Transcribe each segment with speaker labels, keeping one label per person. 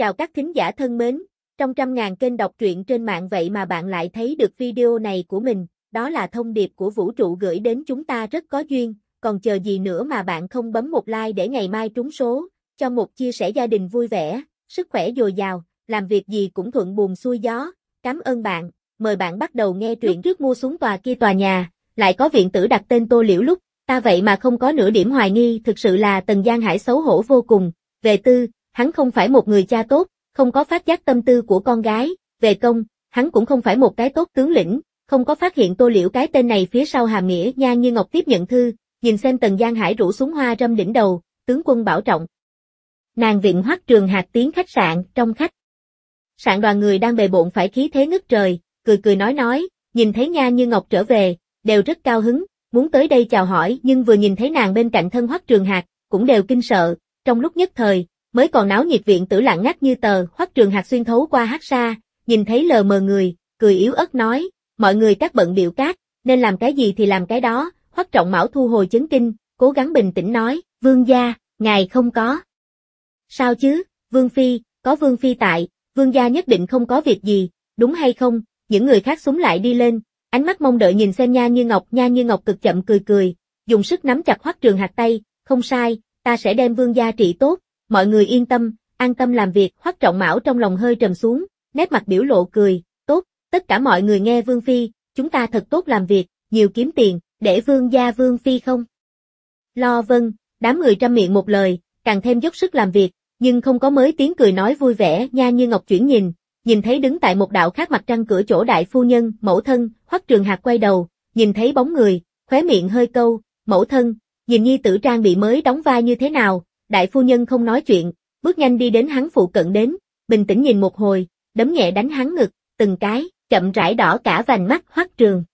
Speaker 1: Chào các thính giả thân mến, trong trăm ngàn kênh đọc truyện trên mạng vậy mà bạn lại thấy được video này của mình, đó là thông điệp của vũ trụ gửi đến chúng ta rất có duyên, còn chờ gì nữa mà bạn không bấm một like để ngày mai trúng số, cho một chia sẻ gia đình vui vẻ, sức khỏe dồi dào, làm việc gì cũng thuận buồm xuôi gió, cảm ơn bạn, mời bạn bắt đầu nghe truyện lúc trước mua xuống tòa kia tòa nhà, lại có viện tử đặt tên tô liễu lúc, ta vậy mà không có nửa điểm hoài nghi thực sự là Tần gian Hải xấu hổ vô cùng, về tư, hắn không phải một người cha tốt, không có phát giác tâm tư của con gái, về công, hắn cũng không phải một cái tốt tướng lĩnh, không có phát hiện tô liễu cái tên này phía sau hàm nghĩa nha như ngọc tiếp nhận thư, nhìn xem tần giang hải rủ xuống hoa râm đỉnh đầu, tướng quân bảo trọng. Nàng viện hoắc trường hạt tiếng khách sạn, trong khách. Sạn đoàn người đang bề bộn phải khí thế ngất trời, cười cười nói nói, nhìn thấy nha như ngọc trở về, đều rất cao hứng, muốn tới đây chào hỏi nhưng vừa nhìn thấy nàng bên cạnh thân hoắc trường hạt, cũng đều kinh sợ, trong lúc nhất thời, mới còn náo nhiệt viện tử lặng ngắt như tờ, hoắc trường hạt xuyên thấu qua hát ra, nhìn thấy lờ mờ người, cười yếu ớt nói, mọi người các bận biểu cát, nên làm cái gì thì làm cái đó, hoắc trọng mão thu hồi chấn kinh, cố gắng bình tĩnh nói, vương gia, ngài không có. Sao chứ, vương phi, có vương phi tại, vương gia nhất định không có việc gì, đúng hay không, những người khác súng lại đi lên, ánh mắt mong đợi nhìn xem nha như ngọc, nha như ngọc cực chậm cười cười, dùng sức nắm chặt hoắc trường hạt tay, không sai, ta sẽ đem vương gia trị tốt, Mọi người yên tâm, an tâm làm việc, Hoắc Trọng Mão trong lòng hơi trầm xuống, nét mặt biểu lộ cười, "Tốt, tất cả mọi người nghe Vương phi, chúng ta thật tốt làm việc, nhiều kiếm tiền, để Vương gia Vương phi không?" Lo Vân, đám người trăm miệng một lời, càng thêm dốc sức làm việc, nhưng không có mới tiếng cười nói vui vẻ, nha như ngọc chuyển nhìn, nhìn thấy đứng tại một đạo khác mặt trăng cửa chỗ đại phu nhân, mẫu thân, Hoắc Trường hạt quay đầu, nhìn thấy bóng người, khóe miệng hơi câu, "Mẫu thân, nhìn nhi tử trang bị mới đóng vai như thế nào, đại phu nhân không nói chuyện, bước nhanh đi đến hắn phụ cận đến, bình tĩnh nhìn một hồi, đấm nhẹ đánh hắn ngực, từng cái, chậm rãi đỏ cả vành mắt hoắc trường.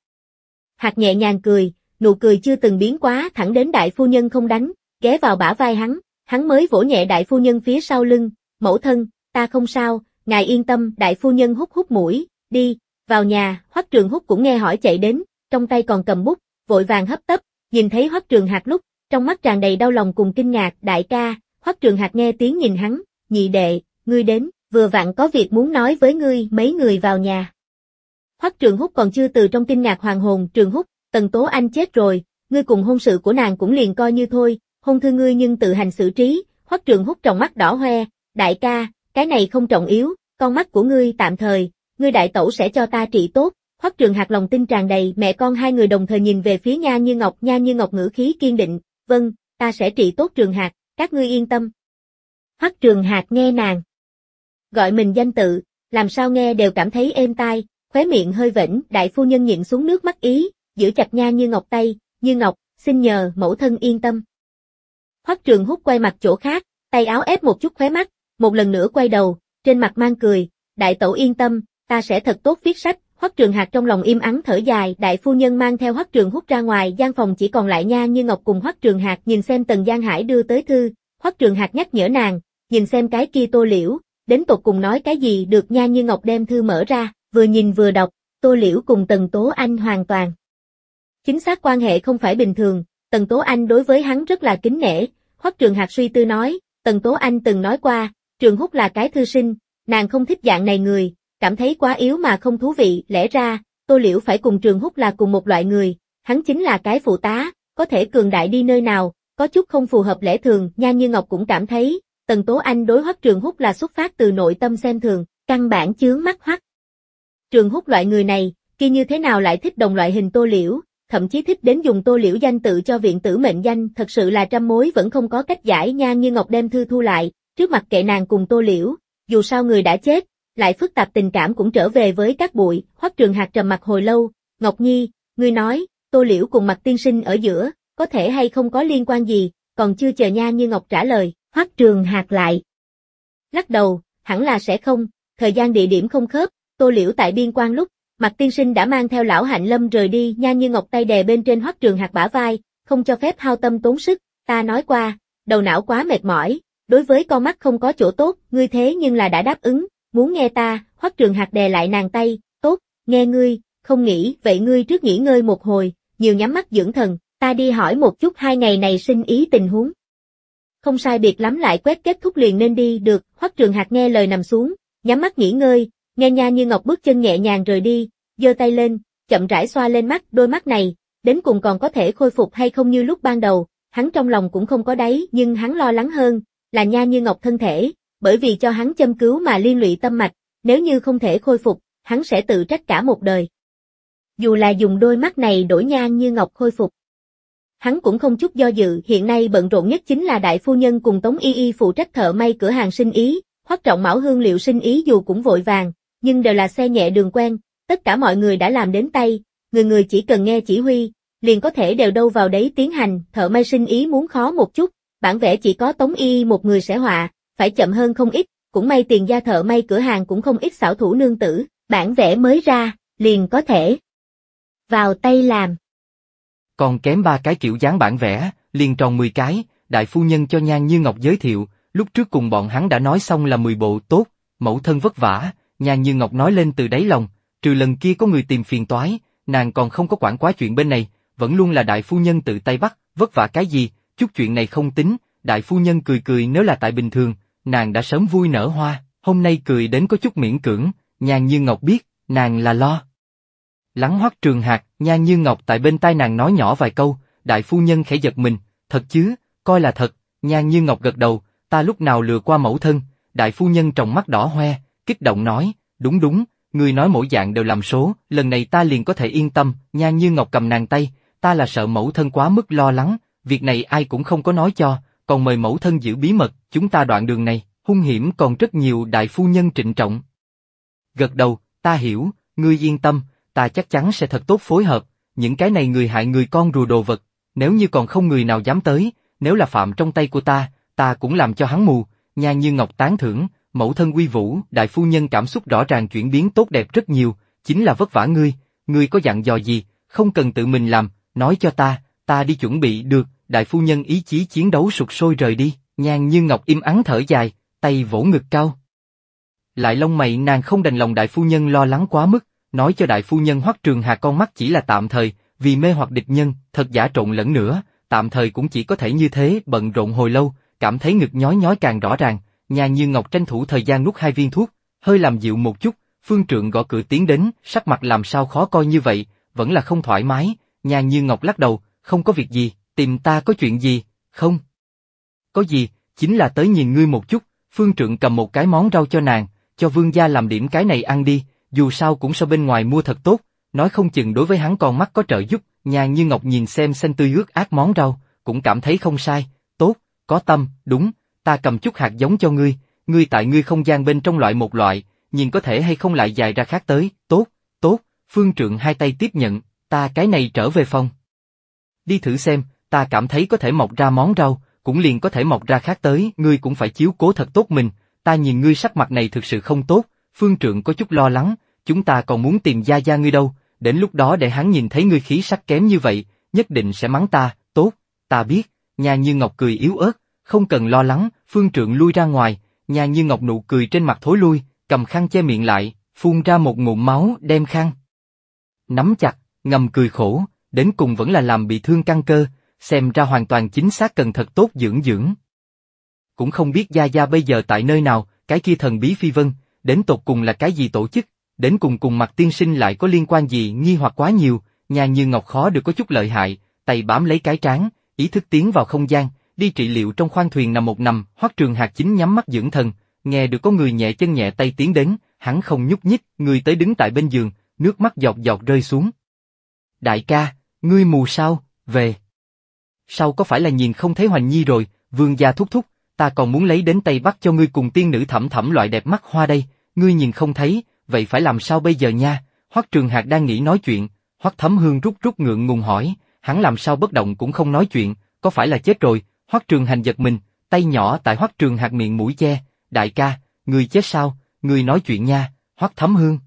Speaker 1: Hạt nhẹ nhàng cười, nụ cười chưa từng biến quá thẳng đến đại phu nhân không đánh, ghé vào bả vai hắn, hắn mới vỗ nhẹ đại phu nhân phía sau lưng, mẫu thân, ta không sao, ngài yên tâm, đại phu nhân hút hút mũi, đi, vào nhà, hoắc trường hút cũng nghe hỏi chạy đến, trong tay còn cầm bút, vội vàng hấp tấp, nhìn thấy hoắc trường hạt lúc, trong mắt tràn đầy đau lòng cùng kinh ngạc, đại ca, Hoắc Trường Hạc nghe tiếng nhìn hắn, nhị đệ, ngươi đến, vừa vặn có việc muốn nói với ngươi, mấy người vào nhà. Hoắc Trường hút còn chưa từ trong kinh ngạc hoàng hồn, Trường hút Tần Tố Anh chết rồi, ngươi cùng hôn sự của nàng cũng liền coi như thôi, hôn thư ngươi nhưng tự hành xử trí, Hoắc Trường hút trong mắt đỏ hoe, đại ca, cái này không trọng yếu, con mắt của ngươi tạm thời, ngươi đại tẩu sẽ cho ta trị tốt. Hoắc Trường Hạc lòng tin tràn đầy, mẹ con hai người đồng thời nhìn về phía Nha Như Ngọc, Nha Như Ngọc ngữ khí kiên định, vâng, ta sẽ trị tốt trường hạt, các ngươi yên tâm. Hoắc trường hạt nghe nàng. Gọi mình danh tự, làm sao nghe đều cảm thấy êm tai, khóe miệng hơi vĩnh, đại phu nhân nhịn xuống nước mắt ý, giữ chặt nha như ngọc tay, như ngọc, xin nhờ mẫu thân yên tâm. Hoắc trường hút quay mặt chỗ khác, tay áo ép một chút khóe mắt, một lần nữa quay đầu, trên mặt mang cười, đại tẩu yên tâm, ta sẽ thật tốt viết sách, Hoắc Trường Hạc trong lòng im ắng thở dài, đại phu nhân mang theo Hoắc Trường hút ra ngoài, gian phòng chỉ còn lại Nha Như Ngọc cùng Hoắc Trường Hạc nhìn xem Tần Giang Hải đưa tới thư, Hoắc Trường Hạc nhắc nhở nàng, nhìn xem cái kia Tô Liễu, đến tột cùng nói cái gì được Nha Như Ngọc đem thư mở ra, vừa nhìn vừa đọc, Tô Liễu cùng Tần Tố Anh hoàn toàn. Chính xác quan hệ không phải bình thường, Tần Tố Anh đối với hắn rất là kính nể, Hoắc Trường Hạc suy tư nói, Tần Tố Anh từng nói qua, Trường Húc là cái thư sinh, nàng không thích dạng này người, cảm thấy quá yếu mà không thú vị, lẽ ra, Tô Liễu phải cùng Trường Húc là cùng một loại người, hắn chính là cái phụ tá, có thể cường đại đi nơi nào, có chút không phù hợp lẽ thường, Nha Như Ngọc cũng cảm thấy, Tần Tố Anh đối Hoắc Trường Húc là xuất phát từ nội tâm xem thường, căn bản chướng mắt Hoắc. Trường Húc loại người này, kia như thế nào lại thích đồng loại hình Tô Liễu, thậm chí thích đến dùng Tô Liễu danh tự cho viện tử mệnh danh, thật sự là trăm mối vẫn không có cách giải, Nha Như Ngọc đem thư thu lại, trước mặt kệ nàng cùng Tô Liễu, dù sao người đã chết, lại phức tạp tình cảm cũng trở về với các bụi, Hoắc Trường Hạc trầm mặc hồi lâu, Ngọc Nhi, ngươi nói, Tô Liễu cùng mặt tiên sinh ở giữa, có thể hay không có liên quan gì, còn chưa chờ nha như Ngọc trả lời, Hoắc Trường Hạc lại. Lắc đầu, hẳn là sẽ không, thời gian địa điểm không khớp, Tô Liễu tại biên quan lúc, mặt tiên sinh đã mang theo lão hạnh lâm rời đi, nha như Ngọc tay đè bên trên Hoắc Trường Hạc bả vai, không cho phép hao tâm tốn sức, ta nói qua, đầu não quá mệt mỏi, đối với con mắt không có chỗ tốt, ngươi thế nhưng là đã đáp ứng, muốn nghe ta, hoắc trường hạt đè lại nàng tay, tốt, nghe ngươi, không nghĩ, vậy ngươi trước nghỉ ngơi một hồi, nhiều nhắm mắt dưỡng thần, ta đi hỏi một chút hai ngày này sinh ý tình huống. Không sai biệt lắm lại quét kết thúc liền nên đi được, hoắc trường hạt nghe lời nằm xuống, nhắm mắt nghỉ ngơi, nghe nha như ngọc bước chân nhẹ nhàng rời đi, giơ tay lên, chậm rãi xoa lên mắt, đôi mắt này, đến cùng còn có thể khôi phục hay không như lúc ban đầu, hắn trong lòng cũng không có đáy nhưng hắn lo lắng hơn, là nha như ngọc thân thể, bởi vì cho hắn châm cứu mà liên lụy tâm mạch, nếu như không thể khôi phục, hắn sẽ tự trách cả một đời. Dù là dùng đôi mắt này đổi nhan như ngọc khôi phục. Hắn cũng không chút do dự, hiện nay bận rộn nhất chính là đại phu nhân cùng Tống Y Y phụ trách thợ may cửa hàng sinh ý, hoắc trọng mão hương liệu sinh ý dù cũng vội vàng, nhưng đều là xe nhẹ đường quen, tất cả mọi người đã làm đến tay, người người chỉ cần nghe chỉ huy, liền có thể đều đâu vào đấy tiến hành, thợ may sinh ý muốn khó một chút, bản vẽ chỉ có Tống Y một người sẽ họa, phải chậm hơn không ít, cũng may tiền gia thợ may cửa hàng cũng không ít xảo thủ nương tử, bản vẽ mới ra, liền có thể vào tay làm.
Speaker 2: Còn kém ba cái kiểu dáng bản vẽ, liền tròn 10 cái, đại phu nhân cho Nhan Như Ngọc giới thiệu, lúc trước cùng bọn hắn đã nói xong là 10 bộ tốt, mẫu thân vất vả, Nhan Như Ngọc nói lên từ đáy lòng, trừ lần kia có người tìm phiền toái, nàng còn không có quản quá chuyện bên này, vẫn luôn là đại phu nhân tự tay bắt, vất vả cái gì, chút chuyện này không tính, đại phu nhân cười cười nếu là tại bình thường, nàng đã sớm vui nở hoa, hôm nay cười đến có chút miễn cưỡng, nhàn như ngọc biết, nàng là lo. Lắng hoắc trường hạt, nhàn như ngọc tại bên tai nàng nói nhỏ vài câu, đại phu nhân khẽ giật mình, thật chứ, coi là thật, nhàn như ngọc gật đầu, ta lúc nào lừa qua mẫu thân, đại phu nhân tròng mắt đỏ hoe, kích động nói, đúng đúng, người nói mỗi dạng đều làm số, lần này ta liền có thể yên tâm, nhàn như ngọc cầm nàng tay, ta là sợ mẫu thân quá mức lo lắng, việc này ai cũng không có nói cho, còn mời mẫu thân giữ bí mật, chúng ta đoạn đường này, hung hiểm còn rất nhiều đại phu nhân trịnh trọng. Gật đầu, ta hiểu, ngươi yên tâm, ta chắc chắn sẽ thật tốt phối hợp, những cái này người hại người con rùa đồ vật, nếu như còn không người nào dám tới, nếu là phạm trong tay của ta, ta cũng làm cho hắn mù, nha như ngọc tán thưởng, mẫu thân uy vũ, đại phu nhân cảm xúc rõ ràng chuyển biến tốt đẹp rất nhiều, chính là vất vả ngươi, ngươi có dặn dò gì, không cần tự mình làm, nói cho ta, ta đi chuẩn bị được, đại phu nhân ý chí chiến đấu sụt sôi rời đi, nhan như ngọc im ắng thở dài, tay vỗ ngực cao. Lại lông mày nàng không đành lòng đại phu nhân lo lắng quá mức, nói cho đại phu nhân hoắc trường hà con mắt chỉ là tạm thời, vì mê hoặc địch nhân, thật giả trộn lẫn nữa, tạm thời cũng chỉ có thể như thế, bận rộn hồi lâu, cảm thấy ngực nhói nhói càng rõ ràng, Nhan như ngọc tranh thủ thời gian nuốt hai viên thuốc, hơi làm dịu một chút, phương trượng gõ cửa tiến đến, sắc mặt làm sao khó coi như vậy, vẫn là không thoải mái, Nhan như ngọc lắc đầu, không có việc gì, tìm ta có chuyện gì, không? Có gì, chính là tới nhìn ngươi một chút, phương trượng cầm một cái món rau cho nàng, cho vương gia làm điểm cái này ăn đi, dù sao cũng so bên ngoài mua thật tốt, nói không chừng đối với hắn còn mắt có trợ giúp, nhà như ngọc nhìn xem xanh tươi ướt át món rau, cũng cảm thấy không sai, tốt, có tâm, đúng, ta cầm chút hạt giống cho ngươi, ngươi tại ngươi không gian bên trong loại một loại, nhìn có thể hay không lại dài ra khác tới, tốt, tốt, phương trượng hai tay tiếp nhận, ta cái này trở về phòng. Đi thử xem, ta cảm thấy có thể mọc ra món rau, cũng liền có thể mọc ra khác tới, ngươi cũng phải chiếu cố thật tốt mình, ta nhìn ngươi sắc mặt này thực sự không tốt, phương trượng có chút lo lắng, chúng ta còn muốn tìm gia gia ngươi đâu, đến lúc đó để hắn nhìn thấy ngươi khí sắc kém như vậy, nhất định sẽ mắng ta, tốt, ta biết, nhà như ngọc cười yếu ớt, không cần lo lắng, phương trượng lui ra ngoài, nhà như ngọc nụ cười trên mặt thối lui, cầm khăn che miệng lại, phun ra một ngụm máu đem khăn. Nắm chặt, ngầm cười khổ, đến cùng vẫn là làm bị thương căng cơ, xem ra hoàn toàn chính xác cần thật tốt dưỡng dưỡng. Cũng không biết Gia Gia bây giờ tại nơi nào, cái kia thần bí phi vân, đến tột cùng là cái gì tổ chức, đến cùng cùng mặt tiên sinh lại có liên quan gì nghi hoặc quá nhiều, nhà như ngọc khó được có chút lợi hại, tay bám lấy cái trán, ý thức tiến vào không gian, đi trị liệu trong khoang thuyền nằm một nằm, hoắc trường hạt chính nhắm mắt dưỡng thần, nghe được có người nhẹ chân nhẹ tay tiến đến, hắn không nhúc nhích, người tới đứng tại bên giường, nước mắt giọt giọt rơi xuống. Đại ca, ngươi mù sao, về sau có phải là nhìn không thấy Hoành Nhi rồi, vương gia thúc thúc, ta còn muốn lấy đến tay bắt cho ngươi cùng tiên nữ thẩm thẩm loại đẹp mắt hoa đây, ngươi nhìn không thấy, vậy phải làm sao bây giờ nha, Hoắc Trường hạt đang nghĩ nói chuyện, Hoắc Thấm Hương rút rút ngượng ngùng hỏi, hắn làm sao bất động cũng không nói chuyện, có phải là chết rồi, Hoắc Trường Hành giật mình, tay nhỏ tại Hoắc Trường hạt miệng mũi che, đại ca, người chết sao, người nói chuyện nha, Hoắc Thấm Hương.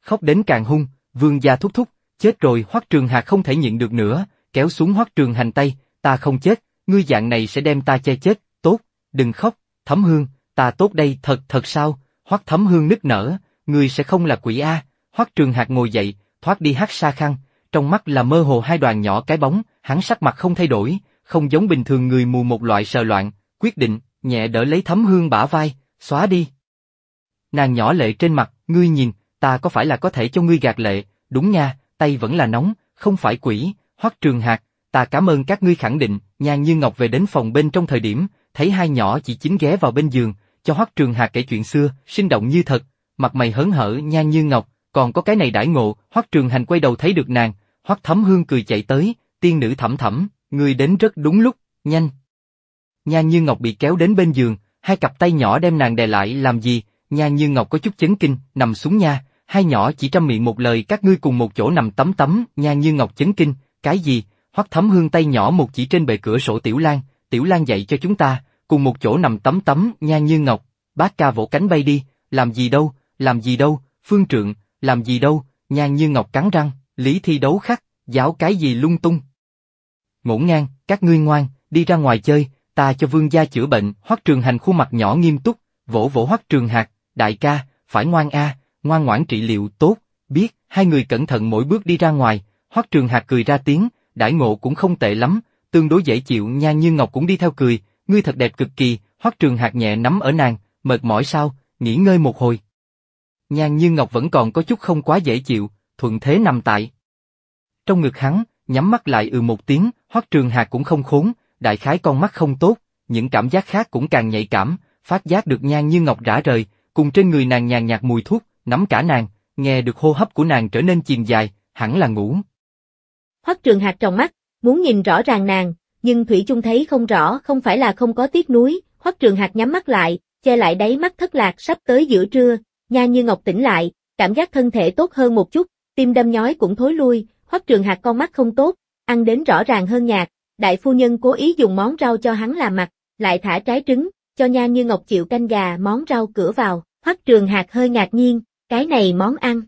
Speaker 2: Khóc đến càng hung, vương gia thúc thúc, chết rồi Hoắc Trường hạt không thể nhịn được nữa, kéo xuống hoắc trường hành tay, ta không chết, ngươi dạng này sẽ đem ta che chết, tốt, đừng khóc, thấm hương, ta tốt đây thật thật sao, hoắc thấm hương nức nở, ngươi sẽ không là quỷ A, hoắc trường hạt ngồi dậy, thoát đi hát xa khăn, trong mắt là mơ hồ hai đoàn nhỏ cái bóng, hắn sắc mặt không thay đổi, không giống bình thường người mù một loại sờ loạn, quyết định, nhẹ đỡ lấy thấm hương bả vai, xóa đi. Nàng nhỏ lệ trên mặt, ngươi nhìn, ta có phải là có thể cho ngươi gạt lệ, đúng nha, tay vẫn là nóng, không phải quỷ, Hoắc Trường Hạc, ta cảm ơn các ngươi khẳng định, Nhan Như Ngọc về đến phòng bên trong thời điểm, thấy hai nhỏ chỉ chính ghé vào bên giường, cho Hoắc Trường Hạc kể chuyện xưa, sinh động như thật, mặt mày hớn hở Nhan Như Ngọc, còn có cái này đãi ngộ, Hoắc Trường Hành quay đầu thấy được nàng, Hoắc Thấm Hương cười chạy tới, tiên nữ thẩm thẩm, người đến rất đúng lúc, nhanh. Nhan Như Ngọc bị kéo đến bên giường, hai cặp tay nhỏ đem nàng đè lại làm gì, Nhan Như Ngọc có chút chấn kinh, nằm xuống nha, hai nhỏ chỉ trăm miệng một lời các ngươi cùng một chỗ nằm tấm tấm, Nhan Như Ngọc chấn kinh, cái gì? Hoắc Thấm Hương tay nhỏ một chỉ trên bề cửa sổ Tiểu Lan, Tiểu Lan dạy cho chúng ta, cùng một chỗ nằm tấm tấm, nha như ngọc. Bác ca vỗ cánh bay đi, làm gì đâu, làm gì đâu, phương trượng, làm gì đâu, nha như ngọc cắn răng, lý thi đấu khắc, giáo cái gì lung tung. Ngỗng ngang, các ngươi ngoan, đi ra ngoài chơi, ta cho vương gia chữa bệnh, Hoắc Trường Hành khuôn mặt nhỏ nghiêm túc, vỗ vỗ Hoắc Trường hạt, đại ca, phải ngoan a, ngoan ngoãn trị liệu tốt, biết, hai người cẩn thận mỗi bước đi ra ngoài, Hoắc Trường Hạc cười ra tiếng, đãi ngộ cũng không tệ lắm, tương đối dễ chịu nha như Ngọc cũng đi theo cười, ngươi thật đẹp cực kỳ, Hoắc Trường Hạc nhẹ nắm ở nàng, mệt mỏi sao, nghỉ ngơi một hồi. Nhan Như Ngọc vẫn còn có chút không quá dễ chịu, thuận thế nằm tại. Trong ngực hắn, nhắm mắt lại ừ một tiếng, Hoắc Trường Hạc cũng không khốn, đại khái con mắt không tốt, những cảm giác khác cũng càng nhạy cảm, phát giác được Nhan Như Ngọc rã rời, cùng trên người nàng nhàn nhạt mùi thuốc, nắm cả nàng, nghe được hô hấp của nàng trở nên chìm dài, hẳn là ngủ.
Speaker 1: Hoắc Trường Hạc trong mắt, muốn nhìn rõ ràng nàng, nhưng Thủy chung thấy không rõ không phải là không có tiếc núi, Hoắc Trường Hạc nhắm mắt lại, che lại đáy mắt thất lạc sắp tới giữa trưa, Nha Như Ngọc tỉnh lại, cảm giác thân thể tốt hơn một chút, tim đâm nhói cũng thối lui, Hoắc Trường Hạc con mắt không tốt, ăn đến rõ ràng hơn nhạt, đại phu nhân cố ý dùng món rau cho hắn làm mặt, lại thả trái trứng, cho Nha Như Ngọc chịu canh gà món rau cửa vào, Hoắc Trường Hạc hơi ngạc nhiên, cái này món ăn.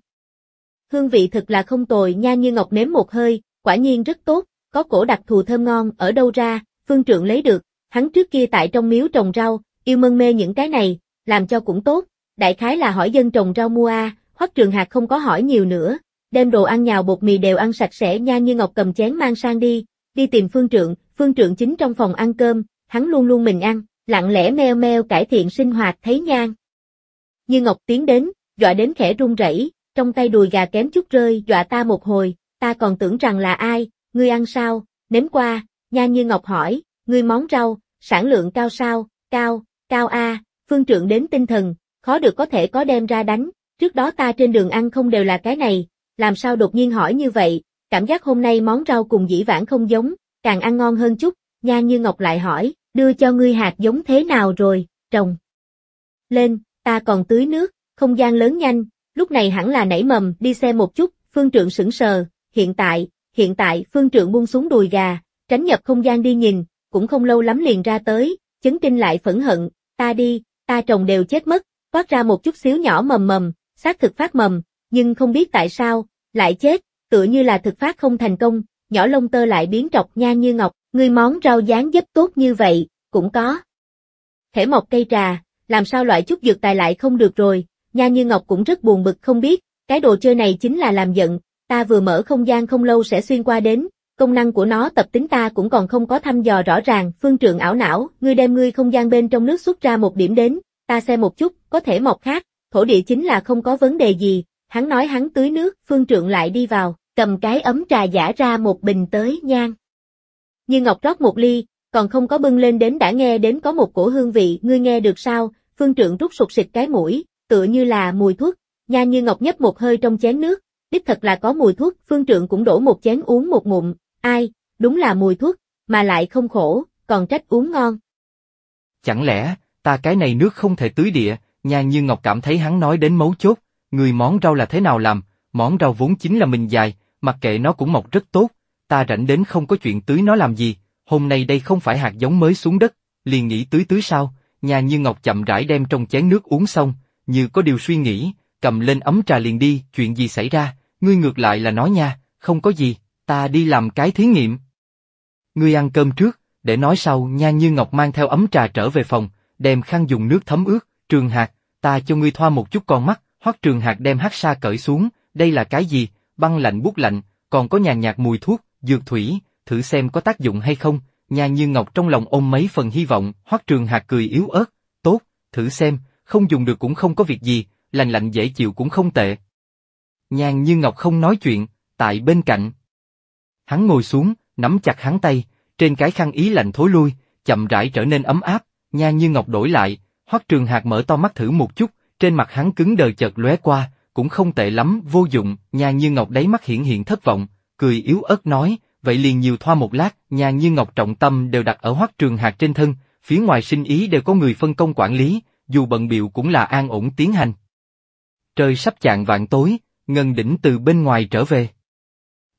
Speaker 1: Hương vị thật là không tồi, Nha Như Ngọc nếm một hơi, quả nhiên rất tốt, có cổ đặc thù thơm ngon ở đâu ra, phương Trưởng lấy được, hắn trước kia tại trong miếu trồng rau, yêu mân mê những cái này, làm cho cũng tốt, đại khái là hỏi dân trồng rau mua a, à, hoắc trường hạt không có hỏi nhiều nữa, đem đồ ăn nhào bột mì đều ăn sạch sẽ nha như ngọc cầm chén mang sang đi, đi tìm phương Trưởng, phương Trưởng chính trong phòng ăn cơm, hắn luôn luôn mình ăn, lặng lẽ meo meo cải thiện sinh hoạt thấy nhang. Như ngọc tiến đến, dọa đến khẽ run rẩy, trong tay đùi gà kém chút rơi dọa ta một hồi, ta còn tưởng rằng là ai, ngươi ăn sao, nếm qua, nha như ngọc hỏi, ngươi món rau, sản lượng cao sao, cao, cao A, phương trượng đến tinh thần, khó được có thể có đem ra đánh, trước đó ta trên đường ăn không đều là cái này, làm sao đột nhiên hỏi như vậy, cảm giác hôm nay món rau cùng dĩ vãng không giống, càng ăn ngon hơn chút, nha như ngọc lại hỏi, đưa cho ngươi hạt giống thế nào rồi, trồng. Lên, ta còn tưới nước, không gian lớn nhanh, lúc này hẳn là nảy mầm, đi xe một chút, phương trượng sững sờ, hiện tại, hiện tại phương trượng buông xuống đùi gà, tránh nhập không gian đi nhìn, cũng không lâu lắm liền ra tới, chấn kinh lại phẫn hận, ta đi, ta trồng đều chết mất, toát ra một chút xíu nhỏ mầm mầm, xác thực phát mầm, nhưng không biết tại sao, lại chết, tựa như là thực phát không thành công, nhỏ lông tơ lại biến trọc nha như ngọc, người món rau dáng dấp tốt như vậy, cũng có. Thể mọc cây trà, làm sao loại chút dược tài lại không được rồi, nha như ngọc cũng rất buồn bực không biết, cái đồ chơi này chính là làm giận, ta vừa mở không gian không lâu sẽ xuyên qua đến, công năng của nó tập tính ta cũng còn không có thăm dò rõ ràng, phương trượng ảo não, ngươi đem ngươi không gian bên trong nước xuất ra một điểm đến, ta xem một chút, có thể mọc khác, thổ địa chính là không có vấn đề gì, hắn nói hắn tưới nước, phương trượng lại đi vào, cầm cái ấm trà giả ra một bình tới nhang. Như Ngọc rót một ly, còn không có bưng lên đến đã nghe đến có một cổ hương vị, ngươi nghe được sao, phương trượng rút sụt xịt cái mũi, tựa như là mùi thuốc, nha như Ngọc nhấp một hơi trong chén nước, đích thật là có mùi thuốc, phương trượng cũng đổ một chén uống một ngụm, ai, đúng là mùi thuốc, mà lại không khổ, còn trách uống ngon.
Speaker 2: Chẳng lẽ, ta cái này nước không thể tưới địa, nhan như ngọc cảm thấy hắn nói đến mấu chốt, người món rau là thế nào làm, món rau vốn chính là mình dài, mặc kệ nó cũng mọc rất tốt, ta rảnh đến không có chuyện tưới nó làm gì, hôm nay đây không phải hạt giống mới xuống đất, liền nghĩ tưới tưới sao, nhà như ngọc chậm rãi đem trong chén nước uống xong, như có điều suy nghĩ, cầm lên ấm trà liền đi, chuyện gì xảy ra, ngươi ngược lại là nói nha, không có gì, ta đi làm cái thí nghiệm. Ngươi ăn cơm trước, để nói sau nha như Ngọc mang theo ấm trà trở về phòng, đem khăn dùng nước thấm ướt, trường hạt, ta cho ngươi thoa một chút con mắt, hoắc trường hạt đem hát sa cởi xuống, đây là cái gì, băng lạnh bút lạnh, còn có nhàn nhạt mùi thuốc, dược thủy, thử xem có tác dụng hay không, nha như Ngọc trong lòng ôm mấy phần hy vọng, hoắc trường hạt cười yếu ớt, tốt, thử xem, không dùng được cũng không có việc gì, lành lạnh dễ chịu cũng không tệ. Nhàn như ngọc không nói chuyện, tại bên cạnh. Hắn ngồi xuống, nắm chặt hắn tay, trên cái khăn ý lạnh thối lui, chậm rãi trở nên ấm áp, nha như ngọc đổi lại, hoắc trường hạt mở to mắt thử một chút, trên mặt hắn cứng đờ chợt lóe qua, cũng không tệ lắm, vô dụng, nha như ngọc đáy mắt hiện hiện thất vọng, cười yếu ớt nói, vậy liền nhiều thoa một lát, nha như ngọc trọng tâm đều đặt ở hoắc trường hạt trên thân, phía ngoài sinh ý đều có người phân công quản lý, dù bận biệu cũng là an ổn tiến hành trời sắp chạng vạn tối, ngân đỉnh từ bên ngoài trở về.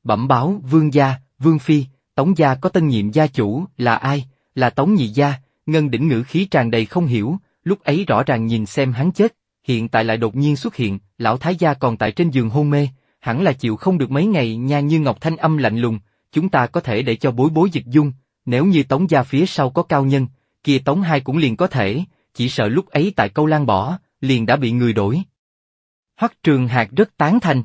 Speaker 2: Bẩm báo, vương gia, vương phi, tống gia có tân nhiệm gia chủ, là ai, là tống nhị gia, ngân đỉnh ngữ khí tràn đầy không hiểu, lúc ấy rõ ràng nhìn xem hắn chết, hiện tại lại đột nhiên xuất hiện, lão thái gia còn tại trên giường hôn mê, hẳn là chịu không được mấy ngày nha như ngọc thanh âm lạnh lùng, chúng ta có thể để cho bối bối dịch dung, nếu như tống gia phía sau có cao nhân, kia tống hai cũng liền có thể, chỉ sợ lúc ấy tại câu lan bỏ, liền đã bị người đổi, Hoắc Trường Hạc rất tán thành.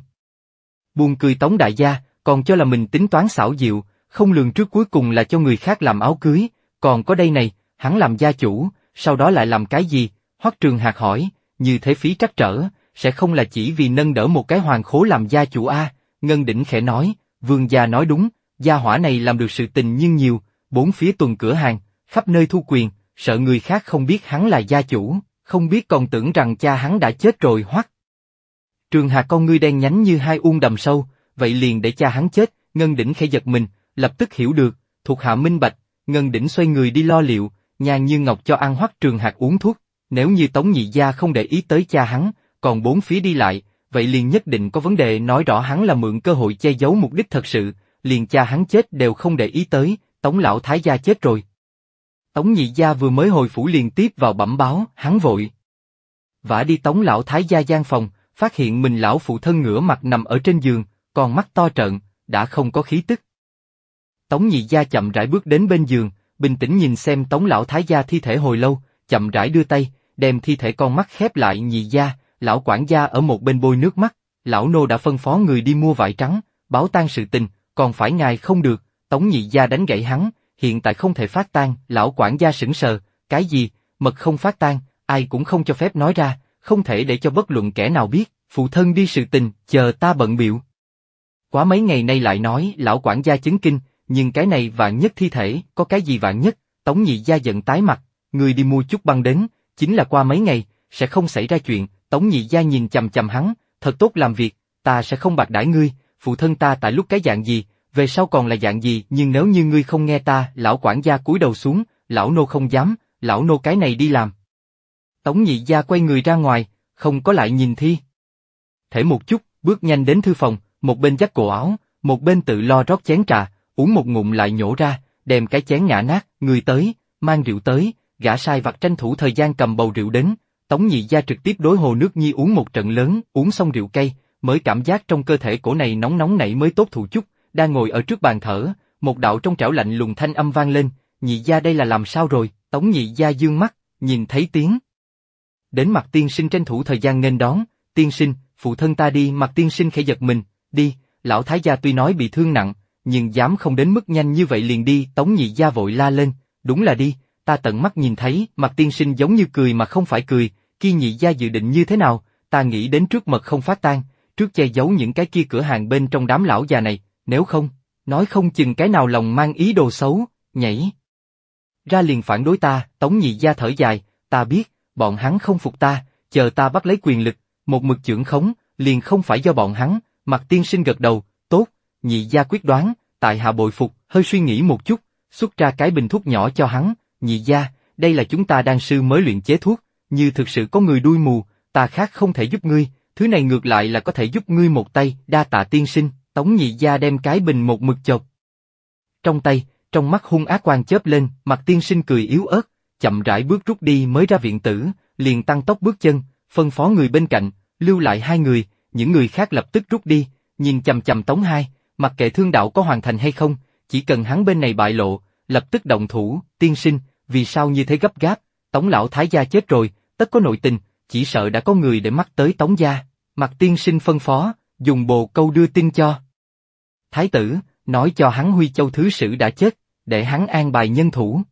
Speaker 2: Buồn cười Tống Đại Gia, còn cho là mình tính toán xảo diệu, không lường trước cuối cùng là cho người khác làm áo cưới, còn có đây này, hắn làm gia chủ, sau đó lại làm cái gì? Hoắc Trường Hạc hỏi, như thế phí trắc trở, sẽ không là chỉ vì nâng đỡ một cái hoàng khố làm gia chủ A, Ngân Đỉnh khẽ nói, vương gia nói đúng, gia hỏa này làm được sự tình nhưng nhiều, bốn phía tuần cửa hàng, khắp nơi thu quyền, sợ người khác không biết hắn là gia chủ, không biết còn tưởng rằng cha hắn đã chết rồi hoắc. Trường Hà con ngươi đen nhánh như hai uông đầm sâu, vậy liền để cha hắn chết, Ngân Đỉnh khẽ giật mình, lập tức hiểu được, thuộc hạ minh bạch, Ngân Đỉnh xoay người đi lo liệu, nhàn như ngọc cho ăn hoắc trường hạt uống thuốc, nếu như Tống Nhị Gia không để ý tới cha hắn, còn bốn phía đi lại, vậy liền nhất định có vấn đề nói rõ hắn là mượn cơ hội che giấu mục đích thật sự, liền cha hắn chết đều không để ý tới, Tống Lão Thái Gia chết rồi. Tống Nhị Gia vừa mới hồi phủ liền tiếp vào bẩm báo, hắn vội. Vả đi Tống Lão Thái Gia gian phòng, phát hiện mình lão phụ thân ngửa mặt nằm ở trên giường, còn mắt to trợn, đã không có khí tức. Tống nhị gia chậm rãi bước đến bên giường, bình tĩnh nhìn xem tống lão thái gia thi thể hồi lâu, chậm rãi đưa tay, đem thi thể con mắt khép lại nhị gia, lão quản gia ở một bên bôi nước mắt, lão nô đã phân phó người đi mua vải trắng, báo tan sự tình, còn phải ngài không được, tống nhị gia đánh gãy hắn, hiện tại không thể phát tan, lão quản gia sững sờ, cái gì, mật không phát tan, ai cũng không cho phép nói ra, không thể để cho bất luận kẻ nào biết, phụ thân đi sự tình, chờ ta bận biểu Quá mấy ngày nay lại nói, lão quản gia chứng kinh, nhưng cái này vạn nhất thi thể, có cái gì vạn nhất, tống nhị gia giận tái mặt, người đi mua chút băng đến, chính là qua mấy ngày, sẽ không xảy ra chuyện, tống nhị gia nhìn chầm chầm hắn, thật tốt làm việc, ta sẽ không bạc đãi ngươi, phụ thân ta tại lúc cái dạng gì, về sau còn là dạng gì, nhưng nếu như ngươi không nghe ta, lão quản gia cúi đầu xuống, lão nô không dám, lão nô cái này đi làm. Tống nhị gia quay người ra ngoài, không có lại nhìn thi. Thể một chút, bước nhanh đến thư phòng, một bên dắt cổ áo, một bên tự lo rót chén trà, uống một ngụm lại nhổ ra, đem cái chén ngã nát, người tới, mang rượu tới, gã sai vặt tranh thủ thời gian cầm bầu rượu đến, Tống nhị gia trực tiếp đối hồ nước nhi uống một trận lớn, uống xong rượu cây, mới cảm giác trong cơ thể cổ này nóng nóng nảy mới tốt thụ chút, đang ngồi ở trước bàn thở, một đạo trong trảo lạnh lùng thanh âm vang lên, nhị gia đây là làm sao rồi, Tống nhị gia dương mắt, nhìn thấy tiếng, đến mặt tiên sinh tranh thủ thời gian nghênh đón, tiên sinh, phụ thân ta đi mặt tiên sinh khẽ giật mình, đi, lão thái gia tuy nói bị thương nặng, nhưng dám không đến mức nhanh như vậy liền đi, tống nhị gia vội la lên, đúng là đi, ta tận mắt nhìn thấy, mặt tiên sinh giống như cười mà không phải cười, kia nhị gia dự định như thế nào, ta nghĩ đến trước mật không phát tan, trước che giấu những cái kia cửa hàng bên trong đám lão già này, nếu không, nói không chừng cái nào lòng mang ý đồ xấu, nhảy. Ra liền phản đối ta, tống nhị gia thở dài, ta biết, bọn hắn không phục ta, chờ ta bắt lấy quyền lực, một mực trưởng khống, liền không phải do bọn hắn, mặt tiên sinh gật đầu, tốt, nhị gia quyết đoán, tại hạ bội phục, hơi suy nghĩ một chút, xuất ra cái bình thuốc nhỏ cho hắn, nhị gia, đây là chúng ta đan sư mới luyện chế thuốc, như thực sự có người đuôi mù, ta khác không thể giúp ngươi, thứ này ngược lại là có thể giúp ngươi một tay, đa tạ tiên sinh, tống nhị gia đem cái bình một mực chọc. Trong tay, trong mắt hung ác quan chớp lên, mặt tiên sinh cười yếu ớt, chậm rãi bước rút đi mới ra viện tử, liền tăng tốc bước chân, phân phó người bên cạnh, lưu lại hai người, những người khác lập tức rút đi, nhìn chầm chầm Tống Hai, mặc kệ thương đạo có hoàn thành hay không, chỉ cần hắn bên này bại lộ, lập tức động thủ, tiên sinh, vì sao như thế gấp gáp, Tống lão thái gia chết rồi, tất có nội tình, chỉ sợ đã có người để mắt tới Tống gia, mặt tiên sinh phân phó, dùng bồ câu đưa tin cho. Thái tử, nói cho hắn Huy Châu Thứ Sử đã chết, để hắn an bài nhân thủ.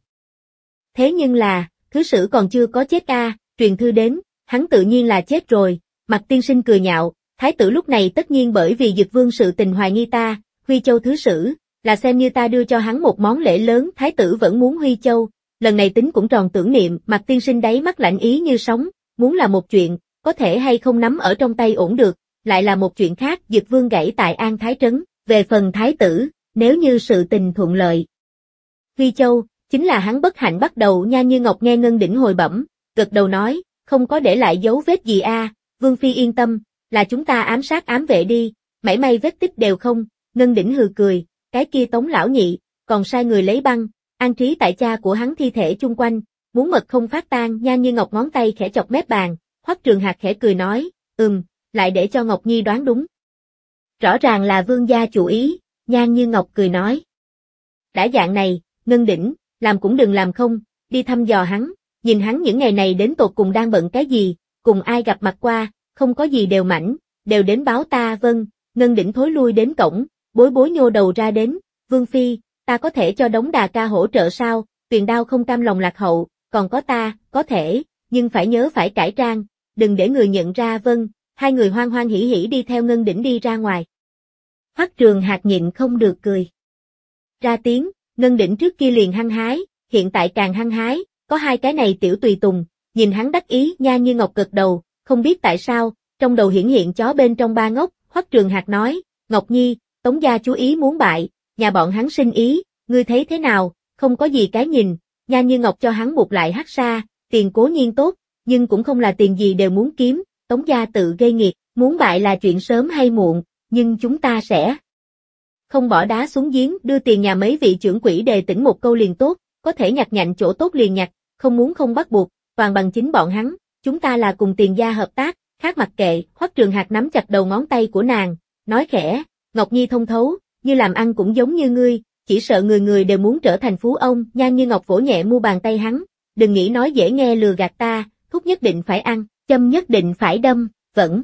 Speaker 1: Thế nhưng là, thứ sử còn chưa có chết a, truyền thư đến, hắn tự nhiên là chết rồi, mặt tiên sinh cười nhạo, thái tử lúc này tất nhiên bởi vì dực vương sự tình hoài nghi ta, Huy Châu thứ sử, là xem như ta đưa cho hắn một món lễ lớn, thái tử vẫn muốn Huy Châu, lần này tính cũng tròn tưởng niệm, mặt tiên sinh đáy mắt lạnh ý như sóng, muốn là một chuyện, có thể hay không nắm ở trong tay ổn được, lại là một chuyện khác, dực vương gãy tại An Thái Trấn, về phần thái tử, nếu như sự tình thuận lợi. Huy Châu, chính là hắn bất hạnh bắt đầu nha như ngọc nghe ngân đỉnh hồi bẩm, gật đầu nói, không có để lại dấu vết gì a Vương Phi yên tâm, là chúng ta ám sát ám vệ đi, mảy may vết tích đều không, ngân đỉnh hừ cười, cái kia tống lão nhị, còn sai người lấy băng, an trí tại cha của hắn thi thể chung quanh, muốn mật không phát tan nha như ngọc ngón tay khẽ chọc mép bàn, hoắc trường hạt khẽ cười nói, ừm, lại để cho Ngọc Nhi đoán đúng. Rõ ràng là vương gia chủ ý, nhan như Ngọc cười nói. Đã dạng này, ngân đỉnh, làm cũng đừng làm không, đi thăm dò hắn, nhìn hắn những ngày này đến tột cùng đang bận cái gì, cùng ai gặp mặt qua, không có gì đều mảnh, đều đến báo ta vâng, ngân đỉnh thối lui đến cổng, bối bối nhô đầu ra đến, vương phi, ta có thể cho đống đà ca hỗ trợ sao, tuyền đao không cam lòng lạc hậu, còn có ta, có thể, nhưng phải nhớ phải cải trang, đừng để người nhận ra vâng, hai người hoang hoang hỉ hỉ đi theo ngân đỉnh đi ra ngoài. Hoắc trường hạt nhịn không được cười. Ra tiếng, Ngân Đỉnh trước kia liền hăng hái, hiện tại càng hăng hái, có hai cái này tiểu tùy tùng, nhìn hắn đắc ý nha như ngọc cực đầu, không biết tại sao, trong đầu hiển hiện chó bên trong ba ngốc, Hoắc Trường Hạc nói, Ngọc Nhi, Tống gia chú ý muốn bại, nhà bọn hắn sinh ý, ngươi thấy thế nào, không có gì cái nhìn, nha như Ngọc cho hắn buộc lại hắc xa, tiền cố nhiên tốt, nhưng cũng không là tiền gì đều muốn kiếm, Tống gia tự gây nghiệp, muốn bại là chuyện sớm hay muộn, nhưng chúng ta sẽ không bỏ đá xuống giếng, đưa tiền nhà mấy vị trưởng quỹ đề tỉnh một câu liền tốt, có thể nhặt nhạnh chỗ tốt liền nhặt, không muốn không bắt buộc, toàn bằng chính bọn hắn, chúng ta là cùng tiền gia hợp tác, khác mặc kệ, Hoắc Trường hạt nắm chặt đầu ngón tay của nàng, nói khẽ, Ngọc Nhi thông thấu, như làm ăn cũng giống như ngươi, chỉ sợ người người đều muốn trở thành phú ông, nhan như Ngọc vỗ nhẹ mua bàn tay hắn, đừng nghĩ nói dễ nghe lừa gạt ta, thúc nhất định phải ăn, châm nhất định phải đâm, vẫn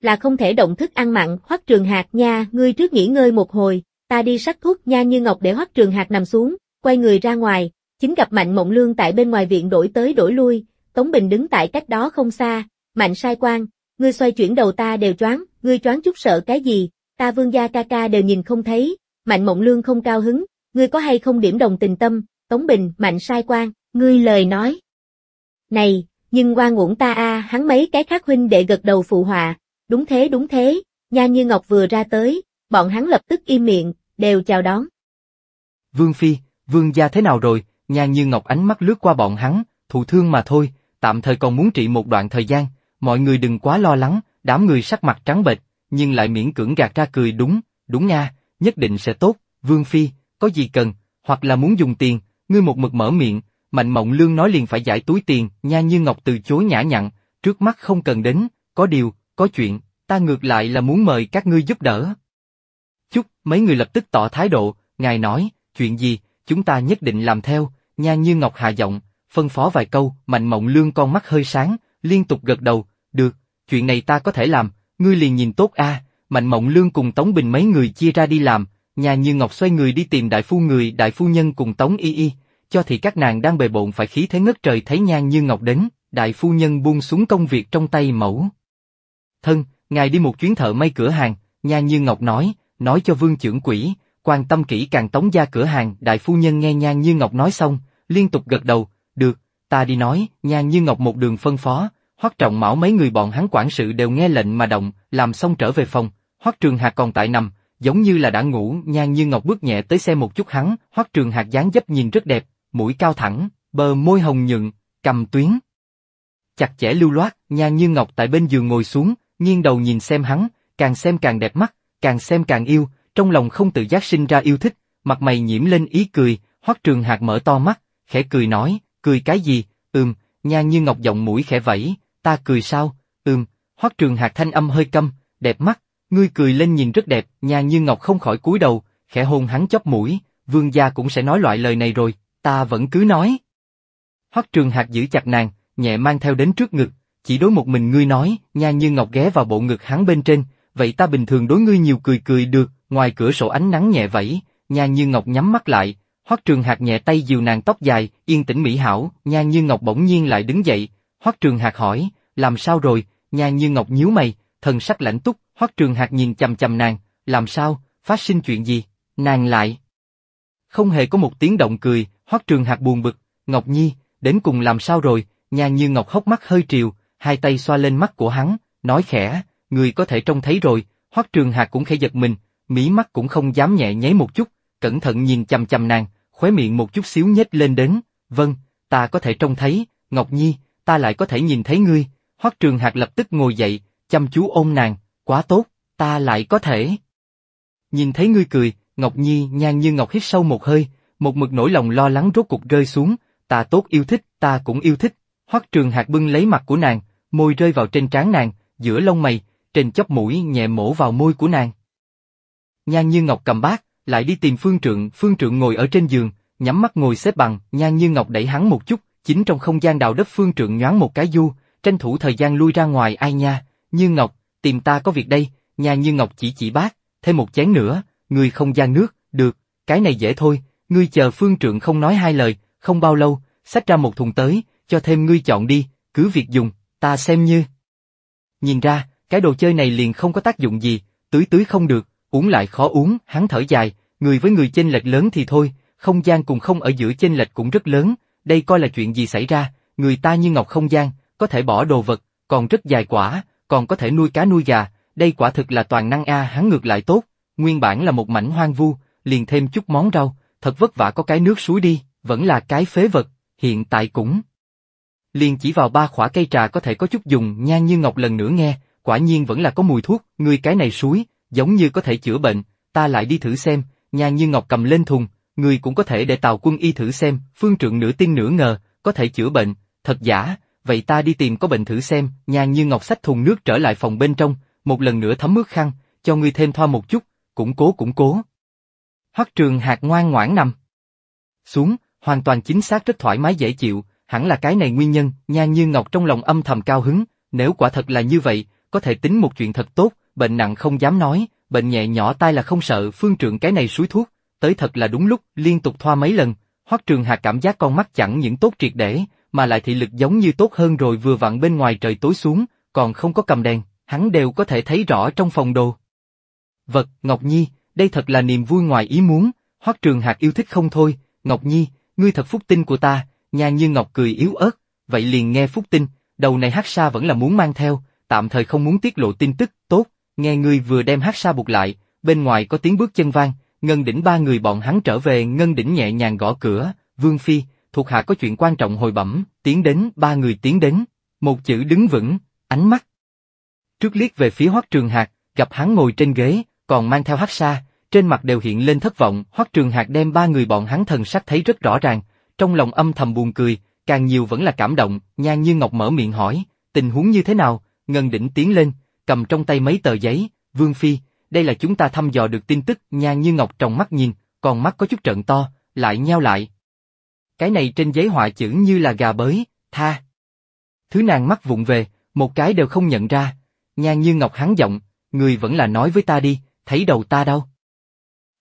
Speaker 1: là không thể động thức ăn mặn, Hoắc Trường Hạc nha, ngươi trước nghỉ ngơi một hồi, ta đi sắc thuốc nha như ngọc để Hoắc Trường Hạc nằm xuống, quay người ra ngoài, chính gặp Mạnh Mộng Lương tại bên ngoài viện đổi tới đổi lui, Tống Bình đứng tại cách đó không xa, Mạnh Sai Quan, ngươi xoay chuyển đầu ta đều choáng, ngươi choáng chút sợ cái gì, ta Vương gia ca ca đều nhìn không thấy, Mạnh Mộng Lương không cao hứng, ngươi có hay không điểm đồng tình tâm, Tống Bình, Mạnh Sai Quan, ngươi lời nói. Này, nhưng qua ngủng ta a, hắn mấy cái khác huynh đệ gật đầu phụ họa, Đúng thế đúng thế, Nha Như Ngọc vừa ra tới, bọn hắn lập tức im miệng, đều chào đón.
Speaker 2: Vương Phi, Vương gia thế nào rồi? Nha Như Ngọc ánh mắt lướt qua bọn hắn, thụ thương mà thôi, tạm thời còn muốn trị một đoạn thời gian, mọi người đừng quá lo lắng, đám người sắc mặt trắng bệch, nhưng lại miễn cưỡng gạt ra cười đúng, đúng nha, nhất định sẽ tốt, Vương Phi, có gì cần, hoặc là muốn dùng tiền, ngươi một mực mở miệng, Mạnh Mộng Lương nói liền phải giải túi tiền, Nha Như Ngọc từ chối nhã nhặn, trước mắt không cần đến, có điều, có chuyện, ta ngược lại là muốn mời các ngươi giúp đỡ. Chúc, mấy người lập tức tỏ thái độ, ngài nói, chuyện gì, chúng ta nhất định làm theo, nha như ngọc hạ giọng, phân phó vài câu, mạnh mộng lương con mắt hơi sáng, liên tục gật đầu, được, chuyện này ta có thể làm, ngươi liền nhìn tốt a. mạnh mộng lương cùng Tống Bình mấy người chia ra đi làm, nha như Ngọc xoay người đi tìm đại phu người, đại phu nhân cùng Tống Y Y, cho thì các nàng đang bề bộn phải khí thế ngất trời thấy nha như Ngọc đến, đại phu nhân buông xuống công việc trong tay mẫu. Thân, ngài đi một chuyến thợ may cửa hàng, Nha Như Ngọc nói, nói cho vương trưởng quỷ, quan tâm kỹ càng tống gia cửa hàng, đại phu nhân nghe Nha Như Ngọc nói xong, liên tục gật đầu, được, ta đi nói, Nha Như Ngọc một đường phân phó, hoắc trọng mão mấy người bọn hắn quản sự đều nghe lệnh mà động, làm xong trở về phòng, hoắc trường hạc còn tại nằm, giống như là đã ngủ, Nha Như Ngọc bước nhẹ tới xe một chút hắn, hoắc trường hạc dáng dấp nhìn rất đẹp, mũi cao thẳng, bờ môi hồng nhuận, cầm tuyến. Chặt chẽ lưu loát, Nha Như Ngọc tại bên giường ngồi xuống, nghiêng đầu nhìn xem hắn, càng xem càng đẹp mắt, càng xem càng yêu, trong lòng không tự giác sinh ra yêu thích, mặt mày nhiễm lên ý cười, hoắc trường hạc mở to mắt, khẽ cười nói, cười cái gì, ừm, nha như ngọc giọng mũi khẽ vẫy, ta cười sao, ừm, hoắc trường hạc thanh âm hơi câm, đẹp mắt, ngươi cười lên nhìn rất đẹp, nha như ngọc không khỏi cúi đầu, khẽ hôn hắn chóp mũi, vương gia cũng sẽ nói loại lời này rồi, ta vẫn cứ nói. Hoắc trường hạc giữ chặt nàng, nhẹ mang theo đến trước ngực, chỉ đối một mình ngươi nói, nha như ngọc ghé vào bộ ngực hắn bên trên, vậy ta bình thường đối ngươi nhiều cười cười được, ngoài cửa sổ ánh nắng nhẹ vẫy, nha như ngọc nhắm mắt lại, hoắc trường hạt nhẹ tay dìu nàng tóc dài, yên tĩnh mỹ hảo, nha như ngọc bỗng nhiên lại đứng dậy, hoắc trường hạt hỏi, làm sao rồi, nha như ngọc nhíu mày, thần sắc lãnh túc, hoắc trường hạt nhìn chầm chầm nàng, làm sao, phát sinh chuyện gì, nàng lại. Không hề có một tiếng động cười, hoắc trường hạt buồn bực, Ngọc Nhi, đến cùng làm sao rồi, nha như Ngọc hốc mắt hơi triều, hai tay xoa lên mắt của hắn, nói khẽ, người có thể trông thấy rồi, Hoắc Trường Hạc cũng khẽ giật mình, mí mắt cũng không dám nhẹ nháy một chút, cẩn thận nhìn chằm chằm nàng, khóe miệng một chút xíu nhếch lên đến, "Vâng, ta có thể trông thấy, Ngọc Nhi, ta lại có thể nhìn thấy ngươi." Hoắc Trường Hạc lập tức ngồi dậy, chăm chú ôm nàng, "Quá tốt, ta lại có thể." Nhìn thấy ngươi cười, Ngọc Nhi nhan như ngọc hít sâu một hơi, một mực nỗi lòng lo lắng rốt cục rơi xuống, "Ta tốt yêu thích, ta cũng yêu thích." Hoắc Trường Hạc bưng lấy mặt của nàng, môi rơi vào trên trán nàng, giữa lông mày, trên chóp mũi nhẹ mổ vào môi của nàng. Nhan Như Ngọc cầm bát, lại đi tìm Phương Trượng, Phương Trượng ngồi ở trên giường, nhắm mắt ngồi xếp bằng, Nhan Như Ngọc đẩy hắn một chút, chính trong không gian đào đất Phương Trượng nhoáng một cái du, tranh thủ thời gian lui ra ngoài ai nha, Như Ngọc, tìm ta có việc đây, nhan Như Ngọc chỉ chỉ bát, thêm một chén nữa, người không gian nước, được, cái này dễ thôi, ngươi chờ Phương Trượng không nói hai lời, không bao lâu, xách ra một thùng tới, cho thêm ngươi chọn đi, cứ việc dùng ta xem như. Nhìn ra, cái đồ chơi này liền không có tác dụng gì, tưới tưới không được, uống lại khó uống, hắn thở dài, người với người chênh lệch lớn thì thôi, không gian cùng không ở giữa chênh lệch cũng rất lớn, đây coi là chuyện gì xảy ra, người ta như ngọc không gian, có thể bỏ đồ vật, còn rất dài quả, còn có thể nuôi cá nuôi gà, đây quả thực là toàn năng A hắn ngược lại tốt, nguyên bản là một mảnh hoang vu, liền thêm chút món rau, thật vất vả có cái nước suối đi, vẫn là cái phế vật, hiện tại cũng liền chỉ vào ba khỏa cây trà có thể có chút dùng nha như ngọc lần nữa nghe, quả nhiên vẫn là có mùi thuốc, người cái này suối, giống như có thể chữa bệnh, ta lại đi thử xem, nha như ngọc cầm lên thùng, người cũng có thể để tàu quân y thử xem, phương trượng nửa tin nửa ngờ, có thể chữa bệnh, thật giả, vậy ta đi tìm có bệnh thử xem, nha như ngọc sách thùng nước trở lại phòng bên trong, một lần nữa thấm ướt khăn, cho người thêm thoa một chút, củng cố củng cố. hắc trường hạt ngoan ngoãn nằm. Xuống, hoàn toàn chính xác rất thoải mái dễ chịu, hẳn là cái này nguyên nhân, nha như ngọc trong lòng âm thầm cao hứng, nếu quả thật là như vậy, có thể tính một chuyện thật tốt, bệnh nặng không dám nói, bệnh nhẹ nhỏ tai là không sợ phương trượng cái này suối thuốc, tới thật là đúng lúc, liên tục thoa mấy lần, hoắc trường hà cảm giác con mắt chẳng những tốt triệt để, mà lại thị lực giống như tốt hơn rồi vừa vặn bên ngoài trời tối xuống, còn không có cầm đèn, hắn đều có thể thấy rõ trong phòng đồ. Vật, Ngọc Nhi, đây thật là niềm vui ngoài ý muốn, hoắc trường hạc yêu thích không thôi, Ngọc Nhi, ngươi thật phúc tinh của ta, Nha Như Ngọc cười yếu ớt, vậy liền nghe Phúc tin. đầu này hát sa vẫn là muốn mang theo, tạm thời không muốn tiết lộ tin tức, tốt, nghe ngươi vừa đem hát sa buộc lại, bên ngoài có tiếng bước chân vang, Ngân Đỉnh ba người bọn hắn trở về, Ngân Đỉnh nhẹ nhàng gõ cửa, Vương Phi, thuộc hạ có chuyện quan trọng hồi bẩm, tiến đến, ba người tiến đến, một chữ đứng vững, ánh mắt. Trước liếc về phía Hoắc Trường Hạc, gặp hắn ngồi trên ghế, còn mang theo hát sa, trên mặt đều hiện lên thất vọng, Hoắc Trường Hạc đem ba người bọn hắn thần sắc thấy rất rõ ràng, trong lòng âm thầm buồn cười, càng nhiều vẫn là cảm động, Nhan Như Ngọc mở miệng hỏi, tình huống như thế nào, Ngân Đỉnh tiến lên, cầm trong tay mấy tờ giấy, Vương Phi, đây là chúng ta thăm dò được tin tức, Nhan Như Ngọc trong mắt nhìn, còn mắt có chút trận to, lại nheo lại. Cái này trên giấy họa chữ như là gà bới, tha. Thứ nàng mắt vụng về, một cái đều không nhận ra, Nhan Như Ngọc hắn giọng, người vẫn là nói với ta đi, thấy đầu ta đâu.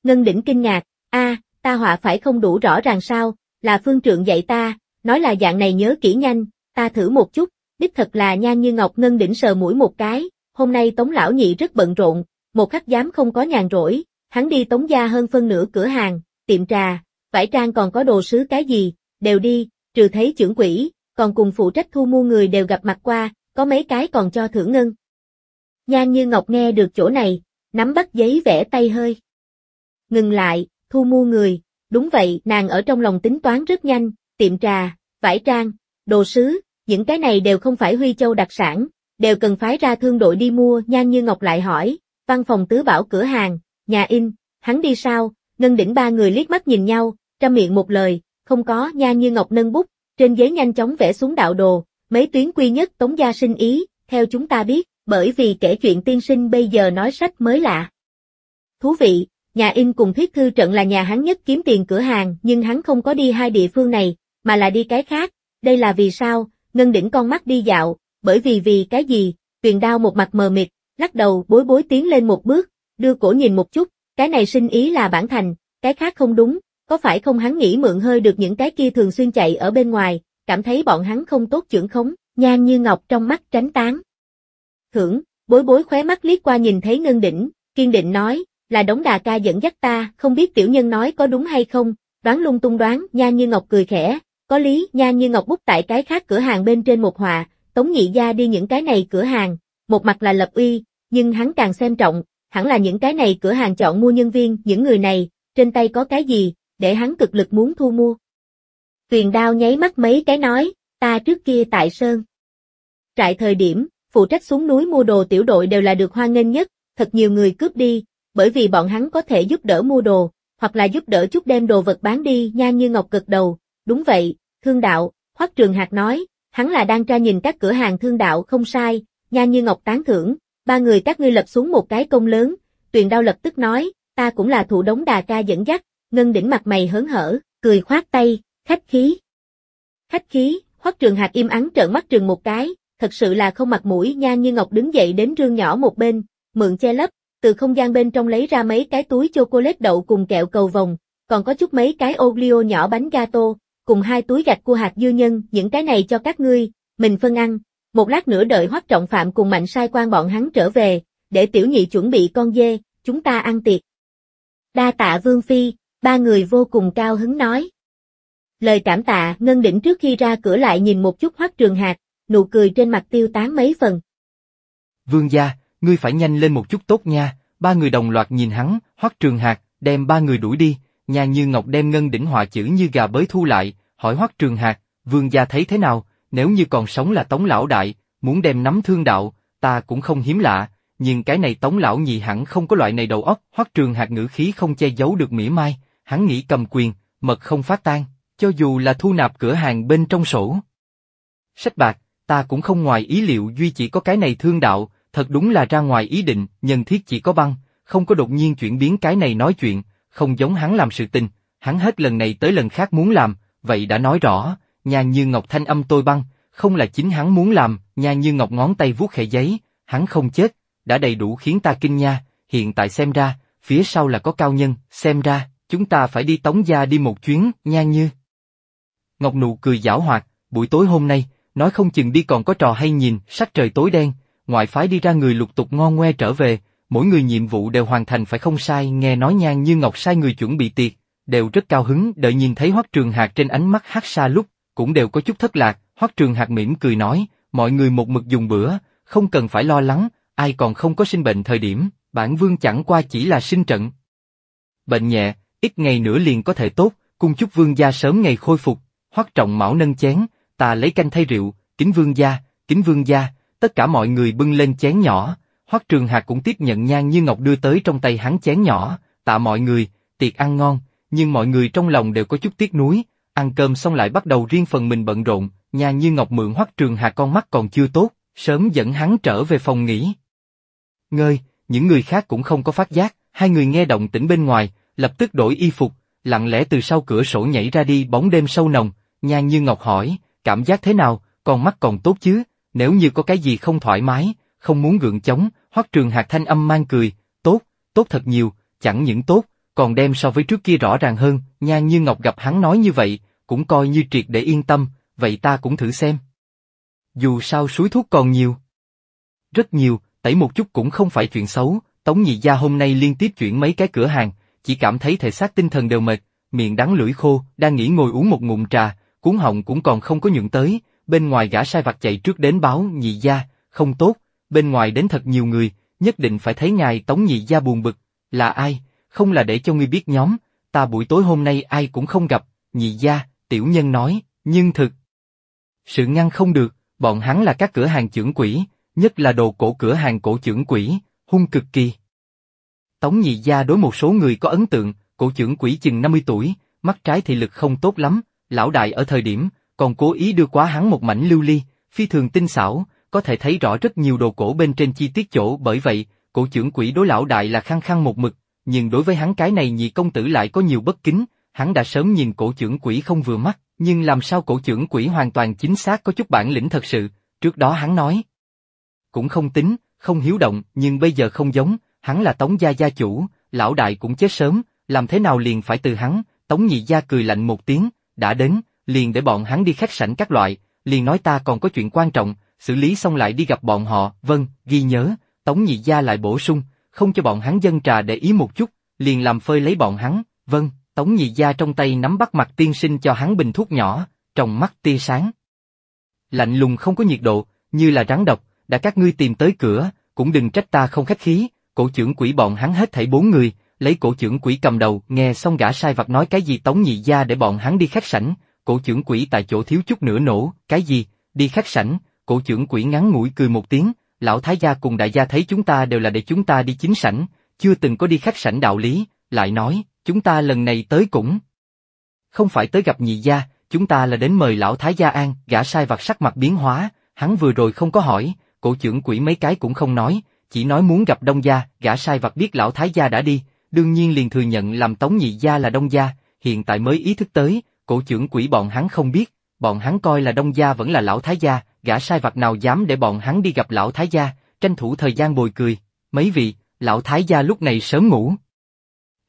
Speaker 1: Ngân Đỉnh kinh ngạc, a ta họa phải không đủ rõ ràng sao, là phương trượng dạy ta, nói là dạng này nhớ kỹ nhanh, ta thử một chút, đích thật là nhan như ngọc ngân đỉnh sờ mũi một cái, hôm nay tống lão nhị rất bận rộn, một khắc dám không có nhàn rỗi, hắn đi tống gia hơn phân nửa cửa hàng, tiệm trà, vải trang còn có đồ sứ cái gì, đều đi, trừ thấy trưởng quỹ, còn cùng phụ trách thu mua người đều gặp mặt qua, có mấy cái còn cho thử ngân. Nhan như ngọc nghe được chỗ này, nắm bắt giấy vẽ tay hơi. Ngừng lại, thu mua người, Đúng vậy, nàng ở trong lòng tính toán rất nhanh, tiệm trà, vải trang, đồ sứ, những cái này đều không phải Huy Châu đặc sản, đều cần phái ra thương đội đi mua, Nhan Như Ngọc lại hỏi, văn phòng tứ bảo cửa hàng, nhà in, hắn đi sao, ngân đỉnh ba người liếc mắt nhìn nhau, trăm miệng một lời, không có, Nhan Như Ngọc nâng bút, trên giấy nhanh chóng vẽ xuống đạo đồ, mấy tuyến quy nhất tống gia sinh ý, theo chúng ta biết, bởi vì kể chuyện tiên sinh bây giờ nói sách mới lạ. Thú vị, Nhà in cùng thuyết thư trận là nhà hắn nhất kiếm tiền cửa hàng, nhưng hắn không có đi hai địa phương này, mà là đi cái khác. Đây là vì sao? Ngân đỉnh con mắt đi dạo, bởi vì vì cái gì? Tuyền đao một mặt mờ mịt, lắc đầu bối bối tiến lên một bước, đưa cổ nhìn một chút, cái này sinh ý là bản thành, cái khác không đúng, có phải không hắn nghĩ mượn hơi được những cái kia thường xuyên chạy ở bên ngoài, cảm thấy bọn hắn không tốt trưởng khống, nhan như ngọc trong mắt tránh tán. Thưởng, bối bối khóe mắt liếc qua nhìn thấy ngân đỉnh, kiên định nói, là đống đà ca dẫn dắt ta, không biết tiểu nhân nói có đúng hay không, đoán lung tung đoán, nha như ngọc cười khẽ, có lý, nha như ngọc bút tại cái khác cửa hàng bên trên một họa, tống nhị gia đi những cái này cửa hàng, một mặt là lập uy, nhưng hắn càng xem trọng, hẳn là những cái này cửa hàng chọn mua nhân viên, những người này, trên tay có cái gì, để hắn cực lực muốn thu mua. Tuyền đao nháy mắt mấy cái nói, ta trước kia tại Sơn. Trại thời điểm, phụ trách xuống núi mua đồ tiểu đội đều là được hoan nghênh nhất, thật nhiều người cướp đi, bởi vì bọn hắn có thể giúp đỡ mua đồ, hoặc là giúp đỡ chút đem đồ vật bán đi nha như ngọc cực đầu. Đúng vậy, thương đạo, Hoắc Trường Hạc nói, hắn là đang tra nhìn các cửa hàng thương đạo không sai, nha như ngọc tán thưởng, ba người các ngươi lập xuống một cái công lớn, tuyền đao lập tức nói, ta cũng là thủ đống đà ca dẫn dắt, ngân đỉnh mặt mày hớn hở, cười khoát tay, khách khí. Khách khí, Hoắc Trường Hạc im ắng trợn mắt trừng một cái, thật sự là không mặt mũi nha như ngọc đứng dậy đến rương nhỏ một bên, mượn che lấp, từ không gian bên trong lấy ra mấy cái túi chocolate đậu cùng kẹo cầu vồng, còn có chút mấy cái Oreo nhỏ bánh gato, cùng hai túi gạch cua hạt dưa nhân, những cái này cho các ngươi, mình phân ăn. Một lát nữa đợi Hoắc Trọng Phạm cùng Mạnh Sai quan bọn hắn trở về, để tiểu nhị chuẩn bị con dê, chúng ta ăn tiệc. Đa tạ Vương Phi, ba người vô cùng cao hứng nói. Lời cảm tạ Ngân Đỉnh trước khi ra cửa lại nhìn một chút Hoắc Trường hạt nụ cười trên mặt tiêu tán mấy phần.
Speaker 2: Vương gia, ngươi phải nhanh lên một chút tốt nha, ba người đồng loạt nhìn hắn, hoắc trường hạc, đem ba người đuổi đi, nhà như ngọc đem ngân đỉnh họa chữ như gà bới thu lại, hỏi hoắc trường hạc, vương gia thấy thế nào, nếu như còn sống là tống lão đại, muốn đem nắm thương đạo, ta cũng không hiếm lạ, nhưng cái này tống lão nhị hẳn không có loại này đầu óc, hoắc trường hạc ngữ khí không che giấu được mỉa mai, hắn nghĩ cầm quyền, mật không phát tan, cho dù là thu nạp cửa hàng bên trong sổ. Sách bạc, ta cũng không ngoài ý liệu duy chỉ có cái này thương đạo, Thật đúng là ra ngoài ý định, nhân thiết chỉ có băng, không có đột nhiên chuyển biến cái này nói chuyện, không giống hắn làm sự tình, hắn hết lần này tới lần khác muốn làm, vậy đã nói rõ, nhà như ngọc thanh âm tôi băng, không là chính hắn muốn làm, nhà như ngọc ngón tay vuốt khẽ giấy, hắn không chết, đã đầy đủ khiến ta kinh nha, hiện tại xem ra, phía sau là có cao nhân, xem ra, chúng ta phải đi tống gia đi một chuyến, nha như. Ngọc nụ cười giảo hoạt, buổi tối hôm nay, nói không chừng đi còn có trò hay nhìn, sắc trời tối đen, ngoại phái đi ra người lục tục ngon ngoe trở về, mỗi người nhiệm vụ đều hoàn thành phải không sai, nghe nói nhang như ngọc sai người chuẩn bị tiệc, đều rất cao hứng, đợi nhìn thấy Hoắc Trường Hạc trên ánh mắt hát xa lúc, cũng đều có chút thất lạc, Hoắc Trường Hạc mỉm cười nói, mọi người một mực dùng bữa, không cần phải lo lắng, ai còn không có sinh bệnh thời điểm, bản vương chẳng qua chỉ là sinh trận. Bệnh nhẹ, ít ngày nữa liền có thể tốt, cung chúc vương gia sớm ngày khôi phục, Hoắc Trọng Mão nâng chén, ta lấy canh thay rượu, kính vương gia, kính vương gia, tất cả mọi người bưng lên chén nhỏ, Hoắc Trường Hạc cũng tiếp nhận Nhan Như Ngọc đưa tới trong tay hắn chén nhỏ, tạ mọi người, tiệc ăn ngon, nhưng mọi người trong lòng đều có chút tiếc nuối, ăn cơm xong lại bắt đầu riêng phần mình bận rộn, Nhan Như Ngọc mượn Hoắc Trường Hạc con mắt còn chưa tốt, sớm dẫn hắn trở về phòng nghỉ. Ngơi, những người khác cũng không có phát giác, hai người nghe động tĩnh bên ngoài, lập tức đổi y phục, lặng lẽ từ sau cửa sổ nhảy ra đi bóng đêm sâu nồng, Nhan Như Ngọc hỏi, cảm giác thế nào, con mắt còn tốt chứ, nếu như có cái gì không thoải mái, không muốn gượng chống, Hoắc Trường Hạc thanh âm mang cười, tốt, tốt thật nhiều, chẳng những tốt, còn đem so với trước kia rõ ràng hơn, Nhan Như Ngọc gặp hắn nói như vậy, cũng coi như triệt để yên tâm, vậy ta cũng thử xem. Dù sao suối thuốc còn nhiều. Rất nhiều, tẩy một chút cũng không phải chuyện xấu, Tống Nhị Gia hôm nay liên tiếp chuyển mấy cái cửa hàng, chỉ cảm thấy thể xác tinh thần đều mệt, miệng đắng lưỡi khô, đang nghỉ ngồi uống một ngụm trà, cuốn họng cũng còn không có nhượng tới, bên ngoài gã sai vặt chạy trước đến báo nhị gia, không tốt, bên ngoài đến thật nhiều người, nhất định phải thấy ngài tống nhị gia buồn bực, là ai, không là để cho ngươi biết nhóm, ta buổi tối hôm nay ai cũng không gặp, nhị gia, tiểu nhân nói, nhưng thực. Sự ngăn không được, bọn hắn là các cửa hàng trưởng quỷ, nhất là đồ cổ cửa hàng cổ trưởng quỷ, hung cực kỳ. Tống nhị gia đối một số người có ấn tượng, cổ trưởng quỷ chừng 50 tuổi, mắt trái thị lực không tốt lắm, lão đại ở thời điểm, còn cố ý đưa quá hắn một mảnh lưu ly, phi thường tinh xảo, có thể thấy rõ rất nhiều đồ cổ bên trên chi tiết chỗ bởi vậy, cổ trưởng quỷ đối lão đại là khăng khăng một mực, nhưng đối với hắn cái này nhị công tử lại có nhiều bất kính, hắn đã sớm nhìn cổ trưởng quỷ không vừa mắt, nhưng làm sao cổ trưởng quỷ hoàn toàn chính xác có chút bản lĩnh thật sự, trước đó hắn nói. Cũng không tính, không hiếu động, nhưng bây giờ không giống, hắn là tống gia gia chủ, lão đại cũng chết sớm, làm thế nào liền phải từ hắn, tống nhị gia cười lạnh một tiếng, đã đến, liền để bọn hắn đi khách sảnh các loại, liền nói ta còn có chuyện quan trọng, xử lý xong lại đi gặp bọn họ, vâng, ghi nhớ, Tống Nhị Gia lại bổ sung, không cho bọn hắn dân trà để ý một chút, liền làm phơi lấy bọn hắn, vâng, Tống Nhị Gia trong tay nắm bắt mặt tiên sinh cho hắn bình thuốc nhỏ, trong mắt tia sáng. Lạnh lùng không có nhiệt độ, như là rắn độc, đã các ngươi tìm tới cửa, cũng đừng trách ta không khách khí, cổ trưởng quỷ bọn hắn hết thảy bốn người, lấy cổ trưởng quỷ cầm đầu, nghe xong gã sai vặt nói cái gì Tống Nhị Gia để bọn hắn đi khách sảnh, cổ trưởng quỷ tại chỗ thiếu chút nữa nổ, cái gì, đi khách sảnh, cổ trưởng quỷ ngắn ngủi cười một tiếng, lão thái gia cùng đại gia thấy chúng ta đều là để chúng ta đi chính sảnh, chưa từng có đi khách sảnh đạo lý, lại nói, chúng ta lần này tới cũng. Không phải tới gặp nhị gia, chúng ta là đến mời lão thái gia an, gã sai vặt sắc mặt biến hóa, hắn vừa rồi không có hỏi, cổ trưởng quỷ mấy cái cũng không nói, chỉ nói muốn gặp đông gia, gã sai vặt biết lão thái gia đã đi, đương nhiên liền thừa nhận làm tống nhị gia là đông gia, hiện tại mới ý thức tới, cổ trưởng quỷ bọn hắn không biết, bọn hắn coi là đông gia vẫn là lão thái gia, gã sai vặt nào dám để bọn hắn đi gặp lão thái gia, tranh thủ thời gian bồi cười, mấy vị, lão thái gia lúc này sớm ngủ.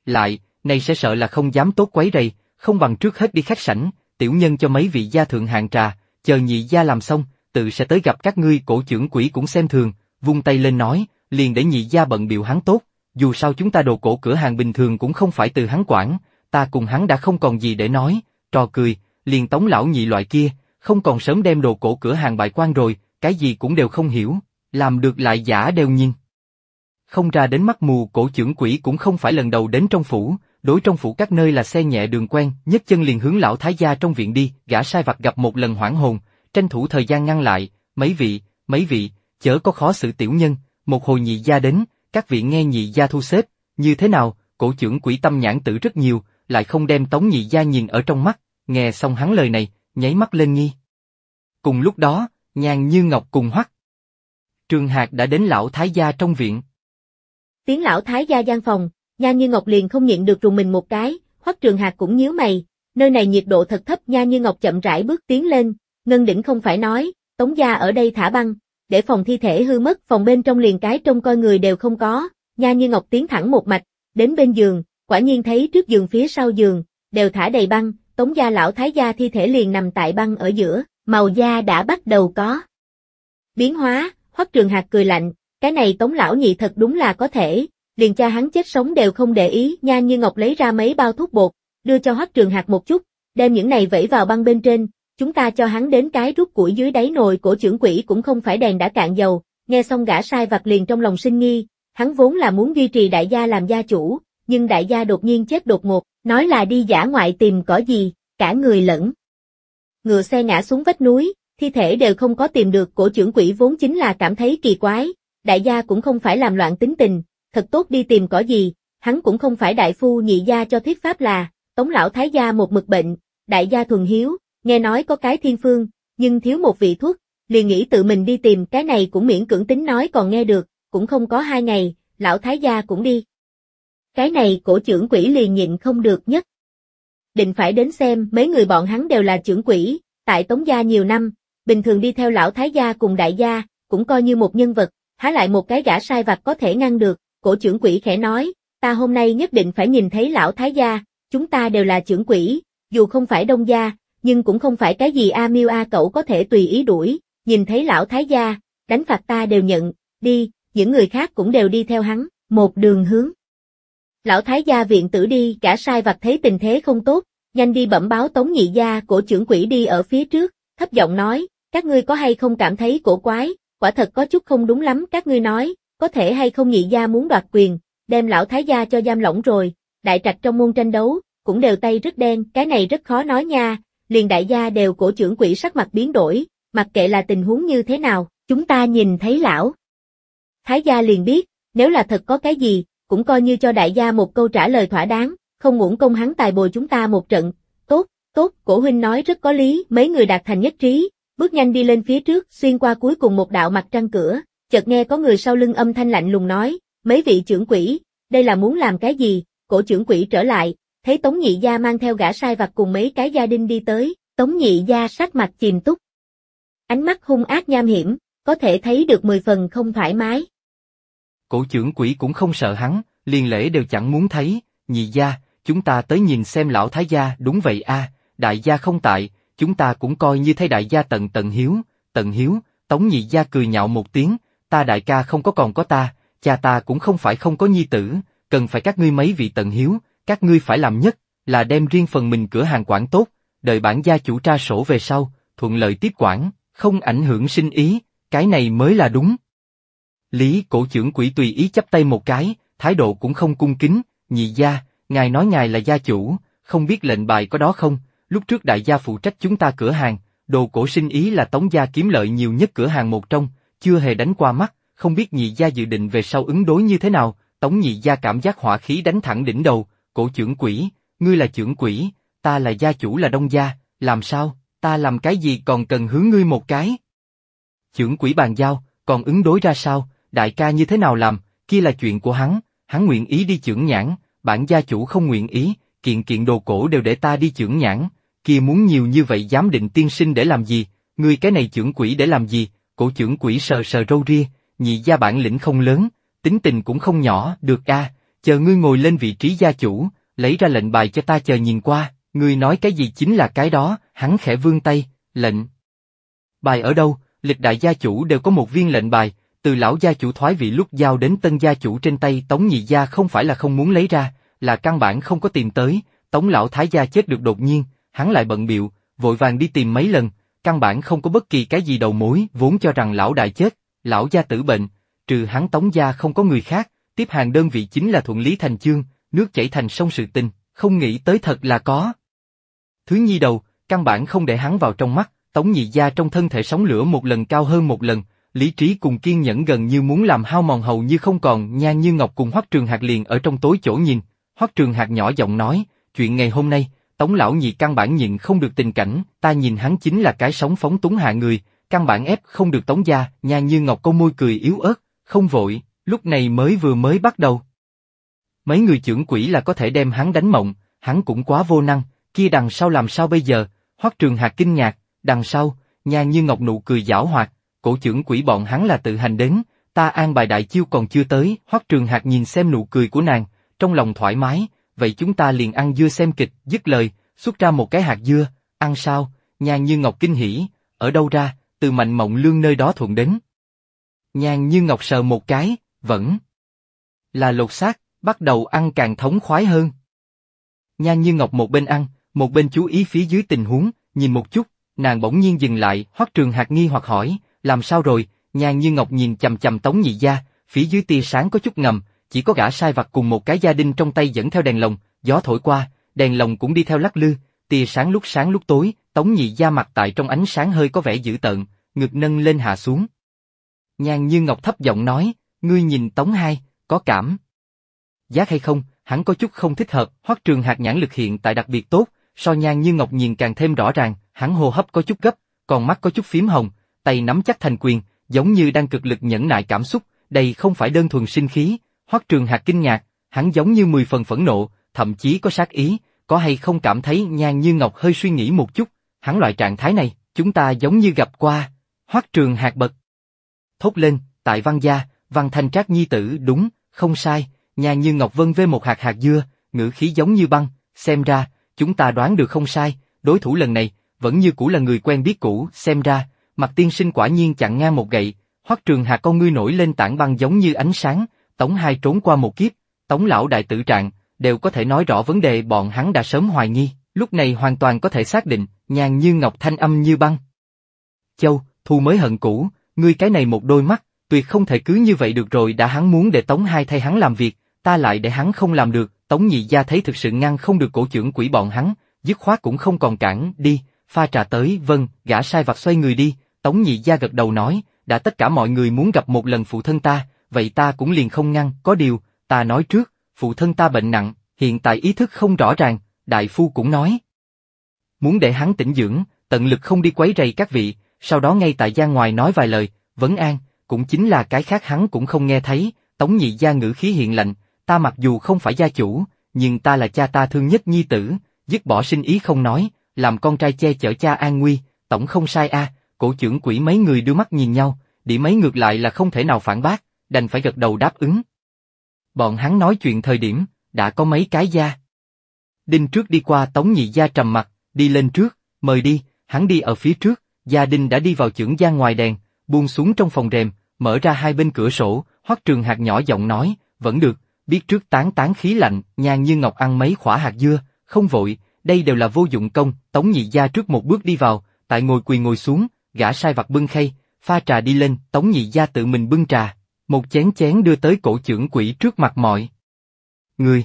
Speaker 2: Lại, nay sẽ sợ là không dám tốt quấy rầy, không bằng trước hết đi khách sảnh, tiểu nhân cho mấy vị gia thượng hạng trà, chờ nhị gia làm xong, tự sẽ tới gặp các ngươi cổ trưởng quỷ cũng xem thường, vung tay lên nói, liền để nhị gia bận biểu hắn tốt, dù sao chúng ta đồ cổ cửa hàng bình thường cũng không phải từ hắn quản, ta cùng hắn đã không còn gì để nói, trò cười, liền tống lão nhị loại kia, không còn sớm đem đồ cổ cửa hàng bại quan rồi, cái gì cũng đều không hiểu, làm được lại giả đều nhiên. Không ra đến mắt mù cổ trưởng quỷ cũng không phải lần đầu đến trong phủ, đối trong phủ các nơi là xe nhẹ đường quen, nhấc chân liền hướng lão thái gia trong viện đi, gã sai vặt gặp một lần hoảng hồn, tranh thủ thời gian ngăn lại, mấy vị, mấy vị, chớ có khó xử tiểu nhân, một hồi nhị gia đến, các vị nghe nhị gia thu xếp, như thế nào, cổ trưởng quỷ tâm nhãn tử rất nhiều, lại không đem Tống Nhị Gia nhìn ở trong mắt, nghe xong hắn lời này, nháy mắt lên nghi. Cùng lúc đó, nhàn như ngọc cùng hoắc. Trường Hạc đã đến lão thái gia trong viện.
Speaker 1: Tiếng lão thái gia gian phòng, Nha Như Ngọc liền không nhịn được rùng mình một cái, Hoắc Trường Hạc cũng nhíu mày, nơi này nhiệt độ thật thấp, Nha Như Ngọc chậm rãi bước tiến lên, Ngân Đỉnh không phải nói, Tống gia ở đây thả băng, để phòng thi thể hư mất, phòng bên trong liền cái trông coi người đều không có, Nha Như Ngọc tiến thẳng một mạch, đến bên giường, quả nhiên thấy trước giường phía sau giường, đều thả đầy băng, tống gia lão thái gia thi thể liền nằm tại băng ở giữa, màu da đã bắt đầu có. Biến hóa, hoắc trường hạt cười lạnh, cái này tống lão nhị thật đúng là có thể, liền cha hắn chết sống đều không để ý, nha như ngọc lấy ra mấy bao thuốc bột, đưa cho hoắc trường hạt một chút, đem những này vẫy vào băng bên trên, chúng ta cho hắn đến cái rút củi dưới đáy nồi của trưởng quỷ cũng không phải đèn đã cạn dầu, nghe xong gã sai vặt liền trong lòng sinh nghi, hắn vốn là muốn duy trì đại gia làm gia chủ, nhưng đại gia đột nhiên chết đột ngột, nói là đi giả ngoại tìm cỏ gì, cả người lẫn. Ngựa xe ngã xuống vách núi, thi thể đều không có tìm được cổ trưởng quỷ vốn chính là cảm thấy kỳ quái, đại gia cũng không phải làm loạn tính tình, thật tốt đi tìm cỏ gì, hắn cũng không phải đại phu nhị gia cho thuyết pháp là, tống lão thái gia một mực bệnh, đại gia thuần hiếu, nghe nói có cái thiên phương, nhưng thiếu một vị thuốc, liền nghĩ tự mình đi tìm cái này cũng miễn cưỡng tính nói còn nghe được, cũng không có hai ngày, lão thái gia cũng đi cái này cổ trưởng quỷ liền nhịn không được nhất. Định phải đến xem mấy người bọn hắn đều là trưởng quỷ, tại Tống Gia nhiều năm, bình thường đi theo lão Thái Gia cùng đại gia, cũng coi như một nhân vật, há lại một cái gã sai vặt có thể ngăn được, cổ trưởng quỷ khẽ nói, ta hôm nay nhất định phải nhìn thấy lão Thái Gia, chúng ta đều là trưởng quỷ, dù không phải đông gia, nhưng cũng không phải cái gì A miu A cậu có thể tùy ý đuổi, nhìn thấy lão Thái Gia, đánh phạt ta đều nhận, đi, những người khác cũng đều đi theo hắn, một đường hướng lão thái gia viện tử đi, cả sai vặt thấy tình thế không tốt, nhanh đi bẩm báo tống nhị gia của trưởng quỷ đi ở phía trước, thấp giọng nói, các ngươi có hay không cảm thấy cổ quái, quả thật có chút không đúng lắm các ngươi nói, có thể hay không nhị gia muốn đoạt quyền, đem lão thái gia cho giam lỏng rồi, đại trạch trong môn tranh đấu, cũng đều tay rất đen, cái này rất khó nói nha, liền đại gia đều cổ trưởng quỷ sắc mặt biến đổi, mặc kệ là tình huống như thế nào, chúng ta nhìn thấy lão. Thái gia liền biết, nếu là thật có cái gì, cũng coi như cho đại gia một câu trả lời thỏa đáng, không uổng công hắn tài bồi chúng ta một trận. Tốt, tốt, cổ huynh nói rất có lý, mấy người đạt thành nhất trí, bước nhanh đi lên phía trước, xuyên qua cuối cùng một đạo mặt trăng cửa, chợt nghe có người sau lưng âm thanh lạnh lùng nói, mấy vị trưởng quỷ, đây là muốn làm cái gì, cổ trưởng quỷ trở lại, thấy Tống Nhị Gia mang theo gã sai vặt cùng mấy cái gia đinh đi tới, Tống Nhị Gia sắc mặt chìm túc. Ánh mắt hung ác nham hiểm, có thể thấy được mười phần không thoải mái,
Speaker 2: cổ trưởng quỷ cũng không sợ hắn, liền lễ đều chẳng muốn thấy, nhị gia, chúng ta tới nhìn xem lão thái gia, đúng vậy a, đại gia không tại, chúng ta cũng coi như thấy đại gia tận tận hiếu, tận hiếu, tống nhị gia cười nhạo một tiếng, ta đại ca không có còn có ta, cha ta cũng không phải không có nhi tử, cần phải các ngươi mấy vị tận hiếu, các ngươi phải làm nhất, là đem riêng phần mình cửa hàng quản tốt, đợi bản gia chủ tra sổ về sau, thuận lợi tiếp quản, không ảnh hưởng sinh ý, cái này mới là đúng. Lý cổ trưởng quỷ tùy ý chấp tay một cái, thái độ cũng không cung kính, nhị gia, ngài nói ngài là gia chủ, không biết lệnh bài có đó không, lúc trước đại gia phụ trách chúng ta cửa hàng, đồ cổ sinh ý là tống gia kiếm lợi nhiều nhất cửa hàng một trong, chưa hề đánh qua mắt, không biết nhị gia dự định về sau ứng đối như thế nào, tống nhị gia cảm giác hỏa khí đánh thẳng đỉnh đầu, cổ trưởng quỷ, ngươi là trưởng quỷ, ta là gia chủ là đông gia, làm sao, ta làm cái gì còn cần hướng ngươi một cái. Trưởng quỷ bàn giao, còn ứng đối ra sao, đại ca như thế nào làm, kia là chuyện của hắn, hắn nguyện ý đi trưởng nhãn, bản gia chủ không nguyện ý, kiện kiện đồ cổ đều để ta đi trưởng nhãn, kia muốn nhiều như vậy dám định tiên sinh để làm gì, ngươi cái này chưởng quỷ để làm gì, cổ chưởng quỷ sờ sờ râu ria, nhị gia bản lĩnh không lớn, tính tình cũng không nhỏ, được a, chờ ngươi ngồi lên vị trí gia chủ, lấy ra lệnh bài cho ta chờ nhìn qua, ngươi nói cái gì chính là cái đó, hắn khẽ vươn tay, lệnh. Bài ở đâu, lịch đại gia chủ đều có một viên lệnh bài, từ lão gia chủ thoái vị lúc giao đến tân gia chủ trên tay Tống Nhị Gia không phải là không muốn lấy ra, là căn bản không có tìm tới, Tống lão thái gia chết được đột nhiên, hắn lại bận biệu, vội vàng đi tìm mấy lần, căn bản không có bất kỳ cái gì đầu mối, vốn cho rằng lão đại chết, lão gia tử bệnh, trừ hắn Tống gia không có người khác, tiếp hàng đơn vị chính là thuận lý thành chương, nước chảy thành sông sự tình, không nghĩ tới thật là có. Thứ nhi đầu, căn bản không để hắn vào trong mắt, Tống nhị gia trong thân thể sóng lửa một lần cao hơn một lần, lý trí cùng kiên nhẫn gần như muốn làm hao mòn hầu như không còn, Nhan Như Ngọc cùng Hoắc Trường hạt liền ở trong tối chỗ nhìn, Hoắc Trường hạt nhỏ giọng nói, chuyện ngày hôm nay, Tống lão nhị căn bản nhịn không được tình cảnh, ta nhìn hắn chính là cái sống phóng túng hạ người, căn bản ép không được Tống gia, Nhan Như Ngọc câu môi cười yếu ớt, không vội, lúc này mới vừa mới bắt đầu. Mấy người trưởng quỷ là có thể đem hắn đánh mộng, hắn cũng quá vô năng, kia đằng sau làm sao bây giờ, Hoắc Trường hạt kinh ngạc, đằng sau, Nhan Như Ngọc nụ cười giảo hoạt, cổ trưởng quỷ bọn hắn là tự hành đến, ta an bài đại chiêu còn chưa tới, hoắc trường hạt nhìn xem nụ cười của nàng, trong lòng thoải mái, vậy chúng ta liền ăn dưa xem kịch, dứt lời, xuất ra một cái hạt dưa, ăn sao, nhan như ngọc kinh hỉ, ở đâu ra, từ mạnh mộng lương nơi đó thuận đến. Nhan như ngọc sờ một cái, vẫn là lột xác, bắt đầu ăn càng thống khoái hơn. Nhan như ngọc một bên ăn, một bên chú ý phía dưới tình huống, nhìn một chút, nàng bỗng nhiên dừng lại, hoắc trường hạt nghi hoặc hỏi, làm sao rồi, nhàn như ngọc nhìn chầm chầm tống nhị gia, phía dưới tia sáng có chút ngầm, chỉ có gã sai vặt cùng một cái gia đình trong tay dẫn theo đèn lồng, gió thổi qua, đèn lồng cũng đi theo lắc lư, tia sáng lúc sáng lúc tối, tống nhị gia mặt tại trong ánh sáng hơi có vẻ dữ tợn, ngực nâng lên hạ xuống. Nhàn như ngọc thấp giọng nói, ngươi nhìn tống hai, có cảm. Giác hay không, hắn có chút không thích hợp, hoắc trường hạt nhãn lực hiện tại đặc biệt tốt, so nhan như ngọc nhìn càng thêm rõ ràng, hắn hô hấp có chút gấp, còn mắt có chút phím hồng, tay nắm chắc thành quyền, giống như đang cực lực nhẫn nại cảm xúc, đây không phải đơn thuần sinh khí, Hoắc Trường Hạc kinh ngạc, hắn giống như mười phần phẫn nộ, thậm chí có sát ý, có hay không cảm thấy Nhan Như Ngọc hơi suy nghĩ một chút, hắn loại trạng thái này, chúng ta giống như gặp qua, Hoắc Trường Hạc bật. Thốt lên, tại Văn Gia, Văn Thanh Trác Nhi Tử đúng, không sai, Nhan Như Ngọc Vân vê một hạt hạt dưa, ngữ khí giống như băng, xem ra, chúng ta đoán được không sai, đối thủ lần này, vẫn như cũ là người quen biết cũ, xem ra, mặt tiên sinh quả nhiên chặn ngang một gậy, hoắc trường hà con ngươi nổi lên tảng băng giống như ánh sáng, tống hai trốn qua một kiếp, tống lão đại tự trạng, đều có thể nói rõ vấn đề bọn hắn đã sớm hoài nghi, lúc này hoàn toàn có thể xác định, nhàn như ngọc thanh âm như băng. Châu, thu mới hận cũ, ngươi cái này một đôi mắt, tuyệt không thể cứ như vậy được rồi đã hắn muốn để Tống Hai thay hắn làm việc, ta lại để hắn không làm được, Tống Nhị Gia thấy thực sự ngăn không được cổ trưởng quỷ bọn hắn, dứt khoát cũng không còn cản, đi, pha trà tới, vâng, gã sai vặt xoay người đi, Tống nhị gia gật đầu nói, đã tất cả mọi người muốn gặp một lần phụ thân ta, vậy ta cũng liền không ngăn, có điều, ta nói trước, phụ thân ta bệnh nặng, hiện tại ý thức không rõ ràng, đại phu cũng nói. Muốn để hắn tỉnh dưỡng, tận lực không đi quấy rầy các vị, sau đó ngay tại gia ngoài nói vài lời, vấn an, cũng chính là cái khác hắn cũng không nghe thấy, tống nhị gia ngữ khí hiện lạnh, ta mặc dù không phải gia chủ, nhưng ta là cha ta thương nhất nhi tử, dứt bỏ sinh ý không nói, làm con trai che chở cha an nguy, tổng không sai a, à, cổ trưởng quỷ mấy người đưa mắt nhìn nhau, đĩ mấy ngược lại là không thể nào phản bác, đành phải gật đầu đáp ứng. Bọn hắn nói chuyện thời điểm, đã có mấy cái gia. Đinh trước đi qua tống nhị gia trầm mặt, đi lên trước, mời đi, hắn đi ở phía trước, gia đinh đã đi vào trưởng gia ngoài đèn, buông xuống trong phòng rèm, mở ra hai bên cửa sổ, hoắc trường hạt nhỏ giọng nói, vẫn được, biết trước tán tán khí lạnh, nhàn như ngọc ăn mấy khỏa hạt dưa, không vội, đây đều là vô dụng công, tống nhị gia trước một bước đi vào, tại ngồi quỳ ngồi xuống, gã sai vặt bưng khay, pha trà đi lên, tống nhị gia tự mình bưng trà, một chén chén đưa tới cổ trưởng quỷ trước mặt mọi. Người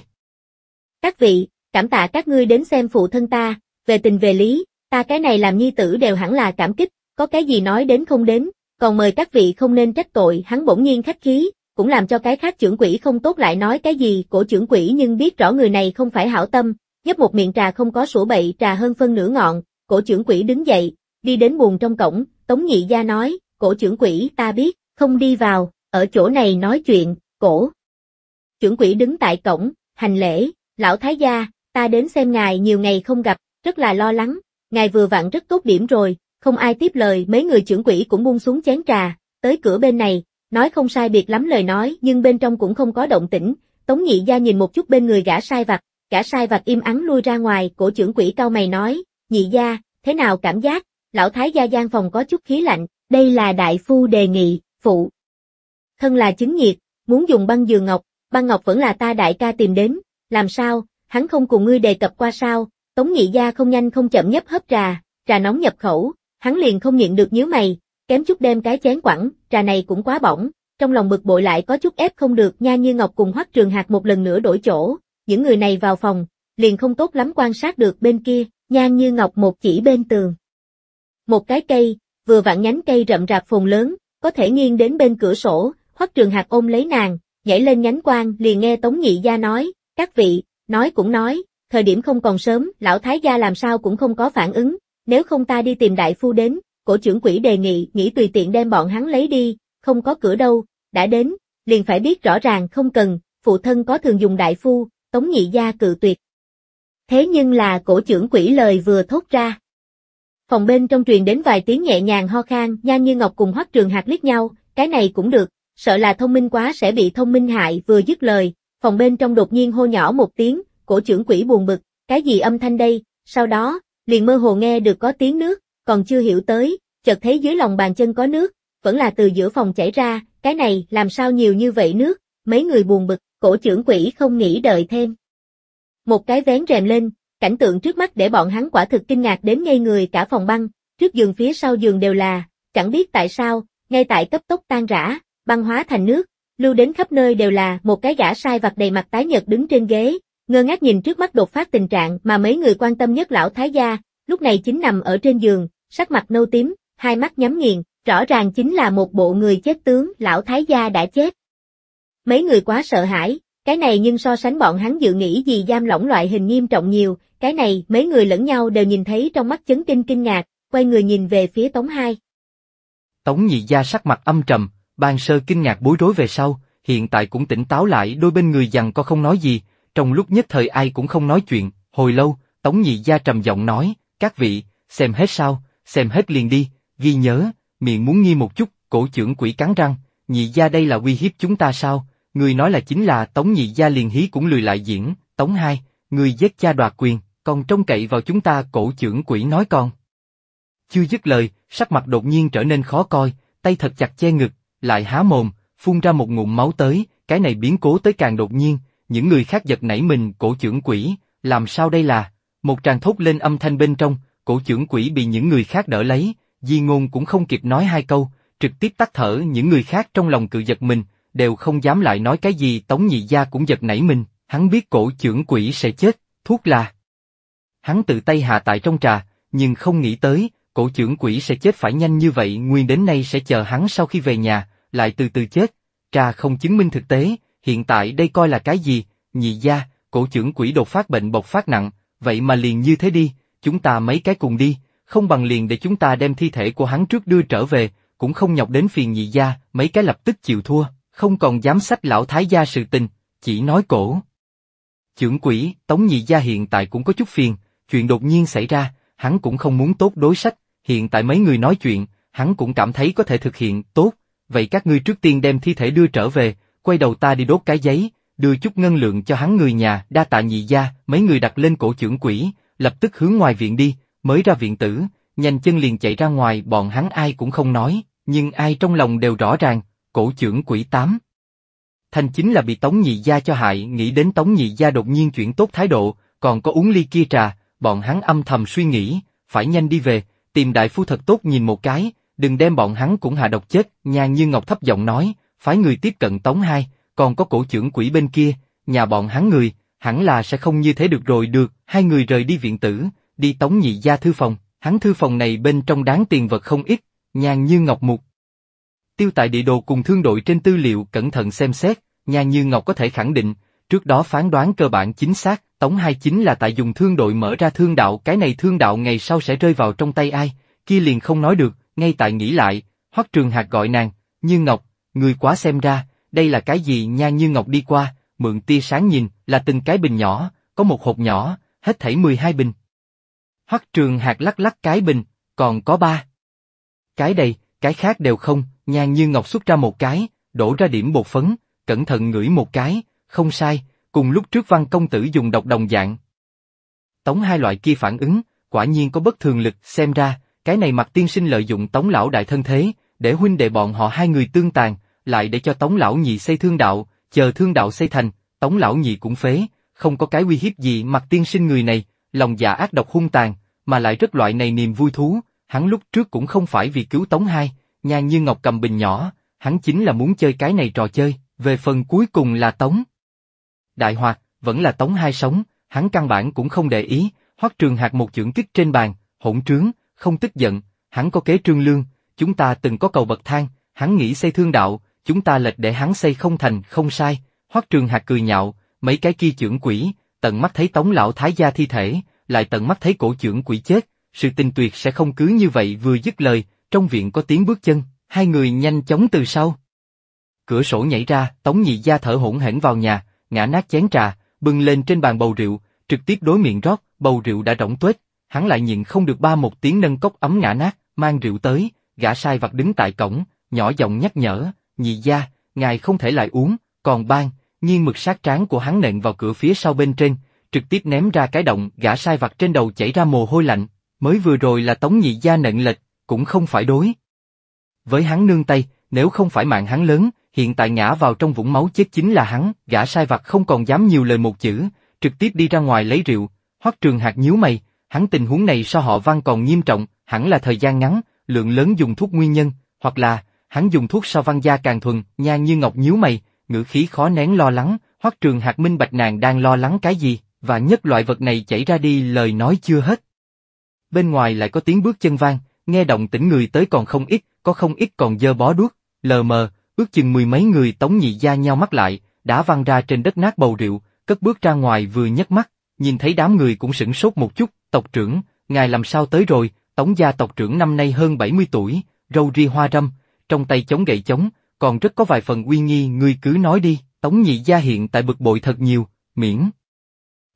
Speaker 2: Các vị,
Speaker 1: cảm tạ các ngươi đến xem phụ thân ta, về tình về lý, ta cái này làm nhi tử đều hẳn là cảm kích, có cái gì nói đến không đến, còn mời các vị không nên trách tội hắn bỗng nhiên khách khí, cũng làm cho cái khác trưởng quỷ không tốt lại nói cái gì cổ trưởng quỷ nhưng biết rõ người này không phải hảo tâm, nhấp một miệng trà không có sủa bậy trà hơn phân nửa ngọn, cổ trưởng quỷ đứng dậy, đi đến buồn trong cổng, Tống Nhị Gia nói, cổ trưởng quỷ ta biết, không đi vào, ở chỗ này nói chuyện, cổ. Trưởng quỷ đứng tại cổng, hành lễ, lão thái gia, ta đến xem ngài nhiều ngày không gặp, rất là lo lắng, ngài vừa vặn rất tốt điểm rồi, không ai tiếp lời, mấy người trưởng quỷ cũng buông xuống chén trà, tới cửa bên này, nói không sai biệt lắm lời nói nhưng bên trong cũng không có động tĩnh, Tống Nhị Gia nhìn một chút bên người gã sai vặt, gã sai vặt im ắng lui ra ngoài, cổ trưởng quỷ cao mày nói, Nhị Gia, thế nào cảm giác, lão thái gia gian phòng có chút khí lạnh, đây là đại phu đề nghị, phụ. Thân là chứng nhiệt, muốn dùng băng dừa ngọc, băng ngọc vẫn là ta đại ca tìm đến, làm sao, hắn không cùng ngươi đề cập qua sao, tống nhị gia không nhanh không chậm nhấp hấp trà, trà nóng nhập khẩu, hắn liền không nhịn được nhíu mày, kém chút đem cái chén quẳng, trà này cũng quá bỏng, trong lòng bực bội lại có chút ép không được nha như ngọc cùng hoắc trường hạt một lần nữa đổi chỗ, những người này vào phòng, liền không tốt lắm quan sát được bên kia, nha như ngọc một chỉ bên tường. Một cái cây, vừa vặn nhánh cây rậm rạp phồng lớn, có thể nghiêng đến bên cửa sổ, Hoắc Trường Hạc ôm lấy nàng, nhảy lên nhánh quang, liền nghe Tống Nhị gia nói, "Các vị, nói cũng nói, thời điểm không còn sớm, lão thái gia làm sao cũng không có phản ứng, nếu không ta đi tìm đại phu đến." Cổ trưởng quỷ đề nghị, nghĩ tùy tiện đem bọn hắn lấy đi, không có cửa đâu, đã đến, liền phải biết rõ ràng không cần, phụ thân có thường dùng đại phu, Tống Nhị gia cự tuyệt. Thế nhưng là cổ trưởng quỷ lời vừa thốt ra. Phòng bên trong truyền đến vài tiếng nhẹ nhàng ho khan, nha Như Ngọc cùng Hoắc Trường hạt liếc nhau, cái này cũng được, sợ là thông minh quá sẽ bị thông minh hại, vừa dứt lời, phòng bên trong đột nhiên hô nhỏ một tiếng, cổ trưởng quỷ buồn bực, cái gì âm thanh đây, sau đó, liền mơ hồ nghe được có tiếng nước, còn chưa hiểu tới, chợt thấy dưới lòng bàn chân có nước, vẫn là từ giữa phòng chảy ra, cái này làm sao nhiều như vậy nước, mấy người buồn bực, cổ trưởng quỷ không nghĩ đợi thêm. Một cái vén rèm lên, Cảnh tượng trước mắt để bọn hắn quả thực kinh ngạc đến ngây người cả phòng băng, trước giường phía sau giường đều là, chẳng biết tại sao, ngay tại cấp tốc tan rã, băng hóa thành nước, lưu đến khắp nơi đều là một cái gã sai vặt đầy mặt tái nhợt đứng trên ghế, ngơ ngác nhìn trước mắt đột phát tình trạng mà mấy người quan tâm nhất lão thái gia, lúc này chính nằm ở trên giường, sắc mặt nâu tím, hai mắt nhắm nghiền, rõ ràng chính là một bộ người chết tướng lão thái gia đã chết. Mấy người quá sợ hãi, cái này nhưng so sánh bọn hắn dự nghĩ gì giam lỏng loại hình nghiêm trọng nhiều, cái này mấy người lẫn nhau đều nhìn thấy trong mắt chấn kinh kinh ngạc, quay người nhìn về phía
Speaker 2: Tống Hai. Tống nhị gia sắc mặt âm trầm, ban sơ kinh ngạc bối rối về sau, hiện tại cũng tỉnh táo lại đôi bên người dằn có không nói gì, trong lúc nhất thời ai cũng không nói chuyện, hồi lâu, Tống nhị gia trầm giọng nói, các vị, xem hết sao, xem hết liền đi, ghi nhớ, miệng muốn nghi một chút, cổ trưởng quỷ cắn răng, nhị gia đây là uy hiếp chúng ta sao, người nói là chính là Tống Nhị Gia liền hí cũng lùi lại diễn, Tống Hai, người giết cha đoạt quyền, còn trông cậy vào chúng ta cổ trưởng quỷ nói con. Chưa dứt lời, sắc mặt đột nhiên trở nên khó coi, tay thật chặt che ngực, lại há mồm, phun ra một ngụm máu tới, cái này biến cố tới càng đột nhiên, những người khác giật nảy mình cổ trưởng quỷ, làm sao đây là, một tràng thốt lên âm thanh bên trong, cổ trưởng quỷ bị những người khác đỡ lấy, di ngôn cũng không kịp nói hai câu, trực tiếp tắt thở những người khác trong lòng cự giật mình, đều không dám lại nói cái gì Tống Nhị Gia cũng giật nảy mình, hắn biết cổ trưởng quỷ sẽ chết, thuốc là. Hắn tự tay hạ tại trong trà, nhưng không nghĩ tới, cổ trưởng quỷ sẽ chết phải nhanh như vậy nguyên đến nay sẽ chờ hắn sau khi về nhà, lại từ từ chết, trà không chứng minh thực tế, hiện tại đây coi là cái gì, Nhị Gia, cổ trưởng quỷ đột phát bệnh bộc phát nặng, vậy mà liền như thế đi, chúng ta mấy cái cùng đi, không bằng liền để chúng ta đem thi thể của hắn trước đưa trở về, cũng không nhọc đến phiền nhị gia, mấy cái lập tức chịu thua không còn giám sách lão thái gia sự tình, chỉ nói cổ. Chưởng quỷ, Tống Nhị Gia hiện tại cũng có chút phiền, chuyện đột nhiên xảy ra, hắn cũng không muốn tốt đối sách, hiện tại mấy người nói chuyện, hắn cũng cảm thấy có thể thực hiện, tốt, vậy các ngươi trước tiên đem thi thể đưa trở về, quay đầu ta đi đốt cái giấy, đưa chút ngân lượng cho hắn người nhà, đa tạ nhị gia, mấy người đặt lên cổ trưởng quỷ, lập tức hướng ngoài viện đi, mới ra viện tử, nhanh chân liền chạy ra ngoài, bọn hắn ai cũng không nói, nhưng ai trong lòng đều rõ ràng, cổ trưởng quỷ tám. Thành chính là bị Tống Nhị Gia cho hại, nghĩ đến Tống Nhị Gia đột nhiên chuyển tốt thái độ, còn có uống ly kia trà, bọn hắn âm thầm suy nghĩ, phải nhanh đi về, tìm đại phu thật tốt nhìn một cái, đừng đem bọn hắn cũng hạ độc chết, nhà như Ngọc thấp giọng nói, phái người tiếp cận Tống Hai, còn có cổ trưởng quỷ bên kia, nhà bọn hắn người, hẳn là sẽ không như thế được rồi được, hai người rời đi viện tử, đi Tống Nhị Gia thư phòng, hắn thư phòng này bên trong đáng tiền vật không ít, nhàn như Ngọc Mục, Tiêu tại địa đồ cùng thương đội trên tư liệu cẩn thận xem xét, nha Như Ngọc có thể khẳng định, trước đó phán đoán cơ bản chính xác, Tống 29 là tại dùng thương đội mở ra thương đạo, cái này thương đạo ngày sau sẽ rơi vào trong tay ai, kia liền không nói được, ngay tại nghĩ lại, Hoắc Trường hạt gọi nàng, Như Ngọc, người quá xem ra, đây là cái gì nha Như Ngọc đi qua, mượn tia sáng nhìn, là từng cái bình nhỏ, có một hộp nhỏ, hết thảy 12 bình. Hoắc Trường hạt lắc lắc cái bình, còn có ba. Cái đầy cái khác đều không, Nhan Như Ngọc xuất ra một cái, đổ ra điểm bột phấn, cẩn thận ngửi một cái, không sai, cùng lúc trước văn công tử dùng độc đồng dạng. Tống hai loại kia phản ứng, quả nhiên có bất thường lực, xem ra, cái này mặt tiên sinh lợi dụng tống lão đại thân thế, để huynh đệ bọn họ hai người tương tàn, lại để cho tống lão nhị xây thương đạo, chờ thương đạo xây thành, tống lão nhị cũng phế, không có cái uy hiếp gì mặt tiên sinh người này, lòng dạ ác độc hung tàn, mà lại rất loại này niềm vui thú, hắn lúc trước cũng không phải vì cứu tống hai, nhà như ngọc cầm bình nhỏ, hắn chính là muốn chơi cái này trò chơi, về phần cuối cùng là tống. Đại hoạt, vẫn là tống hai sống, hắn căn bản cũng không để ý, hoắc trường hạt một chưởng kích trên bàn, hỗn trướng, không tức giận, hắn có kế trương lương, chúng ta từng có cầu bậc thang, hắn nghĩ xây thương đạo, chúng ta lệch để hắn xây không thành, không sai, hoắc trường hạt cười nhạo, mấy cái kia trưởng quỷ, tận mắt thấy tống lão thái gia thi thể, lại tận mắt thấy cổ trưởng quỷ chết, sự tình tuyệt sẽ không cứ như vậy vừa dứt lời, trong viện có tiếng bước chân, hai người nhanh chóng từ sau. Cửa sổ nhảy ra, Tống Nhị Gia thở hổn hển vào nhà, ngã nát chén trà, bưng lên trên bàn bầu rượu, trực tiếp đối miệng rót, bầu rượu đã rỗng tuếch, hắn lại nhịn không được ba một tiếng nâng cốc ấm ngã nát, mang rượu tới, gã sai vặt đứng tại cổng, nhỏ giọng nhắc nhở, Nhị Gia, ngài không thể lại uống, còn ban, nghiêng mực sát tráng của hắn nện vào cửa phía sau bên trên, trực tiếp ném ra cái động, gã sai vặt trên đầu chảy ra mồ hôi lạnh, mới vừa rồi là Tống Nhị Gia nện lệch, cũng không phải đối. Với hắn nương tay, nếu không phải mạng hắn lớn, hiện tại ngã vào trong vũng máu chết chính là hắn, gã sai vặt không còn dám nhiều lời một chữ, trực tiếp đi ra ngoài lấy rượu, hoắc trường hạt nhíu mày, hắn tình huống này so họ văn còn nghiêm trọng, hẳn là thời gian ngắn, lượng lớn dùng thuốc nguyên nhân, hoặc là, hắn dùng thuốc so văn gia càng thuần, nha như ngọc nhíu mày, ngữ khí khó nén lo lắng, hoắc trường hạt minh bạch nàng đang lo lắng cái gì, và nhất loại vật này chảy ra đi lời nói chưa hết. Bên ngoài lại có tiếng bước chân vang, nghe động tĩnh người tới còn không ít, có không ít còn dơ bó đuốc, lờ mờ, ước chừng mười mấy người tống nhị gia nhau mắt lại, đã văng ra trên đất nát bầu rượu, cất bước ra ngoài vừa nhấc mắt, nhìn thấy đám người cũng sửng sốt một chút, tộc trưởng, ngài làm sao tới rồi, tống gia tộc trưởng năm nay hơn 70 tuổi, râu ri hoa râm, trong tay chống gậy chống, còn rất có vài phần uy nghi ngươi cứ nói đi, tống nhị gia hiện tại bực bội thật nhiều, miễn.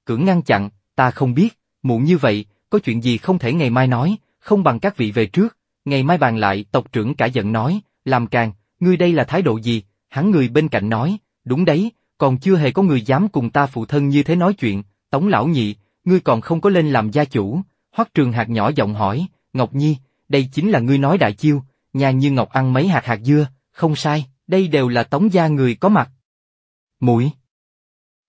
Speaker 2: Cưỡng ngăn chặn, ta không biết, muộn như vậy, có chuyện gì không thể ngày mai nói, không bằng các vị về trước, ngày mai bàn lại tộc trưởng cả giận nói, làm càng, ngươi đây là thái độ gì, hắn người bên cạnh nói, đúng đấy, còn chưa hề có người dám cùng ta phụ thân như thế nói chuyện, tống lão nhị, ngươi còn không có lên làm gia chủ, hoắc trường hạt nhỏ giọng hỏi, Ngọc Nhi, đây chính là ngươi nói đại chiêu, nhà như Ngọc ăn mấy hạt hạt dưa, không sai, đây đều là tống gia người có mặt. Mũi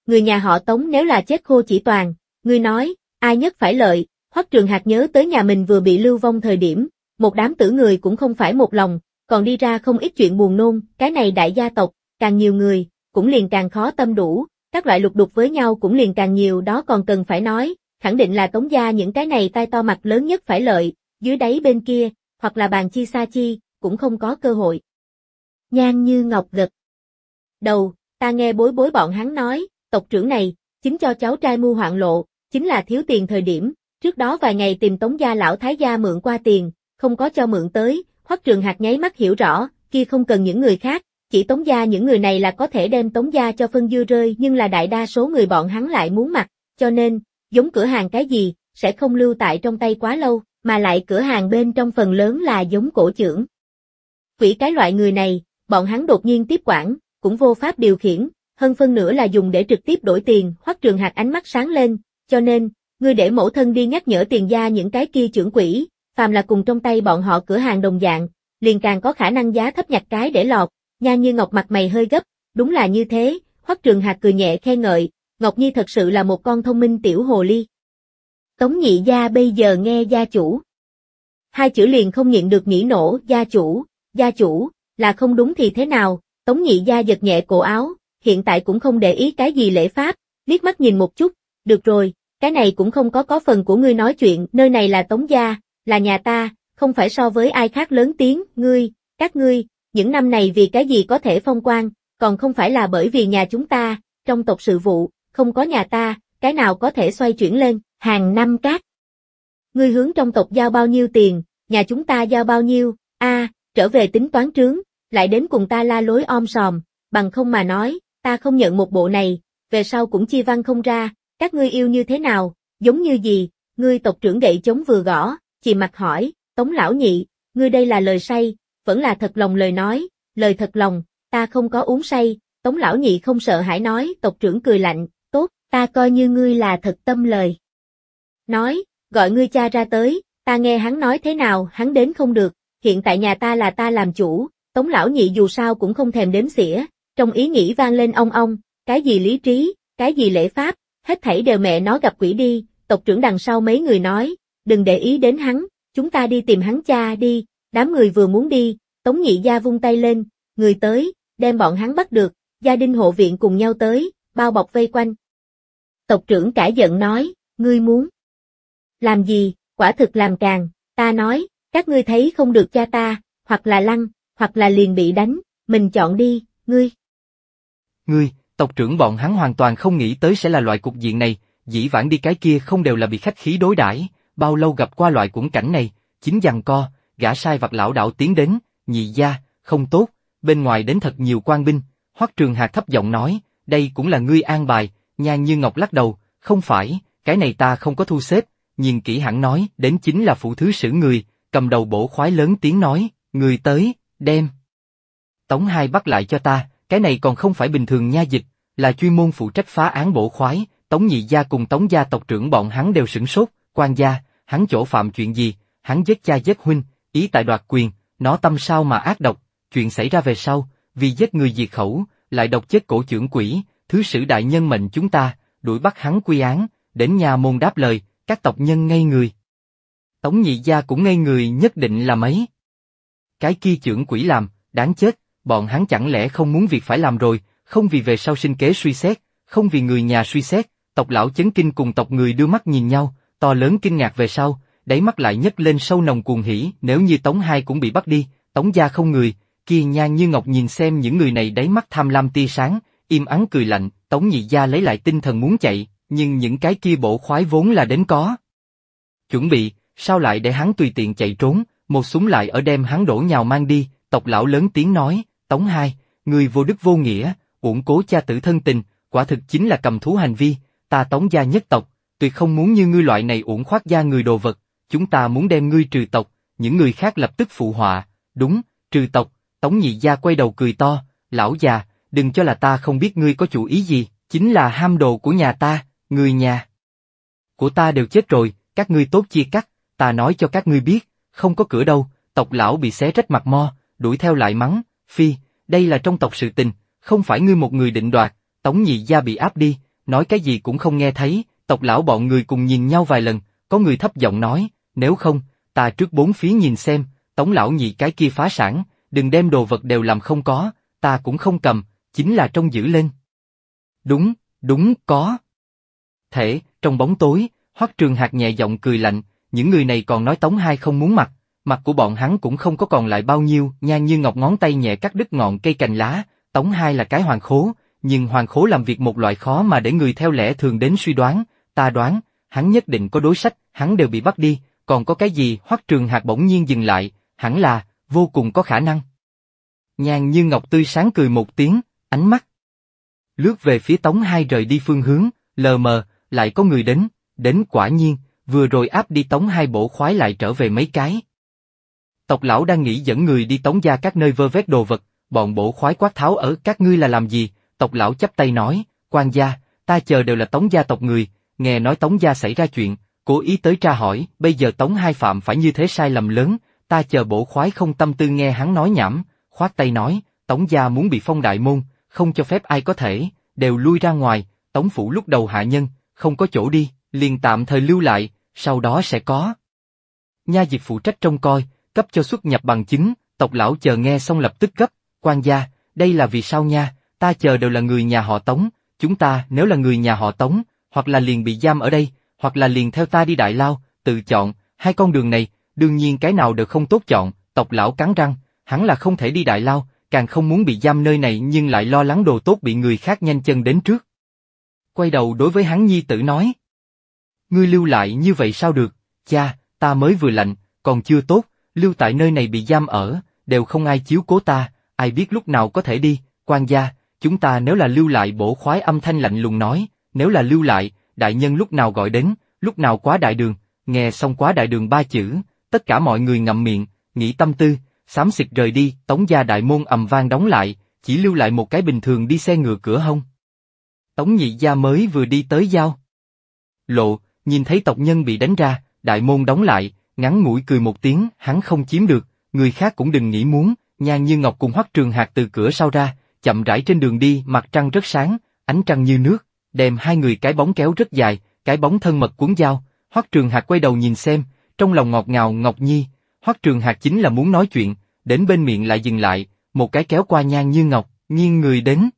Speaker 1: Người nhà họ tống nếu là chết khô chỉ toàn, ngươi nói, ai nhất phải lợi, Hoắc Trường Hạc nhớ tới nhà mình vừa bị lưu vong thời điểm, một đám tử người cũng không phải một lòng, còn đi ra không ít chuyện buồn nôn, cái này đại gia tộc, càng nhiều người, cũng liền càng khó tâm đủ, các loại lục đục với nhau cũng liền càng nhiều đó còn cần phải nói, khẳng định là tống gia những cái này tai to mặt lớn nhất phải lợi, dưới đáy bên kia, hoặc là bàn chi sa chi, cũng không có cơ hội. Nhan như ngọc gật. Đầu, ta nghe bối bối bọn hắn nói, tộc trưởng này, chính cho cháu trai mưu hoạn lộ, chính là thiếu tiền thời điểm, Trước đó vài ngày tìm Tống gia lão thái gia mượn qua tiền, không có cho mượn tới, Hoắc Trường Hạc nháy mắt hiểu rõ, kia không cần những người khác, chỉ Tống gia những người này là có thể đem Tống gia cho phân dư rơi, nhưng là đại đa số người bọn hắn lại muốn mặc, cho nên, giống cửa hàng cái gì, sẽ không lưu tại trong tay quá lâu, mà lại cửa hàng bên trong phần lớn là giống cổ trưởng. Quỷ cái loại người này, bọn hắn đột nhiên tiếp quản, cũng vô pháp điều khiển, hơn phân nửa là dùng để trực tiếp đổi tiền, Hoắc Trường Hạc ánh mắt sáng lên, cho nên, ngươi để mẫu thân đi nhắc nhở tiền gia những cái kia trưởng quỷ, phàm là cùng trong tay bọn họ cửa hàng đồng dạng, liền càng có khả năng giá thấp nhặt cái để lọt, nha như ngọc mặt mày hơi gấp, đúng là như thế, hoắc trường hạc cười nhẹ khen ngợi, Ngọc Nhi thật sự là một con thông minh tiểu hồ ly. Tống nhị gia bây giờ nghe gia chủ. Hai chữ liền không nhịn được nghĩ nổ, gia chủ, gia chủ, là không đúng thì thế nào, Tống nhị gia giật nhẹ cổ áo, hiện tại cũng không để ý cái gì lễ pháp, liếc mắt nhìn một chút, được rồi, cái này cũng không có có phần của ngươi nói chuyện, nơi này là Tống Gia, là nhà ta, không phải so với ai khác lớn tiếng, ngươi, các ngươi, những năm này vì cái gì có thể phong quan, còn không phải là bởi vì nhà chúng ta, trong tộc sự vụ, không có nhà ta, cái nào có thể xoay chuyển lên, hàng năm các. Ngươi hướng trong tộc giao bao nhiêu tiền, nhà chúng ta giao bao nhiêu, a trở về tính toán trướng, lại đến cùng ta la lối om sòm, bằng không mà nói, ta không nhận một bộ này, về sau cũng chi văn không ra, các ngươi yêu như thế nào, giống như gì, ngươi tộc trưởng gậy chống vừa gõ, chị mặt hỏi, tống lão nhị, ngươi đây là lời say, vẫn là thật lòng lời nói, lời thật lòng, ta không có uống say, tống lão nhị không sợ hãi nói, tộc trưởng cười lạnh, tốt, ta coi như ngươi là thật tâm lời. Nói, gọi ngươi cha ra tới, ta nghe hắn nói thế nào, hắn đến không được, hiện tại nhà ta là ta làm chủ, tống lão nhị dù sao cũng không thèm đếm xỉa, trong ý nghĩ vang lên ong ong, cái gì lý trí, cái gì lễ pháp, hết thảy đều mẹ nó gặp quỷ đi, tộc trưởng đằng sau mấy người nói, đừng để ý đến hắn, chúng ta đi tìm hắn cha đi, đám người vừa muốn đi, Tống Nhị Gia vung tay lên, người tới, đem bọn hắn bắt được, gia đình hộ viện cùng nhau tới, bao bọc vây quanh. Tộc trưởng cả giận nói, ngươi muốn làm gì, quả thực làm càng, ta nói, các ngươi thấy không được cha ta, hoặc là lăng, hoặc là liền bị đánh, mình chọn đi, ngươi.
Speaker 2: Ngươi, Tộc trưởng bọn hắn hoàn toàn không nghĩ tới sẽ là loại cục diện này, dĩ vãng đi cái kia không đều là bị khách khí đối đãi bao lâu gặp qua loại cuốn cảnh này, chính dằn co, gã sai vặt lão đạo tiến đến, nhị gia, không tốt, bên ngoài đến thật nhiều quan binh, hoắc trường hạc thấp giọng nói, đây cũng là ngươi an bài, nhan như ngọc lắc đầu, không phải, cái này ta không có thu xếp, nhìn kỹ hẳn nói, đến chính là phụ thứ sử người, cầm đầu bổ khoái lớn tiếng nói, người tới, đem. Tống hai bắt lại cho ta, cái này còn không phải bình thường nha dịch, là chuyên môn phụ trách phá án bổ khoái, Tống Nhị Gia cùng Tống Gia tộc trưởng bọn hắn đều sửng sốt, quan gia, hắn chỗ phạm chuyện gì, hắn giết cha giết huynh, ý tại đoạt quyền, nó tâm sao mà ác độc, chuyện xảy ra về sau, vì giết người diệt khẩu, lại độc chết cổ trưởng quỷ, thứ sử đại nhân mệnh chúng ta, đuổi bắt hắn quy án, đến nhà môn đáp lời, các tộc nhân ngây người. Tống nhị gia cũng ngây người nhất định là mấy. Cái kia trưởng quỷ làm, đáng chết, bọn hắn chẳng lẽ không muốn việc phải làm rồi, không vì về sau sinh kế suy xét, không vì người nhà suy xét, tộc lão chấn kinh cùng tộc người đưa mắt nhìn nhau, to lớn kinh ngạc về sau, đáy mắt lại nhấc lên sâu nồng cuồng hỉ, nếu như Tống Hai cũng bị bắt đi, Tống gia không người, kia nha như ngọc nhìn xem những người này đáy mắt tham lam tia sáng, im ắng cười lạnh, Tống nhị gia lấy lại tinh thần muốn chạy, nhưng những cái kia bổ khoái vốn là đến có. Chuẩn bị, sao lại để hắn tùy tiện chạy trốn, một súng lại ở đem hắn đổ nhào mang đi, tộc lão lớn tiếng nói, Tống hai, người vô đức vô nghĩa, uổng cố cha tử thân tình, quả thực chính là cầm thú hành vi, ta tống gia nhất tộc, tuyệt không muốn như ngươi loại này uổng khoác gia người đồ vật, chúng ta muốn đem ngươi trừ tộc, những người khác lập tức phụ họa, đúng, trừ tộc, tống nhị gia quay đầu cười to, lão già, đừng cho là ta không biết ngươi có chủ ý gì, chính là ham đồ của nhà ta, người nhà. Của ta đều chết rồi, các ngươi tốt chia cắt, ta nói cho các ngươi biết, không có cửa đâu, tộc lão bị xé rách mặt mo, đuổi theo lại mắng, Phi, đây là trong tộc sự tình, không phải ngươi một người định đoạt, Tống Nhị Gia bị áp đi, nói cái gì cũng không nghe thấy, tộc lão bọn người cùng nhìn nhau vài lần, có người thấp giọng nói, nếu không, ta trước bốn phía nhìn xem, Tống lão nhị cái kia phá sản, đừng đem đồ vật đều làm không có, ta cũng không cầm, chính là trong giữ lên. Đúng, đúng, có. Thể, trong bóng tối, Hoắc Trường hạt nhẹ giọng cười lạnh, những người này còn nói Tống Hai không muốn mặt, Mặt của bọn hắn cũng không có còn lại bao nhiêu, nhan như ngọc ngón tay nhẹ cắt đứt ngọn cây cành lá, tống hai là cái hoàng khố, nhưng hoàng khố làm việc một loại khó mà để người theo lẽ thường đến suy đoán, ta đoán, hắn nhất định có đối sách, hắn đều bị bắt đi, còn có cái gì hoắc trường hạt bỗng nhiên dừng lại, hẳn là, vô cùng có khả năng. nhan như ngọc tươi sáng cười một tiếng, ánh mắt. Lướt về phía tống hai rời đi phương hướng, lờ mờ, lại có người đến, đến quả nhiên, vừa rồi áp đi tống hai bổ khoái lại trở về mấy cái. Tộc lão đang nghĩ dẫn người đi tống gia các nơi vơ vét đồ vật, bọn bổ khoái quát tháo ở các ngươi là làm gì, tộc lão chắp tay nói, quan gia, ta chờ đều là tống gia tộc người, nghe nói tống gia xảy ra chuyện, cố ý tới tra hỏi, bây giờ tống hai phạm phải như thế sai lầm lớn, ta chờ bổ khoái không tâm tư nghe hắn nói nhảm, khoát tay nói, tống gia muốn bị phong đại môn, không cho phép ai có thể, đều lui ra ngoài, tống phủ lúc đầu hạ nhân, không có chỗ đi, liền tạm thời lưu lại, sau đó sẽ có. Nha dịch phụ trách trông coi, cấp cho xuất nhập bằng chứng, tộc lão chờ nghe xong lập tức cấp, quan gia, đây là vì sao nha, ta chờ đều là người nhà họ Tống, chúng ta nếu là người nhà họ Tống, hoặc là liền bị giam ở đây, hoặc là liền theo ta đi đại lao, tự chọn, hai con đường này, đương nhiên cái nào đều không tốt chọn, tộc lão cắn răng, hắn là không thể đi đại lao, càng không muốn bị giam nơi này nhưng lại lo lắng đồ tốt bị người khác nhanh chân đến trước. Quay đầu đối với hắn nhi tử nói. Ngươi lưu lại như vậy sao được, cha, ta mới vừa lạnh, còn chưa tốt, lưu tại nơi này bị giam ở, đều không ai chiếu cố ta, ai biết lúc nào có thể đi, quan gia, chúng ta nếu là lưu lại bổ khoái âm thanh lạnh lùng nói, nếu là lưu lại, đại nhân lúc nào gọi đến, lúc nào quá đại đường, nghe xong quá đại đường ba chữ, tất cả mọi người ngậm miệng, nghĩ tâm tư, xám xịt rời đi, tống gia đại môn ầm vang đóng lại, chỉ lưu lại một cái bình thường đi xe ngựa cửa hông. Tống nhị gia mới vừa đi tới giao. Lộ, nhìn thấy tộc nhân bị đánh ra, đại môn đóng lại, ngắn ngủi cười một tiếng, hắn không chiếm được, người khác cũng đừng nghĩ muốn, nhan như ngọc cùng hoắc trường hạt từ cửa sau ra, chậm rãi trên đường đi, mặt trăng rất sáng, ánh trăng như nước, đem hai người cái bóng kéo rất dài, cái bóng thân mật cuốn dao, hoắc trường hạt quay đầu nhìn xem, trong lòng ngọt ngào ngọc nhi, hoắc trường hạt chính là muốn nói chuyện, đến bên miệng lại dừng lại, một cái kéo qua nhan như ngọc, nghiêng người đến.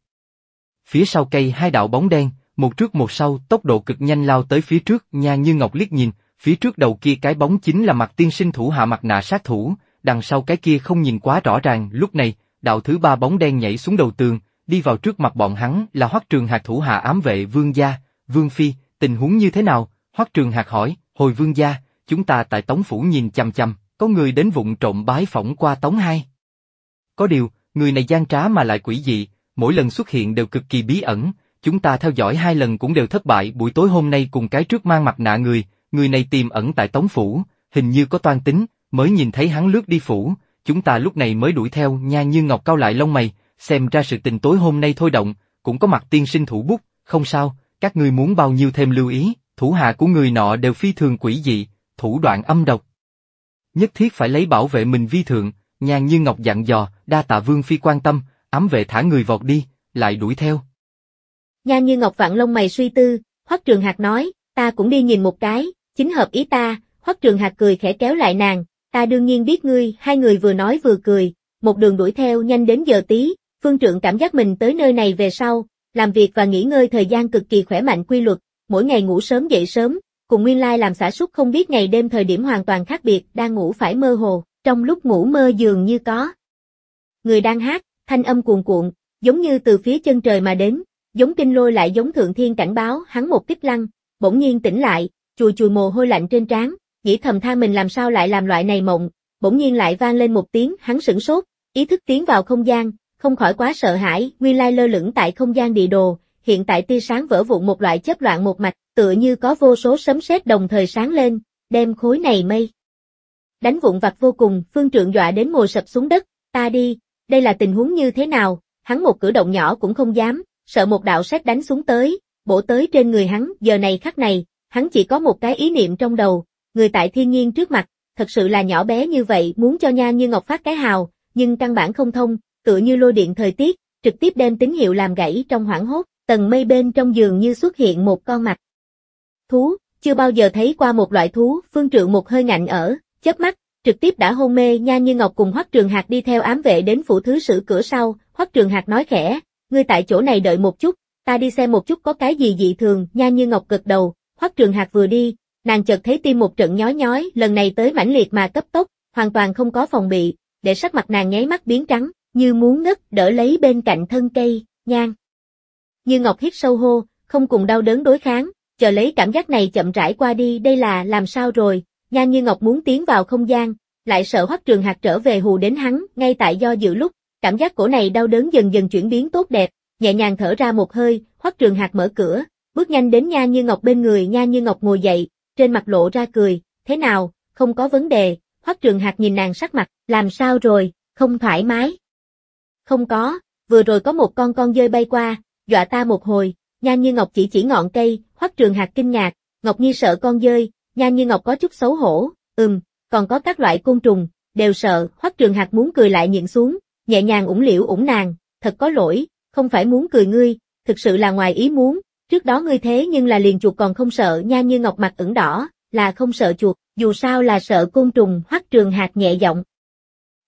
Speaker 2: Phía sau cây hai đạo bóng đen, một trước một sau, tốc độ cực nhanh lao tới phía trước, nhan như ngọc liếc nhìn, Phía trước đầu kia cái bóng chính là mặt tiên sinh thủ hạ mặt nạ sát thủ, đằng sau cái kia không nhìn quá rõ ràng, lúc này, đạo thứ ba bóng đen nhảy xuống đầu tường, đi vào trước mặt bọn hắn là Hoắc Trường Hạc thủ hạ ám vệ Vương Gia, Vương Phi, tình huống như thế nào? Hoắc Trường Hạc hỏi, hồi Vương Gia, chúng ta tại Tống Phủ nhìn chằm chằm, có người đến vụng trộm bái phỏng qua Tống Hai. Có điều, người này gian trá mà lại quỷ dị, mỗi lần xuất hiện đều cực kỳ bí ẩn, chúng ta theo dõi hai lần cũng đều thất bại buổi tối hôm nay cùng cái trước mang mặt nạ người, người này tiềm ẩn tại Tống Phủ, hình như có toan tính, mới nhìn thấy hắn lướt đi Phủ, chúng ta lúc này mới đuổi theo nha như ngọc cao lại lông mày, xem ra sự tình tối hôm nay thôi động, cũng có mặt tiên sinh thủ bút, không sao, các ngươi muốn bao nhiêu thêm lưu ý, thủ hạ của người nọ đều phi thường quỷ dị, thủ đoạn âm độc. Nhất thiết phải lấy bảo vệ mình vi thượng, nha như ngọc dặn dò, đa tạ vương phi quan tâm, ám vệ thả người vọt đi, lại đuổi theo.
Speaker 1: Nha như ngọc vạn lông mày suy tư, hoắc trường hạt nói, ta cũng đi nhìn một cái, chính hợp ý ta, Hoắc Trường Hạc cười khẽ kéo lại nàng, ta đương nhiên biết ngươi, hai người vừa nói vừa cười, một đường đuổi theo nhanh đến giờ tí, phương trượng cảm giác mình tới nơi này về sau, làm việc và nghỉ ngơi thời gian cực kỳ khỏe mạnh quy luật, mỗi ngày ngủ sớm dậy sớm, cùng nguyên lai làm xã súc không biết ngày đêm thời điểm hoàn toàn khác biệt, đang ngủ phải mơ hồ, trong lúc ngủ mơ dường như có. Người đang hát, thanh âm cuồn cuộn, giống như từ phía chân trời mà đến, giống kinh lôi lại giống thượng thiên cảnh báo, hắn một kích lăng, bỗng nhiên tỉnh lại, chùi chùi mồ hôi lạnh trên trán, nghĩ thầm tha mình làm sao lại làm loại này mộng, bỗng nhiên lại vang lên một tiếng, hắn sửng sốt, ý thức tiến vào không gian, không khỏi quá sợ hãi, nguyên lai lơ lửng tại không gian địa đồ, hiện tại tia sáng vỡ vụn một loại chớp loạn một mạch, tựa như có vô số sấm sét đồng thời sáng lên, đem khối này mây. Đánh vụn vặt vô cùng, phương trượng dọa đến ngồi sập xuống đất, ta đi, đây là tình huống như thế nào, hắn một cử động nhỏ cũng không dám, sợ một đạo sét đánh xuống tới, bổ tới trên người hắn, giờ này khắc này, hắn chỉ có một cái ý niệm trong đầu, người tại thiên nhiên trước mặt, thật sự là nhỏ bé như vậy muốn cho nha như ngọc phát cái hào, nhưng căn bản không thông, tựa như lôi điện thời tiết, trực tiếp đem tín hiệu làm gãy trong hoảng hốt, tầng mây bên trong giường như xuất hiện một con mặt. Thú, chưa bao giờ thấy qua một loại thú, phương trượng một hơi ngạnh ở, chớp mắt, trực tiếp đã hôn mê nha như ngọc cùng hoắc trường hạc đi theo ám vệ đến phủ thứ sử cửa sau, hoắc trường hạc nói khẽ, ngươi tại chỗ này đợi một chút, ta đi xem một chút có cái gì dị thường, nha như ngọc gật đầu, Hoắc Trường Hạc vừa đi, nàng chợt thấy tim một trận nhói nhói, lần này tới mãnh liệt mà cấp tốc, hoàn toàn không có phòng bị, để sắc mặt nàng nháy mắt biến trắng, như muốn ngất, đỡ lấy bên cạnh thân cây, nhang. Như Ngọc hít sâu hô, không cùng đau đớn đối kháng, chờ lấy cảm giác này chậm rãi qua đi, đây là làm sao rồi? Nhan Như Ngọc muốn tiến vào không gian, lại sợ Hoắc Trường Hạc trở về hù đến hắn, ngay tại do dự lúc, cảm giác cổ này đau đớn dần dần chuyển biến tốt đẹp, nhẹ nhàng thở ra một hơi, Hoắc Trường Hạc mở cửa, bước nhanh đến Nha Như Ngọc bên người Nha Như Ngọc ngồi dậy, trên mặt lộ ra cười, thế nào, không có vấn đề, Hoắc Trường Hạc nhìn nàng sắc mặt, làm sao rồi, không thoải mái. Không có, vừa rồi có một con con dơi bay qua, dọa ta một hồi, Nha Như Ngọc chỉ chỉ ngọn cây, Hoắc Trường Hạc kinh ngạc, Ngọc Nhi sợ con dơi, Nha Như Ngọc có chút xấu hổ, ừm, còn có các loại côn trùng, đều sợ, Hoắc Trường Hạc muốn cười lại nhịn xuống, nhẹ nhàng ủng liễu ủng nàng, thật có lỗi, không phải muốn cười ngươi, thực sự là ngoài ý muốn, Trước đó ngươi thế nhưng là liền chuột còn không sợ nha như ngọc mặt ửng đỏ, là không sợ chuột, dù sao là sợ côn trùng hoắc trường hạt nhẹ giọng.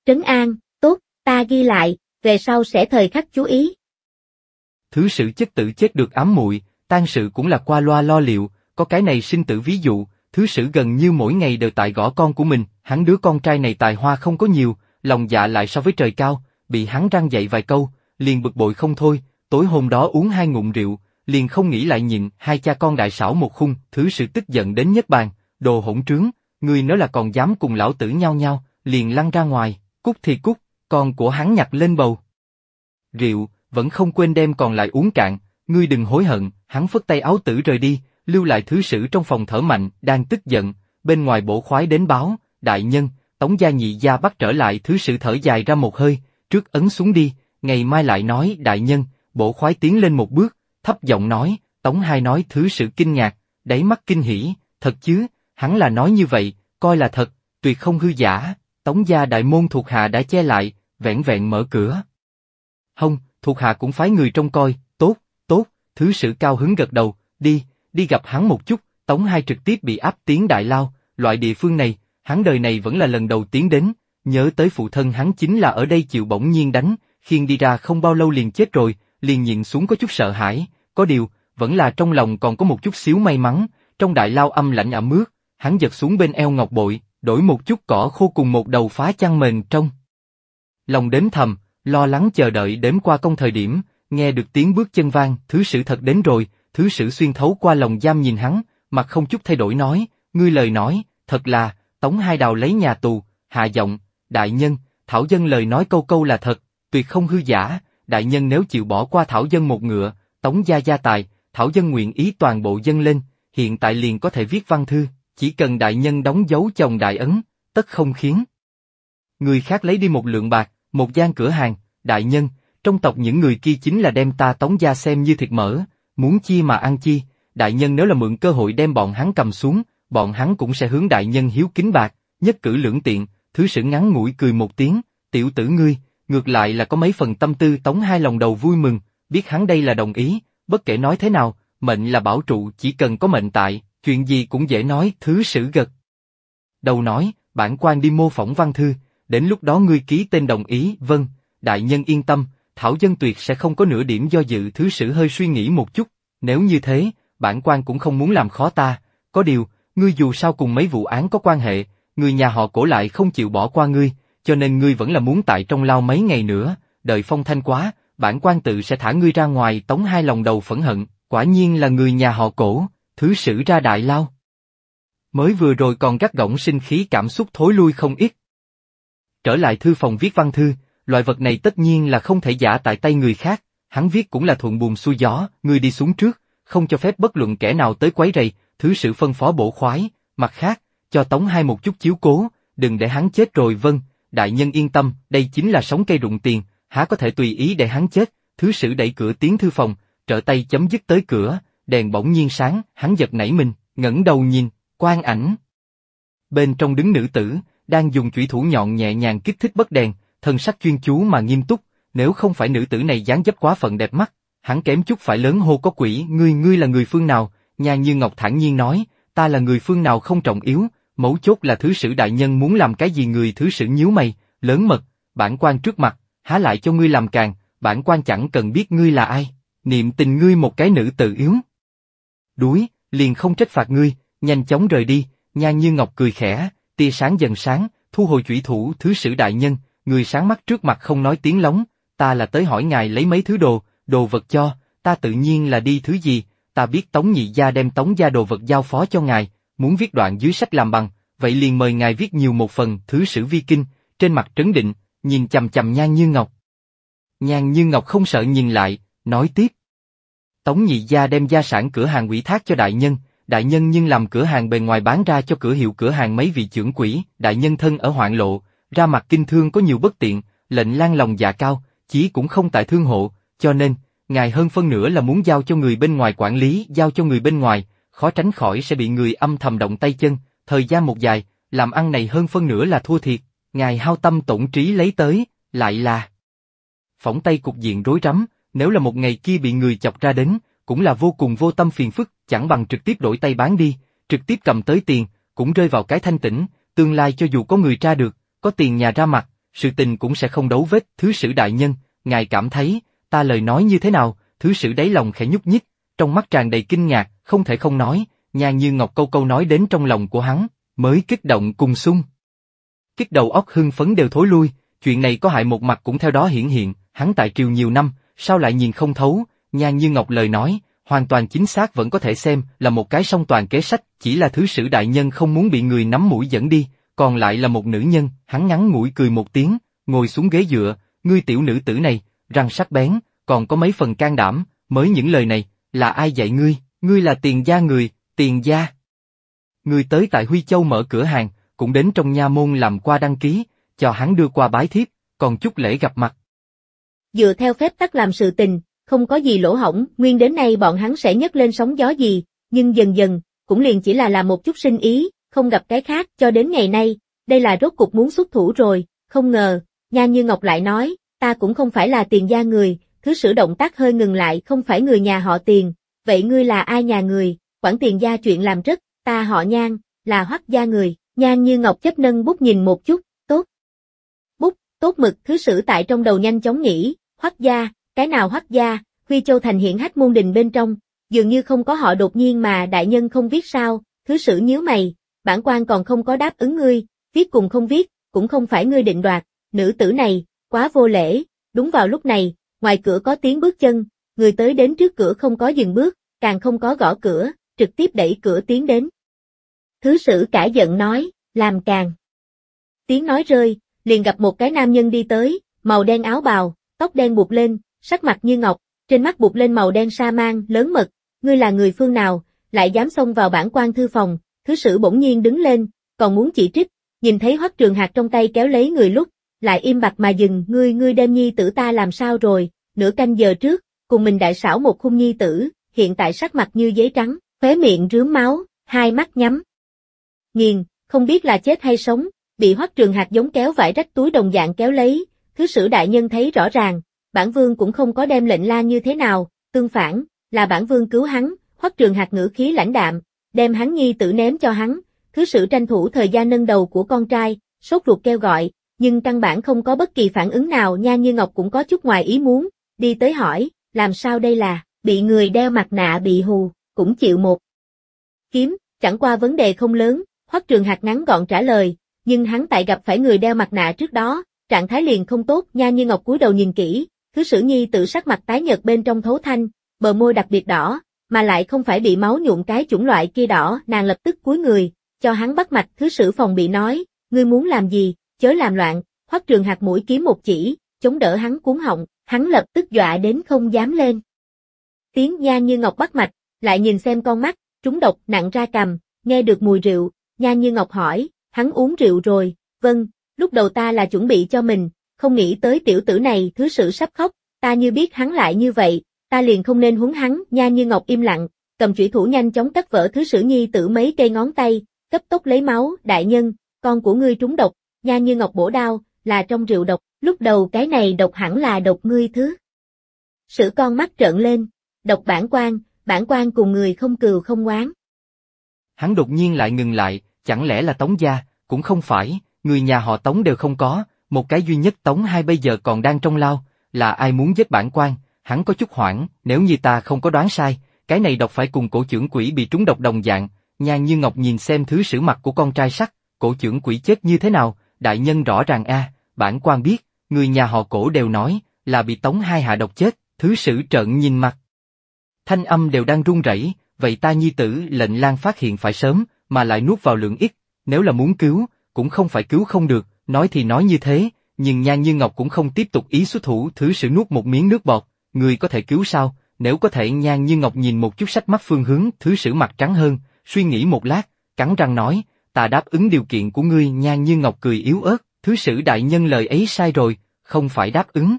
Speaker 1: Trấn an, tốt, ta ghi lại, về sau sẽ thời khắc chú ý.
Speaker 2: Thứ sự chất tử chết được ám muội, tan sự cũng là qua loa lo liệu, có cái này sinh tử ví dụ, thứ sử gần như mỗi ngày đều tại gõ con của mình, hắn đứa con trai này tài hoa không có nhiều, lòng dạ lại so với trời cao, bị hắn răng dạy vài câu, liền bực bội không thôi, tối hôm đó uống hai ngụm rượu, liền không nghĩ lại nhịn, hai cha con đại xảo một khung, thứ sự tức giận đến nhất bàn, đồ hỗn trướng, người nếu là còn dám cùng lão tử nhau nhau, liền lăn ra ngoài, cút thì cút, con của hắn nhặt lên bầu. Rượu, vẫn không quên đem còn lại uống cạn, ngươi đừng hối hận, hắn phất tay áo tử rời đi, lưu lại thứ sử trong phòng thở mạnh, đang tức giận, bên ngoài bổ khoái đến báo, đại nhân, tống gia nhị gia bắt trở lại thứ sử thở dài ra một hơi, trước ấn xuống đi, ngày mai lại nói đại nhân, bổ khoái tiến lên một bước, thấp giọng nói, Tống Hai nói thứ sự kinh ngạc, đáy mắt kinh hỉ, thật chứ, hắn là nói như vậy, coi là thật, tuyệt không hư giả, Tống gia đại môn thuộc hạ đã che lại, vẹn vẹn mở cửa. Không, thuộc hạ cũng phái người trông coi, tốt, tốt, thứ sự cao hứng gật đầu, đi, đi gặp hắn một chút, Tống Hai trực tiếp bị áp tiếng đại lao, loại địa phương này, hắn đời này vẫn là lần đầu tiến đến, nhớ tới phụ thân hắn chính là ở đây chịu bỗng nhiên đánh, khiên đi ra không bao lâu liền chết rồi, liền nhìn xuống có chút sợ hãi, có điều, vẫn là trong lòng còn có một chút xíu may mắn, trong đại lao âm lạnh ẩm ướt, hắn giật xuống bên eo ngọc bội, đổi một chút cỏ khô cùng một đầu phá chăn mền trong. Lòng đến thầm, lo lắng chờ đợi đếm qua công thời điểm, nghe được tiếng bước chân vang, thứ sử thật đến rồi, thứ sử xuyên thấu qua lòng giam nhìn hắn, mặt không chút thay đổi nói, ngươi lời nói, thật là, tống hai đào lấy nhà tù, hạ giọng, đại nhân, thảo dân lời nói câu câu là thật, tuyệt không hư giả, đại nhân nếu chịu bỏ qua thảo dân một ngựa, tống gia gia tài, thảo dân nguyện ý toàn bộ dân lên, hiện tại liền có thể viết văn thư, chỉ cần đại nhân đóng dấu chồng đại ấn, tất không khiến. Người khác lấy đi một lượng bạc, một gian cửa hàng, đại nhân, trong tộc những người kia chính là đem ta tống gia xem như thịt mỡ, muốn chi mà ăn chi, đại nhân nếu là mượn cơ hội đem bọn hắn cầm xuống, bọn hắn cũng sẽ hướng đại nhân hiếu kính bạc, nhất cử lưỡng tiện, thứ sử ngắn ngủi cười một tiếng, tiểu tử ngươi, ngược lại là có mấy phần tâm tư tống hai lòng đầu vui mừng, biết hắn đây là đồng ý, bất kể nói thế nào, mệnh là bảo trụ chỉ cần có mệnh tại, chuyện gì cũng dễ nói, thứ sử gật. Đầu nói, bản quan đi mô phỏng văn thư, đến lúc đó ngươi ký tên đồng ý, vâng, đại nhân yên tâm, Thảo Dân Tuyệt sẽ không có nửa điểm do dự thứ sử hơi suy nghĩ một chút, nếu như thế, bản quan cũng không muốn làm khó ta, có điều, ngươi dù sao cùng mấy vụ án có quan hệ, người nhà họ cổ lại không chịu bỏ qua ngươi, cho nên ngươi vẫn là muốn tại trong lao mấy ngày nữa, đợi phong thanh quá, bản quan tự sẽ thả ngươi ra ngoài tống hai lòng đầu phẫn hận, quả nhiên là người nhà họ cổ, thứ sử ra đại lao. Mới vừa rồi còn gắt gỏng sinh khí cảm xúc thối lui không ít. Trở lại thư phòng viết văn thư, loại vật này tất nhiên là không thể giả tại tay người khác, hắn viết cũng là thuận buồm xuôi gió, ngươi đi xuống trước, không cho phép bất luận kẻ nào tới quấy rầy, thứ sử phân phó bổ khoái, mặt khác, cho Tống Hai một chút chiếu cố, đừng để hắn chết rồi vâng, đại nhân yên tâm, đây chính là sóng cây rụng tiền, há có thể tùy ý để hắn chết, thứ sử đẩy cửa tiến thư phòng, trở tay chấm dứt tới cửa, đèn bỗng nhiên sáng, hắn giật nảy mình, ngẩng đầu nhìn, quan ảnh. Bên trong đứng nữ tử, đang dùng chủy thủ nhọn nhẹ nhàng kích thích bất đèn, thân sắc chuyên chú mà nghiêm túc, nếu không phải nữ tử này dáng dấp quá phận đẹp mắt, hắn kém chút phải lớn hô có quỷ, ngươi ngươi là người phương nào, nhà như Ngọc thản nhiên nói, ta là người phương nào không trọng yếu, mấu chốt là thứ sử đại nhân muốn làm cái gì người thứ sử nhíu mày, lớn mật, bản quan trước mặt, há lại cho ngươi làm càng, bản quan chẳng cần biết ngươi là ai, niệm tình ngươi một cái nữ tự yếu. Đuối, liền không trách phạt ngươi, nhanh chóng rời đi, nha như ngọc cười khẽ, tia sáng dần sáng, thu hồi chủy thủ thứ sử đại nhân, người sáng mắt trước mặt không nói tiếng lóng, ta là tới hỏi ngài lấy mấy thứ đồ, đồ vật cho, ta tự nhiên là đi thứ gì, ta biết tống nhị gia đem tống gia đồ vật giao phó cho ngài, muốn viết đoạn dưới sách làm bằng, vậy liền mời ngài viết nhiều một phần thứ sử vi kinh, trên mặt trấn định, nhìn chầm chầm Nhan Như Ngọc. Nhan Như Ngọc không sợ nhìn lại, nói tiếp. Tống nhị gia đem gia sản cửa hàng quỷ thác cho đại nhân, đại nhân nhưng làm cửa hàng bề ngoài bán ra cho cửa hiệu cửa hàng mấy vị trưởng quỹ, đại nhân thân ở hoạn lộ, ra mặt kinh thương có nhiều bất tiện, lệnh lan lòng dạ cao, chí cũng không tại thương hộ, cho nên, ngài hơn phân nửa là muốn giao cho người bên ngoài quản lý, giao cho người bên ngoài, khó tránh khỏi sẽ bị người âm thầm động tay chân, thời gian một dài, làm ăn này hơn phân nửa là thua thiệt, ngài hao tâm tổn trí lấy tới, lại là phỏng tay cục diện rối rắm, nếu là một ngày kia bị người chọc ra đến, cũng là vô cùng vô tâm phiền phức, chẳng bằng trực tiếp đổi tay bán đi, trực tiếp cầm tới tiền, cũng rơi vào cái thanh tĩnh, tương lai cho dù có người tra được, có tiền nhà ra mặt, sự tình cũng sẽ không đấu vết, thứ sử đại nhân, ngài cảm thấy, ta lời nói như thế nào, thứ sử đáy lòng khẽ nhúc nhích, trong mắt tràn đầy kinh ngạc, không thể không nói, nhà như ngọc câu câu nói đến trong lòng của hắn, mới kích động cùng sung. Kích đầu óc hưng phấn đều thối lui, chuyện này có hại một mặt cũng theo đó hiển hiện, hắn tại triều nhiều năm, sao lại nhìn không thấu, nhà như ngọc lời nói, hoàn toàn chính xác vẫn có thể xem là một cái song toàn kế sách, chỉ là thứ sử đại nhân không muốn bị người nắm mũi dẫn đi, còn lại là một nữ nhân, hắn ngắn ngủi cười một tiếng, ngồi xuống ghế dựa, ngươi tiểu nữ tử này, răng sắc bén, còn có mấy phần can đảm, mới những lời này, là ai dạy ngươi, ngươi là tiền gia người, tiền gia. Ngươi tới tại Huy Châu mở cửa hàng, cũng đến trong nha môn làm qua đăng ký, cho hắn đưa qua bái thiếp, còn chút lễ gặp mặt.
Speaker 1: Dựa theo phép tắc làm sự tình, không có gì lỗ hỏng, nguyên đến nay bọn hắn sẽ nhấc lên sóng gió gì, nhưng dần dần, cũng liền chỉ là làm một chút sinh ý, không gặp cái khác cho đến ngày nay, đây là rốt cục muốn xuất thủ rồi, không ngờ, Nha Như Ngọc lại nói, ta cũng không phải là tiền gia người, thứ sử động tác hơi ngừng lại không phải người nhà họ tiền, vậy ngươi là ai nhà người, quản tiền gia chuyện làm rất, ta họ nhan, là hoắc gia người, nhan như ngọc chấp nâng bút nhìn một chút, tốt. Bút, tốt mực thứ sử tại trong đầu nhanh chóng nghĩ, hoắc gia, cái nào hoắc gia, Huy Châu Thành hiện hách môn đình bên trong, dường như không có họ đột nhiên mà đại nhân không viết sao, thứ sử nhíu mày, bản quan còn không có đáp ứng ngươi, viết cùng không viết, cũng không phải ngươi định đoạt, nữ tử này, quá vô lễ, đúng vào lúc này, Ngoài cửa có tiếng bước chân, người tới đến trước cửa không có dừng bước, càng không có gõ cửa, trực tiếp đẩy cửa tiến đến. Thứ sử cả giận nói, làm càng. Tiếng nói rơi, liền gặp một cái nam nhân đi tới, màu đen áo bào, tóc đen buộc lên, sắc mặt như ngọc, trên mắt buộc lên màu đen sa mang, lớn mật, ngươi là người phương nào, lại dám xông vào bản quan thư phòng, thứ sử bỗng nhiên đứng lên, còn muốn chỉ trích, nhìn thấy hoắc trường hạt trong tay kéo lấy người lúc, lại im bặt mà dừng, ngươi ngươi đem nhi tử ta làm sao rồi, nửa canh giờ trước, cùng mình đại xảo một khung nhi tử, hiện tại sắc mặt như giấy trắng, khóe miệng rướm máu, hai mắt nhắm. Nghiền, không biết là chết hay sống, bị hoắc trường hạt giống kéo vải rách túi đồng dạng kéo lấy, thứ sử đại nhân thấy rõ ràng, bản vương cũng không có đem lệnh la như thế nào, tương phản, là bản vương cứu hắn, hoắc trường hạt ngữ khí lãnh đạm, đem hắn nhi tử ném cho hắn, thứ sử tranh thủ thời gian nâng đầu của con trai, sốt ruột kêu gọi, nhưng căn bản không có bất kỳ phản ứng nào nha như ngọc cũng có chút ngoài ý muốn, đi tới hỏi, làm sao đây là, bị người đeo mặt nạ bị hù, cũng chịu một. Kiếm, chẳng qua vấn đề không lớn, hoắc trường hạt ngắn gọn trả lời, nhưng hắn tại gặp phải người đeo mặt nạ trước đó, trạng thái liền không tốt nha như ngọc cúi đầu nhìn kỹ, thứ sử nhi tự sắc mặt tái nhợt bên trong thấu thanh, bờ môi đặc biệt đỏ, mà lại không phải bị máu nhuộm cái chủng loại kia đỏ, nàng lập tức cúi người, cho hắn bắt mạch thứ sử phòng bị nói, ngươi muốn làm gì, chớ làm loạn, hoắc trường hạt mũi kiếm một chỉ, chống đỡ hắn cuốn họng, hắn lập tức dọa đến không dám lên. Tiếng nha như ngọc bắt mạch, lại nhìn xem con mắt, trúng độc nặng ra cầm, nghe được mùi rượu, nha như ngọc hỏi, hắn uống rượu rồi, vâng, lúc đầu ta là chuẩn bị cho mình, không nghĩ tới tiểu tử này thứ sự sắp khóc, ta như biết hắn lại như vậy, ta liền không nên huấn hắn, nha như ngọc im lặng, cầm chủy thủ nhanh chóng cắt vỡ thứ sử nhi tử mấy cây ngón tay, cấp tốc lấy máu, đại nhân, con của ngươi trúng độc, nha như ngọc bổ đao, là trong rượu độc, lúc đầu cái này độc hẳn là độc ngươi thứ. Sử con mắt trợn lên, độc bản quan, bản quan cùng người không cừu không quán.
Speaker 2: Hắn đột nhiên lại ngừng lại, chẳng lẽ là Tống gia, cũng không phải, người nhà họ Tống đều không có, một cái duy nhất Tống hai bây giờ còn đang trong lao, là ai muốn giết bản quan, hắn có chút hoảng, nếu như ta không có đoán sai, cái này độc phải cùng cổ trưởng quỷ bị trúng độc đồng dạng, nhan như ngọc nhìn xem thứ sử mặt của con trai sắc, cổ trưởng quỷ chết như thế nào, đại nhân rõ ràng a, bản quan biết, người nhà họ cổ đều nói, là bị tống hai hạ độc chết, thứ sử trợn nhìn mặt. Thanh âm đều đang run rẩy, vậy ta nhi tử lệnh lang phát hiện phải sớm, mà lại nuốt vào lượng ít, nếu là muốn cứu, cũng không phải cứu không được, nói thì nói như thế, nhưng Nhan Như Ngọc cũng không tiếp tục ý xuất thủ thứ sử nuốt một miếng nước bọt, người có thể cứu sao, nếu có thể Nhan Như Ngọc nhìn một chút sách mắt phương hướng thứ sử mặt trắng hơn, suy nghĩ một lát, cắn răng nói, ta đáp ứng điều kiện của ngươi nhan như ngọc cười yếu ớt, thứ sử đại nhân lời ấy sai rồi, không phải đáp ứng.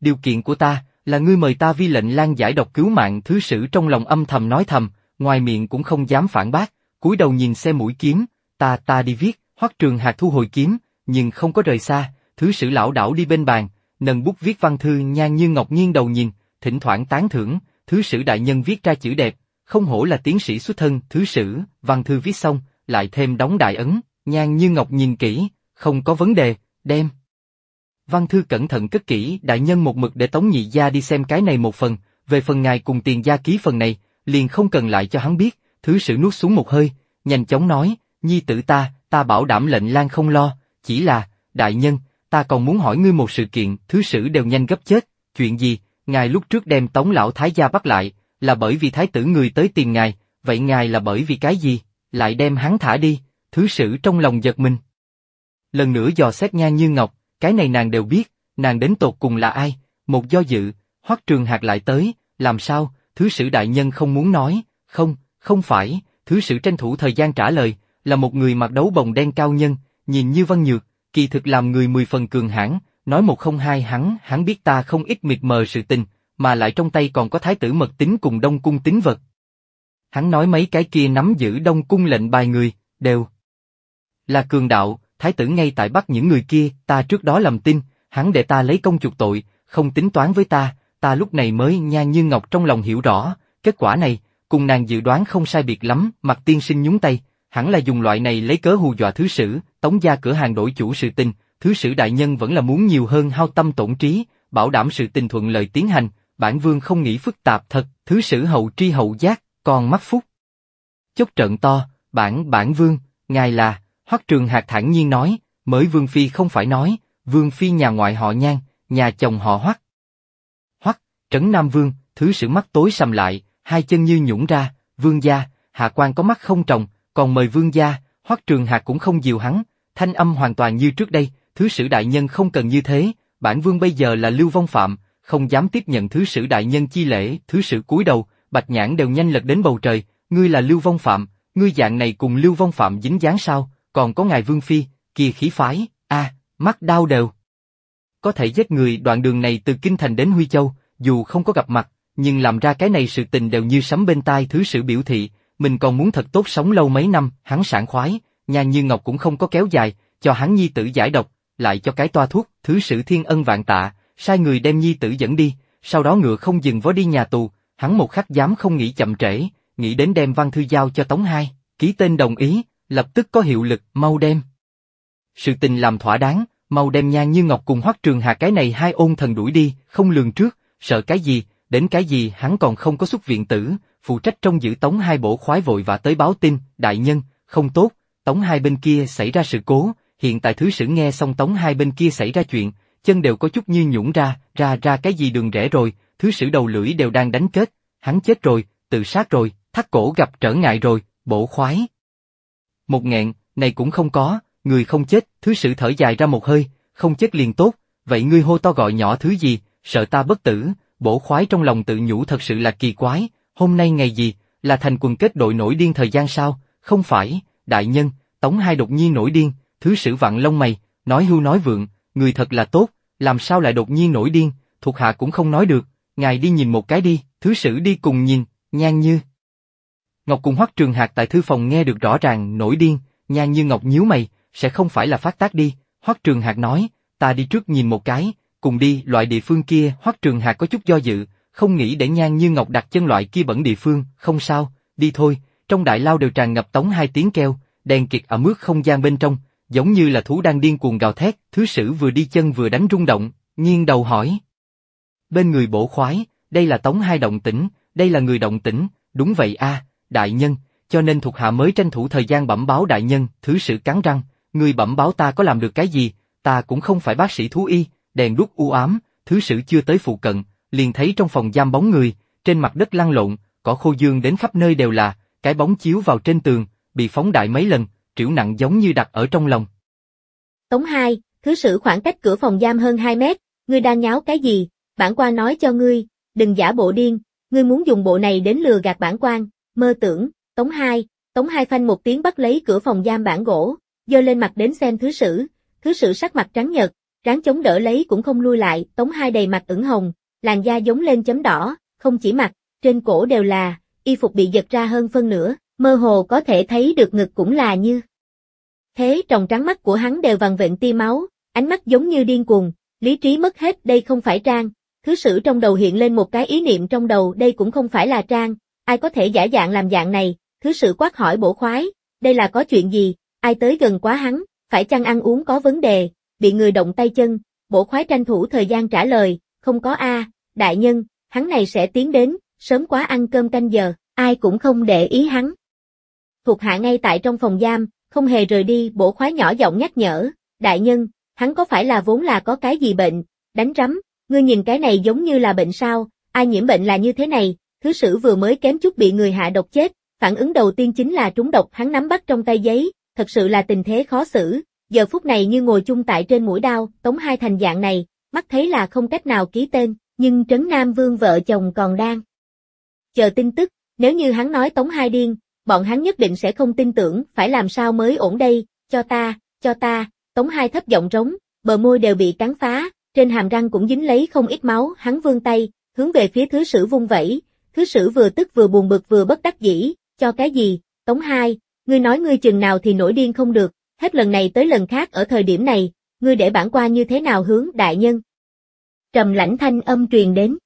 Speaker 2: Điều kiện của ta, là ngươi mời ta vi lệnh lan giải độc cứu mạng thứ sử trong lòng âm thầm nói thầm, ngoài miệng cũng không dám phản bác, cúi đầu nhìn xe mũi kiếm, ta ta đi viết, hoắc trường hạt thu hồi kiếm, nhưng không có rời xa, thứ sử lão đảo đi bên bàn, nâng bút viết văn thư nhan như ngọc nghiêng đầu nhìn, thỉnh thoảng tán thưởng, thứ sử đại nhân viết ra chữ đẹp, không hổ là tiến sĩ xuất thân, thứ sử, văn thư viết xong, lại thêm đóng đại ấn, nhan như ngọc nhìn kỹ, không có vấn đề, đem. Văn thư cẩn thận cất kỹ đại nhân một mực để Tống Nhị Gia đi xem cái này một phần, về phần ngài cùng tiền gia ký phần này, liền không cần lại cho hắn biết, thứ sử nuốt xuống một hơi, nhanh chóng nói, nhi tử ta, ta bảo đảm lệnh lan không lo, chỉ là, đại nhân, ta còn muốn hỏi ngươi một sự kiện, thứ sử đều nhanh gấp chết, chuyện gì, ngài lúc trước đem Tống Lão Thái Gia bắt lại, là bởi vì thái tử người tới tìm ngài, vậy ngài là bởi vì cái gì? lại đem hắn thả đi, thứ sử trong lòng giật mình. Lần nữa dò xét nha như ngọc, cái này nàng đều biết, nàng đến tột cùng là ai, một do dự, hoắc trường hạt lại tới, làm sao, thứ sử đại nhân không muốn nói, không, không phải, thứ sử tranh thủ thời gian trả lời, là một người mặc đấu bồng đen cao nhân, nhìn như văn nhược, kỳ thực làm người mười phần cường hãn, nói một không hai hắn, hắn biết ta không ít mịt mờ sự tình, mà lại trong tay còn có thái tử mật tính cùng đông cung tính vật, hắn nói mấy cái kia nắm giữ đông cung lệnh bài người, đều là cường đạo, thái tử ngay tại bắt những người kia, ta trước đó lầm tin, hắn để ta lấy công chuộc tội, không tính toán với ta, ta lúc này mới nha như ngọc trong lòng hiểu rõ, kết quả này, cùng nàng dự đoán không sai biệt lắm, mặt tiên sinh nhúng tay, hắn là dùng loại này lấy cớ hù dọa thứ sử, tống gia cửa hàng đổi chủ sự tình, thứ sử đại nhân vẫn là muốn nhiều hơn hao tâm tổn trí, bảo đảm sự tình thuận lợi tiến hành, bản vương không nghĩ phức tạp thật, thứ sử hậu tri hậu giác, con mắt phúc. Chốc trận to, bản bản vương, ngài là, hoắc trường hạt thản nhiên nói, mới vương phi không phải nói, vương phi nhà ngoại họ nhan, nhà chồng họ hoắc. Hoắc, trấn nam vương, thứ sử mắt tối sầm lại, hai chân như nhũng ra, vương gia, hạ quan có mắt không trồng, còn mời vương gia, hoắc trường hạt cũng không dìu hắn, thanh âm hoàn toàn như trước đây, thứ sử đại nhân không cần như thế, bản vương bây giờ là lưu vong phạm, không dám tiếp nhận thứ sử đại nhân chi lễ, thứ sử cúi đầu, bạch nhãn đều nhanh lật đến bầu trời, ngươi là Lưu Vong Phạm, ngươi dạng này cùng Lưu Vong Phạm dính dáng sao, còn có ngài Vương Phi, kia khí phái, a mắt đau đều. Có thể giết người đoạn đường này từ Kinh Thành đến Huy Châu, dù không có gặp mặt, nhưng làm ra cái này sự tình đều như sấm bên tai thứ sự biểu thị, mình còn muốn thật tốt sống lâu mấy năm, hắn sảng khoái, nhà như Ngọc cũng không có kéo dài, cho hắn nhi tử giải độc, lại cho cái toa thuốc, thứ sự thiên ân vạn tạ, sai người đem nhi tử dẫn đi, sau đó ngựa không dừng vó đi nhà tù, Hắn một khắc dám không nghĩ chậm trễ, nghĩ đến đem văn thư giao cho Tống Hai, ký tên đồng ý, lập tức có hiệu lực, mau đem. Sự tình làm thỏa đáng, mau đem nhan như ngọc cùng hoắc trường hà cái này hai ôn thần đuổi đi, không lường trước, sợ cái gì, đến cái gì hắn còn không có xuất viện tử, phụ trách trong giữ Tống Hai bổ khoái vội và tới báo tin, đại nhân, không tốt, Tống Hai bên kia xảy ra sự cố, hiện tại thứ sử nghe xong Tống Hai bên kia xảy ra chuyện, chân đều có chút như nhũng ra, ra ra cái gì đường rẽ rồi, thứ sử đầu lưỡi đều đang đánh kết, hắn chết rồi, tự sát rồi, thắt cổ gặp trở ngại rồi, bổ khoái. Một nghẹn, này cũng không có, người không chết, thứ sử thở dài ra một hơi, không chết liền tốt, vậy ngươi hô to gọi nhỏ thứ gì, sợ ta bất tử, bổ khoái trong lòng tự nhủ thật sự là kỳ quái, hôm nay ngày gì, là thành quần kết đội nổi điên thời gian sao, không phải, đại nhân, tống hai đột nhiên nổi điên, thứ sử vặn lông mày, nói hưu nói vượng, người thật là tốt, làm sao lại đột nhiên nổi điên, thuộc hạ cũng không nói được, ngài đi nhìn một cái đi, thứ sử đi cùng nhìn, nhan như. Ngọc cùng hoắc trường hạt tại thư phòng nghe được rõ ràng, nổi điên, nhan như Ngọc nhíu mày, sẽ không phải là phát tác đi, hoắc trường hạt nói, ta đi trước nhìn một cái, cùng đi, loại địa phương kia, hoắc trường hạt có chút do dự, không nghĩ để nhan như Ngọc đặt chân loại kia bẩn địa phương, không sao, đi thôi, trong đại lao đều tràn ngập tống hai tiếng keo, đèn kiệt ở mức không gian bên trong, giống như là thú đang điên cuồng gào thét, thứ sử vừa đi chân vừa đánh rung động, nghiêng đầu hỏi bên người bổ khoái, đây là Tống Hai động tĩnh, đây là người động tĩnh, đúng vậy a, đại nhân, cho nên thuộc hạ mới tranh thủ thời gian bẩm báo đại nhân, thứ sự cắn răng, người bẩm báo ta có làm được cái gì, ta cũng không phải bác sĩ thú y, đèn đuốc u ám, thứ sự chưa tới phụ cận, liền thấy trong phòng giam bóng người, trên mặt đất lăn lộn, cỏ khô dương đến khắp nơi đều là, cái bóng chiếu vào trên tường, bị phóng đại mấy lần, triểu nặng giống như đặt ở trong lòng.
Speaker 1: Tống hai thứ sự khoảng cách cửa phòng giam hơn 2 mét, người đang nháo cái gì, bản quan nói cho ngươi, đừng giả bộ điên, ngươi muốn dùng bộ này đến lừa gạt bản quan, mơ tưởng, Tống Hai, Tống Hai phanh một tiếng bắt lấy cửa phòng giam bản gỗ, dơ lên mặt đến xem thứ sử, thứ sử sắc mặt trắng nhợt, ráng chống đỡ lấy cũng không lui lại, Tống Hai đầy mặt ửng hồng, làn da giống lên chấm đỏ, không chỉ mặt, trên cổ đều là, y phục bị giật ra hơn phân nửa, mơ hồ có thể thấy được ngực cũng là như. Thế tròng trắng mắt của hắn đều vằn vện tia máu, ánh mắt giống như điên cuồng, lý trí mất hết đây không phải trang, Thứ sử trong đầu hiện lên một cái ý niệm trong đầu đây cũng không phải là trang, ai có thể giả dạng làm dạng này, thứ sử quát hỏi bổ khoái, đây là có chuyện gì, ai tới gần quá hắn, phải chăng ăn uống có vấn đề, bị người động tay chân, bổ khoái tranh thủ thời gian trả lời, không có a, đại nhân, hắn này sẽ tiến đến, sớm quá ăn cơm canh giờ, ai cũng không để ý hắn. Thuộc hạ ngay tại trong phòng giam, không hề rời đi, bổ khoái nhỏ giọng nhắc nhở, đại nhân, hắn có phải là vốn là có cái gì bệnh, đánh rắm, ngươi nhìn cái này giống như là bệnh sao, ai nhiễm bệnh là như thế này, thứ sử vừa mới kém chút bị người hạ độc chết, phản ứng đầu tiên chính là trúng độc hắn nắm bắt trong tay giấy, thật sự là tình thế khó xử, giờ phút này như ngồi chung tại trên mũi đao, tống hai thành dạng này, mắt thấy là không cách nào ký tên, nhưng Trấn Nam Vương vợ chồng còn đang chờ tin tức, nếu như hắn nói tống hai điên, bọn hắn nhất định sẽ không tin tưởng, phải làm sao mới ổn đây, cho ta, cho ta, tống hai thấp giọng rống, bờ môi đều bị cắn phá, trên hàm răng cũng dính lấy không ít máu, hắn vươn tay, hướng về phía thứ sử vung vẩy, thứ sử vừa tức vừa buồn bực vừa bất đắc dĩ, cho cái gì, tống hai, ngươi nói ngươi chừng nào thì nổi điên không được, hết lần này tới lần khác ở thời điểm này, ngươi để bản qua như thế nào hướng đại nhân. Trầm lãnh thanh âm truyền đến.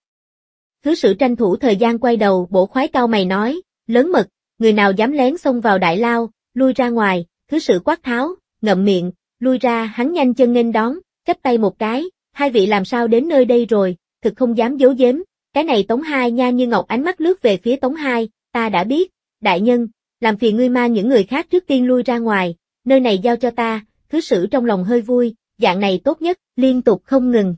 Speaker 1: Thứ sử tranh thủ thời gian quay đầu, bổ khoái cao mày nói, lớn mật, người nào dám lén xông vào đại lao, lui ra ngoài, thứ sử quát tháo, ngậm miệng, lui ra hắn nhanh chân nên đón, chắp tay một cái, hai vị làm sao đến nơi đây rồi, thực không dám giấu giếm, cái này Tống Hai nha như ngọc ánh mắt lướt về phía Tống Hai, ta đã biết, đại nhân, làm phiền ngươi mang những người khác trước tiên lui ra ngoài, nơi này giao cho ta, thứ sử trong lòng hơi vui, dạng này tốt nhất, liên tục không ngừng.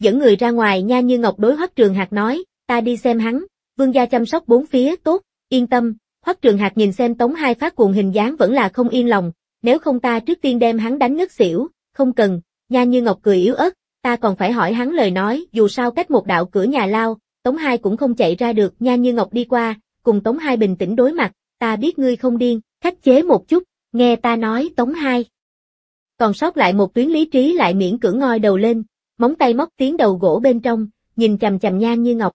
Speaker 1: Dẫn người ra ngoài nha như ngọc đối hoắc trường hạt nói, ta đi xem hắn, vương gia chăm sóc bốn phía tốt, yên tâm, hoắc trường hạt nhìn xem Tống Hai phát cuồng hình dáng vẫn là không yên lòng, nếu không ta trước tiên đem hắn đánh ngất xỉu, không cần, Nha Như Ngọc cười yếu ớt, ta còn phải hỏi hắn lời nói, dù sao cách một đạo cửa nhà lao, Tống Hai cũng không chạy ra được, Nha Như Ngọc đi qua, cùng Tống Hai bình tĩnh đối mặt, ta biết ngươi không điên, khách chế một chút, nghe ta nói Tống Hai. Còn sót lại một tuyến lý trí lại miễn cưỡng ngoi đầu lên, móng tay móc tiếng đầu gỗ bên trong, nhìn chằm chằm Nha Như Ngọc.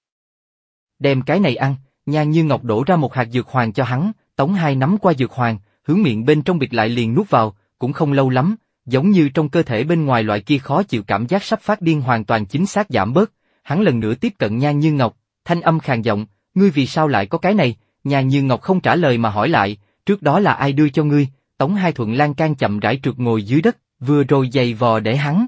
Speaker 2: Đem cái này ăn, Nha Như Ngọc đổ ra một hạt dược hoàng cho hắn, Tống Hai nắm qua dược hoàng, hướng miệng bên trong bịt lại liền nuốt vào, cũng không lâu lắm, giống như trong cơ thể bên ngoài loại kia khó chịu cảm giác sắp phát điên hoàn toàn chính xác giảm bớt, hắn lần nữa tiếp cận Nhan Như Ngọc, thanh âm khàn giọng, ngươi vì sao lại có cái này, Nhan Như Ngọc không trả lời mà hỏi lại, trước đó là ai đưa cho ngươi, Tống Hai Thuận lan can chậm rãi trượt ngồi dưới đất, vừa rồi giày vò để hắn.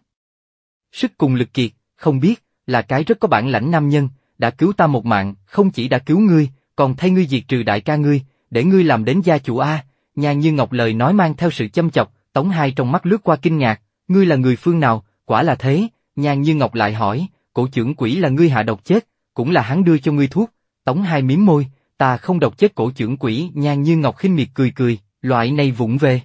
Speaker 2: Sức cùng lực kiệt, không biết, là cái rất có bản lãnh nam nhân, đã cứu ta một mạng, không chỉ đã cứu ngươi, còn thay ngươi diệt trừ đại ca ngươi, để ngươi làm đến gia chủ A, Nhan Như Ngọc lời nói mang theo sự châm chọc, Tống Hai trong mắt lướt qua kinh ngạc, ngươi là người phương nào, quả là thế, Nhan Như Ngọc lại hỏi, cổ trưởng quỷ là ngươi hạ độc chết, cũng là hắn đưa cho ngươi thuốc, Tống Hai miếm môi, ta không độc chết cổ trưởng quỷ, Nhan Như Ngọc khinh miệt cười cười, loại này vụng về.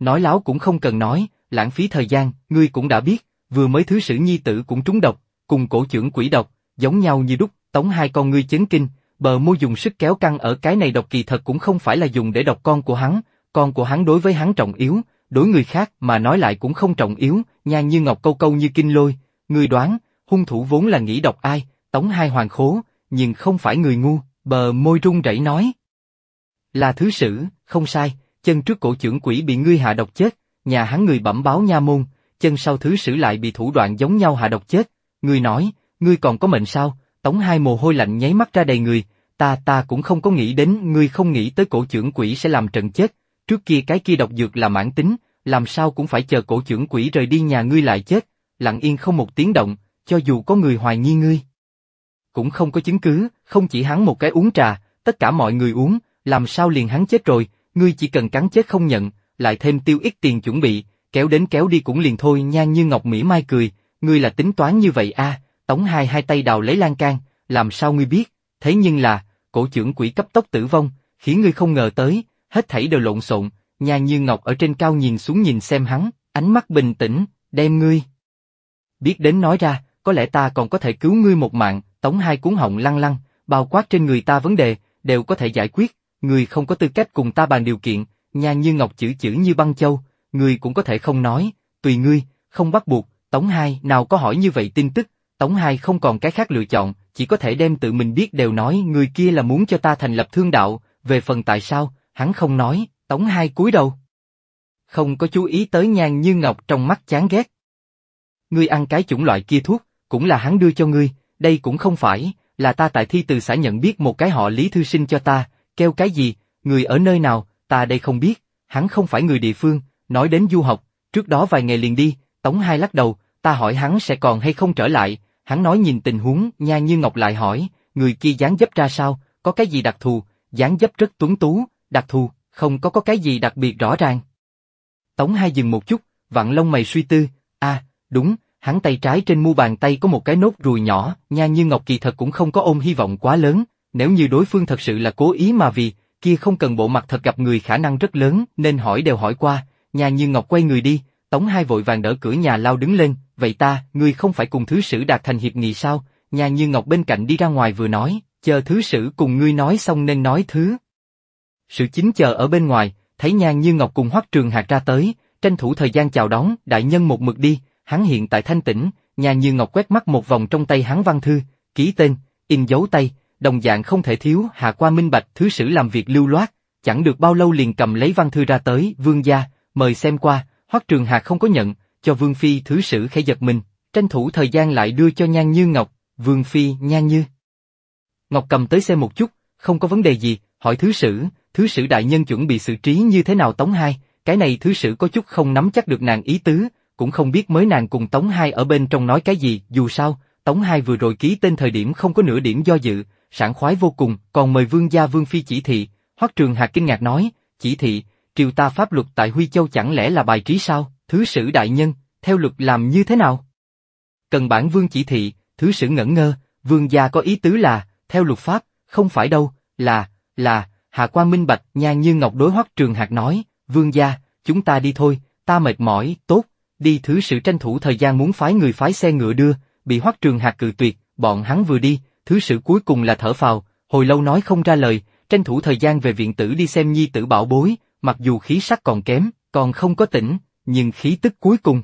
Speaker 2: Nói láo cũng không cần nói, lãng phí thời gian, ngươi cũng đã biết, vừa mới thứ sử nhi tử cũng trúng độc, cùng cổ trưởng quỷ độc, giống nhau như đúc, Tống Hai con ngươi chấn kinh, bờ môi dùng sức kéo căng ở cái này độc kỳ thật cũng không phải là dùng để độc con của hắn, con của hắn đối với hắn trọng yếu, đối người khác mà nói lại cũng không trọng yếu, nhan như ngọc câu câu như kinh lôi, người đoán, hung thủ vốn là nghĩ độc ai, tống hai hoàng khố, nhưng không phải người ngu, bờ môi rung rẩy nói. Là thứ sử, không sai, chân trước cổ trưởng quỷ bị ngươi hạ độc chết, nhà hắn người bẩm báo nha môn, chân sau thứ sử lại bị thủ đoạn giống nhau hạ độc chết, người nói, ngươi còn có mệnh sao, tống hai mồ hôi lạnh nháy mắt ra đầy người, ta ta cũng không có nghĩ đến ngươi không nghĩ tới cổ trưởng quỷ sẽ làm trận chết, Trước kia cái kia độc dược là mãn tính, làm sao cũng phải chờ cổ trưởng quỷ rời đi nhà ngươi lại chết, lặng yên không một tiếng động, cho dù có người hoài nghi ngươi. Cũng không có chứng cứ, không chỉ hắn một cái uống trà, tất cả mọi người uống, làm sao liền hắn chết rồi, ngươi chỉ cần cắn chết không nhận, lại thêm tiêu ít tiền chuẩn bị, kéo đến kéo đi cũng liền thôi nhan như ngọc mỹ mai cười, ngươi là tính toán như vậy a à, tống hai hai tay đào lấy lan can, làm sao ngươi biết, thế nhưng là, cổ trưởng quỷ cấp tốc tử vong, khiến ngươi không ngờ tới, hết thảy đều lộn xộn, nhà như ngọc ở trên cao nhìn xuống nhìn xem hắn, ánh mắt bình tĩnh, đem ngươi. Biết đến nói ra, có lẽ ta còn có thể cứu ngươi một mạng, tống hai cuốn họng lăng lăng, bao quát trên người ta vấn đề, đều có thể giải quyết, người không có tư cách cùng ta bàn điều kiện, nhà như ngọc chữ chữ như băng châu, người cũng có thể không nói, tùy ngươi, không bắt buộc, tống hai nào có hỏi như vậy tin tức, tống hai không còn cái khác lựa chọn, chỉ có thể đem tự mình biết đều nói người kia là muốn cho ta thành lập thương đạo, về phần tại sao, hắn không nói, tống hai cúi đầu. Không có chú ý tới nhan như ngọc trong mắt chán ghét. Ngươi ăn cái chủng loại kia thuốc, cũng là hắn đưa cho ngươi, đây cũng không phải, là ta tại thi từ xã nhận biết một cái họ lý thư sinh cho ta, kêu cái gì, người ở nơi nào, ta đây không biết, hắn không phải người địa phương, nói đến du học, trước đó vài ngày liền đi, tống hai lắc đầu, ta hỏi hắn sẽ còn hay không trở lại, hắn nói nhìn tình huống, nhan như ngọc lại hỏi, người kia dáng dấp ra sao, có cái gì đặc thù, dáng dấp rất tuấn tú, đặc thù, không có có cái gì đặc biệt rõ ràng. Tống hai dừng một chút, vặn lông mày suy tư, a à, đúng, hắn tay trái trên mu bàn tay có một cái nốt ruồi nhỏ, nha như ngọc kỳ thật cũng không có ôm hy vọng quá lớn, nếu như đối phương thật sự là cố ý mà vì, kia không cần bộ mặt thật gặp người khả năng rất lớn, nên hỏi đều hỏi qua, Nha như ngọc quay người đi, tống hai vội vàng đỡ cửa nhà lao đứng lên, vậy ta, ngươi không phải cùng thứ sử đạt thành hiệp nghị sao, Nha như ngọc bên cạnh đi ra ngoài vừa nói, chờ thứ sử cùng ngươi nói xong nên nói thứ. Sự chính chờ ở bên ngoài, thấy Nhan Như Ngọc cùng Hoắc Trường Hạc ra tới, tranh thủ thời gian chào đón, đại nhân một mực đi, hắn hiện tại thanh tĩnh, Nhan Như Ngọc quét mắt một vòng trong tay hắn văn thư, ký tên, in dấu tay, đồng dạng không thể thiếu, hạ qua minh bạch, thứ sử làm việc lưu loát, chẳng được bao lâu liền cầm lấy văn thư ra tới, vương gia, mời xem qua, Hoắc Trường Hạc không có nhận, cho Vương Phi thứ sử khẽ giật mình, tranh thủ thời gian lại đưa cho Nhan Như Ngọc, Vương Phi, Nhan Như. Ngọc cầm tới xem một chút, không có vấn đề gì, hỏi thứ sử, thứ sử đại nhân chuẩn bị xử trí như thế nào Tống Hai, cái này thứ sử có chút không nắm chắc được nàng ý tứ, cũng không biết mới nàng cùng Tống Hai ở bên trong nói cái gì, dù sao, Tống Hai vừa rồi ký tên thời điểm không có nửa điểm do dự, sảng khoái vô cùng, còn mời vương gia vương phi chỉ thị, Hoắc Trường Hạc kinh ngạc nói, chỉ thị, triều ta pháp luật tại Huy Châu chẳng lẽ là bài trí sao, thứ sử đại nhân, theo luật làm như thế nào? Cần bản vương chỉ thị, thứ sử ngẩn ngơ, vương gia có ý tứ là, theo luật pháp, không phải đâu, là, là, Hạ Quan minh bạch, nhan như ngọc đối hoắc trường hạt nói, vương gia, chúng ta đi thôi, ta mệt mỏi, tốt, đi thứ sự tranh thủ thời gian muốn phái người phái xe ngựa đưa, bị hoắc trường hạt cự tuyệt, bọn hắn vừa đi, thứ sự cuối cùng là thở phào, hồi lâu nói không ra lời, tranh thủ thời gian về viện tử đi xem nhi tử bảo bối, mặc dù khí sắc còn kém, còn không có tỉnh, nhưng khí tức cuối cùng.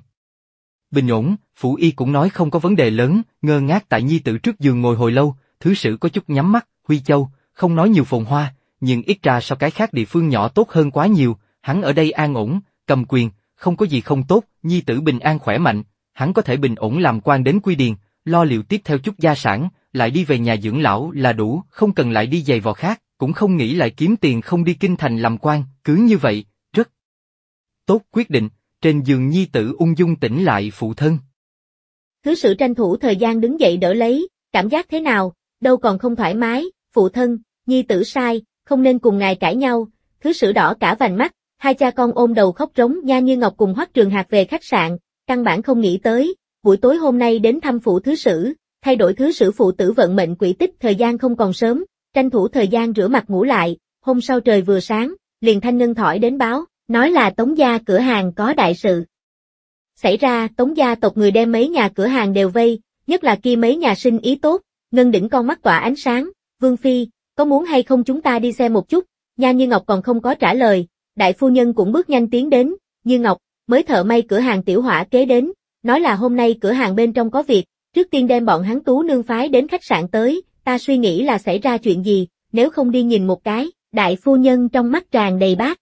Speaker 2: Bình ổn, Phủ Y cũng nói không có vấn đề lớn, ngơ ngác tại nhi tử trước giường ngồi hồi lâu, thứ sự có chút nhắm mắt, Huy Châu, không nói nhiều phồn hoa, nhưng ít ra so cái khác địa phương nhỏ tốt hơn quá nhiều, hắn ở đây an ổn, cầm quyền, không có gì không tốt, nhi tử bình an khỏe mạnh, hắn có thể bình ổn làm quan đến quy điền, lo liệu tiếp theo chút gia sản, lại đi về nhà dưỡng lão là đủ, không cần lại đi giày vò khác, cũng không nghĩ lại kiếm tiền không đi kinh thành làm quan, cứ như vậy, rất tốt quyết định, trên giường nhi tử ung dung tỉnh lại phụ thân.
Speaker 1: Thứ sự tranh thủ thời gian đứng dậy đỡ lấy, cảm giác thế nào, đâu còn không thoải mái, phụ thân, nhi tử sai, không nên cùng ngài cãi nhau, thứ sử đỏ cả vành mắt, hai cha con ôm đầu khóc rống nha như ngọc cùng hoắc trường hạt về khách sạn, căn bản không nghĩ tới, buổi tối hôm nay đến thăm phụ thứ sử, thay đổi thứ sử phụ tử vận mệnh quỷ tích thời gian không còn sớm, tranh thủ thời gian rửa mặt ngủ lại, hôm sau trời vừa sáng, liền thanh ngân thỏi đến báo, nói là tống gia cửa hàng có đại sự. Xảy ra, tống gia tộc người đem mấy nhà cửa hàng đều vây, nhất là kia mấy nhà sinh ý tốt, ngân đỉnh con mắt tỏa ánh sáng, vương phi, có muốn hay không chúng ta đi xem một chút, nha Như Ngọc còn không có trả lời, đại phu nhân cũng bước nhanh tiến đến, Như Ngọc, mới thợ may cửa hàng tiểu hỏa kế đến, nói là hôm nay cửa hàng bên trong có việc, trước tiên đem bọn hắn tú nương phái đến khách sạn tới, ta suy nghĩ là xảy ra chuyện gì, nếu không đi nhìn một cái, đại phu nhân trong mắt tràn đầy bát.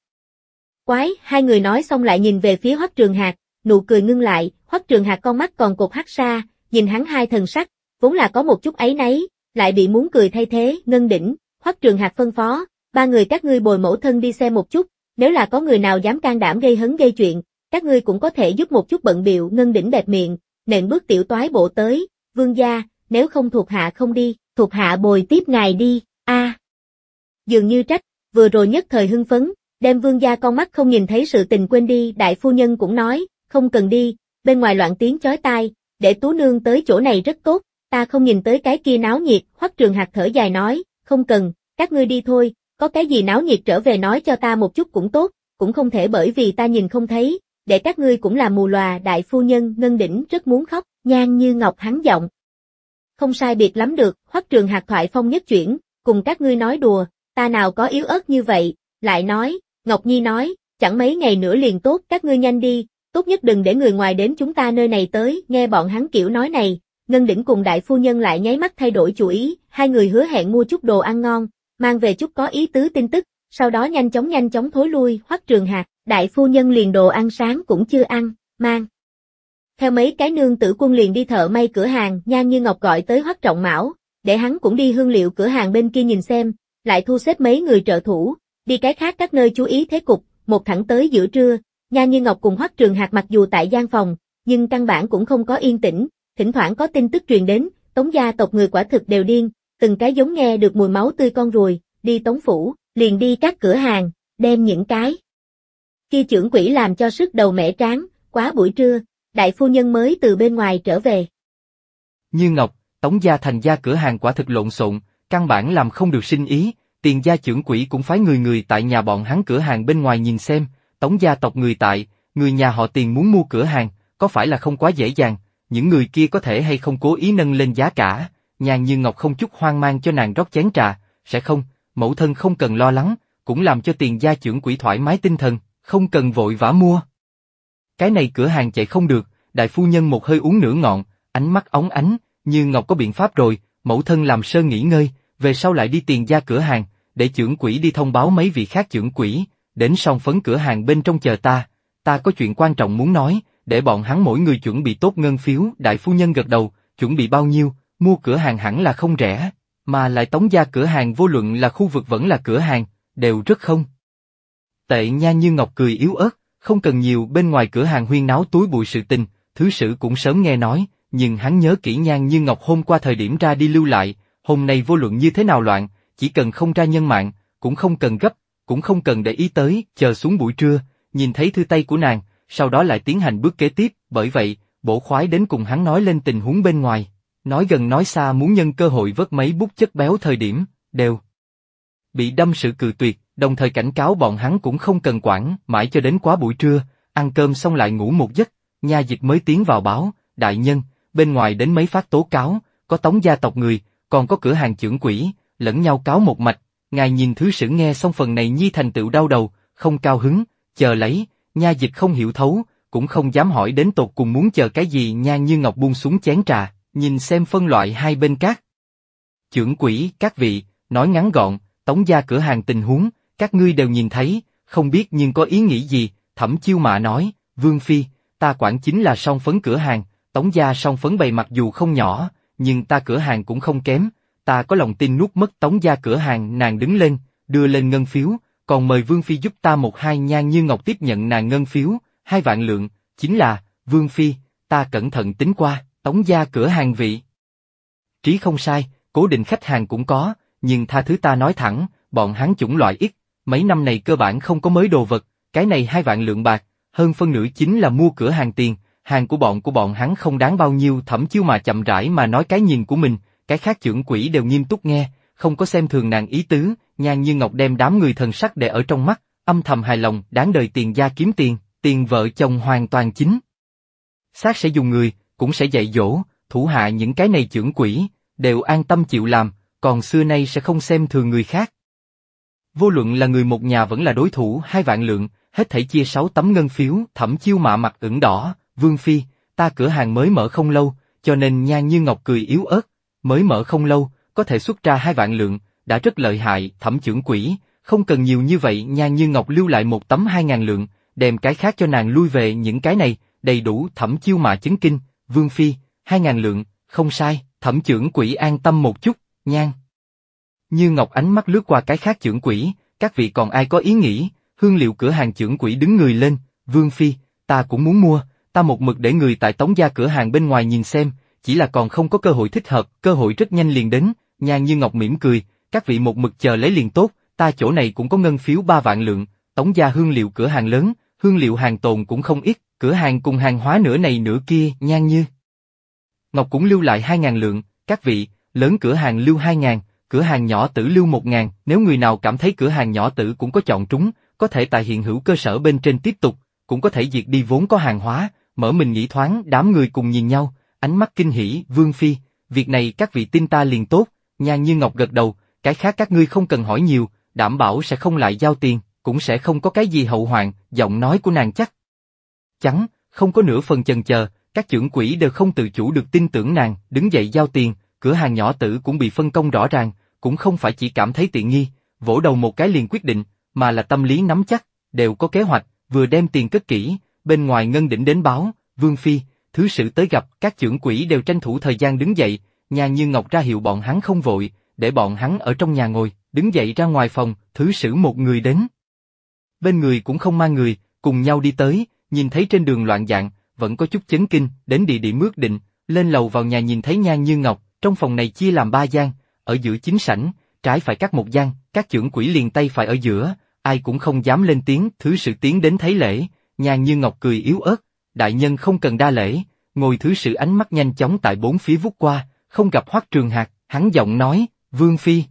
Speaker 1: Quái, hai người nói xong lại nhìn về phía Hoắc Trường Hạc, nụ cười ngưng lại, Hoắc Trường Hạc con mắt còn cột hắt xa, nhìn hắn hai thần sắc, vốn là có một chút ấy nấy, lại bị muốn cười thay thế, ngân đỉnh, hoắc trường hạt phân phó, ba người các ngươi bồi mẫu thân đi xe một chút, nếu là có người nào dám can đảm gây hấn gây chuyện, các ngươi cũng có thể giúp một chút bận biệu ngân đỉnh bẹp miệng, nện bước tiểu toái bộ tới, vương gia, nếu không thuộc hạ không đi, thuộc hạ bồi tiếp ngài đi, a Dường như trách, vừa rồi nhất thời hưng phấn, đem vương gia con mắt không nhìn thấy sự tình quên đi, đại phu nhân cũng nói, không cần đi, bên ngoài loạn tiếng chói tai, để tú nương tới chỗ này rất tốt, ta không nhìn tới cái kia náo nhiệt, hoắc trường hạc thở dài nói, không cần, các ngươi đi thôi, có cái gì náo nhiệt trở về nói cho ta một chút cũng tốt, cũng không thể bởi vì ta nhìn không thấy, để các ngươi cũng là mù lòa đại phu nhân ngân đỉnh rất muốn khóc, nhan như ngọc hắn giọng. Không sai biệt lắm được, hoắc trường hạc thoại phong nhất chuyển, cùng các ngươi nói đùa, ta nào có yếu ớt như vậy, lại nói, Ngọc Nhi nói, chẳng mấy ngày nữa liền tốt các ngươi nhanh đi, tốt nhất đừng để người ngoài đến chúng ta nơi này tới, nghe bọn hắn kiểu nói này, Ngân Đỉnh cùng đại phu nhân lại nháy mắt thay đổi chủ ý, hai người hứa hẹn mua chút đồ ăn ngon, mang về chút có ý tứ tin tức, sau đó nhanh chóng nhanh chóng thối lui, hoắc trường hạt, đại phu nhân liền đồ ăn sáng cũng chưa ăn, mang. Theo mấy cái nương tử quân liền đi thợ may cửa hàng, Nhan Như Ngọc gọi tới hoắc trọng mão, để hắn cũng đi hương liệu cửa hàng bên kia nhìn xem, lại thu xếp mấy người trợ thủ, đi cái khác các nơi chú ý thế cục, một thẳng tới giữa trưa, Nhan Như Ngọc cùng hoắc trường hạt mặc dù tại gian phòng, nhưng căn bản cũng không có yên tĩnh, thỉnh thoảng có tin tức truyền đến, tống gia tộc người quả thực đều điên, từng cái giống nghe được mùi máu tươi con ruồi, đi tống phủ, liền đi các cửa hàng, đem những cái. Kia trưởng quỷ làm cho sức đầu mẻ tráng, quá buổi trưa, đại phu nhân mới từ bên ngoài trở về.
Speaker 2: Như Ngọc, tống gia thành gia cửa hàng quả thực lộn xộn, căn bản làm không được sinh ý, tiền gia trưởng quỷ cũng phái người người tại nhà bọn hắn cửa hàng bên ngoài nhìn xem, tống gia tộc người tại, người nhà họ tiền muốn mua cửa hàng, có phải là không quá dễ dàng, những người kia có thể hay không cố ý nâng lên giá cả, nhàn như ngọc không chút hoang mang cho nàng rót chén trà, sẽ không, mẫu thân không cần lo lắng, cũng làm cho tiền gia trưởng quỹ thoải mái tinh thần, không cần vội vã mua. Cái này cửa hàng chạy không được, đại phu nhân một hơi uống nửa ngọn, ánh mắt óng ánh, như ngọc có biện pháp rồi, mẫu thân làm sơ nghỉ ngơi, về sau lại đi tiền gia cửa hàng, để trưởng quỹ đi thông báo mấy vị khác trưởng quỹ, đến song phấn cửa hàng bên trong chờ ta, ta có chuyện quan trọng muốn nói, để bọn hắn mỗi người chuẩn bị tốt ngân phiếu, đại phu nhân gật đầu, chuẩn bị bao nhiêu, mua cửa hàng hẳn là không rẻ, mà lại tống gia cửa hàng vô luận là khu vực vẫn là cửa hàng, đều rất không. Tệ nha như ngọc cười yếu ớt, không cần nhiều bên ngoài cửa hàng huyên náo túi bụi sự tình, thứ sử cũng sớm nghe nói, nhưng hắn nhớ kỹ nhan như ngọc hôm qua thời điểm ra đi lưu lại, hôm nay vô luận như thế nào loạn, chỉ cần không ra nhân mạng, cũng không cần gấp, cũng không cần để ý tới, chờ xuống buổi trưa, nhìn thấy thư tay của nàng, sau đó lại tiến hành bước kế tiếp, bởi vậy, bổ khoái đến cùng hắn nói lên tình huống bên ngoài, nói gần nói xa muốn nhân cơ hội vớt mấy bút chất béo thời điểm, đều bị đâm sự cự tuyệt, đồng thời cảnh cáo bọn hắn cũng không cần quản, mãi cho đến quá buổi trưa, ăn cơm xong lại ngủ một giấc, nha dịch mới tiến vào báo, đại nhân, bên ngoài đến mấy phát tố cáo, có tống gia tộc người, còn có cửa hàng trưởng quỷ lẫn nhau cáo một mạch, ngài nhìn thứ sử nghe xong phần này nhi thành tựu đau đầu, không cao hứng, chờ lấy, nha dịch không hiểu thấu, cũng không dám hỏi đến tột cùng muốn chờ cái gì nha như ngọc buông xuống chén trà, nhìn xem phân loại hai bên các. Chưởng quỷ, các vị, nói ngắn gọn, tống gia cửa hàng tình huống, các ngươi đều nhìn thấy, không biết nhưng có ý nghĩ gì, thẩm chiêu mạ nói, Vương Phi, ta quản chính là song phấn cửa hàng, tống gia song phấn bày mặc dù không nhỏ, nhưng ta cửa hàng cũng không kém, ta có lòng tin nuốt mất tống gia cửa hàng nàng đứng lên, đưa lên ngân phiếu, còn mời Vương Phi giúp ta một hai nhan như ngọc tiếp nhận nàng ngân phiếu, hai vạn lượng, chính là, Vương Phi, ta cẩn thận tính qua, tống gia cửa hàng vị. Trí không sai, cố định khách hàng cũng có, nhưng tha thứ ta nói thẳng, bọn hắn chủng loại ít, mấy năm này cơ bản không có mới đồ vật, cái này hai vạn lượng bạc, hơn phân nửa chính là mua cửa hàng tiền, hàng của bọn của bọn hắn không đáng bao nhiêu thẩm chiêu mà chậm rãi mà nói cái nhìn của mình, cái khác trưởng quỹ đều nghiêm túc nghe, không có xem thường nàng ý tứ, nhan như ngọc đem đám người thần sắc để ở trong mắt, âm thầm hài lòng, đáng đời tiền gia kiếm tiền, tiền vợ chồng hoàn toàn chính. Sát sẽ dùng người, cũng sẽ dạy dỗ, thủ hạ những cái này trưởng quỷ, đều an tâm chịu làm, còn xưa nay sẽ không xem thường người khác. Vô luận là người một nhà vẫn là đối thủ hai vạn lượng, hết thảy chia sáu tấm ngân phiếu, thẩm chiêu mạ mặt ửng đỏ, vương phi, ta cửa hàng mới mở không lâu, cho nên nhan như ngọc cười yếu ớt, mới mở không lâu, có thể xuất ra hai vạn lượng, đã rất lợi hại, thẩm trưởng quỷ, không cần nhiều như vậy nha như ngọc lưu lại một tấm hai ngàn lượng, đem cái khác cho nàng lui về những cái này, đầy đủ thẩm chiêu mà chứng kinh, vương phi, hai ngàn lượng, không sai, thẩm trưởng quỷ an tâm một chút, nhan. Như ngọc ánh mắt lướt qua cái khác trưởng quỷ, các vị còn ai có ý nghĩ, hương liệu cửa hàng trưởng quỷ đứng người lên, vương phi, ta cũng muốn mua, ta một mực để người tại tống gia cửa hàng bên ngoài nhìn xem, chỉ là còn không có cơ hội thích hợp, cơ hội rất nhanh liền đến, nhan như ngọc mỉm cười, các vị một mực chờ lấy liền tốt, ta chỗ này cũng có ngân phiếu ba vạn lượng, tống gia hương liệu cửa hàng lớn, hương liệu hàng tồn cũng không ít, cửa hàng cùng hàng hóa nửa này nửa kia, nhan như. Ngọc cũng lưu lại hai ngàn lượng, các vị, lớn cửa hàng lưu hai ngàn, cửa hàng nhỏ tử lưu một ngàn, nếu người nào cảm thấy cửa hàng nhỏ tử cũng có chọn trúng, có thể tại hiện hữu cơ sở bên trên tiếp tục, cũng có thể diệt đi vốn có hàng hóa, mở mình nghĩ thoáng đám người cùng nhìn nhau, ánh mắt kinh hỉ, Vương Phi, việc này các vị tin ta liền tốt, Nha như ngọc gật đầu, cái khác các ngươi không cần hỏi nhiều, đảm bảo sẽ không lại giao tiền, cũng sẽ không có cái gì hậu hoạn, giọng nói của nàng chắc. Chắn, không có nửa phần chần chờ, các trưởng quỹ đều không tự chủ được tin tưởng nàng, đứng dậy giao tiền, cửa hàng nhỏ tử cũng bị phân công rõ ràng, cũng không phải chỉ cảm thấy tiện nghi, vỗ đầu một cái liền quyết định, mà là tâm lý nắm chắc, đều có kế hoạch, vừa đem tiền cất kỹ, bên ngoài ngân đỉnh đến báo, Vương Phi, thứ sự tới gặp, các trưởng quỹ đều tranh thủ thời gian đứng dậy, nhà như Ngọc ra hiệu bọn hắn không vội, để bọn hắn ở trong nhà ngồi, đứng dậy ra ngoài phòng, thứ sử một người đến. Bên người cũng không mang người, cùng nhau đi tới, nhìn thấy trên đường loạn dạng, vẫn có chút chấn kinh, đến địa điểm ước định, lên lầu vào nhà nhìn thấy nhan như ngọc, trong phòng này chia làm ba gian, ở giữa chính sảnh, trái phải cắt một gian, các trưởng quỹ liền tay phải ở giữa, ai cũng không dám lên tiếng, thứ sự tiến đến thấy lễ, nhan như ngọc cười yếu ớt, đại nhân không cần đa lễ, ngồi thứ sự ánh mắt nhanh chóng tại bốn phía vút qua, không gặp hoắc trường hạc, hắn giọng nói, vương phi.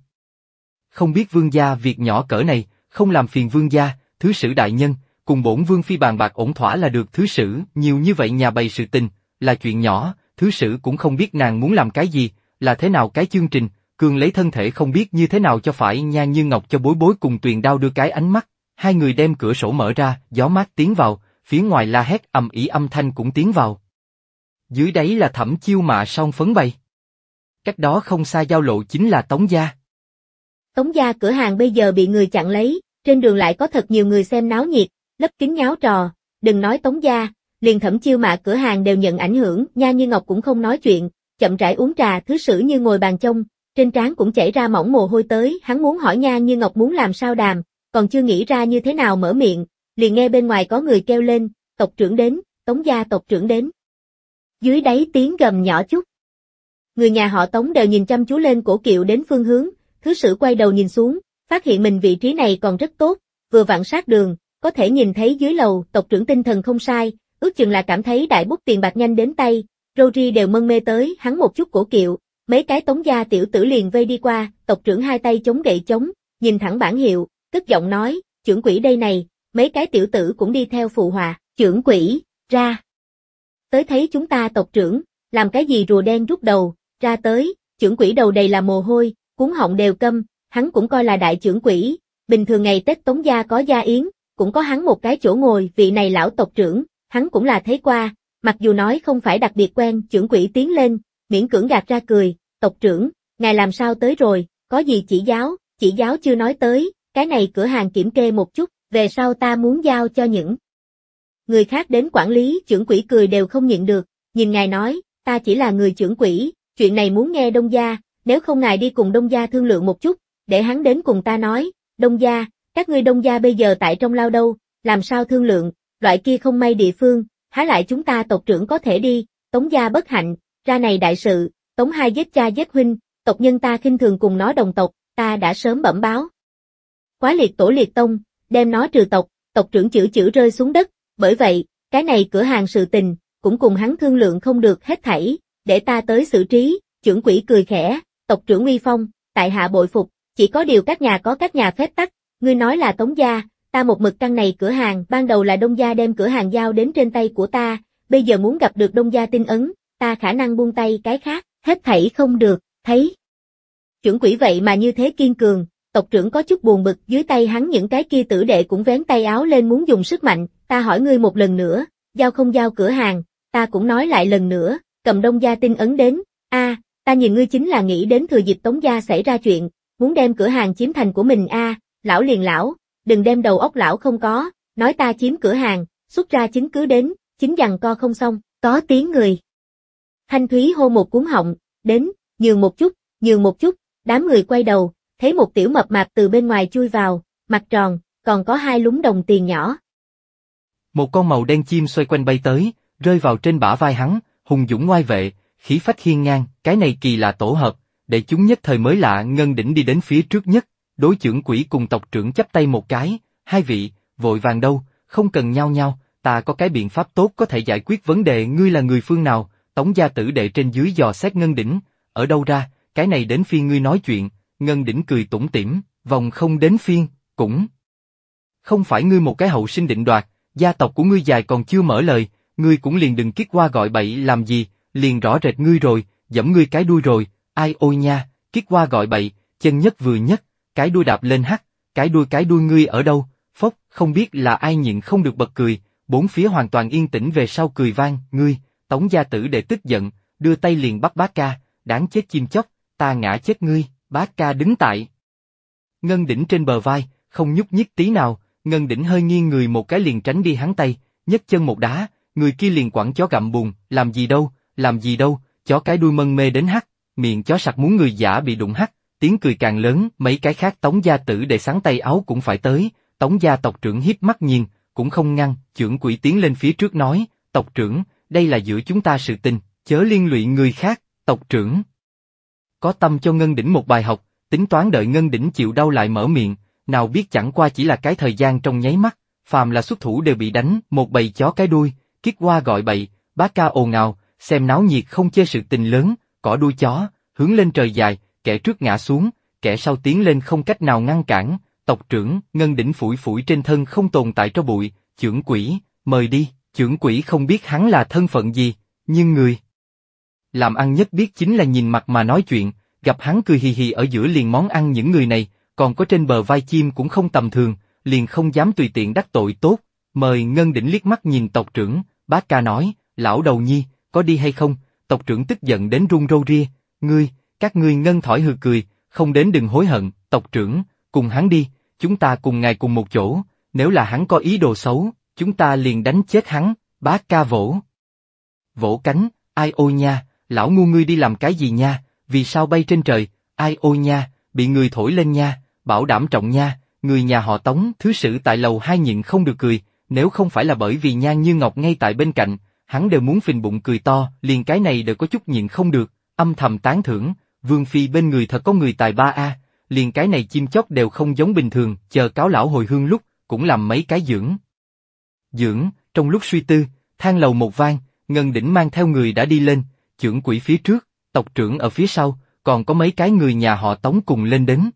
Speaker 2: Không biết vương gia việc nhỏ cỡ này, không làm phiền vương gia, thứ sử đại nhân, cùng bổn vương phi bàn bạc ổn thỏa là được thứ sử, nhiều như vậy nhà bày sự tình, là chuyện nhỏ, thứ sử cũng không biết nàng muốn làm cái gì, là thế nào cái chương trình, cường lấy thân thể không biết như thế nào cho phải nha như ngọc cho bối bối cùng tuyền đao đưa cái ánh mắt, hai người đem cửa sổ mở ra, gió mát tiến vào, phía ngoài la hét ầm ĩ âm thanh cũng tiến vào. Dưới đấy là thẩm chiêu mạ song phấn bày. Cách đó không xa giao lộ chính là Tống Gia.
Speaker 1: Tống Gia cửa hàng bây giờ bị người chặn lấy, trên đường lại có thật nhiều người xem náo nhiệt, lấp kính nháo trò, đừng nói Tống Gia, liền thẩm chiêu mạ cửa hàng đều nhận ảnh hưởng, Nha Như Ngọc cũng không nói chuyện, chậm rãi uống trà thứ sử như ngồi bàn trông, trên trán cũng chảy ra mỏng mồ hôi tới, hắn muốn hỏi Nha Như Ngọc muốn làm sao đàm, còn chưa nghĩ ra như thế nào mở miệng, liền nghe bên ngoài có người kêu lên, tộc trưởng đến, tống gia tộc trưởng đến. Dưới đáy tiếng gầm nhỏ chút. Người nhà họ tống đều nhìn chăm chú lên cổ kiệu đến phương hướng, thứ sử quay đầu nhìn xuống, phát hiện mình vị trí này còn rất tốt, vừa vặn sát đường, có thể nhìn thấy dưới lầu tộc trưởng tinh thần không sai, ước chừng là cảm thấy đại bút tiền bạc nhanh đến tay, Rory đều mân mê tới hắn một chút cổ kiệu, mấy cái tống gia tiểu tử liền vây đi qua, tộc trưởng hai tay chống gậy chống, nhìn thẳng bản hiệu, cất giọng nói, trưởng quỹ đây này, mấy cái tiểu tử cũng đi theo phụ hòa, trưởng quỷ, ra. Tới thấy chúng ta tộc trưởng, làm cái gì rùa đen rút đầu, ra tới, trưởng quỷ đầu đầy là mồ hôi, cuốn họng đều câm, hắn cũng coi là đại trưởng quỷ, bình thường ngày Tết Tống Gia có gia yến, cũng có hắn một cái chỗ ngồi, vị này lão tộc trưởng, hắn cũng là thấy qua, mặc dù nói không phải đặc biệt quen, trưởng quỷ tiến lên, miễn cưỡng gạt ra cười, tộc trưởng, ngài làm sao tới rồi, có gì chỉ giáo, chỉ giáo chưa nói tới, cái này cửa hàng kiểm kê một chút, về sau ta muốn giao cho những người khác đến quản lý trưởng quỹ cười đều không nhịn được, nhìn ngài nói, ta chỉ là người trưởng quỹ, chuyện này muốn nghe đông gia, nếu không ngài đi cùng đông gia thương lượng một chút, để hắn đến cùng ta nói, đông gia, các ngươi đông gia bây giờ tại trong lao đâu, làm sao thương lượng, loại kia không may địa phương, há lại chúng ta tộc trưởng có thể đi, tống gia bất hạnh, ra này đại sự, tống hai giết cha giết huynh, tộc nhân ta khinh thường cùng nó đồng tộc, ta đã sớm bẩm báo. Quá liệt tổ liệt tông, đem nó trừ tộc, tộc trưởng chữ chữ rơi xuống đất, bởi vậy, cái này cửa hàng sự tình, cũng cùng hắn thương lượng không được hết thảy, để ta tới xử trí, trưởng quỷ cười khẽ, tộc trưởng uy phong, tại hạ bội phục, chỉ có điều các nhà có các nhà phép tắc, ngươi nói là tống gia, ta một mực căn này cửa hàng, ban đầu là đông gia đem cửa hàng giao đến trên tay của ta, bây giờ muốn gặp được đông gia tin ấn, ta khả năng buông tay cái khác, hết thảy không được, thấy. Chuẩn quỷ vậy mà như thế kiên cường, tộc trưởng có chút buồn bực, dưới tay hắn những cái kia tử đệ cũng vén tay áo lên muốn dùng sức mạnh, ta hỏi ngươi một lần nữa, giao không giao cửa hàng, ta cũng nói lại lần nữa, cầm đông gia tinh ấn đến, a ta nhìn ngươi chính là nghĩ đến thừa dịp tống gia xảy ra chuyện, muốn đem cửa hàng chiếm thành của mình a lão liền lão, đừng đem đầu óc lão không có, nói ta chiếm cửa hàng, xuất ra chứng cứ đến, chính rằng co không xong, có tiếng người. Thanh Thúy hô một cuốn họng, đến, nhường một chút, nhường một chút, đám người quay đầu, thấy một tiểu mập mạp từ bên ngoài chui vào, mặt tròn, còn có hai lúng đồng tiền nhỏ.
Speaker 2: Một con màu đen chim xoay quanh bay tới, rơi vào trên bả vai hắn, hùng dũng ngoai vệ, khí phách hiên ngang, cái này kỳ là tổ hợp, để chúng nhất thời mới lạ ngân đỉnh đi đến phía trước nhất, đối trưởng quỷ cùng tộc trưởng chắp tay một cái, hai vị, vội vàng đâu, không cần nhau nhau, ta có cái biện pháp tốt có thể giải quyết vấn đề ngươi là người phương nào, tống gia tử đệ trên dưới dò xét ngân đỉnh, ở đâu ra, cái này đến phiên ngươi nói chuyện, Ngân Đỉnh cười tủm tỉm, vòng không đến phiên, cũng. Không phải ngươi một cái hậu sinh định đoạt, gia tộc của ngươi dài còn chưa mở lời, ngươi cũng liền đừng kiết qua gọi bậy làm gì, liền rõ rệt ngươi rồi, dẫm ngươi cái đuôi rồi, ai ôi nha, kiết qua gọi bậy, chân nhất vừa nhất, cái đuôi đạp lên hắt, cái đuôi cái đuôi ngươi ở đâu, phốc, không biết là ai nhịn không được bật cười, bốn phía hoàn toàn yên tĩnh về sau cười vang, ngươi, tống gia tử để tức giận, đưa tay liền bắt bá ca, đáng chết chim chóc, ta ngã chết ngươi. Bác ca đứng tại. Ngân đỉnh trên bờ vai, không nhúc nhích tí nào, ngân đỉnh hơi nghiêng người một cái liền tránh đi hắn tay, nhấc chân một đá, người kia liền quẳng chó gặm bùn, làm gì đâu, làm gì đâu, chó cái đuôi mân mê đến hắt, miệng chó sặc muốn người giả bị đụng hắt, tiếng cười càng lớn, mấy cái khác tống gia tử để sáng tay áo cũng phải tới, tống gia tộc trưởng hiếp mắt nhìn, cũng không ngăn, trưởng quỷ tiến lên phía trước nói, tộc trưởng, đây là giữa chúng ta sự tình, chớ liên lụy người khác, tộc trưởng, có tâm cho Ngân Đỉnh một bài học, tính toán đợi Ngân Đỉnh chịu đau lại mở miệng, nào biết chẳng qua chỉ là cái thời gian trong nháy mắt, phàm là xuất thủ đều bị đánh, một bầy chó cái đuôi, kiết qua gọi bậy, bác ca ồn ào, xem náo nhiệt không chê sự tình lớn, cỏ đuôi chó, hướng lên trời dài, kẻ trước ngã xuống, kẻ sau tiến lên không cách nào ngăn cản, tộc trưởng, Ngân Đỉnh phủi phủi trên thân không tồn tại tro bụi, trưởng quỷ, mời đi, trưởng quỷ không biết hắn là thân phận gì, nhưng người làm ăn nhất biết chính là nhìn mặt mà nói chuyện, gặp hắn cười hì hì ở giữa liền món ăn những người này, còn có trên bờ vai chim cũng không tầm thường, liền không dám tùy tiện đắc tội tốt, mời Ngân Đỉnh liếc mắt nhìn tộc trưởng, bác ca nói, lão đầu nhi, có đi hay không, tộc trưởng tức giận đến run râu ria, ngươi, các ngươi Ngân thỏi hừ cười, không đến đừng hối hận, tộc trưởng, cùng hắn đi, chúng ta cùng ngài cùng một chỗ, nếu là hắn có ý đồ xấu, chúng ta liền đánh chết hắn, bác ca vỗ. Vỗ cánh, ai ôi nha, lão ngu ngươi đi làm cái gì nha, vì sao bay trên trời, ai ôi nha, bị người thổi lên nha, bảo đảm trọng nha, người nhà họ Tống, thứ sử tại lầu hai nhịn không được cười, nếu không phải là bởi vì Nhan Như Ngọc ngay tại bên cạnh, hắn đều muốn phình bụng cười to, liền cái này đều có chút nhịn không được, âm thầm tán thưởng, Vương Phi bên người thật có người tài ba a liền cái này chim chóc đều không giống bình thường, chờ cáo lão hồi hương lúc, cũng làm mấy cái dưỡng. Dưỡng, trong lúc suy tư, thang lầu một vang, ngân đỉnh mang theo người đã đi lên, chưởng quỹ phía trước, tộc trưởng ở phía sau, còn có mấy cái người nhà họ tống cùng lên đến.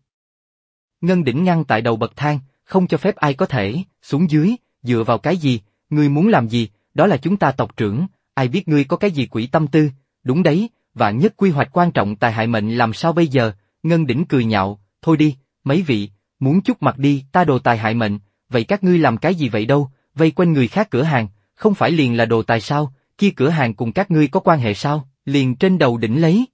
Speaker 2: Ngân đỉnh ngăn tại đầu bậc thang, không cho phép ai có thể, xuống dưới, dựa vào cái gì, ngươi muốn làm gì, đó là chúng ta tộc trưởng, ai biết ngươi có cái gì quỷ tâm tư, đúng đấy, và nhất quy hoạch quan trọng tài hại mệnh làm sao bây giờ, Ngân đỉnh cười nhạo, thôi đi, mấy vị, muốn chút mặt đi, ta đồ tài hại mệnh, vậy các ngươi làm cái gì vậy đâu, vây quanh người khác cửa hàng, không phải liền là đồ tài sao, kia cửa hàng cùng các ngươi có quan hệ sao? liền trên đầu đỉnh lấy.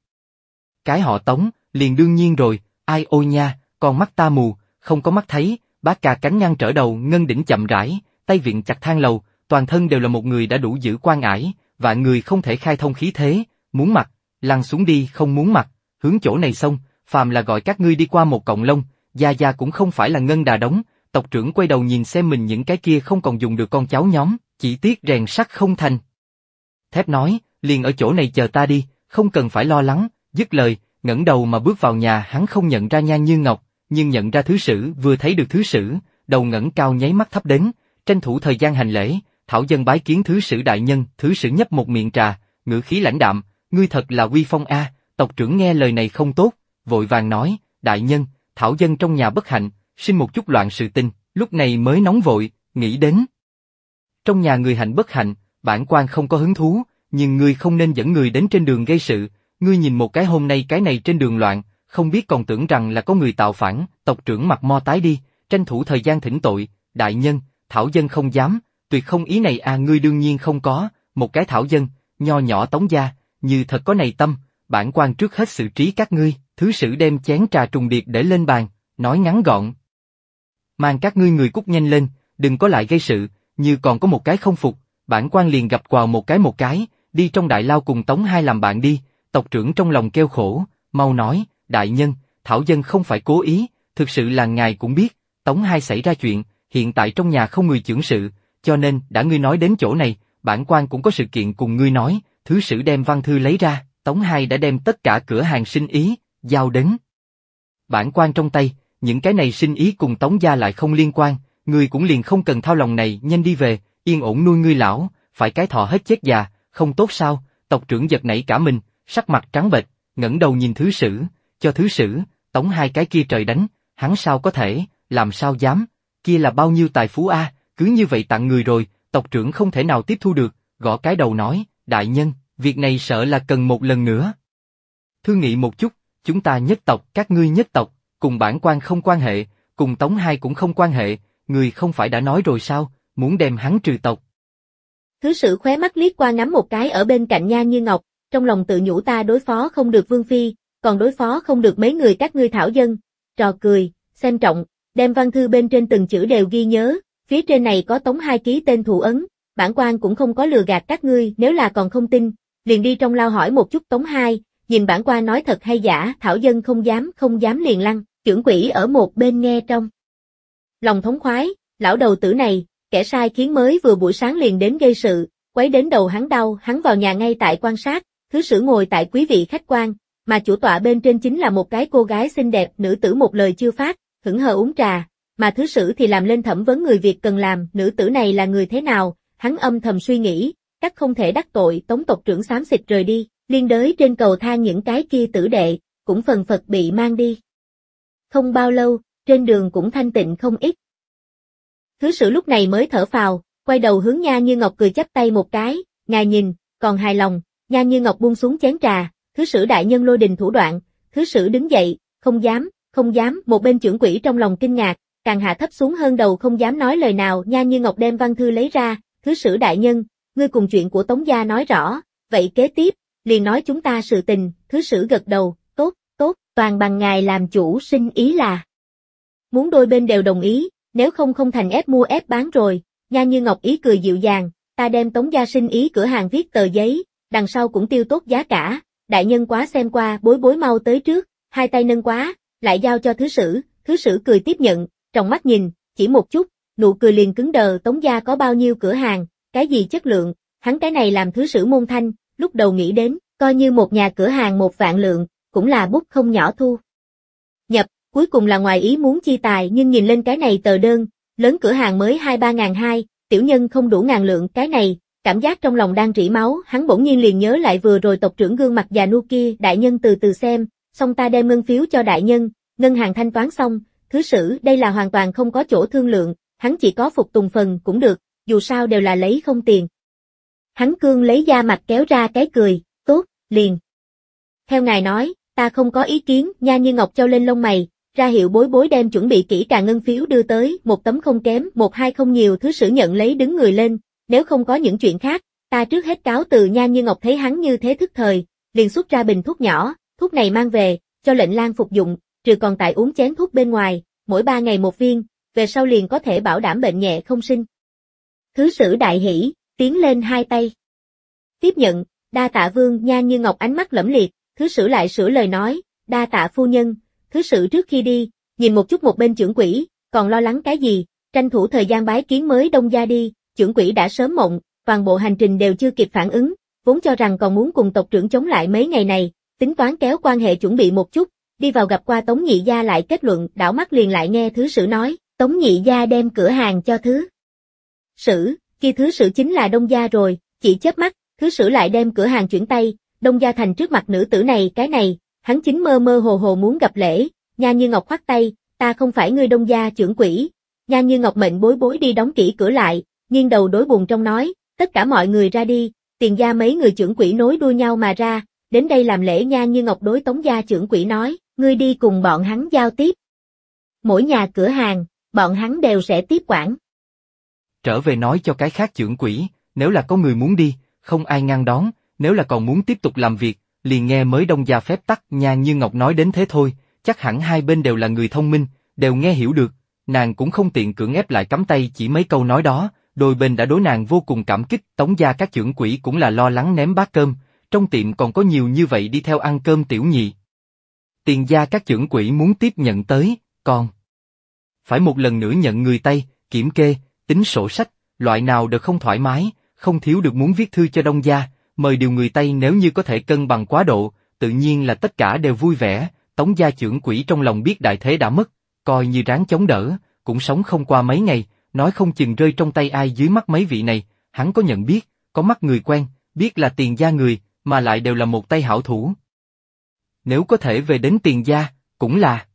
Speaker 2: Cái họ tống, liền đương nhiên rồi, ai ôi nha, con mắt ta mù, không có mắt thấy, bác cà cánh ngang trở đầu ngân đỉnh chậm rãi, tay viện chặt thang lầu, toàn thân đều là một người đã đủ giữ quan ải, và người không thể khai thông khí thế, muốn mặt, lăn xuống đi không muốn mặt, hướng chỗ này xong, phàm là gọi các ngươi đi qua một cộng lông, gia gia cũng không phải là ngân đà đóng, tộc trưởng quay đầu nhìn xem mình những cái kia không còn dùng được con cháu nhóm, chỉ tiếc rèn sắt không thành thép nói, liền ở chỗ này chờ ta đi, không cần phải lo lắng, dứt lời, ngẩng đầu mà bước vào nhà hắn không nhận ra Nhan Như Ngọc, nhưng nhận ra thứ sử vừa thấy được thứ sử, đầu ngẩng cao nháy mắt thấp đến, tranh thủ thời gian hành lễ, thảo dân bái kiến thứ sử đại nhân, thứ sử nhấp một miệng trà, ngữ khí lãnh đạm, ngươi thật là uy phong a, tộc trưởng nghe lời này không tốt, vội vàng nói, đại nhân, thảo dân trong nhà bất hạnh, sinh một chút loạn sự tình, lúc này mới nóng vội, nghĩ đến. Trong nhà người hạnh bất hạnh, bản quan không có hứng thú, nhưng ngươi không nên dẫn người đến trên đường gây sự, ngươi nhìn một cái hôm nay cái này trên đường loạn, không biết còn tưởng rằng là có người tạo phản, tộc trưởng mặt mo tái đi, tranh thủ thời gian thỉnh tội, đại nhân, thảo dân không dám, tuyệt không ý này à ngươi đương nhiên không có, một cái thảo dân, nho nhỏ tống gia, như thật có này tâm, bản quan trước hết xử trí các ngươi, thứ sử đem chén trà trùng điệp để lên bàn, nói ngắn gọn. Mang các ngươi người cút nhanh lên, đừng có lại gây sự, như còn có một cái không phục, bản quan liền gặp quào một cái một cái, đi trong đại lao cùng Tống Hai làm bạn đi, tộc trưởng trong lòng kêu khổ, mau nói, đại nhân, Thảo Dân không phải cố ý, thực sự là ngài cũng biết, Tống Hai xảy ra chuyện, hiện tại trong nhà không người chưởng sự, cho nên đã ngươi nói đến chỗ này, bản quan cũng có sự kiện cùng ngươi nói, thứ sử đem văn thư lấy ra, Tống Hai đã đem tất cả cửa hàng sinh ý, giao đến. Bản quan trong tay, những cái này sinh ý cùng Tống gia lại không liên quan, người cũng liền không cần thao lòng này nhanh đi về, yên ổn nuôi ngươi lão, phải cái thọ hết chết già, không tốt sao, tộc trưởng giật nảy cả mình, sắc mặt trắng bệch, ngẩng đầu nhìn thứ sử, cho thứ sử, tống hai cái kia trời đánh, hắn sao có thể, làm sao dám, kia là bao nhiêu tài phú a, cứ như vậy tặng người rồi, tộc trưởng không thể nào tiếp thu được, gõ cái đầu nói, đại nhân, việc này sợ là cần một lần nữa. Thương nghị một chút, chúng ta nhất tộc, các ngươi nhất tộc, cùng bản quan không quan hệ, cùng tống hai cũng không quan hệ, người không phải đã nói rồi sao, muốn đem hắn trừ tộc.
Speaker 1: Thứ sự khóe mắt liếc qua ngắm một cái ở bên cạnh Nha Như Ngọc, trong lòng tự nhủ ta đối phó không được Vương Phi, còn đối phó không được mấy người các ngươi thảo dân. Trò cười, xem trọng, đem văn thư bên trên từng chữ đều ghi nhớ, phía trên này có tống hai ký tên thủ ấn, bản quan cũng không có lừa gạt các ngươi nếu là còn không tin, liền đi trong lao hỏi một chút tống hai, nhìn bản quan nói thật hay giả, thảo dân không dám, không dám liền lăng, trưởng quỷ ở một bên nghe trong. Lòng thống khoái, lão đầu tử này, kẻ sai khiến mới vừa buổi sáng liền đến gây sự, quấy đến đầu hắn đau, hắn vào nhà ngay tại quan sát, thứ sử ngồi tại quý vị khách quan, mà chủ tọa bên trên chính là một cái cô gái xinh đẹp, nữ tử một lời chưa phát, hững hờ uống trà, mà thứ sử thì làm lên thẩm vấn người Việt cần làm, nữ tử này là người thế nào, hắn âm thầm suy nghĩ, các không thể đắc tội, tống tộc trưởng xám xịt rời đi, liên đới trên cầu thang những cái kia tử đệ, cũng phần phật bị mang đi. Không bao lâu, trên đường cũng thanh tịnh không ít, Thứ sử lúc này mới thở phào, quay đầu hướng Nha Như Ngọc cười chắp tay một cái, ngài nhìn, còn hài lòng, Nha Như Ngọc buông xuống chén trà, thứ sử đại nhân lôi đình thủ đoạn, thứ sử đứng dậy, không dám, không dám, một bên trưởng quỷ trong lòng kinh ngạc, càng hạ thấp xuống hơn đầu không dám nói lời nào, Nha Như Ngọc đem văn thư lấy ra, thứ sử đại nhân, ngươi cùng chuyện của Tống Gia nói rõ, vậy kế tiếp, liền nói chúng ta sự tình, thứ sử gật đầu, tốt, tốt, toàn bằng ngài làm chủ sinh ý là. Muốn đôi bên đều đồng ý, nếu không không thành ép mua ép bán rồi, nha như ngọc ý cười dịu dàng, ta đem tống gia sinh ý cửa hàng viết tờ giấy, đằng sau cũng tiêu tốt giá cả, đại nhân quá xem qua bối bối mau tới trước, hai tay nâng quá, lại giao cho thứ sử, thứ sử cười tiếp nhận, trong mắt nhìn, chỉ một chút, nụ cười liền cứng đờ tống gia có bao nhiêu cửa hàng, cái gì chất lượng, hắn cái này làm thứ sử môn thanh, lúc đầu nghĩ đến, coi như một nhà cửa hàng một vạn lượng, cũng là bút không nhỏ thu. Cuối cùng là ngoài ý muốn chi tài nhưng nhìn lên cái này tờ đơn, lớn cửa hàng mới 2-3 ngàn 2, tiểu nhân không đủ ngàn lượng cái này, cảm giác trong lòng đang rỉ máu, hắn bỗng nhiên liền nhớ lại vừa rồi tộc trưởng gương mặt già nu kia, đại nhân từ từ xem, xong ta đem ngân phiếu cho đại nhân, ngân hàng thanh toán xong, thứ sử đây là hoàn toàn không có chỗ thương lượng, hắn chỉ có phục tùng phần cũng được, dù sao đều là lấy không tiền. Hắn cương lấy da mặt kéo ra cái cười, tốt, liền. Theo ngài nói, ta không có ý kiến, nha như ngọc cho lên lông mày, ra hiệu bối bối đem chuẩn bị kỹ càng ngân phiếu đưa tới, một tấm không kém, một hai không nhiều thứ sử nhận lấy đứng người lên, nếu không có những chuyện khác, ta trước hết cáo từ nha như ngọc thấy hắn như thế thức thời, liền xuất ra bình thuốc nhỏ, thuốc này mang về, cho lệnh lan phục dụng, trừ còn tại uống chén thuốc bên ngoài, mỗi ba ngày một viên, về sau liền có thể bảo đảm bệnh nhẹ không sinh. Thứ sử đại hỷ, tiến lên hai tay. Tiếp nhận, đa tạ vương nha như ngọc ánh mắt lẫm liệt, thứ sử lại sửa lời nói, đa tạ phu nhân, thứ sự trước khi đi, nhìn một chút một bên trưởng quỷ, còn lo lắng cái gì, tranh thủ thời gian bái kiến mới đông gia đi, trưởng quỷ đã sớm mộng, toàn bộ hành trình đều chưa kịp phản ứng, vốn cho rằng còn muốn cùng tộc trưởng chống lại mấy ngày này, tính toán kéo quan hệ chuẩn bị một chút, đi vào gặp qua Tống Nhị Gia lại kết luận, đảo mắt liền lại nghe thứ sử nói, Tống Nhị Gia đem cửa hàng cho thứ. Sử, kia thứ sử chính là Đông Gia rồi, chỉ chớp mắt, thứ sử lại đem cửa hàng chuyển tay, Đông Gia Thành trước mặt nữ tử này cái này, Hắn chính mơ mơ hồ hồ muốn gặp lễ, Nha Như Ngọc khoát tay, ta không phải người đông gia trưởng quỷ. Nha Như Ngọc mệnh bối bối đi đóng kỹ cửa lại, nghiêng đầu đối buồn trong nói, tất cả mọi người ra đi, tiền gia mấy người trưởng quỷ nối đuôi nhau mà ra, đến đây làm lễ Nha Như Ngọc đối tống gia trưởng quỷ nói, ngươi đi cùng bọn hắn giao tiếp. Mỗi nhà cửa hàng, bọn hắn đều sẽ tiếp quản.
Speaker 2: Trở về nói cho cái khác trưởng quỷ, nếu là có người muốn đi, không ai ngăn đón, nếu là còn muốn tiếp tục làm việc, liền nghe mới đông gia phép tắc nhà như Ngọc nói đến thế thôi, chắc hẳn hai bên đều là người thông minh, đều nghe hiểu được, nàng cũng không tiện cưỡng ép lại cắm tay chỉ mấy câu nói đó, đôi bên đã đối nàng vô cùng cảm kích, tống gia các trưởng quỷ cũng là lo lắng ném bát cơm, trong tiệm còn có nhiều như vậy đi theo ăn cơm tiểu nhị. Tiền gia các trưởng quỷ muốn tiếp nhận tới, còn phải một lần nữa nhận người Tây, kiểm kê, tính sổ sách, loại nào được không thoải mái, không thiếu được muốn viết thư cho đông gia, mời điều người Tây nếu như có thể cân bằng quá độ, tự nhiên là tất cả đều vui vẻ, tống gia trưởng quỷ trong lòng biết đại thế đã mất, coi như ráng chống đỡ, cũng sống không qua mấy ngày, nói không chừng rơi trong tay ai dưới mắt mấy vị này, hắn có nhận biết, có mắt người quen, biết là tiền gia người, mà lại đều là một tay hảo thủ. Nếu có thể về đến tiền gia, cũng là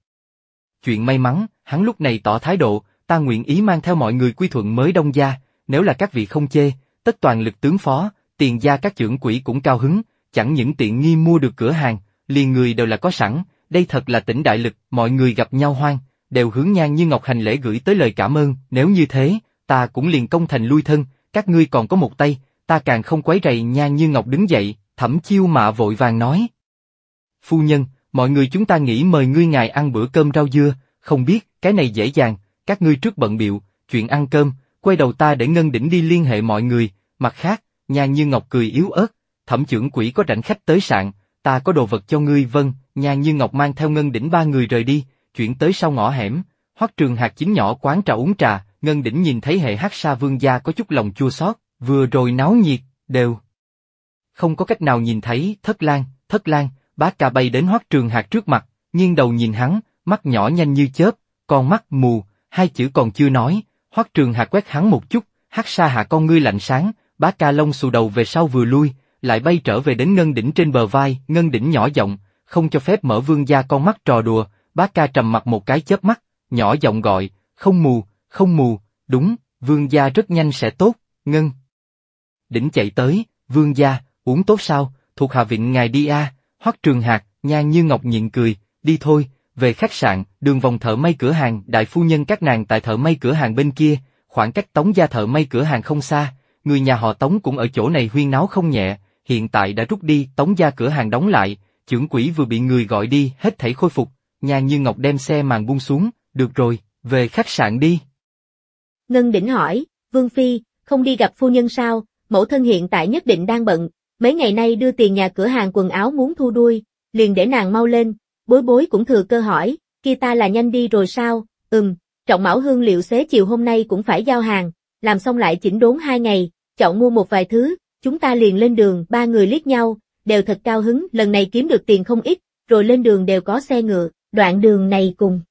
Speaker 2: chuyện may mắn, hắn lúc này tỏ thái độ, ta nguyện ý mang theo mọi người quy thuận mới đông gia, nếu là các vị không chê, tất toàn lực tướng phó, tiền gia các trưởng quỹ cũng cao hứng, chẳng những tiện nghi mua được cửa hàng, liền người đều là có sẵn, đây thật là tỉnh đại lực, mọi người gặp nhau hoang, đều hướng nhang như ngọc hành lễ gửi tới lời cảm ơn, nếu như thế, ta cũng liền công thành lui thân, các ngươi còn có một tay, ta càng không quấy rầy nhang như ngọc đứng dậy, thẩm chiêu mạ vội vàng nói. Phu nhân, mọi người chúng ta nghĩ mời ngươi ngài ăn bữa cơm rau dưa, không biết, cái này dễ dàng, các ngươi trước bận biệu, chuyện ăn cơm, quay đầu ta để ngân đỉnh đi liên hệ mọi người, mặt khác, nha Như Ngọc cười yếu ớt, thẩm trưởng quỷ có rảnh khách tới sạn, ta có đồ vật cho ngươi vâng, nha Như Ngọc mang theo ngân đỉnh ba người rời đi, chuyển tới sau ngõ hẻm, hoắc trường hạt chính nhỏ quán trà uống trà, ngân đỉnh nhìn thấy hệ hát sa vương gia có chút lòng chua xót, vừa rồi náo nhiệt, đều. Không có cách nào nhìn thấy, thất lan, thất lan, bác ca bay đến hoắc trường hạt trước mặt, nghiêng đầu nhìn hắn, mắt nhỏ nhanh như chớp, con mắt mù, hai chữ còn chưa nói, hoắc trường hạt quét hắn một chút, hát sa hạ con ngươi lạnh sáng, Bác ca long xù đầu về sau vừa lui, lại bay trở về đến ngân đỉnh trên bờ vai, ngân đỉnh nhỏ giọng, không cho phép mở vương gia con mắt trò đùa, bác ca trầm mặt một cái chớp mắt, nhỏ giọng gọi, không mù, không mù, đúng, vương gia rất nhanh sẽ tốt, ngân. Đỉnh chạy tới, vương gia, uống tốt sao, thuộc hạ vịnh ngài đi a, hoắc trường hạt, nhan như ngọc nhịn cười, đi thôi, về khách sạn, đường vòng thợ may cửa hàng, đại phu nhân các nàng tại thợ may cửa hàng bên kia, khoảng cách tống gia thợ may cửa hàng không xa, người nhà họ Tống cũng ở chỗ này huyên náo không nhẹ, hiện tại đã rút đi, Tống gia cửa hàng đóng lại, trưởng quỹ vừa bị người gọi đi, hết thảy khôi phục, nhà như Ngọc đem xe màn buông xuống, được rồi, về khách sạn đi.
Speaker 1: Ngân Đỉnh hỏi, Vương Phi, không đi gặp phu nhân sao, mẫu thân hiện tại nhất định đang bận, mấy ngày nay đưa tiền nhà cửa hàng quần áo muốn thu đuôi, liền để nàng mau lên, bối bối cũng thừa cơ hỏi, kia ta là nhanh đi rồi sao, ừm, trọng mão hương liệu xế chiều hôm nay cũng phải giao hàng, làm xong lại chỉnh đốn hai ngày, chọn mua một vài thứ, chúng ta liền lên đường, ba người liếc nhau, đều thật cao hứng, lần này kiếm được tiền không ít, rồi lên đường đều có xe ngựa, đoạn đường này cùng.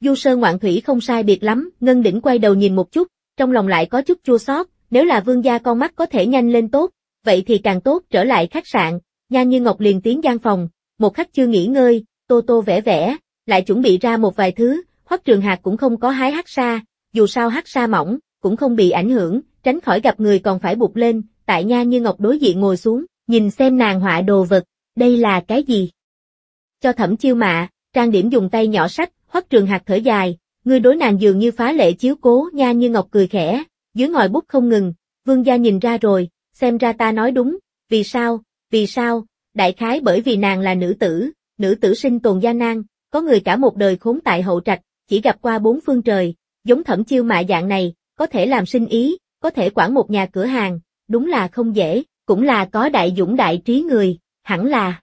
Speaker 1: Du sơ ngoạn thủy không sai biệt lắm, Ngân Đỉnh quay đầu nhìn một chút, trong lòng lại có chút chua xót, nếu là vương gia con mắt có thể nhanh lên tốt, vậy thì càng tốt trở lại khách sạn, Nha Như Ngọc liền tiến gian phòng, một khách chưa nghỉ ngơi, tô tô vẽ vẽ, lại chuẩn bị ra một vài thứ, Hoắc Trường hạt cũng không có hái hát sa, dù sao hát sa mỏng, cũng không bị ảnh hưởng, tránh khỏi gặp người còn phải bụt lên, tại nha như ngọc đối diện ngồi xuống, nhìn xem nàng họa đồ vật, đây là cái gì? Cho thẩm chiêu mạ, trang điểm dùng tay nhỏ sách, hoắc trường hạt thở dài, người đối nàng dường như phá lệ chiếu cố nha như ngọc cười khẽ, dưới ngòi bút không ngừng, vương gia nhìn ra rồi, xem ra ta nói đúng, vì sao, vì sao, đại khái bởi vì nàng là nữ tử, nữ tử sinh tồn gia nan, có người cả một đời khốn tại hậu trạch, chỉ gặp qua bốn phương trời, giống thẩm chiêu mạ dạng này, có thể làm sinh ý, có thể quản một nhà cửa hàng, đúng là không dễ, cũng là có đại dũng đại trí người, hẳn là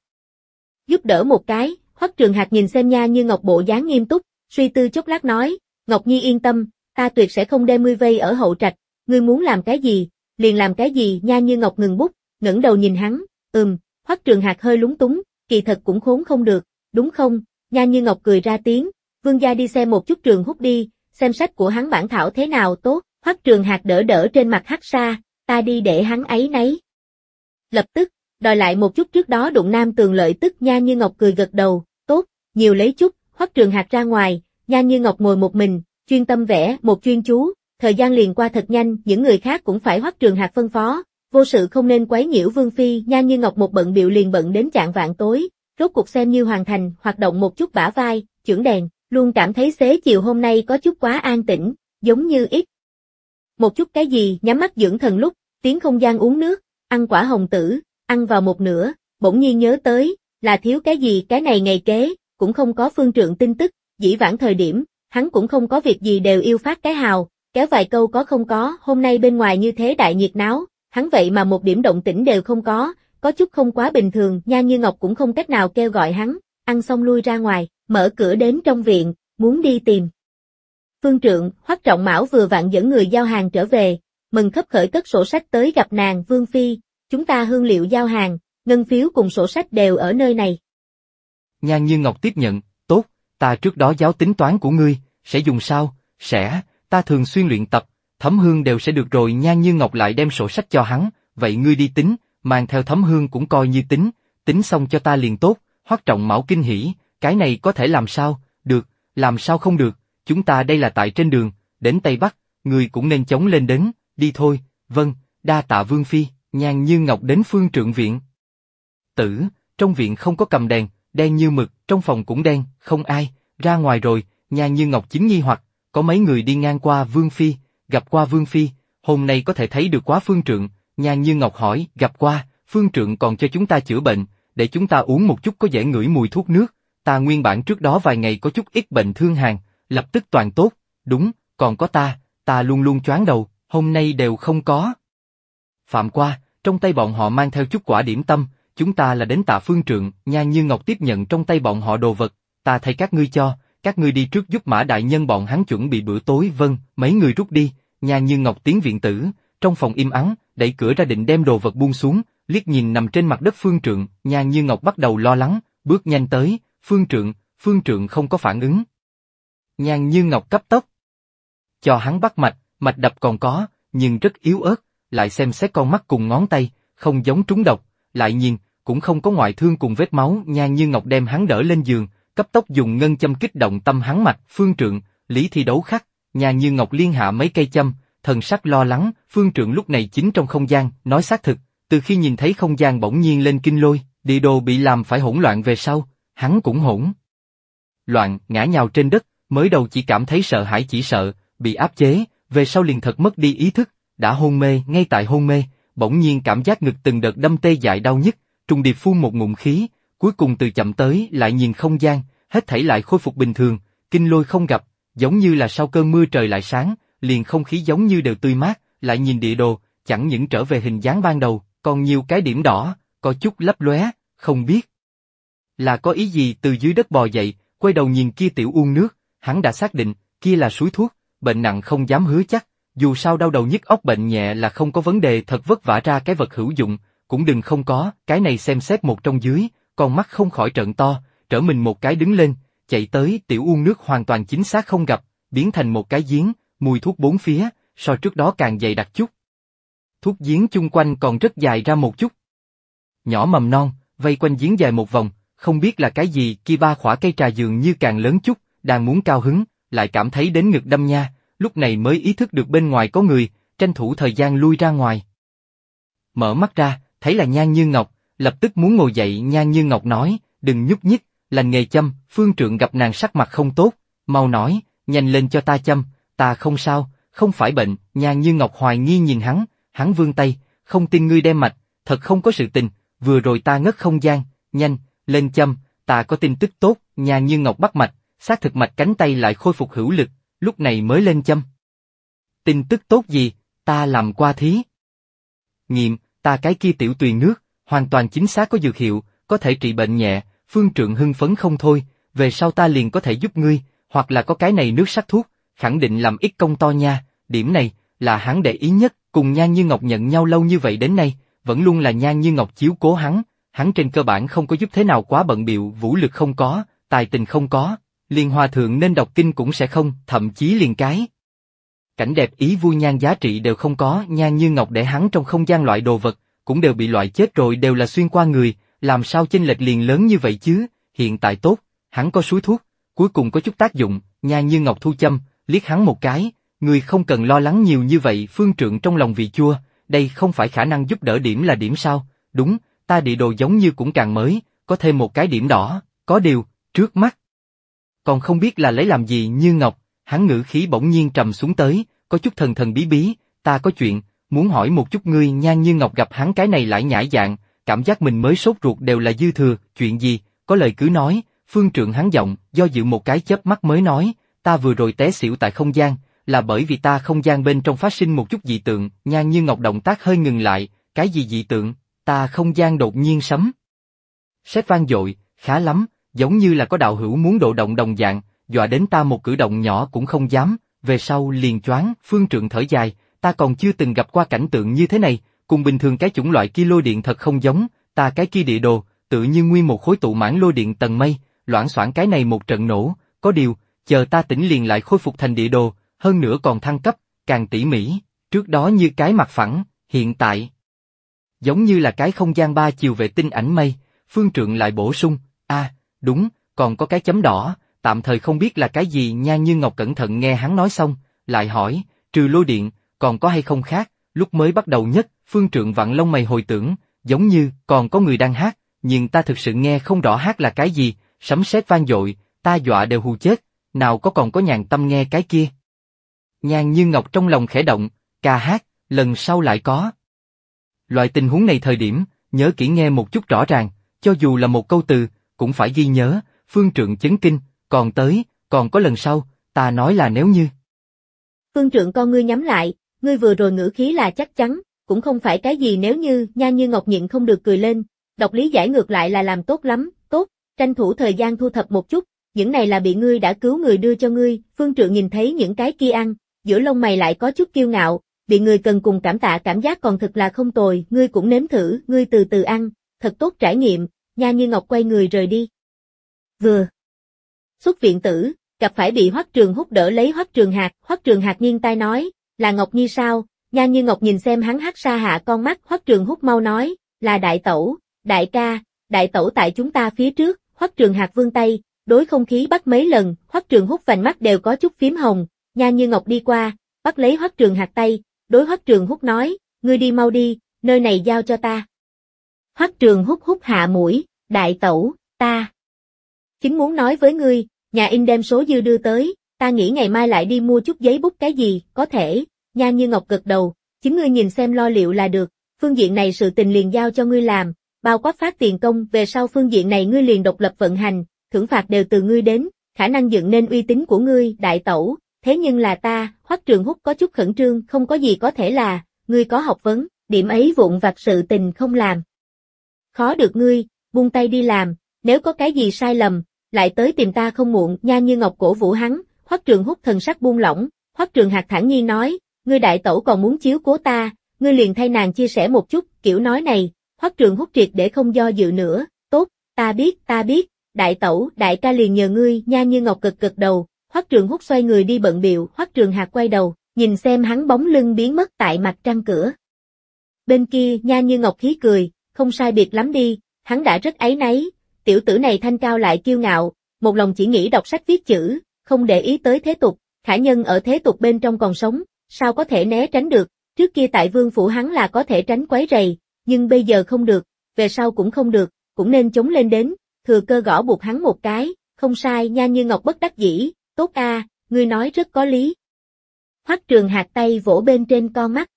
Speaker 1: giúp đỡ một cái, Hoắc Trường Hạc nhìn xem nha như Ngọc Bộ dáng nghiêm túc, suy tư chốc lát nói, Ngọc Nhi yên tâm, ta tuyệt sẽ không đem ngươi vây ở hậu trạch, ngươi muốn làm cái gì, liền làm cái gì, nha như Ngọc ngừng bút, ngẩng đầu nhìn hắn, ừm, Hoắc Trường Hạc hơi lúng túng, kỳ thật cũng khốn không được, đúng không, nha như Ngọc cười ra tiếng, vương gia đi xem một chút trường hút đi, xem sách của hắn bản thảo thế nào tốt, hắc trường hạt đỡ đỡ trên mặt hắc sa, ta đi để hắn ấy nấy. Lập tức, đòi lại một chút trước đó đụng nam tường lợi tức nha như ngọc cười gật đầu, tốt, nhiều lấy chút, hắc trường hạt ra ngoài, nha như ngọc ngồi một mình, chuyên tâm vẽ, một chuyên chú, thời gian liền qua thật nhanh, những người khác cũng phải hắc trường hạt phân phó, vô sự không nên quấy nhiễu vương phi, nha như ngọc một bận biệu liền bận đến chạng vạn tối, rốt cuộc xem như hoàn thành, hoạt động một chút bả vai, chưởng đèn, luôn cảm thấy xế chiều hôm nay có chút quá an tĩnh, giống như ít, một chút cái gì, nhắm mắt dưỡng thần lúc, tiếng không gian uống nước, ăn quả hồng tử, ăn vào một nửa, bỗng nhiên nhớ tới, là thiếu cái gì cái này ngày kế, cũng không có phương trượng tin tức, dĩ vãng thời điểm, hắn cũng không có việc gì đều yêu phát cái hào, kéo vài câu có không có, hôm nay bên ngoài như thế đại nhiệt náo, hắn vậy mà một điểm động tĩnh đều không có, có chút không quá bình thường, nha như ngọc cũng không cách nào kêu gọi hắn, ăn xong lui ra ngoài, mở cửa đến trong viện, muốn đi tìm phương trượng, hoắc trọng mão vừa vặn dẫn người giao hàng trở về, mừng khấp khởi cất sổ sách tới gặp nàng Vương Phi, chúng ta hương liệu giao hàng, ngân phiếu cùng sổ sách đều ở
Speaker 2: nơi này. Nhan Như Ngọc tiếp nhận, tốt, ta trước đó giáo tính toán của ngươi, sẽ dùng sao, sẽ, ta thường xuyên luyện tập, thấm hương đều sẽ được rồi Nhan Như Ngọc lại đem sổ sách cho hắn, vậy ngươi đi tính, mang theo thấm hương cũng coi như tính, tính xong cho ta liền tốt, hoắc trọng mão kinh hỉ, cái này có thể làm sao, được, làm sao không được chúng ta đây là tại trên đường, đến Tây Bắc, người cũng nên chóng lên đến, đi thôi, vâng, đa tạ Vương Phi, nhan như ngọc đến phương trượng viện. Tử, trong viện không có cầm đèn, đen như mực, trong phòng cũng đen, không ai, ra ngoài rồi, nhan như ngọc chính nghi hoặc, có mấy người đi ngang qua Vương Phi, gặp qua Vương Phi, hôm nay có thể thấy được quá phương trượng, nhan như ngọc hỏi, gặp qua, phương trượng còn cho chúng ta chữa bệnh, để chúng ta uống một chút có dễ ngửi mùi thuốc nước, ta nguyên bản trước đó vài ngày có chút ít bệnh thương hàn, lập tức toàn tốt, đúng, còn có ta, ta luôn luôn choáng đầu, hôm nay đều không có. Phạm qua, trong tay bọn họ mang theo chút quả điểm tâm, chúng ta là đến tạ phương trượng, nha như ngọc tiếp nhận trong tay bọn họ đồ vật, ta thay các ngươi cho, các ngươi đi trước giúp mã đại nhân bọn hắn chuẩn bị bữa tối vâng, mấy người rút đi, nha như ngọc tiến viện tử, trong phòng im ắng, đẩy cửa ra định đem đồ vật buông xuống, liếc nhìn nằm trên mặt đất phương trượng, nha như ngọc bắt đầu lo lắng, bước nhanh tới, phương trượng, phương trượng không có phản ứng, Nhan Như Ngọc cấp tốc. Cho hắn bắt mạch, mạch đập còn có, nhưng rất yếu ớt, lại xem xét con mắt cùng ngón tay, không giống trúng độc, lại nhìn, cũng không có ngoại thương cùng vết máu, Nhan Như Ngọc đem hắn đỡ lên giường, cấp tốc dùng ngân châm kích động tâm hắn mạch, phương trượng, lý thi đấu khắc, Nhan Như Ngọc liên hạ mấy cây châm, thần sắc lo lắng, phương trượng lúc này chính trong không gian, nói xác thực, từ khi nhìn thấy không gian bỗng nhiên lên kinh lôi, đi đồ bị làm phải hỗn loạn về sau, hắn cũng hỗn. Loạn, ngã nhào trên đất, mới đầu chỉ cảm thấy sợ hãi chỉ sợ, bị áp chế, về sau liền thật mất đi ý thức, đã hôn mê, ngay tại hôn mê, bỗng nhiên cảm giác ngực từng đợt đâm tê dại đau nhức, trùng điệp phun một ngụm khí, cuối cùng từ chậm tới lại nhìn không gian, hết thảy lại khôi phục bình thường, kinh lôi không gặp, giống như là sau cơn mưa trời lại sáng, liền không khí giống như đều tươi mát, lại nhìn địa đồ, chẳng những trở về hình dáng ban đầu, còn nhiều cái điểm đỏ, có chút lấp lóe, không biết. Là có ý gì từ dưới đất bò dậy, quay đầu nhìn kia tiểu uông nước, hắn đã xác định, kia là suối thuốc, bệnh nặng không dám hứa chắc, dù sao đau đầu nhức óc bệnh nhẹ là không có vấn đề thật vất vả ra cái vật hữu dụng, cũng đừng không có, cái này xem xét một trong dưới, con mắt không khỏi trợn to, trở mình một cái đứng lên, chạy tới tiểu uông nước hoàn toàn chính xác không gặp, biến thành một cái giếng, mùi thuốc bốn phía, so trước đó càng dày đặc chút. Thuốc giếng chung quanh còn rất dài ra một chút. Nhỏ mầm non, vây quanh giếng dài một vòng, không biết là cái gì kia ba khỏa cây trà dường như càng lớn chút, đang muốn cao hứng, lại cảm thấy đến ngực đâm nha, lúc này mới ý thức được bên ngoài có người, tranh thủ thời gian lui ra ngoài. Mở mắt ra, thấy là Nhan Như Ngọc, lập tức muốn ngồi dậy Nhan Như Ngọc nói, đừng nhúc nhích, lành nghề châm, phương trượng gặp nàng sắc mặt không tốt, mau nói, nhanh lên cho ta châm, ta không sao, không phải bệnh, Nhan Như Ngọc hoài nghi nhìn hắn, hắn vươn tay, không tin ngươi đem mạch, thật không có sự tình, vừa rồi ta ngất không gian, nhanh, lên châm, ta có tin tức tốt, Nhan Như Ngọc bắt mạch, xác thực mạch cánh tay lại khôi phục hữu lực, lúc này mới lên châm. Tin tức tốt gì, ta làm qua thí. Nghiệm, ta cái kia tiểu tuyền nước, hoàn toàn chính xác có dược hiệu, có thể trị bệnh nhẹ, phương trượng hưng phấn không thôi, về sau ta liền có thể giúp ngươi, hoặc là có cái này nước sắc thuốc, khẳng định làm ít công to nha, điểm này, là hắn để ý nhất, cùng Nhan Như Ngọc nhận nhau lâu như vậy đến nay, vẫn luôn là Nhan Như Ngọc chiếu cố hắn, hắn trên cơ bản không có giúp thế nào quá bận biệu, vũ lực không có, tài tình không có, liền hòa thượng nên đọc kinh cũng sẽ không, thậm chí liền cái. Cảnh đẹp ý vui nhan giá trị đều không có, nhan như ngọc để hắn trong không gian loại đồ vật, cũng đều bị loại chết rồi đều là xuyên qua người, làm sao chênh lệch liền lớn như vậy chứ, hiện tại tốt, hắn có suối thuốc, cuối cùng có chút tác dụng, nhan như ngọc thu châm, liếc hắn một cái, người không cần lo lắng nhiều như vậy phương trượng trong lòng vị chua, đây không phải khả năng giúp đỡ điểm là điểm sao, đúng, ta địa đồ giống như cũng càng mới, có thêm một cái điểm đỏ, có điều, trước mắt, còn không biết là lấy làm gì như ngọc, hắn ngữ khí bỗng nhiên trầm xuống tới, có chút thần thần bí bí, ta có chuyện, muốn hỏi một chút ngươi nhan như ngọc gặp hắn cái này lại nhãi dạng, cảm giác mình mới sốt ruột đều là dư thừa, chuyện gì, có lời cứ nói, phương trượng hắn giọng, do dự một cái chớp mắt mới nói, ta vừa rồi té xỉu tại không gian, là bởi vì ta không gian bên trong phát sinh một chút dị tượng, nhan như ngọc động tác hơi ngừng lại, cái gì dị tượng, ta không gian đột nhiên sấm. Sét vang dội, khá lắm, giống như là có đạo hữu muốn độ động đồng dạng, dọa đến ta một cử động nhỏ cũng không dám, về sau liền choáng, phương trượng thở dài, ta còn chưa từng gặp qua cảnh tượng như thế này, cùng bình thường cái chủng loại kia lôi điện thật không giống, ta cái kia địa đồ, tự như nguyên một khối tụ mãn lôi điện tầng mây, loãng soạn cái này một trận nổ, có điều, chờ ta tỉnh liền lại khôi phục thành địa đồ, hơn nữa còn thăng cấp, càng tỉ mỉ, trước đó như cái mặt phẳng, hiện tại. Giống như là cái không gian ba chiều vệ tinh ảnh mây, phương trượng lại bổ sung, a à, Đúng, còn có cái chấm đỏ, tạm thời không biết là cái gì nha như Ngọc cẩn thận nghe hắn nói xong, lại hỏi, trừ lôi điện, còn có hay không khác, lúc mới bắt đầu nhất, phương trượng vặn lông mày hồi tưởng, giống như, còn có người đang hát, nhưng ta thực sự nghe không rõ hát là cái gì, sấm sét vang dội, ta dọa đều hù chết, nào có còn có nhàn tâm nghe cái kia. Nhan như Ngọc trong lòng khẽ động, ca hát, lần sau lại có. Loại tình huống này thời điểm, nhớ kỹ nghe một chút rõ ràng, cho dù là một câu từ, cũng phải ghi nhớ, phương trượng chấn kinh, còn tới, còn có lần sau, ta nói là nếu như.
Speaker 1: Phương trượng con ngươi nhắm lại, ngươi vừa rồi ngữ khí là chắc chắn, cũng không phải cái gì nếu như, nha như ngọc nhịn không được cười lên, độc lý giải ngược lại là làm tốt lắm, tốt, tranh thủ thời gian thu thập một chút, những này là bị ngươi đã cứu người đưa cho ngươi, phương trượng nhìn thấy những cái kia ăn, giữa lông mày lại có chút kiêu ngạo, bị người cần cùng cảm tạ cảm giác còn thật là không tồi, ngươi cũng nếm thử, ngươi từ từ ăn, thật tốt trải nghiệm, Nha Như Ngọc quay người rời đi. Vừa xuất viện tử, gặp phải bị Hoắc Trường hút đỡ lấy Hoắc Trường Hạc, Hoắc Trường Hạc nghiêng tai nói, là Ngọc Nhi sao? Nha Như Ngọc nhìn xem hắn hắt ra hạ con mắt, Hoắc Trường hút mau nói, là đại tẩu, đại ca, đại tẩu tại chúng ta phía trước, Hoắc Trường Hạc vươn tay, đối không khí bắt mấy lần, Hoắc Trường hút vành mắt đều có chút phím hồng, Nha Như Ngọc đi qua, bắt lấy Hoắc Trường Hạc tay, đối Hoắc Trường hút nói, ngươi đi mau đi, nơi này giao cho ta. Hoắc Trường hút hút hạ mũi, đại tẩu, ta. Chính muốn nói với ngươi, nhà in đem số dư đưa tới, ta nghĩ ngày mai lại đi mua chút giấy bút cái gì, có thể, nha như ngọc gật đầu, chính ngươi nhìn xem lo liệu là được, phương diện này sự tình liền giao cho ngươi làm, bao quát phát tiền công về sau phương diện này ngươi liền độc lập vận hành, thưởng phạt đều từ ngươi đến, khả năng dựng nên uy tín của ngươi, đại tẩu, thế nhưng là ta, hoắc trường hút có chút khẩn trương, không có gì có thể là, ngươi có học vấn, điểm ấy vụn vặt sự tình không làm, khó được ngươi, buông tay đi làm, nếu có cái gì sai lầm, lại tới tìm ta không muộn, nha như ngọc cổ vũ hắn, hoắc trường hút thần sắc buông lỏng, hoắc trường hạt thẳng nhiên nói, ngươi đại tẩu còn muốn chiếu cố ta, ngươi liền thay nàng chia sẻ một chút, kiểu nói này, hoắc trường hút triệt để không do dự nữa, tốt, ta biết, ta biết, đại tẩu, đại ca liền nhờ ngươi, nha như ngọc cực cực đầu, hoắc trường hút xoay người đi bận biệu, hoắc trường hạt quay đầu, nhìn xem hắn bóng lưng biến mất tại mặt trăng cửa. Bên kia, nha như ngọc khí cười, không sai biệt lắm đi, hắn đã rất ấy nấy, tiểu tử này thanh cao lại kiêu ngạo, một lòng chỉ nghĩ đọc sách viết chữ, không để ý tới thế tục, khả nhân ở thế tục bên trong còn sống, sao có thể né tránh được, trước kia tại vương phủ hắn là có thể tránh quấy rầy, nhưng bây giờ không được, về sau cũng không được, cũng nên chống lên đến, thừa cơ gõ buộc hắn một cái, không sai nha như ngọc bất đắc dĩ, tốt a, ngươi nói rất có lý. Hoắc trường hạt tay vỗ bên trên con mắt.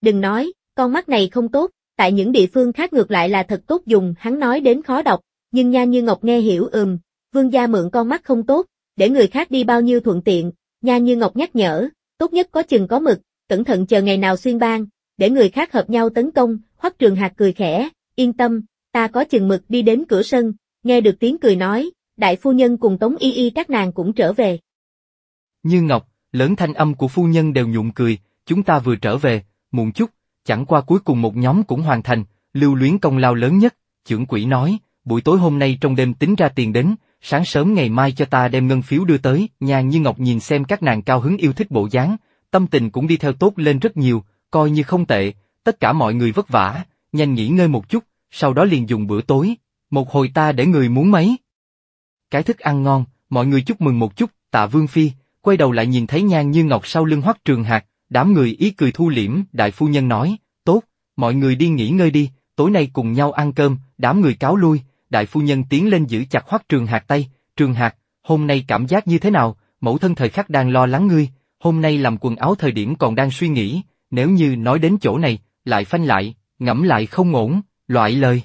Speaker 1: Đừng nói, con mắt này không tốt, tại những địa phương khác ngược lại là thật tốt dùng, hắn nói đến khó đọc, nhưng Nha Như Ngọc nghe hiểu ừm, vương gia mượn con mắt không tốt, để người khác đi bao nhiêu thuận tiện, Nha Như Ngọc nhắc nhở, tốt nhất có chừng có mực, cẩn thận chờ ngày nào xuyên bang, để người khác hợp nhau tấn công, Hoắc Trường Hạc cười khẽ, yên tâm, ta có chừng mực đi đến cửa sân, nghe được tiếng cười nói, đại phu nhân cùng Tống Y Y các nàng cũng trở về.
Speaker 2: Như Ngọc, lớn thanh âm của phu nhân đều nhụm cười, chúng ta vừa trở về, muộn chút, Chẳng qua cuối cùng một nhóm cũng hoàn thành, lưu luyến công lao lớn nhất, trưởng quỷ nói, buổi tối hôm nay trong đêm tính ra tiền đến, sáng sớm ngày mai cho ta đem ngân phiếu đưa tới, nhà như Ngọc nhìn xem các nàng cao hứng yêu thích bộ dáng, tâm tình cũng đi theo tốt lên rất nhiều, coi như không tệ, tất cả mọi người vất vả, nhanh nghỉ ngơi một chút, sau đó liền dùng bữa tối, một hồi ta để người muốn mấy. Cái thức ăn ngon, mọi người chúc mừng một chút, tạ Vương Phi, quay đầu lại nhìn thấy Nhan Như Ngọc sau lưng hoắc trường hạt, Đám người ý cười thu liễm, đại phu nhân nói, tốt, mọi người đi nghỉ ngơi đi, tối nay cùng nhau ăn cơm, đám người cáo lui, đại phu nhân tiến lên giữ chặt hoắc trường hạc tay, trường hạc, hôm nay cảm giác như thế nào, mẫu thân thời khắc đang lo lắng ngươi, hôm nay làm quần áo thời điểm còn đang suy nghĩ, nếu như nói đến chỗ này, lại phanh lại, ngẫm lại không ổn, loại lời.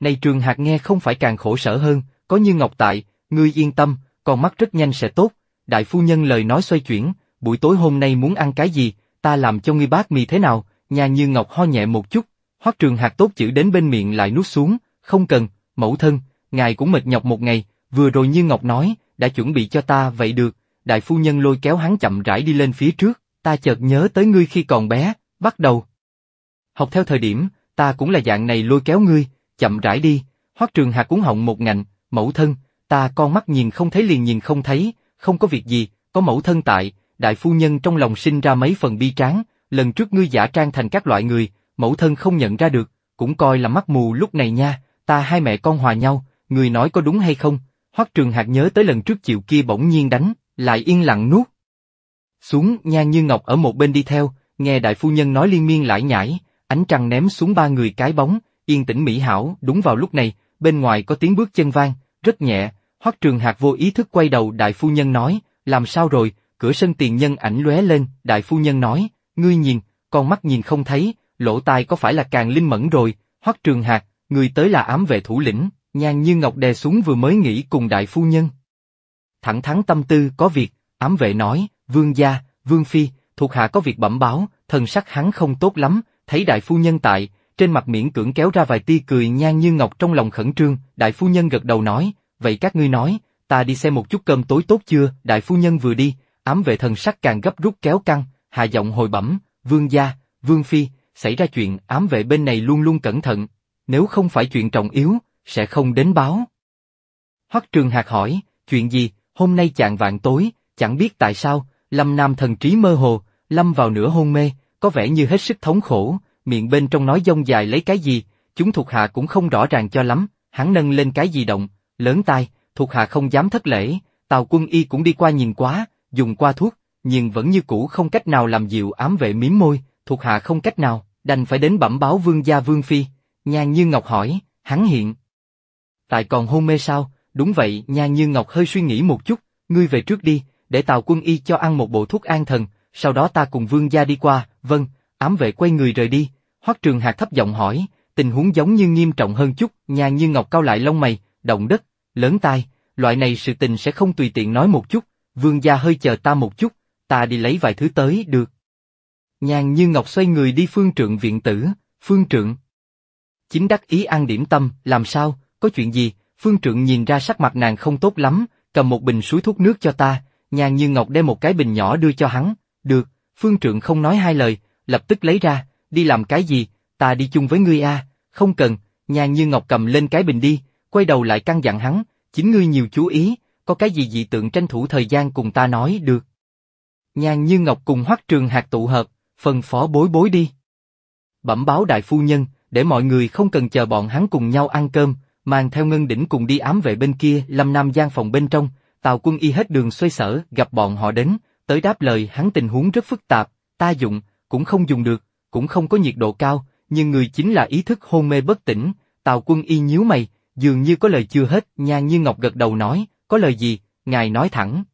Speaker 2: Này trường hạc nghe không phải càng khổ sở hơn, có như ngọc tại, ngươi yên tâm, con mắt rất nhanh sẽ tốt, đại phu nhân lời nói xoay chuyển, buổi tối hôm nay muốn ăn cái gì, ta làm cho ngươi bát mì thế nào, nhà như ngọc ho nhẹ một chút, hoắc trường hạt tốt chữ đến bên miệng lại nuốt xuống, không cần, mẫu thân, ngài cũng mệt nhọc một ngày, vừa rồi như ngọc nói, đã chuẩn bị cho ta vậy được, đại phu nhân lôi kéo hắn chậm rãi đi lên phía trước, ta chợt nhớ tới ngươi khi còn bé, bắt đầu. Học theo thời điểm, ta cũng là dạng này lôi kéo ngươi, chậm rãi đi, hoắc trường hạt cuốn họng một ngạnh, mẫu thân, ta con mắt nhìn không thấy liền nhìn không thấy, không có việc gì, có mẫu thân tại, đại phu nhân trong lòng sinh ra mấy phần bi tráng, lần trước ngươi giả trang thành các loại người, mẫu thân không nhận ra được, cũng coi là mắt mù lúc này nha, ta hai mẹ con hòa nhau, người nói có đúng hay không, Hoắc Trường hạt nhớ tới lần trước chiều kia bỗng nhiên đánh, lại yên lặng nuốt. Xuống, Nhan Như Ngọc ở một bên đi theo, nghe đại phu nhân nói liên miên lại nhảy, ánh trăng ném xuống ba người cái bóng, yên tĩnh mỹ hảo, đúng vào lúc này, bên ngoài có tiếng bước chân vang, rất nhẹ, Hoắc Trường hạt vô ý thức quay đầu đại phu nhân nói, làm sao rồi, cửa sân tiền nhân ảnh lóe lên, đại phu nhân nói, ngươi nhìn, con mắt nhìn không thấy, lỗ tai có phải là càng linh mẫn rồi, hoắc trường hạt, người tới là ám vệ thủ lĩnh, nhan như ngọc đè xuống vừa mới nghĩ cùng đại phu nhân. Thẳng thắn tâm tư có việc, ám vệ nói, vương gia, vương phi, thuộc hạ có việc bẩm báo, thần sắc hắn không tốt lắm, thấy đại phu nhân tại, trên mặt miễn cưỡng kéo ra vài tia cười nhan như ngọc trong lòng khẩn trương, đại phu nhân gật đầu nói, vậy các ngươi nói, ta đi xem một chút cơm tối tốt chưa, đại phu nhân vừa đi, ám vệ thần sắc càng gấp rút kéo căng, hạ giọng hồi bẩm, vương gia, vương phi, xảy ra chuyện ám vệ bên này luôn luôn cẩn thận, nếu không phải chuyện trọng yếu, sẽ không đến báo. Hoắc Trường Hạc hỏi, chuyện gì, hôm nay chàng vạn tối, chẳng biết tại sao, Lâm Nam thần trí mơ hồ, lâm vào nửa hôn mê, có vẻ như hết sức thống khổ, miệng bên trong nói dông dài lấy cái gì, chúng thuộc hạ cũng không rõ ràng cho lắm, hắn nâng lên cái gì động, lớn tai, thuộc hạ không dám thất lễ, Tào Quân Y cũng đi qua nhìn quá, dùng qua thuốc, nhưng vẫn như cũ không cách nào làm dịu ám vệ miếm môi, thuộc hạ không cách nào, đành phải đến bẩm báo vương gia vương phi, nhan như ngọc hỏi, hắn hiện. Tại còn hôn mê sao, đúng vậy, nhan như ngọc hơi suy nghĩ một chút, ngươi về trước đi, để tào quân y cho ăn một bộ thuốc an thần, sau đó ta cùng vương gia đi qua, vâng, ám vệ quay người rời đi, hoắc trường hạc thấp giọng hỏi, tình huống giống như nghiêm trọng hơn chút, nhan như ngọc cao lại lông mày, động đất, lớn tai, loại này sự tình sẽ không tùy tiện nói một chút, vương gia hơi chờ ta một chút, ta đi lấy vài thứ tới được. Nhàn như ngọc xoay người đi phương trượng viện tử, phương trượng. Chính đắc ý ăn điểm tâm, làm sao, có chuyện gì, phương trượng nhìn ra sắc mặt nàng không tốt lắm, cầm một bình suối thuốc nước cho ta, nhàn như ngọc đem một cái bình nhỏ đưa cho hắn, được, phương trượng không nói hai lời, lập tức lấy ra, đi làm cái gì, ta đi chung với ngươi a, không cần, nhàn như ngọc cầm lên cái bình đi, quay đầu lại căn dặn hắn, chính ngươi nhiều chú ý, có cái gì dị tượng tranh thủ thời gian cùng ta nói được. Nhan Như Ngọc cùng Hoắc Trường Hạc tụ hợp, phân phó bối bối đi. Bẩm báo đại phu nhân, để mọi người không cần chờ bọn hắn cùng nhau ăn cơm, mang theo ngân đỉnh cùng đi ám vệ bên kia, Lâm Nam gian phòng bên trong, Tào Quân y hết đường xoay sở, gặp bọn họ đến, tới đáp lời hắn tình huống rất phức tạp, ta dụng, cũng không dùng được, cũng không có nhiệt độ cao, nhưng người chính là ý thức hôn mê bất tỉnh, Tào Quân y nhíu mày, dường như có lời chưa hết, Nhan Như Ngọc gật đầu nói, có lời gì, ngài nói thẳng.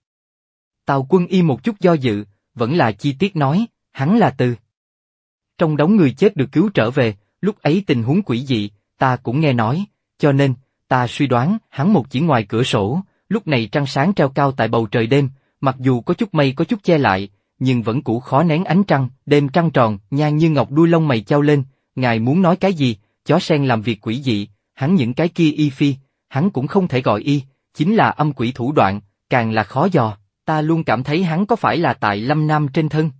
Speaker 2: Tào quân y một chút do dự, vẫn là chi tiết nói, hắn là từ. Trong đống người chết được cứu trở về, lúc ấy tình huống quỷ dị, ta cũng nghe nói, cho nên, ta suy đoán hắn một chỉ ngoài cửa sổ, lúc này trăng sáng treo cao tại bầu trời đêm, mặc dù có chút mây có chút che lại, nhưng vẫn cũ khó nén ánh trăng, đêm trăng tròn, nhan như ngọc đuôi lông mày trao lên, ngài muốn nói cái gì, chó sen làm việc quỷ dị, hắn những cái kia y phi, hắn cũng không thể gọi y, chính là âm quỷ thủ đoạn, càng là khó dò, ta luôn cảm thấy hắn có phải là tại Lâm Nam trên thân.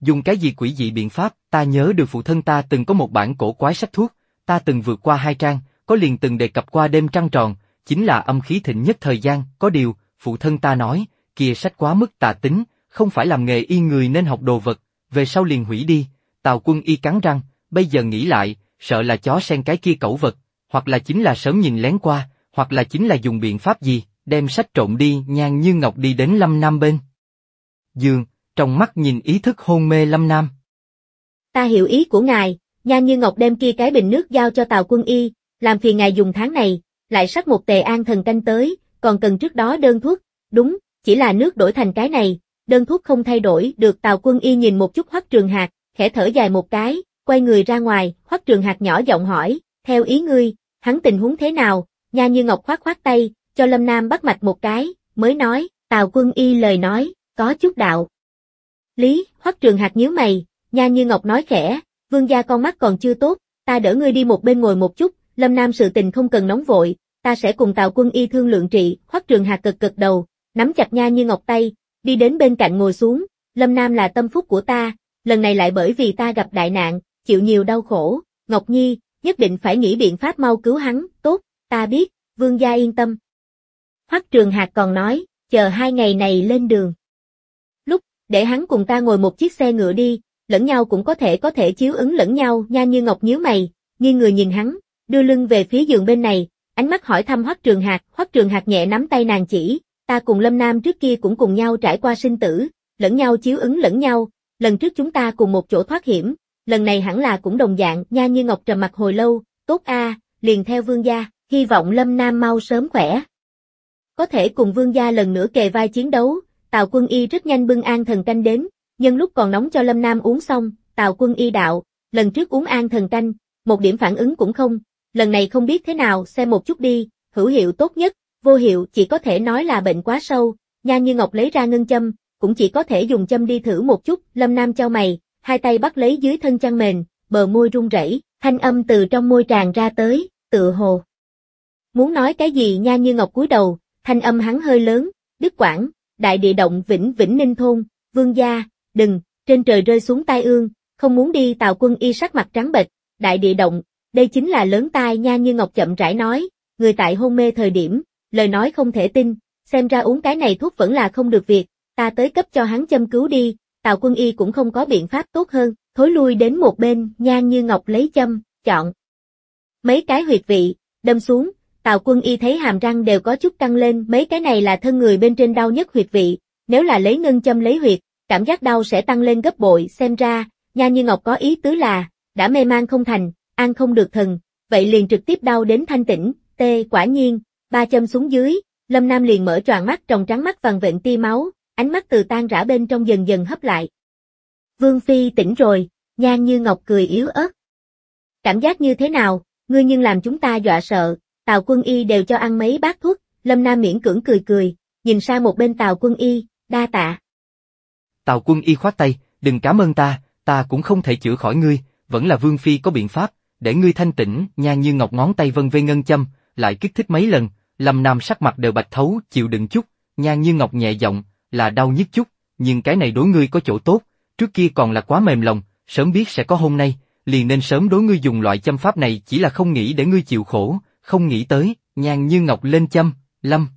Speaker 2: Dùng cái gì quỷ dị biện pháp, ta nhớ được phụ thân ta từng có một bản cổ quái sách thuốc, ta từng vượt qua hai trang, có liền từng đề cập qua đêm trăng tròn, chính là âm khí thịnh nhất thời gian, có điều, phụ thân ta nói, kia sách quá mức tà tính, không phải làm nghề y người nên học đồ vật, về sau liền hủy đi, tào quân y cắn răng, bây giờ nghĩ lại, sợ là chó sen cái kia cẩu vật, hoặc là chính là sớm nhìn lén qua, hoặc là chính là dùng biện pháp gì, đem sách trộn đi, nhan như ngọc đi đến Lâm Nam bên. Dương, trong mắt nhìn ý thức hôn mê Lâm Nam.
Speaker 1: Ta hiểu ý của ngài, nhan như ngọc đem kia cái bình nước giao cho Tào Quân Y, làm phiền ngài dùng tháng này, lại sắc một tề an thần canh tới, còn cần trước đó đơn thuốc, đúng, chỉ là nước đổi thành cái này, đơn thuốc không thay đổi, được Tào Quân Y nhìn một chút Hoắc Trường hạt khẽ thở dài một cái, quay người ra ngoài, Hoắc Trường hạt nhỏ giọng hỏi, theo ý ngươi, hắn tình huống thế nào, Nha Như Ngọc khoát khoát tay, cho Lâm Nam bắt mạch một cái, mới nói, Tào Quân Y lời nói, có chút đạo. Lý, hoắc trường hạt nhíu mày, Nha Như Ngọc nói khẽ, vương gia con mắt còn chưa tốt, ta đỡ ngươi đi một bên ngồi một chút, Lâm Nam sự tình không cần nóng vội, ta sẽ cùng Tào Quân Y thương lượng trị, hoắc trường hạt cực cực đầu, nắm chặt Nha Như Ngọc tay, đi đến bên cạnh ngồi xuống, Lâm Nam là tâm phúc của ta, lần này lại bởi vì ta gặp đại nạn, chịu nhiều đau khổ, Ngọc Nhi, nhất định phải nghĩ biện pháp mau cứu hắn, tốt, Ta biết, vương gia yên tâm. Hoắc Trường hạt còn nói, chờ hai ngày này lên đường. Lúc, để hắn cùng ta ngồi một chiếc xe ngựa đi, lẫn nhau cũng có thể có thể chiếu ứng lẫn nhau, nha như ngọc nhíu mày, nghiêng người nhìn hắn, đưa lưng về phía giường bên này, ánh mắt hỏi thăm Hoắc Trường hạt, Hoắc Trường hạt nhẹ nắm tay nàng chỉ, ta cùng Lâm Nam trước kia cũng cùng nhau trải qua sinh tử, lẫn nhau chiếu ứng lẫn nhau, lần trước chúng ta cùng một chỗ thoát hiểm, lần này hẳn là cũng đồng dạng, nha như ngọc trầm mặt hồi lâu, tốt a, liền theo vương gia hy vọng Lâm Nam mau sớm khỏe. Có thể cùng vương gia lần nữa kề vai chiến đấu, Tào Quân Y rất nhanh bưng an thần canh đến, nhưng lúc còn nóng cho Lâm Nam uống xong, Tào Quân Y đạo, lần trước uống an thần canh, một điểm phản ứng cũng không, lần này không biết thế nào, xem một chút đi, hữu hiệu tốt nhất, vô hiệu chỉ có thể nói là bệnh quá sâu, Nha Như Ngọc lấy ra ngân châm, cũng chỉ có thể dùng châm đi thử một chút, Lâm Nam cho mày, hai tay bắt lấy dưới thân chăn mền, bờ môi run rẩy, thanh âm từ trong môi tràn ra tới, tựa hồ Muốn nói cái gì nha như ngọc cúi đầu, thanh âm hắn hơi lớn, Đức Quảng, đại địa động Vĩnh Vĩnh Ninh Thôn, Vương Gia, đừng, trên trời rơi xuống tai ương, không muốn đi tào quân y sắc mặt trắng bệch, đại địa động, đây chính là lớn tai nha như ngọc chậm rãi nói, người tại hôn mê thời điểm, lời nói không thể tin, xem ra uống cái này thuốc vẫn là không được việc, ta tới cấp cho hắn châm cứu đi, tào quân y cũng không có biện pháp tốt hơn, thối lui đến một bên, nha như ngọc lấy châm, chọn mấy cái huyệt vị, đâm xuống, Tào quân y thấy hàm răng đều có chút căng lên, mấy cái này là thân người bên trên đau nhất huyệt vị, nếu là lấy ngân châm lấy huyệt, cảm giác đau sẽ tăng lên gấp bội, xem ra, Nha Như Ngọc có ý tứ là, đã mê man không thành, ăn không được thần, vậy liền trực tiếp đau đến thanh tĩnh, tê quả nhiên, ba châm xuống dưới, Lâm Nam liền mở tròn mắt trong trắng mắt vàng vện ti máu, ánh mắt từ tan rã bên trong dần dần hấp lại. Vương Phi tỉnh rồi, Nhan Như Ngọc cười yếu ớt. Cảm giác như thế nào, ngươi nhưng làm chúng ta dọa sợ, Tào quân y đều cho ăn mấy bát thuốc, Lâm Nam miễn cưỡng cười cười, nhìn sang một bên Tào quân y, đa tạ.
Speaker 2: Tào quân y khoát tay, đừng cảm ơn ta, ta cũng không thể chữa khỏi ngươi, vẫn là Vương Phi có biện pháp, để ngươi thanh tĩnh, nhan như ngọc ngón tay vân vê ngân châm, lại kích thích mấy lần, Lâm Nam sắc mặt đều bạch thấu, chịu đựng chút, nhan như ngọc nhẹ giọng, là đau nhức chút, nhưng cái này đối ngươi có chỗ tốt, trước kia còn là quá mềm lòng, sớm biết sẽ có hôm nay, liền nên sớm đối ngươi dùng loại châm pháp này chỉ là không nghĩ để ngươi chịu khổ, không nghĩ tới, nhàn như ngọc lên châm, lâm.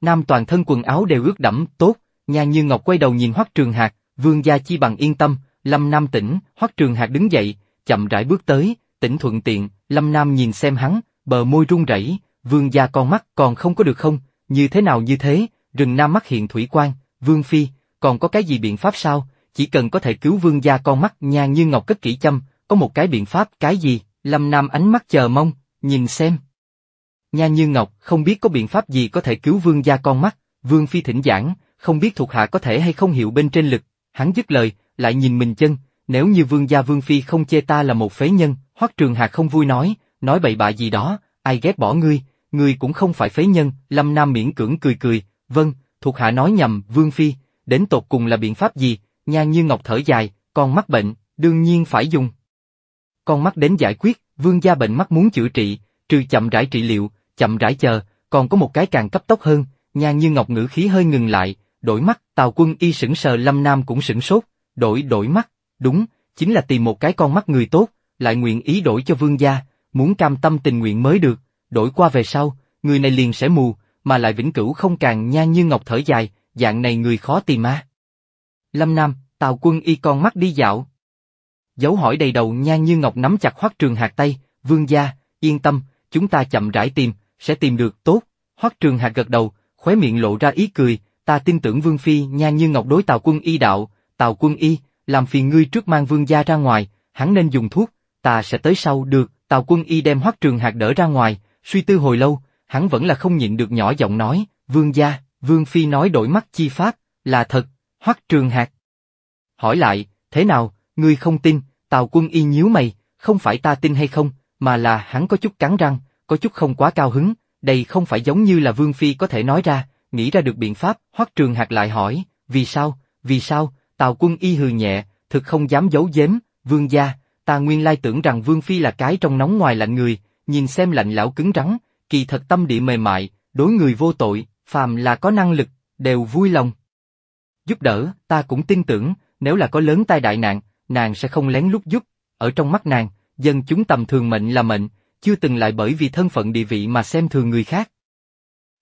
Speaker 2: Nam toàn thân quần áo đều ướt đẫm, tốt, nhàn như ngọc quay đầu nhìn hoắc trường hạt vương gia chi bằng yên tâm, lâm nam tỉnh, hoắc trường hạt đứng dậy, chậm rãi bước tới, tỉnh thuận tiện, lâm nam nhìn xem hắn, bờ môi run rẩy, vương gia con mắt còn không có được không, như thế nào như thế, rừng nam mắt hiện thủy quan, vương phi, còn có cái gì biện pháp sao, chỉ cần có thể cứu vương gia con mắt nhàn như ngọc cất kỹ châm, có một cái biện pháp cái gì, lâm nam ánh mắt chờ mong, nhìn xem. Nha Như Ngọc không biết có biện pháp gì có thể cứu vương gia con mắt, vương phi thỉnh giảng, không biết thuộc hạ có thể hay không hiểu bên trên lực, hắn dứt lời, lại nhìn mình chân, nếu như vương gia vương phi không chê ta là một phế nhân, hoắc trường hạc không vui nói, nói bậy bạ gì đó, ai ghét bỏ ngươi, ngươi cũng không phải phế nhân, lâm nam miễn cưỡng cười cười, vâng, thuộc hạ nói nhầm, vương phi, đến tột cùng là biện pháp gì, nha như ngọc thở dài, con mắt bệnh, đương nhiên phải dùng con mắt đến giải quyết, vương gia bệnh mắt muốn chữa trị, trừ chậm rãi trị liệu, chậm rãi chờ, còn có một cái càng cấp tốc hơn, nhan như ngọc ngữ khí hơi ngừng lại, đổi mắt, tào quân y sững sờ lâm nam cũng sững sốt, đổi đổi mắt, đúng, chính là tìm một cái con mắt người tốt, lại nguyện ý đổi cho vương gia, muốn cam tâm tình nguyện mới được, đổi qua về sau, người này liền sẽ mù, mà lại vĩnh cửu không càng nhan như ngọc thở dài, dạng này người khó tìm ma. Lâm Nam, Tào Quân y con mắt đi dạo, Dấu hỏi đầy đầu nhan như ngọc nắm chặt hoắc trường hạt tay, vương gia, yên tâm, chúng ta chậm rãi tìm, sẽ tìm được tốt. Hoắc trường hạt gật đầu, khóe miệng lộ ra ý cười, ta tin tưởng vương phi nhan như ngọc đối tào quân y đạo, tào quân y, làm phiền ngươi trước mang vương gia ra ngoài, hắn nên dùng thuốc, ta sẽ tới sau được, tào quân y đem hoắc trường hạt đỡ ra ngoài, suy tư hồi lâu, hắn vẫn là không nhịn được nhỏ giọng nói, vương gia, vương phi nói đổi mắt chi pháp, là thật, hoắc trường hạt Hỏi lại, thế nào, Ngươi không tin, Tào quân y nhíu mày, không phải ta tin hay không, mà là hắn có chút cắn răng, có chút không quá cao hứng, đây không phải giống như là Vương Phi có thể nói ra, nghĩ ra được biện pháp, hoắc trường hạt lại hỏi, vì sao, vì sao, Tào quân y hừ nhẹ, thực không dám giấu giếm, Vương gia, ta nguyên lai tưởng rằng Vương Phi là cái trong nóng ngoài lạnh người, nhìn xem lạnh lão cứng rắn, kỳ thật tâm địa mềm mại, đối người vô tội, phàm là có năng lực, đều vui lòng. Giúp đỡ, ta cũng tin tưởng, nếu là có lớn tai đại nạn, nàng sẽ không lén lút giúp, ở trong mắt nàng, dân chúng tầm thường mệnh là mệnh, chưa từng lại bởi vì thân phận địa vị mà xem thường người khác.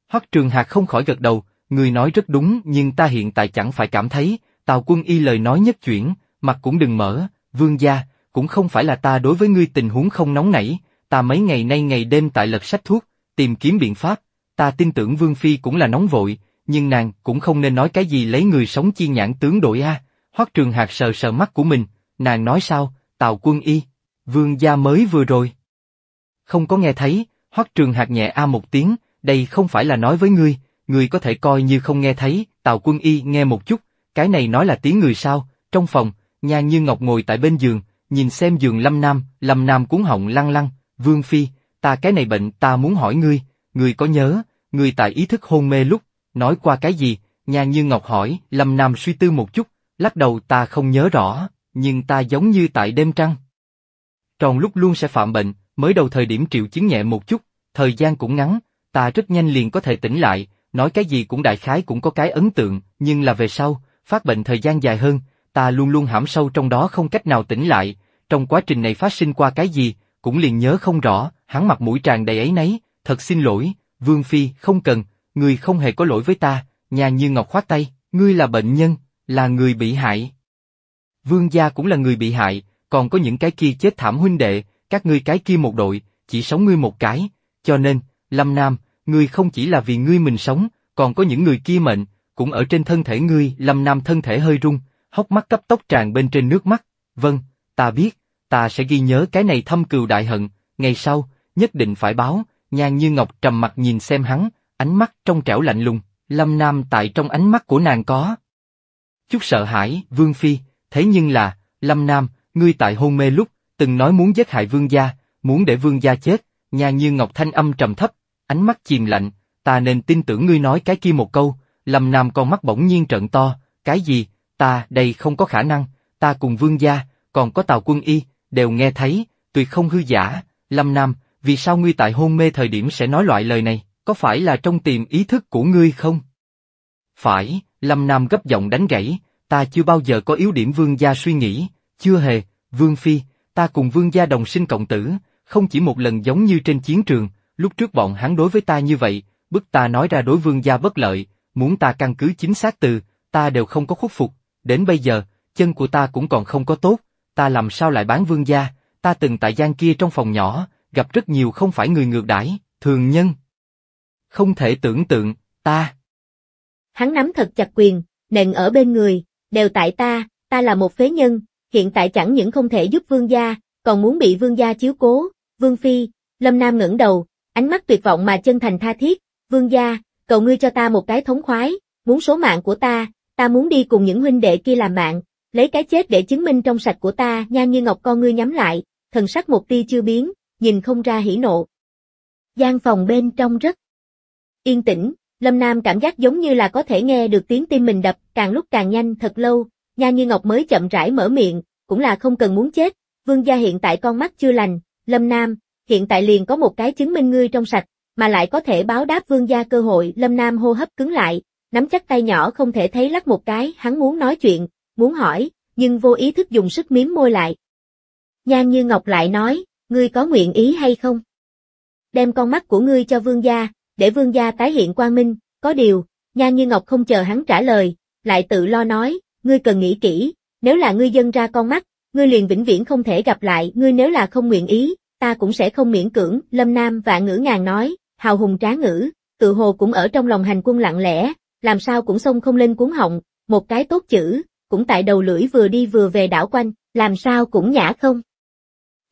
Speaker 2: Hoắc Trường Hạc không khỏi gật đầu, người nói rất đúng nhưng ta hiện tại chẳng phải cảm thấy, Tào quân y lời nói nhất chuyển, mặt cũng đừng mở, vương gia, cũng không phải là ta đối với ngươi tình huống không nóng nảy, ta mấy ngày nay ngày đêm tại lật sách thuốc, tìm kiếm biện pháp, ta tin tưởng vương phi cũng là nóng vội, nhưng nàng cũng không nên nói cái gì lấy người sống chi nhãn tướng đổi a. À. Hoắc Trường Hạc sờ sờ mắt của mình, Nàng nói sao, Tào Quân Y, vương gia mới vừa rồi. Không có nghe thấy, Hoắc Trường Hạc nhẹ a một tiếng, đây không phải là nói với ngươi, ngươi có thể coi như không nghe thấy, Tào Quân Y nghe một chút, cái này nói là tiếng người sao, trong phòng, Nhan Như Ngọc ngồi tại bên giường, nhìn xem giường Lâm Nam, Lâm Nam cuốn họng lăng lăng, Vương Phi, ta cái này bệnh ta muốn hỏi ngươi, ngươi có nhớ, ngươi tại ý thức hôn mê lúc, nói qua cái gì, Nhan Như Ngọc hỏi, Lâm Nam suy tư một chút, lắc đầu ta không nhớ rõ nhưng ta giống như tại đêm trăng. Tròn lúc luôn sẽ phạm bệnh, mới đầu thời điểm triệu chứng nhẹ một chút, thời gian cũng ngắn, ta rất nhanh liền có thể tỉnh lại, nói cái gì cũng đại khái cũng có cái ấn tượng, nhưng là về sau, phát bệnh thời gian dài hơn, ta luôn luôn hãm sâu trong đó không cách nào tỉnh lại, trong quá trình này phát sinh qua cái gì, cũng liền nhớ không rõ, hắn mặt mũi tràn đầy ấy nấy, thật xin lỗi, Vương Phi, không cần, người không hề có lỗi với ta, nhà như ngọc khoát tay, ngươi là bệnh nhân, là người bị hại. Vương gia cũng là người bị hại, còn có những cái kia chết thảm huynh đệ, các ngươi cái kia một đội, chỉ sống ngươi một cái, cho nên, Lâm Nam, ngươi không chỉ là vì ngươi mình sống, còn có những người kia mệnh, cũng ở trên thân thể ngươi, Lâm Nam thân thể hơi rung, hốc mắt cấp tốc tràn bên trên nước mắt, vâng, ta biết, ta sẽ ghi nhớ cái này thâm cừu đại hận, ngày sau, nhất định phải báo, nhan như ngọc trầm mặt nhìn xem hắn, ánh mắt trong trẻo lạnh lùng, Lâm Nam tại trong ánh mắt của nàng có. Chút sợ hãi, Vương Phi, thế nhưng là, Lâm Nam, ngươi tại hôn mê lúc, từng nói muốn giết hại vương gia, muốn để vương gia chết, nhà như Ngọc Thanh âm trầm thấp, ánh mắt chìm lạnh, ta nên tin tưởng ngươi nói cái kia một câu, Lâm Nam con mắt bỗng nhiên trợn to, cái gì, ta đây không có khả năng, ta cùng vương gia, còn có tàu quân y, đều nghe thấy, tuyệt không hư giả, Lâm Nam, vì sao ngươi tại hôn mê thời điểm sẽ nói loại lời này, có phải là trong tiềm ý thức của ngươi không? Phải, Lâm Nam gấp giọng đánh gãy, ta chưa bao giờ có yếu điểm vương gia suy nghĩ, chưa hề, vương phi, ta cùng vương gia đồng sinh cộng tử, không chỉ một lần giống như trên chiến trường, lúc trước bọn hắn đối với ta như vậy, bức ta nói ra đối vương gia bất lợi, muốn ta căn cứ chính xác từ, ta đều không có khuất phục, đến bây giờ, chân của ta cũng còn không có tốt, ta làm sao lại bán vương gia, ta từng tại gian kia trong phòng nhỏ, gặp rất nhiều không phải người ngược đãi, thường nhân. Không thể tưởng tượng, ta.
Speaker 1: Hắn nắm thật chặt quyền, nện ở bên người, đều tại ta, ta là một phế nhân, hiện tại chẳng những không thể giúp vương gia, còn muốn bị vương gia chiếu cố, vương phi, lâm nam ngẩng đầu, ánh mắt tuyệt vọng mà chân thành tha thiết, vương gia, cầu ngươi cho ta một cái thống khoái, muốn số mạng của ta, ta muốn đi cùng những huynh đệ kia làm mạng, lấy cái chết để chứng minh trong sạch của ta, nha như ngọc con ngươi nhắm lại, thần sắc một tia chưa biến, nhìn không ra hỉ nộ. Gian phòng bên trong rất yên tĩnh, Lâm Nam cảm giác giống như là có thể nghe được tiếng tim mình đập, càng lúc càng nhanh thật lâu, Nha Như Ngọc mới chậm rãi mở miệng, cũng là không cần muốn chết, vương gia hiện tại con mắt chưa lành, Lâm Nam, hiện tại liền có một cái chứng minh ngươi trong sạch, mà lại có thể báo đáp vương gia cơ hội, Lâm Nam hô hấp cứng lại, nắm chắc tay nhỏ không thể thấy lắc một cái, hắn muốn nói chuyện, muốn hỏi, nhưng vô ý thức dùng sức miếm môi lại. Nha Như Ngọc lại nói, ngươi có nguyện ý hay không? Đem con mắt của ngươi cho vương gia, để vương gia tái hiện quang minh, có điều, Nha Như Ngọc không chờ hắn trả lời, lại tự lo nói, ngươi cần nghĩ kỹ, nếu là ngươi dân ra con mắt, ngươi liền vĩnh viễn không thể gặp lại, ngươi nếu là không nguyện ý, ta cũng sẽ không miễn cưỡng, Lâm Nam và ngữ ngàn nói, hào hùng trá ngữ, tự hồ cũng ở trong lòng hành quân lặng lẽ, làm sao cũng xông không lên cuốn họng, một cái tốt chữ, cũng tại đầu lưỡi vừa đi vừa về đảo quanh, làm sao cũng nhã không.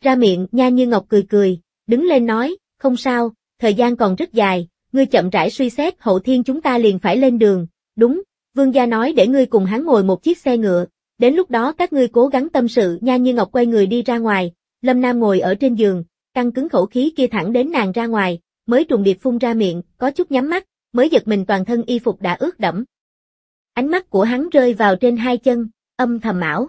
Speaker 1: Ra miệng, Nha Như Ngọc cười cười, đứng lên nói, không sao, thời gian còn rất dài, ngươi chậm rãi suy xét hậu thiên chúng ta liền phải lên đường, đúng, vương gia nói để ngươi cùng hắn ngồi một chiếc xe ngựa, đến lúc đó các ngươi cố gắng tâm sự nha như ngọc quay người đi ra ngoài, lâm nam ngồi ở trên giường, căng cứng khẩu khí kia thẳng đến nàng ra ngoài, mới trùng điệp phun ra miệng, có chút nhắm mắt, mới giật mình toàn thân y phục đã ướt đẫm. Ánh mắt của hắn rơi vào trên hai chân, âm thầm ảo.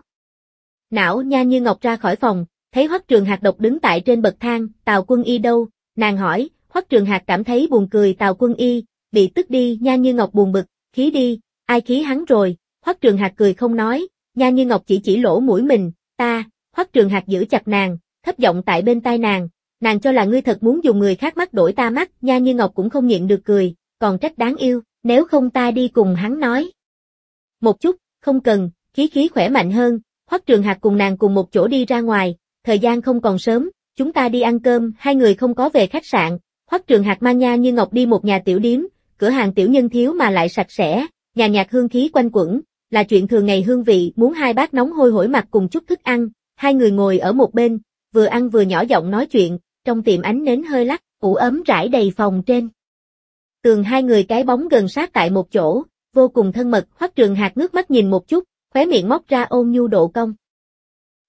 Speaker 1: Não nha như ngọc ra khỏi phòng, thấy hoắc trường hạt độc đứng tại trên bậc thang, tào quân y đâu, nàng hỏi, Hoắc Trường Hạc cảm thấy buồn cười Tào Quân Y, bị tức đi Nha Như Ngọc buồn bực, khí đi, ai khí hắn rồi, Hoắc Trường Hạc cười không nói, Nha Như Ngọc chỉ chỉ lỗ mũi mình, ta, Hoắc Trường Hạc giữ chặt nàng, thấp giọng tại bên tai nàng, nàng cho là ngươi thật muốn dùng người khác mắt đổi ta mắt, Nha Như Ngọc cũng không nhịn được cười, còn trách đáng yêu, nếu không ta đi cùng hắn nói. Một chút, không cần, khí khí khỏe mạnh hơn, Hoắc Trường Hạc cùng nàng cùng một chỗ đi ra ngoài, thời gian không còn sớm, chúng ta đi ăn cơm, hai người không có về khách sạn, Hoắc Trường Hạc mang nha như ngọc đi một nhà tiểu điếm, cửa hàng tiểu nhân thiếu mà lại sạch sẽ, nhà nhạc hương khí quanh quẩn, là chuyện thường ngày hương vị, muốn hai bát nóng hôi hổi mặt cùng chút thức ăn, hai người ngồi ở một bên, vừa ăn vừa nhỏ giọng nói chuyện, trong tiệm ánh nến hơi lắc, ủ ấm rải đầy phòng trên. Tường hai người cái bóng gần sát tại một chỗ, vô cùng thân mật, Hoắc Trường Hạc nước mắt nhìn một chút, khóe miệng móc ra ôn nhu độ cong.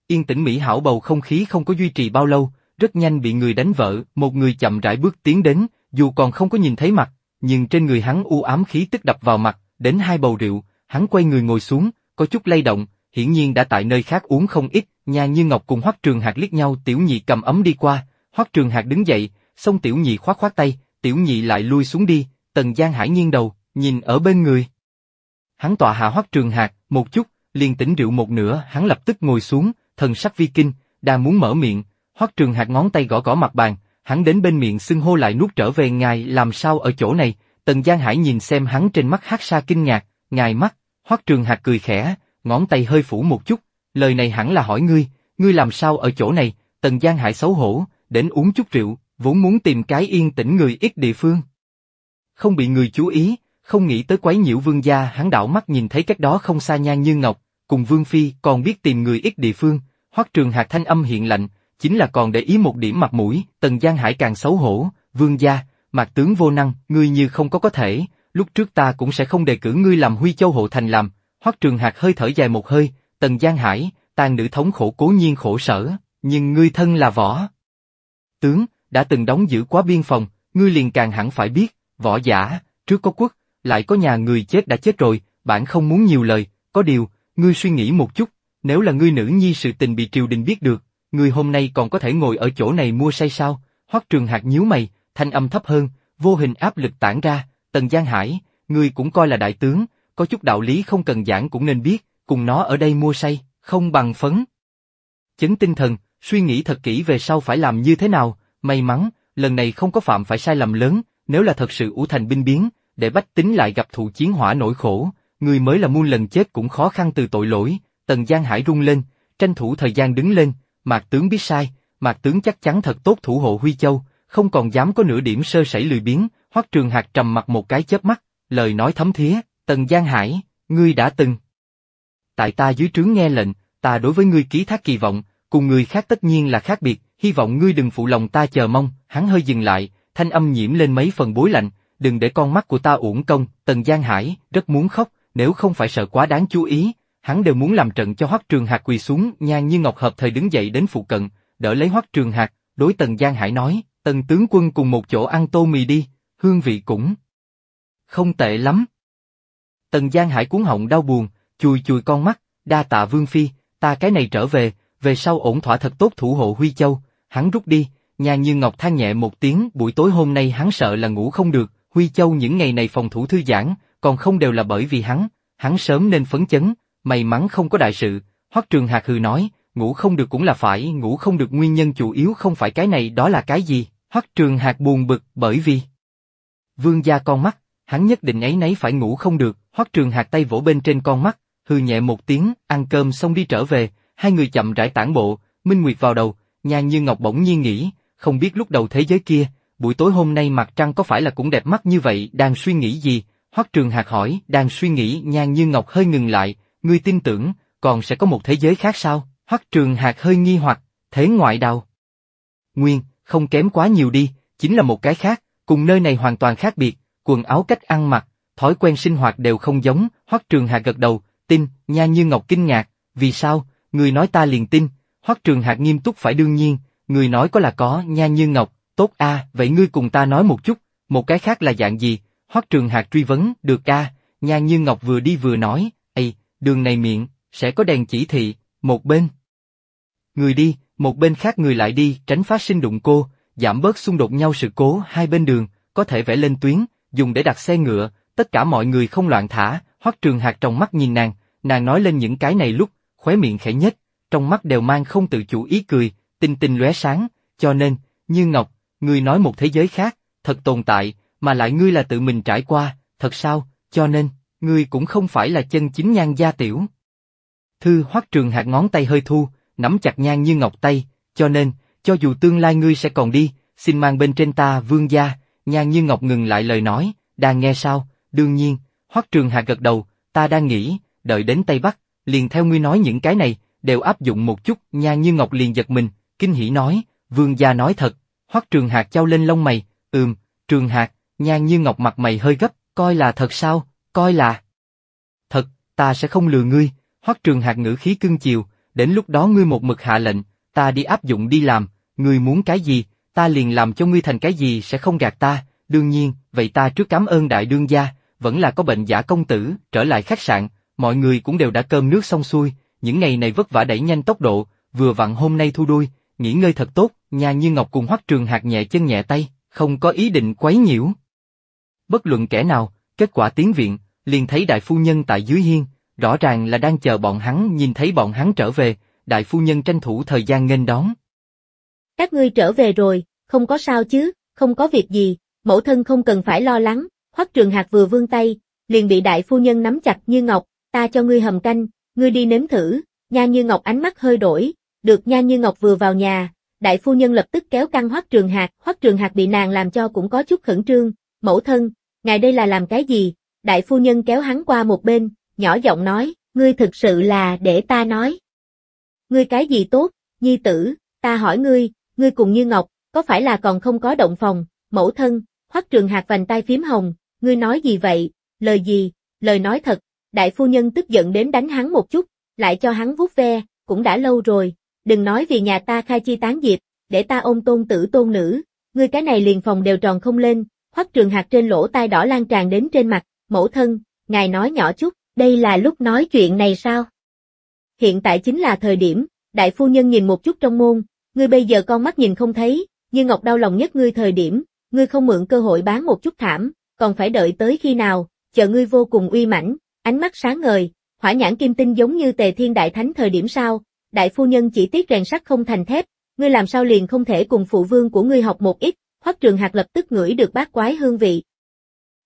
Speaker 2: Yên tĩnh mỹ hảo bầu không khí không có duy trì bao lâu, rất nhanh bị người đánh vỡ, một người chậm rãi bước tiến đến, dù còn không có nhìn thấy mặt, nhưng trên người hắn u ám khí tức đập vào mặt, đến hai bầu rượu, hắn quay người ngồi xuống, có chút lay động, hiển nhiên đã tại nơi khác uống không ít, nha như Ngọc cùng Hoắc Trường Hạc liếc nhau tiểu nhị cầm ấm đi qua, Hoắc Trường Hạc đứng dậy, xong tiểu nhị khoát khoát tay, tiểu nhị lại lui xuống đi, Tần Giang hải nghiêng đầu, nhìn ở bên người. Hắn tọa hạ Hoắc Trường Hạc, một chút, liền tỉnh rượu một nửa, hắn lập tức ngồi xuống, thần sắc vi kinh, đang muốn mở miệng, Hoắc Trường Hạc ngón tay gõ gõ mặt bàn, hắn đến bên miệng xưng hô lại nuốt trở về ngài làm sao ở chỗ này, Tần Giang Hải nhìn xem hắn trên mắt hát xa kinh ngạc, ngài mắt, Hoắc Trường Hạc cười khẽ, ngón tay hơi phủ một chút, lời này hẳn là hỏi ngươi, ngươi làm sao ở chỗ này, Tần Giang Hải xấu hổ, đến uống chút rượu, vốn muốn tìm cái yên tĩnh người ít địa phương. Không bị người chú ý, không nghĩ tới quấy nhiễu vương gia hắn đảo mắt nhìn thấy cách đó không xa nhan như ngọc, cùng vương phi còn biết tìm người ít địa phương, Hoắc Trường Hạc thanh âm hiện lạnh, chính là còn để ý một điểm mặt mũi, Tần Giang Hải càng xấu hổ, vương gia, mạc tướng vô năng, ngươi như không có có thể, lúc trước ta cũng sẽ không đề cử ngươi làm Huy Châu Hộ Thành làm, hoắc trường hạt hơi thở dài một hơi, Tần Giang Hải, tàn nữ thống khổ cố nhiên khổ sở, nhưng ngươi thân là võ. Tướng, đã từng đóng giữ quá biên phòng, ngươi liền càng hẳn phải biết, võ giả, trước có quốc, lại có nhà người chết đã chết rồi, bản không muốn nhiều lời, có điều, ngươi suy nghĩ một chút, nếu là ngươi nữ nhi sự tình bị triều đình biết được, người hôm nay còn có thể ngồi ở chỗ này mua say sao? Hoắc Trường Hạc nhíu mày, thanh âm thấp hơn, vô hình áp lực tản ra, Tần Giang Hải, người cũng coi là đại tướng, có chút đạo lý không cần giảng cũng nên biết, cùng nó ở đây mua say, không bằng phấn. Chấn tinh thần, suy nghĩ thật kỹ về sau phải làm như thế nào, may mắn, lần này không có phạm phải sai lầm lớn, nếu là thật sự ủ thành binh biến, để bách tính lại gặp thụ chiến hỏa nỗi khổ, người mới là muôn lần chết cũng khó khăn từ tội lỗi, Tần Giang Hải rung lên, tranh thủ thời gian đứng lên, Mạc tướng biết sai, Mạc tướng chắc chắn thật tốt thủ hộ Huy Châu, không còn dám có nửa điểm sơ sẩy lười biếng, Hoắc Trường Hạc trầm mặt một cái chớp mắt, lời nói thấm thía, "Tần Giang Hải, ngươi đã từng tại ta dưới trướng nghe lệnh, ta đối với ngươi ký thác kỳ vọng, cùng người khác tất nhiên là khác biệt, hy vọng ngươi đừng phụ lòng ta chờ mong." Hắn hơi dừng lại, thanh âm nhiễm lên mấy phần bối lạnh, "Đừng để con mắt của ta uổng công." Tần Giang Hải rất muốn khóc, nếu không phải sợ quá đáng chú ý, hắn đều muốn làm trận cho Hoắc Trường Hạc quỳ xuống, Nhan Như Ngọc hợp thời đứng dậy đến phụ cận, đỡ lấy Hoắc Trường Hạc, đối Tần Giang Hải nói, "Tần tướng quân cùng một chỗ ăn tô mì đi, hương vị cũng không tệ lắm." Tần Giang Hải cuốn họng đau buồn, chùi chùi con mắt, "Đa tạ Vương phi, ta cái này trở về, về sau ổn thỏa thật tốt thủ hộ Huy Châu." Hắn rút đi, Nhan Như Ngọc than nhẹ một tiếng, buổi tối hôm nay hắn sợ là ngủ không được, Huy Châu những ngày này phòng thủ thư giãn, còn không đều là bởi vì hắn, hắn sớm nên phấn chấn, may mắn không có đại sự, Hoắc Trường Hạc hừ nói, ngủ không được cũng là phải, ngủ không được nguyên nhân chủ yếu không phải cái này đó là cái gì, Hoắc Trường Hạc buồn bực bởi vì Vương gia con mắt, hắn nhất định ấy nấy phải ngủ không được, Hoắc Trường Hạc tay vỗ bên trên con mắt, hừ nhẹ một tiếng, ăn cơm xong đi trở về, hai người chậm rãi tản bộ, Minh Nguyệt vào đầu, Nhan Như Ngọc bỗng nhiên nghĩ, không biết lúc đầu thế giới kia, buổi tối hôm nay mặt trăng có phải là cũng đẹp mắt như vậy, đang suy nghĩ gì? Hoắc Trường Hạc hỏi, đang suy nghĩ, Nhan Như Ngọc hơi ngừng lại, ngươi tin tưởng, còn sẽ có một thế giới khác sao? Hoắc Trường Hạc hơi nghi hoặc, thế ngoại đạo. Nguyên, không kém quá nhiều đi, chính là một cái khác, cùng nơi này hoàn toàn khác biệt, quần áo cách ăn mặc, thói quen sinh hoạt đều không giống, Hoắc Trường Hạc gật đầu, tin, Nha Như Ngọc kinh ngạc, vì sao, người nói ta liền tin, Hoắc Trường Hạc nghiêm túc phải đương nhiên, người nói có là có, Nha Như Ngọc, tốt a, vậy ngươi cùng ta nói một chút, một cái khác là dạng gì? Hoắc Trường Hạc truy vấn, được a, à, Nha Như Ngọc vừa đi vừa nói, đường này miệng, sẽ có đèn chỉ thị, một bên. Người đi, một bên khác người lại đi, tránh phát sinh đụng cô, giảm bớt xung đột nhau sự cố hai bên đường, có thể vẽ lên tuyến, dùng để đặt xe ngựa, tất cả mọi người không loạn thả, hoắc trường hạt trong mắt nhìn nàng, nàng nói lên những cái này lúc, khóe miệng khẽ nhất, trong mắt đều mang không tự chủ ý cười, tinh tinh lóe sáng, cho nên, như Ngọc, người nói một thế giới khác, thật tồn tại, mà lại ngươi là tự mình trải qua, thật sao, cho nên ngươi cũng không phải là chân chính nhan gia tiểu. Thư hoắc trường hạt ngón tay hơi thu, nắm chặt nhan như ngọc tay, cho nên, cho dù tương lai ngươi sẽ còn đi, xin mang bên trên ta vương gia, nhan như ngọc ngừng lại lời nói, đang nghe sao, đương nhiên, hoắc trường hạt gật đầu, ta đang nghĩ, đợi đến Tây Bắc, liền theo ngươi nói những cái này, đều áp dụng một chút, nhan như ngọc liền giật mình, kinh hỉ nói, vương gia nói thật, hoắc trường hạt trao lên lông mày, ừm, trường hạt, nhan như ngọc mặt mày hơi gấp, coi là thật sao, coi là... Thật, ta sẽ không lừa ngươi, hoắc trường hạt ngữ khí cưng chiều, đến lúc đó ngươi một mực hạ lệnh, ta đi áp dụng đi làm, ngươi muốn cái gì, ta liền làm cho ngươi thành cái gì sẽ không gạt ta, đương nhiên, vậy ta trước cảm ơn đại đương gia, vẫn là có bệnh giả công tử, trở lại khách sạn, mọi người cũng đều đã cơm nước xong xuôi, những ngày này vất vả đẩy nhanh tốc độ, vừa vặn hôm nay thu đuôi, nghỉ ngơi thật tốt, Nha như ngọc cùng hoắc trường hạt nhẹ chân nhẹ tay, không có ý định quấy nhiễu. Bất luận kẻ nào, Kết quả tiến viện, liền thấy đại phu nhân tại dưới hiên, rõ ràng là đang chờ bọn hắn nhìn thấy bọn hắn trở về, đại phu nhân tranh thủ thời gian nghênh đón.
Speaker 1: Các ngươi trở về rồi, không có sao chứ, không có việc gì, mẫu thân không cần phải lo lắng, hoắc trường hạt vừa vươn tay, liền bị đại phu nhân nắm chặt như ngọc, ta cho ngươi hầm canh, ngươi đi nếm thử, nha như ngọc ánh mắt hơi đổi, được nha như ngọc vừa vào nhà, đại phu nhân lập tức kéo căng hoắc trường hạt, hoắc trường hạt bị nàng làm cho cũng có chút khẩn trương, mẫu thân, ngài đây là làm cái gì? Đại phu nhân kéo hắn qua một bên, nhỏ giọng nói, ngươi thực sự là để ta nói. Ngươi cái gì tốt, nhi tử, ta hỏi ngươi, ngươi cùng như ngọc, có phải là còn không có động phòng, mẫu thân, hoắc trường hạt vành tay phím hồng, ngươi nói gì vậy, lời gì, lời nói thật, đại phu nhân tức giận đến đánh hắn một chút, lại cho hắn vuốt ve, cũng đã lâu rồi, đừng nói vì nhà ta khai chi tán diệp, để ta ôm tôn tử tôn nữ, ngươi cái này liền phòng đều tròn không lên, hất Trường hạt trên lỗ tai đỏ lan tràn đến trên mặt, mẫu thân, ngài nói nhỏ chút, đây là lúc nói chuyện này sao? Hiện tại chính là thời điểm, đại phu nhân nhìn một chút trong môn, ngươi bây giờ con mắt nhìn không thấy, nhưng Ngọc đau lòng nhất ngươi thời điểm, ngươi không mượn cơ hội bán một chút thảm, còn phải đợi tới khi nào, chờ ngươi vô cùng uy mãnh, ánh mắt sáng ngời, hỏa nhãn kim tinh giống như tề thiên đại thánh thời điểm sao, đại phu nhân chỉ tiếc rèn sắt không thành thép, ngươi làm sao liền không thể cùng phụ vương của ngươi học một ít, Hoắc Trường Hạc lập tức ngửi được bát quái hương vị.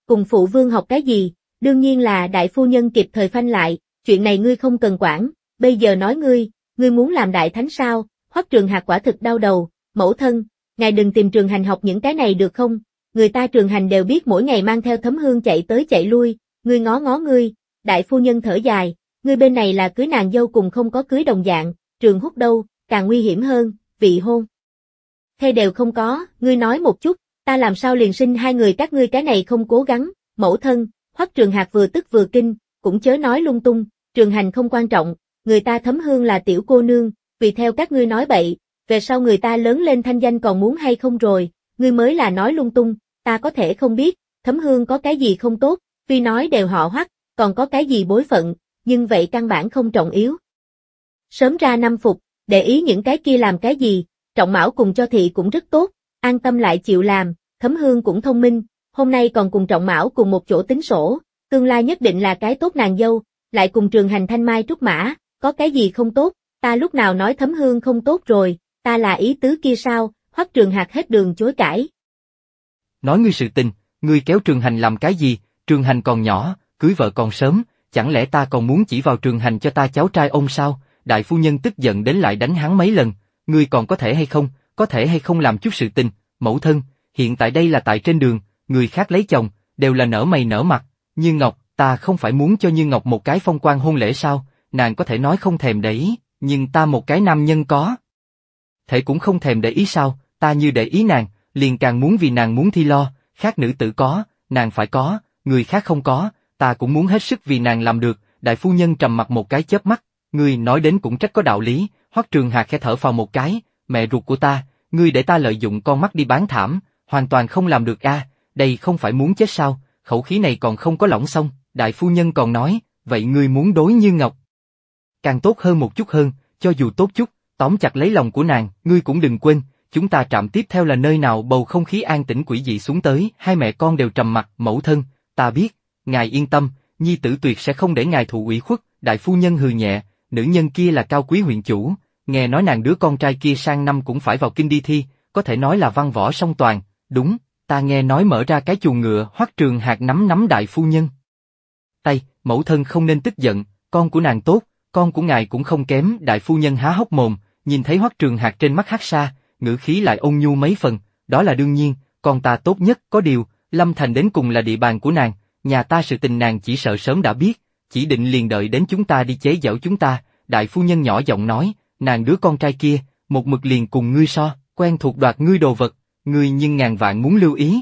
Speaker 1: Cùng phụ vương học cái gì, đương nhiên là đại phu nhân kịp thời phanh lại, chuyện này ngươi không cần quản, bây giờ nói ngươi, ngươi muốn làm đại thánh sao, Hoắc Trường Hạc quả thực đau đầu, mẫu thân, ngài đừng tìm trường hành học những cái này được không, người ta trường hành đều biết mỗi ngày mang theo thấm hương chạy tới chạy lui, ngươi ngó ngó ngươi, đại phu nhân thở dài, ngươi bên này là cưới nàng dâu cùng không có cưới đồng dạng, trường hút đâu, càng nguy hiểm hơn, vị hôn thê đều không có, ngươi nói một chút, ta làm sao liền sinh hai người các ngươi cái này không cố gắng, mẫu thân, hoắc trường hạc vừa tức vừa kinh, cũng chớ nói lung tung, trường hành không quan trọng, người ta thấm hương là tiểu cô nương, vì theo các ngươi nói bậy, về sau người ta lớn lên thanh danh còn muốn hay không rồi, ngươi mới là nói lung tung, ta có thể không biết, thấm hương có cái gì không tốt, phi nói đều họ hoắc, còn có cái gì bối phận, nhưng vậy căn bản không trọng yếu. Sớm ra năm phục, để ý những cái kia làm cái gì, trọng mão cùng cho thị cũng rất tốt, an tâm lại chịu làm, thấm hương cũng thông minh, hôm nay còn cùng trọng mão cùng một chỗ tính sổ, tương lai nhất định là cái tốt nàng dâu, lại cùng trường hành thanh mai trúc mã, có cái gì không tốt, ta lúc nào nói thấm hương không tốt rồi, ta là ý tứ kia sao, hoắc trường hạt hết đường chối cãi.
Speaker 2: Nói ngươi sự tình, ngươi kéo trường hành làm cái gì, trường hành còn nhỏ, cưới vợ còn sớm, chẳng lẽ ta còn muốn chỉ vào trường hành cho ta cháu trai ông sao, đại phu nhân tức giận đến lại đánh hắn mấy lần, ngươi còn có thể hay không, có thể hay không làm chút sự tình, mẫu thân, hiện tại đây là tại trên đường, người khác lấy chồng, đều là nở mày nở mặt, Như Ngọc, ta không phải muốn cho Như Ngọc một cái phong quan hôn lễ sao, nàng có thể nói không thèm để ý, nhưng ta một cái nam nhân có. Thể cũng không thèm để ý sao, ta như để ý nàng, liền càng muốn vì nàng muốn thi lo, khác nữ tử có, nàng phải có, người khác không có, ta cũng muốn hết sức vì nàng làm được, đại phu nhân trầm mặt một cái chớp mắt, người nói đến cũng trách có đạo lý, Hoắc Trường hà khẽ thở phào một cái, mẹ ruột của ta, ngươi để ta lợi dụng con mắt đi bán thảm, hoàn toàn không làm được a, đây không phải muốn chết sao, khẩu khí này còn không có lỏng xong, đại phu nhân còn nói, vậy ngươi muốn đối như ngọc. Càng tốt hơn một chút hơn, cho dù tốt chút, tóm chặt lấy lòng của nàng, ngươi cũng đừng quên, chúng ta trạm tiếp theo là nơi nào bầu không khí an tĩnh quỷ dị xuống tới, hai mẹ con đều trầm mặt, mẫu thân, ta biết, ngài yên tâm, nhi tử tuyệt sẽ không để ngài thụ ủy khuất, đại phu nhân hừ nhẹ, nữ nhân kia là cao quý huyện chủ, nghe nói nàng đứa con trai kia sang năm cũng phải vào kinh đi thi, có thể nói là văn võ song toàn, đúng, ta nghe nói mở ra cái chuồng ngựa hoắc trường hạt nắm nắm đại phu nhân. Tay, mẫu thân không nên tức giận, con của nàng tốt, con của ngài cũng không kém, đại phu nhân há hốc mồm, nhìn thấy hoắc trường hạt trên mắt hát xa, ngữ khí lại ôn nhu mấy phần, đó là đương nhiên, con ta tốt nhất, có điều, Lâm Thành đến cùng là địa bàn của nàng, nhà ta sự tình nàng chỉ sợ sớm đã biết, chỉ định liền đợi đến chúng ta đi chế giễu chúng ta, đại phu nhân nhỏ giọng nói, nàng đứa con trai kia, một mực liền cùng ngươi so, quen thuộc đoạt ngươi đồ vật, ngươi nhưng ngàn vạn muốn lưu ý.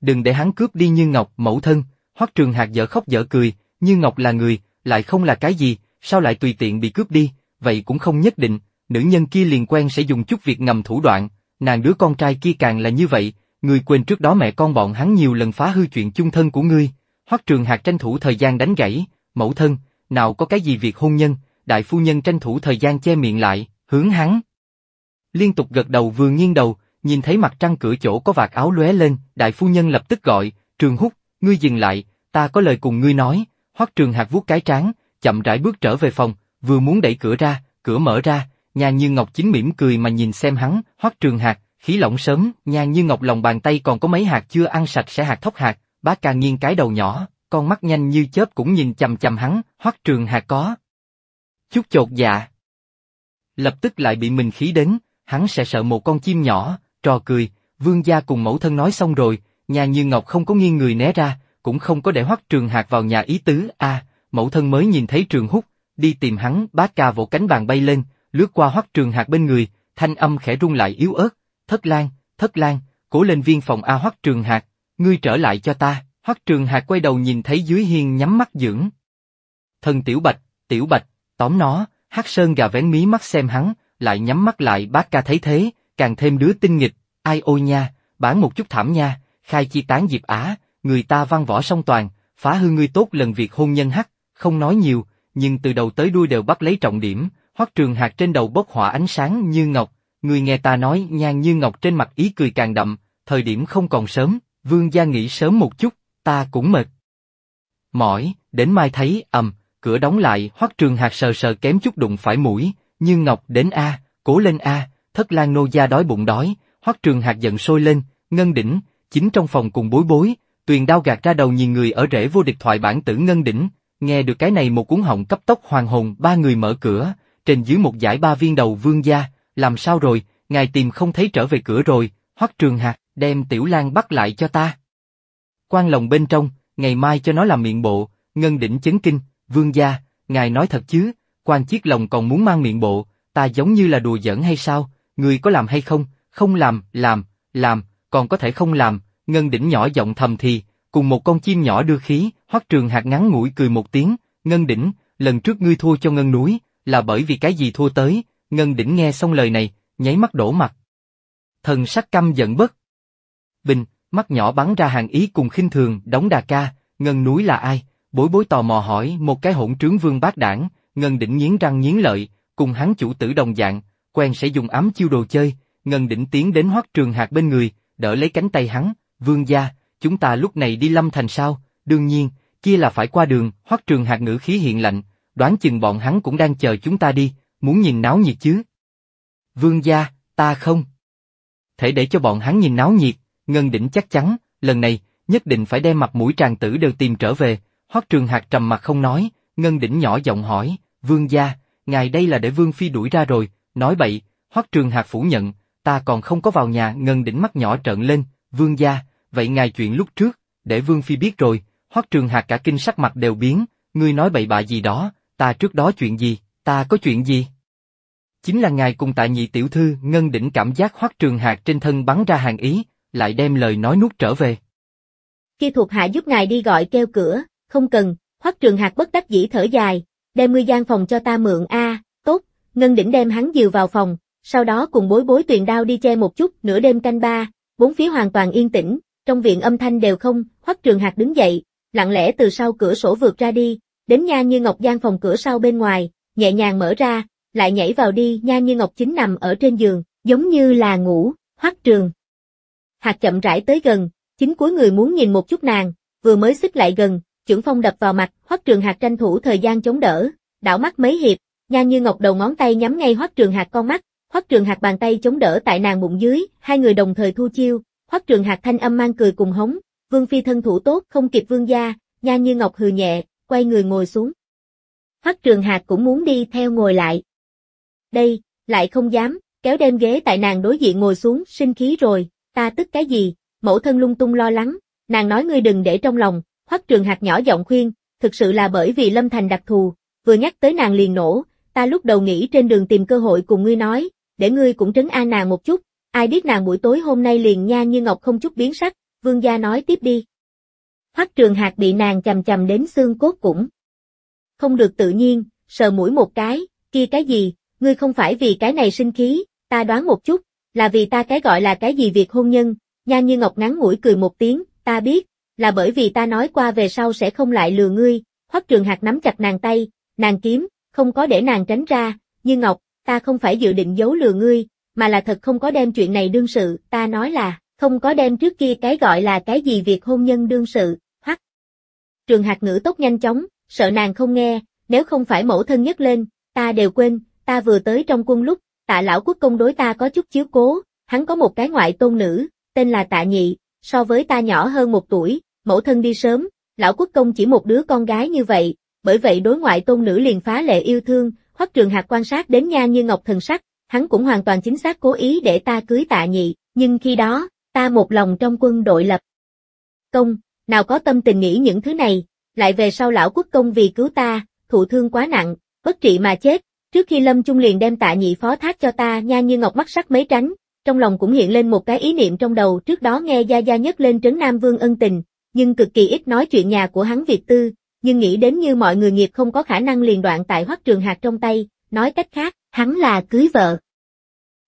Speaker 2: Đừng để hắn cướp đi Như Ngọc, mẫu thân, Hoắc Trường hạt dở khóc dở cười, Như Ngọc là người, lại không là cái gì, sao lại tùy tiện bị cướp đi, vậy cũng không nhất định, nữ nhân kia liền quen sẽ dùng chút việc ngầm thủ đoạn, nàng đứa con trai kia càng là như vậy, người quên trước đó mẹ con bọn hắn nhiều lần phá hư chuyện chung thân của ngươi, Hoắc Trường hạt tranh thủ thời gian đánh gãy, mẫu thân, nào có cái gì việc hôn nhân, đại phu nhân tranh thủ thời gian che miệng lại, hướng hắn. Liên tục gật đầu vừa nghiêng đầu, nhìn thấy mặt trăng cửa chỗ có vạt áo lóe lên, đại phu nhân lập tức gọi, trường hút, ngươi dừng lại, ta có lời cùng ngươi nói, hoắc trường hạt vuốt cái trán, chậm rãi bước trở về phòng, vừa muốn đẩy cửa ra, cửa mở ra, nhà như ngọc chính mỉm cười mà nhìn xem hắn, hoắc trường hạt, khí lỏng sớm, nhà như ngọc lòng bàn tay còn có mấy hạt chưa ăn sạch sẽ hạt thóc hạt, bá ca nghiêng cái đầu nhỏ, con mắt nhanh như chớp cũng nhìn chầm chầm hắn, hoắc trường hạt có chút chột dạ. Lập tức lại bị mình khí đến, hắn sẽ sợ một con chim nhỏ, trò cười, vương gia cùng mẫu thân nói xong rồi, nhà như ngọc không có nghiêng người né ra, cũng không có để hoắc trường hạt vào nhà ý tứ, a à, mẫu thân mới nhìn thấy trường hút, đi tìm hắn, bát ca vỗ cánh bàn bay lên, lướt qua hoắc trường hạt bên người, thanh âm khẽ rung lại yếu ớt, thất lan, thất lan, cố lên viên phòng a hoắc trường hạt, ngươi trở lại cho ta, hoắc trường hạt quay đầu nhìn thấy dưới hiên nhắm mắt dưỡng. thần tiểu bạch, tiểu bạch, Tóm nó, Hắc Sơn gà vén mí mắt xem hắn, lại nhắm mắt lại bác ca thấy thế, càng thêm đứa tinh nghịch, ai ôi nha, bán một chút thảm nha, khai chi tán diệp á, người ta văn võ song toàn, phá hư ngươi tốt lần việc hôn nhân hắc, không nói nhiều, nhưng từ đầu tới đuôi đều bắt lấy trọng điểm, hoắc trường hạt trên đầu bốc hỏa ánh sáng như ngọc, người nghe ta nói nhan như ngọc trên mặt ý cười càng đậm, thời điểm không còn sớm, vương gia nghỉ sớm một chút, ta cũng mệt. Mỏi, đến mai thấy, ầm, cửa đóng lại, hoắc trường hạt sờ sờ kém chút đụng phải mũi, nhưng ngọc đến a, à, cố lên a, thất lang nô gia đói bụng đói, hoắc trường hạt giận sôi lên, ngân đỉnh, chính trong phòng cùng bối bối, tuyền đao gạt ra đầu nhìn người ở rễ vô địch thoại bản tử ngân đỉnh, nghe được cái này một cuốn họng cấp tốc hoàng hồn, ba người mở cửa, trên dưới một giải ba viên đầu vương gia, làm sao rồi, ngài tìm không thấy trở về cửa rồi, hoắc trường hạt, đem tiểu lang bắt lại cho ta. Quan lòng bên trong, ngày mai cho nó làm miệng bộ, ngân đỉnh chấn kinh, vương gia, ngài nói thật chứ, quan chiếc lòng còn muốn mang miệng bộ, ta giống như là đùa giỡn hay sao, người có làm hay không, không làm, làm, làm, còn có thể không làm, ngân đỉnh nhỏ giọng thầm thì, cùng một con chim nhỏ đưa khí, hoắc trường hạt ngắn ngủi cười một tiếng, ngân đỉnh, lần trước ngươi thua cho ngân núi, là bởi vì cái gì thua tới, ngân đỉnh nghe xong lời này, nháy mắt đổ mặt. Thần sắc căm giận bất. Bình, mắt nhỏ bắn ra hàng ý cùng khinh thường, đóng đà ca, ngân núi là ai, bối bối tò mò hỏi một cái hỗn trướng vương bác đảng, Ngân Đỉnh nghiến răng nghiến lợi, cùng hắn chủ tử đồng dạng, quen sẽ dùng ám chiêu đồ chơi, Ngân Đỉnh tiến đến hoắc trường hạt bên người, đỡ lấy cánh tay hắn, vương gia, chúng ta lúc này đi lâm thành sao, đương nhiên, kia là phải qua đường, hoắc trường hạt ngữ khí hiện lạnh, đoán chừng bọn hắn cũng đang chờ chúng ta đi, muốn nhìn náo nhiệt chứ. Vương gia, ta không. Thể để cho bọn hắn nhìn náo nhiệt, Ngân Đỉnh chắc chắn, lần này, nhất định phải đem mặt mũi tràng tử đều tìm trở về, Hoắc Trường Hạc trầm mặt không nói, Ngân Đỉnh nhỏ giọng hỏi, vương gia, ngài đây là để vương phi đuổi ra rồi, nói bậy, Hoắc Trường Hạc phủ nhận, ta còn không có vào nhà, Ngân Đỉnh mắt nhỏ trợn lên, vương gia, vậy ngài chuyện lúc trước, để vương phi biết rồi, Hoắc Trường Hạc cả kinh sắc mặt đều biến, ngươi nói bậy bạ gì đó, ta trước đó chuyện gì, ta có chuyện gì? Chính là ngài cùng tại nhị tiểu thư, Ngân Đỉnh cảm giác Hoắc Trường Hạc trên thân bắn ra hàng ý, lại đem lời nói nuốt trở về.
Speaker 1: Khi thuộc hạ giúp ngài đi gọi kêu cửa, không cần, Hoắc Trường Hạc bất đắc dĩ thở dài, đem ngươi gian phòng cho ta mượn a, à, tốt, Ngân Đỉnh đem hắn dìu vào phòng, sau đó cùng bối bối tuyền đao đi che một chút, nửa đêm canh ba, bốn phía hoàn toàn yên tĩnh, trong viện âm thanh đều không, Hoắc Trường Hạc đứng dậy, lặng lẽ từ sau cửa sổ vượt ra đi, đến nha như ngọc gian phòng cửa sau bên ngoài, nhẹ nhàng mở ra, lại nhảy vào đi, nha như ngọc chính nằm ở trên giường, giống như là ngủ, Hoắc Trường Hạc chậm rãi tới gần, chính cuối người muốn nhìn một chút nàng, vừa mới xích lại gần, chưởng phong đập vào mặt, Hoắc Trường Hạc tranh thủ thời gian chống đỡ, đảo mắt mấy hiệp, Nha Như Ngọc đầu ngón tay nhắm ngay Hoắc Trường Hạc con mắt, Hoắc Trường Hạc bàn tay chống đỡ tại nàng bụng dưới, hai người đồng thời thu chiêu, Hoắc Trường Hạc thanh âm mang cười cùng hống, Vương phi thân thủ tốt, không kịp Vương gia, Nha Như Ngọc hừ nhẹ, quay người ngồi xuống. Hoắc Trường Hạc cũng muốn đi theo ngồi lại. Đây, lại không dám, kéo đem ghế tại nàng đối diện ngồi xuống, sinh khí rồi, ta tức cái gì, mẫu thân lung tung lo lắng, nàng nói ngươi đừng để trong lòng, Hoắc Trường Hạc nhỏ giọng khuyên, thực sự là bởi vì Lâm Thành đặc thù, vừa nhắc tới nàng liền nổ, ta lúc đầu nghĩ trên đường tìm cơ hội cùng ngươi nói, để ngươi cũng trấn an nàng một chút, ai biết nàng buổi tối hôm nay liền nha như ngọc không chút biến sắc, vương gia nói tiếp đi. Hoắc Trường Hạc bị nàng chầm chầm đến xương cốt cũng. Không được tự nhiên, sờ mũi một cái, kia cái gì, ngươi không phải vì cái này sinh khí, ta đoán một chút, là vì ta cái gọi là cái gì việc hôn nhân, nha như ngọc ngắn ngủi cười một tiếng, ta biết, là bởi vì ta nói qua về sau sẽ không lại lừa ngươi, Hoắc Trường Hạc nắm chặt nàng tay, nàng kiếm, không có để nàng tránh ra, như Ngọc, ta không phải dự định giấu lừa ngươi, mà là thật không có đem chuyện này đương sự, ta nói là, không có đem trước kia cái gọi là cái gì việc hôn nhân đương sự, Hoắc. Trường Hạc ngữ tốc nhanh chóng, sợ nàng không nghe, nếu không phải mẫu thân nhất lên, ta đều quên, ta vừa tới trong quân lúc, tạ lão quốc công đối ta có chút chiếu cố, hắn có một cái ngoại tôn nữ, tên là tạ nhị, so với ta nhỏ hơn một tuổi, mẫu thân đi sớm, lão quốc công chỉ một đứa con gái như vậy, bởi vậy đối ngoại tôn nữ liền phá lệ yêu thương, hoắc trường hạt quan sát đến nha như ngọc thần sắc, hắn cũng hoàn toàn chính xác cố ý để ta cưới tạ nhị, nhưng khi đó, ta một lòng trong quân đội lập. Công, nào có tâm tình nghĩ những thứ này, lại về sau lão quốc công vì cứu ta, thụ thương quá nặng, bất trị mà chết, trước khi lâm trung liền đem tạ nhị phó thác cho ta nha như ngọc mắt sắc mấy tránh, trong lòng cũng hiện lên một cái ý niệm trong đầu trước đó nghe Gia Gia nhất lên trấn Nam Vương ân tình, nhưng cực kỳ ít nói chuyện nhà của hắn Việt tư, nhưng nghĩ đến như mọi người nghiệp không có khả năng liền đoạn tại hoắc trường hạt trong tay, nói cách khác, hắn là cưới vợ.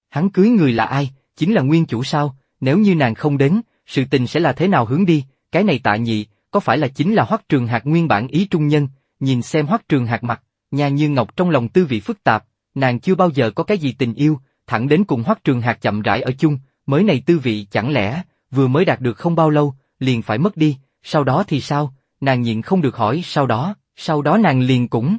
Speaker 2: Hắn cưới người là ai, chính là nguyên chủ sao, nếu như nàng không đến, sự tình sẽ là thế nào hướng đi, cái này tạ nhị, có phải là chính là hoắc trường hạt nguyên bản ý trung nhân, nhìn xem hoắc trường hạt mặt, nhà như ngọc trong lòng tư vị phức tạp, nàng chưa bao giờ có cái gì tình yêu, thẳng đến cùng hoắc trường hạt chậm rãi ở chung, mới này tư vị chẳng lẽ, vừa mới đạt được không bao lâu, liền phải mất đi, sau đó thì sao, nàng nhịn không được hỏi sau đó, sau đó nàng liền cũng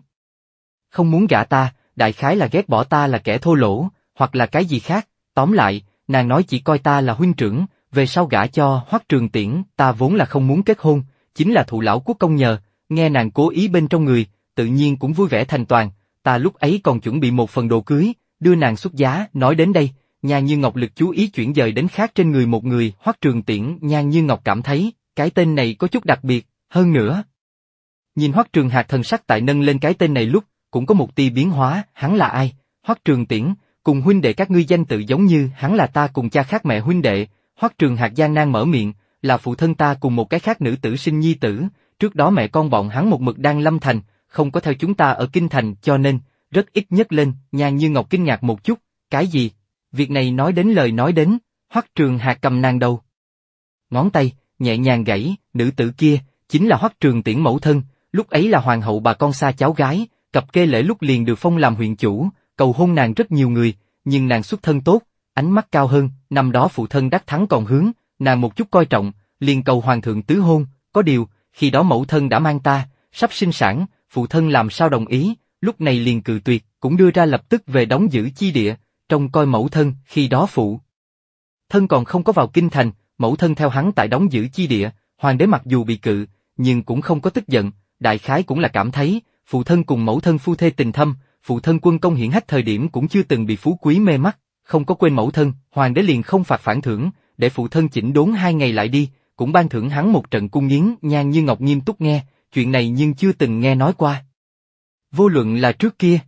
Speaker 2: không muốn gả ta, đại khái là ghét bỏ ta là kẻ thô lỗ, hoặc là cái gì khác, tóm lại, nàng nói chỉ coi ta là huynh trưởng, về sau gả cho hoắc trường tiễn, ta vốn là không muốn kết hôn, chính là thụ lão quốc công nhờ, nghe nàng cố ý bên trong người, tự nhiên cũng vui vẻ thành toàn, ta lúc ấy còn chuẩn bị một phần đồ cưới, đưa nàng xuất giá, nói đến đây, nhà như ngọc lực chú ý chuyển dời đến khác trên người một người, hoắc trường tiễn, nhà như ngọc cảm thấy, cái tên này có chút đặc biệt, hơn nữa. Nhìn hoắc trường hạt thần sắc tại nâng lên cái tên này lúc, cũng có một tia biến hóa, hắn là ai, hoắc trường tiễn, cùng huynh đệ các ngươi danh tự giống như hắn là ta cùng cha khác mẹ huynh đệ, hoắc trường hạt gian nan mở miệng, là phụ thân ta cùng một cái khác nữ tử sinh nhi tử, trước đó mẹ con bọn hắn một mực đang lâm thành, không có theo chúng ta ở kinh thành cho nên, rất ít nhất lên, nhà như ngọc kinh ngạc một chút, cái gì, Việc này nói đến lời nói đến, Hoắc Trường Hạc cầm nàng đầu. Ngón tay, nhẹ nhàng gãy, nữ tử kia, chính là Hoắc Trường Tiễn mẫu thân, lúc ấy là hoàng hậu bà con xa cháu gái, cặp kê lễ lúc liền được phong làm huyện chủ, cầu hôn nàng rất nhiều người, nhưng nàng xuất thân tốt, ánh mắt cao hơn, năm đó phụ thân đắc thắng còn hướng, nàng một chút coi trọng, liền cầu hoàng thượng tứ hôn, có điều, khi đó mẫu thân đã mang ta, sắp sinh sản, phụ thân làm sao đồng ý, lúc này liền cự tuyệt, cũng đưa ra lập tức về đóng giữ chi địa, trông coi mẫu thân, khi đó phụ. Thân còn không có vào kinh thành, mẫu thân theo hắn tại đóng giữ chi địa, hoàng đế mặc dù bị cự, nhưng cũng không có tức giận, đại khái cũng là cảm thấy, phụ thân cùng mẫu thân phu thê tình thâm, phụ thân quân công hiển hách thời điểm cũng chưa từng bị phú quý mê mắt, không có quên mẫu thân, hoàng đế liền không phạt phản thưởng, để phụ thân chỉnh đốn hai ngày lại đi, cũng ban thưởng hắn một trận cung nghiến, nhan như ngọc nghiêm túc nghe, chuyện này nhưng chưa từng nghe nói qua. Vô luận là trước kia.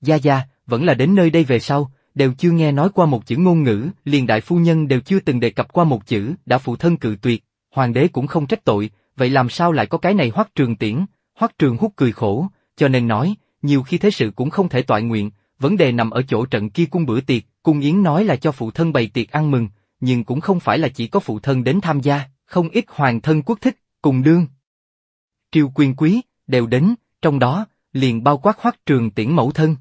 Speaker 2: Gia Gia, vẫn là đến nơi đây về sau, đều chưa nghe nói qua một chữ ngôn ngữ, liền đại phu nhân đều chưa từng đề cập qua một chữ, đã phụ thân cự tuyệt, hoàng đế cũng không trách tội, vậy làm sao lại có cái này hoắc trường tiễn, hoắc trường hút cười khổ, cho nên nói, nhiều khi thế sự cũng không thể tọa nguyện, vấn đề nằm ở chỗ trận kia cung bữa tiệc, cung yến nói là cho phụ thân bày tiệc ăn mừng, nhưng cũng không phải là chỉ có phụ thân đến tham gia, không ít hoàng thân quốc thích, cùng đương. Triều quyền quý, đều đến, trong đó, liền bao quát hoắc trường tiễn mẫu thân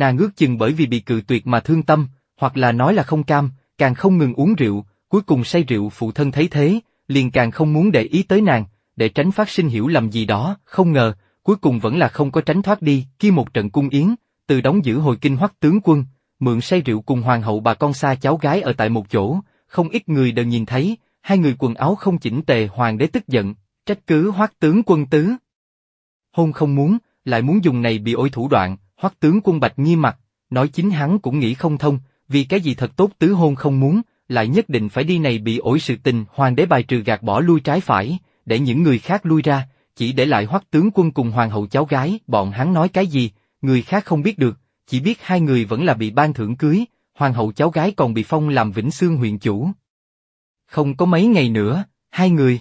Speaker 2: nàng ước chừng bởi vì bị cự tuyệt mà thương tâm, hoặc là nói là không cam, càng không ngừng uống rượu, cuối cùng say rượu phụ thân thấy thế, liền càng không muốn để ý tới nàng, để tránh phát sinh hiểu lầm gì đó, không ngờ, cuối cùng vẫn là không có tránh thoát đi, khi một trận cung yến, từ đóng giữ hồi kinh hoắc tướng quân, mượn say rượu cùng hoàng hậu bà con xa cháu gái ở tại một chỗ, không ít người đều nhìn thấy, hai người quần áo không chỉnh tề hoàng đế tức giận, trách cứ hoắc tướng quân tứ. Hôn không muốn, lại muốn dùng này bị ôi thủ đoạn, Hoắc tướng quân Bạch nghi mặt, nói chính hắn cũng nghĩ không thông, vì cái gì thật tốt tứ hôn không muốn, lại nhất định phải đi này bị ổi sự tình hoàng đế bài trừ gạt bỏ lui trái phải, để những người khác lui ra, chỉ để lại hoắc tướng quân cùng hoàng hậu cháu gái, bọn hắn nói cái gì, người khác không biết được, chỉ biết hai người vẫn là bị ban thưởng cưới, hoàng hậu cháu gái còn bị phong làm vĩnh xương huyện chủ. Không có mấy ngày nữa, hai người.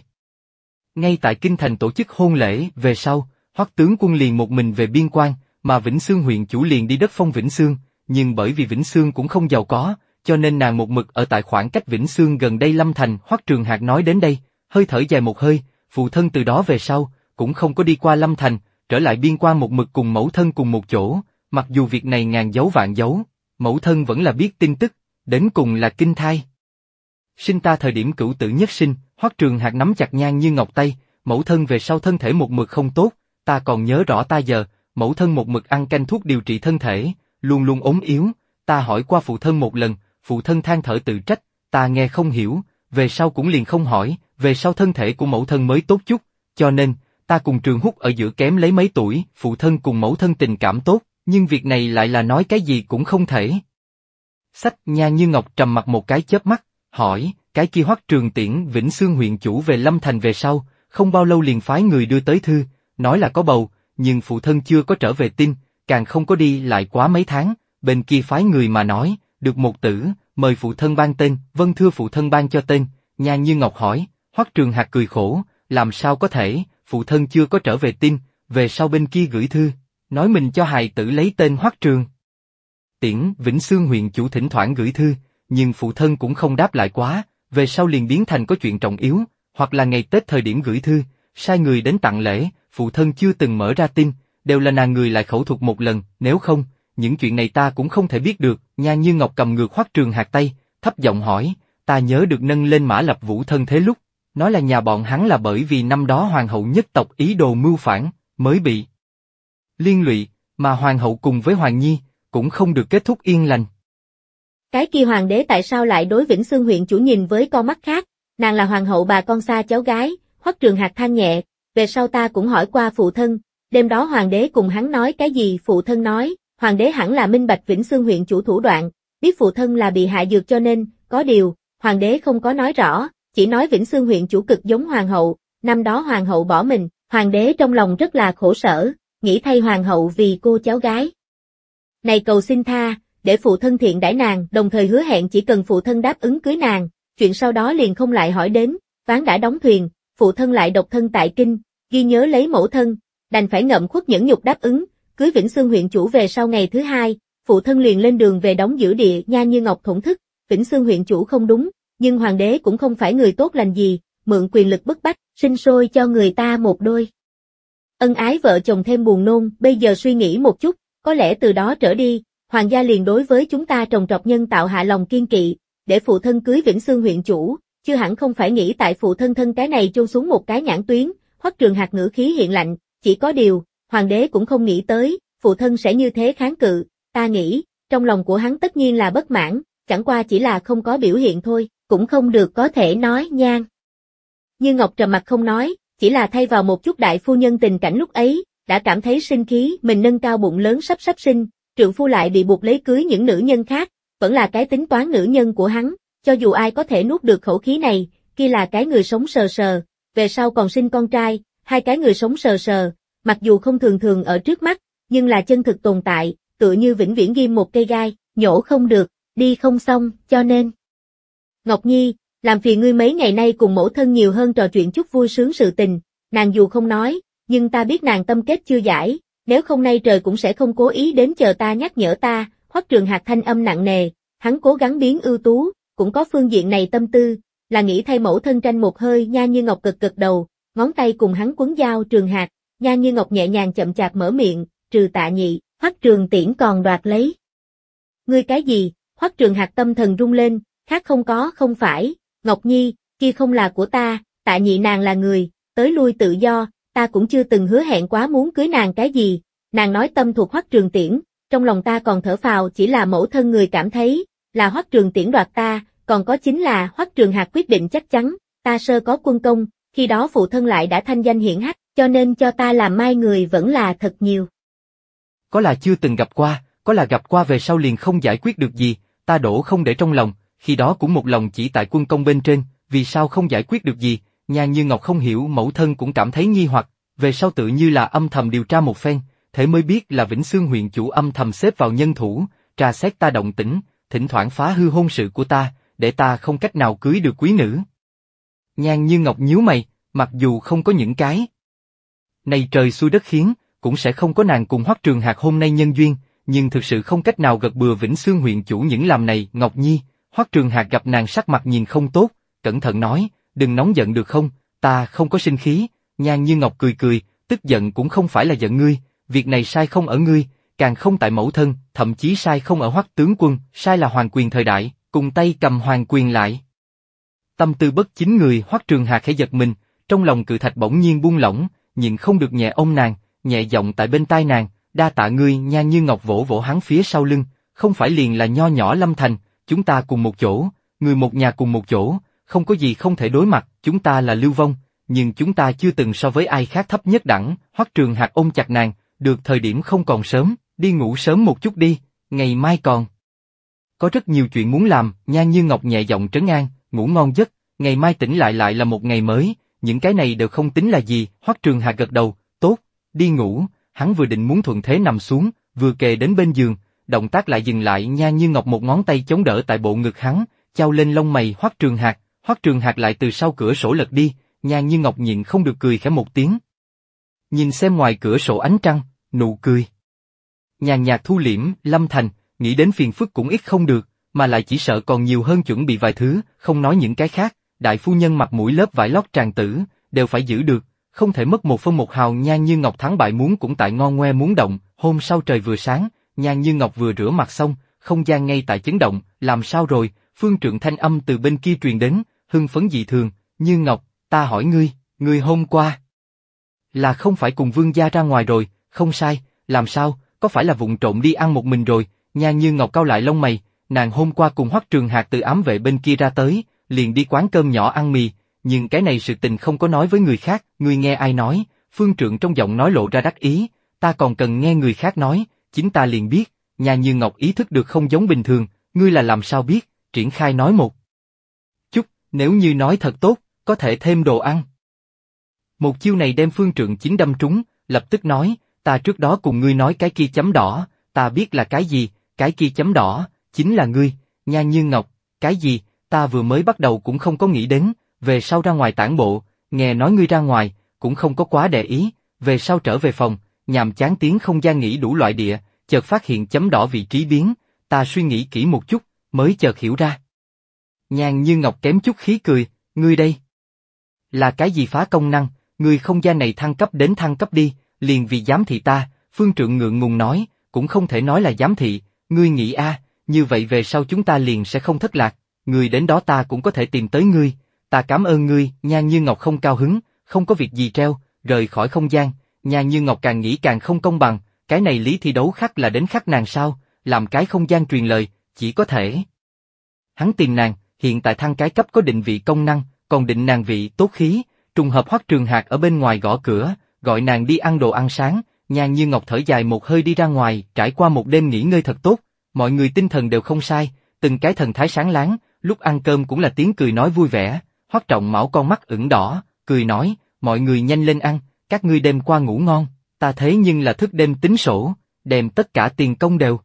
Speaker 2: Ngay tại Kinh Thành tổ chức hôn lễ, về sau, hoắc tướng quân liền một mình về biên quan, mà Vĩnh Sương huyện chủ liền đi đất phong Vĩnh Sương, nhưng bởi vì Vĩnh Sương cũng không giàu có, cho nên nàng một mực ở tại khoảng cách Vĩnh Sương gần đây Lâm Thành Hoắc Trường Hạc nói đến đây, hơi thở dài một hơi, phụ thân từ đó về sau, cũng không có đi qua Lâm Thành, trở lại biên qua một mực cùng mẫu thân cùng một chỗ, mặc dù việc này ngàn giấu vạn giấu, mẫu thân vẫn là biết tin tức, đến cùng là kinh thai. Sinh ta thời điểm cửu tử nhất sinh, Hoắc Trường Hạc nắm chặt nhang như ngọc tay, mẫu thân về sau thân thể một mực không tốt, ta còn nhớ rõ ta giờ, mẫu thân một mực ăn canh thuốc điều trị thân thể, luôn luôn ốm yếu, ta hỏi qua phụ thân một lần, phụ thân than thở tự trách, ta nghe không hiểu, về sau cũng liền không hỏi, về sau thân thể của mẫu thân mới tốt chút, cho nên, ta cùng trường hút ở giữa kém lấy mấy tuổi, phụ thân cùng mẫu thân tình cảm tốt, nhưng việc này lại là nói cái gì cũng không thể. Sách nha như ngọc trầm mặt một cái chớp mắt, hỏi, cái kia hoắc trường tiễn Vĩnh Xương huyện chủ về Lâm Thành về sau, không bao lâu liền phái người đưa tới thư, nói là có bầu, nhưng phụ thân chưa có trở về tin, càng không có đi lại quá mấy tháng, bên kia phái người mà nói, được một tử, mời phụ thân ban tên, vâng thưa phụ thân ban cho tên, nha như ngọc hỏi, hoắc trường hạt cười khổ, làm sao có thể, phụ thân chưa có trở về tin, về sau bên kia gửi thư, nói mình cho hài tử lấy tên hoắc trường. Tiễn, Vĩnh Sương huyện chủ thỉnh thoảng gửi thư, nhưng phụ thân cũng không đáp lại quá, về sau liền biến thành có chuyện trọng yếu, hoặc là ngày Tết thời điểm gửi thư, sai người đến tặng lễ, phụ thân chưa từng mở ra tin, đều là nàng người lại khẩu thuật một lần, nếu không, những chuyện này ta cũng không thể biết được, nha như ngọc cầm ngược khoác trường hạt tay, thấp giọng hỏi, ta nhớ được nâng lên mã lập vũ thân thế lúc, nói là nhà bọn hắn là bởi vì năm đó hoàng hậu nhất tộc ý đồ mưu phản, mới bị liên lụy, mà hoàng hậu cùng với hoàng nhi, cũng không được kết thúc yên lành.
Speaker 1: Cái kia hoàng đế tại sao lại đối Vĩnh Xương huyện chủ nhìn với con mắt khác, nàng là hoàng hậu bà con xa cháu gái, Hoắc Trường Hạc than nhẹ, về sau ta cũng hỏi qua phụ thân, đêm đó hoàng đế cùng hắn nói cái gì phụ thân nói, hoàng đế hẳn là minh bạch Vĩnh Xương huyện chủ thủ đoạn, biết phụ thân là bị hại dược cho nên, có điều, hoàng đế không có nói rõ, chỉ nói Vĩnh Xương huyện chủ cực giống hoàng hậu, năm đó hoàng hậu bỏ mình, hoàng đế trong lòng rất là khổ sở, nghĩ thay hoàng hậu vì cô cháu gái. Này cầu xin tha, để phụ thân thiện đãi nàng, đồng thời hứa hẹn chỉ cần phụ thân đáp ứng cưới nàng, chuyện sau đó liền không lại hỏi đến, ván đã đóng thuyền, phụ thân lại độc thân tại kinh, ghi nhớ lấy mẫu thân, đành phải ngậm khuất nhẫn nhục đáp ứng, cưới Vĩnh Xương huyện chủ về sau ngày thứ hai, phụ thân liền lên đường về đóng giữ địa nha như ngọc thổn thức, Vĩnh Xương huyện chủ không đúng, nhưng hoàng đế cũng không phải người tốt lành gì, mượn quyền lực bức bách, sinh sôi cho người ta một đôi. Ân ái vợ chồng thêm buồn nôn, bây giờ suy nghĩ một chút, có lẽ từ đó trở đi, hoàng gia liền đối với chúng ta trồng trọt nhân tạo hạ lòng kiên kỵ, để phụ thân cưới Vĩnh Xương huyện chủ, chưa hẳn không phải nghĩ tại phụ thân thân cái này chôn xuống một cái nhãn tuyến, hoắc trường hạt ngữ khí hiện lạnh, chỉ có điều, hoàng đế cũng không nghĩ tới, phụ thân sẽ như thế kháng cự, ta nghĩ, trong lòng của hắn tất nhiên là bất mãn, chẳng qua chỉ là không có biểu hiện thôi, cũng không được có thể nói nhan. Như Ngọc trầm mặt không nói, chỉ là thay vào một chút đại phu nhân tình cảnh lúc ấy, đã cảm thấy sinh khí, mình nâng cao bụng lớn sắp sắp sinh, trượng phu lại bị buộc lấy cưới những nữ nhân khác, vẫn là cái tính toán nữ nhân của hắn, cho dù ai có thể nuốt được khẩu khí này, kia là cái người sống sờ sờ, về sau còn sinh con trai, hai cái người sống sờ sờ, mặc dù không thường thường ở trước mắt, nhưng là chân thực tồn tại, tựa như vĩnh viễn ghim một cây gai, nhổ không được, đi không xong, cho nên. Ngọc Nhi, làm phiền ngươi mấy ngày nay cùng mẫu thân nhiều hơn trò chuyện chút vui sướng sự tình, nàng dù không nói, nhưng ta biết nàng tâm kết chưa giải, nếu không nay trời cũng sẽ không cố ý đến chờ ta nhắc nhở ta, hoắc trường hạt thanh âm nặng nề, hắn cố gắng biến ưu tú, cũng có phương diện này tâm tư, là nghĩ thay mẫu thân tranh một hơi nha như ngọc cực cực đầu, ngón tay cùng hắn quấn dao trường hạt, nha như ngọc nhẹ nhàng chậm chạp mở miệng, trừ tạ nhị, hoắc trường tiễn còn đoạt lấy. Ngươi cái gì, hoắc trường hạt tâm thần rung lên, khác không có không phải, ngọc nhi, kia không là của ta, tạ nhị nàng là người, tới lui tự do, ta cũng chưa từng hứa hẹn quá muốn cưới nàng cái gì, nàng nói tâm thuộc hoắc trường tiễn, trong lòng ta còn thở phào chỉ là mẫu thân người cảm thấy, là hoắc trường tiễn đoạt ta, còn có chính là Hoắc Trường Hạc quyết định chắc chắn, ta sơ có quân công, khi đó phụ thân lại đã thanh danh hiển hách, cho nên cho ta làm mai người vẫn là thật nhiều.
Speaker 2: Có là chưa từng gặp qua, có là gặp qua về sau liền không giải quyết được gì, ta đổ không để trong lòng, khi đó cũng một lòng chỉ tại quân công bên trên, vì sao không giải quyết được gì, nhà như Ngọc không hiểu mẫu thân cũng cảm thấy nghi hoặc, về sau tự như là âm thầm điều tra một phen, thế mới biết là Vĩnh Xương huyện chủ âm thầm xếp vào nhân thủ, tra xét ta động tĩnh, thỉnh thoảng phá hư hôn sự của ta, để ta không cách nào cưới được quý nữ. Nhan như ngọc nhíu mày, mặc dù không có những cái. Này trời xui đất khiến, cũng sẽ không có nàng cùng hoắc trường hạt hôm nay nhân duyên, nhưng thực sự không cách nào gật bừa Vĩnh Xương huyện chủ những làm này, Ngọc Nhi, hoắc trường hạt gặp nàng sắc mặt nhìn không tốt, cẩn thận nói, đừng nóng giận được không, ta không có sinh khí, nhan như Ngọc cười cười, tức giận cũng không phải là giận ngươi, việc này sai không ở ngươi, càng không tại mẫu thân, thậm chí sai không ở hoắc tướng quân, sai là hoàng quyền thời đại cùng tay cầm hoàng quyền lại. Tâm tư bất chính người hoắc trường hà khẽ giật mình, trong lòng cự thạch bỗng nhiên buông lỏng, nhìn không được nhẹ ông nàng, nhẹ giọng tại bên tai nàng, đa tạ ngươi nha như ngọc vỗ vỗ hắn phía sau lưng, không phải liền là nho nhỏ lâm thành, chúng ta cùng một chỗ, người một nhà cùng một chỗ, không có gì không thể đối mặt, chúng ta là lưu vong, nhưng chúng ta chưa từng so với ai khác thấp nhất đẳng, hoắc trường hạt ôm chặt nàng, được thời điểm không còn sớm, đi ngủ sớm một chút đi, ngày mai còn có rất nhiều chuyện muốn làm, nha Như Ngọc nhẹ giọng trấn an, ngủ ngon giấc, ngày mai tỉnh lại lại là một ngày mới, những cái này đều không tính là gì, Hoắc Trường Hà gật đầu, tốt, đi ngủ, hắn vừa định muốn thuận thế nằm xuống, vừa kề đến bên giường, động tác lại dừng lại, nha Như Ngọc một ngón tay chống đỡ tại bộ ngực hắn, trao lên lông mày Hoắc Trường hạt Hoắc Trường hạt lại từ sau cửa sổ lật đi, nha Như Ngọc nhịn không được cười khẽ một tiếng. Nhìn xem ngoài cửa sổ ánh trăng, nụ cười. Nhàn nhạt thu liễm, Lâm Thành, nghĩ đến phiền phức cũng ít không được, mà lại chỉ sợ còn nhiều hơn chuẩn bị vài thứ, không nói những cái khác, đại phu nhân mặt mũi lớp vải lót tràng tử, đều phải giữ được, không thể mất một phân một hào nhan như ngọc thắng bại muốn cũng tại ngon ngoe muốn động, hôm sau trời vừa sáng, nhan như ngọc vừa rửa mặt xong, không gian ngay tại chấn động, làm sao rồi, phương trượng thanh âm từ bên kia truyền đến, hưng phấn dị thường, như ngọc, ta hỏi ngươi, ngươi hôm qua. Là không phải cùng vương gia ra ngoài rồi, không sai, làm sao, có phải là vụng trộm đi ăn một mình rồi, nha Như Ngọc cao lại lông mày, nàng hôm qua cùng Hoắc Trường hạt từ ám vệ bên kia ra tới, liền đi quán cơm nhỏ ăn mì, nhưng cái này sự tình không có nói với người khác, người nghe ai nói, phương trượng trong giọng nói lộ ra đắc ý, ta còn cần nghe người khác nói, chính ta liền biết, nha như Ngọc ý thức được không giống bình thường, ngươi là làm sao biết, triển khai nói một. Chút, nếu như nói thật tốt, có thể thêm đồ ăn. Một chiêu này đem phương trượng chính đâm trúng, lập tức nói, ta trước đó cùng ngươi nói cái kia chấm đỏ, ta biết là cái gì, cái kia chấm đỏ, chính là ngươi, nha như ngọc, cái gì, ta vừa mới bắt đầu cũng không có nghĩ đến, về sau ra ngoài tản bộ, nghe nói ngươi ra ngoài, cũng không có quá để ý, về sau trở về phòng, nhàm chán tiếng không gian nghĩ đủ loại địa, chợt phát hiện chấm đỏ vị trí biến, ta suy nghĩ kỹ một chút, mới chợt hiểu ra. Nhàn như ngọc kém chút khí cười, ngươi đây. Là cái gì phá công năng, ngươi không gian này thăng cấp đến thăng cấp đi, liền vì giám thị ta, phương trượng ngượng ngùng nói, cũng không thể nói là giám thị, Ngươi nghĩ a, như vậy về sau chúng ta liền sẽ không thất lạc, người đến đó ta cũng có thể tìm tới ngươi, ta cảm ơn ngươi, Nhan Như Ngọc không cao hứng, không có việc gì treo, rời khỏi không gian, Nhan Như Ngọc càng nghĩ càng không công bằng, cái này lý thi đấu khắc là đến khắc nàng sao, làm cái không gian truyền lời, chỉ có thể. Hắn tìm nàng, hiện tại thăng cái cấp có định vị công năng, còn định nàng vị tốt khí, trùng hợp hoắc trường hạt ở bên ngoài gõ cửa, gọi nàng đi ăn đồ ăn sáng, Nhan như ngọc thở dài một hơi đi ra ngoài, trải qua một đêm nghỉ ngơi thật tốt, mọi người tinh thần đều không sai, từng cái thần thái sáng láng, lúc ăn cơm cũng là tiếng cười nói vui vẻ, hoắc trọng mão con mắt ửng đỏ, cười nói, mọi người nhanh lên ăn, các ngươi đêm qua ngủ ngon, ta thế nhưng là thức đêm tính sổ, đem tất cả tiền công đều.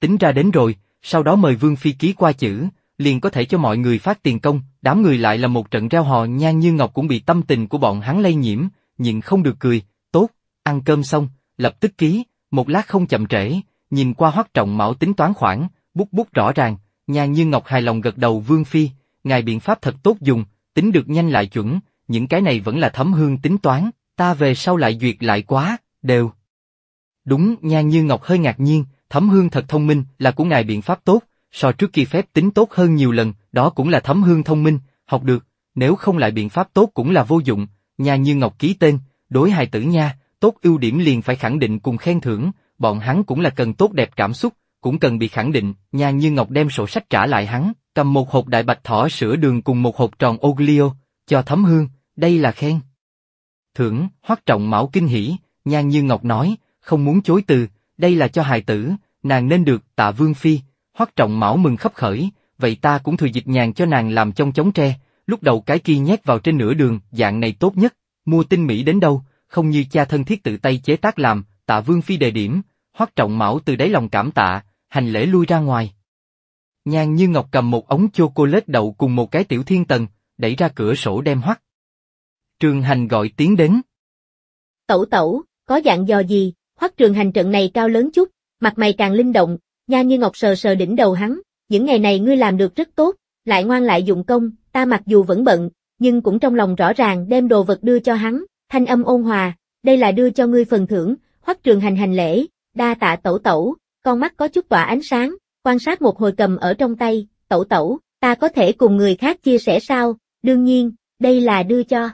Speaker 2: Tính ra đến rồi, sau đó mời Vương Phi ký qua chữ, liền có thể cho mọi người phát tiền công, đám người lại là một trận reo hò nhan như ngọc cũng bị tâm tình của bọn hắn lây nhiễm, nhịn không được cười, Ăn cơm xong, lập tức ký, một lát không chậm trễ, nhìn qua hoắc trọng mão tính toán khoản, bút bút rõ ràng, nhà như ngọc hài lòng gật đầu vương phi, ngài biện pháp thật tốt dùng, tính được nhanh lại chuẩn, những cái này vẫn là thấm hương tính toán, ta về sau lại duyệt lại quá, đều. Đúng, nha như ngọc hơi ngạc nhiên, thấm hương thật thông minh là của ngài biện pháp tốt, so trước kỳ phép tính tốt hơn nhiều lần, đó cũng là thấm hương thông minh, học được, nếu không lại biện pháp tốt cũng là vô dụng, nha như ngọc ký tên, đối hài tử nha, tốt ưu điểm liền phải khẳng định cùng khen thưởng, bọn hắn cũng là cần tốt đẹp cảm xúc, cũng cần bị khẳng định, nhan như ngọc đem sổ sách trả lại hắn, cầm một hộp đại bạch thỏ sữa đường cùng một hộp tròn Oglio, cho thấm hương, đây là khen. Thưởng, hoắc trọng mão kinh hỉ, nhan như ngọc nói, không muốn chối từ, đây là cho hài tử, nàng nên được, tạ vương phi, hoắc trọng mão mừng khấp khởi, vậy ta cũng thừa dịp nhàn cho nàng làm trong chống tre, lúc đầu cái kia nhét vào trên nửa đường, dạng này tốt nhất, mua tinh mỹ đến đâu, không như cha thân thiết tự tay chế tác làm, tạ vương phi đề điểm, hoắc trọng mão từ đáy lòng cảm tạ, hành lễ lui ra ngoài. Nhan như ngọc cầm một ống chocolate đậu cùng một cái tiểu thiên tần, đẩy ra cửa sổ đem hoắc. Trường hành gọi tiếng đến.
Speaker 1: Tẩu tẩu, có dạng dò gì, hoắc trường hành trận này cao lớn chút, mặt mày càng linh động, nhan như ngọc sờ sờ đỉnh đầu hắn, những ngày này ngươi làm được rất tốt, lại ngoan lại dụng công, ta mặc dù vẫn bận, nhưng cũng trong lòng rõ ràng đem đồ vật đưa cho hắn, thanh âm ôn hòa, đây là đưa cho ngươi phần thưởng, hoắc trường hành hành lễ, đa tạ tẩu tẩu, con mắt có chút tỏa ánh sáng, quan sát một hồi cầm ở trong tay, tẩu tẩu, ta có thể cùng người khác chia sẻ sao, đương nhiên, đây là đưa cho.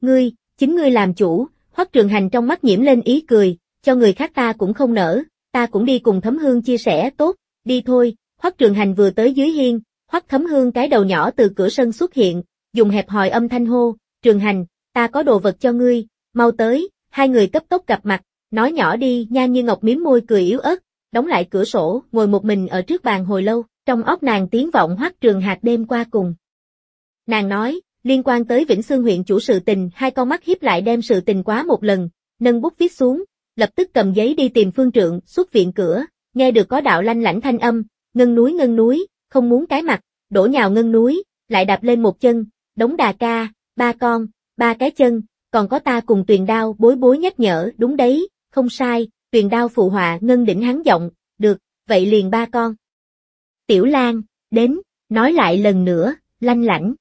Speaker 1: Ngươi, chính ngươi làm chủ, hoắc trường hành trong mắt nhiễm lên ý cười, cho người khác ta cũng không nở, ta cũng đi cùng thấm hương chia sẻ tốt, đi thôi, hoắc trường hành vừa tới dưới hiên, hoắc thấm hương cái đầu nhỏ từ cửa sân xuất hiện, dùng hẹp hòi âm thanh hô, trường hành, ta có đồ vật cho ngươi, mau tới, hai người cấp tốc gặp mặt, nói nhỏ đi, nha như ngọc miếm môi cười yếu ớt, đóng lại cửa sổ, ngồi một mình ở trước bàn hồi lâu, trong óc nàng tiếng vọng hoắc trường hạt đêm qua cùng. Nàng nói, liên quan tới Vĩnh Xương huyện chủ sự tình, hai con mắt hiếp lại đem sự tình quá một lần, nâng bút viết xuống, lập tức cầm giấy đi tìm phương trượng, xuất viện cửa, nghe được có đạo lanh lãnh thanh âm, ngân núi ngân núi, không muốn cái mặt, đổ nhào ngân núi, lại đạp lên một chân, đống đà ca, ba con, ba cái chân, còn có ta cùng tuyền đao bối bối nhắc nhở, đúng đấy, không sai, tuyền đao phụ họa ngân đỉnh hắn giọng, được, vậy liền ba con. Tiểu Lan, đến, nói lại lần nữa, lanh lảnh.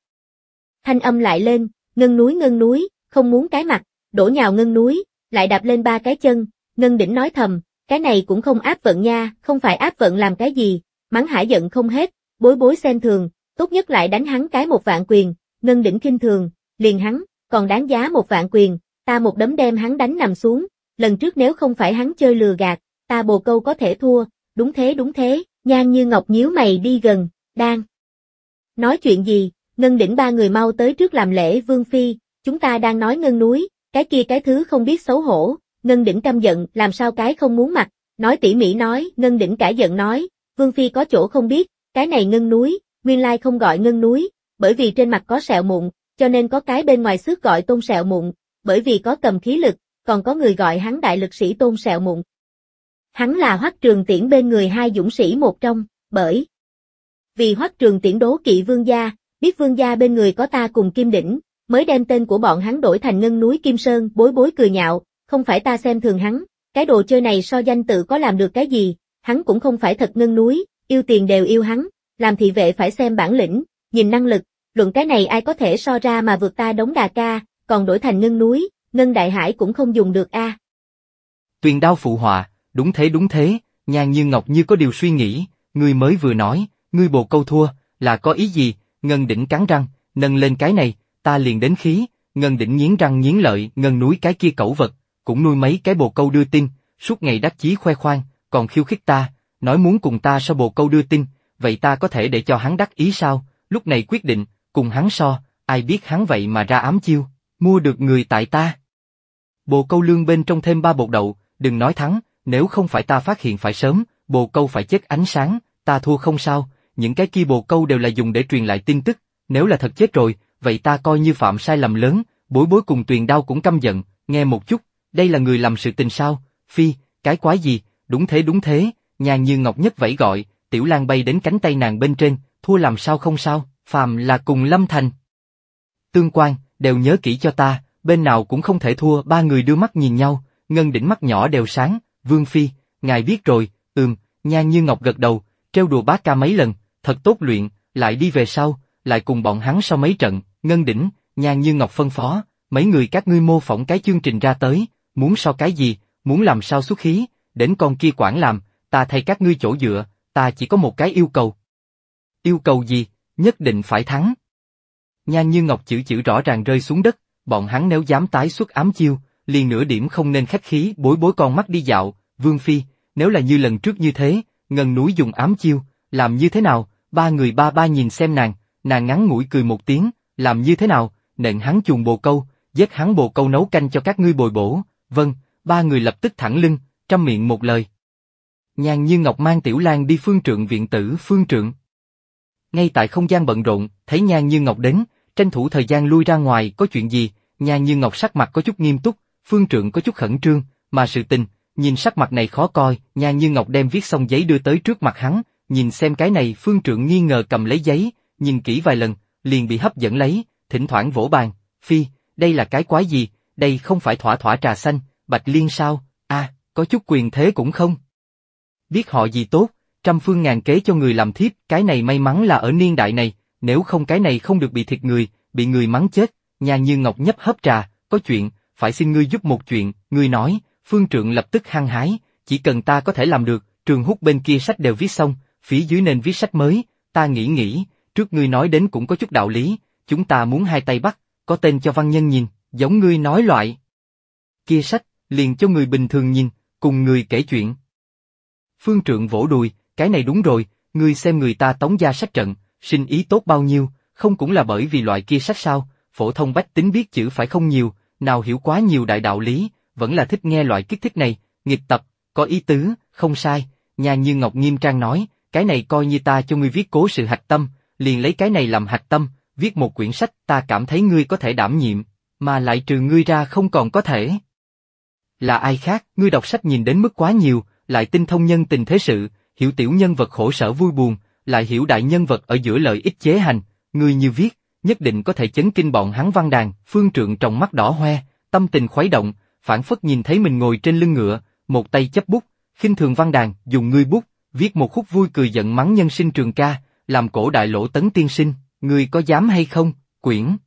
Speaker 1: Thanh âm lại lên, ngân núi ngân núi, không muốn cái mặt, đổ nhào ngân núi, lại đạp lên ba cái chân, ngân đỉnh nói thầm, cái này cũng không áp vận nha, không phải áp vận làm cái gì, mắng hải giận không hết, bối bối xem thường, tốt nhất lại đánh hắn cái một vạn quyền, ngân đỉnh kinh thường, liền hắn, còn đáng giá một vạn quyền, ta một đấm đem hắn đánh nằm xuống, lần trước nếu không phải hắn chơi lừa gạt, ta bồ câu có thể thua, đúng thế đúng thế, nhan như ngọc nhíu mày đi gần, đang. Nói chuyện gì, ngân đỉnh ba người mau tới trước làm lễ vương phi, chúng ta đang nói ngân núi, cái kia cái thứ không biết xấu hổ, ngân đỉnh căm giận, làm sao cái không muốn mặt, nói tỉ mỉ nói, ngân đỉnh cả giận nói, vương phi có chỗ không biết, cái này ngân núi, nguyên lai không gọi ngân núi, bởi vì trên mặt có sẹo mụn, cho nên có cái bên ngoài xước gọi tôn sẹo mụn, bởi vì có cầm khí lực, còn có người gọi hắn đại lực sĩ tôn sẹo mụn. Hắn là hoắc trường tiễn bên người hai dũng sĩ một trong, bởi vì hoắc trường tiễn đố kỵ vương gia, biết vương gia bên người có ta cùng kim đỉnh, mới đem tên của bọn hắn đổi thành ngân núi Kim Sơn, bối bối cười nhạo, không phải ta xem thường hắn, cái đồ chơi này so danh tự có làm được cái gì, hắn cũng không phải thật ngân núi, yêu tiền đều yêu hắn, làm thị vệ phải xem bản lĩnh, nhìn năng lực, luận cái này ai có thể so ra mà vượt ta đống đà ca, còn đổi thành ngân núi, ngân đại hải cũng không dùng được a.
Speaker 2: Tuyền đao phụ họa, đúng thế đúng thế, nhàn như ngọc như có điều suy nghĩ, ngươi mới vừa nói, ngươi bồ câu thua, là có ý gì, ngân đỉnh cắn răng, nâng lên cái này, ta liền đến khí, ngân đỉnh nghiến răng nghiến lợi, ngân núi cái kia cẩu vật, cũng nuôi mấy cái bồ câu đưa tin, suốt ngày đắc chí khoe khoang, còn khiêu khích ta, nói muốn cùng ta sao bồ câu đưa tin, vậy ta có thể để cho hắn đắc ý sao, lúc này quyết định, cùng hắn so, ai biết hắn vậy mà ra ám chiêu, mua được người tại ta. Bồ câu lương bên trong thêm ba bột đậu, đừng nói thắng, nếu không phải ta phát hiện phải sớm, bồ câu phải chết ánh sáng, ta thua không sao, những cái kia bồ câu đều là dùng để truyền lại tin tức, nếu là thật chết rồi, vậy ta coi như phạm sai lầm lớn, bối bối cùng tuyền đao cũng căm giận, nghe một chút, đây là người làm sự tình sao, phi, cái quái gì, đúng thế đúng thế, nhà như ngọc nhất vẫy gọi, tiểu lan bay đến cánh tay nàng bên trên, thua làm sao không sao phàm là cùng Lâm Thành. Tương quan, đều nhớ kỹ cho ta, bên nào cũng không thể thua ba người đưa mắt nhìn nhau, ngân đỉnh mắt nhỏ đều sáng, Vương Phi, ngài biết rồi, ừm, Nhan như ngọc gật đầu, treo đùa bác ca mấy lần, thật tốt luyện, lại đi về sau, lại cùng bọn hắn sau mấy trận, ngân đỉnh, Nhan như ngọc phân phó, mấy người các ngươi mô phỏng cái chương trình ra tới, muốn so cái gì, muốn làm sao xuất khí, đến con kia quản làm, ta thay các ngươi chỗ dựa, ta chỉ có một cái yêu cầu. Yêu cầu gì, nhất định phải thắng. Nhan như ngọc chữ chữ rõ ràng rơi xuống đất, bọn hắn nếu dám tái xuất ám chiêu, liền nửa điểm không nên khách khí bối bối con mắt đi dạo, vương phi, nếu là như lần trước như thế, ngần núi dùng ám chiêu, làm như thế nào, ba người ba ba nhìn xem nàng, nàng ngắn ngủi cười một tiếng, làm như thế nào, nện hắn chuồng bồ câu, giết hắn bồ câu nấu canh cho các ngươi bồi bổ, vâng, ba người lập tức thẳng lưng, trăm miệng một lời. nhan như Ngọc mang Tiểu Lan đi phương trượng viện tử phương trượng ngay tại không gian bận rộn, thấy Nhan Như Ngọc đến, tranh thủ thời gian lui ra ngoài, có chuyện gì? Nhan Như Ngọc sắc mặt có chút nghiêm túc, Phương trưởng có chút khẩn trương, mà sự tình, nhìn sắc mặt này khó coi, Nhan Như Ngọc đem viết xong giấy đưa tới trước mặt hắn, nhìn xem cái này, Phương trưởng nghi ngờ cầm lấy giấy, nhìn kỹ vài lần, liền bị hấp dẫn lấy, thỉnh thoảng vỗ bàn, "Phi, đây là cái quái gì? Đây không phải thỏa thỏa trà xanh, Bạch Liên sao? A, có chút quyền thế cũng không." Biết họ gì tốt, trăm phương ngàn kế cho người làm thiếp, cái này may mắn là ở niên đại này, nếu không cái này không được bị thịt người, bị người mắng chết, nhà như ngọc nhấp hấp trà, có chuyện, phải xin ngươi giúp một chuyện, ngươi nói, phương trượng lập tức hăng hái, chỉ cần ta có thể làm được, trường hút bên kia sách đều viết xong, phía dưới nền viết sách mới, ta nghĩ nghĩ, trước ngươi nói đến cũng có chút đạo lý, chúng ta muốn hai tay bắt, có tên cho văn nhân nhìn, giống ngươi nói loại. Kia sách, liền cho người bình thường nhìn, cùng người kể chuyện. Phương trượng vỗ đùi, cái này đúng rồi, ngươi xem người ta tống gia sách trận, sinh ý tốt bao nhiêu, không cũng là bởi vì loại kia sách sao, phổ thông bách tính biết chữ phải không nhiều, nào hiểu quá nhiều đại đạo lý, vẫn là thích nghe loại kích thích này, nghịch tập, có ý tứ, không sai, nhà như Ngọc Nghiêm Trang nói, cái này coi như ta cho ngươi viết cố sự hạch tâm, liền lấy cái này làm hạch tâm, viết một quyển sách ta cảm thấy ngươi có thể đảm nhiệm, mà lại trừ ngươi ra không còn có thể. Là ai khác, ngươi đọc sách nhìn đến mức quá nhiều, lại tinh thông nhân tình thế sự, hiểu tiểu nhân vật khổ sở vui buồn, lại hiểu đại nhân vật ở giữa lợi ích chế hành, người như viết, nhất định có thể chấn kinh bọn hắn văn đàn, phương trượng trong mắt đỏ hoe, tâm tình khuấy động, phản phất nhìn thấy mình ngồi trên lưng ngựa, một tay chấp bút, khinh thường văn đàn, dùng ngươi bút, viết một khúc vui cười giận mắng nhân sinh trường ca, làm cổ đại lỗ tấn tiên sinh, ngươi có dám hay không, quyển.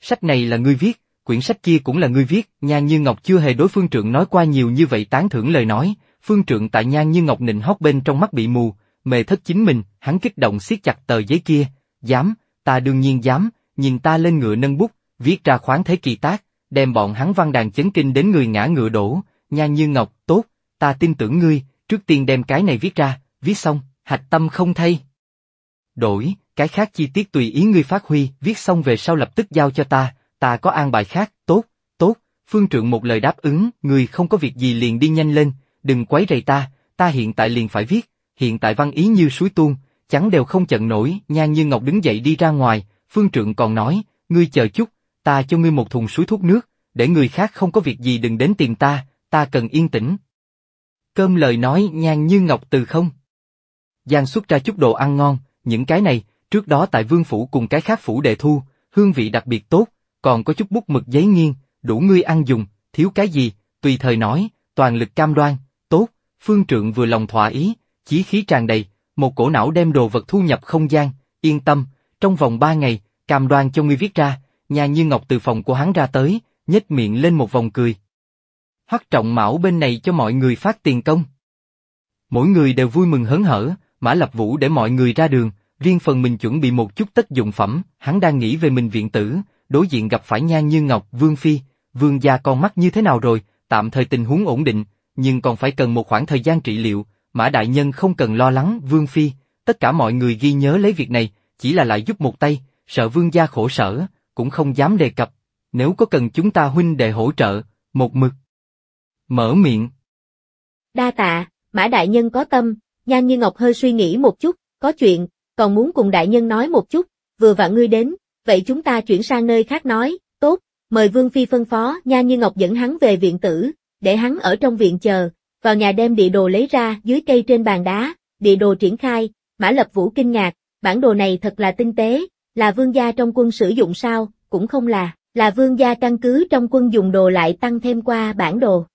Speaker 2: Sách này là ngươi viết, quyển sách kia cũng là ngươi viết, nhà như Ngọc chưa hề đối phương trưởng nói qua nhiều như vậy tán thưởng lời nói, Phương trượng tại nhan như ngọc nịnh hót bên trong mắt bị mù, mề thất chính mình, hắn kích động siết chặt tờ giấy kia, dám, ta đương nhiên dám, nhìn ta lên ngựa nâng bút, viết ra khoáng thế kỳ tác, đem bọn hắn văn đàn chấn kinh đến người ngã ngựa đổ, nhan như ngọc, tốt, ta tin tưởng ngươi, trước tiên đem cái này viết ra, viết xong, hạch tâm không thay. Đổi, cái khác chi tiết tùy ý ngươi phát huy, viết xong về sau lập tức giao cho ta, ta có an bài khác, tốt, tốt, phương trượng một lời đáp ứng, ngươi không có việc gì liền đi nhanh lên, đừng quấy rầy ta, ta hiện tại liền phải viết, hiện tại văn ý như suối tuôn, chẳng đều không chận nổi, Nhan Như Ngọc đứng dậy đi ra ngoài, phương trượng còn nói, ngươi chờ chút, ta cho ngươi một thùng suối thuốc nước, để người khác không có việc gì đừng đến tìm ta, ta cần yên tĩnh. Cơm lời nói Nhan Như Ngọc từ không. Giang xuất ra chút đồ ăn ngon, những cái này, trước đó tại vương phủ cùng cái khác phủ đệ thu, hương vị đặc biệt tốt, còn có chút bút mực giấy nghiêng, đủ ngươi ăn dùng, thiếu cái gì, tùy thời nói, toàn lực cam đoan, Phương Trượng vừa lòng thỏa ý, chí khí tràn đầy, một cổ não đem đồ vật thu nhập không gian, yên tâm, trong vòng ba ngày, cam đoan cho ngươi viết ra, nhà như ngọc từ phòng của hắn ra tới, nhếch miệng lên một vòng cười. Hắc trọng mão bên này cho mọi người phát tiền công. Mỗi người đều vui mừng hớn hở, Mã Lập Vũ để mọi người ra đường, riêng phần mình chuẩn bị một chút tất dụng phẩm, hắn đang nghĩ về mình viện tử, đối diện gặp phải Nhan Như Ngọc, Vương Phi, Vương gia con mắt như thế nào rồi, tạm thời tình huống ổn định, nhưng còn phải cần một khoảng thời gian trị liệu, Mã Đại Nhân không cần lo lắng Vương Phi, tất cả mọi người ghi nhớ lấy việc này, chỉ là lại giúp một tay, sợ Vương gia khổ sở, cũng không dám đề cập, nếu có cần chúng ta huynh đệ hỗ trợ, một mực. Mở miệng.
Speaker 1: Đa tạ, Mã Đại Nhân có tâm, Nhan Như Ngọc hơi suy nghĩ một chút, có chuyện, còn muốn cùng Đại Nhân nói một chút, vừa vặn ngươi đến, vậy chúng ta chuyển sang nơi khác nói, tốt, mời Vương Phi phân phó, Nhan Như Ngọc dẫn hắn về viện tử, để hắn ở trong viện chờ, vào nhà đem địa đồ lấy ra dưới cây trên bàn đá, địa đồ triển khai, Mã Lập Vũ kinh ngạc, bản đồ này thật là tinh tế, là vương gia trong quân sử dụng sao, cũng không là, là vương gia căn cứ trong quân dùng đồ lại tăng thêm qua bản đồ.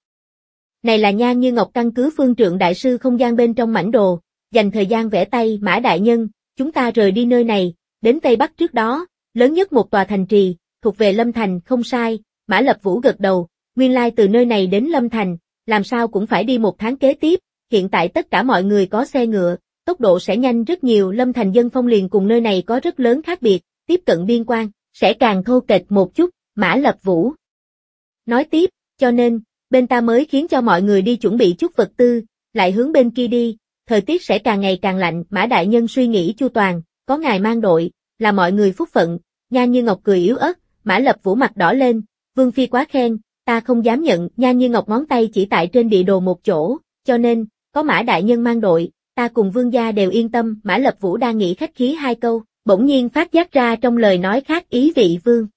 Speaker 1: Này là nhan như ngọc căn cứ phương trượng đại sư không gian bên trong mảnh đồ, dành thời gian vẽ tay Mã Đại Nhân, chúng ta rời đi nơi này, đến Tây Bắc trước đó, lớn nhất một tòa thành trì, thuộc về Lâm Thành không sai, Mã Lập Vũ gật đầu, nguyên lai từ nơi này đến Lâm Thành, làm sao cũng phải đi một tháng kế tiếp, hiện tại tất cả mọi người có xe ngựa, tốc độ sẽ nhanh rất nhiều Lâm Thành dân phong liền cùng nơi này có rất lớn khác biệt, tiếp cận biên quan, sẽ càng thô kệch một chút, Mã Lập Vũ. Nói tiếp, cho nên, bên ta mới khiến cho mọi người đi chuẩn bị chút vật tư, lại hướng bên kia đi, thời tiết sẽ càng ngày càng lạnh, Mã Đại Nhân suy nghĩ chu toàn, có ngài mang đội, là mọi người phúc phận, nha như ngọc cười yếu ớt, Mã Lập Vũ mặt đỏ lên, Vương Phi quá khen, ta không dám nhận, nha như ngọc ngón tay chỉ tại trên địa đồ một chỗ, cho nên, có mã đại nhân mang đội, ta cùng vương gia đều yên tâm, mã lập vũ đang nghĩ khách khí hai câu, bỗng nhiên phát giác ra trong lời nói khác ý vị vương.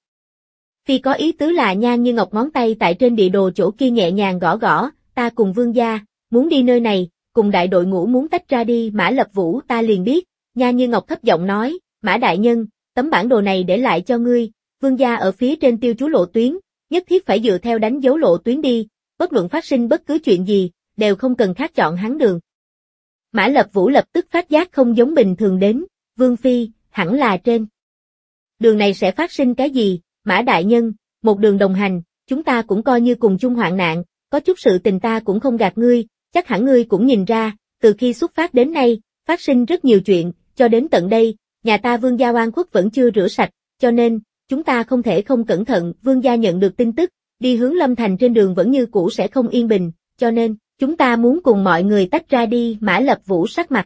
Speaker 1: Phi có ý tứ là nha như ngọc ngón tay tại trên địa đồ chỗ kia nhẹ nhàng gõ gõ, ta cùng vương gia, muốn đi nơi này, cùng đại đội ngũ muốn tách ra đi mã lập vũ ta liền biết, nha như ngọc thấp giọng nói, mã đại nhân, tấm bản đồ này để lại cho ngươi, vương gia ở phía trên tiêu chú lộ tuyến, nhất thiết phải dựa theo đánh dấu lộ tuyến đi, bất luận phát sinh bất cứ chuyện gì, đều không cần khác chọn hắn đường. Mã Lập Vũ lập tức phát giác không giống bình thường đến, Vương Phi, hẳn là trên. Đường này sẽ phát sinh cái gì, Mã Đại Nhân, một đường đồng hành, chúng ta cũng coi như cùng chung hoạn nạn, có chút sự tình ta cũng không gạt ngươi, chắc hẳn ngươi cũng nhìn ra, từ khi xuất phát đến nay, phát sinh rất nhiều chuyện, cho đến tận đây, nhà ta vương gia oan khuất vẫn chưa rửa sạch, cho nên, chúng ta không thể không cẩn thận, vương gia nhận được tin tức, đi hướng Lâm Thành trên đường vẫn như cũ sẽ không yên bình, cho nên, chúng ta muốn cùng mọi người tách ra đi, Mã Lập Vũ sắc mặt.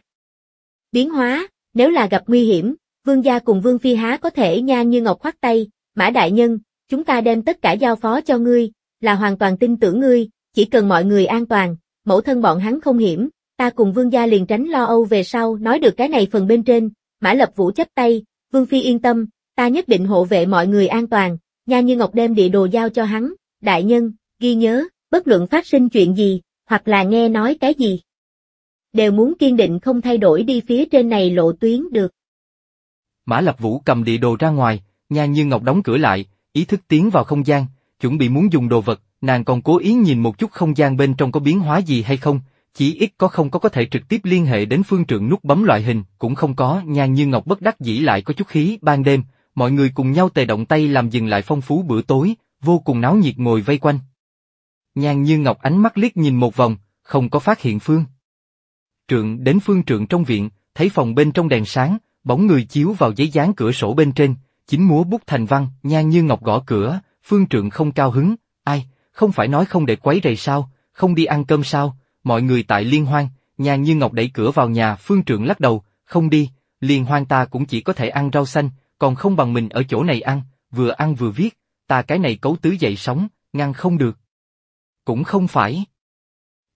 Speaker 1: Biến hóa, nếu là gặp nguy hiểm, vương gia cùng vương phi há có thể nha như ngọc khoát tay, Mã Đại Nhân, chúng ta đem tất cả giao phó cho ngươi, là hoàn toàn tin tưởng ngươi, chỉ cần mọi người an toàn, mẫu thân bọn hắn không hiểm, ta cùng vương gia liền tránh lo âu về sau, nói được cái này phần bên trên, Mã Lập Vũ chấp tay, vương phi yên tâm, ta nhất định hộ vệ mọi người an toàn, Nha Như Ngọc đem địa đồ giao cho hắn, đại nhân, ghi nhớ, bất luận phát sinh chuyện gì, hoặc là nghe nói cái gì. Đều muốn kiên định không thay đổi đi phía trên này lộ tuyến được.
Speaker 2: Mã Lập Vũ cầm địa đồ ra ngoài, Nha Như Ngọc đóng cửa lại, ý thức tiến vào không gian, chuẩn bị muốn dùng đồ vật, nàng còn cố ý nhìn một chút không gian bên trong có biến hóa gì hay không, chỉ ít có không có có thể trực tiếp liên hệ đến phương trượng nút bấm loại hình, cũng không có, Nha Như Ngọc bất đắc dĩ lại có chút khí ban đêm, mọi người cùng nhau tề động tay làm dừng lại phong phú bữa tối, vô cùng náo nhiệt ngồi vây quanh. Nhan như ngọc ánh mắt liếc nhìn một vòng, không có phát hiện Phương. Trượng đến Phương trượng trong viện, thấy phòng bên trong đèn sáng, bóng người chiếu vào giấy dán cửa sổ bên trên, chính múa bút thành văn, nhan như ngọc gõ cửa, Phương trượng không cao hứng, ai, không phải nói không để quấy rầy sao, không đi ăn cơm sao, mọi người tại liên hoan, nhan như ngọc đẩy cửa vào nhà Phương trượng lắc đầu, không đi, liên hoan ta cũng chỉ có thể ăn rau xanh, còn không bằng mình ở chỗ này ăn, vừa ăn vừa viết, ta cái này cấu tứ dậy sóng, ngăn không được. Cũng không phải.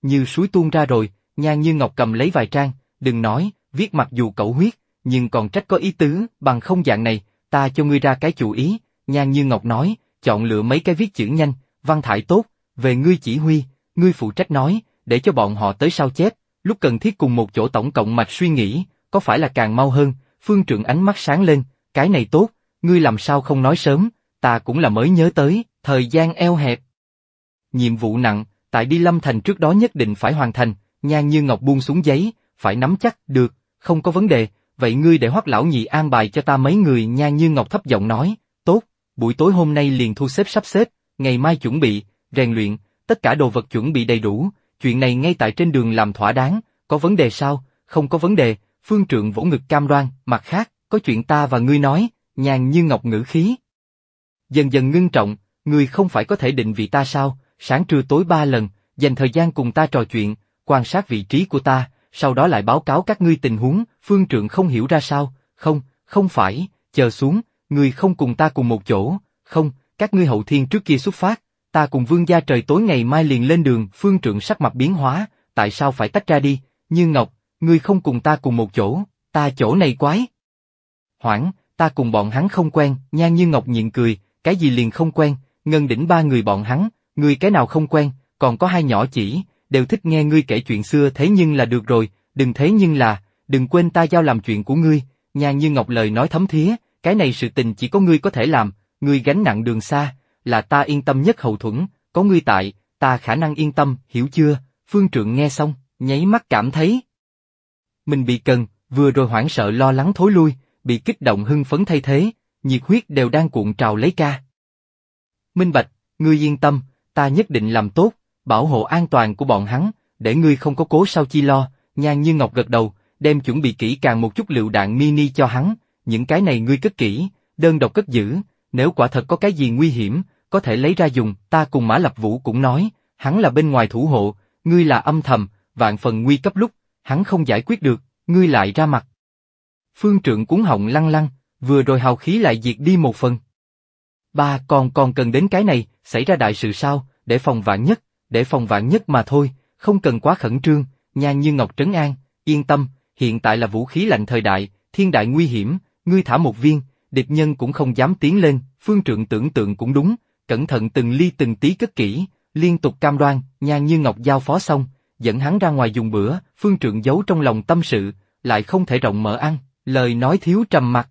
Speaker 2: Như suối tuôn ra rồi, Nhan Như Ngọc cầm lấy vài trang, đừng nói, viết mặc dù cậu huyết, nhưng còn trách có ý tứ, bằng không dạng này, ta cho ngươi ra cái chủ ý, Nhan Như Ngọc nói, chọn lựa mấy cái viết chữ nhanh, văn thải tốt, về ngươi chỉ huy, ngươi phụ trách nói, để cho bọn họ tới sao chép, lúc cần thiết cùng một chỗ tổng cộng mạch suy nghĩ, có phải là càng mau hơn, phương trưởng ánh mắt sáng lên, cái này tốt, ngươi làm sao không nói sớm, ta cũng là mới nhớ tới, thời gian eo hẹp. Nhiệm vụ nặng, tại đi Lâm Thành trước đó nhất định phải hoàn thành, Nhan Như Ngọc buông xuống giấy, phải nắm chắc, được, không có vấn đề, vậy ngươi để hoắc lão nhị an bài cho ta mấy người Nhan Như Ngọc thấp giọng nói, tốt, buổi tối hôm nay liền thu xếp sắp xếp, ngày mai chuẩn bị, rèn luyện, tất cả đồ vật chuẩn bị đầy đủ, chuyện này ngay tại trên đường làm thỏa đáng, có vấn đề sao, không có vấn đề, phương trượng vỗ ngực cam đoan, mặt khác, có chuyện ta và ngươi nói, nhàn như ngọc ngữ khí. Dần dần ngưng trọng, ngươi không phải có thể định vị ta sao, sáng trưa tối ba lần, dành thời gian cùng ta trò chuyện, quan sát vị trí của ta, sau đó lại báo cáo các ngươi tình huống, phương trượng không hiểu ra sao, không, không phải, chờ xuống, ngươi không cùng ta cùng một chỗ, không, các ngươi hậu thiên trước kia xuất phát, ta cùng vương gia trời tối ngày mai liền lên đường, phương trượng sắc mặt biến hóa, tại sao phải tách ra đi, như Ngọc, ngươi không cùng ta cùng một chỗ, ta chỗ này quái, hoảng, ta cùng bọn hắn không quen, nha như ngọc nhịn cười, cái gì liền không quen, ngân đỉnh ba người bọn hắn, người cái nào không quen, còn có hai nhỏ chỉ, đều thích nghe ngươi kể chuyện xưa thế nhưng là được rồi, đừng thế nhưng là, đừng quên ta giao làm chuyện của ngươi, nha như ngọc lời nói thấm thía, cái này sự tình chỉ có ngươi có thể làm, ngươi gánh nặng đường xa, là ta yên tâm nhất hậu thuẫn, có ngươi tại, ta khả năng yên tâm, hiểu chưa, phương trượng nghe xong, nháy mắt cảm thấy. Mình bị cần, vừa rồi hoảng sợ lo lắng thối lui, bị kích động hưng phấn thay thế, nhiệt huyết đều đang cuộn trào lấy ca. Minh Bạch, ngươi yên tâm, ta nhất định làm tốt, bảo hộ an toàn của bọn hắn, để ngươi không có cố sao chi lo, nhan như ngọc gật đầu, đem chuẩn bị kỹ càng một chút lựu đạn mini cho hắn, những cái này ngươi cất kỹ, đơn độc cất giữ, nếu quả thật có cái gì nguy hiểm, có thể lấy ra dùng, ta cùng Mã Lập Vũ cũng nói, hắn là bên ngoài thủ hộ, ngươi là âm thầm, vạn phần nguy cấp lúc, hắn không giải quyết được, ngươi lại ra mặt phương trượng cuốn họng lăng lăng, vừa rồi hào khí lại diệt đi một phần. Ba còn còn cần đến cái này, xảy ra đại sự sao, để phòng vạn nhất, để phòng vạn nhất mà thôi, không cần quá khẩn trương, nhan như Ngọc Trấn An, yên tâm, hiện tại là vũ khí lạnh thời đại, thiên đại nguy hiểm, ngươi thả một viên, địch nhân cũng không dám tiến lên, phương trượng tưởng tượng cũng đúng, cẩn thận từng ly từng tí cất kỹ, liên tục cam đoan, nhan như Ngọc giao phó xong, dẫn hắn ra ngoài dùng bữa, phương trượng giấu trong lòng tâm sự, lại không thể rộng mở ăn. Lời nói thiếu trầm mặc.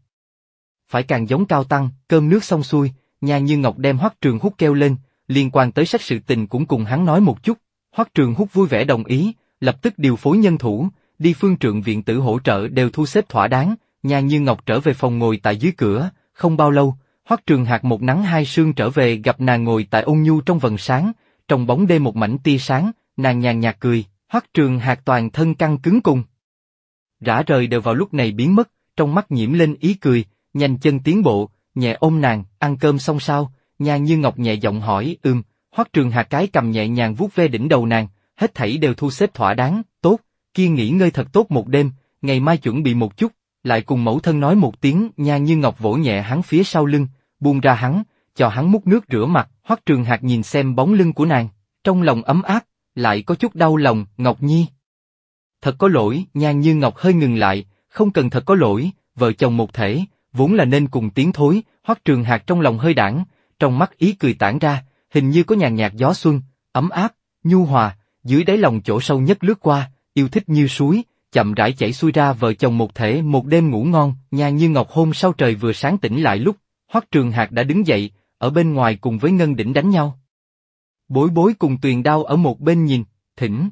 Speaker 2: Phải càng giống cao tăng, cơm nước xong xuôi, nhà như Ngọc đem Hoắc Trường hút keo lên, liên quan tới sách sự tình cũng cùng hắn nói một chút. Hoắc Trường hút vui vẻ đồng ý, lập tức điều phối nhân thủ, đi phương trượng viện tử hỗ trợ đều thu xếp thỏa đáng, nhà như Ngọc trở về phòng ngồi tại dưới cửa, không bao lâu, Hoắc Trường hạt một nắng hai sương trở về gặp nàng ngồi tại ôn nhu trong vầng sáng, trong bóng đêm một mảnh tia sáng, nàng nhàn nhạt cười, Hoắc Trường hạt toàn thân căng cứng cùng rã rời đều vào lúc này biến mất, trong mắt nhiễm lên ý cười, nhanh chân tiến bộ, nhẹ ôm nàng, ăn cơm xong sao, nha như ngọc nhẹ giọng hỏi, ưm, hoắc trường hạc cái cầm nhẹ nhàng vuốt ve đỉnh đầu nàng, hết thảy đều thu xếp thỏa đáng, tốt, kia nghỉ ngơi thật tốt một đêm, ngày mai chuẩn bị một chút, lại cùng mẫu thân nói một tiếng, nha như ngọc vỗ nhẹ hắn phía sau lưng, buông ra hắn, cho hắn múc nước rửa mặt, hoắc trường hạc nhìn xem bóng lưng của nàng, trong lòng ấm áp, lại có chút đau lòng, Ngọc Nhi thật có lỗi, nhan như ngọc hơi ngừng lại, không cần thật có lỗi, vợ chồng một thể, vốn là nên cùng tiến thối, hoắc trường hạt trong lòng hơi đảng, trong mắt ý cười tản ra, hình như có nhàn nhạt gió xuân, ấm áp, nhu hòa, dưới đáy lòng chỗ sâu nhất lướt qua, yêu thích như suối, chậm rãi chảy xuôi ra vợ chồng một thể một đêm ngủ ngon, nhà như ngọc hôn sau trời vừa sáng tỉnh lại lúc, hoắc trường hạt đã đứng dậy, ở bên ngoài cùng với ngân đỉnh đánh nhau. Bối bối cùng tuyền đao ở một bên nhìn, thỉnh.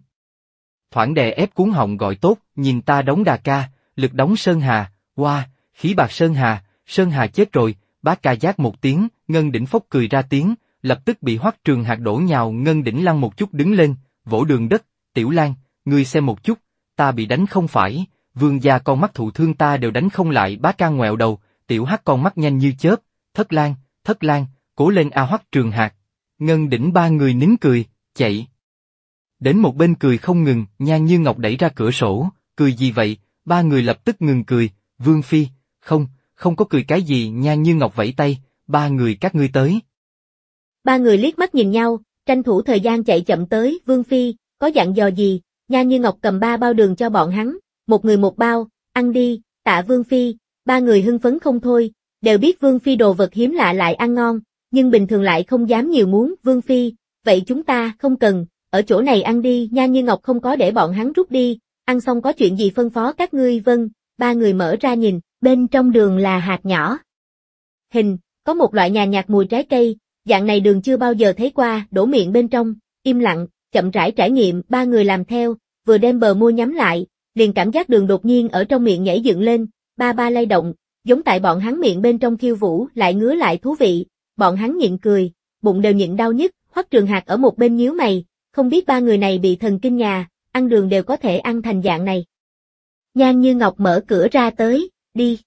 Speaker 2: Thoảng đè ép cuốn họng gọi tốt, nhìn ta đóng đà ca, lực đóng Sơn Hà, qua, wow, khí bạc Sơn Hà, Sơn Hà chết rồi, bác ca giác một tiếng, Ngân Đỉnh Phốc cười ra tiếng, lập tức bị hoắc trường hạt đổ nhào Ngân Đỉnh lăn một chút đứng lên, vỗ đường đất, tiểu lan, ngươi xem một chút, ta bị đánh không phải, vương gia con mắt thụ thương ta đều đánh không lại bác ca ngoẹo đầu, tiểu hắc con mắt nhanh như chớp, thất lan, thất lan, cố lên a hoắc trường hạt. Ngân Đỉnh ba người nín cười, chạy. Đến một bên cười không ngừng, Nhan Như Ngọc đẩy ra cửa sổ, cười gì vậy, ba người lập tức ngừng cười, Vương Phi, không, không có cười cái gì, Nhan Như Ngọc vẫy tay, ba người các ngươi tới.
Speaker 1: Ba người liếc mắt nhìn nhau, tranh thủ thời gian chạy chậm tới, Vương Phi, có dặn dò gì, Nhan Như Ngọc cầm ba bao đường cho bọn hắn, một người một bao, ăn đi, tạ Vương Phi, ba người hưng phấn không thôi, đều biết Vương Phi đồ vật hiếm lạ lại ăn ngon, nhưng bình thường lại không dám nhiều muốn, Vương Phi, vậy chúng ta không cần, ở chỗ này ăn đi, Nha Như Ngọc không có để bọn hắn rút đi, ăn xong có chuyện gì phân phó các ngươi vâng, ba người mở ra nhìn, bên trong đường là hạt nhỏ. Hình, có một loại nhà nhạt mùi trái cây, dạng này đường chưa bao giờ thấy qua, đổ miệng bên trong, im lặng, chậm rãi trải nghiệm, ba người làm theo, vừa đem bờ mua nhắm lại, liền cảm giác đường đột nhiên ở trong miệng nhảy dựng lên, ba ba lay động, giống tại bọn hắn miệng bên trong khiêu vũ, lại ngứa lại thú vị, bọn hắn nhịn cười, bụng đều nhịn đau nhất, hoắc trường hạt ở một bên nhíu mày, không biết ba người này bị thần kinh nhà, ăn đường đều có thể ăn thành dạng này. Nhan như ngọc mở cửa ra tới, đi.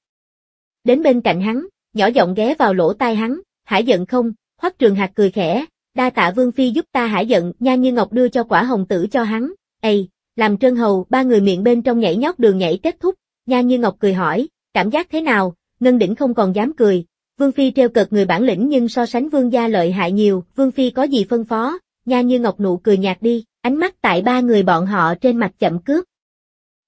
Speaker 1: Đến bên cạnh hắn, nhỏ giọng ghé vào lỗ tai hắn, hải giận không, hoắc trường hạt cười khẽ, đa tạ vương phi giúp ta hải giận, nhan như ngọc đưa cho quả hồng tử cho hắn, ây, làm trơn hầu, ba người miệng bên trong nhảy nhót đường nhảy kết thúc, nhan như ngọc cười hỏi, cảm giác thế nào, ngân đỉnh không còn dám cười, vương phi treo cợt người bản lĩnh nhưng so sánh vương gia lợi hại nhiều, vương phi có gì phân phó, Nha như ngọc nụ cười nhạt đi, ánh mắt tại ba người bọn họ trên mặt chậm cướp.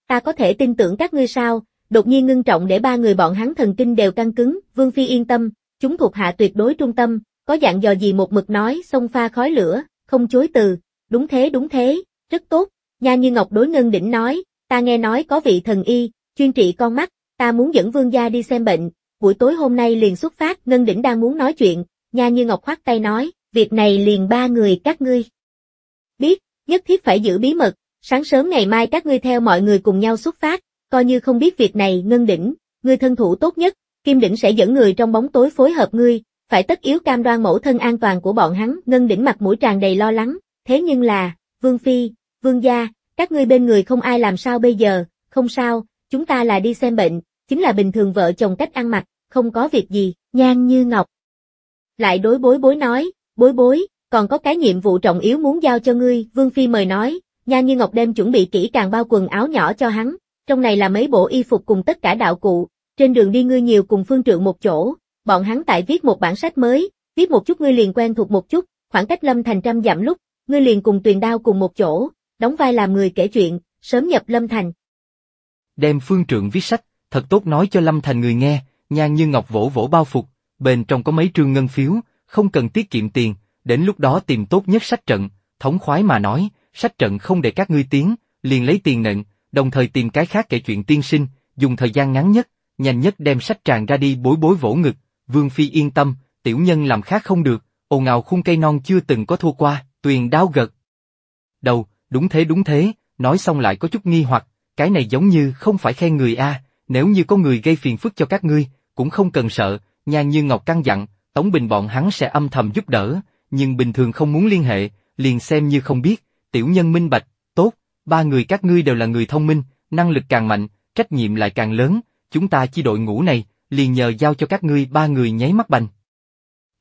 Speaker 1: Ta có thể tin tưởng các ngươi sao, đột nhiên ngưng trọng để ba người bọn hắn thần kinh đều căng cứng, Vương Phi yên tâm, chúng thuộc hạ tuyệt đối trung tâm, có dạng dò gì một mực nói, xông pha khói lửa, không chối từ, đúng thế đúng thế, rất tốt, Nha như ngọc đối ngân đỉnh nói, ta nghe nói có vị thần y, chuyên trị con mắt, ta muốn dẫn vương gia đi xem bệnh, buổi tối hôm nay liền xuất phát, Ngân Đỉnh đang muốn nói chuyện, Nha Như Ngọc khoát tay nói, việc này liền ba người các ngươi. Biết, nhất thiết phải giữ bí mật, sáng sớm ngày mai các ngươi theo mọi người cùng nhau xuất phát, coi như không biết việc này ngân đỉnh, ngươi thân thủ tốt nhất, kim đỉnh sẽ dẫn người trong bóng tối phối hợp ngươi, phải tất yếu cam đoan mẫu thân an toàn của bọn hắn, ngân đỉnh mặt mũi tràn đầy lo lắng, thế nhưng là, vương phi, vương gia, các ngươi bên người không ai làm sao bây giờ, không sao, chúng ta là đi xem bệnh, chính là bình thường vợ chồng cách ăn mặc, không có việc gì, nhan như ngọc. Lại đối bối bối nói, bối bối, còn có cái nhiệm vụ trọng yếu muốn giao cho ngươi, Vương Phi mời nói, Nha Như Ngọc đem chuẩn bị kỹ càng bao quần áo nhỏ cho hắn, trong này là mấy bộ y phục cùng tất cả đạo cụ, trên đường đi ngươi nhiều cùng phương trượng một chỗ, bọn hắn tại viết một bản sách mới, viết một chút ngươi liền quen thuộc một chút, khoảng cách Lâm Thành trăm giảm lúc, ngươi liền cùng tuyền đao cùng một chỗ, đóng vai làm người kể chuyện, sớm nhập Lâm Thành.
Speaker 2: Đem phương trượng viết sách, thật tốt nói cho Lâm Thành người nghe, Nhan Như Ngọc vỗ vỗ bao phục, bên trong có mấy trương ngân phiếu, không cần tiết kiệm tiền, đến lúc đó tìm tốt nhất sách trận, thống khoái mà nói, sách trận không để các ngươi tiến, liền lấy tiền nện, đồng thời tìm cái khác kể chuyện tiên sinh, dùng thời gian ngắn nhất, nhanh nhất đem sách tràn ra đi bối bối vỗ ngực, Vương Phi yên tâm, tiểu nhân làm khác không được, ồn ngào khung cây non chưa từng có thua qua, tuyền đao gật. Đầu, đúng thế đúng thế, nói xong lại có chút nghi hoặc, cái này giống như không phải khen người a nếu như có người gây phiền phức cho các ngươi, cũng không cần sợ, nhà như Ngọc căn dặn, Tống Bình bọn hắn sẽ âm thầm giúp đỡ, nhưng bình thường không muốn liên hệ, liền xem như không biết, tiểu nhân minh bạch, tốt, ba người các ngươi đều là người thông minh, năng lực càng mạnh, trách nhiệm lại càng lớn, chúng ta chi đội ngũ này, liền nhờ giao cho các ngươi ba người nháy mắt bành.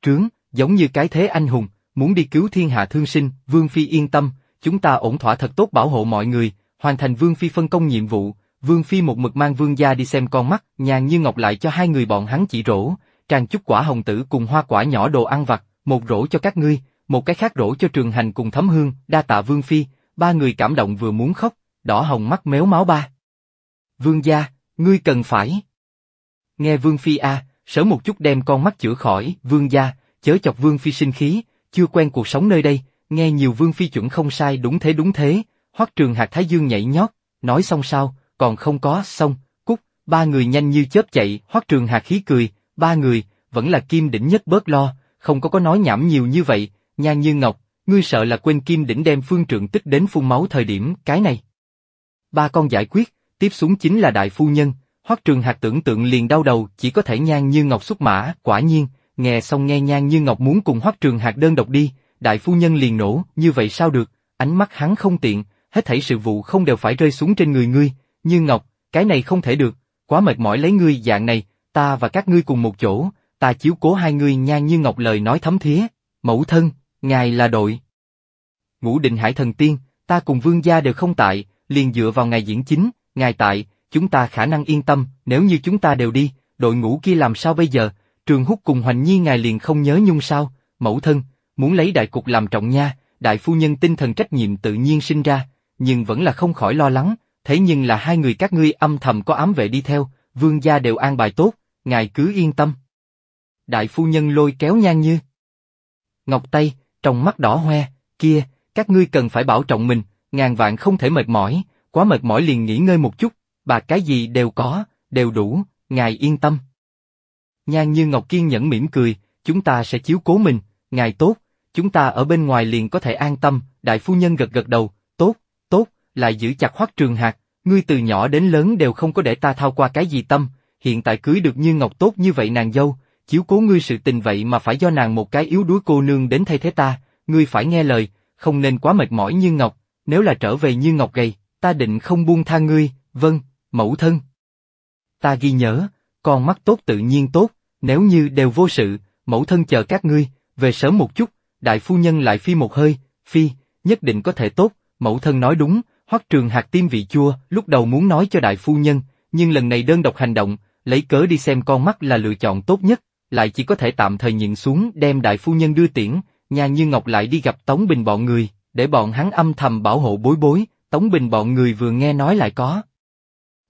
Speaker 2: Trướng, giống như cái thế anh hùng, muốn đi cứu thiên hạ thương sinh, Vương Phi yên tâm, chúng ta ổn thỏa thật tốt bảo hộ mọi người, hoàn thành Vương Phi phân công nhiệm vụ, Vương Phi một mực mang Vương gia đi xem con mắt, nhàn như ngọc lại cho hai người bọn hắn chỉ rổ, tràn chút quả hồng tử cùng hoa quả nhỏ đồ ăn vặt, một rổ cho các ngươi, một cái khác rổ cho trường hành cùng thấm hương, đa tạ vương phi, ba người cảm động vừa muốn khóc, đỏ hồng mắt méo máu ba. Vương gia, ngươi cần phải. Nghe vương phi a, à, sở một chút đem con mắt chữa khỏi, vương gia, chớ chọc vương phi sinh khí, chưa quen cuộc sống nơi đây, nghe nhiều vương phi chuẩn không sai đúng thế đúng thế, hoắc trường hạt thái dương nhảy nhót, nói xong sao, còn không có, xong, cút, ba người nhanh như chớp chạy, hoắc trường hạt khí cười, ba người, vẫn là Kim Đỉnh nhất bớt lo, không có có nói nhảm nhiều như vậy, Nhan Như Ngọc, ngươi sợ là quên Kim Đỉnh đem phương trượng tức đến phun máu thời điểm, cái này. Ba con giải quyết, tiếp xuống chính là đại phu nhân, hoắc trường hạt tưởng tượng liền đau đầu, chỉ có thể Nhan Như Ngọc xuất mã, quả nhiên, nghe xong nghe Nhan Như Ngọc muốn cùng hoắc trường hạt đơn độc đi, đại phu nhân liền nổ, như vậy sao được, ánh mắt hắn không tiện, hết thảy sự vụ không đều phải rơi xuống trên người ngươi, Như Ngọc, cái này không thể được, quá mệt mỏi lấy ngươi dạng này, ta và các ngươi cùng một chỗ, ta chiếu cố hai ngươi nha như ngọc lời nói thấm thía, mẫu thân, ngài là đội. Ngũ định hải thần tiên, ta cùng vương gia đều không tại, liền dựa vào ngài diễn chính, ngài tại, chúng ta khả năng yên tâm, nếu như chúng ta đều đi, đội ngũ kia làm sao bây giờ, trường hút cùng hoành nhi ngài liền không nhớ nhung sao, mẫu thân, muốn lấy đại cục làm trọng nha, đại phu nhân tinh thần trách nhiệm tự nhiên sinh ra, nhưng vẫn là không khỏi lo lắng, thế nhưng là hai người các ngươi âm thầm có ám vệ đi theo, vương gia đều an bài tốt, ngài cứ yên tâm. Đại phu nhân lôi kéo nhan như. Ngọc tay, trong mắt đỏ hoe, kia, các ngươi cần phải bảo trọng mình, ngàn vạn không thể mệt mỏi, quá mệt mỏi liền nghỉ ngơi một chút, bà cái gì đều có, đều đủ, ngài yên tâm. Nhan như Ngọc kiên nhẫn mỉm cười, chúng ta sẽ chiếu cố mình, ngài tốt, chúng ta ở bên ngoài liền có thể an tâm, đại phu nhân gật gật đầu, tốt, tốt, lại giữ chặt hoắc trường hạt, ngươi từ nhỏ đến lớn đều không có để ta thao qua cái gì tâm, hiện tại cưới được như ngọc tốt như vậy nàng dâu, chiếu cố ngươi sự tình vậy mà phải do nàng một cái yếu đuối cô nương đến thay thế ta, ngươi phải nghe lời, không nên quá mệt mỏi như ngọc, nếu là trở về như ngọc gầy, ta định không buông tha ngươi, vâng, mẫu thân. Ta ghi nhớ, con mắt tốt tự nhiên tốt, nếu như đều vô sự, mẫu thân chờ các ngươi, về sớm một chút, đại phu nhân lại phi một hơi, phi, nhất định có thể tốt, mẫu thân nói đúng, hoắc trường hạt tim vị chua, lúc đầu muốn nói cho đại phu nhân, nhưng lần này đơn độc hành động, lấy cớ đi xem con mắt là lựa chọn tốt nhất, lại chỉ có thể tạm thời nhịn xuống đem đại phu nhân đưa tiễn, nhà như Ngọc lại đi gặp Tống Bình bọn người, để bọn hắn âm thầm bảo hộ bối bối, Tống Bình bọn người vừa nghe nói lại có.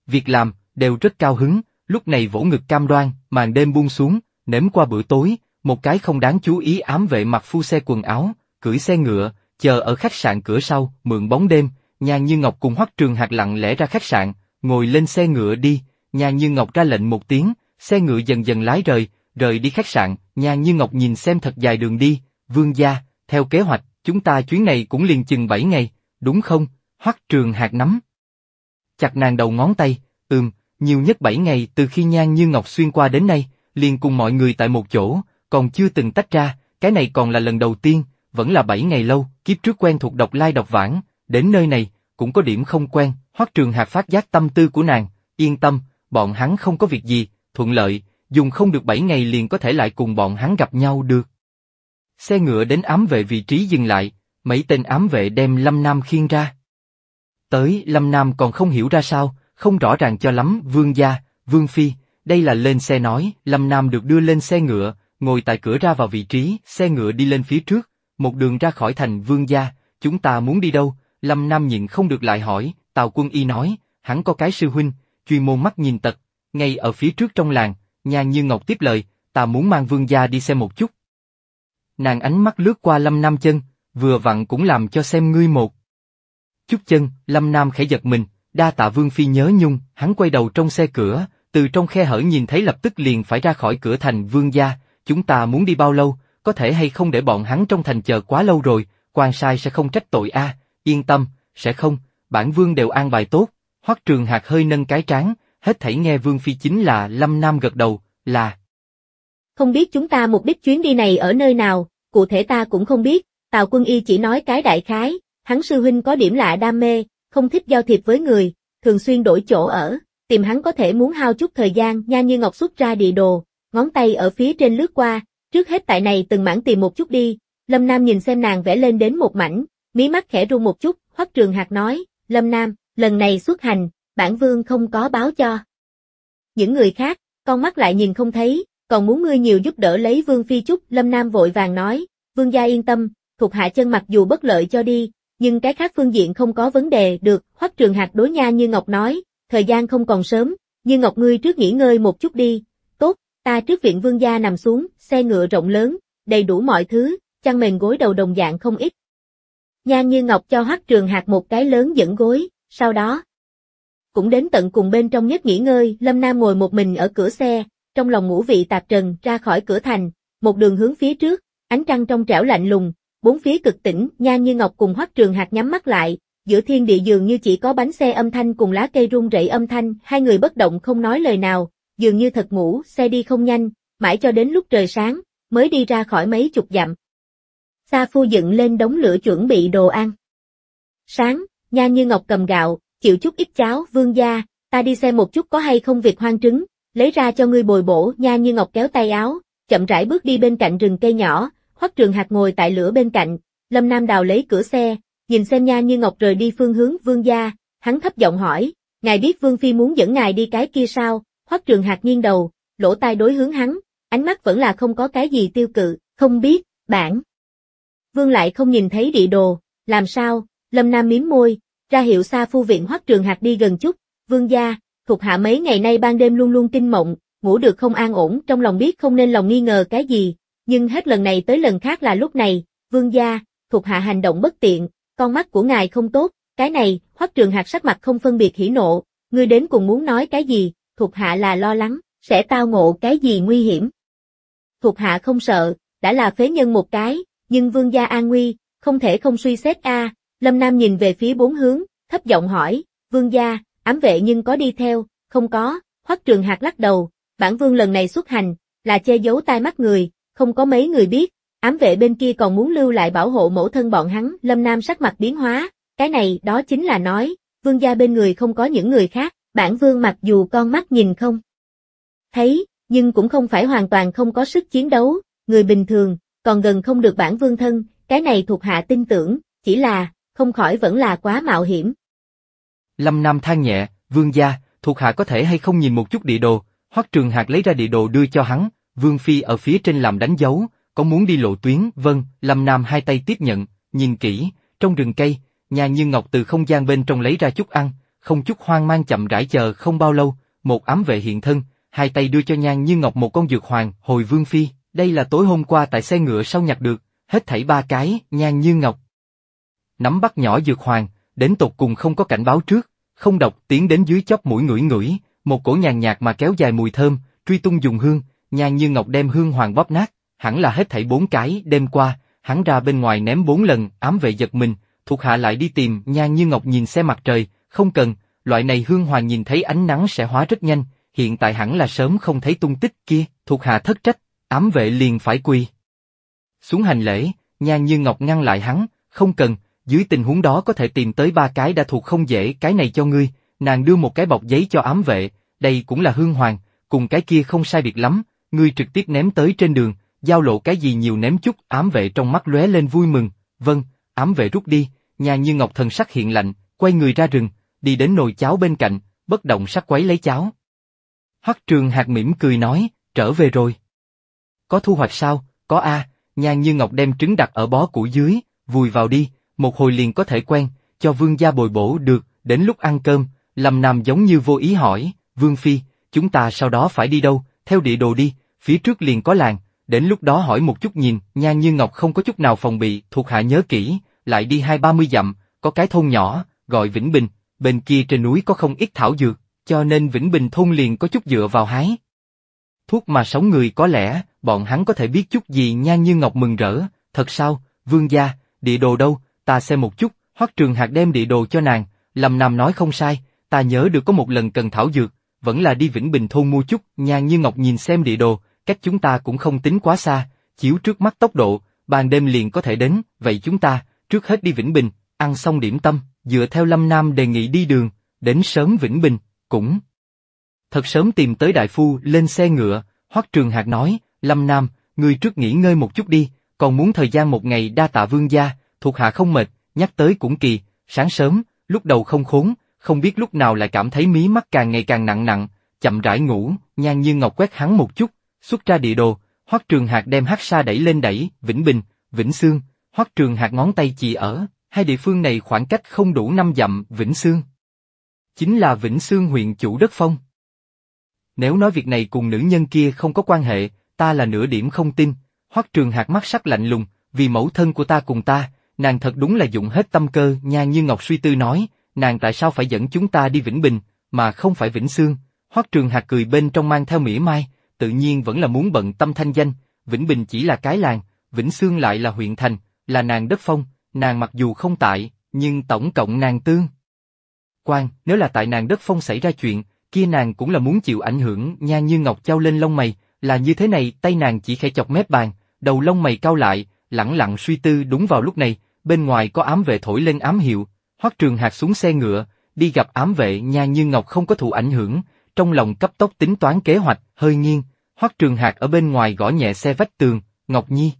Speaker 2: Việc làm, đều rất cao hứng, lúc này vỗ ngực cam đoan, màn đêm buông xuống, nếm qua bữa tối, một cái không đáng chú ý ám vệ mặc phu xe quần áo, cưỡi xe ngựa, chờ ở khách sạn cửa sau, mượn bóng đêm, Nhan Như Ngọc cùng Hoắc Trường hạt lặng lẽ ra khách sạn, ngồi lên xe ngựa đi, Nhà Như Ngọc ra lệnh một tiếng, xe ngựa dần dần lái rời, rời đi khách sạn, Nhà Như Ngọc nhìn xem thật dài đường đi, vương gia, theo kế hoạch, chúng ta chuyến này cũng liền chừng 7 ngày, đúng không, hoắc trường hạt nắm. Chặt nàng đầu ngón tay, ừm, nhiều nhất 7 ngày từ khi Nhan Như Ngọc xuyên qua đến nay, liền cùng mọi người tại một chỗ, còn chưa từng tách ra, cái này còn là lần đầu tiên, vẫn là 7 ngày lâu, kiếp trước quen thuộc độc lai độc vãng, đến nơi này, cũng có điểm không quen, hoắc trường hạt phát giác tâm tư của nàng, yên tâm, bọn hắn không có việc gì, thuận lợi, dùng không được 7 ngày liền có thể lại cùng bọn hắn gặp nhau được. Xe ngựa đến ám vệ vị trí dừng lại, mấy tên ám vệ đem Lâm Nam khiêng ra. Tới, Lâm Nam còn không hiểu ra sao, không rõ ràng cho lắm, vương gia, vương phi, đây là lên xe nói, Lâm Nam được đưa lên xe ngựa, ngồi tại cửa ra vào vị trí, xe ngựa đi lên phía trước, một đường ra khỏi thành vương gia, chúng ta muốn đi đâu, Lâm Nam nhịn không được lại hỏi, Tào Quân Y nói, hắn có cái sư huynh, chuyên môn mắt nhìn tật, ngay ở phía trước trong làng, Nhan Như Ngọc tiếp lời, ta muốn mang vương gia đi xem một chút. Nàng ánh mắt lướt qua Lâm Nam chân, vừa vặn cũng làm cho xem ngươi một. Chút chân, Lâm Nam khẽ giật mình, đa tạ vương phi nhớ nhung, hắn quay đầu trong xe cửa, từ trong khe hở nhìn thấy lập tức liền phải ra khỏi cửa thành vương gia, chúng ta muốn đi bao lâu, có thể hay không để bọn hắn trong thành chờ quá lâu rồi, quan sai sẽ không trách tội a yên tâm, sẽ không, bản vương đều an bài tốt, Hoắc Trường Hạc hơi nâng cái trán, hết thảy nghe Vương Phi chính là Lâm Nam gật đầu, là.
Speaker 1: Không biết chúng ta mục đích chuyến đi này ở nơi nào, cụ thể ta cũng không biết, Tào Quân Y chỉ nói cái đại khái, hắn sư huynh có điểm lạ đam mê, không thích giao thiệp với người, thường xuyên đổi chỗ ở, tìm hắn có thể muốn hao chút thời gian nha như ngọc xuất ra địa đồ, ngón tay ở phía trên lướt qua, trước hết tại này từng mảng tìm một chút đi, Lâm Nam nhìn xem nàng vẽ lên đến một mảnh, mí mắt khẽ run một chút, hoắc trường Hạc nói, Lâm Nam, lần này xuất hành, bản vương không có báo cho. Những người khác, con mắt lại nhìn không thấy, còn muốn ngươi nhiều giúp đỡ lấy vương phi chút, Lâm Nam vội vàng nói, vương gia yên tâm, thuộc hạ chân mặc dù bất lợi cho đi, nhưng cái khác phương diện không có vấn đề được, hoắc trường hạt đối nha như Ngọc nói, thời gian không còn sớm, như Ngọc ngươi trước nghỉ ngơi một chút đi, tốt, ta trước viện vương gia nằm xuống, xe ngựa rộng lớn, đầy đủ mọi thứ, chăn mền gối đầu đồng dạng không ít. nha Như Ngọc cho Hoắc Trường hạt một cái lớn dẫn gối, sau đó. Cũng đến tận cùng bên trong nhất nghỉ ngơi, Lâm Nam ngồi một mình ở cửa xe, trong lòng ngũ vị tạp trần ra khỏi cửa thành, một đường hướng phía trước, ánh trăng trong trẻo lạnh lùng, bốn phía cực tĩnh, nha như ngọc cùng hoắc trường hạt nhắm mắt lại, giữa thiên địa dường như chỉ có bánh xe âm thanh cùng lá cây rung rẩy âm thanh, hai người bất động không nói lời nào, dường như thật ngủ, xe đi không nhanh, mãi cho đến lúc trời sáng, mới đi ra khỏi mấy chục dặm. Sa phu dựng lên đống lửa chuẩn bị đồ ăn. Sáng, Nha như ngọc cầm gạo, chịu chút ít cháo, vương gia, ta đi xem một chút có hay không việc hoang trứng, lấy ra cho ngươi bồi bổ, nha như ngọc kéo tay áo, chậm rãi bước đi bên cạnh rừng cây nhỏ, hoắc trường hạt ngồi tại lửa bên cạnh, lâm nam đào lấy cửa xe, nhìn xem nha như ngọc rời đi phương hướng vương gia, hắn thấp giọng hỏi, ngài biết vương phi muốn dẫn ngài đi cái kia sao, hoắc trường hạt nghiêng đầu, lỗ tai đối hướng hắn, ánh mắt vẫn là không có cái gì tiêu cự, không biết, bản. Vương lại không nhìn thấy địa đồ, làm sao, lâm nam miếm môi, ra hiệu xa phu viện hoắc trường hạc đi gần chút, vương gia, thuộc hạ mấy ngày nay ban đêm luôn luôn kinh mộng, ngủ được không an ổn, trong lòng biết không nên lòng nghi ngờ cái gì, nhưng hết lần này tới lần khác là lúc này, vương gia, thuộc hạ hành động bất tiện, con mắt của ngài không tốt, cái này, hoắc trường hạc sắc mặt không phân biệt hỉ nộ, ngươi đến cùng muốn nói cái gì, thuộc hạ là lo lắng, sẽ tao ngộ cái gì nguy hiểm. Thuộc hạ không sợ, đã là phế nhân một cái, nhưng vương gia an nguy, không thể không suy xét a Lâm Nam nhìn về phía bốn hướng, thấp giọng hỏi, vương gia, ám vệ nhưng có đi theo, không có, hoắc trường hạt lắc đầu, bản vương lần này xuất hành, là che giấu tai mắt người, không có mấy người biết, ám vệ bên kia còn muốn lưu lại bảo hộ mẫu thân bọn hắn, Lâm Nam sắc mặt biến hóa, cái này đó chính là nói, vương gia bên người không có những người khác, bản vương mặc dù con mắt nhìn không thấy, nhưng cũng không phải hoàn toàn không có sức chiến đấu, người bình thường, còn gần không được bản vương thân, cái này thuộc hạ tin tưởng, chỉ là, không khỏi vẫn là quá mạo hiểm.
Speaker 2: Lâm Nam than nhẹ, vương gia, thuộc hạ có thể hay không nhìn một chút địa đồ, Hoắc Trường Hạc lấy ra địa đồ đưa cho hắn, Vương Phi ở phía trên làm đánh dấu, có muốn đi lộ tuyến, vâng, Lâm Nam hai tay tiếp nhận, nhìn kỹ, trong rừng cây, nhà Như Ngọc từ không gian bên trong lấy ra chút ăn, không chút hoang mang chậm rãi chờ không bao lâu, một ám vệ hiện thân, hai tay đưa cho Nhan Như Ngọc một con dược hoàng, hồi Vương Phi, đây là tối hôm qua tại xe ngựa sau nhặt được, hết thảy ba cái, Nhan Như Ngọc, nắm bắt nhỏ dược hoàng, đến tột cùng không có cảnh báo trước, không độc tiến đến dưới chóp mũi ngửi ngửi, một cổ nhàn nhạt mà kéo dài mùi thơm, truy tung dùng hương, nhan như ngọc đem hương hoàng bóp nát, hẳn là hết thảy bốn cái, đêm qua, hắn ra bên ngoài ném bốn lần, ám vệ giật mình, thuộc hạ lại đi tìm, nhan như ngọc nhìn xe mặt trời, không cần, loại này hương hoàng nhìn thấy ánh nắng sẽ hóa rất nhanh, hiện tại hẳn là sớm không thấy tung tích kia, thuộc hạ thất trách, ám vệ liền phải quỳ. Xuống hành lễ, nhan như ngọc ngăn lại hắn, không cần, dưới tình huống đó có thể tìm tới ba cái đã thuộc không dễ cái này cho ngươi, nàng đưa một cái bọc giấy cho ám vệ, đây cũng là hương hoàng, cùng cái kia không sai biệt lắm, ngươi trực tiếp ném tới trên đường, giao lộ cái gì nhiều ném chút, ám vệ trong mắt lóe lên vui mừng, vâng, ám vệ rút đi, nhà như ngọc thần sắc hiện lạnh, quay người ra rừng, đi đến nồi cháo bên cạnh, bất động sắc quấy lấy cháo. hắc trường hạt mỉm cười nói, trở về rồi. Có thu hoạch sao, có a à, nhà như ngọc đem trứng đặt ở bó củ dưới, vùi vào đi, một hồi liền có thể quen, cho vương gia bồi bổ được, đến lúc ăn cơm, Lâm Nam giống như vô ý hỏi, Vương Phi, chúng ta sau đó phải đi đâu, theo địa đồ đi, phía trước liền có làng, đến lúc đó hỏi một chút nhìn, nha như ngọc không có chút nào phòng bị, thuộc hạ nhớ kỹ, lại đi hai ba mươi dặm, có cái thôn nhỏ, gọi Vĩnh Bình, bên kia trên núi có không ít thảo dược, cho nên Vĩnh Bình thôn liền có chút dựa vào hái. Thuốc mà sống người có lẽ, bọn hắn có thể biết chút gì nha như ngọc mừng rỡ, thật sao, vương gia, địa đồ đâu, ta xem một chút, Hoắc Trường Hạc đem địa đồ cho nàng, lầm nằm nói không sai, ta nhớ được có một lần cần thảo dược, vẫn là đi Vĩnh Bình thôn mua chút, Nhan Như Ngọc nhìn xem địa đồ, cách chúng ta cũng không tính quá xa, chiếu trước mắt tốc độ, ban đêm liền có thể đến, vậy chúng ta, trước hết đi Vĩnh Bình, ăn xong điểm tâm, dựa theo Lâm Nam đề nghị đi đường, đến sớm Vĩnh Bình, cũng. Thật sớm tìm tới đại phu, lên xe ngựa, Hoắc Trường Hạc nói, Lâm Nam, ngươi trước nghỉ ngơi một chút đi, còn muốn thời gian một ngày đa tạ vương gia, thuộc hạ không mệt, nhắc tới cũng kỳ, sáng sớm, lúc đầu không khốn, không biết lúc nào lại cảm thấy mí mắt càng ngày càng nặng nặng, chậm rãi ngủ, nhan như ngọc quét hắn một chút, xuất ra địa đồ, hoắc trường hạt đem hắc sa đẩy lên đẩy, vĩnh bình, vĩnh xương, hoắc trường hạt ngón tay chỉ ở, hai địa phương này khoảng cách không đủ năm dặm, vĩnh xương. Chính là vĩnh xương huyện chủ đất phong. Nếu nói việc này cùng nữ nhân kia không có quan hệ, ta là nửa điểm không tin, hoắc trường hạt mắt sắc lạnh lùng, vì mẫu thân của ta cùng ta, nàng thật đúng là dụng hết tâm cơ, nha như Ngọc suy tư nói, nàng tại sao phải dẫn chúng ta đi Vĩnh Bình, mà không phải Vĩnh Sương, Hoắc Trường Hạc cười bên trong mang theo mỉa mai, tự nhiên vẫn là muốn bận tâm thanh danh, Vĩnh Bình chỉ là cái làng, Vĩnh Sương lại là huyện thành, là nàng đất phong, nàng mặc dù không tại, nhưng tổng cộng nàng tương. Quan, nếu là tại nàng đất phong xảy ra chuyện, kia nàng cũng là muốn chịu ảnh hưởng, nha như Ngọc trao lên lông mày, là như thế này, tay nàng chỉ khẽ chọc mép bàn, đầu lông mày cao lại, lẳng lặng suy tư đúng vào lúc này, bên ngoài có ám vệ thổi lên ám hiệu, hoắc trường hạt xuống xe ngựa, đi gặp ám vệ nha như ngọc không có thụ ảnh hưởng, trong lòng cấp tốc tính toán kế hoạch, hơi nghiêng, hoắc trường hạt ở bên ngoài gõ nhẹ xe vách tường, Ngọc Nhi.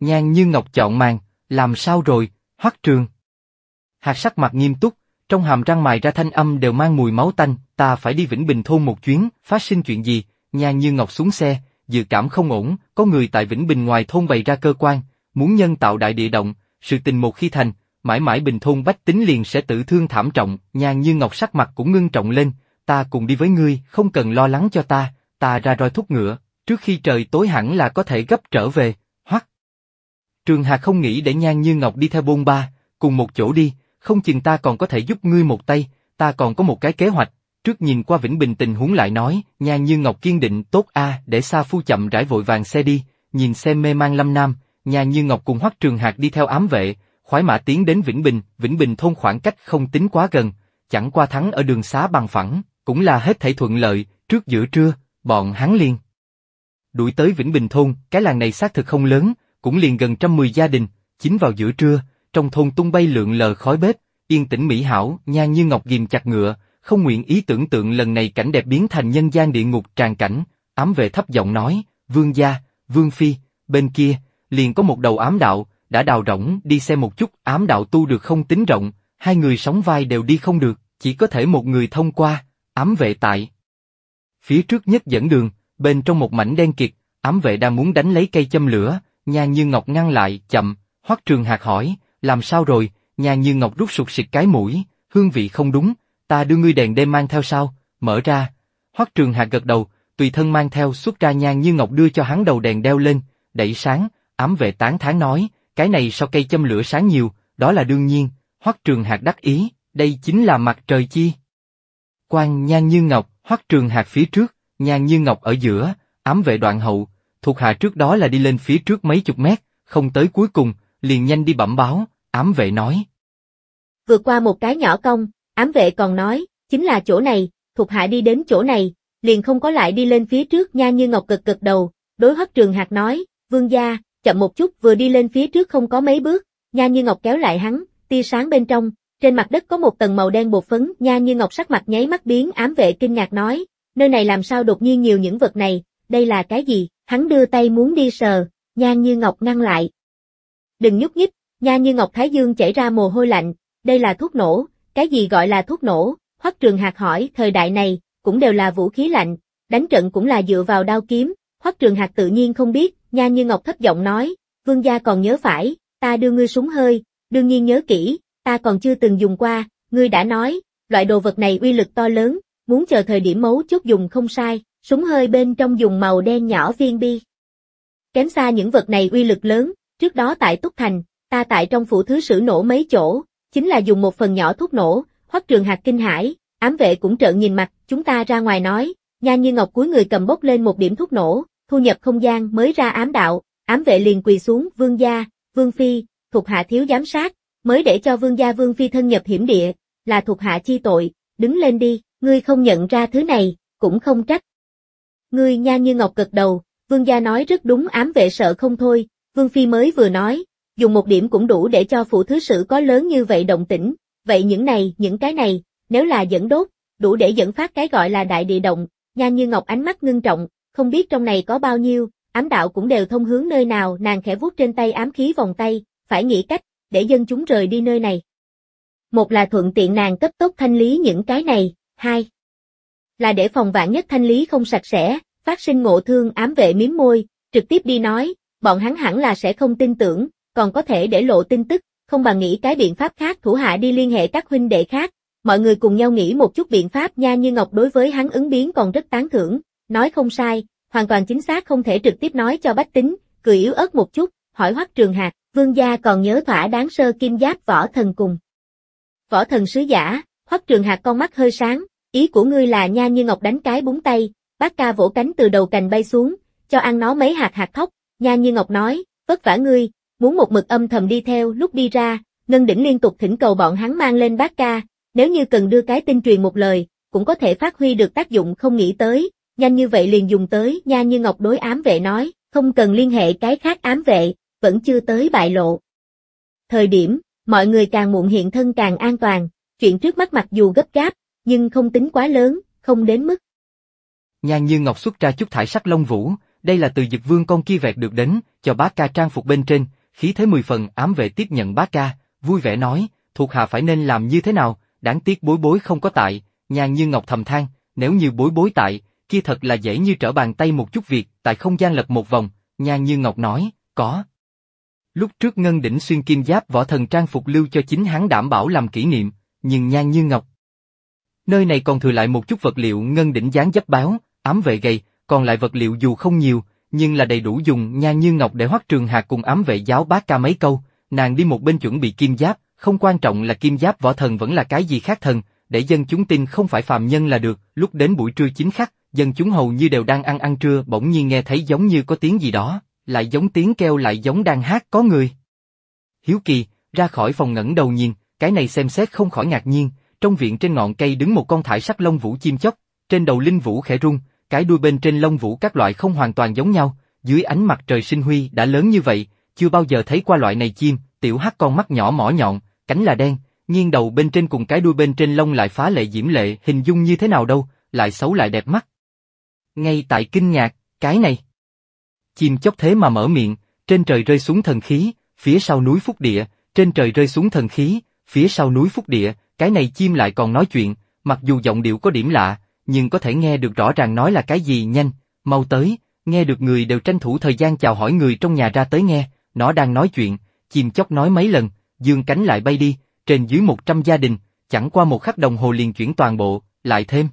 Speaker 2: Nhan như Ngọc chọn màng, làm sao rồi, hoắc trường. Hạt sắc mặt nghiêm túc, trong hàm răng mài ra thanh âm đều mang mùi máu tanh, ta phải đi Vĩnh Bình Thôn một chuyến, phát sinh chuyện gì, Nhan như Ngọc xuống xe, dự cảm không ổn, có người tại Vĩnh Bình ngoài thôn bày ra cơ quan, muốn nhân tạo đại địa động, sự tình một khi thành, mãi mãi bình thôn bách tính liền sẽ tử thương thảm trọng, nhan như ngọc sắc mặt cũng ngưng trọng lên, ta cùng đi với ngươi, không cần lo lắng cho ta, ta ra roi thúc ngựa, trước khi trời tối hẳn là có thể gấp trở về, hoắc. Trường Hà không nghĩ để nhan như ngọc đi theo bôn ba, cùng một chỗ đi, không chừng ta còn có thể giúp ngươi một tay, ta còn có một cái kế hoạch, trước nhìn qua Vĩnh Bình tình huống lại nói, nhan như ngọc kiên định tốt a để xa phu chậm rãi vội vàng xe đi, nhìn xem mê mang lâm nam, Nhà Như Ngọc cùng Hoắc Trường hạt đi theo ám vệ, khoái mã tiến đến Vĩnh Bình, Vĩnh Bình thôn khoảng cách không tính quá gần, chẳng qua thắng ở đường xá bằng phẳng, cũng là hết thảy thuận lợi, trước giữa trưa, bọn hắn liền. Đuổi tới Vĩnh Bình thôn, cái làng này xác thực không lớn, cũng liền gần trăm mười gia đình, chính vào giữa trưa, trong thôn tung bay lượn lờ khói bếp, yên tĩnh mỹ hảo, nha như ngọc ghim chặt ngựa, không nguyện ý tưởng tượng lần này cảnh đẹp biến thành nhân gian địa ngục tràn cảnh, ám về thấp giọng nói, vương gia, vương phi, bên kia, liền có một đầu ám đạo, đã đào rỗng, đi xem một chút, ám đạo tu được không tính rộng, hai người sóng vai đều đi không được, chỉ có thể một người thông qua, ám vệ tại. Phía trước nhất dẫn đường, bên trong một mảnh đen kịt, ám vệ đang muốn đánh lấy cây châm lửa, nhà như ngọc ngăn lại, chậm, hoắc trường hạt hỏi, làm sao rồi, nhà như ngọc rút sụt xịt cái mũi, hương vị không đúng, ta đưa ngươi đèn đêm mang theo sao, mở ra. hoắc trường hạt gật đầu, tùy thân mang theo xuất ra nhang như ngọc đưa cho hắn đầu đèn đeo lên, đẩy sáng, Ám vệ tán thán nói, cái này sao cây châm lửa sáng nhiều, đó là đương nhiên, hoắc trường hạt đắc ý, đây chính là mặt trời chi. Quan nhan như ngọc, hoắc trường hạt phía trước, nhan như ngọc ở giữa, ám vệ đoạn hậu, thuộc hạ trước đó là đi lên phía trước mấy chục mét, không tới cuối cùng, liền nhanh đi bẩm báo, ám vệ nói.
Speaker 1: Vượt qua một cái nhỏ công, ám vệ còn nói, chính là chỗ này, thuộc hạ đi đến chỗ này, liền không có lại đi lên phía trước nha như ngọc cực cực đầu, đối hoắc trường hạt nói, vương gia, chậm một chút vừa đi lên phía trước không có mấy bước, Nha Như Ngọc kéo lại hắn, tia sáng bên trong, trên mặt đất có một tầng màu đen bột phấn, Nha Như Ngọc sắc mặt nháy mắt biến ám vệ kinh ngạc nói, nơi này làm sao đột nhiên nhiều những vật này, đây là cái gì, hắn đưa tay muốn đi sờ, Nha Như Ngọc ngăn lại. Đừng nhúc nhích, Nha Như Ngọc Thái Dương chảy ra mồ hôi lạnh, đây là thuốc nổ, cái gì gọi là thuốc nổ, Hoắc Trường hạt hỏi, thời đại này, cũng đều là vũ khí lạnh, đánh trận cũng là dựa vào đao kiếm, Hoắc Trường Hạc tự nhiên không biết, Nha Như Ngọc thấp giọng nói, vương gia còn nhớ phải, ta đưa ngươi súng hơi, đương nhiên nhớ kỹ, ta còn chưa từng dùng qua, ngươi đã nói, loại đồ vật này uy lực to lớn, muốn chờ thời điểm mấu chốt dùng không sai, súng hơi bên trong dùng màu đen nhỏ viên bi. Kém xa những vật này uy lực lớn, trước đó tại Túc Thành, ta tại trong phủ thứ sử nổ mấy chỗ, chính là dùng một phần nhỏ thuốc nổ, hoắc trường hạt kinh hãi, ám vệ cũng trợn nhìn mặt, chúng ta ra ngoài nói, nha như ngọc cuối người cầm bốc lên một điểm thuốc nổ, thu nhập không gian mới ra ám đạo, ám vệ liền quỳ xuống vương gia, vương phi, thuộc hạ thiếu giám sát, mới để cho vương gia vương phi thân nhập hiểm địa, là thuộc hạ chi tội, đứng lên đi, ngươi không nhận ra thứ này, cũng không trách. Ngươi nha như ngọc cực đầu, vương gia nói rất đúng ám vệ sợ không thôi, vương phi mới vừa nói, dùng một điểm cũng đủ để cho phụ thứ sự có lớn như vậy động tĩnh, vậy những này, những cái này, nếu là dẫn đốt, đủ để dẫn phát cái gọi là đại địa động, nha như ngọc ánh mắt ngưng trọng, không biết trong này có bao nhiêu, ám đạo cũng đều thông hướng nơi nào nàng khẽ vuốt trên tay ám khí vòng tay, phải nghĩ cách, để dân chúng rời đi nơi này. Một là thuận tiện nàng cấp tốc thanh lý những cái này, hai là để phòng vạn nhất thanh lý không sạch sẽ, phát sinh ngộ thương ám vệ miếm môi, trực tiếp đi nói, bọn hắn hẳn là sẽ không tin tưởng, còn có thể để lộ tin tức, không bằng nghĩ cái biện pháp khác thủ hạ đi liên hệ các huynh đệ khác, mọi người cùng nhau nghĩ một chút biện pháp nha như Ngọc đối với hắn ứng biến còn rất tán thưởng, Nói không sai, hoàn toàn chính xác không thể trực tiếp nói cho bách tính, cười yếu ớt một chút, hỏi hoắc trường hạt, vương gia còn nhớ thỏa đáng sơ kim giáp võ thần cùng. Võ thần sứ giả, hoắc trường hạt con mắt hơi sáng, ý của ngươi là nha như ngọc đánh cái búng tay, bác ca vỗ cánh từ đầu cành bay xuống, cho ăn nó mấy hạt hạt thóc, nha như ngọc nói, vất vả ngươi, muốn một mực âm thầm đi theo lúc đi ra, ngân đỉnh liên tục thỉnh cầu bọn hắn mang lên bác ca, nếu như cần đưa cái tin truyền một lời, cũng có thể phát huy được tác dụng không nghĩ tới, nhanh như vậy liền dùng tới, nha như ngọc đối ám vệ nói, không cần liên hệ cái khác ám vệ, vẫn chưa tới bại lộ. Thời điểm, mọi người càng muộn hiện thân càng an toàn, chuyện trước mắt mặc dù gấp gáp, nhưng không tính quá lớn, không đến mức.
Speaker 2: Nhan Như Ngọc xuất ra chút thải sắc long vũ, đây là từ dực vương con kia vẹt được đến, cho bá ca trang phục bên trên, khí thế mười phần ám vệ tiếp nhận bá ca, vui vẻ nói, thuộc hạ phải nên làm như thế nào, đáng tiếc bối bối không có tại, Nhan Như Ngọc thầm than, nếu như bối bối tại, kia thật là dễ như trở bàn tay một chút việc, tại không gian lật một vòng, nha như ngọc nói, có. Lúc trước Ngân Đỉnh xuyên kim giáp võ thần trang phục lưu cho chính hắn đảm bảo làm kỷ niệm, nhưng nha như ngọc. Nơi này còn thừa lại một chút vật liệu Ngân Đỉnh dán dấp báo, ám vệ gầy, còn lại vật liệu dù không nhiều, nhưng là đầy đủ dùng nha như ngọc để hoắc trường hạt cùng ám vệ giáo bác ca mấy câu, nàng đi một bên chuẩn bị kim giáp, không quan trọng là kim giáp võ thần vẫn là cái gì khác thần, để dân chúng tin không phải phàm nhân là được, lúc đến buổi trưa chính khắc, dân chúng hầu như đều đang ăn ăn trưa bỗng nhiên nghe thấy giống như có tiếng gì đó, lại giống tiếng kêu lại giống đang hát có người. Hiếu kỳ, ra khỏi phòng ngẩng đầu nhìn, cái này xem xét không khỏi ngạc nhiên, trong viện trên ngọn cây đứng một con thải sắc lông vũ chim chóc, trên đầu linh vũ khẽ rung, cái đuôi bên trên lông vũ các loại không hoàn toàn giống nhau, dưới ánh mặt trời sinh huy đã lớn như vậy, chưa bao giờ thấy qua loại này chim, tiểu hắc con mắt nhỏ mỏ nhọn, cánh là đen, nghiêng đầu bên trên cùng cái đuôi bên trên lông lại phá lệ diễm lệ, hình dung như thế nào đâu, lại xấu lại đẹp mắt, ngay tại kinh nhạc cái này. Chim chóc thế mà mở miệng, trên trời rơi xuống thần khí, phía sau núi Phúc Địa, trên trời rơi xuống thần khí, phía sau núi Phúc Địa, cái này chim lại còn nói chuyện, mặc dù giọng điệu có điểm lạ, nhưng có thể nghe được rõ ràng nói là cái gì nhanh, mau tới, nghe được người đều tranh thủ thời gian chào hỏi người trong nhà ra tới nghe, nó đang nói chuyện, chim chóc nói mấy lần, dương cánh lại bay đi, trên dưới 100 gia đình, chẳng qua một khắc đồng hồ liền chuyển toàn bộ, lại thêm.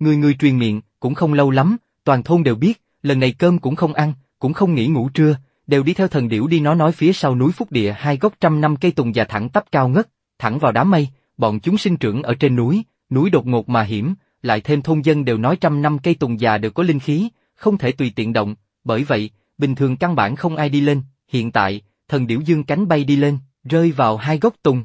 Speaker 2: Người người truyền miệng, cũng không lâu lắm, toàn thôn đều biết, lần này cơm cũng không ăn, cũng không nghỉ ngủ trưa, đều đi theo thần điểu đi nó nói phía sau núi Phúc Địa hai gốc trăm năm cây tùng già thẳng tắp cao ngất, thẳng vào đám mây, bọn chúng sinh trưởng ở trên núi, núi đột ngột mà hiểm, lại thêm thôn dân đều nói trăm năm cây tùng già đều có linh khí, không thể tùy tiện động, bởi vậy, bình thường căn bản không ai đi lên, hiện tại, thần điểu dương cánh bay đi lên, rơi vào hai gốc tùng.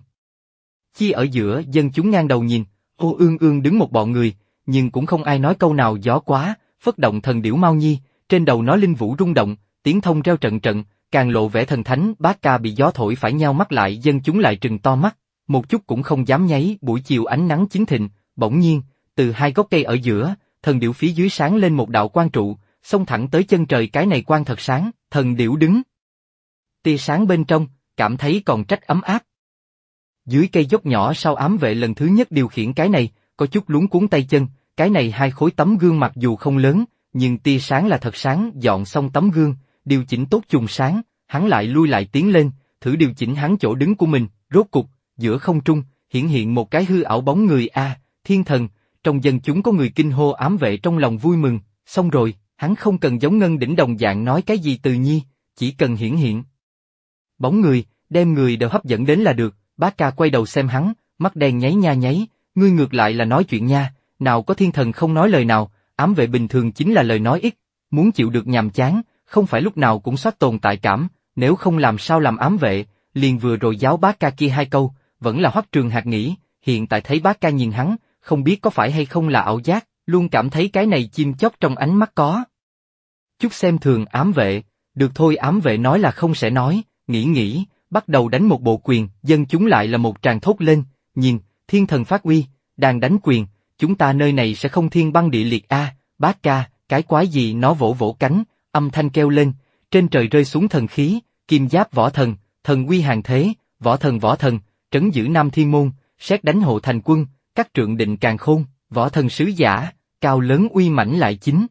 Speaker 2: Chi ở giữa dân chúng ngang đầu nhìn, ô ương ương đứng một bọn người, nhưng cũng không ai nói câu nào gió quá, phất động thần điểu mau nhi, trên đầu nó linh vũ rung động, tiếng thông reo trận trận, càng lộ vẻ thần thánh, bác ca bị gió thổi phải nheo mắt lại dân chúng lại trừng to mắt, một chút cũng không dám nháy, buổi chiều ánh nắng chính thịnh, bỗng nhiên, từ hai gốc cây ở giữa, thần điểu phía dưới sáng lên một đạo quan trụ, xông thẳng tới chân trời cái này quan thật sáng, thần điểu đứng. Tia sáng bên trong, cảm thấy còn trách ấm áp. Dưới cây dốc nhỏ sau ám vệ lần thứ nhất điều khiển cái này, có chút luống cuốn tay chân, cái này hai khối tấm gương mặc dù không lớn, nhưng tia sáng là thật sáng, dọn xong tấm gương, điều chỉnh tốt chùm sáng, hắn lại lui lại tiến lên, thử điều chỉnh hắn chỗ đứng của mình, rốt cục, giữa không trung, hiện hiện một cái hư ảo bóng người a, thiên thần, trong dân chúng có người kinh hô ám vệ trong lòng vui mừng, xong rồi, hắn không cần giống ngân đỉnh đồng dạng nói cái gì từ nhi, chỉ cần hiển hiện. Bóng người, đem người đều hấp dẫn đến là được, bác ca quay đầu xem hắn, mắt đen nháy nha nháy, Ngươi ngược lại là nói chuyện nha, nào có thiên thần không nói lời nào, ám vệ bình thường chính là lời nói ít, muốn chịu được nhàm chán, không phải lúc nào cũng soát tồn tại cảm, nếu không làm sao làm ám vệ, liền vừa rồi giáo bác ca kia hai câu, vẫn là hoắc trường hạt nghĩ, hiện tại thấy bác ca nhìn hắn, không biết có phải hay không là ảo giác, luôn cảm thấy cái này chim chóc trong ánh mắt có. Chút xem thường ám vệ, được thôi ám vệ nói là không sẽ nói, nghĩ nghĩ, bắt đầu đánh một bộ quyền, dân chúng lại là một tràng thốt lên, nhìn, thiên thần phát uy, đàn đánh quyền, chúng ta nơi này sẽ không thiên băng địa liệt a, bác ca, cái quái gì nó vỗ vỗ cánh, âm thanh kêu lên, trên trời rơi xuống thần khí, kim giáp võ thần, thần uy hàng thế, võ thần võ thần, trấn giữ Nam Thiên Môn, xét đánh hộ thành quân, các trượng định càng khôn, võ thần sứ giả, cao lớn uy mãnh lại chính.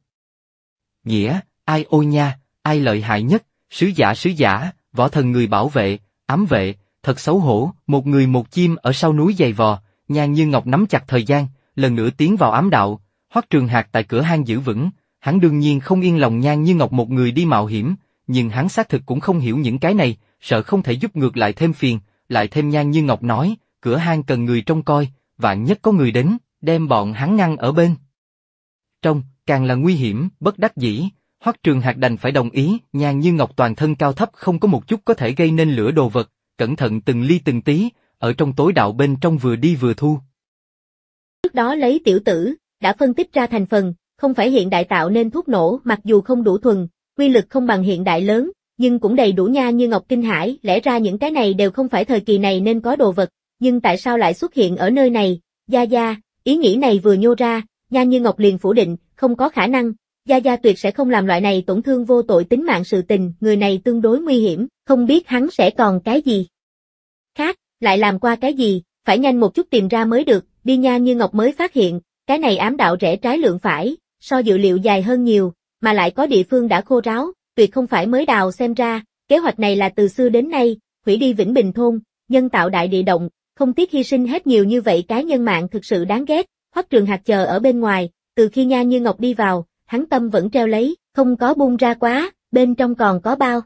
Speaker 2: Nghĩa, ai ô nha, ai lợi hại nhất, sứ giả sứ giả, võ thần người bảo vệ, ám vệ, thật xấu hổ, một người một chim ở sau núi dày vò, Nhan Như Ngọc nắm chặt thời gian, lần nữa tiến vào ám đạo, Hoắc Trường Hạc tại cửa hang giữ vững, hắn đương nhiên không yên lòng Nhan Như Ngọc một người đi mạo hiểm, nhưng hắn xác thực cũng không hiểu những cái này, sợ không thể giúp ngược lại thêm phiền, lại thêm Nhan Như Ngọc nói, cửa hang cần người trông coi, vạn nhất có người đến, đem bọn hắn ngăn ở bên. Trong, càng là nguy hiểm, bất đắc dĩ, Hoắc Trường Hạc đành phải đồng ý, Nhan Như Ngọc toàn thân cao thấp không có một chút có thể gây nên lửa đồ vật, cẩn thận từng ly từng tí, ở trong tối đạo bên trong vừa đi vừa thu.
Speaker 1: Trước đó lấy tiểu tử, đã phân tích ra thành phần, không phải hiện đại tạo nên thuốc nổ mặc dù không đủ thuần, quy lực không bằng hiện đại lớn, nhưng cũng đầy đủ nha như Ngọc Kinh Hải, lẽ ra những cái này đều không phải thời kỳ này nên có đồ vật, nhưng tại sao lại xuất hiện ở nơi này, Gia Gia, ý nghĩ này vừa nhô ra, nha như Ngọc liền phủ định, không có khả năng, Gia Gia tuyệt sẽ không làm loại này tổn thương vô tội tính mạng sự tình, người này tương đối nguy hiểm, không biết hắn sẽ còn cái gì. Khác, lại làm qua cái gì, phải nhanh một chút tìm ra mới được, đi nha như Ngọc mới phát hiện, cái này ám đạo rẽ trái lượng phải, so dự liệu dài hơn nhiều, mà lại có địa phương đã khô ráo, tuyệt không phải mới đào xem ra, kế hoạch này là từ xưa đến nay, hủy đi Vĩnh Bình Thôn, nhân tạo đại địa động, không tiếc hy sinh hết nhiều như vậy cá nhân mạng thực sự đáng ghét, hoắc trường hạt chờ ở bên ngoài, từ khi nha như Ngọc đi vào, hắn tâm vẫn treo lấy, không có bung ra quá, bên trong còn có bao.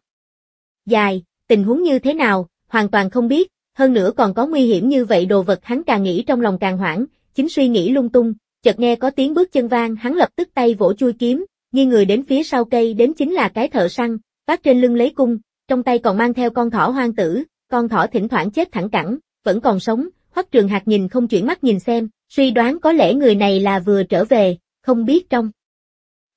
Speaker 1: Dài, tình huống như thế nào, hoàn toàn không biết, hơn nữa còn có nguy hiểm như vậy đồ vật hắn càng nghĩ trong lòng càng hoảng, chính suy nghĩ lung tung, chợt nghe có tiếng bước chân vang hắn lập tức tay vỗ chui kiếm, nghiêng người đến phía sau cây đến chính là cái thợ săn, phát trên lưng lấy cung, trong tay còn mang theo con thỏ hoang tử, con thỏ thỉnh thoảng chết thẳng cẳng, vẫn còn sống, hoắc trường hạt nhìn không chuyển mắt nhìn xem, suy đoán có lẽ người này là vừa trở về, không biết trong.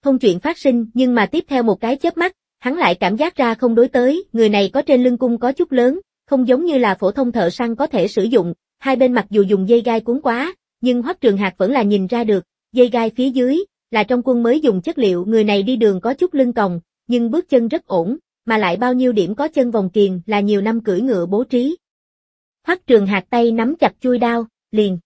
Speaker 1: thông chuyện phát sinh nhưng mà tiếp theo một cái chớp mắt, hắn lại cảm giác ra không đối tới, người này có trên lưng cung có chút lớn, không giống như là phổ thông thợ săn có thể sử dụng, hai bên mặc dù dùng dây gai cuốn quá, nhưng Hoắc Trường Hạc vẫn là nhìn ra được, dây gai phía dưới, là trong quân mới dùng chất liệu người này đi đường có chút lưng còng, nhưng bước chân rất ổn, mà lại bao nhiêu điểm có chân vòng kiền là nhiều năm cưỡi ngựa bố trí. Hoắc Trường Hạc tay nắm chặt chui đao, liền.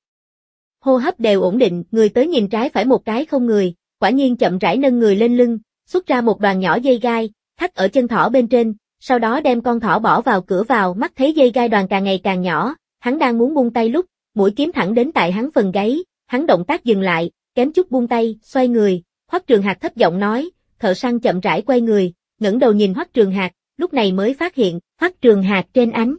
Speaker 1: Hô hấp đều ổn định, người tới nhìn trái phải một cái không người, quả nhiên chậm rãi nâng người lên lưng, xuất ra một đoàn nhỏ dây gai, thắt ở chân thỏ bên trên, sau đó đem con thỏ bỏ vào cửa vào mắt thấy dây gai đoàn càng ngày càng nhỏ, hắn đang muốn buông tay lúc, mũi kiếm thẳng đến tại hắn phần gáy, hắn động tác dừng lại, kém chút buông tay, xoay người, Hoắc Trường hạt thấp giọng nói, thợ săn chậm rãi quay người, ngẩng đầu nhìn Hoắc Trường hạt lúc này mới phát hiện, Hoắc Trường hạt trên ánh.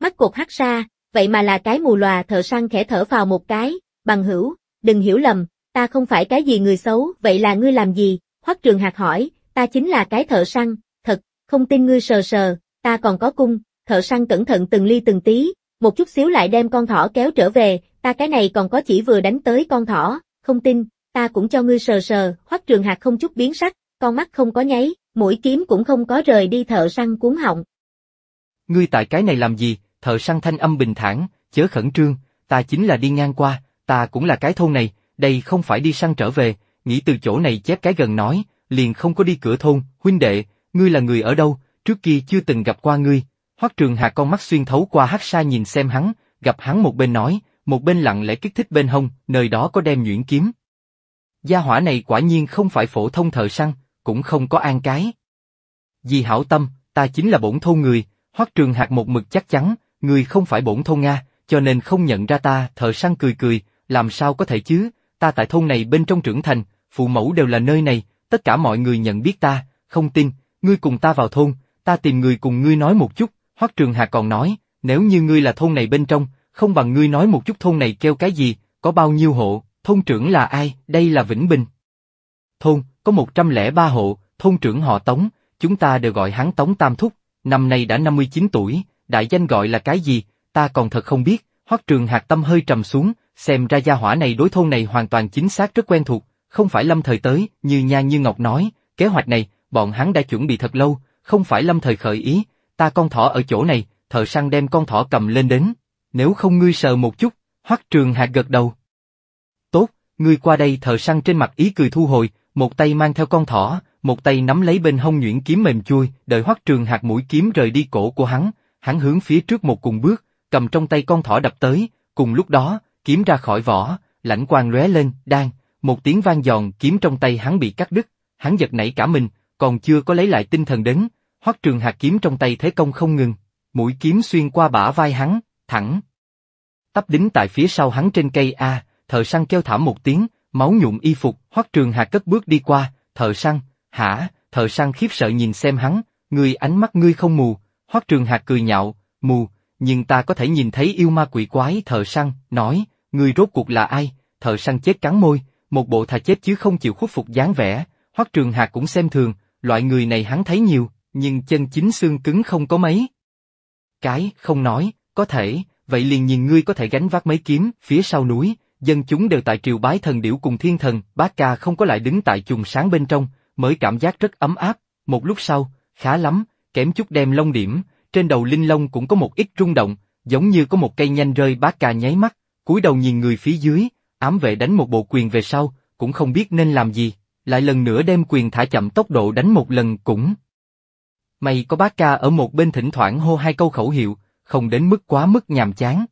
Speaker 1: Mắt cột hắc xa, vậy mà là cái mù lòa thợ săn khẽ thở vào một cái, bằng hữu, đừng hiểu lầm, ta không phải cái gì người xấu, vậy là ngươi làm gì? Hoắc Trường hạt hỏi, ta chính là cái thợ săn, không tin ngươi sờ sờ, ta còn có cung, thợ săn cẩn thận từng ly từng tí, một chút xíu lại đem con thỏ kéo trở về, ta cái này còn có chỉ vừa đánh tới con thỏ, không tin, ta cũng cho ngươi sờ sờ, hoắc trường hạt không chút biến sắc, con mắt không có nháy, mũi kiếm cũng không có rời đi thợ săn cuốn họng.
Speaker 2: Ngươi tại cái này làm gì, thợ săn thanh âm bình thản, chớ khẩn trương, ta chính là đi ngang qua, ta cũng là cái thôn này, đây không phải đi săn trở về, nghĩ từ chỗ này chép cái gần nói, liền không có đi cửa thôn, huynh đệ, ngươi là người ở đâu, trước kia chưa từng gặp qua ngươi, Hoắc Trường Hà con mắt xuyên thấu qua hắc sa nhìn xem hắn, gặp hắn một bên nói, một bên lặng lẽ kích thích bên hông, nơi đó có đem nhuyễn kiếm. Gia hỏa này quả nhiên không phải phổ thông thợ săn, cũng không có an cái. Vì hảo tâm, ta chính là bổn thôn người, Hoắc Trường Hạc một mực chắc chắn, người không phải bổn thôn Nga, cho nên không nhận ra ta, thợ săn cười cười, làm sao có thể chứ, ta tại thôn này bên trong trưởng thành, phụ mẫu đều là nơi này, tất cả mọi người nhận biết ta, không tin, ngươi cùng ta vào thôn, ta tìm người cùng ngươi nói một chút, Hoắc Trường Hà còn nói, nếu như ngươi là thôn này bên trong, không bằng ngươi nói một chút thôn này kêu cái gì, có bao nhiêu hộ, thôn trưởng là ai, đây là Vĩnh Bình. Thôn, có 103 hộ, thôn trưởng họ Tống, chúng ta đều gọi hắn Tống Tam Thúc, năm nay đã 59 tuổi, đại danh gọi là cái gì, ta còn thật không biết, Hoắc Trường Hạc tâm hơi trầm xuống, xem ra gia hỏa này đối thôn này hoàn toàn chính xác rất quen thuộc, không phải lâm thời tới, như nha như ngọc nói, kế hoạch này, bọn hắn đã chuẩn bị thật lâu, không phải lâm thời khởi ý, ta con thỏ ở chỗ này, thợ săn đem con thỏ cầm lên đến, nếu không ngươi sờ một chút, hoắc trường hạt gật đầu. Tốt, ngươi qua đây thợ săn trên mặt ý cười thu hồi, một tay mang theo con thỏ, một tay nắm lấy bên hông nhuyễn kiếm mềm chui, đợi hoắc trường hạt mũi kiếm rời đi cổ của hắn, hắn hướng phía trước một cùng bước, cầm trong tay con thỏ đập tới, cùng lúc đó, kiếm ra khỏi vỏ, lãnh quang lóe lên, đang, một tiếng vang giòn kiếm trong tay hắn bị cắt đứt, hắn giật nảy cả mình, còn chưa có lấy lại tinh thần đến, hoắc trường hạt kiếm trong tay thế công không ngừng, mũi kiếm xuyên qua bả vai hắn, thẳng. Tắp đính tại phía sau hắn trên cây A, thợ săn kêu thảm một tiếng, máu nhuộm y phục, hoắc trường hạt cất bước đi qua, thợ săn, hả, thợ săn khiếp sợ nhìn xem hắn, người ánh mắt ngươi không mù, hoắc trường hạt cười nhạo, mù, nhưng ta có thể nhìn thấy yêu ma quỷ quái thợ săn, nói, ngươi rốt cuộc là ai, thợ săn chết cắn môi, một bộ thà chết chứ không chịu khuất phục dáng vẻ, hoắc trường hạt cũng xem thường, loại người này hắn thấy nhiều, nhưng chân chính xương cứng không có mấy. Cái, không nói, có thể, vậy liền nhìn ngươi có thể gánh vác mấy kiếm, phía sau núi, dân chúng đều tại triều bái thần điểu cùng thiên thần, bác ca không có lại đứng tại chuồng sáng bên trong, mới cảm giác rất ấm áp, một lúc sau, khá lắm, kém chút đem lông điểm, trên đầu linh lông cũng có một ít rung động, giống như có một cây nhanh rơi bác ca nháy mắt, cúi đầu nhìn người phía dưới, ám vệ đánh một bộ quyền về sau, cũng không biết nên làm gì lại lần nữa đem quyền thả chậm tốc độ đánh một lần cũng. Mày có bác ca ở một bên thỉnh thoảng hô hai câu khẩu hiệu, không đến mức quá mức nhàm chán.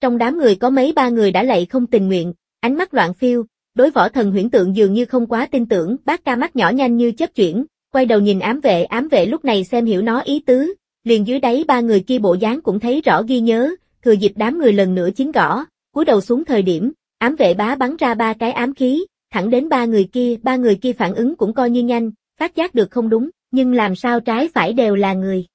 Speaker 1: Trong đám người có mấy ba người đã lạy không tình nguyện, ánh mắt loạn phiêu, đối võ thần huyễn tượng dường như không quá tin tưởng, bác ca mắt nhỏ nhanh như chớp chuyển, quay đầu nhìn ám vệ, ám vệ lúc này xem hiểu nó ý tứ, liền dưới đáy ba người kia bộ dáng cũng thấy rõ ghi nhớ, thừa dịp đám người lần nữa chính gõ, cúi đầu xuống thời điểm, ám vệ bá bắn ra ba cái ám khí, thẳng đến ba người kia, ba người kia phản ứng cũng coi như nhanh, phát giác được không đúng, nhưng làm sao trái phải đều là người.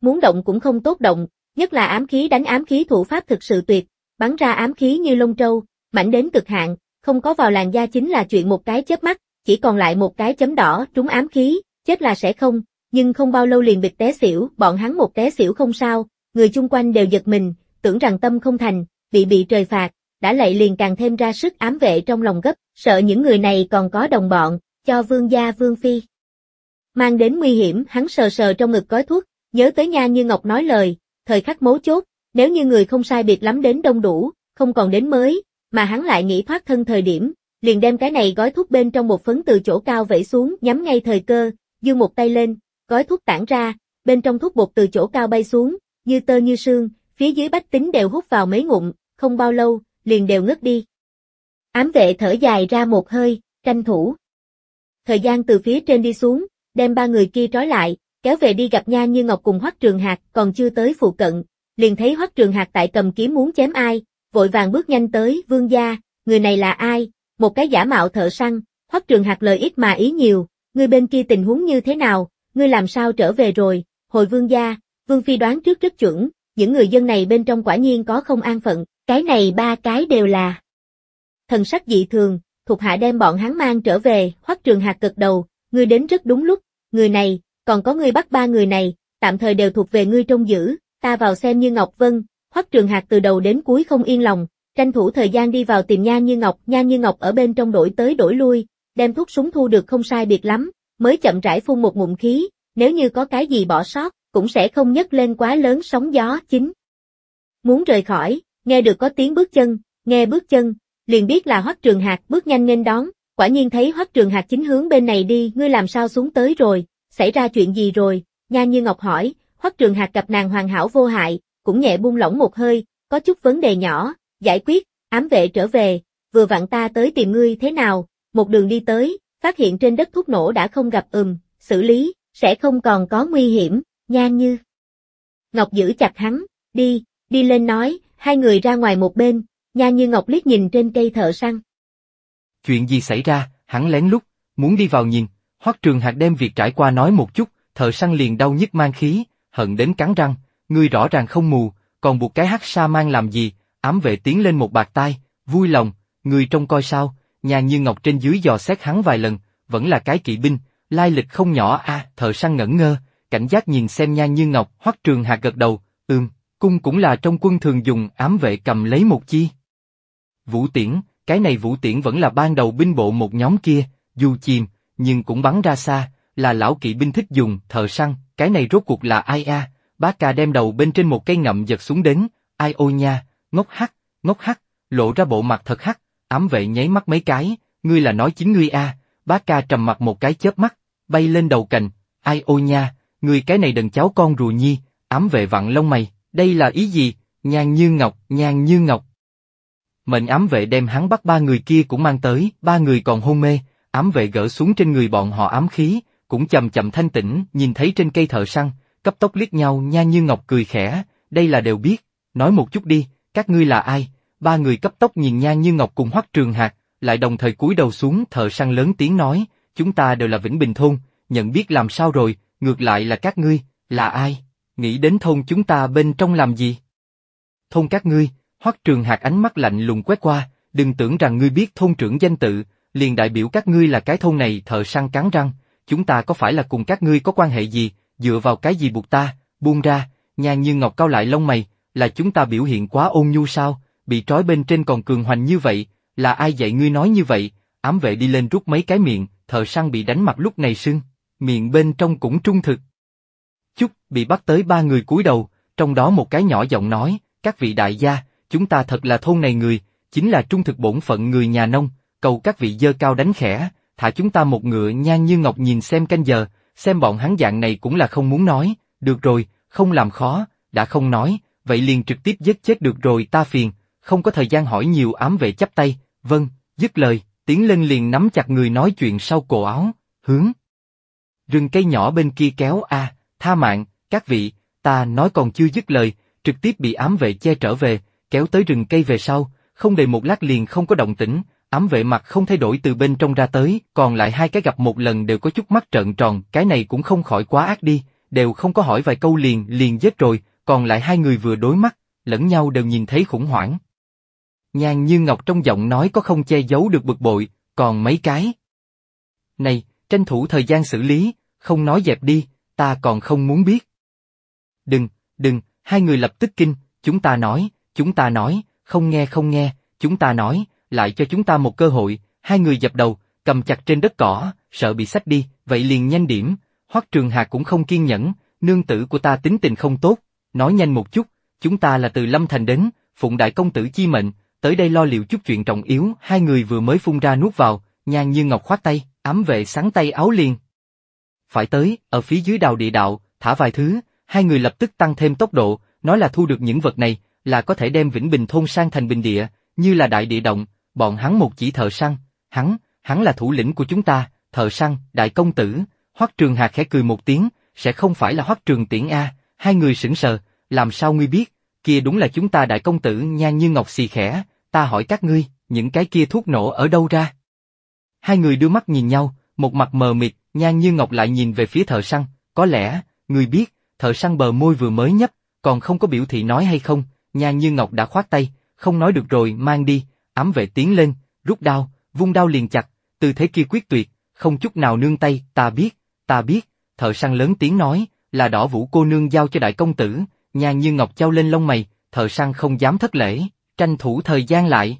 Speaker 1: Muốn động cũng không tốt động, nhất là ám khí đánh ám khí thủ pháp thực sự tuyệt, bắn ra ám khí như lông trâu, mạnh đến cực hạn, không có vào làn da chính là chuyện một cái chớp mắt, chỉ còn lại một cái chấm đỏ trúng ám khí, chết là sẽ không, nhưng không bao lâu liền bịch té xỉu, bọn hắn một té xỉu không sao, người chung quanh đều giật mình, tưởng rằng tâm không thành, bị bị trời phạt, đã lại liền càng thêm ra sức ám vệ trong lòng gấp, sợ những người này còn có đồng bọn, cho vương gia vương phi. Mang đến nguy hiểm hắn sờ sờ trong ngực gói thuốc, nhớ tới Nha Như Ngọc nói lời, thời khắc mấu chốt, nếu như người không sai biệt lắm đến đông đủ, không còn đến mới, mà hắn lại nghĩ thoát thân thời điểm, liền đem cái này gói thuốc bên trong một phấn từ chỗ cao vẩy xuống nhắm ngay thời cơ, dương một tay lên, gói thuốc tản ra, bên trong thuốc bột từ chỗ cao bay xuống, như tơ như sương, phía dưới bách tính đều hút vào mấy ngụm, không bao lâu, liền đều ngất đi. Ám vệ thở dài ra một hơi, tranh thủ. Thời gian từ phía trên đi xuống, đem ba người kia trói lại, kéo về đi gặp Nha Như Ngọc cùng Hoắc Trường Hạc còn chưa tới phụ cận, liền thấy Hoắc Trường Hạc tại cầm kiếm muốn chém ai, vội vàng bước nhanh tới, vương gia, người này là ai, một cái giả mạo thợ săn, Hoắc Trường Hạc lời ít mà ý nhiều, người bên kia tình huống như thế nào, người làm sao trở về rồi, hồi vương gia, vương phi đoán trước rất chuẩn, những người dân này bên trong quả nhiên có không an phận, cái này ba cái đều là thần sắc dị thường, thuộc hạ đem bọn hắn mang trở về, hoắc trường hạt cực đầu, ngươi đến rất đúng lúc, người này, còn có ngươi bắt ba người này, tạm thời đều thuộc về ngươi trông giữ, ta vào xem như Ngọc Vân, hoắc trường hạt từ đầu đến cuối không yên lòng, tranh thủ thời gian đi vào tìm Nha Như Ngọc, Nha Như Ngọc ở bên trong đổi tới đổi lui, đem thuốc súng thu được không sai biệt lắm, mới chậm rãi phun một ngụm khí, nếu như có cái gì bỏ sót, cũng sẽ không nhấc lên quá lớn sóng gió chính. Muốn rời khỏi, nghe được có tiếng bước chân, nghe bước chân, liền biết là Hoắc Trường Hạc bước nhanh nên đón, quả nhiên thấy Hoắc Trường Hạc chính hướng bên này đi, ngươi làm sao xuống tới rồi, xảy ra chuyện gì rồi, Nha Như Ngọc hỏi, Hoắc Trường Hạc gặp nàng hoàn hảo vô hại, cũng nhẹ buông lỏng một hơi, có chút vấn đề nhỏ, giải quyết, ám vệ trở về, vừa vặn ta tới tìm ngươi thế nào, một đường đi tới, phát hiện trên đất thuốc nổ đã không gặp ừm, xử lý, sẽ không còn có nguy hiểm, Nha Như. Ngọc giữ chặt hắn, đi, đi lên nói, hai người ra ngoài một bên, Nha như ngọc liếc nhìn trên cây thợ săn.
Speaker 2: Chuyện gì xảy ra, hắn lén lút, muốn đi vào nhìn, hoắc trường hạt đem việc trải qua nói một chút, thợ săn liền đau nhức mang khí, hận đến cắn răng, ngươi rõ ràng không mù, còn buộc cái hắc sa mang làm gì, ám vệ tiến lên một bạc tai, vui lòng, người trông coi sao, nha như ngọc trên dưới dò xét hắn vài lần, vẫn là cái kỵ binh, lai lịch không nhỏ a à, thợ săn ngẩn ngơ, cảnh giác nhìn xem nha như ngọc, hoắc trường hạt gật đầu, ừm, cung cũng là trong quân thường dùng ám vệ cầm lấy một chi. Vũ tiễn, cái này vũ tiễn vẫn là ban đầu binh bộ một nhóm kia, dù chìm, nhưng cũng bắn ra xa, là lão kỵ binh thích dùng, thợ săn, cái này rốt cuộc là ai a? À? Bác ca đem đầu bên trên một cây ngậm giật xuống đến, ai ô nha, ngốc hắc, ngốc hắc, lộ ra bộ mặt thật hắc, ám vệ nháy mắt mấy cái, ngươi là nói chính ngươi a, à. bác ca trầm mặt một cái chớp mắt, bay lên đầu cành, ai ô nha, ngươi cái này đần cháu con rùa nhi, ám vệ vặn lông mày, đây là ý gì, nhan như ngọc, nhan như ngọc, mệnh ám vệ đem hắn bắt ba người kia cũng mang tới, ba người còn hôn mê, ám vệ gỡ xuống trên người bọn họ ám khí, cũng chậm chậm thanh tĩnh, nhìn thấy trên cây thợ săn, cấp tốc liếc nhau nha như ngọc cười khẽ, đây là đều biết, nói một chút đi, các ngươi là ai, ba người cấp tốc nhìn nha như ngọc cùng hoắc trường hạt, lại đồng thời cúi đầu xuống thợ săn lớn tiếng nói, chúng ta đều là Vĩnh Bình Thôn, nhận biết làm sao rồi, ngược lại là các ngươi, là ai, nghĩ đến thôn chúng ta bên trong làm gì? Thôn các ngươi, Hoắc Trường Hạc ánh mắt lạnh lùng quét qua, đừng tưởng rằng ngươi biết thôn trưởng danh tự, liền đại biểu các ngươi là cái thôn này thợ săn cắn răng, chúng ta có phải là cùng các ngươi có quan hệ gì, dựa vào cái gì buộc ta, buông ra, nhà như ngọc cao lại lông mày, là chúng ta biểu hiện quá ôn nhu sao, bị trói bên trên còn cường hoành như vậy, là ai dạy ngươi nói như vậy, ám vệ đi lên rút mấy cái miệng, thợ săn bị đánh mặt lúc này sưng, miệng bên trong cũng trung thực. Chút, bị bắt tới ba người cúi đầu, trong đó một cái nhỏ giọng nói, các vị đại gia, chúng ta thật là thôn này người, chính là trung thực bổn phận người nhà nông, cầu các vị dơ cao đánh khẽ, thả chúng ta một ngựa nhan như ngọc nhìn xem canh giờ, xem bọn hắn dạng này cũng là không muốn nói, được rồi, không làm khó, đã không nói, vậy liền trực tiếp giết chết được rồi ta phiền, không có thời gian hỏi nhiều ám vệ chắp tay, vâng, dứt lời, tiến lên liền nắm chặt người nói chuyện sau cổ áo, hướng. Rừng cây nhỏ bên kia kéo a tha mạng, các vị, ta nói còn chưa dứt lời, trực tiếp bị ám vệ che trở về, kéo tới rừng cây về sau, không đầy một lát liền không có động tĩnh, ám vệ mặt không thay đổi từ bên trong ra tới, còn lại hai cái gặp một lần đều có chút mắt trợn tròn, cái này cũng không khỏi quá ác đi, đều không có hỏi vài câu liền, liền giết rồi, còn lại hai người vừa đối mắt, lẫn nhau đều nhìn thấy khủng hoảng. Nhàn như ngọc trong giọng nói có không che giấu được bực bội, còn mấy cái. Này, tranh thủ thời gian xử lý, không nói dẹp đi, ta còn không muốn biết. Đừng, đừng, hai người lập tức kinh, chúng ta nói, chúng ta nói, không nghe không nghe, chúng ta nói, lại cho chúng ta một cơ hội, hai người dập đầu, cầm chặt trên đất cỏ, sợ bị sách đi, vậy liền nhanh điểm, Hoắc Trường Hạc cũng không kiên nhẫn, nương tử của ta tính tình không tốt, nói nhanh một chút, chúng ta là từ Lâm Thành đến, phụng đại công tử chi mệnh, tới đây lo liệu chút chuyện trọng yếu, hai người vừa mới phun ra nuốt vào, nhan như ngọc khoát tay, ám vệ sáng tay áo liền. Phải tới, ở phía dưới đào địa đạo, thả vài thứ, hai người lập tức tăng thêm tốc độ, nói là thu được những vật này, là có thể đem Vĩnh Bình thôn sang thành bình địa, như là đại địa động, bọn hắn một chỉ thợ săn, hắn, hắn là thủ lĩnh của chúng ta, thợ săn, đại công tử, Hoắc Trường Hà khẽ cười một tiếng, sẽ không phải là Hoắc Trường Tiễn a, hai người sững sờ, làm sao ngươi biết, kia đúng là chúng ta đại công tử nhan như ngọc xì khẽ, ta hỏi các ngươi, những cái kia thuốc nổ ở đâu ra? Hai người đưa mắt nhìn nhau, một mặt mờ mịt, nhan như ngọc lại nhìn về phía thợ săn, có lẽ, người biết, thợ săn bờ môi vừa mới nhấp, còn không có biểu thị nói hay không, Nhan Như Ngọc đã khoát tay, không nói được rồi, mang đi, ám vệ tiến lên, rút đao, vung đao liền chặt, tư thế kia quyết tuyệt, không chút nào nương tay, ta biết, ta biết, thợ săn lớn tiếng nói, là đỏ vũ cô nương giao cho đại công tử, Nhan Như Ngọc trao lên lông mày, thợ săn không dám thất lễ, tranh thủ thời gian lại.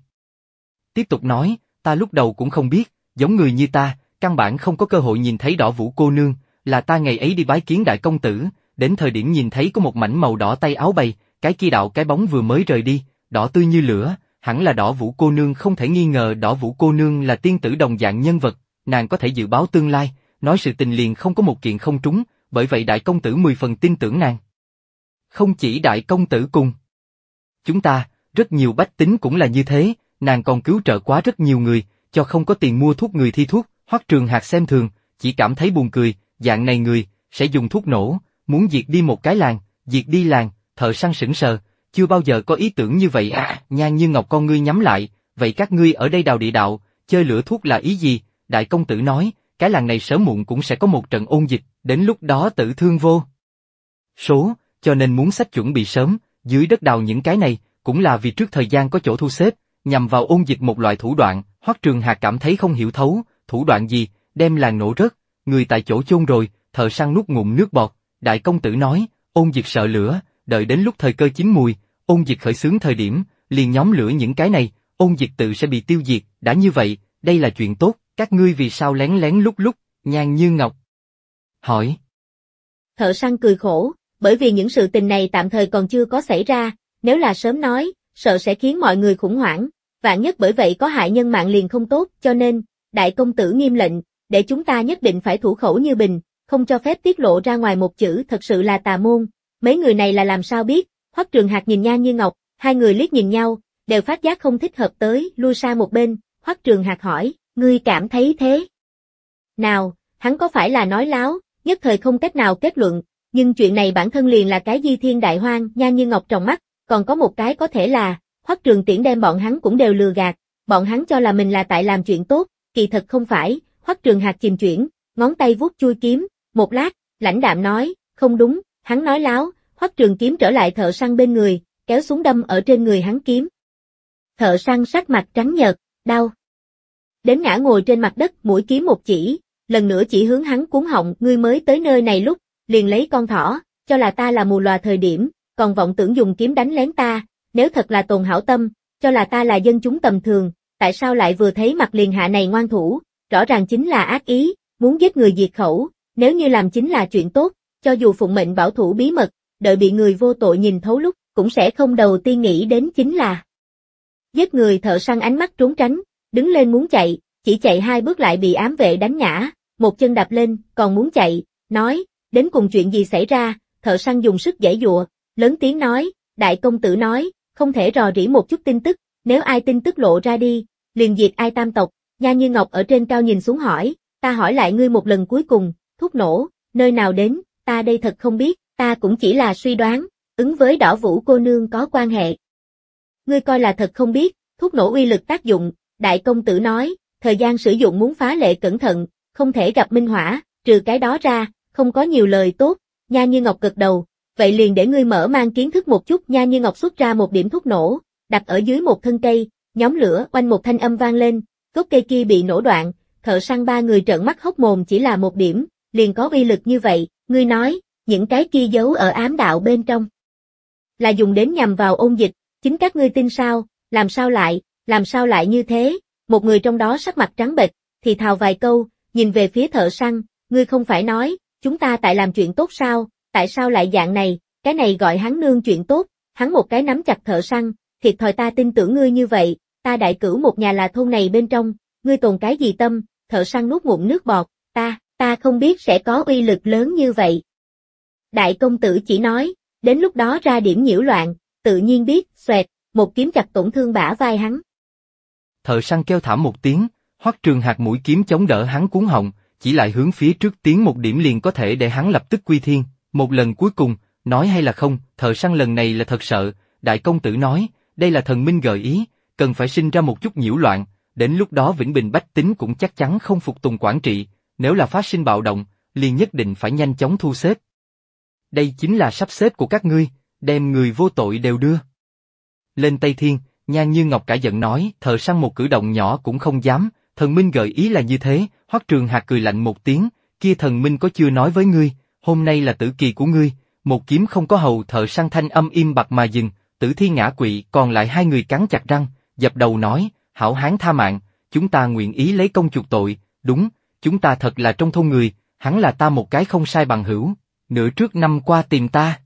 Speaker 2: Tiếp tục nói, ta lúc đầu cũng không biết, giống người như ta, căn bản không có cơ hội nhìn thấy đỏ vũ cô nương, là ta ngày ấy đi bái kiến đại công tử, đến thời điểm nhìn thấy có một mảnh màu đỏ tay áo bày, cái chi đạo cái bóng vừa mới rời đi, đỏ tươi như lửa, hẳn là đỏ vũ cô nương không thể nghi ngờ đỏ vũ cô nương là tiên tử đồng dạng nhân vật, nàng có thể dự báo tương lai, nói sự tình liền không có một kiện không trúng, bởi vậy đại công tử mười phần tin tưởng nàng. Không chỉ đại công tử cùng. Chúng ta, rất nhiều bách tính cũng là như thế, nàng còn cứu trợ quá rất nhiều người, cho không có tiền mua thuốc người thi thuốc, hoắc trường hạt xem thường, chỉ cảm thấy buồn cười, dạng này người, sẽ dùng thuốc nổ, muốn diệt đi một cái làng, diệt đi làng, thợ săn sững sờ, chưa bao giờ có ý tưởng như vậy à, nhan như ngọc con ngươi nhắm lại, vậy các ngươi ở đây đào địa đạo, chơi lửa thuốc là ý gì, đại công tử nói, cái làng này sớm muộn cũng sẽ có một trận ôn dịch, đến lúc đó tử thương vô. Số, cho nên muốn sách chuẩn bị sớm, dưới đất đào những cái này, cũng là vì trước thời gian có chỗ thu xếp, nhằm vào ôn dịch một loại thủ đoạn, hoắc trường hạc cảm thấy không hiểu thấu, thủ đoạn gì, đem làng nổ rớt, người tại chỗ chôn rồi, thợ săn nuốt ngụm nước bọt, đại công tử nói, ôn dịch sợ lửa, đợi đến lúc thời cơ chín mùi, ôn dịch khởi xướng thời điểm, liền nhóm lửa những cái này, ôn dịch tự sẽ bị tiêu diệt, đã như vậy, đây là chuyện tốt, các ngươi vì sao lén lén lúc lúc, nhan như ngọc. Hỏi.
Speaker 1: Thợ săn cười khổ, bởi vì những sự tình này tạm thời còn chưa có xảy ra, nếu là sớm nói, sợ sẽ khiến mọi người khủng hoảng, vạn nhất bởi vậy có hại nhân mạng liền không tốt, cho nên, đại công tử nghiêm lệnh, để chúng ta nhất định phải thủ khẩu như bình, không cho phép tiết lộ ra ngoài một chữ thật sự là tà môn, Mấy người này là làm sao biết, Hoắc Trường Hạc nhìn Nha Như Ngọc, hai người liếc nhìn nhau, đều phát giác không thích hợp tới, lui xa một bên, Hoắc Trường Hạc hỏi, ngươi cảm thấy thế? Nào, hắn có phải là nói láo, nhất thời không cách nào kết luận, nhưng chuyện này bản thân liền là cái di thiên đại hoang, Nha Như Ngọc trong mắt, còn có một cái có thể là, Hoắc Trường Tiễn đem bọn hắn cũng đều lừa gạt, bọn hắn cho là mình là tại làm chuyện tốt, kỳ thật không phải, Hoắc Trường Hạc chìm chuyển, ngón tay vuốt chui kiếm, một lát, lãnh đạm nói, không đúng, Hắn nói láo, hoắc trường kiếm trở lại thợ săn bên người, kéo xuống đâm ở trên người hắn kiếm. Thợ săn sắc mặt trắng nhợt, đau. Đến ngã ngồi trên mặt đất mũi kiếm một chỉ, lần nữa chỉ hướng hắn cuốn họng ngươi mới tới nơi này lúc, liền lấy con thỏ, cho là ta là mù lòa thời điểm, còn vọng tưởng dùng kiếm đánh lén ta, nếu thật là tồn hảo tâm, cho là ta là dân chúng tầm thường, tại sao lại vừa thấy mặt liền hạ này ngoan thủ, rõ ràng chính là ác ý, muốn giết người diệt khẩu, nếu như làm chính là chuyện tốt, cho dù phụng mệnh bảo thủ bí mật, đợi bị người vô tội nhìn thấu lúc, cũng sẽ không đầu tiên nghĩ đến chính là giết người thợ săn ánh mắt trốn tránh, đứng lên muốn chạy, chỉ chạy hai bước lại bị ám vệ đánh ngã, một chân đạp lên, còn muốn chạy, nói, đến cùng chuyện gì xảy ra, thợ săn dùng sức giải dụa, lớn tiếng nói, đại công tử nói, không thể rò rỉ một chút tin tức, nếu ai tin tức lộ ra đi, liền diệt ai tam tộc, nha như ngọc ở trên cao nhìn xuống hỏi, ta hỏi lại ngươi một lần cuối cùng, thuốc nổ, nơi nào đến, ta đây thật không biết, ta cũng chỉ là suy đoán, ứng với đỏ vũ cô nương có quan hệ. Ngươi coi là thật không biết, thuốc nổ uy lực tác dụng, đại công tử nói, thời gian sử dụng muốn phá lệ cẩn thận, không thể gặp minh hỏa, trừ cái đó ra, không có nhiều lời tốt, nha như ngọc gật đầu, vậy liền để ngươi mở mang kiến thức một chút nha như ngọc xuất ra một điểm thuốc nổ, đặt ở dưới một thân cây, nhóm lửa quanh một thanh âm vang lên, gốc cây kia bị nổ đoạn, thợ săn ba người trợn mắt hốc mồm chỉ là một điểm, liền có uy lực như vậy, Ngươi nói, những cái kia giấu ở ám đạo bên trong. Là dùng đến nhằm vào ôn dịch, chính các ngươi tin sao, làm sao lại, làm sao lại như thế, một người trong đó sắc mặt trắng bệch, thì thào vài câu, nhìn về phía thợ săn, ngươi không phải nói, chúng ta tại làm chuyện tốt sao, tại sao lại dạng này, cái này gọi hắn nương chuyện tốt, hắn một cái nắm chặt thợ săn, thiệt thòi ta tin tưởng ngươi như vậy, ta đại cử một nhà là thôn này bên trong, ngươi tồn cái gì tâm, thợ săn nuốt ngụm nước bọt, ta ta không biết sẽ có uy lực lớn như vậy. Đại công tử chỉ nói, đến lúc đó ra điểm nhiễu loạn, tự nhiên biết, xoẹt, một kiếm chặt tổn thương bả vai hắn.
Speaker 2: Thợ săn kêu thảm một tiếng, hoắc trường hạt mũi kiếm chống đỡ hắn cuốn họng, chỉ lại hướng phía trước tiến một điểm liền có thể để hắn lập tức quy thiên, một lần cuối cùng, nói hay là không, thợ săn lần này là thật sợ, đại công tử nói, đây là thần minh gợi ý, cần phải sinh ra một chút nhiễu loạn, đến lúc đó Vĩnh Bình Bách Tính cũng chắc chắn không phục tùng quản trị, nếu là phát sinh bạo động, liền nhất định phải nhanh chóng thu xếp. Đây chính là sắp xếp của các ngươi, đem người vô tội đều đưa. Lên Tây Thiên, Nhan Như Ngọc cả giận nói, thợ săn một cử động nhỏ cũng không dám, thần minh gợi ý là như thế, hoắc trường hạt cười lạnh một tiếng, kia thần minh có chưa nói với ngươi, hôm nay là tử kỳ của ngươi, một kiếm không có hầu thợ săn thanh âm im bặt mà dừng, tử thi ngã quỵ còn lại hai người cắn chặt răng, dập đầu nói, hảo hán tha mạng, chúng ta nguyện ý lấy công chuộc tội, đúng, chúng ta thật là trong thôn người, hắn là ta một cái không sai bằng hữu, nửa trước năm qua tìm ta.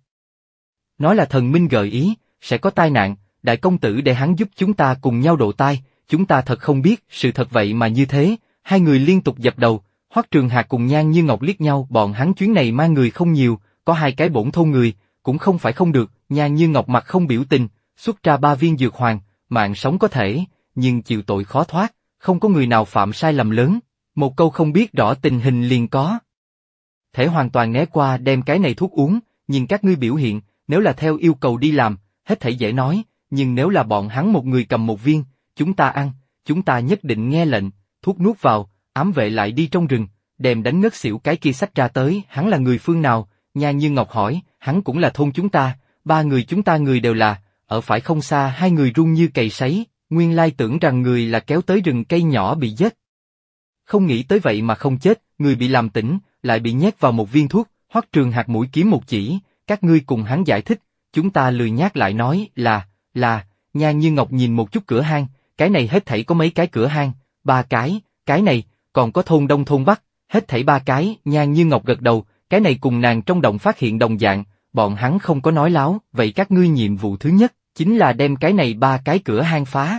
Speaker 2: Nói là thần minh gợi ý, sẽ có tai nạn, đại công tử để hắn giúp chúng ta cùng nhau độ tai, chúng ta thật không biết, sự thật vậy mà như thế, hai người liên tục dập đầu, Hoắc Trường Hạc cùng Nhan Như Ngọc liếc nhau, bọn hắn chuyến này mang người không nhiều, có hai cái bổn thôn người, cũng không phải không được, Nhan Như Ngọc mặt không biểu tình, xuất ra ba viên dược hoàng, mạng sống có thể, nhưng chịu tội khó thoát, không có người nào phạm sai lầm lớn. Một câu không biết rõ tình hình liền có. Thể hoàn toàn né qua đem cái này thuốc uống, nhìn các ngươi biểu hiện, nếu là theo yêu cầu đi làm, hết thảy dễ nói, nhưng nếu là bọn hắn một người cầm một viên, chúng ta ăn, chúng ta nhất định nghe lệnh, thuốc nuốt vào, ám vệ lại đi trong rừng, đem đánh ngất xỉu cái kia sách ra tới, hắn là người phương nào, nha như ngọc hỏi, hắn cũng là thôn chúng ta, ba người chúng ta người đều là, ở phải không xa hai người run như cầy sấy, nguyên lai tưởng rằng người là kéo tới rừng cây nhỏ bị giết, không nghĩ tới vậy mà không chết, người bị làm tỉnh, lại bị nhét vào một viên thuốc, hoắc trường hạt mũi kiếm một chỉ, các ngươi cùng hắn giải thích, chúng ta lười nhát lại nói là, là, nha như ngọc nhìn một chút cửa hang, cái này hết thảy có mấy cái cửa hang, ba cái, cái này, còn có thôn đông thôn bắc, hết thảy ba cái, nha như ngọc gật đầu, cái này cùng nàng trong động phát hiện đồng dạng, bọn hắn không có nói láo, vậy các ngươi nhiệm vụ thứ nhất, chính là đem cái này ba cái cửa hang phá.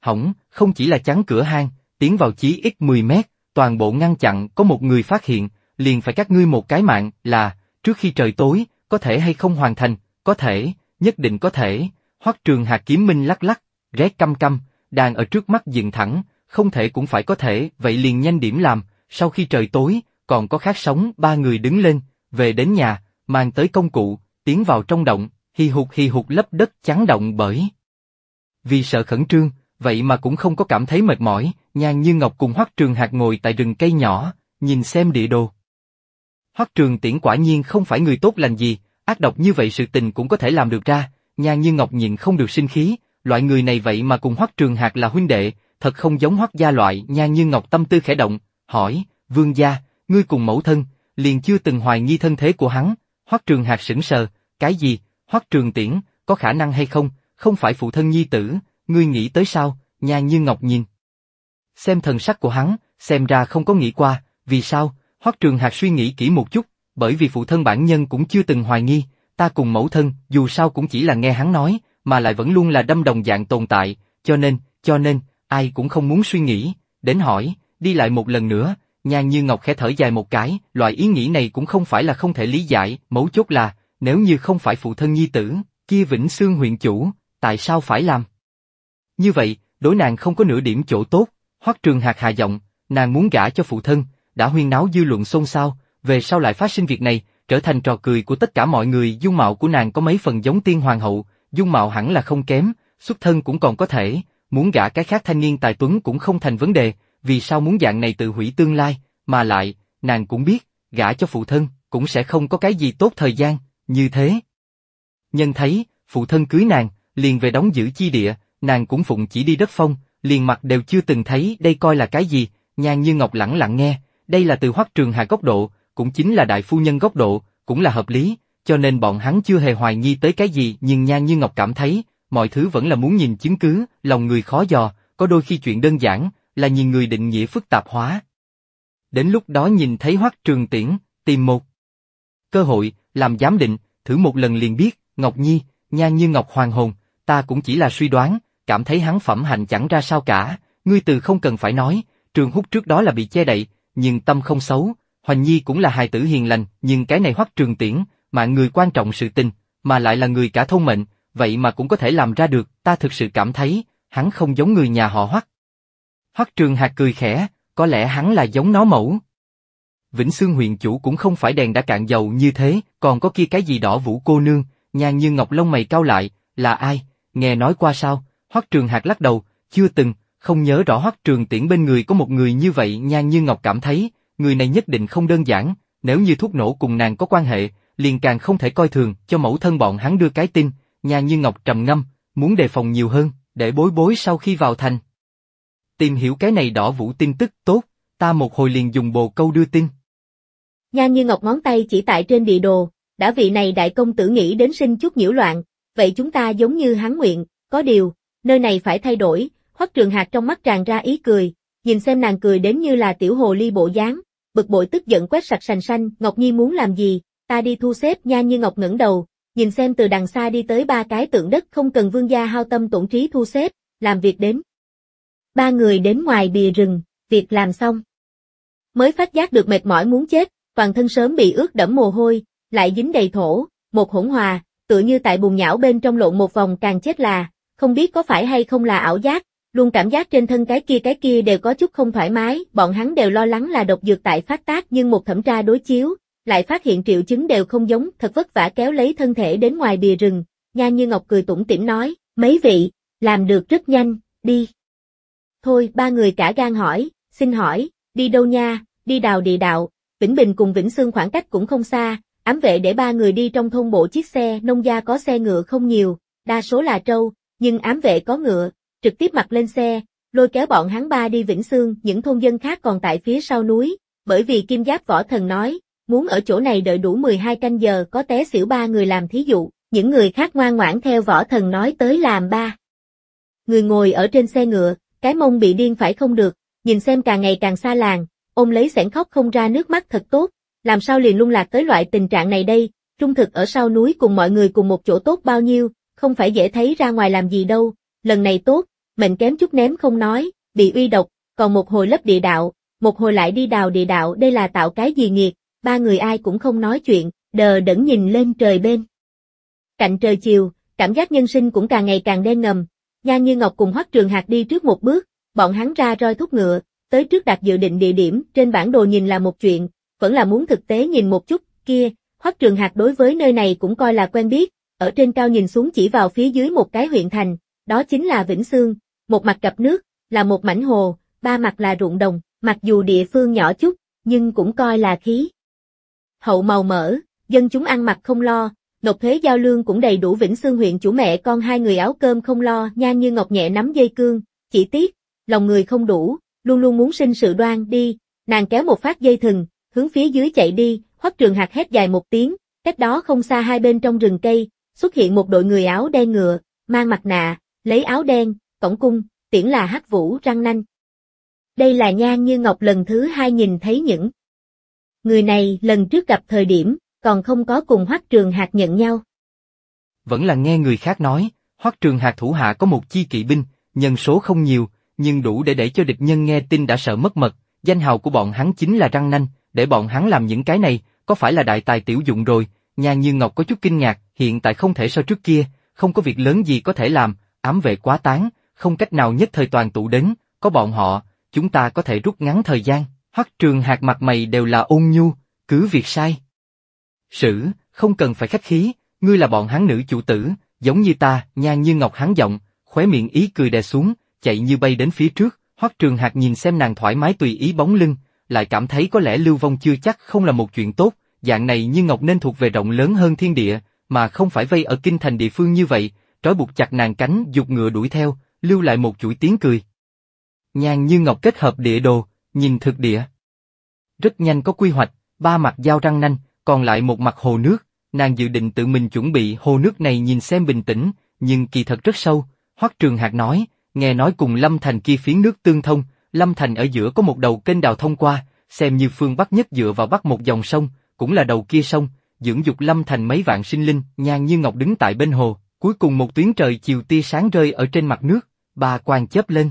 Speaker 2: Hỏng, không chỉ là chắn cửa hang, tiến vào chí ít 10 mét, toàn bộ ngăn chặn có một người phát hiện, liền phải cắt ngươi một cái mạng là, trước khi trời tối, có thể hay không hoàn thành, có thể, nhất định có thể, hoắc trường hạt kiếm minh lắc lắc, rét căm căm, đang ở trước mắt dựng thẳng, không thể cũng phải có thể, vậy liền nhanh điểm làm, sau khi trời tối, còn có khác sống ba người đứng lên, về đến nhà, mang tới công cụ, tiến vào trong động, hì hụt hì hụt lấp đất chắn động bởi. Vì sợ khẩn trương, vậy mà cũng không có cảm thấy mệt mỏi, Nhan Như Ngọc cùng Hoắc Trường Hạc ngồi tại rừng cây nhỏ, nhìn xem địa đồ. Hoắc Trường Tiễn quả nhiên không phải người tốt lành gì, ác độc như vậy sự tình cũng có thể làm được ra, Nhan Như Ngọc nhịn không được sinh khí, loại người này vậy mà cùng Hoắc Trường Hạc là huynh đệ, thật không giống Hoắc gia loại, Nhan Như Ngọc tâm tư khẽ động, hỏi, "Vương gia, ngươi cùng mẫu thân, liền chưa từng hoài nghi thân thế của hắn?" Hoắc Trường Hạc sững sờ, "Cái gì? Hoắc Trường Tiễn, có khả năng hay không? Không phải phụ thân nhi tử, Ngươi nghĩ tới sao, nhan như ngọc nhìn, Xem thần sắc của hắn, xem ra không có nghĩ qua, vì sao, hoắc trường hạc suy nghĩ kỹ một chút, bởi vì phụ thân bản nhân cũng chưa từng hoài nghi, ta cùng mẫu thân dù sao cũng chỉ là nghe hắn nói, mà lại vẫn luôn là đâm đồng dạng tồn tại, cho nên, cho nên, ai cũng không muốn suy nghĩ, đến hỏi, đi lại một lần nữa, nhan như ngọc khẽ thở dài một cái, loại ý nghĩ này cũng không phải là không thể lý giải, mẫu chốt là, nếu như không phải phụ thân nhi tử, kia vĩnh xương huyện chủ, tại sao phải làm? Như vậy, đối nàng không có nửa điểm chỗ tốt, Hoắc Trường hạt hạ giọng, nàng muốn gả cho phụ thân, đã huyên náo dư luận xôn xao, về sau lại phát sinh việc này, trở thành trò cười của tất cả mọi người, dung mạo của nàng có mấy phần giống tiên hoàng hậu, dung mạo hẳn là không kém, xuất thân cũng còn có thể, muốn gả cái khác thanh niên tài tuấn cũng không thành vấn đề, vì sao muốn dạng này tự hủy tương lai, mà lại, nàng cũng biết, gả cho phụ thân, cũng sẽ không có cái gì tốt thời gian, như thế. Nhân thấy, phụ thân cưới nàng, liền về đóng giữ chi địa, nàng cũng phụng chỉ đi đất phong, liền mặt đều chưa từng thấy đây coi là cái gì, nhan như ngọc lẳng lặng nghe, đây là từ hoắc trường hà góc độ, cũng chính là đại phu nhân góc độ, cũng là hợp lý, cho nên bọn hắn chưa hề hoài nghi tới cái gì nhưng nhan như ngọc cảm thấy, mọi thứ vẫn là muốn nhìn chứng cứ, lòng người khó dò, có đôi khi chuyện đơn giản, là nhìn người định nghĩa phức tạp hóa. Đến lúc đó nhìn thấy hoắc trường tiễn, tìm một cơ hội, làm giám định, thử một lần liền biết, Ngọc Nhi, nhan như Ngọc Hoàng Hồn, ta cũng chỉ là suy đoán, cảm thấy hắn phẩm hành chẳng ra sao cả, ngươi từ không cần phải nói, trường hút trước đó là bị che đậy, nhưng tâm không xấu, Hoành Nhi cũng là hài tử hiền lành, nhưng cái này hoắc trường tiễn, mà người quan trọng sự tình, mà lại là người cả thông mệnh, vậy mà cũng có thể làm ra được, ta thực sự cảm thấy, hắn không giống người nhà họ hoắc. Hoắc trường hạt cười khẽ, có lẽ hắn là giống nó mẫu. Vĩnh Xương huyện chủ cũng không phải đèn đã cạn dầu như thế, còn có kia cái gì đỏ vũ cô nương, nhàn như ngọc lông mày cao lại, là ai, nghe nói qua sao, Hoắc Trường Hạc lắc đầu, chưa từng, không nhớ rõ Hoắc Trường Tiễn bên người có một người như vậy Nhan Như Ngọc cảm thấy, người này nhất định không đơn giản, nếu như thuốc nổ cùng nàng có quan hệ, liền càng không thể coi thường cho mẫu thân bọn hắn đưa cái tin, Nhan Như Ngọc trầm ngâm, muốn đề phòng nhiều hơn, để bối bối sau khi vào thành. Tìm hiểu cái này đỏ vũ tin tức tốt, ta một hồi liền dùng bồ câu đưa tin.
Speaker 1: Nhan Như Ngọc ngón tay chỉ tại trên địa đồ, đã vị này đại công tử nghĩ đến sinh chút nhiễu loạn, vậy chúng ta giống như hắn nguyện, có điều, nơi này phải thay đổi, hoắc trường hạt trong mắt tràn ra ý cười, nhìn xem nàng cười đến như là tiểu hồ ly bộ dáng, bực bội tức giận quét sạch sành xanh, Ngọc Nhi muốn làm gì, ta đi thu xếp nha như Ngọc ngẩng đầu, nhìn xem từ đằng xa đi tới ba cái tượng đất không cần vương gia hao tâm tổn trí thu xếp, làm việc đến. Ba người đến ngoài bìa rừng, việc làm xong. Mới phát giác được mệt mỏi muốn chết, toàn thân sớm bị ướt đẫm mồ hôi, lại dính đầy thổ, một hỗn hòa, tựa như tại bùn nhão bên trong lộn một vòng càng chết là, không biết có phải hay không là ảo giác, luôn cảm giác trên thân cái kia cái kia đều có chút không thoải mái, bọn hắn đều lo lắng là độc dược tại phát tác nhưng một thẩm tra đối chiếu, lại phát hiện triệu chứng đều không giống, thật vất vả kéo lấy thân thể đến ngoài bìa rừng, nha như ngọc cười tủm tỉm nói, mấy vị, làm được rất nhanh, đi. Thôi, ba người cả gan hỏi, xin hỏi, đi đâu nha, đi đào địa đạo, Vĩnh Bình cùng Vĩnh Sương khoảng cách cũng không xa, ám vệ để ba người đi trong thôn bộ chiếc xe, nông gia có xe ngựa không nhiều, đa số là trâu, nhưng ám vệ có ngựa, trực tiếp mặc lên xe, lôi kéo bọn hắn ba đi Vĩnh Sương, những thôn dân khác còn tại phía sau núi, bởi vì kim giáp võ thần nói, muốn ở chỗ này đợi đủ 12 canh giờ có té xỉu ba người làm thí dụ, những người khác ngoan ngoãn theo võ thần nói tới làm ba. Người ngồi ở trên xe ngựa, cái mông bị điên phải không được, nhìn xem càng ngày càng xa làng, ôm lấy sẻn khóc không ra nước mắt thật tốt, làm sao liền lung lạc tới loại tình trạng này đây, trung thực ở sau núi cùng mọi người cùng một chỗ tốt bao nhiêu, không phải dễ thấy ra ngoài làm gì đâu, lần này tốt, mệnh kém chút ném không nói, bị uy độc, còn một hồi lấp địa đạo, một hồi lại đi đào địa đạo đây là tạo cái gì nghiệt, ba người ai cũng không nói chuyện, đờ đẫn nhìn lên trời bên. Cạnh trời chiều, cảm giác nhân sinh cũng càng ngày càng đen ngầm, nha như ngọc cùng hoắc trường hạt đi trước một bước, bọn hắn ra roi thúc ngựa, tới trước đặt dự định địa điểm, trên bản đồ nhìn là một chuyện, vẫn là muốn thực tế nhìn một chút, kia, hoắc trường hạt đối với nơi này cũng coi là quen biết, ở trên cao nhìn xuống chỉ vào phía dưới một cái huyện thành, đó chính là Vĩnh Sương, một mặt cặp nước, là một mảnh hồ, ba mặt là ruộng đồng, mặc dù địa phương nhỏ chút, nhưng cũng coi là khí. Hậu màu mỡ, dân chúng ăn mặc không lo, nộp thuế giao lương cũng đầy đủ Vĩnh Sương huyện chủ mẹ con hai người áo cơm không lo, nhan như ngọc nhẹ nắm dây cương, chỉ tiếc, lòng người không đủ, luôn luôn muốn sinh sự đoan đi, nàng kéo một phát dây thừng, hướng phía dưới chạy đi, hoắc trường hạt hét dài một tiếng, cách đó không xa hai bên trong rừng cây, xuất hiện một đội người áo đen ngựa, mang mặt nạ, lấy áo đen, cổng cung, tiễn là hắc vũ răng nanh. Đây là Nhan Như Ngọc lần thứ hai nhìn thấy những người này lần trước gặp thời điểm, còn không có cùng Hoắc Trường hạt nhận nhau.
Speaker 2: Vẫn là nghe người khác nói, Hoắc Trường hạt thủ hạ có một chi kỵ binh, nhân số không nhiều, nhưng đủ để để cho địch nhân nghe tin đã sợ mất mật, danh hào của bọn hắn chính là răng nanh, để bọn hắn làm những cái này, có phải là đại tài tiểu dụng rồi? Nhan Như Ngọc có chút kinh ngạc, hiện tại không thể so trước kia, không có việc lớn gì có thể làm, ám vệ quá tán, không cách nào nhất thời toàn tụ đến, có bọn họ, chúng ta có thể rút ngắn thời gian, hoắc trường hạt mặt mày đều là ôn nhu, cứ việc sai. Sử, không cần phải khách khí, ngươi là bọn hắn nữ chủ tử, giống như ta, nhan như ngọc hắn giọng, khóe miệng ý cười đè xuống, chạy như bay đến phía trước, hoắc trường hạt nhìn xem nàng thoải mái tùy ý bóng lưng, lại cảm thấy có lẽ lưu vong chưa chắc không là một chuyện tốt, dạng này như ngọc nên thuộc về rộng lớn hơn thiên địa, mà không phải vây ở kinh thành địa phương như vậy, trói buộc chặt nàng cánh dục ngựa đuổi theo, lưu lại một chuỗi tiếng cười. Nhàn như ngọc kết hợp địa đồ, nhìn thực địa. Rất nhanh có quy hoạch, ba mặt dao răng nanh, còn lại một mặt hồ nước, nàng dự định tự mình chuẩn bị hồ nước này nhìn xem bình tĩnh, nhưng kỳ thật rất sâu, Hoắc Trường Hạc nói, nghe nói cùng Lâm Thành kia phiến nước tương thông, Lâm Thành ở giữa có một đầu kênh đào thông qua, xem như phương Bắc nhất dựa vào bắc một dòng sông, cũng là đầu kia sông, dưỡng dục lâm thành mấy vạn sinh linh, nhàn như ngọc đứng tại bên hồ, cuối cùng một tuyến trời chiều tia sáng rơi ở trên mặt nước, bà quan chớp lên.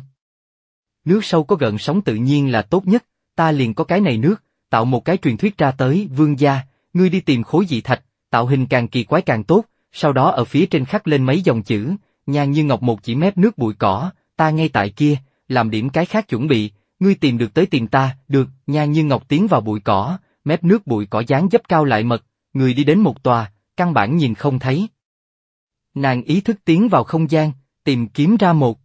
Speaker 2: Nước sâu có gần sóng tự nhiên là tốt nhất, ta liền có cái này nước, tạo một cái truyền thuyết ra tới vương gia, ngươi đi tìm khối dị thạch, tạo hình càng kỳ quái càng tốt, sau đó ở phía trên khắc lên mấy dòng chữ, nhàn như ngọc một chỉ mép nước bụi cỏ, ta ngay tại kia, làm điểm cái khác chuẩn bị, ngươi tìm được tới tìm ta, được, nhàn như ngọc tiến vào bụi cỏ, mép nước bụi cỏ dáng dấp cao lại mật, người đi đến một tòa, căn bản nhìn không thấy. Nàng ý thức tiến vào không gian, tìm kiếm ra một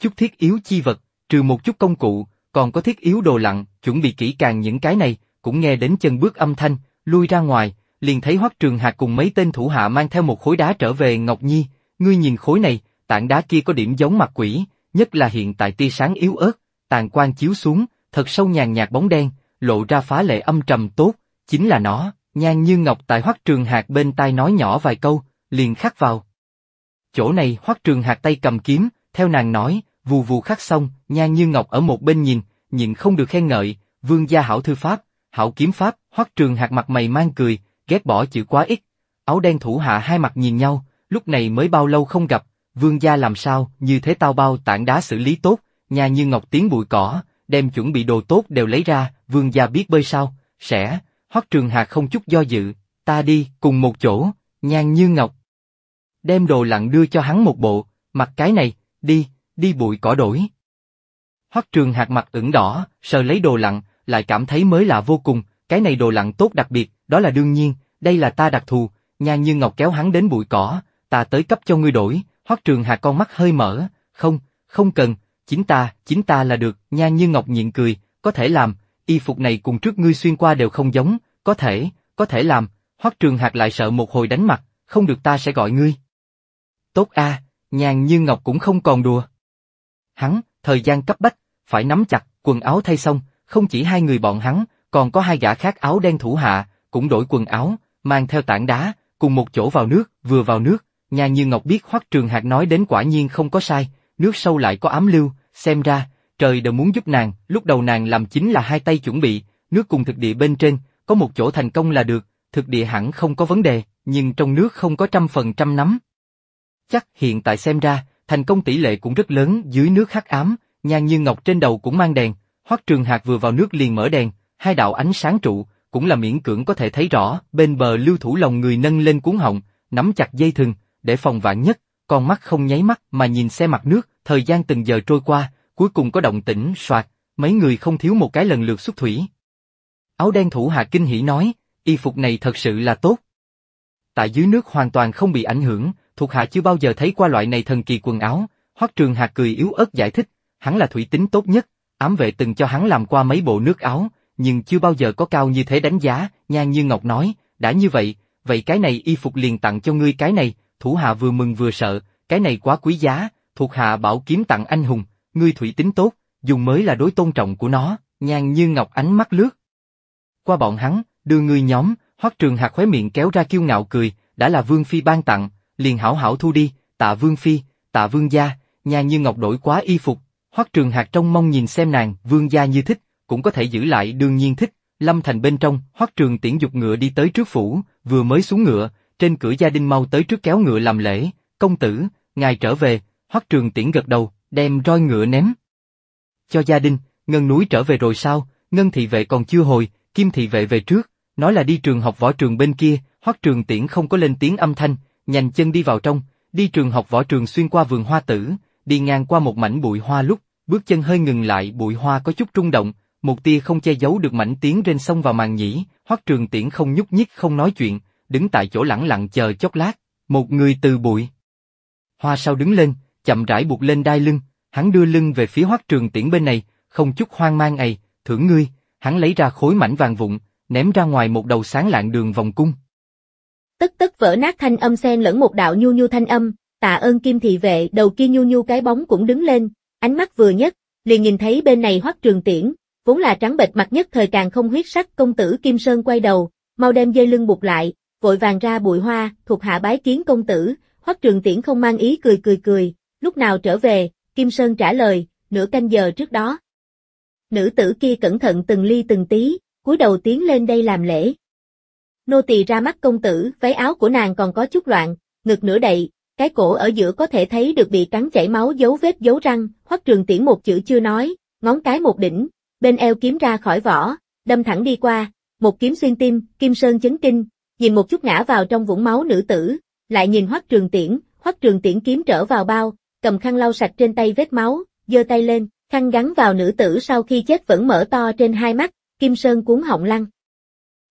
Speaker 2: chút thiết yếu chi vật, trừ một chút công cụ, còn có thiết yếu đồ lặng, chuẩn bị kỹ càng những cái này, cũng nghe đến chân bước âm thanh, lui ra ngoài, liền thấy Hoắc Trường Hạc cùng mấy tên thủ hạ mang theo một khối đá trở về Ngọc Nhi, ngươi nhìn khối này, tảng đá kia có điểm giống mặt quỷ, nhất là hiện tại tia sáng yếu ớt, tàn quang chiếu xuống, thật sâu nhàn nhạt bóng đen, lộ ra phá lệ âm trầm tốt, chính là nó. Nhan như ngọc tại hoắc trường hạc bên tai nói nhỏ vài câu, liền khắc vào. Chỗ này hoắc trường hạc tay cầm kiếm, theo nàng nói, vù vù khắc xong, Nhan như ngọc ở một bên nhìn, nhìn không được khen ngợi, vương gia hảo thư pháp, hảo kiếm pháp, hoắc trường hạc mặt mày mang cười, ghét bỏ chữ quá ít. Áo đen thủ hạ hai mặt nhìn nhau, lúc này mới bao lâu không gặp, vương gia làm sao, như thế tao bao tảng đá xử lý tốt, Nhan như ngọc tiếng bụi cỏ, đem chuẩn bị đồ tốt đều lấy ra, vương gia biết bơi sao, sẽ, Hoắc Trường Hà không chút do dự, ta đi, cùng một chỗ, nhan như ngọc. Đem đồ lặng đưa cho hắn một bộ, mặc cái này, đi, đi bụi cỏ đổi. Hoắc Trường Hạc mặt ửng đỏ, sờ lấy đồ lặng, lại cảm thấy mới lạ vô cùng, cái này đồ lặng tốt đặc biệt, đó là đương nhiên, đây là ta đặc thù, nhan như ngọc kéo hắn đến bụi cỏ, ta tới cấp cho ngươi đổi, Hoắc Trường Hạc con mắt hơi mở, không, không cần, chính ta, chính ta là được, nhan như ngọc nhịn cười, có thể làm, y phục này cùng trước ngươi xuyên qua đều không giống, có thể, có thể làm, hoắc trường hạt lại sợ một hồi đánh mặt, không được ta sẽ gọi ngươi. Tốt a, nhàn như ngọc cũng không còn đùa. Hắn, thời gian cấp bách, phải nắm chặt, quần áo thay xong, không chỉ hai người bọn hắn, còn có hai gã khác áo đen thủ hạ, cũng đổi quần áo, mang theo tảng đá, cùng một chỗ vào nước, vừa vào nước, nhàn như Ngọc biết Hoắc Trường hạt nói đến quả nhiên không có sai, nước sâu lại có ám lưu, xem ra, trời đều muốn giúp nàng, lúc đầu nàng làm chính là hai tay chuẩn bị, nước cùng thực địa bên trên, có một chỗ thành công là được, thực địa hẳn không có vấn đề, nhưng trong nước không có trăm phần trăm nắm. Chắc hiện tại xem ra, thành công tỷ lệ cũng rất lớn dưới nước hắc ám, nhan như ngọc trên đầu cũng mang đèn, hoắc trường hạt vừa vào nước liền mở đèn, hai đạo ánh sáng trụ, cũng là miễn cưỡng có thể thấy rõ, bên bờ lưu thủ lòng người nâng lên cuốn họng, nắm chặt dây thừng, để phòng vạn nhất, con mắt không nháy mắt mà nhìn xe mặt nước, thời gian từng giờ trôi qua, Cuối cùng có động tĩnh soạt, mấy người không thiếu một cái lần lượt xuất thủy. Áo đen thủ hạ kinh hỉ nói, y phục này thật sự là tốt. Tại dưới nước hoàn toàn không bị ảnh hưởng, thuộc hạ chưa bao giờ thấy qua loại này thần kỳ quần áo, Hoắc Trường Hạc cười yếu ớt giải thích, hắn là thủy tính tốt nhất, ám vệ từng cho hắn làm qua mấy bộ nước áo, nhưng chưa bao giờ có cao như thế đánh giá, nhan như ngọc nói, đã như vậy, vậy cái này y phục liền tặng cho ngươi cái này, thủ hạ vừa mừng vừa sợ, cái này quá quý giá, thuộc hạ bảo kiếm tặng anh hùng, ngươi thủy tính tốt, dùng mới là đối tôn trọng của nó, nhan như ngọc ánh mắt lướt. Qua bọn hắn, đưa ngươi nhóm, hoắc trường hạt khóe miệng kéo ra kiêu ngạo cười, đã là vương phi ban tặng, liền hảo hảo thu đi, tạ vương phi, tạ vương gia, nhan như ngọc đổi quá y phục, hoắc trường hạt trong mong nhìn xem nàng, vương gia như thích, cũng có thể giữ lại đương nhiên thích. Lâm Thành bên trong, hoắc trường tiễn dục ngựa đi tới trước phủ, vừa mới xuống ngựa, trên cửa gia đình mau tới trước kéo ngựa làm lễ, công tử, ngài trở về, hoắc trường tiễn gật đầu, đem roi ngựa ném. Cho gia đình, Ngân núi trở về rồi sao, Ngân thị vệ còn chưa hồi, Kim thị vệ về trước, nói là đi trường học võ trường bên kia, hoắc trường tiễn không có lên tiếng âm thanh, nhanh chân đi vào trong, đi trường học võ trường xuyên qua vườn hoa tử, đi ngang qua một mảnh bụi hoa lúc, bước chân hơi ngừng lại bụi hoa có chút rung động, một tia không che giấu được mảnh tiếng trên sông vào màn nhĩ, hoắc trường tiễn không nhúc nhích không nói chuyện, đứng tại chỗ lẳng lặng chờ chốc lát, một người từ bụi. Hoa sau đứng lên, chậm rãi buộc lên đai lưng, hắn đưa lưng về phía hoắc trường tiễn bên này, không chút hoang mang ấy, thưởng ngươi, hắn lấy ra khối mảnh vàng vụn, ném ra ngoài một đầu sáng lạng đường vòng cung.
Speaker 1: tất tất vỡ nát thanh âm sen lẫn một đạo nhu nhu thanh âm, tạ ơn kim thị vệ, đầu kia nhu nhu cái bóng cũng đứng lên, ánh mắt vừa nhất, liền nhìn thấy bên này hoắc trường tiễn, vốn là trắng bệch mặt nhất thời càng không huyết sắc công tử Kim Sơn quay đầu, mau đem dây lưng buộc lại, vội vàng ra bụi hoa, thuộc hạ bái kiến công tử, hoắc trường tiễn không mang ý cười cười cười, lúc nào trở về, Kim Sơn trả lời, nửa canh giờ trước đó. Nữ tử kia cẩn thận từng ly từng tí, cúi đầu tiến lên đây làm lễ. Nô tỳ ra mắt công tử, váy áo của nàng còn có chút loạn, ngực nửa đậy, cái cổ ở giữa có thể thấy được bị cắn chảy máu dấu vết dấu răng, hoắc trường tiễn một chữ chưa nói, ngón cái một đỉnh, bên eo kiếm ra khỏi vỏ, đâm thẳng đi qua, một kiếm xuyên tim, kim sơn chấn kinh, nhìn một chút ngã vào trong vũng máu nữ tử, lại nhìn hoắc trường tiễn, hoắc trường tiễn kiếm trở vào bao, cầm khăn lau sạch trên tay vết máu, giơ tay lên, khăn gắn vào nữ tử sau khi chết vẫn mở to trên hai mắt, Kim Sơn cuốn họng lăng.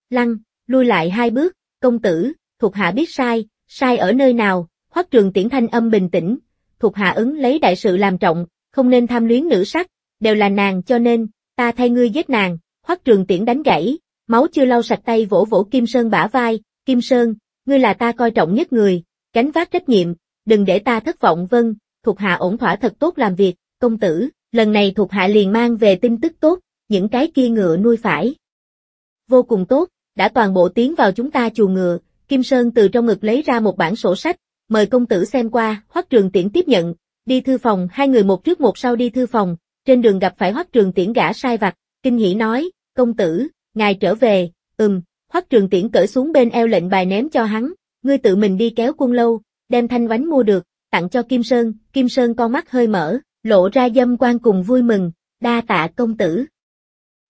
Speaker 1: Lăng, lui lại hai bước, công tử, thuộc hạ biết sai, sai ở nơi nào, hoắc trường tiễn thanh âm bình tĩnh, thuộc hạ ứng lấy đại sự làm trọng, không nên tham luyến nữ sắc, đều là nàng cho nên, ta thay ngươi giết nàng, hoắc trường tiễn đánh gãy, máu chưa lau sạch tay vỗ vỗ Kim Sơn bả vai, Kim Sơn, ngươi là ta coi trọng nhất người, gánh vác trách nhiệm, đừng để ta thất vọng vâng, thuộc hạ ổn thỏa thật tốt làm việc, công tử, lần này thuộc hạ liền mang về tin tức tốt, những cái kia ngựa nuôi phải. Vô cùng tốt, đã toàn bộ tiến vào chúng ta chuồng ngựa, Kim Sơn từ trong ngực lấy ra một bản sổ sách, mời công tử xem qua, Hoắc Trường Tiễn tiếp nhận, đi thư phòng, hai người một trước một sau đi thư phòng, trên đường gặp phải Hoắc Trường Tiễn gã sai vặt, kinh hỉ nói, công tử, ngài trở về, ừm, Hoắc Trường Tiễn cởi xuống bên eo lệnh bài ném cho hắn, ngươi tự mình đi kéo quân lâu, đem thanh bánh mua được, tặng cho Kim Sơn, Kim Sơn con mắt hơi mở, lộ ra dâm quan cùng vui mừng, đa tạ công tử.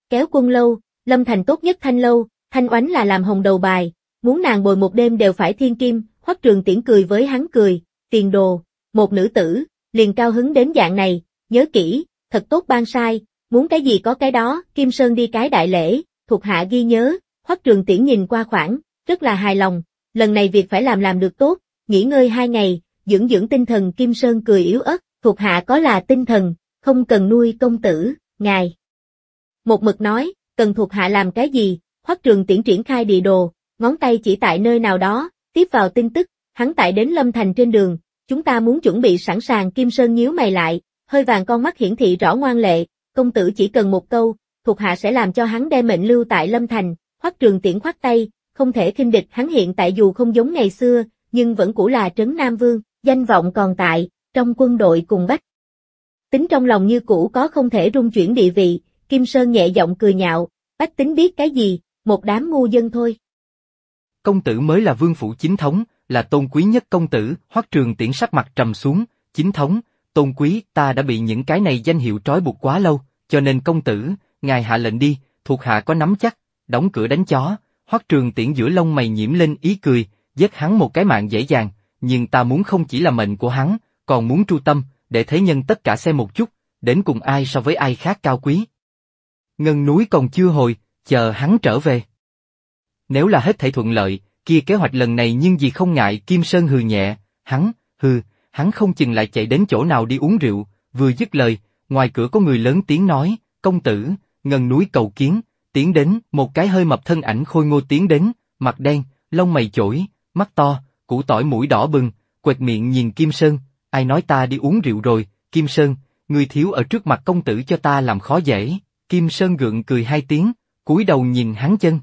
Speaker 1: Kéo quân lâu, Lâm Thành tốt nhất thanh lâu, thanh oánh là làm hồng đầu bài, muốn nàng bồi một đêm đều phải thiên kim, hoắc trường tiễn cười với hắn cười, tiền đồ, một nữ tử, liền cao hứng đến dạng này, nhớ kỹ, thật tốt ban sai, muốn cái gì có cái đó, Kim Sơn đi cái đại lễ, thuộc hạ ghi nhớ, hoắc trường tiễn nhìn qua khoảng, rất là hài lòng, lần này việc phải làm làm được tốt, nghỉ ngơi hai ngày, dưỡng dưỡng tinh thần Kim Sơn cười yếu ớt, thuộc hạ có là tinh thần, không cần nuôi công tử, ngài. Một mực nói, cần thuộc hạ làm cái gì, hoắc trường tiễn triển khai địa đồ, ngón tay chỉ tại nơi nào đó, tiếp vào tin tức, hắn tại đến Lâm Thành trên đường, chúng ta muốn chuẩn bị sẵn sàng Kim Sơn nhíu mày lại, hơi vàng con mắt hiển thị rõ ngoan lệ, công tử chỉ cần một câu, thuộc hạ sẽ làm cho hắn đem mệnh lưu tại Lâm Thành, hoắc trường tiễn khoát tay, không thể kinh địch hắn hiện tại dù không giống ngày xưa, nhưng vẫn cũ là trấn Nam Vương danh vọng còn tại, trong quân đội cùng Bách. Tính trong lòng như cũ có không thể rung chuyển địa vị, Kim Sơn nhẹ giọng cười nhạo, Bách tính biết cái gì, một đám ngu dân
Speaker 2: thôi. Công tử mới là vương phủ chính thống, là tôn quý nhất công tử, hoắc trường tiễn sắc mặt trầm xuống, chính thống, tôn quý, ta đã bị những cái này danh hiệu trói buộc quá lâu, cho nên công tử, ngài hạ lệnh đi, thuộc hạ có nắm chắc, đóng cửa đánh chó, hoắc trường tiễn giữa lông mày nhiễm lên ý cười, giết hắn một cái mạng dễ dàng, nhưng ta muốn không chỉ là mệnh của hắn, còn muốn tru tâm, để thế nhân tất cả xem một chút, đến cùng ai so với ai khác cao quý. Ngân núi còn chưa hồi, chờ hắn trở về. Nếu là hết thể thuận lợi, kia kế hoạch lần này nhưng gì không ngại Kim Sơn hừ nhẹ, hắn, hừ, hắn không chừng lại chạy đến chỗ nào đi uống rượu, vừa dứt lời, ngoài cửa có người lớn tiếng nói, công tử, ngần núi cầu kiến, tiến đến, một cái hơi mập thân ảnh khôi ngô tiến đến, mặt đen, lông mày chổi, mắt to, củ tỏi mũi đỏ bừng, quệt miệng nhìn Kim Sơn, ai nói ta đi uống rượu rồi, Kim Sơn, người thiếu ở trước mặt công tử cho ta làm khó dễ, Kim Sơn gượng cười hai tiếng, cúi đầu nhìn hắn chân.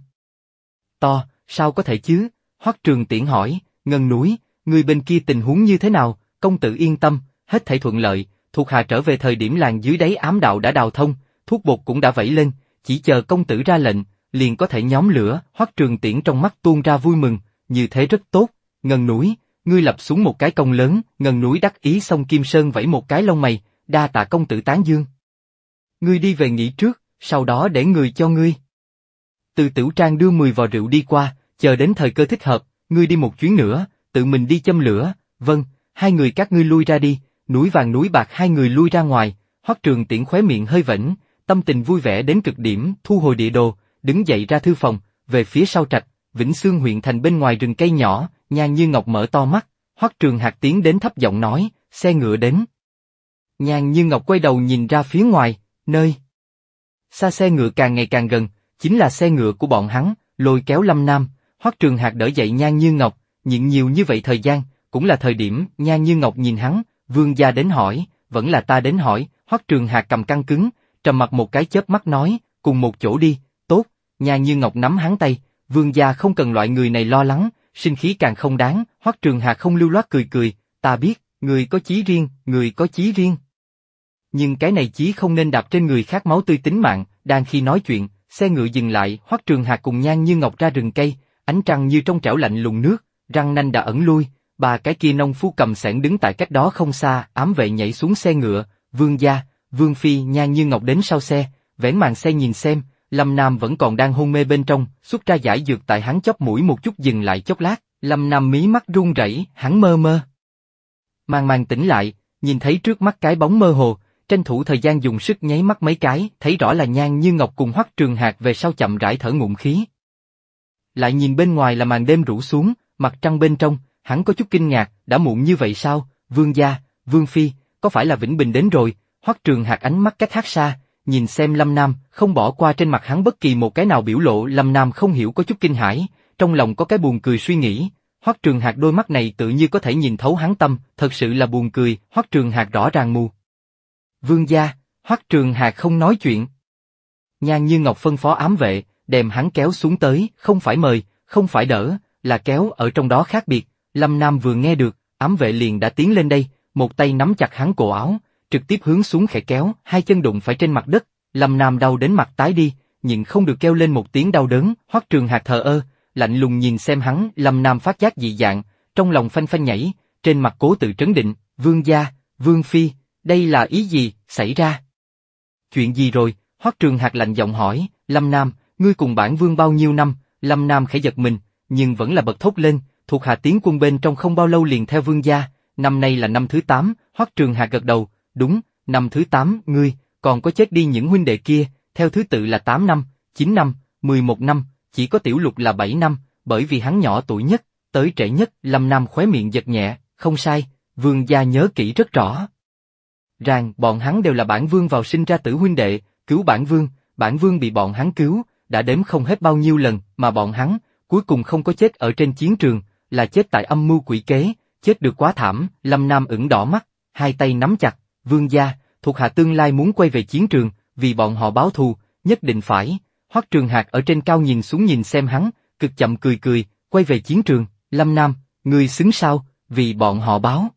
Speaker 2: To, sao có thể chứ, Hoắc Trường Tiễn hỏi, ngân núi, người bên kia tình huống như thế nào, công tử yên tâm, hết thảy thuận lợi, thuộc hạ trở về thời điểm làng dưới đáy ám đạo đã đào thông, thuốc bột cũng đã vẩy lên, chỉ chờ công tử ra lệnh, liền có thể nhóm lửa, Hoắc Trường Tiễn trong mắt tuôn ra vui mừng, như thế rất tốt, ngần núi, ngươi lập xuống một cái công lớn, ngần núi đắc ý xong Kim Sơn vẫy một cái lông mày, đa tạ công tử tán dương. Ngươi đi về nghỉ trước, sau đó để người cho ngươi. Từ tiểu trang đưa 10 vò rượu đi qua, chờ đến thời cơ thích hợp, ngươi đi một chuyến nữa, tự mình đi châm lửa, vâng, hai người các ngươi lui ra đi, núi vàng núi bạc hai người lui ra ngoài, hoắc trường tiễn khóe miệng hơi vẩn, tâm tình vui vẻ đến cực điểm, thu hồi địa đồ, đứng dậy ra thư phòng, về phía sau trạch, Vĩnh Xương huyện thành bên ngoài rừng cây nhỏ, Nhan Như Ngọc mở to mắt, Hoắc Trường Hạc tiến đến thấp giọng nói, xe ngựa đến. Nhan Như Ngọc quay đầu nhìn ra phía ngoài, nơi. Xa xe ngựa càng ngày càng gần, chính là xe ngựa của bọn hắn, lôi kéo Lâm Nam, Hoắc Trường Hạc đỡ dậy Nhan Như Ngọc, nhịn nhiều như vậy thời gian, cũng là thời điểm Nhan Như Ngọc nhìn hắn, vương gia đến hỏi, vẫn là ta đến hỏi, Hoắc Trường Hạc cầm căng cứng, trầm mặt một cái chớp mắt nói, cùng một chỗ đi, tốt, Nhan Như Ngọc nắm hắn tay, vương gia không cần loại người này lo lắng, sinh khí càng không đáng, Hoắc Trường Hà không lưu loát cười cười, ta biết, người có chí riêng, người có chí riêng. Nhưng cái này chí không nên đạp trên người khác máu tươi tính mạng, đang khi nói chuyện, xe ngựa dừng lại, Hoắc Trường Hà cùng Nhan Như Ngọc ra rừng cây, ánh trăng như trong trẻo lạnh lùng nước, răng nanh đã ẩn lui, bà cái kia nông phu cầm sẻn đứng tại cách đó không xa, ám vệ nhảy xuống xe ngựa, vương gia, vương phi Nhan Như Ngọc đến sau xe, vén màn xe nhìn xem, Lâm Nam vẫn còn đang hôn mê bên trong, xuất ra giải dược tại hắn chóp mũi một chút dừng lại chốc lát, Lâm Nam mí mắt run rẩy, hắn mơ mơ. màng màng tỉnh lại, nhìn thấy trước mắt cái bóng mơ hồ, tranh thủ thời gian dùng sức nháy mắt mấy cái, thấy rõ là nhan như ngọc cùng hoắc trường hạt về sau chậm rãi thở ngụm khí. Lại nhìn bên ngoài là màn đêm rủ xuống, mặt trăng bên trong, hắn có chút kinh ngạc, đã muộn như vậy sao, vương gia, vương phi, có phải là Vĩnh Bình đến rồi, hoắc trường hạt ánh mắt cách hát xa, nhìn xem Lâm Nam, không bỏ qua trên mặt hắn bất kỳ một cái nào biểu lộ Lâm Nam không hiểu có chút kinh hãi, trong lòng có cái buồn cười suy nghĩ, Hoắc Trường Hạc đôi mắt này tự như có thể nhìn thấu hắn tâm, thật sự là buồn cười, Hoắc Trường Hạc rõ ràng mù. Vương gia, Hoắc Trường Hạc không nói chuyện. Nhan Như Ngọc phân phó ám vệ, đem hắn kéo xuống tới, không phải mời, không phải đỡ, là kéo ở trong đó khác biệt, Lâm Nam vừa nghe được, ám vệ liền đã tiến lên đây, một tay nắm chặt hắn cổ áo, trực tiếp hướng xuống khẽ kéo, hai chân đụng phải trên mặt đất, Lâm Nam đau đến mặt tái đi, nhưng không được kêu lên một tiếng đau đớn, Hoắc Trường hạt thờ ơ, lạnh lùng nhìn xem hắn, Lâm Nam phát giác dị dạng, trong lòng phanh phanh nhảy, trên mặt cố tự trấn định, vương gia, vương phi, đây là ý gì, xảy ra? Chuyện gì rồi? Hoắc Trường hạt lạnh giọng hỏi, Lâm Nam, ngươi cùng bản vương bao nhiêu năm, Lâm Nam khẽ giật mình, nhưng vẫn là bật thốt lên, thuộc hạ tiến quân bên trong không bao lâu liền theo vương gia, năm nay là năm thứ 8, Hoắc Trường Hạc gật đầu, đúng, năm thứ 8, ngươi, còn có chết đi những huynh đệ kia, theo thứ tự là 8 năm, 9 năm, 11 năm, chỉ có tiểu lục là 7 năm, bởi vì hắn nhỏ tuổi nhất, tới trẻ nhất, Lâm Nam khóe miệng giật nhẹ, không sai, vương gia nhớ kỹ rất rõ. Rằng bọn hắn đều là bản vương vào sinh ra tử huynh đệ, cứu bản vương, bản vương bị bọn hắn cứu, đã đếm không hết bao nhiêu lần mà bọn hắn, cuối cùng không có chết ở trên chiến trường, là chết tại âm mưu quỷ kế, chết được quá thảm, Lâm Nam ửng đỏ mắt, hai tay nắm chặt, vương gia, thuộc hạ tương lai muốn quay về chiến trường, vì bọn họ báo thù, nhất định phải. Hoắc Trường Hạc ở trên cao nhìn xuống nhìn xem hắn, cực chậm cười cười, quay về chiến trường, Lâm Nam, ngươi xứng sao, vì bọn họ báo.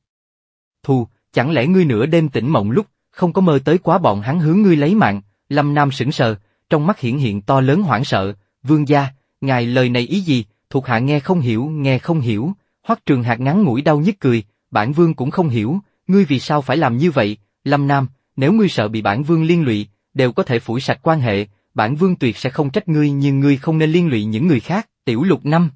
Speaker 2: Thù, chẳng lẽ ngươi nửa đêm tỉnh mộng lúc, không có mơ tới quá bọn hắn hướng ngươi lấy mạng, Lâm Nam sững sờ, trong mắt hiện hiện to lớn hoảng sợ, vương gia, ngài lời này ý gì, thuộc hạ nghe không hiểu, nghe không hiểu, Hoắc Trường Hạc ngắn ngủi đau nhức cười, bản vương cũng không hiểu, Ngươi vì sao phải làm như vậy, Lâm Nam, nếu ngươi sợ bị bản vương liên lụy, đều có thể phủi sạch quan hệ, bản vương tuyệt sẽ không trách ngươi nhưng ngươi không nên liên lụy những người khác, tiểu lục năm.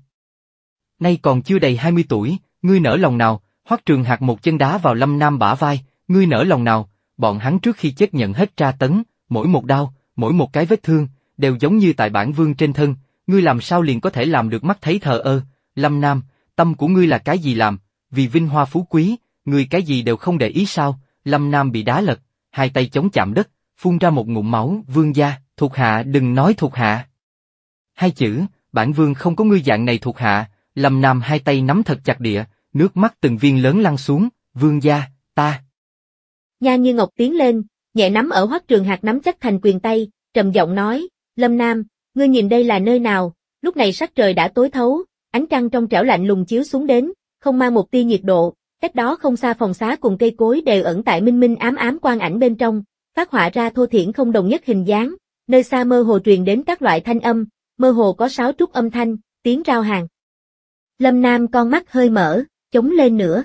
Speaker 2: Nay còn chưa đầy 20 tuổi, ngươi nở lòng nào, hoắc trường hạt một chân đá vào Lâm Nam bả vai, ngươi nở lòng nào, bọn hắn trước khi chết nhận hết tra tấn, mỗi một đau, mỗi một cái vết thương, đều giống như tại bản vương trên thân, ngươi làm sao liền có thể làm được mắt thấy thờ ơ, Lâm Nam, tâm của ngươi là cái gì làm, vì vinh hoa phú quý, Người cái gì đều không để ý sao, Lâm Nam bị đá lật, hai tay chống chạm đất, phun ra một ngụm máu, vương gia, thuộc hạ đừng nói thuộc hạ. Hai chữ, bản vương không có ngươi dạng này thuộc hạ, Lâm Nam hai tay nắm thật chặt địa, nước mắt từng viên lớn lăn xuống, vương gia, ta.
Speaker 1: Nha như ngọc tiến lên, nhẹ nắm ở hoắc trường hạt nắm chắc thành quyền tay, trầm giọng nói, Lâm Nam, ngươi nhìn đây là nơi nào, lúc này sắc trời đã tối thấu, ánh trăng trong trẻo lạnh lùng chiếu xuống đến, không mang một tia nhiệt độ, Cách đó không xa phòng xá cùng cây cối đều ẩn tại minh minh ám ám quang ảnh bên trong, phát họa ra thô thiển không đồng nhất hình dáng, nơi xa mơ hồ truyền đến các loại thanh âm, mơ hồ có sáu trúc âm thanh, tiếng rao hàng. Lâm Nam con mắt hơi mở, chống lên nữa.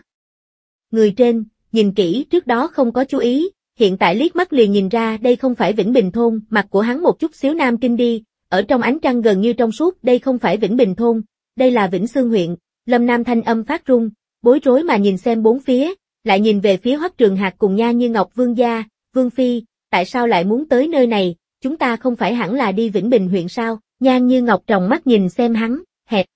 Speaker 1: Người trên, nhìn kỹ trước đó không có chú ý, hiện tại liếc mắt liền nhìn ra đây không phải Vĩnh Bình Thôn, mặt của hắn một chút xíu Nam Kinh đi, ở trong ánh trăng gần như trong suốt đây không phải Vĩnh Bình Thôn, đây là Vĩnh Sương huyện, Lâm Nam thanh âm phát rung, bối rối mà nhìn xem bốn phía, lại nhìn về phía hoắc trường hạt cùng nha như ngọc vương gia, vương phi, tại sao lại muốn tới nơi này, chúng ta không phải hẳn là đi Vĩnh Bình huyện sao, nha như ngọc tròng mắt nhìn xem hắn, hẹp.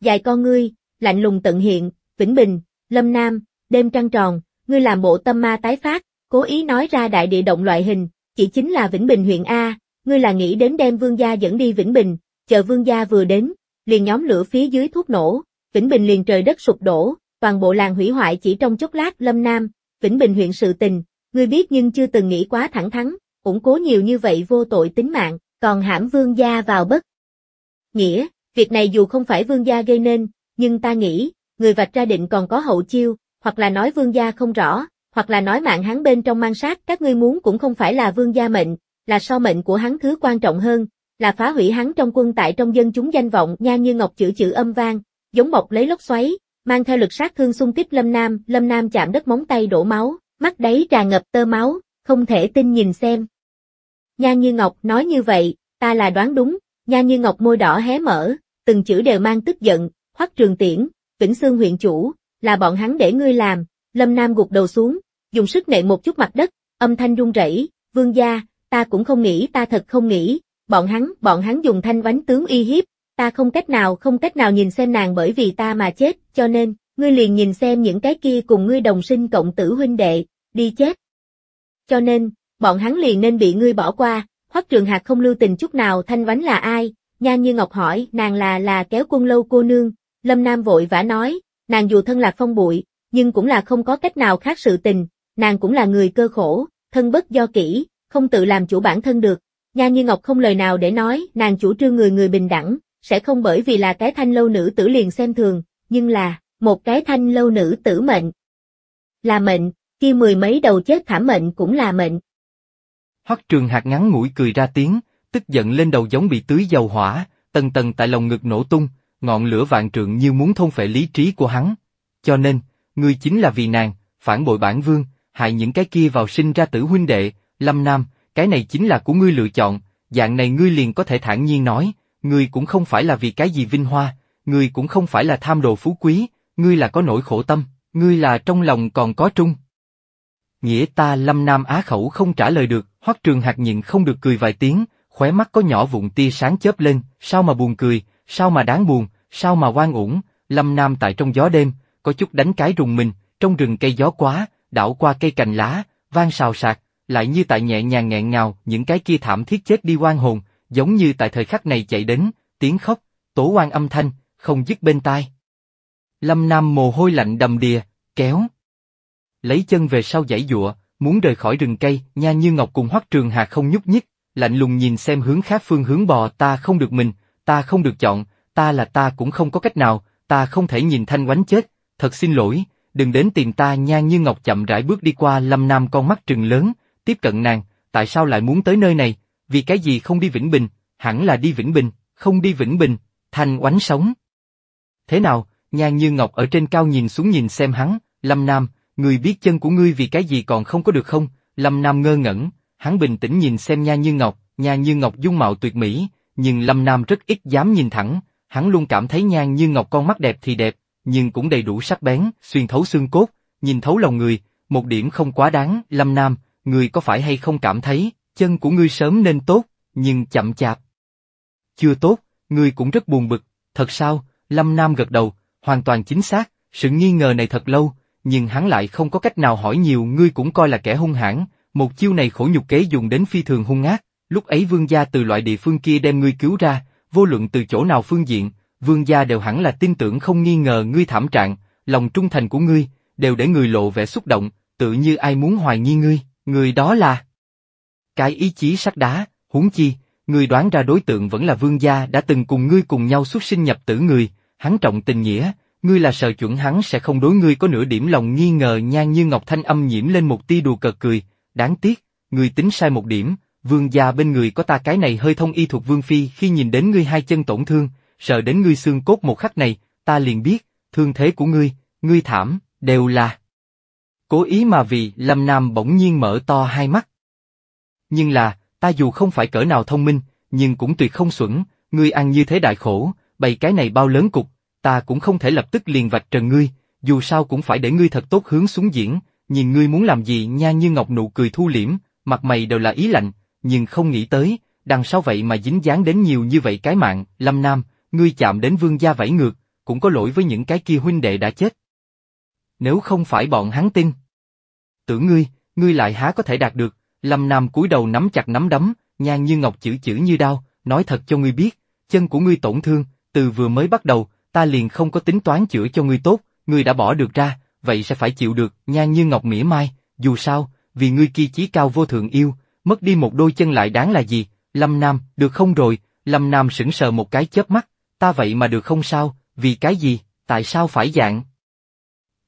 Speaker 1: Dài con ngươi, lạnh lùng tận hiện, Vĩnh Bình, Lâm Nam, đêm trăng tròn, ngươi làm bộ tâm ma tái phát, cố ý nói ra đại địa động loại hình, chỉ chính là Vĩnh Bình huyện A, ngươi là nghĩ đến đem vương gia dẫn đi Vĩnh Bình, chờ vương gia vừa đến, liền nhóm lửa phía dưới thuốc nổ, Vĩnh Bình liền trời đất sụp đổ, toàn bộ làng hủy hoại chỉ trong chốc lát Lâm Nam, Vĩnh Bình huyện sự tình, ngươi biết nhưng chưa từng nghĩ quá thẳng thắn, ủng cố nhiều như vậy vô tội tính mạng, còn hãm vương gia vào bất. Nghĩa, việc này dù không phải vương gia gây nên, nhưng ta nghĩ, người vạch ra định còn có hậu chiêu, hoặc là nói vương gia không rõ, hoặc là nói mạng hắn bên trong mang sát các ngươi muốn cũng không phải là vương gia mệnh, là so mệnh của hắn thứ quan trọng hơn, là phá hủy hắn trong quân tại trong dân chúng danh vọng nha như ngọc chữ chữ âm vang, giống bọc lấy lốc xoáy, mang theo lực sát thương xung kích Lâm Nam, Lâm Nam chạm đất móng tay đổ máu, mắt đấy tràn ngập tơ máu, không thể tin nhìn xem. Nha Như Ngọc nói như vậy, ta là đoán đúng, Nha Như Ngọc môi đỏ hé mở, từng chữ đều mang tức giận, hoắc trường tiễn, Vĩnh Sương huyện chủ, là bọn hắn để ngươi làm, Lâm Nam gục đầu xuống, dùng sức nệ một chút mặt đất, âm thanh run rẩy, vương gia, ta cũng không nghĩ, ta thật không nghĩ, bọn hắn, bọn hắn dùng thanh bánh tướng uy hiếp, ta không cách nào không cách nào nhìn xem nàng bởi vì ta mà chết, cho nên, ngươi liền nhìn xem những cái kia cùng ngươi đồng sinh cộng tử huynh đệ, đi chết. Cho nên, bọn hắn liền nên bị ngươi bỏ qua, hoắc trường hạc không lưu tình chút nào thanh vánh là ai, nha như ngọc hỏi, nàng là là kéo quân lâu cô nương, lâm nam vội vã nói, nàng dù thân là phong bụi, nhưng cũng là không có cách nào khác sự tình, nàng cũng là người cơ khổ, thân bất do kỹ, không tự làm chủ bản thân được, nha như ngọc không lời nào để nói, nàng chủ trương người người bình đẳng, sẽ không bởi vì là cái thanh lâu nữ tử liền xem thường, nhưng là, một cái thanh lâu nữ tử mệnh. Là mệnh, kia mười mấy đầu chết thảm mệnh cũng là mệnh.
Speaker 2: Hoắc trường hạt ngắn ngủi cười ra tiếng, tức giận lên đầu giống bị tưới dầu hỏa, tầng tầng tại lòng ngực nổ tung, ngọn lửa vạn trượng như muốn thôn phệ lý trí của hắn. Cho nên, ngươi chính là vì nàng, phản bội bản vương, hại những cái kia vào sinh ra tử huynh đệ, lâm nam, cái này chính là của ngươi lựa chọn, dạng này ngươi liền có thể thản nhiên nói, ngươi cũng không phải là vì cái gì vinh hoa, ngươi cũng không phải là tham đồ phú quý, ngươi là có nỗi khổ tâm, ngươi là trong lòng còn có trung. Nghĩa ta lâm nam á khẩu không trả lời được, hoắc trường hạt nhịn không được cười vài tiếng, khóe mắt có nhỏ vụn tia sáng chớp lên, sao mà buồn cười, sao mà đáng buồn, sao mà oan uổng, lâm nam tại trong gió đêm, có chút đánh cái rùng mình, trong rừng cây gió quá, đảo qua cây cành lá, vang xào sạc, lại như tại nhẹ nhàng nghẹn ngào, những cái kia thảm thiết chết đi oan hồn, giống như tại thời khắc này chạy đến, tiếng khóc, tố oan âm thanh, không dứt bên tai. Lâm Nam mồ hôi lạnh đầm đìa, kéo. Lấy chân về sau giải dụa, muốn rời khỏi rừng cây, nha như ngọc cùng hoắc trường hà không nhúc nhích, lạnh lùng nhìn xem hướng khác phương hướng bò ta không được mình, ta không được chọn, ta là ta cũng không có cách nào, ta không thể nhìn thanh oánh chết, thật xin lỗi, đừng đến tìm ta nha như ngọc chậm rãi bước đi qua lâm nam con mắt trừng lớn, tiếp cận nàng, tại sao lại muốn tới nơi này, vì cái gì không đi Vĩnh Bình, hẳn là đi Vĩnh Bình, không đi Vĩnh Bình, thành oánh sống. Thế nào, nhan như ngọc ở trên cao nhìn xuống nhìn xem hắn, Lâm Nam, người biết chân của ngươi vì cái gì còn không có được không, Lâm Nam ngơ ngẩn, hắn bình tĩnh nhìn xem nhan như ngọc, nhan như ngọc dung mạo tuyệt mỹ, nhưng Lâm Nam rất ít dám nhìn thẳng, hắn luôn cảm thấy nhan như ngọc con mắt đẹp thì đẹp, nhưng cũng đầy đủ sắc bén, xuyên thấu xương cốt, nhìn thấu lòng người, một điểm không quá đáng, Lâm Nam, người có phải hay không cảm thấy, chân của ngươi sớm nên tốt, nhưng chậm chạp. Chưa tốt, ngươi cũng rất buồn bực, thật sao, Lâm Nam gật đầu, hoàn toàn chính xác, sự nghi ngờ này thật lâu, nhưng hắn lại không có cách nào hỏi nhiều ngươi cũng coi là kẻ hung hãn, một chiêu này khổ nhục kế dùng đến phi thường hung ác, lúc ấy vương gia từ loại địa phương kia đem ngươi cứu ra, vô luận từ chỗ nào phương diện, vương gia đều hẳn là tin tưởng không nghi ngờ ngươi thảm trạng, lòng trung thành của ngươi, đều để người lộ vẻ xúc động, tự như ai muốn hoài nghi ngươi, người đó là... Cái ý chí sắt đá, huống chi, người đoán ra đối tượng vẫn là vương gia đã từng cùng ngươi cùng nhau xuất sinh nhập tử người, hắn trọng tình nghĩa, ngươi là sợ chuẩn hắn sẽ không đối ngươi có nửa điểm lòng nghi ngờ nhan như ngọc thanh âm nhiễm lên một tia đùa cợt cười, đáng tiếc, ngươi tính sai một điểm, vương gia bên người có ta cái này hơi thông y thuộc vương phi khi nhìn đến ngươi hai chân tổn thương, sợ đến ngươi xương cốt một khắc này, ta liền biết, thương thế của ngươi, ngươi thảm, đều là. Cố ý mà vì, Lâm Nam bỗng nhiên mở to hai mắt nhưng là, ta dù không phải cỡ nào thông minh, nhưng cũng tuyệt không xuẩn, ngươi ăn như thế đại khổ, bày cái này bao lớn cục, ta cũng không thể lập tức liền vạch trần ngươi, dù sao cũng phải để ngươi thật tốt hướng xuống diễn, nhìn ngươi muốn làm gì nha như ngọc nụ cười thu liễm, mặt mày đều là ý lạnh, nhưng không nghĩ tới, đằng sau vậy mà dính dáng đến nhiều như vậy cái mạng, lâm nam, ngươi chạm đến vương gia vẫy ngược, cũng có lỗi với những cái kia huynh đệ đã chết. Nếu không phải bọn hắn tin, tưởng ngươi, ngươi lại há có thể đạt được, Lâm Nam cúi đầu nắm chặt nắm đấm, nhan như ngọc chữ chữ như đau, nói thật cho ngươi biết, chân của ngươi tổn thương, từ vừa mới bắt đầu, ta liền không có tính toán chữa cho ngươi tốt, ngươi đã bỏ được ra, vậy sẽ phải chịu được, nhan như ngọc mỉa mai, dù sao, vì ngươi kia chí cao vô thượng yêu, mất đi một đôi chân lại đáng là gì, Lâm Nam, được không rồi, Lâm Nam sững sờ một cái chớp mắt, ta vậy mà được không sao, vì cái gì, tại sao phải dạng?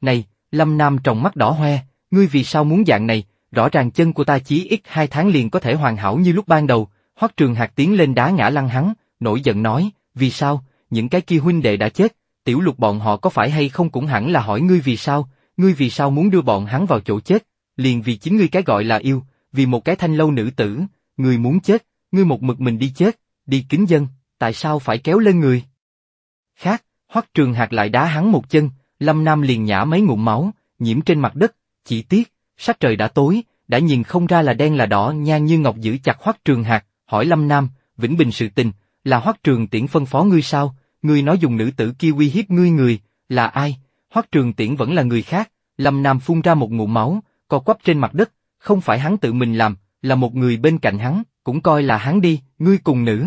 Speaker 2: Này, Lâm Nam tròng mắt đỏ hoe, ngươi vì sao muốn dạng này, rõ ràng chân của ta chí ít hai tháng liền có thể hoàn hảo như lúc ban đầu, Hoắc Trường Hạt tiến lên đá ngã lăn hắn, nổi giận nói, vì sao, những cái kia huynh đệ đã chết, tiểu lục bọn họ có phải hay không cũng hẳn là hỏi ngươi vì sao, ngươi vì sao muốn đưa bọn hắn vào chỗ chết, liền vì chính ngươi cái gọi là yêu, vì một cái thanh lâu nữ tử, ngươi muốn chết, ngươi một mực mình đi chết, đi kính dân, tại sao phải kéo lên người? Khác, Hoắc Trường Hạt lại đá hắn một chân, Lâm Nam liền nhả mấy ngụm máu, nhiễm trên mặt đất, chỉ tiếc, Sắc trời đã tối, đã nhìn không ra là đen là đỏ nha như ngọc giữ chặt hoắc trường hạt, hỏi Lâm Nam, Vĩnh Bình sự tình, là hoắc trường tiễn phân phó ngươi sao, ngươi nói dùng nữ tử kia uy hiếp ngươi người, là ai, hoắc trường tiễn vẫn là người khác, Lâm Nam phun ra một ngụm máu, co quắp trên mặt đất, không phải hắn tự mình làm, là một người bên cạnh hắn, cũng coi là hắn đi, ngươi cùng nữ.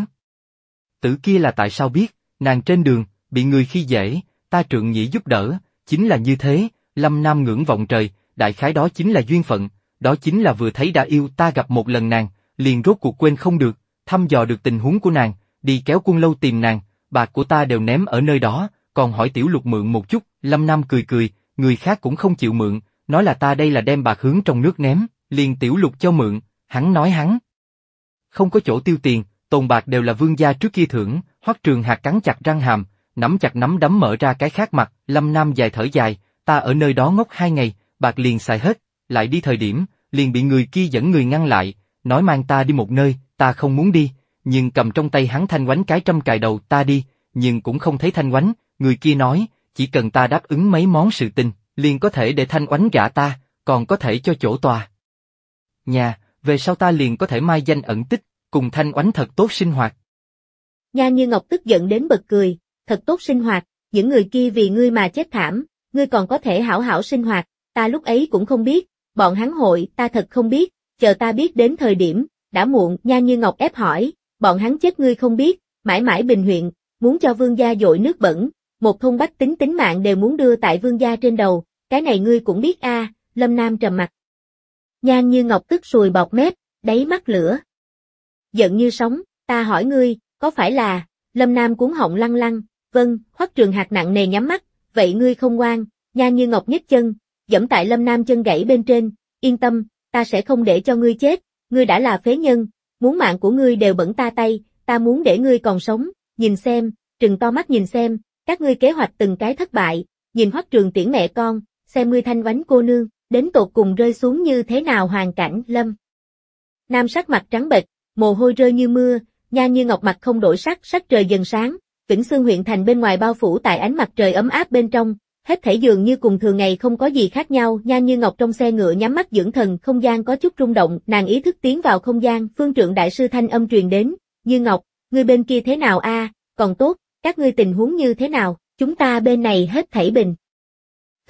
Speaker 2: Tử kia là tại sao biết, nàng trên đường, bị người khi dễ, ta trượng nhĩ giúp đỡ, chính là như thế, Lâm Nam ngưỡng vọng trời, đại khái đó chính là duyên phận, đó chính là vừa thấy đã yêu ta gặp một lần nàng, liền rốt cuộc quên không được, thăm dò được tình huống của nàng, đi kéo quân lâu tìm nàng, bạc của ta đều ném ở nơi đó, còn hỏi tiểu lục mượn một chút, Lâm Nam cười cười, người khác cũng không chịu mượn, nói là ta đây là đem bạc hướng trong nước ném, liền tiểu lục cho mượn, hắn nói hắn. Không có chỗ tiêu tiền, tồn bạc đều là vương gia trước kia thưởng, hoắc trường hạt cắn chặt răng hàm, nắm chặt nắm đấm mở ra cái khác mặt, Lâm Nam dài thở dài, ta ở nơi đó ngốc hai ngày, bạc liền xài hết, lại đi thời điểm, liền bị người kia dẫn người ngăn lại, nói mang ta đi một nơi, ta không muốn đi, nhưng cầm trong tay hắn thanh quánh cái trăm cài đầu ta đi, nhưng cũng không thấy thanh quánh, người kia nói, chỉ cần ta đáp ứng mấy món sự tình, liền có thể để thanh oánh gả ta, còn có thể cho chỗ tòa. Nhà, về sau ta liền có thể mai danh ẩn tích, cùng thanh oánh thật tốt sinh hoạt.
Speaker 1: Nha như ngọc tức giận đến bật cười, thật tốt sinh hoạt, những người kia vì ngươi mà chết thảm, ngươi còn có thể hảo hảo sinh hoạt, ta lúc ấy cũng không biết, bọn hắn hội, ta thật không biết, chờ ta biết đến thời điểm, đã muộn, nha như ngọc ép hỏi, bọn hắn chết ngươi không biết, mãi mãi bình huyện, muốn cho vương gia dội nước bẩn, một thôn bách tính tính mạng đều muốn đưa tại vương gia trên đầu, cái này ngươi cũng biết a à, lâm nam trầm mặt. Nhan như ngọc tức sùi bọt mép, đáy mắt lửa. Giận như sóng, ta hỏi ngươi, có phải là, lâm nam cuốn họng lăng lăng, vâng, khoác trường hạt nặng nề nhắm mắt, vậy ngươi không ngoan, Nhan như ngọc nhấc chân, dẫm tại lâm nam chân gãy bên trên, yên tâm, ta sẽ không để cho ngươi chết, ngươi đã là phế nhân, muốn mạng của ngươi đều bẩn ta tay, ta muốn để ngươi còn sống, nhìn xem, trừng to mắt nhìn xem, các ngươi kế hoạch từng cái thất bại, nhìn hoắc trường tiễn mẹ con, xem ngươi thanh vánh cô nương, đến tột cùng rơi xuống như thế nào hoàn cảnh, lâm. Nam sắc mặt trắng bệch, mồ hôi rơi như mưa, nha như ngọc mặt không đổi sắc, sắc trời dần sáng, Vĩnh Xương huyện thành bên ngoài bao phủ tại ánh mặt trời ấm áp bên trong, hết thể dường như cùng thường ngày không có gì khác nhau, Nhan Như Ngọc trong xe ngựa nhắm mắt dưỡng thần, không gian có chút rung động, nàng ý thức tiến vào không gian, phương trưởng đại sư thanh âm truyền đến, Như Ngọc, người bên kia thế nào a? còn tốt, các ngươi tình huống như thế nào, chúng ta bên này hết thể bình.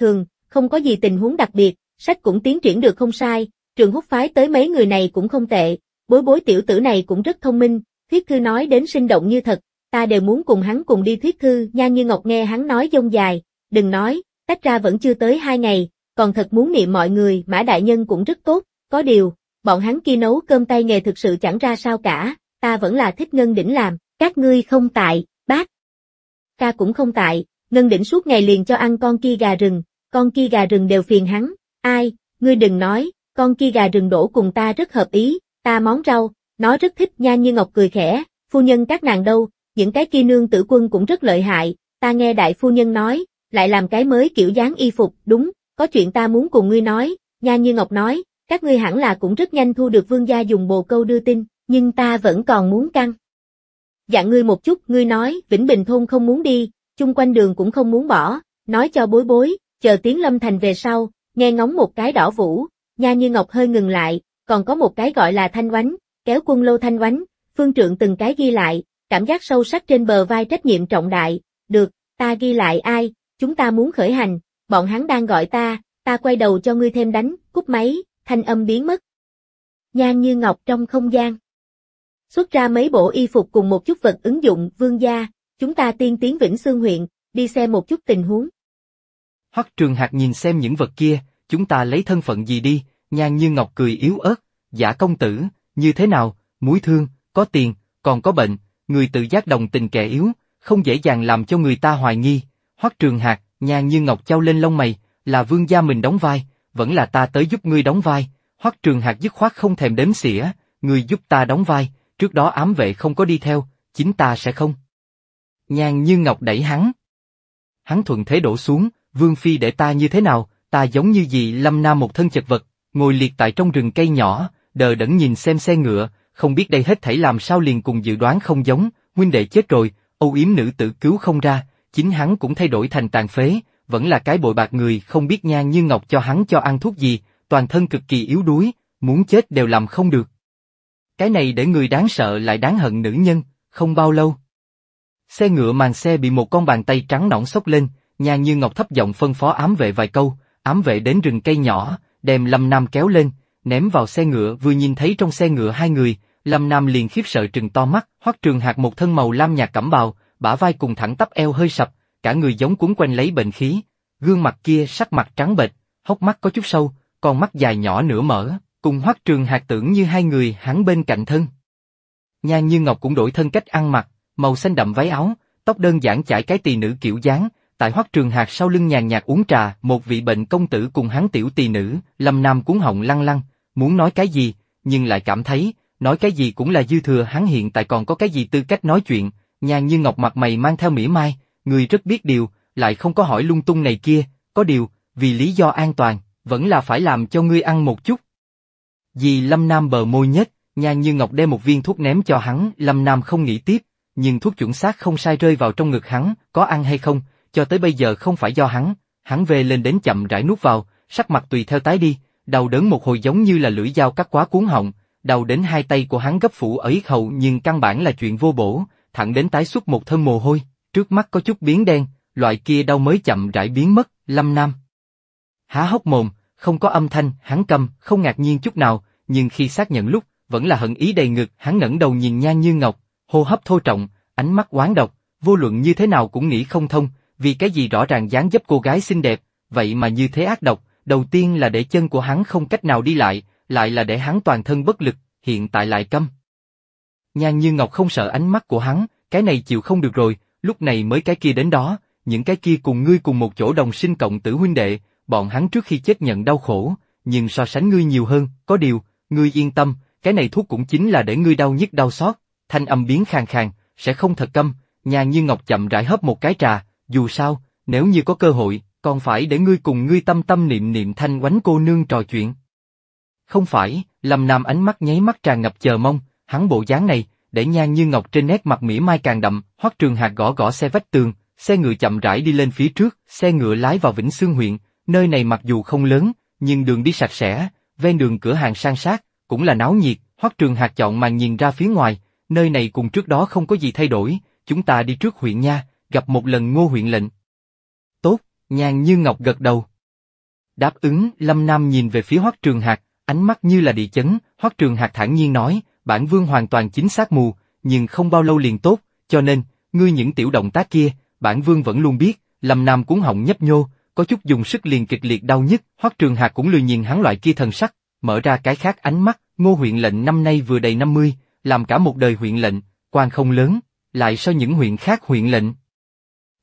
Speaker 1: Thường, không có gì tình huống đặc biệt, sách cũng tiến triển được không sai, trường hút phái tới mấy người này cũng không tệ, bối bối tiểu tử này cũng rất thông minh, thuyết thư nói đến sinh động như thật, ta đều muốn cùng hắn cùng đi thuyết thư, Nhan Như Ngọc nghe hắn nói dông dài, Đừng nói, tách ra vẫn chưa tới hai ngày, còn thật muốn niệm mọi người Mã Đại Nhân cũng rất tốt, có điều, bọn hắn kia nấu cơm tay nghề thực sự chẳng ra sao cả, ta vẫn là thích Ngân Đỉnh làm, các ngươi không tại, bác. Ta cũng không tại, Ngân Đỉnh suốt ngày liền cho ăn con kia gà rừng, con kia gà rừng đều phiền hắn, ai, ngươi đừng nói, con kia gà rừng đổ cùng ta rất hợp ý, ta món rau, nó rất thích nha như ngọc cười khẽ, phu nhân các nàng đâu, những cái kia nương tử quân cũng rất lợi hại, ta nghe đại phu nhân nói, lại làm cái mới kiểu dáng y phục, đúng, có chuyện ta muốn cùng ngươi nói, Nha Như Ngọc nói, các ngươi hẳn là cũng rất nhanh thu được vương gia dùng bồ câu đưa tin, nhưng ta vẫn còn muốn căng. Dạ ngươi một chút, ngươi nói, Vĩnh Bình Thôn không muốn đi, chung quanh đường cũng không muốn bỏ, nói cho bối bối, chờ tiếng lâm thành về sau, nghe ngóng một cái đỏ vũ, Nha Như Ngọc hơi ngừng lại, còn có một cái gọi là thanh oánh, kéo quân lô thanh oánh, phương trượng từng cái ghi lại, cảm giác sâu sắc trên bờ vai trách nhiệm trọng đại, được, ta ghi lại ai, chúng ta muốn khởi hành, bọn hắn đang gọi ta, ta quay đầu cho ngươi thêm đánh, cúp máy, thanh âm biến mất. Nhan như ngọc trong không gian. Xuất ra mấy bộ y phục cùng một chút vật ứng dụng, vương gia, chúng ta tiên tiến Vĩnh Sương huyện, đi xem một chút tình huống.
Speaker 2: Hoắc Trường Hạc nhìn xem những vật kia, chúng ta lấy thân phận gì đi, nhan như ngọc cười yếu ớt, giả công tử, như thế nào, mũi thương, có tiền, còn có bệnh, người tự giác đồng tình kẻ yếu, không dễ dàng làm cho người ta hoài nghi, Hoắc Trường Hạc, nhà như ngọc trao lên lông mày, là vương gia mình đóng vai, vẫn là ta tới giúp ngươi đóng vai, Hoắc Trường Hạc dứt khoát không thèm đếm xỉa, ngươi giúp ta đóng vai, trước đó ám vệ không có đi theo, chính ta sẽ không. Nhàn như ngọc đẩy hắn. Hắn thuận thế đổ xuống, vương phi để ta như thế nào, ta giống như gì lâm na một thân chật vật, ngồi liệt tại trong rừng cây nhỏ, đờ đẫn nhìn xem xe ngựa, không biết đây hết thảy làm sao liền cùng dự đoán không giống, huynh đệ chết rồi, âu yếm nữ tử cứu không ra, chính hắn cũng thay đổi thành tàn phế, vẫn là cái bội bạc người không biết nhan như ngọc cho hắn cho ăn thuốc gì, toàn thân cực kỳ yếu đuối, muốn chết đều làm không được. Cái này để người đáng sợ lại đáng hận nữ nhân, không bao lâu. Xe ngựa màn xe bị một con bàn tay trắng nõn sốc lên, nhan như ngọc thấp giọng phân phó ám vệ vài câu, ám vệ đến rừng cây nhỏ, đem Lâm Nam kéo lên, ném vào xe ngựa vừa nhìn thấy trong xe ngựa hai người, Lâm Nam liền khiếp sợ trừng to mắt, hoắc trường hạt một thân màu lam nhạt cẩm bào, bả vai cùng thẳng tắp eo hơi sập, cả người giống cuốn quanh lấy bệnh khí, gương mặt kia sắc mặt trắng bệch, hốc mắt có chút sâu, con mắt dài nhỏ nửa mở, cùng hoắc trường hạt tưởng như hai người hắn bên cạnh thân. Nha Như Ngọc cũng đổi thân cách ăn mặc, màu xanh đậm váy áo, tóc đơn giản chải cái tỳ nữ kiểu dáng, tại hoắc trường hạt sau lưng nhàn nhạt uống trà, một vị bệnh công tử cùng hắn tiểu tỳ nữ, lâm nam cuốn họng lăng lăng, muốn nói cái gì, nhưng lại cảm thấy, nói cái gì cũng là dư thừa hắn hiện tại còn có cái gì tư cách nói chuyện, Nhàn như ngọc mặt mày mang theo mỉa mai, người rất biết điều, lại không có hỏi lung tung này kia, có điều, vì lý do an toàn, vẫn là phải làm cho ngươi ăn một chút. Vì Lâm Nam bờ môi nhất, Nhan Như Ngọc đem một viên thuốc ném cho hắn, Lâm Nam không nghĩ tiếp, nhưng thuốc chuẩn xác không sai rơi vào trong ngực hắn, có ăn hay không, cho tới bây giờ không phải do hắn, hắn về lên đến chậm rãi nuốt vào, sắc mặt tùy theo tái đi, đầu đớn một hồi giống như là lưỡi dao cắt quá cuốn họng, đầu đến hai tay của hắn gấp phủ ở yết hầu nhưng căn bản là chuyện vô bổ, thẳng đến tái xuất một thân mồ hôi, trước mắt có chút biến đen, loại kia đau mới chậm rãi biến mất, lâm nam. Há hốc mồm, không có âm thanh, hắn câm, không ngạc nhiên chút nào, nhưng khi xác nhận lúc, vẫn là hận ý đầy ngực, hắn ngẩng đầu nhìn nhan như ngọc, hô hấp thô trọng, ánh mắt quán độc, vô luận như thế nào cũng nghĩ không thông, vì cái gì rõ ràng dáng dấp cô gái xinh đẹp, vậy mà như thế ác độc, đầu tiên là để chân của hắn không cách nào đi lại, lại là để hắn toàn thân bất lực, hiện tại lại câm. Nhan Như Ngọc không sợ ánh mắt của hắn, cái này chịu không được rồi, lúc này mới cái kia đến đó, những cái kia cùng ngươi cùng một chỗ đồng sinh cộng tử huynh đệ, bọn hắn trước khi chết nhận đau khổ, nhưng so sánh ngươi nhiều hơn, có điều, ngươi yên tâm, cái này thuốc cũng chính là để ngươi đau nhức đau xót, thanh âm biến khàn khàn, sẽ không thật câm, Nhan như ngọc chậm rãi hấp một cái trà, dù sao, nếu như có cơ hội, còn phải để ngươi cùng ngươi tâm tâm niệm niệm thanh quánh cô nương trò chuyện. Không phải, Lâm Nam ánh mắt nháy mắt tràn ngập chờ mong, hắn bộ dáng này, để nhan như ngọc trên nét mặt mỉa mai càng đậm, hoắc trường hạt gõ gõ xe vách tường, xe ngựa chậm rãi đi lên phía trước, xe ngựa lái vào Vĩnh Xương huyện, nơi này mặc dù không lớn, nhưng đường đi sạch sẽ, ven đường cửa hàng sang sát, cũng là náo nhiệt, hoắc trường hạt chọn màn nhìn ra phía ngoài, nơi này cùng trước đó không có gì thay đổi, chúng ta đi trước huyện nha, gặp một lần ngô huyện lệnh. Tốt, nhàn như ngọc gật đầu. Đáp ứng, Lâm Nam nhìn về phía hoắc trường hạt, ánh mắt như là địa chấn, hoắc trường hạt thản nhiên nói, bản vương hoàn toàn chính xác mù, nhưng không bao lâu liền tốt, cho nên, ngươi những tiểu động tác kia, bản vương vẫn luôn biết, lầm Nam cuốn họng nhấp nhô, có chút dùng sức liền kịch liệt đau nhất. Hoắc Trường Hạc cũng lười nhìn hắn loại kia thần sắc, mở ra cái khác ánh mắt, Ngô huyện lệnh năm nay vừa đầy 50, làm cả một đời huyện lệnh, quan không lớn, lại so những huyện khác huyện lệnh.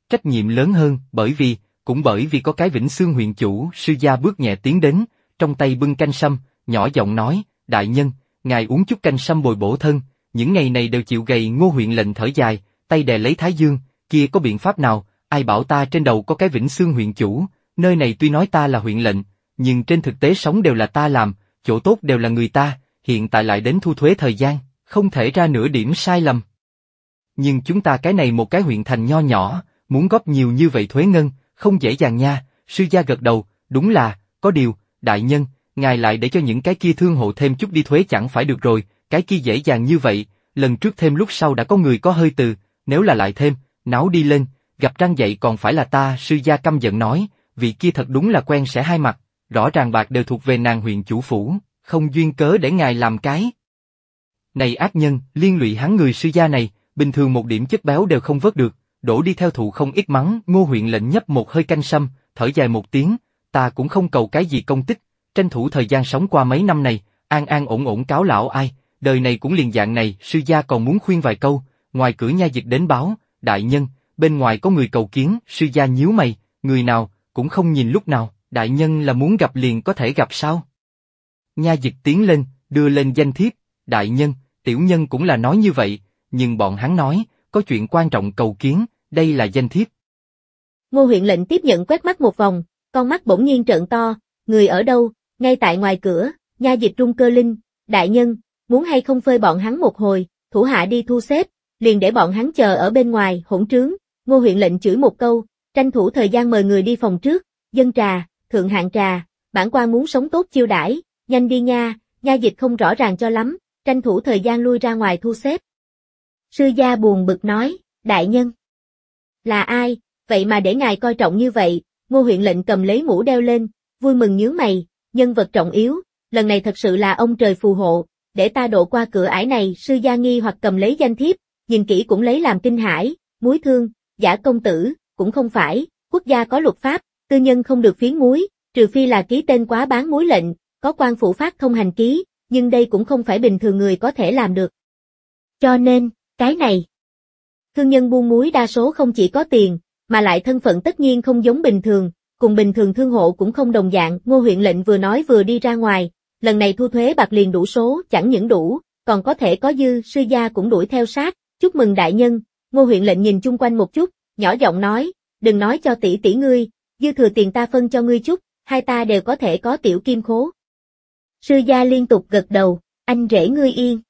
Speaker 2: Trách nhiệm lớn hơn, bởi vì, cũng bởi vì có cái Vĩnh Xương huyện chủ, sư gia bước nhẹ tiến đến, trong tay bưng canh sâm, nhỏ giọng nói, đại nhân, ngài uống chút canh sâm bồi bổ thân, những ngày này đều chịu gầy ngô huyện lệnh thở dài, tay đè lấy Thái Dương, kia có biện pháp nào, ai bảo ta trên đầu có cái vĩnh xương huyện chủ, nơi này tuy nói ta là huyện lệnh, nhưng trên thực tế sống đều là ta làm, chỗ tốt đều là người ta, hiện tại lại đến thu thuế thời gian, không thể ra nửa điểm sai lầm. Nhưng chúng ta cái này một cái huyện thành nho nhỏ, muốn góp nhiều như vậy thuế ngân, không dễ dàng nha, sư gia gật đầu, đúng là, có điều, đại nhân, ngài lại để cho những cái kia thương hộ thêm chút đi thuế chẳng phải được rồi, cái kia dễ dàng như vậy, lần trước thêm lúc sau đã có người có hơi từ, nếu là lại thêm, náo đi lên, gặp răng dậy còn phải là ta, sư gia căm giận nói, vị kia thật đúng là quen sẽ hai mặt, rõ ràng bạc đều thuộc về nàng huyện chủ phủ, không duyên cớ để ngài làm cái. Này ác nhân, liên lụy hắn người sư gia này, bình thường một điểm chất béo đều không vớt được, đổ đi theo thụ không ít mắng, ngô huyện lệnh nhấp một hơi canh sâm, thở dài một tiếng, ta cũng không cầu cái gì công tích, Tranh thủ thời gian sống qua mấy năm này, an an ổn ổn cáo lão ai, đời này cũng liền dạng này, sư gia còn muốn khuyên vài câu, ngoài cửa nha dịch đến báo, đại nhân, bên ngoài có người cầu kiến, sư gia nhíu mày, người nào, cũng không nhìn lúc nào, đại nhân là muốn gặp liền có thể gặp sao? Nha dịch tiến lên, đưa lên danh thiếp, đại nhân, tiểu nhân cũng là nói như vậy, nhưng bọn hắn nói, có chuyện quan trọng cầu kiến, đây là danh thiếp.
Speaker 1: Ngô huyện lệnh tiếp nhận quét mắt một vòng, con mắt bỗng nhiên trợn to, người ở đâu, ngay tại ngoài cửa, nha dịch trung cơ linh, đại nhân, muốn hay không phơi bọn hắn một hồi, thủ hạ đi thu xếp, liền để bọn hắn chờ ở bên ngoài, hỗn trướng, ngô huyện lệnh chửi một câu, tranh thủ thời gian mời người đi phòng trước, dân trà, thượng hạng trà, bản quan muốn sống tốt chiêu đãi, nhanh đi nha, nha dịch không rõ ràng cho lắm, tranh thủ thời gian lui ra ngoài thu xếp. Sư gia buồn bực nói, đại nhân. Là ai, vậy mà để ngài coi trọng như vậy, ngô huyện lệnh cầm lấy mũ đeo lên, vui mừng nhớ mày, nhân vật trọng yếu, lần này thật sự là ông trời phù hộ, để ta độ qua cửa ải này, sư gia nghi hoặc cầm lấy danh thiếp, nhìn kỹ cũng lấy làm kinh hãi, muối thương, giả công tử, cũng không phải, quốc gia có luật pháp, tư nhân không được phiến muối, trừ phi là ký tên quá bán muối lệnh, có quan phủ phát không hành ký, nhưng đây cũng không phải bình thường người có thể làm được. Cho nên, cái này, thương nhân buôn muối đa số không chỉ có tiền, mà lại thân phận tất nhiên không giống bình thường, cùng bình thường thương hộ cũng không đồng dạng, ngô huyện lệnh vừa nói vừa đi ra ngoài, lần này thu thuế bạc liền đủ số, chẳng những đủ, còn có thể có dư, sư gia cũng đuổi theo sát, chúc mừng đại nhân, ngô huyện lệnh nhìn chung quanh một chút, nhỏ giọng nói, đừng nói cho tỷ tỷ ngươi, dư thừa tiền ta phân cho ngươi chút, hai ta đều có thể có tiểu kim khố. Sư gia liên tục gật đầu, anh rể ngươi yên.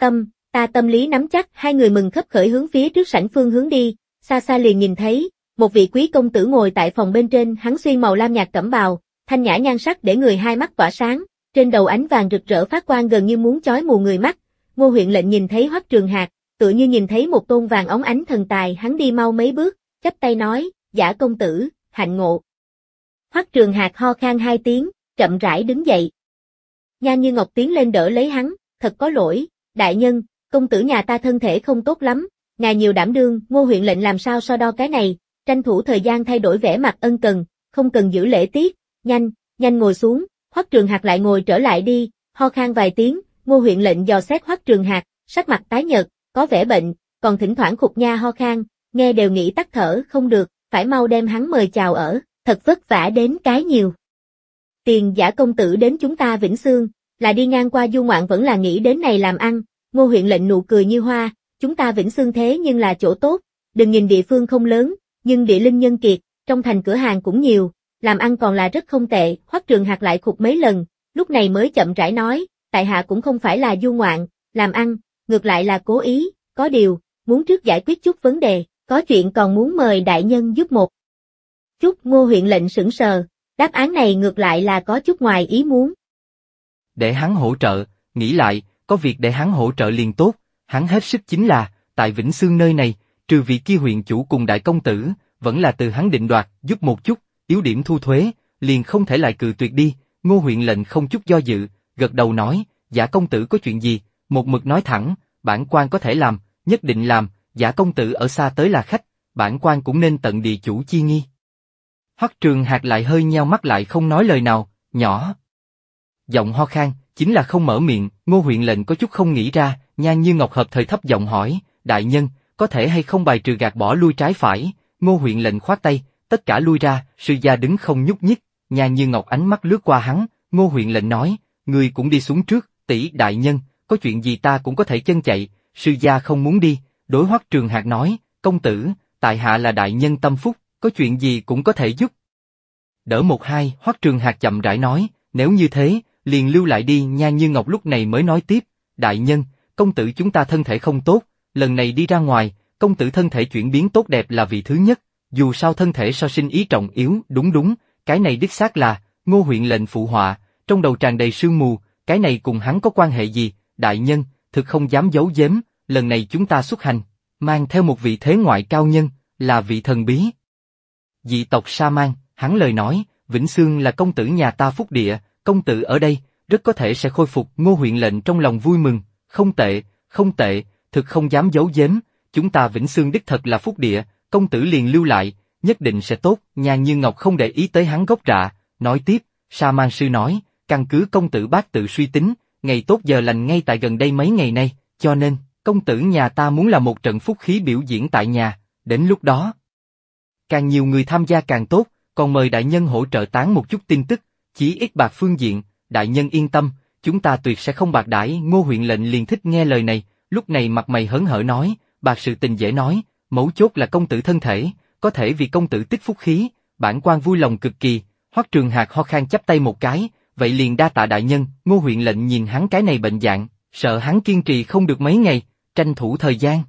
Speaker 1: Tâm, ta tâm lý nắm chắc, hai người mừng khấp khởi hướng phía trước sảnh phương hướng đi, xa xa liền nhìn thấy, một vị quý công tử ngồi tại phòng bên trên, hắn xuyên màu lam nhạt cẩm bào, thanh nhã nhan sắc để người hai mắt tỏa sáng, trên đầu ánh vàng rực rỡ phát quang gần như muốn chói mù người mắt. Ngô huyện lệnh nhìn thấy Hoắc Trường hạt, tựa như nhìn thấy một tôn vàng óng ánh thần tài, hắn đi mau mấy bước, chắp tay nói, "Giả công tử, hạnh ngộ." Hoắc Trường hạt ho khan hai tiếng, chậm rãi đứng dậy. Nha Như Ngọc tiến lên đỡ lấy hắn, "Thật có lỗi, đại nhân, công tử nhà ta thân thể không tốt lắm, ngài nhiều đảm đương, Ngô huyện lệnh làm sao so đo cái này, tranh thủ thời gian thay đổi vẻ mặt ân cần, không cần giữ lễ tiết, nhanh, nhanh ngồi xuống, Hoắc Trường Hạc lại ngồi trở lại đi, ho khan vài tiếng, Ngô huyện lệnh dò xét Hoắc Trường Hạc, sắc mặt tái nhợt, có vẻ bệnh, còn thỉnh thoảng khục nha ho khan, nghe đều nghĩ tắt thở không được, phải mau đem hắn mời chào ở, thật vất vả đến cái nhiều. Tiền giả công tử đến chúng ta Vĩnh Sương, là đi ngang qua du ngoạn vẫn là nghĩ đến này làm ăn, Ngô huyện lệnh nụ cười như hoa, chúng ta Vĩnh Sương thế nhưng là chỗ tốt, đừng nhìn địa phương không lớn, nhưng địa linh nhân kiệt, trong thành cửa hàng cũng nhiều, làm ăn còn là rất không tệ, Hoắc Trường Hạc lại khục mấy lần, lúc này mới chậm rãi nói, tại hạ cũng không phải là du ngoạn, làm ăn, ngược lại là cố ý, có điều, muốn trước giải quyết chút vấn đề, có chuyện còn muốn mời đại nhân giúp một. Chút ngô huyện lệnh sững sờ, đáp án này ngược lại là có chút ngoài ý muốn.
Speaker 2: Để hắn hỗ trợ, nghĩ lại, có việc để hắn hỗ trợ liền tốt, hắn hết sức chính là, tại Vĩnh xương nơi này, trừ vị kia huyện chủ cùng đại công tử, vẫn là từ hắn định đoạt, giúp một chút, yếu điểm thu thuế, liền không thể lại cự tuyệt đi, ngô huyện lệnh không chút do dự, gật đầu nói, giả công tử có chuyện gì, một mực nói thẳng, bản quan có thể làm, nhất định làm, giả công tử ở xa tới là khách, bản quan cũng nên tận địa chủ chi nghi. Hoắc trường hạt lại hơi nheo mắt lại không nói lời nào, nhỏ. Giọng ho khan chính là không mở miệng, ngô huyện lệnh có chút không nghĩ ra, nhan như ngọc hợp thời thấp giọng hỏi, đại nhân, có thể hay không bài trừ gạt bỏ lui trái phải, ngô huyện lệnh khoát tay, tất cả lui ra, sư gia đứng không nhúc nhích, nhà như ngọc ánh mắt lướt qua hắn, ngô huyện lệnh nói, người cũng đi xuống trước, tỷ đại nhân, có chuyện gì ta cũng có thể chân chạy, sư gia không muốn đi, đối hoắc trường hạt nói, công tử, tại hạ là đại nhân tâm phúc, có chuyện gì cũng có thể giúp. Đỡ một hai, hoắc trường hạt chậm rãi nói, nếu như thế, liền lưu lại đi nha như ngọc lúc này mới nói tiếp, đại nhân, công tử chúng ta thân thể không tốt, lần này đi ra ngoài, công tử thân thể chuyển biến tốt đẹp là vị thứ nhất, dù sao thân thể so sinh ý trọng yếu, đúng đúng, cái này đích xác là, ngô huyện lệnh phụ họa, trong đầu tràn đầy sương mù, cái này cùng hắn có quan hệ gì, đại nhân, thực không dám giấu giếm, lần này chúng ta xuất hành, mang theo một vị thế ngoại cao nhân, là vị thần bí. Dị tộc Sa Mang, hắn lời nói, Vĩnh Sương là công tử nhà ta phúc địa, công tử ở đây, rất có thể sẽ khôi phục ngô huyện lệnh trong lòng vui mừng, không tệ, không tệ, thực không dám giấu giếm, chúng ta Vĩnh Xương đích thật là phúc địa, công tử liền lưu lại, nhất định sẽ tốt, nhàn như Ngọc không để ý tới hắn gốc rạ, nói tiếp, Sa Man Sư nói, căn cứ công tử bác tự suy tính, ngày tốt giờ lành ngay tại gần đây mấy ngày nay, cho nên, công tử nhà ta muốn là một trận phúc khí biểu diễn tại nhà, đến lúc đó. Càng nhiều người tham gia càng tốt, còn mời đại nhân hỗ trợ tán một chút tin tức, chỉ ít bạc phương diện, đại nhân yên tâm, chúng ta tuyệt sẽ không bạc đãi ngô huyện lệnh liền thích nghe lời này, lúc này mặt mày hớn hở nói, bạc sự tình dễ nói, mấu chốt là công tử thân thể, có thể vì công tử tích phúc khí, bản quan vui lòng cực kỳ, hoắc trường hạc ho khan chắp tay một cái, vậy liền đa tạ đại nhân, ngô huyện lệnh nhìn hắn cái này bệnh dạng, sợ hắn kiên trì không được mấy ngày, tranh thủ thời gian.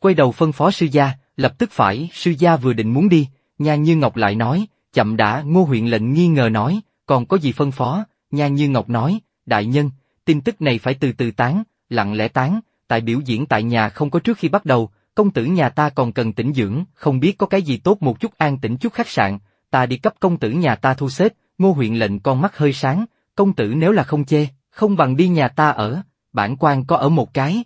Speaker 2: Quay đầu phân phó sư gia, lập tức phải, sư gia vừa định muốn đi, nha như ngọc lại nói, chậm đã ngô huyện lệnh nghi ngờ nói, còn có gì phân phó, nha như ngọc nói, đại nhân, tin tức này phải từ từ tán, lặng lẽ tán, tại biểu diễn tại nhà không có trước khi bắt đầu, công tử nhà ta còn cần tĩnh dưỡng, không biết có cái gì tốt một chút an tĩnh chút khách sạn, ta đi cấp công tử nhà ta thu xếp, ngô huyện lệnh con mắt hơi sáng, công tử nếu là không chê, không bằng đi nhà ta ở, bản quan có ở một cái.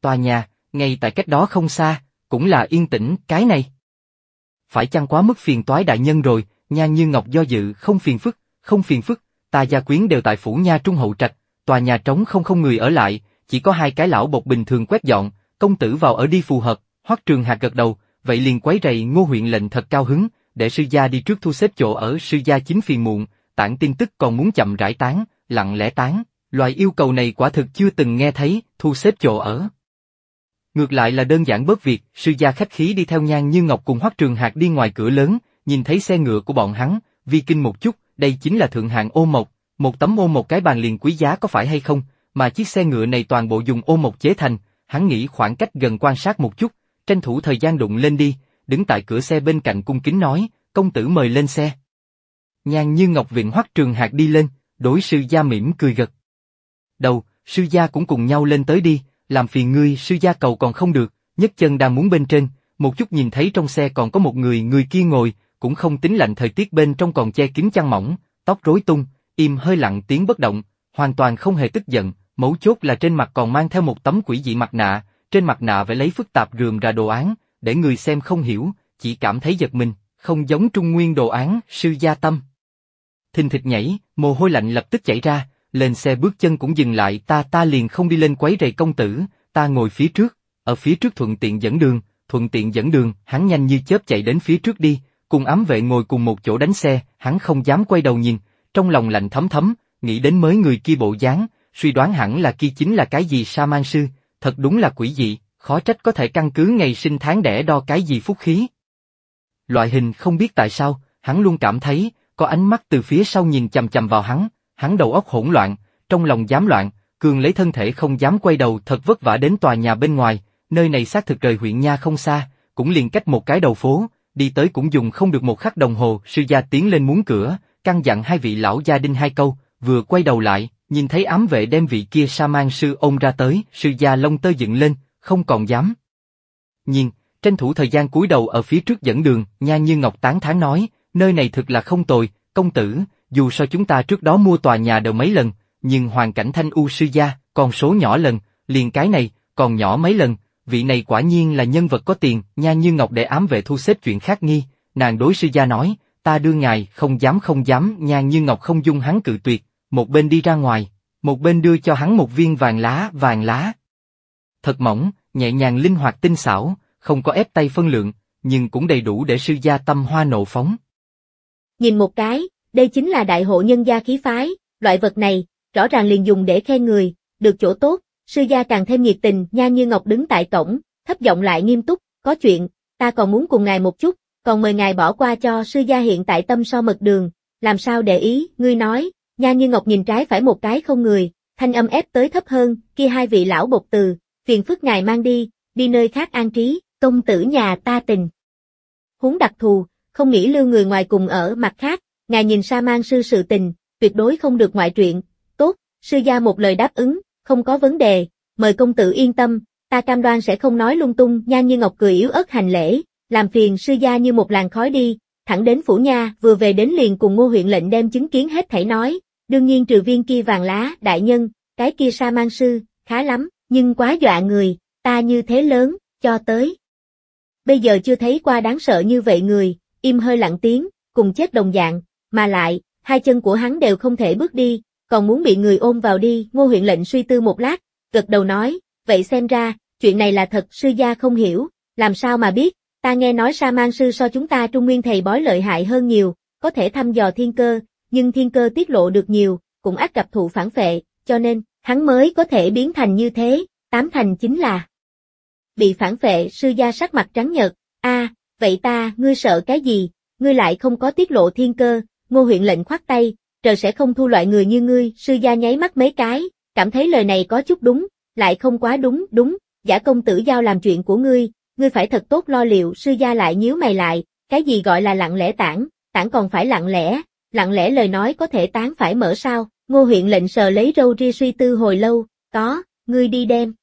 Speaker 2: Tòa nhà, ngay tại cách đó không xa, cũng là yên tĩnh, cái này. Phải chăng quá mức phiền toái đại nhân rồi, nha như ngọc do dự, không phiền phức, không phiền phức, ta gia quyến đều tại phủ nha trung hậu trạch, tòa nhà trống không không người ở lại, chỉ có hai cái lão bột bình thường quét dọn, công tử vào ở đi phù hợp, hoắc trường Hạt gật đầu, vậy liền quấy rầy ngô huyện lệnh thật cao hứng, để sư gia đi trước thu xếp chỗ ở sư gia chính phiền muộn, tản tin tức còn muốn chậm rãi tán, lặng lẽ tán, loại yêu cầu này quả thực chưa từng nghe thấy, thu xếp chỗ ở. Ngược lại là đơn giản bớt việc, sư gia khách khí đi theo nhan như ngọc cùng hoắc trường Hạt đi ngoài cửa lớn, nhìn thấy xe ngựa của bọn hắn, vi kinh một chút, đây chính là thượng hạng ô mộc, một tấm ô một cái bàn liền quý giá có phải hay không, mà chiếc xe ngựa này toàn bộ dùng ô một chế thành, hắn nghĩ khoảng cách gần quan sát một chút, tranh thủ thời gian đụng lên đi, đứng tại cửa xe bên cạnh cung kính nói, công tử mời lên xe. nhan như Ngọc Viện hoắc trường hạt đi lên, đối sư gia mỉm cười gật. Đầu, sư gia cũng cùng nhau lên tới đi, làm phiền ngươi sư gia cầu còn không được, nhất chân đang muốn bên trên, một chút nhìn thấy trong xe còn có một người người kia ngồi, cũng không tính lạnh thời tiết bên trong còn che kín chăn mỏng, tóc rối tung, im hơi lặng tiếng bất động, hoàn toàn không hề tức giận, mấu chốt là trên mặt còn mang theo một tấm quỷ dị mặt nạ, trên mặt nạ vẽ lấy phức tạp rườm ra đồ án, để người xem không hiểu, chỉ cảm thấy giật mình, không giống trung nguyên đồ án sư gia tâm. Thình thịt nhảy, mồ hôi lạnh lập tức chảy ra, lên xe bước chân cũng dừng lại ta ta liền không đi lên quấy rầy công tử, ta ngồi phía trước, ở phía trước thuận tiện dẫn đường, thuận tiện dẫn đường, hắn nhanh như chớp chạy đến phía trước đi, cùng ám vệ ngồi cùng một chỗ đánh xe, hắn không dám quay đầu nhìn, trong lòng lạnh thấm thấm, nghĩ đến mới người kia bộ dáng, suy đoán hẳn là kia chính là cái gì sa man sư, thật đúng là quỷ dị, khó trách có thể căn cứ ngày sinh tháng đẻ đo cái gì phúc khí. Loại hình không biết tại sao, hắn luôn cảm thấy, có ánh mắt từ phía sau nhìn chầm chầm vào hắn, hắn đầu óc hỗn loạn, trong lòng dám loạn, cường lấy thân thể không dám quay đầu thật vất vả đến tòa nhà bên ngoài, nơi này xác thực rời huyện nha không xa, cũng liền cách một cái đầu phố, đi tới cũng dùng không được một khắc đồng hồ, sư gia tiến lên muốn cửa, căn dặn hai vị lão gia đinh hai câu, vừa quay đầu lại, nhìn thấy ám vệ đem vị kia sa mang sư ông ra tới, sư gia lông tơ dựng lên, không còn dám. Nhìn, tranh thủ thời gian cúi đầu ở phía trước dẫn đường, nha như ngọc tán thán nói, nơi này thực là không tồi, công tử, dù sao chúng ta trước đó mua tòa nhà đều mấy lần, nhưng hoàn cảnh thanh u sư gia, còn số nhỏ lần, liền cái này, còn nhỏ mấy lần, vị này quả nhiên là nhân vật có tiền, nha như ngọc để ám vệ thu xếp chuyện khác nghi, nàng đối sư gia nói, ta đưa ngài, không dám không dám, nhà như ngọc không dung hắn cự tuyệt, một bên đi ra ngoài, một bên đưa cho hắn một viên vàng lá, vàng lá. Thật mỏng, nhẹ nhàng linh hoạt tinh xảo, không có ép tay phân lượng, nhưng cũng đầy đủ để sư gia tâm hoa nộ phóng.
Speaker 1: Nhìn một cái, đây chính là đại hộ nhân gia khí phái, loại vật này, rõ ràng liền dùng để khen người, được chỗ tốt, sư gia càng thêm nhiệt tình, nha như ngọc đứng tại cổng, thấp giọng lại nghiêm túc, có chuyện, ta còn muốn cùng ngài một chút, còn 10 ngày bỏ qua cho sư gia hiện tại tâm so mật đường, làm sao để ý, ngươi nói, nha như ngọc nhìn trái phải một cái không người, thanh âm ép tới thấp hơn, kia hai vị lão bột từ, phiền phức ngài mang đi, đi nơi khác an trí, công tử nhà ta tình. Huống đặc thù, không nghĩ lưu người ngoài cùng ở mặt khác, ngài nhìn xa mang sư sự tình, tuyệt đối không được ngoại truyện, tốt, sư gia một lời đáp ứng, không có vấn đề, mời công tử yên tâm, ta cam đoan sẽ không nói lung tung, nha như ngọc cười yếu ớt hành lễ, làm phiền sư gia như một làn khói đi, thẳng đến phủ nha, vừa về đến liền cùng ngô huyện lệnh đem chứng kiến hết thảy nói, đương nhiên trừ viên kia vàng lá, đại nhân, cái kia sa mang sư, khá lắm, nhưng quá dọa người, ta như thế lớn, cho tới. Bây giờ chưa thấy qua đáng sợ như vậy người, im hơi lặng tiếng, cùng chết đồng dạng, mà lại, hai chân của hắn đều không thể bước đi, còn muốn bị người ôm vào đi, ngô huyện lệnh suy tư một lát, gật đầu nói, vậy xem ra, chuyện này là thật sư gia không hiểu, làm sao mà biết, Ta nghe nói sa mang sư so chúng ta trung nguyên thầy bói lợi hại hơn nhiều, có thể thăm dò thiên cơ, nhưng thiên cơ tiết lộ được nhiều, cũng ác gặp thụ phản vệ, cho nên, hắn mới có thể biến thành như thế, tám thành chính là bị phản vệ sư gia sắc mặt trắng nhợt, a vậy ta, ngươi sợ cái gì, ngươi lại không có tiết lộ thiên cơ, ngô huyện lệnh khoát tay, trời sẽ không thu loại người như ngươi, sư gia nháy mắt mấy cái, cảm thấy lời này có chút đúng, lại không quá đúng, đúng, giả công tử giao làm chuyện của ngươi, ngươi phải thật tốt lo liệu, sư gia lại nhíu mày lại, cái gì gọi là lặng lẽ tản, tản còn phải lặng lẽ, lặng lẽ lời nói có thể tán phải mở sao, ngô huyện lệnh sờ lấy râu ri suy tư hồi lâu, có, ngươi đi đem.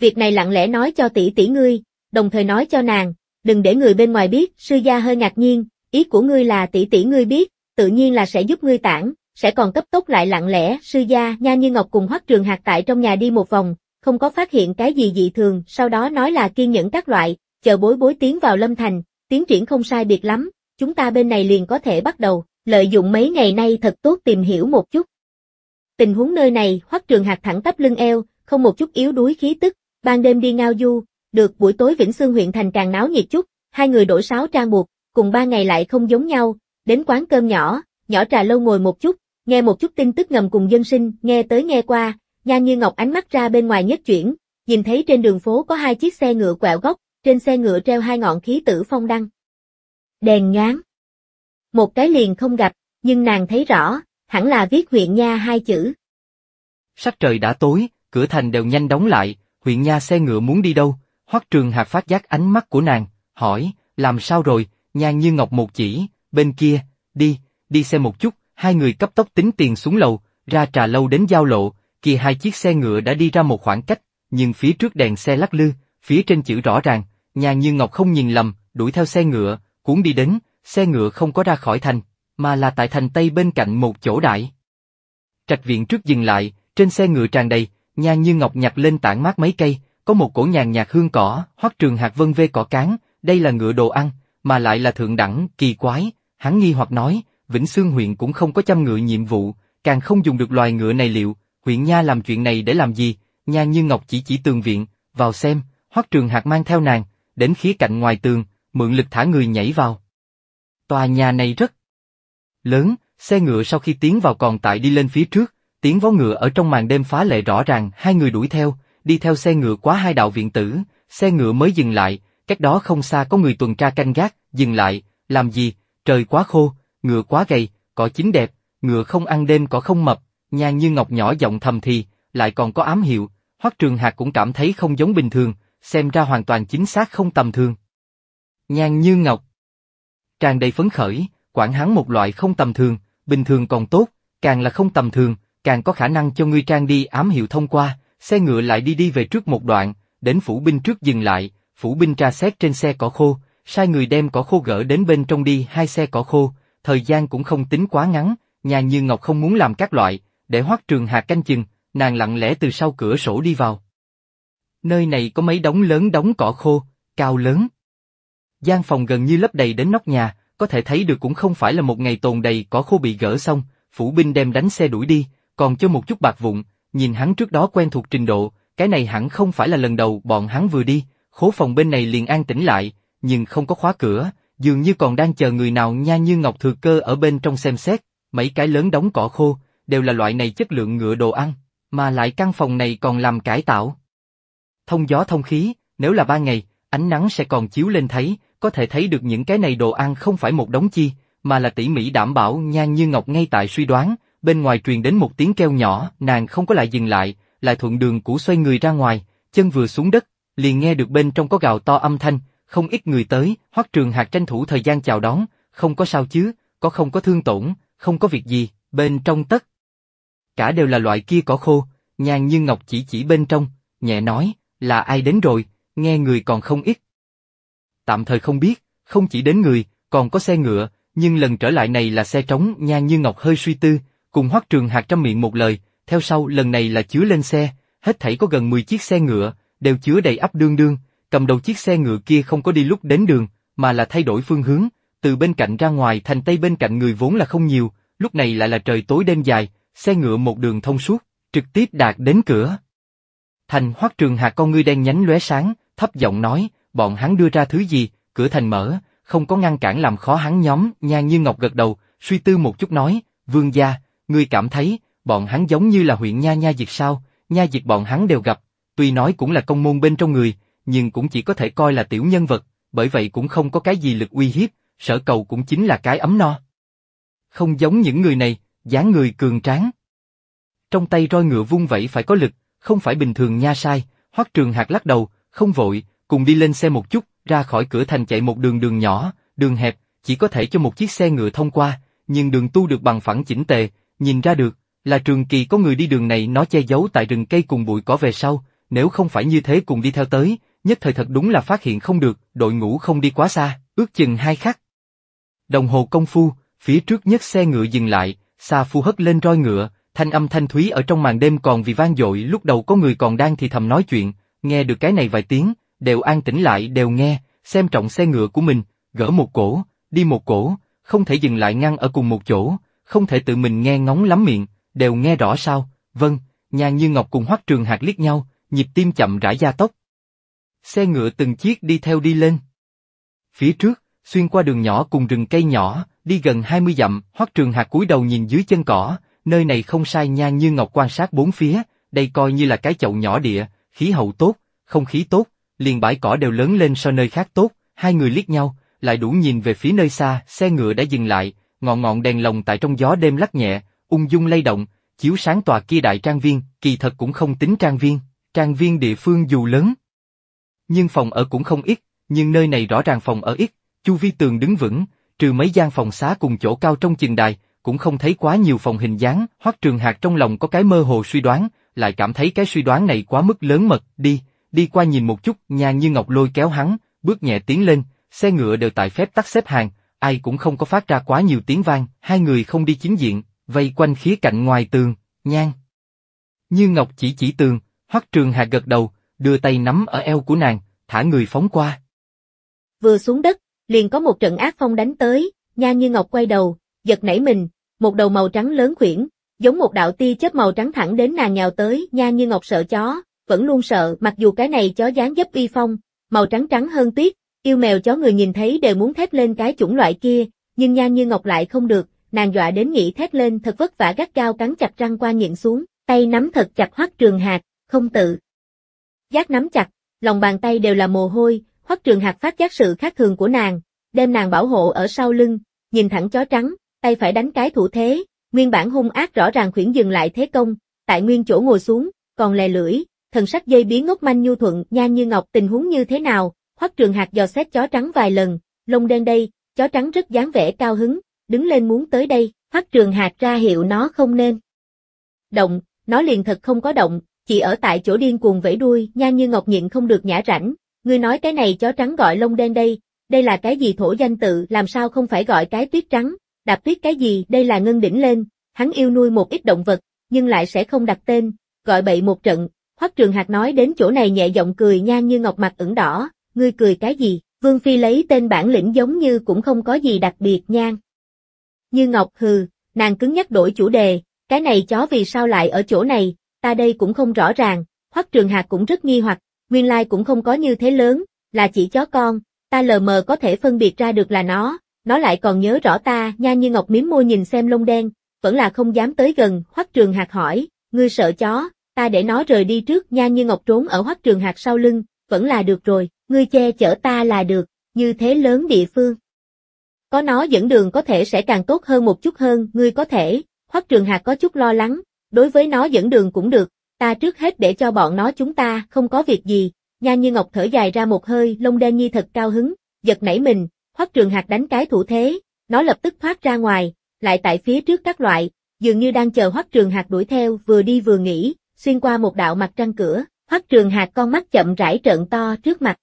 Speaker 1: Việc này lặng lẽ nói cho tỷ tỷ ngươi, đồng thời nói cho nàng, đừng để người bên ngoài biết, sư gia hơi ngạc nhiên, ý của ngươi là tỷ tỷ ngươi biết, tự nhiên là sẽ giúp ngươi tản, sẽ còn cấp tốc lại lặng lẽ, sư gia, nha như ngọc cùng hoắc trường hạt tại trong nhà đi một vòng, không có phát hiện cái gì dị thường, sau đó nói là kiên nhẫn các loại, chờ bối bối tiến vào lâm thành, tiến triển không sai biệt lắm, chúng ta bên này liền có thể bắt đầu, lợi dụng mấy ngày nay thật tốt tìm hiểu một chút. Tình huống nơi này, hoắc trường hạt thẳng tắp lưng eo, không một chút yếu đuối khí tức, ban đêm đi ngao du, được buổi tối Vĩnh xương huyện thành càng náo nhiệt chút, hai người đổi sáu trang buộc, cùng ba ngày lại không giống nhau, đến quán cơm nhỏ, nhỏ trà lâu ngồi một chút, nghe một chút tin tức ngầm cùng dân sinh, nghe tới nghe qua, Nha như ngọc ánh mắt ra bên ngoài nhất chuyển, nhìn thấy trên đường phố có hai chiếc xe ngựa quẹo góc, trên xe ngựa treo hai ngọn khí tử phong đăng. Đèn ngán. Một cái liền không gặp, nhưng nàng thấy rõ, hẳn là viết huyện nha hai chữ.
Speaker 2: Sắc trời đã tối, cửa thành đều nhanh đóng lại, huyện nha xe ngựa muốn đi đâu, hoắc trường Hạt phát giác ánh mắt của nàng, hỏi, làm sao rồi, nhan như ngọc một chỉ, bên kia, đi, đi xe một chút, hai người cấp tốc tính tiền xuống lầu, ra trà lâu đến giao lộ, kia hai chiếc xe ngựa đã đi ra một khoảng cách, nhưng phía trước đèn xe lắc lư, phía trên chữ rõ ràng, nhà như Ngọc không nhìn lầm, đuổi theo xe ngựa, cuốn đi đến, xe ngựa không có ra khỏi thành, mà là tại thành Tây bên cạnh một chỗ đại. Trạch viện trước dừng lại, trên xe ngựa tràn đầy, nhà như Ngọc nhặt lên tảng mát mấy cây, có một cổ nhàn nhạt hương cỏ, hoắc trường hạt vân vê cỏ cán, đây là ngựa đồ ăn, mà lại là thượng đẳng, kỳ quái, hắn nghi hoặc nói, Vĩnh Xương huyện cũng không có chăm ngựa nhiệm vụ, càng không dùng được loài ngựa này liệu, huyện nha làm chuyện này để làm gì, nha như ngọc chỉ chỉ tường viện, vào xem, hoắc trường hạc mang theo nàng, đến khía cạnh ngoài tường, mượn lực thả người nhảy vào. Tòa nhà này rất lớn, xe ngựa sau khi tiến vào còn tại đi lên phía trước, tiếng vó ngựa ở trong màn đêm phá lệ rõ ràng, hai người đuổi theo, đi theo xe ngựa quá hai đạo viện tử, xe ngựa mới dừng lại, cách đó không xa có người tuần tra canh gác, dừng lại, làm gì, trời quá khô, ngựa quá gầy, cỏ chín đẹp, ngựa không ăn đêm cỏ không mập, Nhan Như Ngọc nhỏ giọng thầm thì, lại còn có ám hiệu, Hoắc Trường Hạc cũng cảm thấy không giống bình thường, xem ra hoàn toàn chính xác không tầm thường. Nhan Như Ngọc Tràn đầy phấn khởi, quản hắn một loại không tầm thường, bình thường còn tốt, càng là không tầm thường, càng có khả năng cho ngươi trang đi ám hiệu thông qua, xe ngựa lại đi đi về trước một đoạn, đến phủ binh trước dừng lại, phủ binh tra xét trên xe cỏ khô, sai người đem cỏ khô gỡ đến bên trong đi hai xe cỏ khô, thời gian cũng không tính quá ngắn, nhà Như Ngọc không muốn làm các loại, để Hoắc Trường Hà canh chừng, nàng lặng lẽ từ sau cửa sổ đi vào. Nơi này có mấy đống lớn đống cỏ khô, cao lớn. gian phòng gần như lấp đầy đến nóc nhà, có thể thấy được cũng không phải là một ngày tồn đầy cỏ khô bị gỡ xong, phủ binh đem đánh xe đuổi đi, còn cho một chút bạc vụn, nhìn hắn trước đó quen thuộc trình độ, cái này hẳn không phải là lần đầu bọn hắn vừa đi, khố phòng bên này liền an tĩnh lại, nhưng không có khóa cửa, dường như còn đang chờ người nào nha như Ngọc Thừa Cơ ở bên trong xem xét, mấy cái lớn đóng cỏ khô, đều là loại này chất lượng ngựa đồ ăn, mà lại căn phòng này còn làm cải tạo. Thông gió thông khí, nếu là ba ngày, ánh nắng sẽ còn chiếu lên thấy, có thể thấy được những cái này đồ ăn không phải một đống chi, mà là tỉ mỉ đảm bảo nhan như ngọc ngay tại suy đoán, bên ngoài truyền đến một tiếng kêu nhỏ, nàng không có lại dừng lại, lại thuận đường cũ xoay người ra ngoài, chân vừa xuống đất, liền nghe được bên trong có gào to âm thanh, không ít người tới, hoắc trường hạt tranh thủ thời gian chào đón, không có sao chứ, có không có thương tổn, không có việc gì, bên trong tất cả đều là loại kia cỏ khô, nhàn như ngọc chỉ chỉ bên trong, nhẹ nói, là ai đến rồi, nghe người còn không ít. Tạm thời không biết, không chỉ đến người, còn có xe ngựa, nhưng lần trở lại này là xe trống, nhan như ngọc hơi suy tư, cùng hoắc trường hạt trong miệng một lời, theo sau lần này là chứa lên xe, hết thảy có gần 10 chiếc xe ngựa, đều chứa đầy ắp đương đương, cầm đầu chiếc xe ngựa kia không có đi lúc đến đường, mà là thay đổi phương hướng, từ bên cạnh ra ngoài thành tây bên cạnh người vốn là không nhiều, lúc này lại là trời tối đêm dài, xe ngựa một đường thông suốt, trực tiếp đạt đến cửa. Thành hoắc trường hà con ngươi đen nhánh lóe sáng, thấp giọng nói, bọn hắn đưa ra thứ gì, cửa thành mở, không có ngăn cản làm khó hắn nhóm, nha như ngọc gật đầu, suy tư một chút nói, vương gia, ngươi cảm thấy, bọn hắn giống như là huyện nha nha diệt sao, nha diệt bọn hắn đều gặp, tuy nói cũng là công môn bên trong người, nhưng cũng chỉ có thể coi là tiểu nhân vật, bởi vậy cũng không có cái gì lực uy hiếp, sở cầu cũng chính là cái ấm no. Không giống những người này, dáng người cường tráng. Trong tay roi ngựa vung vẩy phải có lực, không phải bình thường nha sai, hoắc trường hạt lắc đầu, không vội, cùng đi lên xe một chút, ra khỏi cửa thành chạy một đường đường nhỏ, đường hẹp, chỉ có thể cho một chiếc xe ngựa thông qua, nhưng đường tu được bằng phẳng chỉnh tề, nhìn ra được, là trường kỳ có người đi đường này nó che giấu tại rừng cây cùng bụi cỏ về sau, nếu không phải như thế cùng đi theo tới, nhất thời thật đúng là phát hiện không được, đội ngũ không đi quá xa, ước chừng hai khắc. Đồng hồ công phu, phía trước nhất xe ngựa dừng lại, Sa Phu hất lên roi ngựa, thanh âm thanh thúy ở trong màn đêm còn vì vang dội lúc đầu có người còn đang thì thầm nói chuyện, nghe được cái này vài tiếng, đều an tĩnh lại đều nghe, xem trọng xe ngựa của mình, gỡ một cổ, đi một cổ, không thể dừng lại ngăn ở cùng một chỗ, không thể tự mình nghe ngóng lắm miệng, đều nghe rõ sao, vâng, nhà như ngọc cùng hoắc trường hạt liếc nhau, nhịp tim chậm rãi gia tốc. Xe ngựa từng chiếc đi theo đi lên. Phía trước, xuyên qua đường nhỏ cùng rừng cây nhỏ, đi gần 20 dặm, Hoắc Trường Hạc cúi đầu nhìn dưới chân cỏ, nơi này không sai nha như ngọc quan sát bốn phía, đây coi như là cái chậu nhỏ địa, khí hậu tốt, không khí tốt, liền bãi cỏ đều lớn lên so nơi khác tốt, hai người liếc nhau, lại đủ nhìn về phía nơi xa, xe ngựa đã dừng lại, ngọn ngọn đèn lồng tại trong gió đêm lắc nhẹ, ung dung lay động, chiếu sáng tòa kia đại trang viên, kỳ thật cũng không tính trang viên, trang viên địa phương dù lớn. Nhưng phòng ở cũng không ít, nhưng nơi này rõ ràng phòng ở ít, Chu Vi Tường đứng vững, trừ mấy gian phòng xá cùng chỗ cao trong chừng đài, cũng không thấy quá nhiều phòng hình dáng, Hoắc Trường Hạc trong lòng có cái mơ hồ suy đoán, lại cảm thấy cái suy đoán này quá mức lớn mật, đi, đi qua nhìn một chút, nhà như ngọc lôi kéo hắn, bước nhẹ tiến lên, xe ngựa đều tại phép tắt xếp hàng, ai cũng không có phát ra quá nhiều tiếng vang, hai người không đi chính diện, vây quanh khía cạnh ngoài tường, nhan Như ngọc chỉ chỉ tường, Hoắc Trường Hạc gật đầu, đưa tay nắm ở eo của nàng, thả người phóng qua.
Speaker 1: Vừa xuống đất, liền có một trận ác phong đánh tới, Nha Như Ngọc quay đầu, giật nảy mình, một đầu màu trắng lớn khuyển, giống một đạo ti chớp màu trắng thẳng đến nàng nhào tới, Nha Như Ngọc sợ chó, vẫn luôn sợ, mặc dù cái này chó dáng dấp uy phong, màu trắng trắng hơn tuyết, yêu mèo chó người nhìn thấy đều muốn thét lên cái chủng loại kia, nhưng Nha Như Ngọc lại không được, nàng dọa đến nghĩ thét lên thật vất vả gắt cao cắn chặt răng qua nhịn xuống, tay nắm thật chặt hoắt trường hạt, không tự. Giác nắm chặt, lòng bàn tay đều là mồ hôi, Hoắc Trường Hạt phát giác sự khác thường của nàng, đem nàng bảo hộ ở sau lưng, nhìn thẳng chó trắng, tay phải đánh cái thủ thế, nguyên bản hung ác rõ ràng khuyển dừng lại thế công, tại nguyên chỗ ngồi xuống, còn lè lưỡi, thần sắc dây biến ngốc manh nhu thuận, nhan như ngọc tình huống như thế nào, Hoắc Trường Hạt dò xét chó trắng vài lần, lông đen đây, chó trắng rất dáng vẻ cao hứng, đứng lên muốn tới đây, Hoắc Trường Hạt ra hiệu nó không nên. Động, nó liền thật không có động, chỉ ở tại chỗ điên cuồng vẫy đuôi, nhan như ngọc nhịn không được nhả rảnh, ngươi nói cái này chó trắng gọi lông đen đây, đây là cái gì thổ danh tự, làm sao không phải gọi cái tuyết trắng, đạp tuyết cái gì, đây là ngân đỉnh lên, hắn yêu nuôi một ít động vật, nhưng lại sẽ không đặt tên, gọi bậy một trận, Hoắc Trường Hạc nói đến chỗ này nhẹ giọng cười nhan như ngọc mặt ửng đỏ, ngươi cười cái gì, Vương Phi lấy tên bản lĩnh giống như cũng không có gì đặc biệt nhan. Như ngọc hừ, nàng cứng nhắc đổi chủ đề, cái này chó vì sao lại ở chỗ này, ta đây cũng không rõ ràng, Hoắc Trường Hạc cũng rất nghi hoặc, nguyên lai cũng không có như thế lớn, là chỉ chó con, ta lờ mờ có thể phân biệt ra được là nó, nó lại còn nhớ rõ ta, nha như ngọc miếm môi nhìn xem lông đen, vẫn là không dám tới gần, hoắc trường hạt hỏi, ngươi sợ chó, ta để nó rời đi trước, nha như ngọc trốn ở hoắc trường hạt sau lưng, vẫn là được rồi, ngươi che chở ta là được, như thế lớn địa phương. Có nó dẫn đường có thể sẽ càng tốt hơn một chút hơn, ngươi có thể, hoắc trường hạt có chút lo lắng, đối với nó dẫn đường cũng được, ta trước hết để cho bọn nó chúng ta không có việc gì, nha như ngọc thở dài ra một hơi, lông đen nhi thật cao hứng, giật nảy mình, hoắc trường hạt đánh cái thủ thế, nó lập tức thoát ra ngoài, lại tại phía trước các loại, dường như đang chờ hoắc trường hạt đuổi theo vừa đi vừa nghĩ, xuyên qua một đạo mặt trăng cửa, hoắc trường hạt con mắt chậm rãi trợn to trước mặt.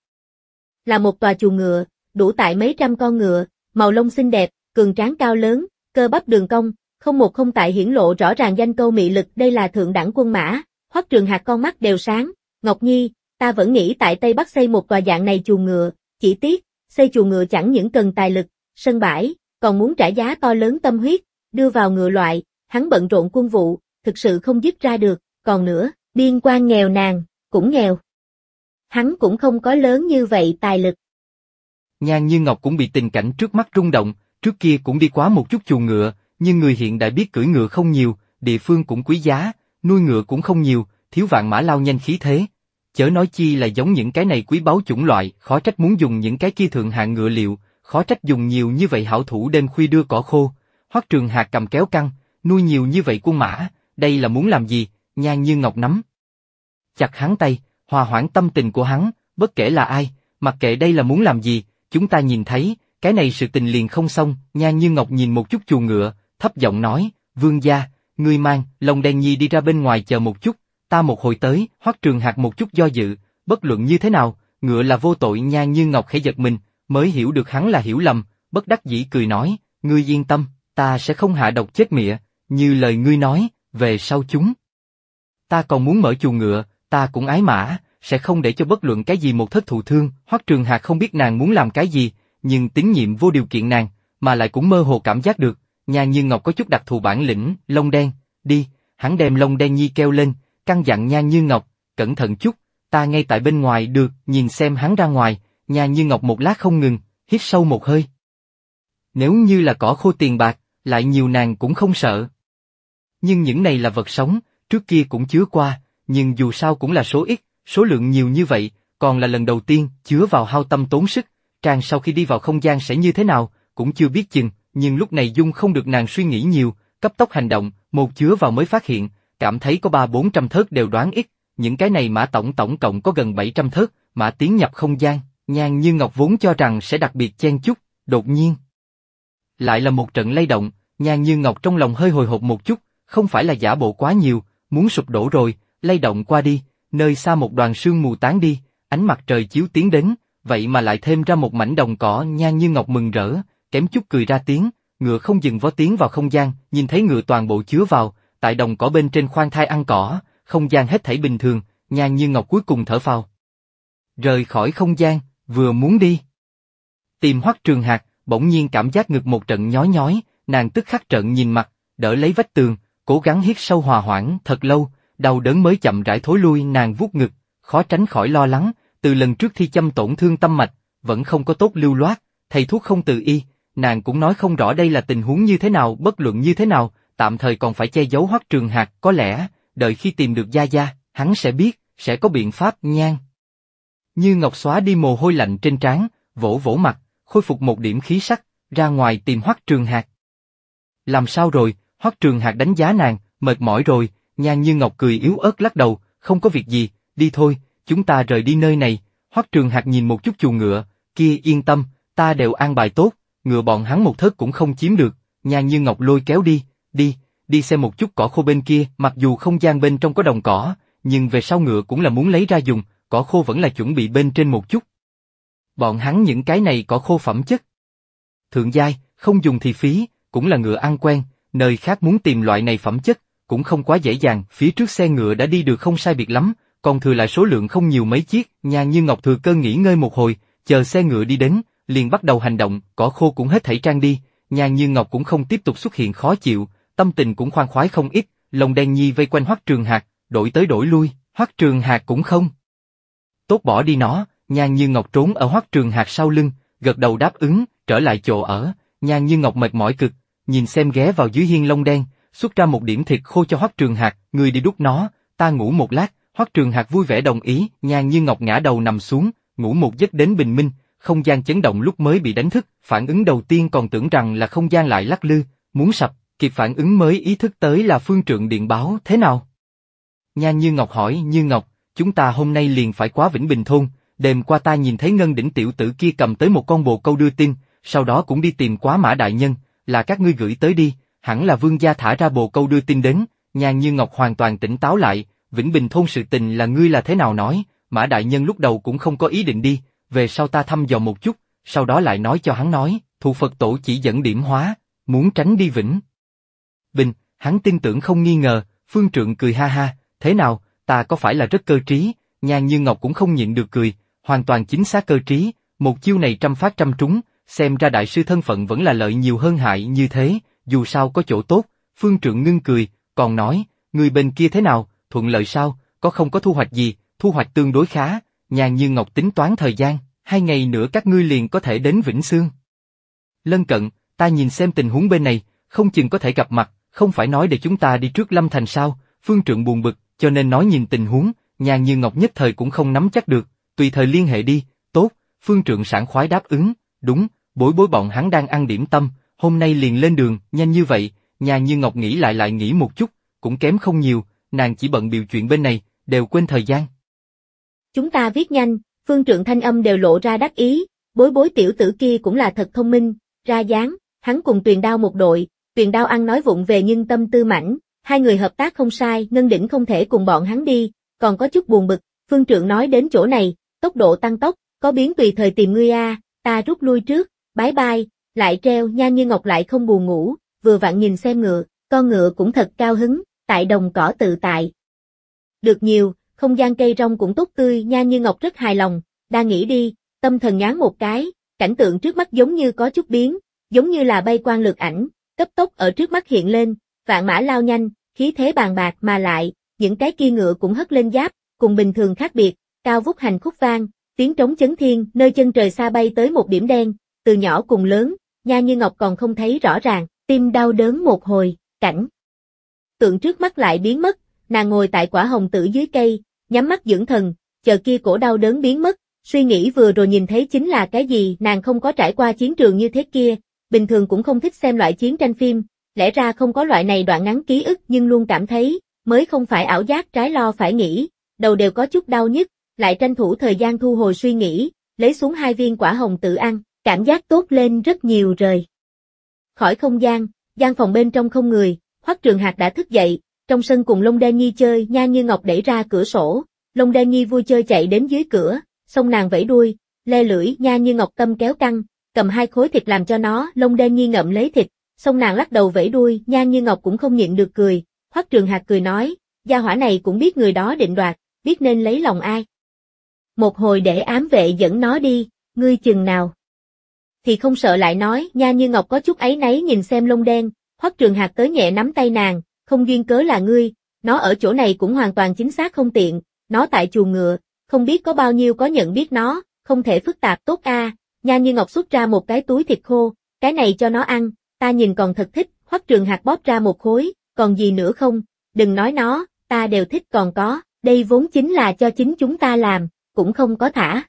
Speaker 1: Là một tòa chuồng ngựa, đủ tại mấy trăm con ngựa, màu lông xinh đẹp, cường tráng cao lớn, cơ bắp đường cong, không một không tại hiển lộ rõ ràng danh câu mị lực đây là thượng đẳng quân mã, Hoắc Trường Hạc con mắt đều sáng, Ngọc Nhi, ta vẫn nghĩ tại Tây Bắc xây một tòa dạng này chuồng ngựa, chỉ tiếc, xây chuồng ngựa chẳng những cần tài lực, sân bãi, còn muốn trả giá to lớn tâm huyết, đưa vào ngựa loại, hắn bận rộn quân vụ, thực sự không dứt ra được, còn nữa, biên quan nghèo nàng, cũng nghèo. Hắn cũng không có lớn như vậy tài lực.
Speaker 2: Nhan Như Ngọc cũng bị tình cảnh trước mắt rung động, trước kia cũng đi quá một chút chuồng ngựa, nhưng người hiện đại biết cưỡi ngựa không nhiều, địa phương cũng quý giá, nuôi ngựa cũng không nhiều, thiếu vạn mã lao nhanh khí thế. Chớ nói chi là giống những cái này quý báu chủng loại, khó trách muốn dùng những cái kia thượng hạng ngựa liệu, khó trách dùng nhiều như vậy hảo thủ đêm khuya đưa cỏ khô. Hoắc Trường Hạc cầm kéo căng, nuôi nhiều như vậy quân mã, đây là muốn làm gì, nhan như ngọc nắm. Chặt hắn tay, hòa hoãn tâm tình của hắn, bất kể là ai, mặc kệ đây là muốn làm gì, chúng ta nhìn thấy, cái này sự tình liền không xong, nhan như ngọc nhìn một chút chuồng ngựa, thấp giọng nói, vương gia, ngươi mang, lồng đèn nhi đi ra bên ngoài chờ một chút, ta một hồi tới, hoắc trường hạt một chút do dự, bất luận như thế nào, ngựa là vô tội nha như ngọc khẽ giật mình, mới hiểu được hắn là hiểu lầm, bất đắc dĩ cười nói, ngươi yên tâm, ta sẽ không hạ độc chết mịa, như lời ngươi nói, về sau chúng. Ta còn muốn mở chuồng ngựa, ta cũng ái mã, sẽ không để cho bất luận cái gì một thất thù thương, hoắc trường hạt không biết nàng muốn làm cái gì, nhưng tín nhiệm vô điều kiện nàng, mà lại cũng mơ hồ cảm giác được, Nhà Như Ngọc có chút đặc thù bản lĩnh, lông đen, đi, hắn đem lông đen nhi keo lên, căn dặn Nha Như Ngọc, cẩn thận chút, ta ngay tại bên ngoài được, nhìn xem hắn ra ngoài, Nhà Như Ngọc một lát không ngừng, hít sâu một hơi. Nếu như là cỏ khô tiền bạc, lại nhiều nàng cũng không sợ. Nhưng những này là vật sống, trước kia cũng chứa qua, nhưng dù sao cũng là số ít, số lượng nhiều như vậy, còn là lần đầu tiên chứa vào hao tâm tốn sức, trang sau khi đi vào không gian sẽ như thế nào, cũng chưa biết chừng, nhưng lúc này Dung không được nàng suy nghĩ nhiều, cấp tốc hành động, một chứa vào mới phát hiện, cảm thấy có ba bốn trăm thớt đều đoán ít, những cái này mã tổng tổng cộng có gần bảy trăm thớt, mã tiến nhập không gian, nhan như ngọc vốn cho rằng sẽ đặc biệt chen chút, đột nhiên. Lại là một trận lay động, nhan như ngọc trong lòng hơi hồi hộp một chút, không phải là giả bộ quá nhiều, muốn sụp đổ rồi, lay động qua đi, nơi xa một đoàn sương mù tán đi, ánh mặt trời chiếu tiến đến, vậy mà lại thêm ra một mảnh đồng cỏ nhan như ngọc mừng rỡ, kém chút cười ra tiếng, ngựa không dừng vó tiếng vào không gian, nhìn thấy ngựa toàn bộ chứa vào, tại đồng cỏ bên trên khoang thai ăn cỏ, không gian hết thảy bình thường, nhan như ngọc cuối cùng thở phào. Rời khỏi không gian, vừa muốn đi. Tìm hoắc trường hạt, bỗng nhiên cảm giác ngực một trận nhói nhói, nàng tức khắc trận nhìn mặt, đỡ lấy vách tường, cố gắng hít sâu hòa hoãn thật lâu, đau đớn mới chậm rãi thối lui nàng vuốt ngực, khó tránh khỏi lo lắng, từ lần trước thi châm tổn thương tâm mạch, vẫn không có tốt lưu loát, thầy thuốc không tự y, nàng cũng nói không rõ đây là tình huống như thế nào, bất luận như thế nào, tạm thời còn phải che giấu hoắc trường hạt, có lẽ, đợi khi tìm được Gia Gia, hắn sẽ biết, sẽ có biện pháp nhan. Như Ngọc xóa đi mồ hôi lạnh trên trán, vỗ vỗ mặt, khôi phục một điểm khí sắc, ra ngoài tìm hoắc trường hạt. Làm sao rồi, hoắc trường hạt đánh giá nàng, mệt mỏi rồi, nhan như Ngọc cười yếu ớt lắc đầu, không có việc gì, đi thôi, chúng ta rời đi nơi này, hoắc trường hạt nhìn một chút chuồng ngựa, kia yên tâm, ta đều an bài tốt, ngựa bọn hắn một thớt cũng không chiếm được, nhan như ngọc lôi kéo đi, đi, đi xem một chút cỏ khô bên kia, mặc dù không gian bên trong có đồng cỏ, nhưng về sau ngựa cũng là muốn lấy ra dùng, cỏ khô vẫn là chuẩn bị bên trên một chút. Bọn hắn những cái này cỏ khô phẩm chất. Thượng giai, không dùng thì phí, cũng là ngựa ăn quen, nơi khác muốn tìm loại này phẩm chất, cũng không quá dễ dàng, phía trước xe ngựa đã đi được không sai biệt lắm, còn thừa lại số lượng không nhiều mấy chiếc, nhà như Ngọc Thừa Cơ nghỉ ngơi một hồi, chờ xe ngựa đi đến, liền bắt đầu hành động, cỏ khô cũng hết thảy trang đi, nhàn như ngọc cũng không tiếp tục xuất hiện khó chịu, tâm tình cũng khoan khoái không ít, lồng đen nhi vây quanh hoắc trường hạt, đổi tới đổi lui, hoắc trường hạt cũng không. Tốt bỏ đi nó, nhàn như ngọc trốn ở hoắc trường hạt sau lưng, gật đầu đáp ứng, trở lại chỗ ở, nhàn như ngọc mệt mỏi cực, nhìn xem ghé vào dưới hiên lông đen, xuất ra một điểm thịt khô cho hoắc trường hạt, người đi đút nó, ta ngủ một lát, hoắc trường hạt vui vẻ đồng ý, nhàn như ngọc ngã đầu nằm xuống, ngủ một giấc đến bình minh, không gian chấn động lúc mới bị đánh thức, phản ứng đầu tiên còn tưởng rằng là không gian lại lắc lư, muốn sập, kịp phản ứng mới ý thức tới là phương trượng điện báo thế nào. Nha Như Ngọc hỏi Như Ngọc, chúng ta hôm nay liền phải quá Vĩnh Bình Thôn, đêm qua ta nhìn thấy ngân đỉnh tiểu tử kia cầm tới một con bồ câu đưa tin, sau đó cũng đi tìm quá mã đại nhân, là các ngươi gửi tới đi, hẳn là vương gia thả ra bồ câu đưa tin đến, Nha Như Ngọc hoàn toàn tỉnh táo lại, Vĩnh Bình Thôn sự tình là ngươi là thế nào nói, mã đại nhân lúc đầu cũng không có ý định đi, về sau ta thăm dò một chút, sau đó lại nói cho hắn nói, thụ Phật tổ chỉ dẫn điểm hóa, muốn tránh đi vĩnh. Bình, hắn tin tưởng không nghi ngờ, phương trượng cười ha ha, thế nào, ta có phải là rất cơ trí, nhan như ngọc cũng không nhịn được cười, hoàn toàn chính xác cơ trí, một chiêu này trăm phát trăm trúng, xem ra đại sư thân phận vẫn là lợi nhiều hơn hại như thế, dù sao có chỗ tốt, phương trượng ngưng cười, còn nói, người bên kia thế nào, thuận lợi sao, có không có thu hoạch gì, thu hoạch tương đối khá, nhàn như ngọc tính toán thời gian, hai ngày nữa các ngươi liền có thể đến Vĩnh Sương. Lân cận, ta nhìn xem tình huống bên này, không chừng có thể gặp mặt, không phải nói để chúng ta đi trước Lâm Thành sao, phương trượng buồn bực, cho nên nói nhìn tình huống, nhàn như ngọc nhất thời cũng không nắm chắc được, tùy thời liên hệ đi, tốt, phương trượng sẵn khoái đáp ứng, đúng, bối bối bọn hắn đang ăn điểm tâm, hôm nay liền lên đường, nhanh như vậy, nhàn như ngọc nghĩ lại lại nghĩ một chút, cũng kém không nhiều, nàng chỉ bận biểu chuyện bên này, đều quên thời gian.
Speaker 1: Chúng ta viết nhanh, phương trượng thanh âm đều lộ ra đắc ý, bối bối tiểu tử kia cũng là thật thông minh, ra dáng, hắn cùng tuyền đao một đội, tuyền đao ăn nói vụng về nhưng tâm tư mảnh, hai người hợp tác không sai, ngân đỉnh không thể cùng bọn hắn đi, còn có chút buồn bực, phương trượng nói đến chỗ này, tốc độ tăng tốc, có biến tùy thời tìm ngươi a, ta rút lui trước, bái bai, lại treo nha như ngọc lại không buồn ngủ, vừa vặn nhìn xem ngựa, con ngựa cũng thật cao hứng, tại đồng cỏ tự tại. Được nhiều, không gian cây rong cũng tốt tươi nha như ngọc rất hài lòng, đang nghĩ đi, tâm thần nhán một cái, cảnh tượng trước mắt giống như có chút biến, giống như là bay quan lược ảnh, cấp tốc ở trước mắt hiện lên, vạn mã lao nhanh, khí thế bàn bạc mà lại, những cái kia ngựa cũng hất lên giáp, cùng bình thường khác biệt, cao vút hành khúc vang, tiếng trống chấn thiên, nơi chân trời xa bay tới một điểm đen, từ nhỏ cùng lớn, nha như ngọc còn không thấy rõ ràng, tim đau đớn một hồi, cảnh. Tượng trước mắt lại biến mất, nàng ngồi tại quả hồng tử dưới cây, nhắm mắt dưỡng thần, chờ kia cổ đau đớn biến mất, suy nghĩ vừa rồi nhìn thấy chính là cái gì nàng không có trải qua chiến trường như thế kia, bình thường cũng không thích xem loại chiến tranh phim, lẽ ra không có loại này đoạn ngắn ký ức nhưng luôn cảm thấy, mới không phải ảo giác trái lo phải nghĩ, đầu đều có chút đau nhức, lại tranh thủ thời gian thu hồi suy nghĩ, lấy xuống hai viên quả hồng tử ăn, cảm giác tốt lên rất nhiều rồi. Khỏi không gian, gian phòng bên trong không người, Hoắc Trường hạt đã thức dậy, trong sân cùng Long Đen Nhi chơi, Nha Như Ngọc đẩy ra cửa sổ, Long Đen Nhi vui chơi chạy đến dưới cửa, xong nàng vẫy đuôi, le lưỡi Nha Như Ngọc tâm kéo căng, cầm hai khối thịt làm cho nó, Long Đen Nhi ngậm lấy thịt, xong nàng lắc đầu vẫy đuôi, Nha Như Ngọc cũng không nhịn được cười, Hoắc Trường Hạc cười nói, gia hỏa này cũng biết người đó định đoạt, biết nên lấy lòng ai. Một hồi để ám vệ dẫn nó đi, ngươi chừng nào. Thì không sợ lại nói, Nha Như Ngọc có chút ấy nấy nhìn xem lông đen, Hoắc Trường Hạc tới nhẹ nắm tay nàng, không duyên cớ là ngươi, nó ở chỗ này cũng hoàn toàn chính xác không tiện, nó tại chuồng ngựa, không biết có bao nhiêu có nhận biết nó, không thể phức tạp tốt a. Nha Như Ngọc xuất ra một cái túi thịt khô, cái này cho nó ăn, ta nhìn còn thật thích, Hoắc Trường Hạc bóp ra một khối, còn gì nữa không? Đừng nói nó, ta đều thích còn có, đây vốn chính là cho chính chúng ta làm, cũng không có thả.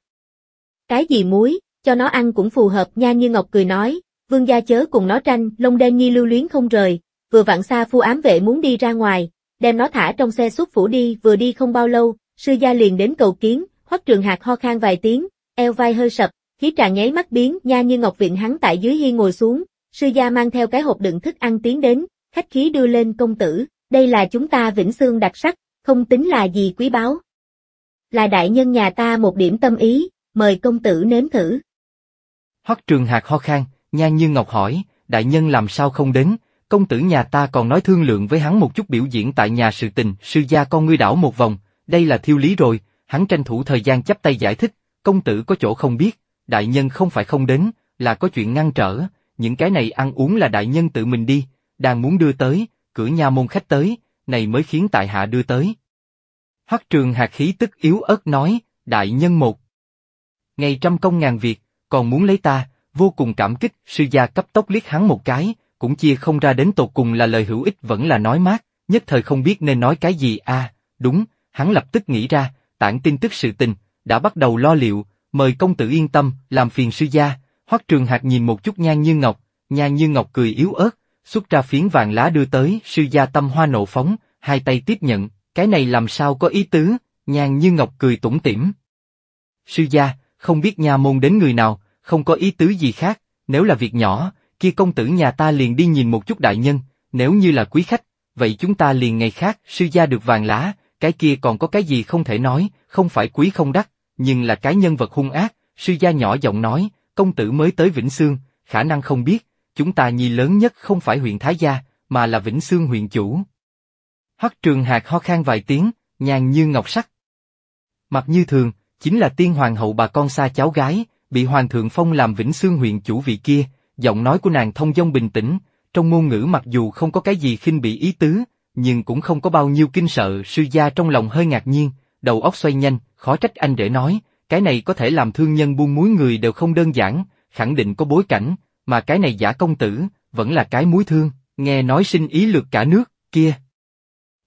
Speaker 1: Cái gì muối, cho nó ăn cũng phù hợp nha như Ngọc cười nói, vương gia chớ cùng nó tranh, lông đen nhi lưu luyến không rời, vừa vặn xa phu ám vệ muốn đi ra ngoài, đem nó thả trong xe xuất phủ đi vừa đi không bao lâu, sư gia liền đến cầu kiến, hoắc trường hạt ho khan vài tiếng, eo vai hơi sập, khí trà nháy mắt biến nha như ngọc viện hắn tại dưới hiên ngồi xuống, sư gia mang theo cái hộp đựng thức ăn tiến đến, khách khí đưa lên công tử, đây là chúng ta vĩnh xương đặc sắc, không tính là gì quý báu. Là đại nhân nhà ta một điểm tâm ý, mời công tử nếm thử.
Speaker 2: Hoắc trường hạt ho khan, nha như ngọc hỏi, đại nhân làm sao không đến, công tử nhà ta còn nói thương lượng với hắn một chút biểu diễn tại nhà sự tình, sư gia con ngươi đảo một vòng, đây là thiêu lý rồi, hắn tranh thủ thời gian chấp tay giải thích, công tử có chỗ không biết, đại nhân không phải không đến, là có chuyện ngăn trở, những cái này ăn uống là đại nhân tự mình đi, đang muốn đưa tới, cửa nhà môn khách tới, này mới khiến tại hạ đưa tới. hắc trường hạt khí tức yếu ớt nói, đại nhân một. Ngày trăm công ngàn việc, còn muốn lấy ta, vô cùng cảm kích, sư gia cấp tốc liếc hắn một cái, cũng chia không ra đến tột cùng là lời hữu ích vẫn là nói mát, nhất thời không biết nên nói cái gì a à, đúng, hắn lập tức nghĩ ra, tảng tin tức sự tình, đã bắt đầu lo liệu, mời công tử yên tâm, làm phiền sư gia, hoắc trường hạt nhìn một chút nhan như ngọc, nhan như ngọc cười yếu ớt, xuất ra phiến vàng lá đưa tới, sư gia tâm hoa nộ phóng, hai tay tiếp nhận, cái này làm sao có ý tứ, nhan như ngọc cười tủm tỉm. Sư gia, không biết nha môn đến người nào, không có ý tứ gì khác, nếu là việc nhỏ, kia công tử nhà ta liền đi nhìn một chút đại nhân, nếu như là quý khách, vậy chúng ta liền ngày khác sư gia được vàng lá, cái kia còn có cái gì không thể nói, không phải quý không đắc, nhưng là cái nhân vật hung ác, sư gia nhỏ giọng nói, công tử mới tới Vĩnh Sương, khả năng không biết, chúng ta nhi lớn nhất không phải huyện Thái Gia, mà là Vĩnh Sương huyện chủ. hắc Trường hạt ho khan vài tiếng, nhàn như ngọc sắc. Mặt như thường, chính là tiên hoàng hậu bà con xa cháu gái, bị hoàng thượng phong làm Vĩnh Sương huyện chủ vị kia, giọng nói của nàng thông dong bình tĩnh, trong ngôn ngữ mặc dù không có cái gì khinh bị ý tứ, nhưng cũng không có bao nhiêu kinh sợ, sư gia trong lòng hơi ngạc nhiên, đầu óc xoay nhanh, khó trách anh để nói, cái này có thể làm thương nhân buôn muối người đều không đơn giản, khẳng định có bối cảnh, mà cái này giả công tử, vẫn là cái muối thương, nghe nói sinh ý lược cả nước, kia.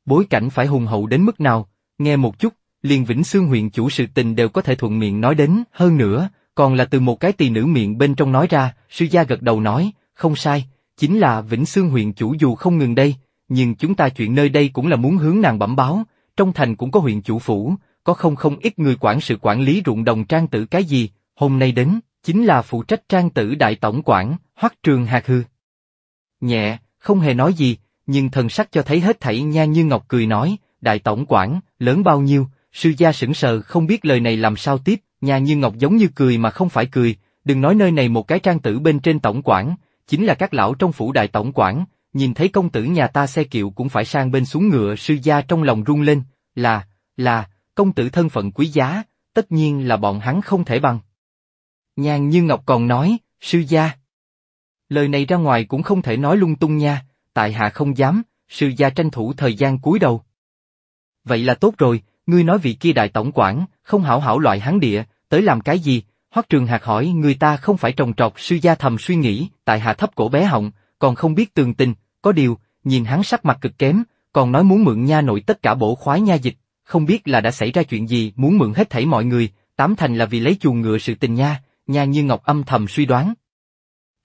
Speaker 2: Bối cảnh phải hùng hậu đến mức nào, nghe một chút, liền Vĩnh Xương huyện chủ sự tình đều có thể thuận miệng nói đến, hơn nữa, còn là từ một cái tỳ nữ miệng bên trong nói ra, sư gia gật đầu nói, không sai, chính là Vĩnh Xương huyện chủ dù không ngừng đây, nhưng chúng ta chuyện nơi đây cũng là muốn hướng nàng bẩm báo, trong thành cũng có huyện chủ phủ, có không không ít người quản sự quản lý ruộng đồng trang tử cái gì, hôm nay đến, chính là phụ trách trang tử đại tổng quản, hoắc trường hạc hư. Nhẹ, không hề nói gì, nhưng thần sắc cho thấy hết thảy nha như ngọc cười nói, đại tổng quản, lớn bao nhiêu, sư gia sững sờ không biết lời này làm sao tiếp, Nhà Như Ngọc giống như cười mà không phải cười, đừng nói nơi này một cái trang tử bên trên tổng quản, chính là các lão trong phủ đại tổng quản, nhìn thấy công tử nhà ta xe kiệu cũng phải sang bên xuống ngựa sư gia trong lòng rung lên, là, là, công tử thân phận quý giá, tất nhiên là bọn hắn không thể bằng. Nhàn Như Ngọc còn nói, sư gia. Lời này ra ngoài cũng không thể nói lung tung nha, tại hạ không dám, sư gia tranh thủ thời gian cúi đầu. Vậy là tốt rồi, ngươi nói vị kia đại tổng quản, không hảo hảo loại hắn địa, tới làm cái gì? Hoắc Trường Hạc hỏi người ta không phải trồng trọt sư gia thầm suy nghĩ, tại hạ thấp cổ bé họng, còn không biết tường tình, có điều, nhìn hắn sắc mặt cực kém, còn nói muốn mượn nha nội tất cả bộ khoái nha dịch, không biết là đã xảy ra chuyện gì muốn mượn hết thảy mọi người, tám thành là vì lấy chuồng ngựa sự tình nha, nha như ngọc âm thầm suy đoán.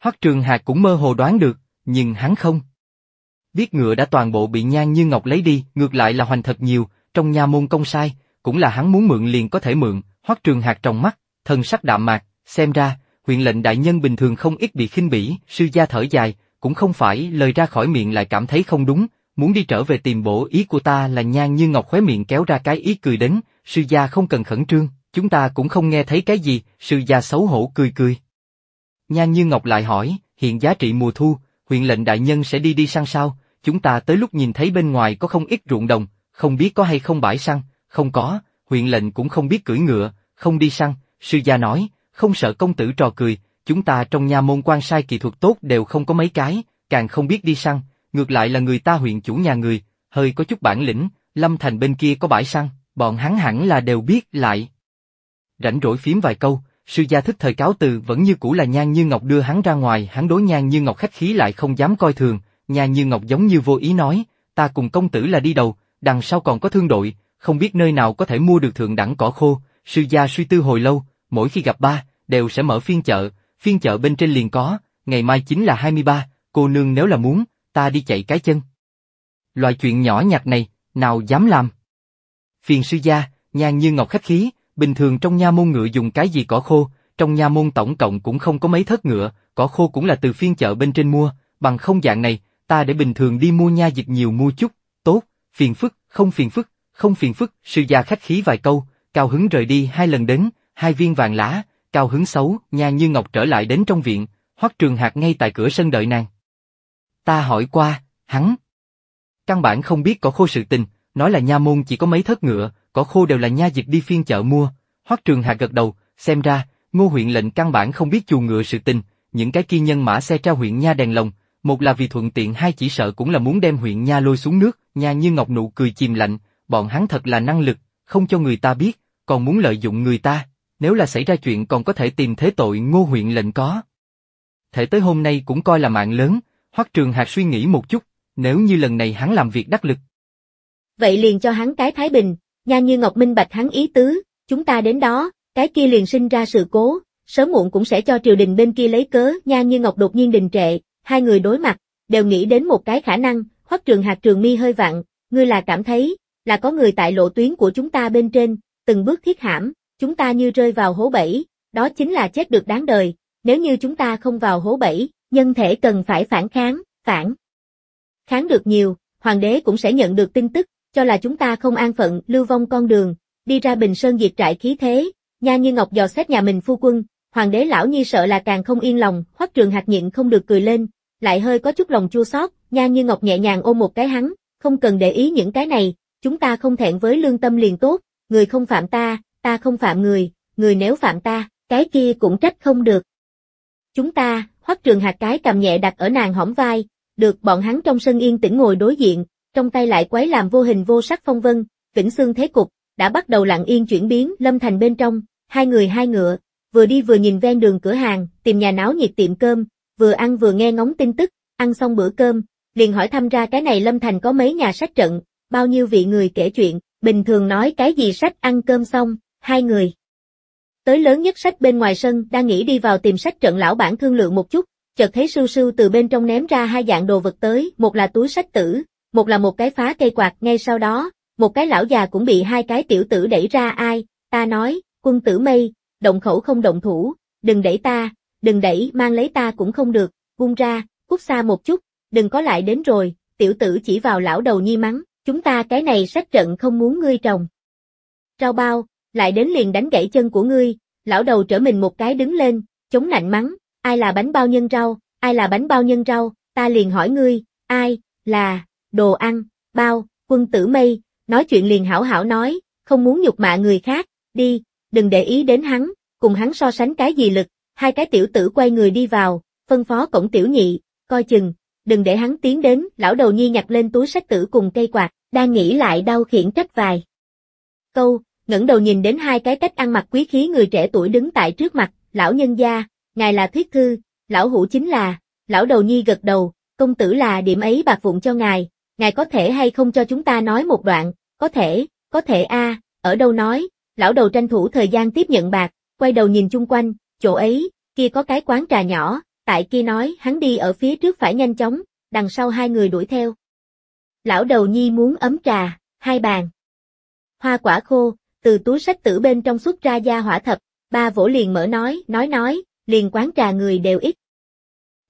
Speaker 2: Hoắc Trường Hạc cũng mơ hồ đoán được, nhưng hắn không. Biết ngựa đã toàn bộ bị nha Như Ngọc lấy đi, ngược lại là hoành thật nhiều, trong nha môn công sai, cũng là hắn muốn mượn liền có thể mượn, Hoắc Trường Hạc trong mắt, thần sắc đạm mạc, xem ra, huyện lệnh đại nhân bình thường không ít bị khinh bỉ, sư gia thở dài, cũng không phải lời ra khỏi miệng lại cảm thấy không đúng, muốn đi trở về tìm bổ ý của ta là nhan như ngọc khóe miệng kéo ra cái ý cười đến, sư gia không cần khẩn trương, chúng ta cũng không nghe thấy cái gì, sư gia xấu hổ cười cười. Nhan như ngọc lại hỏi, hiện giá trị mùa thu, huyện lệnh đại nhân sẽ đi đi săn sao, chúng ta tới lúc nhìn thấy bên ngoài có không ít ruộng đồng, không biết có hay không bãi săn, không có, huyện lệnh cũng không biết cưỡi ngựa, không đi săn, sư gia nói, không sợ công tử trò cười, chúng ta trong nhà môn quan sai kỳ thuật tốt đều không có mấy cái, càng không biết đi săn, ngược lại là người ta huyện chủ nhà người, hơi có chút bản lĩnh, Lâm Thành bên kia có bãi săn, bọn hắn hẳn là đều biết lại. Rảnh rỗi phím vài câu, sư gia thích thời cáo từ vẫn như cũ là Nhan Như Ngọc đưa hắn ra ngoài, hắn đối Nhan Như Ngọc khách khí lại không dám coi thường, Nhan Như Ngọc giống như vô ý nói, ta cùng công tử là đi đầu, đằng sau còn có thương đội, không biết nơi nào có thể mua được thượng đẳng cỏ khô, sư gia suy tư hồi lâu, mỗi khi gặp ba, đều sẽ mở phiên chợ, phiên chợ bên trên liền có, ngày mai chính là 23, cô nương nếu là muốn, ta đi chạy cái chân. Loại chuyện nhỏ nhặt này, nào dám làm. Phiền sư gia, nhan như ngọc khách khí, bình thường trong nha môn ngựa dùng cái gì cỏ khô, trong nha môn tổng cộng cũng không có mấy thất ngựa, cỏ khô cũng là từ phiên chợ bên trên mua, bằng không dạng này, ta để bình thường đi mua nha dịch nhiều mua chút, tốt, phiền phức, không phiền phức, không phiền phức, sư gia khách khí vài câu, cao hứng rời đi hai lần đến, hai viên vàng lá, cao hứng xấu, nha như ngọc trở lại đến trong viện, hoắc trường hạt ngay tại cửa sân đợi nàng. Ta hỏi qua, hắn. Căn bản không biết có khô sự tình, nói là nha môn chỉ có mấy thất ngựa, có khô đều là nha dịch đi phiên chợ mua. Hoắc trường hạt gật đầu, xem ra, ngô huyện lệnh căn bản không biết chuồng ngựa sự tình, những cái kia nhân mã xe tra huyện nha đèn lồng, một là vì thuận tiện hai chỉ sợ cũng là muốn đem huyện nha lôi xuống nước, nha như ngọc nụ cười chìm lạnh, bọn hắn thật là năng lực, không cho người ta biết, còn muốn lợi dụng người ta, nếu là xảy ra chuyện còn có thể tìm thế tội ngô huyện lệnh có. Thể tới hôm nay cũng coi là mạng lớn, Hoắc Trường Hạc suy nghĩ một chút, nếu như lần này hắn làm việc đắc lực.
Speaker 1: Vậy liền cho hắn cái Thái Bình, nha như Ngọc Minh Bạch hắn ý tứ, chúng ta đến đó, cái kia liền sinh ra sự cố, sớm muộn cũng sẽ cho triều đình bên kia lấy cớ, nha như Ngọc đột nhiên đình trệ, hai người đối mặt, đều nghĩ đến một cái khả năng, Hoắc Trường Hạc Trường Mi hơi vặn, ngươi là cảm thấy, là có người tại lộ tuyến của chúng ta bên trên, từng bước thiết hãm, chúng ta như rơi vào hố bẫy, đó chính là chết được đáng đời, nếu như chúng ta không vào hố bẫy, nhân thể cần phải phản kháng, phản. Kháng được nhiều, hoàng đế cũng sẽ nhận được tin tức, cho là chúng ta không an phận, lưu vong con đường, đi ra bình sơn diệt trại khí thế, nha như ngọc dò xét nhà mình phu quân, hoàng đế lão nhi sợ là càng không yên lòng, hoắc trường hạt nhịn không được cười lên, lại hơi có chút lòng chua xót, nha như ngọc nhẹ nhàng ôm một cái hắn, không cần để ý những cái này, chúng ta không thẹn với lương tâm liền tốt, người không phạm ta, ta không phạm người, người nếu phạm ta, cái kia cũng trách không được. Chúng ta, hoắc trường hạt cái cầm nhẹ đặt ở nàng hõm vai, được bọn hắn trong sân yên tĩnh ngồi đối diện, trong tay lại quấy làm vô hình vô sắc phong vân, vĩnh xương thế cục, đã bắt đầu lặng yên chuyển biến lâm thành bên trong, hai người hai ngựa, vừa đi vừa nhìn ven đường cửa hàng, tìm nhà náo nhiệt tiệm cơm, vừa ăn vừa nghe ngóng tin tức, ăn xong bữa cơm, liền hỏi thăm ra cái này lâm thành có mấy nhà sách trận, bao nhiêu vị người kể chuyện, bình thường nói cái gì sách ăn cơm xong, hai người. Tới lớn nhất sách bên ngoài sân đang nghĩ đi vào tìm sách trận lão bản thương lượng một chút, chợt thấy sưu sưu từ bên trong ném ra hai dạng đồ vật tới, một là túi sách tử, một là một cái phá cây quạt ngay sau đó, một cái lão già cũng bị hai cái tiểu tử đẩy ra ai, ta nói, quân tử mây, động khẩu không động thủ, đừng đẩy ta, đừng đẩy, mang lấy ta cũng không được, buông ra, cút xa một chút, đừng có lại đến rồi, tiểu tử chỉ vào lão đầu nhi mắng, chúng ta cái này sách trận không muốn ngươi trồng. Rau bao, lại đến liền đánh gãy chân của ngươi, lão đầu trở mình một cái đứng lên, chống nạnh mắng, ai là bánh bao nhân rau, ai là bánh bao nhân rau, ta liền hỏi ngươi, ai, là, đồ ăn, bao, quân tử mây, nói chuyện liền hảo hảo nói, không muốn nhục mạ người khác, đi, đừng để ý đến hắn, cùng hắn so sánh cái gì lực, hai cái tiểu tử quay người đi vào, phân phó cổng tiểu nhị, coi chừng, đừng để hắn tiến đến, lão đầu nhi nhặt lên túi sách tử cùng cây quạt, đang nghĩ lại đau khiển trách vài. Câu, ngẩng đầu nhìn đến hai cái cách ăn mặc quý khí người trẻ tuổi đứng tại trước mặt, lão nhân gia, ngài là thuyết thư, lão hủ chính là, lão đầu nhi gật đầu, công tử là điểm ấy bạc vụn cho ngài, ngài có thể hay không cho chúng ta nói một đoạn, có thể, có thể a à, ở đâu nói, lão đầu tranh thủ thời gian tiếp nhận bạc, quay đầu nhìn chung quanh, chỗ ấy, kia có cái quán trà nhỏ, tại kia nói hắn đi ở phía trước phải nhanh chóng, đằng sau hai người đuổi theo. Lão đầu nhi muốn ấm trà, hai bàn. Hoa quả khô, từ túi sách tử bên trong xuất ra gia hỏa thập, ba vỗ liền mở nói, nói nói, liền quán trà người đều ít.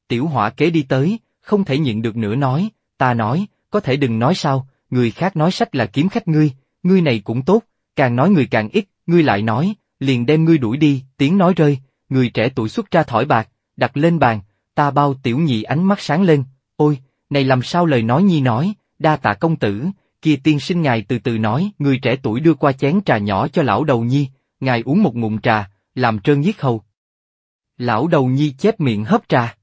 Speaker 2: Tiểu hỏa kế đi tới, không thể nhịn được nữa nói, ta nói, có thể đừng nói sao, người khác nói sách là kiếm khách ngươi, ngươi này cũng tốt, càng nói người càng ít, ngươi lại nói, liền đem ngươi đuổi đi, tiếng nói rơi, người trẻ tuổi xuất ra thỏi bạc, đặt lên bàn, ta bao tiểu nhị ánh mắt sáng lên, ôi, này làm sao lời nói nhi nói, đa tạ công tử, kia tiên sinh ngài từ từ nói, người trẻ tuổi đưa qua chén trà nhỏ cho lão đầu nhi, ngài uống một ngụm trà, làm trơn giết hầu. Lão đầu nhi chép miệng hấp trà.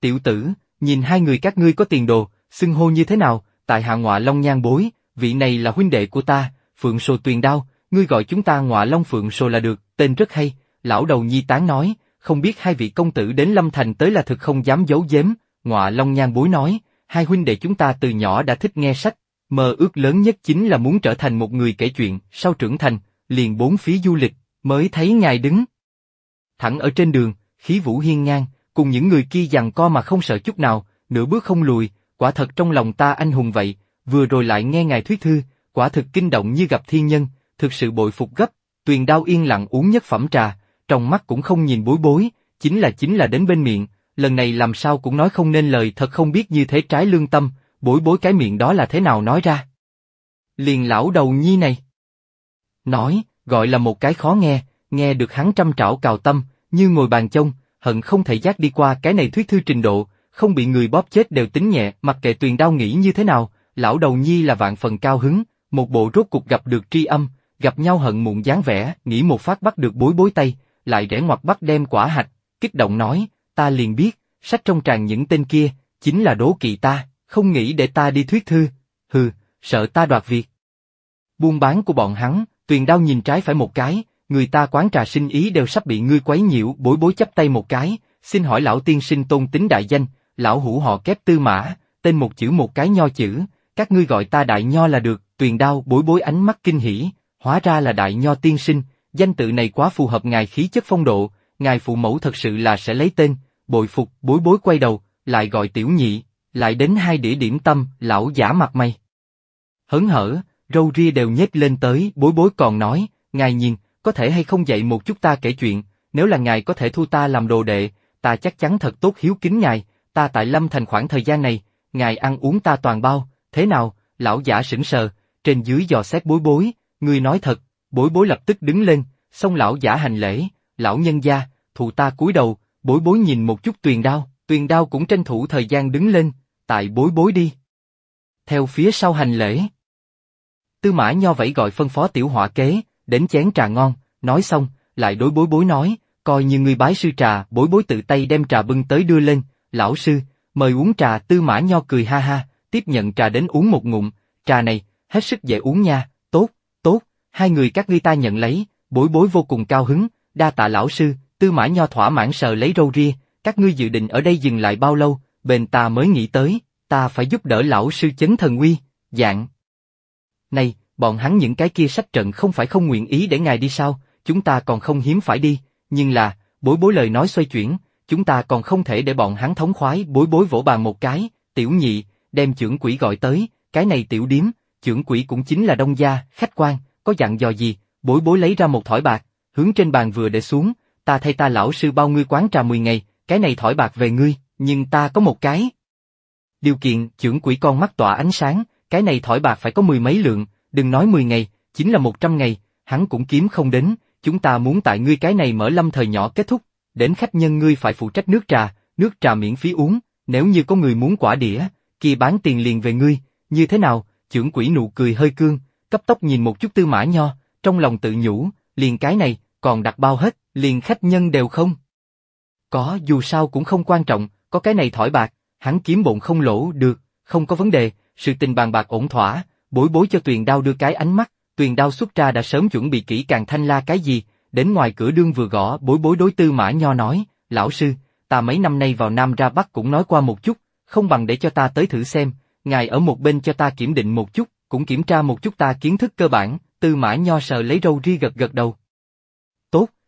Speaker 2: Tiểu tử, nhìn hai người các ngươi có tiền đồ, xưng hô như thế nào, tại hạ ngọa long nhan bối, vị này là huynh đệ của ta, phượng sô tuyền đao, ngươi gọi chúng ta ngọa long phượng sô là được, tên rất hay, lão đầu nhi tán nói, không biết hai vị công tử đến lâm thành tới là thực không dám giấu giếm, ngọa long nhan bối nói, hai huynh đệ chúng ta từ nhỏ đã thích nghe sách, mơ ước lớn nhất chính là muốn trở thành một người kể chuyện, sau trưởng thành, liền bốn phía du lịch, mới thấy ngài đứng. Thẳng ở trên đường, khí vũ hiên ngang, cùng những người kia giằng co mà không sợ chút nào, nửa bước không lùi, quả thật trong lòng ta anh hùng vậy, vừa rồi lại nghe ngài thuyết thư, quả thực kinh động như gặp thiên nhân, thực sự bội phục gấp, tuyền đao yên lặng uống nhất phẩm trà, trong mắt cũng không nhìn bối bối, chính là chính là đến bên miệng, lần này làm sao cũng nói không nên lời thật không biết như thế trái lương tâm, bối bối cái miệng đó là thế nào nói ra. Liền lão đầu nhi này. Nói, gọi là một cái khó nghe, nghe được hắn trăm trảo cào tâm, như ngồi bàn chông, hận không thể giác đi qua cái này thuyết thư trình độ, không bị người bóp chết đều tính nhẹ, mặc kệ tuyền đau nghĩ như thế nào, lão đầu nhi là vạn phần cao hứng, một bộ rốt cục gặp được tri âm, gặp nhau hận muộn dáng vẻ, nghĩ một phát bắt được bối bối tay, lại rẽ ngoặt bắt đem quả hạch, kích động nói, ta liền biết, sách trong tràng những tên kia, chính là đố kỵ ta, không nghĩ để ta đi thuyết thư, hừ, sợ ta đoạt việc. Buôn bán của bọn hắn, tuyền đao nhìn trái phải một cái, người ta quán trà sinh ý đều sắp bị ngươi quấy nhiễu bối bối chấp tay một cái, xin hỏi lão tiên sinh tôn tính đại danh, lão hủ họ kép tư mã, tên một chữ một cái nho chữ, các ngươi gọi ta đại nho là được, tuyền đao bối bối ánh mắt kinh hỉ, hóa ra là đại nho tiên sinh, danh tự này quá phù hợp ngài khí chất phong độ, ngài phụ mẫu thật sự là sẽ lấy tên, bội phục, bối bối quay đầu, lại gọi tiểu nhị, lại đến hai đĩa điểm tâm, lão giả mặt mày. Hớn hở, râu ria đều nhếch lên tới, bối bối còn nói, ngài nhìn, có thể hay không dạy một chút ta kể chuyện, nếu là ngài có thể thu ta làm đồ đệ, ta chắc chắn thật tốt hiếu kính ngài, ta tại Lâm Thành khoảng thời gian này, ngài ăn uống ta toàn bao, thế nào, lão giả sững sờ, trên dưới dò xét bối bối, ngươi nói thật, bối bối lập tức đứng lên, xong lão giả hành lễ, lão nhân gia, thù ta cúi đầu, Bối bối nhìn một chút tuyền đao, tuyền đao cũng tranh thủ thời gian đứng lên, tại bối bối đi. Theo phía sau hành lễ. Tư mã nho vẫy gọi phân phó tiểu họa kế, đến chén trà ngon, nói xong, lại đối bối bối nói, coi như người bái sư trà, bối bối tự tay đem trà bưng tới đưa lên, lão sư, mời uống trà tư mã nho cười ha ha, tiếp nhận trà đến uống một ngụm, trà này, hết sức dễ uống nha, tốt, tốt, hai người các ngươi ta nhận lấy, bối bối vô cùng cao hứng, đa tạ lão sư, Tư mã nho thỏa mãn sờ lấy râu ria, các ngươi dự định ở đây dừng lại bao lâu, bền ta mới nghĩ tới, ta phải giúp đỡ lão sư chấn thần uy, dạng. Này, bọn hắn những cái kia sách trận không phải không nguyện ý để ngài đi sao, chúng ta còn không hiếm phải đi, nhưng là, bối bối lời nói xoay chuyển, chúng ta còn không thể để bọn hắn thống khoái bối bối vỗ bàn một cái, tiểu nhị, đem trưởng quỷ gọi tới, cái này tiểu điếm, trưởng quỷ cũng chính là đông gia, khách quan, có dặn dò gì, bối bối lấy ra một thỏi bạc, hướng trên bàn vừa để xuống, ta thay ta lão sư bao ngươi quán trà 10 ngày, cái này thỏi bạc về ngươi, nhưng ta có một cái. Điều kiện, trưởng quỷ con mắt tỏa ánh sáng, cái này thỏi bạc phải có mười mấy lượng, đừng nói 10 ngày, chính là 100 ngày, hắn cũng kiếm không đến, chúng ta muốn tại ngươi cái này mở lâm thời nhỏ kết thúc, đến khách nhân ngươi phải phụ trách nước trà, nước trà miễn phí uống, nếu như có người muốn quả đĩa, kia bán tiền liền về ngươi, như thế nào, trưởng quỷ nụ cười hơi cương, cấp tốc nhìn một chút tư mã nho, trong lòng tự nhủ, liền cái này, còn đặt bao hết, liền khách nhân đều không. Có dù sao cũng không quan trọng, có cái này thỏi bạc, hắn kiếm bụng không lỗ được, không có vấn đề, sự tình bàn bạc ổn thỏa, bối bối cho tuyền đao đưa cái ánh mắt, tuyền đao xuất ra đã sớm chuẩn bị kỹ càng thanh la cái gì, đến ngoài cửa đương vừa gõ bối bối đối tư mã nho nói, lão sư, ta mấy năm nay vào Nam ra Bắc cũng nói qua một chút, không bằng để cho ta tới thử xem, ngài ở một bên cho ta kiểm định một chút, cũng kiểm tra một chút ta kiến thức cơ bản, tư mã nho sờ lấy râu ri gật gật đầu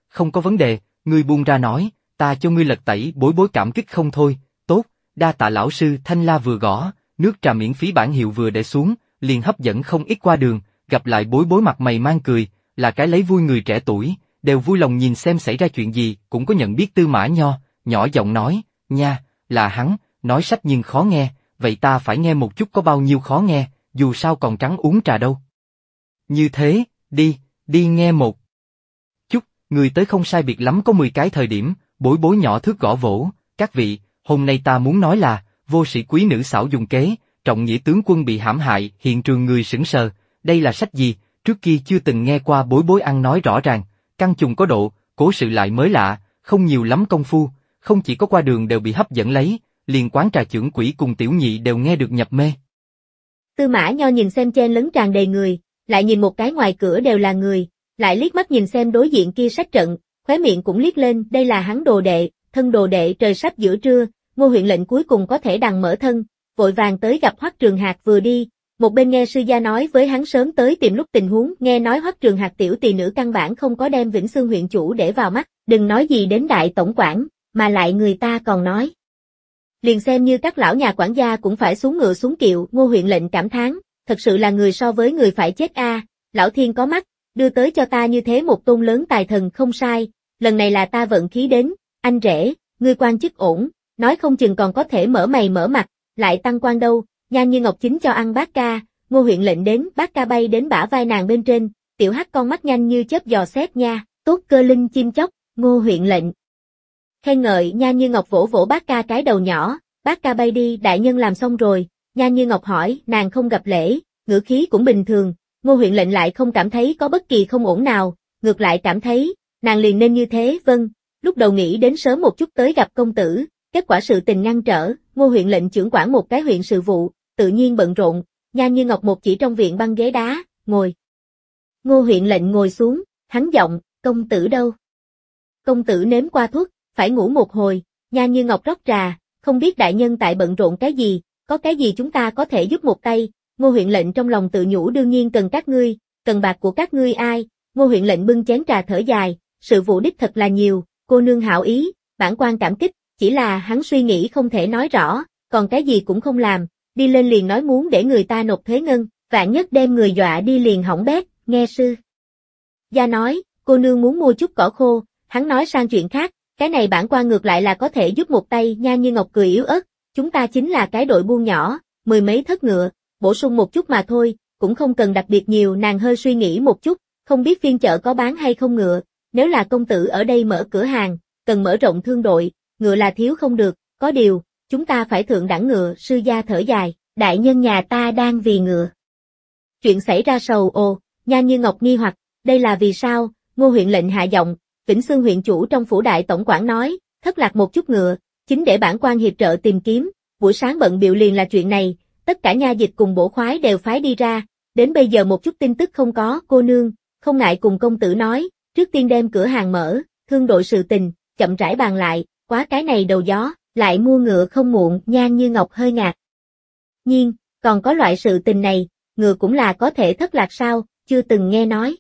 Speaker 2: không có vấn đề, ngươi buông ra nói, ta cho ngươi lật tẩy bối bối cảm kích không thôi, tốt, đa tạ lão sư thanh la vừa gõ, nước trà miễn phí bản hiệu vừa để xuống, liền hấp dẫn không ít qua đường, gặp lại bối bối mặt mày mang cười, là cái lấy vui người trẻ tuổi, đều vui lòng nhìn xem xảy ra chuyện gì, cũng có nhận biết tư mã nho, nhỏ giọng nói, nha, là hắn, nói sách nhưng khó nghe, vậy ta phải nghe một chút có bao nhiêu khó nghe, dù sao còn trắng uống trà đâu. Như thế, đi, đi nghe một người tới không sai biệt lắm có 10 cái thời điểm, bối bối nhỏ thước gõ vỗ, các vị, hôm nay ta muốn nói là, vô sĩ quý nữ xảo dùng kế, trọng nghĩa tướng quân bị hãm hại, hiện trường người sững sờ, đây là sách gì, trước kia chưa từng nghe qua bối bối ăn nói rõ ràng, căn trùng có độ, cố sự lại mới lạ, không nhiều lắm công phu, không chỉ có qua đường đều bị hấp dẫn lấy, liền quán trà trưởng quỷ cùng tiểu nhị đều nghe được nhập mê.
Speaker 1: Tư mã nho nhìn xem trên lấn tràn đầy người, lại nhìn một cái ngoài cửa đều là người, lại liếc mắt nhìn xem đối diện kia sát trận, khóe miệng cũng liếc lên, đây là hắn đồ đệ, thân đồ đệ trời sắp giữa trưa, ngô huyện lệnh cuối cùng có thể đằng mở thân, vội vàng tới gặp Hoắc Trường Hạc vừa đi, một bên nghe sư gia nói với hắn sớm tới tìm lúc tình huống, nghe nói Hoắc Trường Hạc tiểu tỳ nữ căn bản không có đem Vĩnh Xương huyện chủ để vào mắt, đừng nói gì đến đại tổng quản, mà lại người ta còn nói. Liền xem như các lão nhà quản gia cũng phải xuống ngựa xuống kiệu, Ngô huyện lệnh cảm thán, thật sự là người so với người phải chết a, à. lão thiên có mắt, đưa tới cho ta như thế một tôn lớn tài thần không sai, lần này là ta vận khí đến, anh rể, ngươi quan chức ổn, nói không chừng còn có thể mở mày mở mặt, lại tăng quan đâu, Nha như ngọc chính cho ăn bác ca, ngô huyện lệnh đến, bác ca bay đến bả vai nàng bên trên, tiểu hắc con mắt nhanh như chớp dò xét nha, tốt cơ linh chim chóc, ngô huyện lệnh. Khen ngợi nha như ngọc vỗ vỗ bác ca cái đầu nhỏ, bác ca bay đi, đại nhân làm xong rồi, Nha như ngọc hỏi, nàng không gặp lễ, ngữ khí cũng bình thường, ngô huyện lệnh lại không cảm thấy có bất kỳ không ổn nào, ngược lại cảm thấy, nàng liền nên như thế vâng, lúc đầu nghĩ đến sớm một chút tới gặp công tử, kết quả sự tình ngăn trở, ngô huyện lệnh trưởng quản một cái huyện sự vụ, tự nhiên bận rộn, nha như ngọc một chỉ trong viện băng ghế đá, ngồi. Ngô huyện lệnh ngồi xuống, hắn giọng, công tử đâu? Công tử nếm qua thuốc, phải ngủ một hồi, nha như ngọc rót trà, không biết đại nhân tại bận rộn cái gì, có cái gì chúng ta có thể giúp một tay, ngô huyện lệnh trong lòng tự nhủ đương nhiên cần các ngươi, cần bạc của các ngươi ai, ngô huyện lệnh bưng chén trà thở dài, sự vụ đích thật là nhiều, cô nương hảo ý, bản quan cảm kích, chỉ là hắn suy nghĩ không thể nói rõ, còn cái gì cũng không làm, đi lên liền nói muốn để người ta nộp thuế ngân, vạn nhất đem người dọa đi liền hỏng bét, nghe sư. Gia nói, cô nương muốn mua chút cỏ khô, hắn nói sang chuyện khác, cái này bản quan ngược lại là có thể giúp một tay nha như ngọc cười yếu ớt, chúng ta chính là cái đội buôn nhỏ, mười mấy thất ngựa, bổ sung một chút mà thôi, cũng không cần đặc biệt nhiều nàng hơi suy nghĩ một chút, không biết phiên chợ có bán hay không ngựa, nếu là công tử ở đây mở cửa hàng, cần mở rộng thương đội, ngựa là thiếu không được, có điều, chúng ta phải thượng đẳng ngựa, sư gia thở dài, đại nhân nhà ta đang vì ngựa. Chuyện xảy ra sầu ồ, nha như ngọc nghi hoặc, đây là vì sao, ngô huyện lệnh hạ giọng, Vĩnh Xương huyện chủ trong phủ đại tổng quản nói, thất lạc một chút ngựa, chính để bản quan hiệp trợ tìm kiếm, buổi sáng bận biểu liền là chuyện này, tất cả nha dịch cùng bổ khoái đều phái đi ra, đến bây giờ một chút tin tức không có, cô nương, không ngại cùng công tử nói, trước tiên đem cửa hàng mở, thương đội sự tình, chậm rãi bàn lại, quá cái này đầu gió, lại mua ngựa không muộn, nhan như ngọc hơi ngạc. Nhiên, còn có loại sự tình này, ngựa cũng là có thể thất lạc sao, chưa từng nghe nói.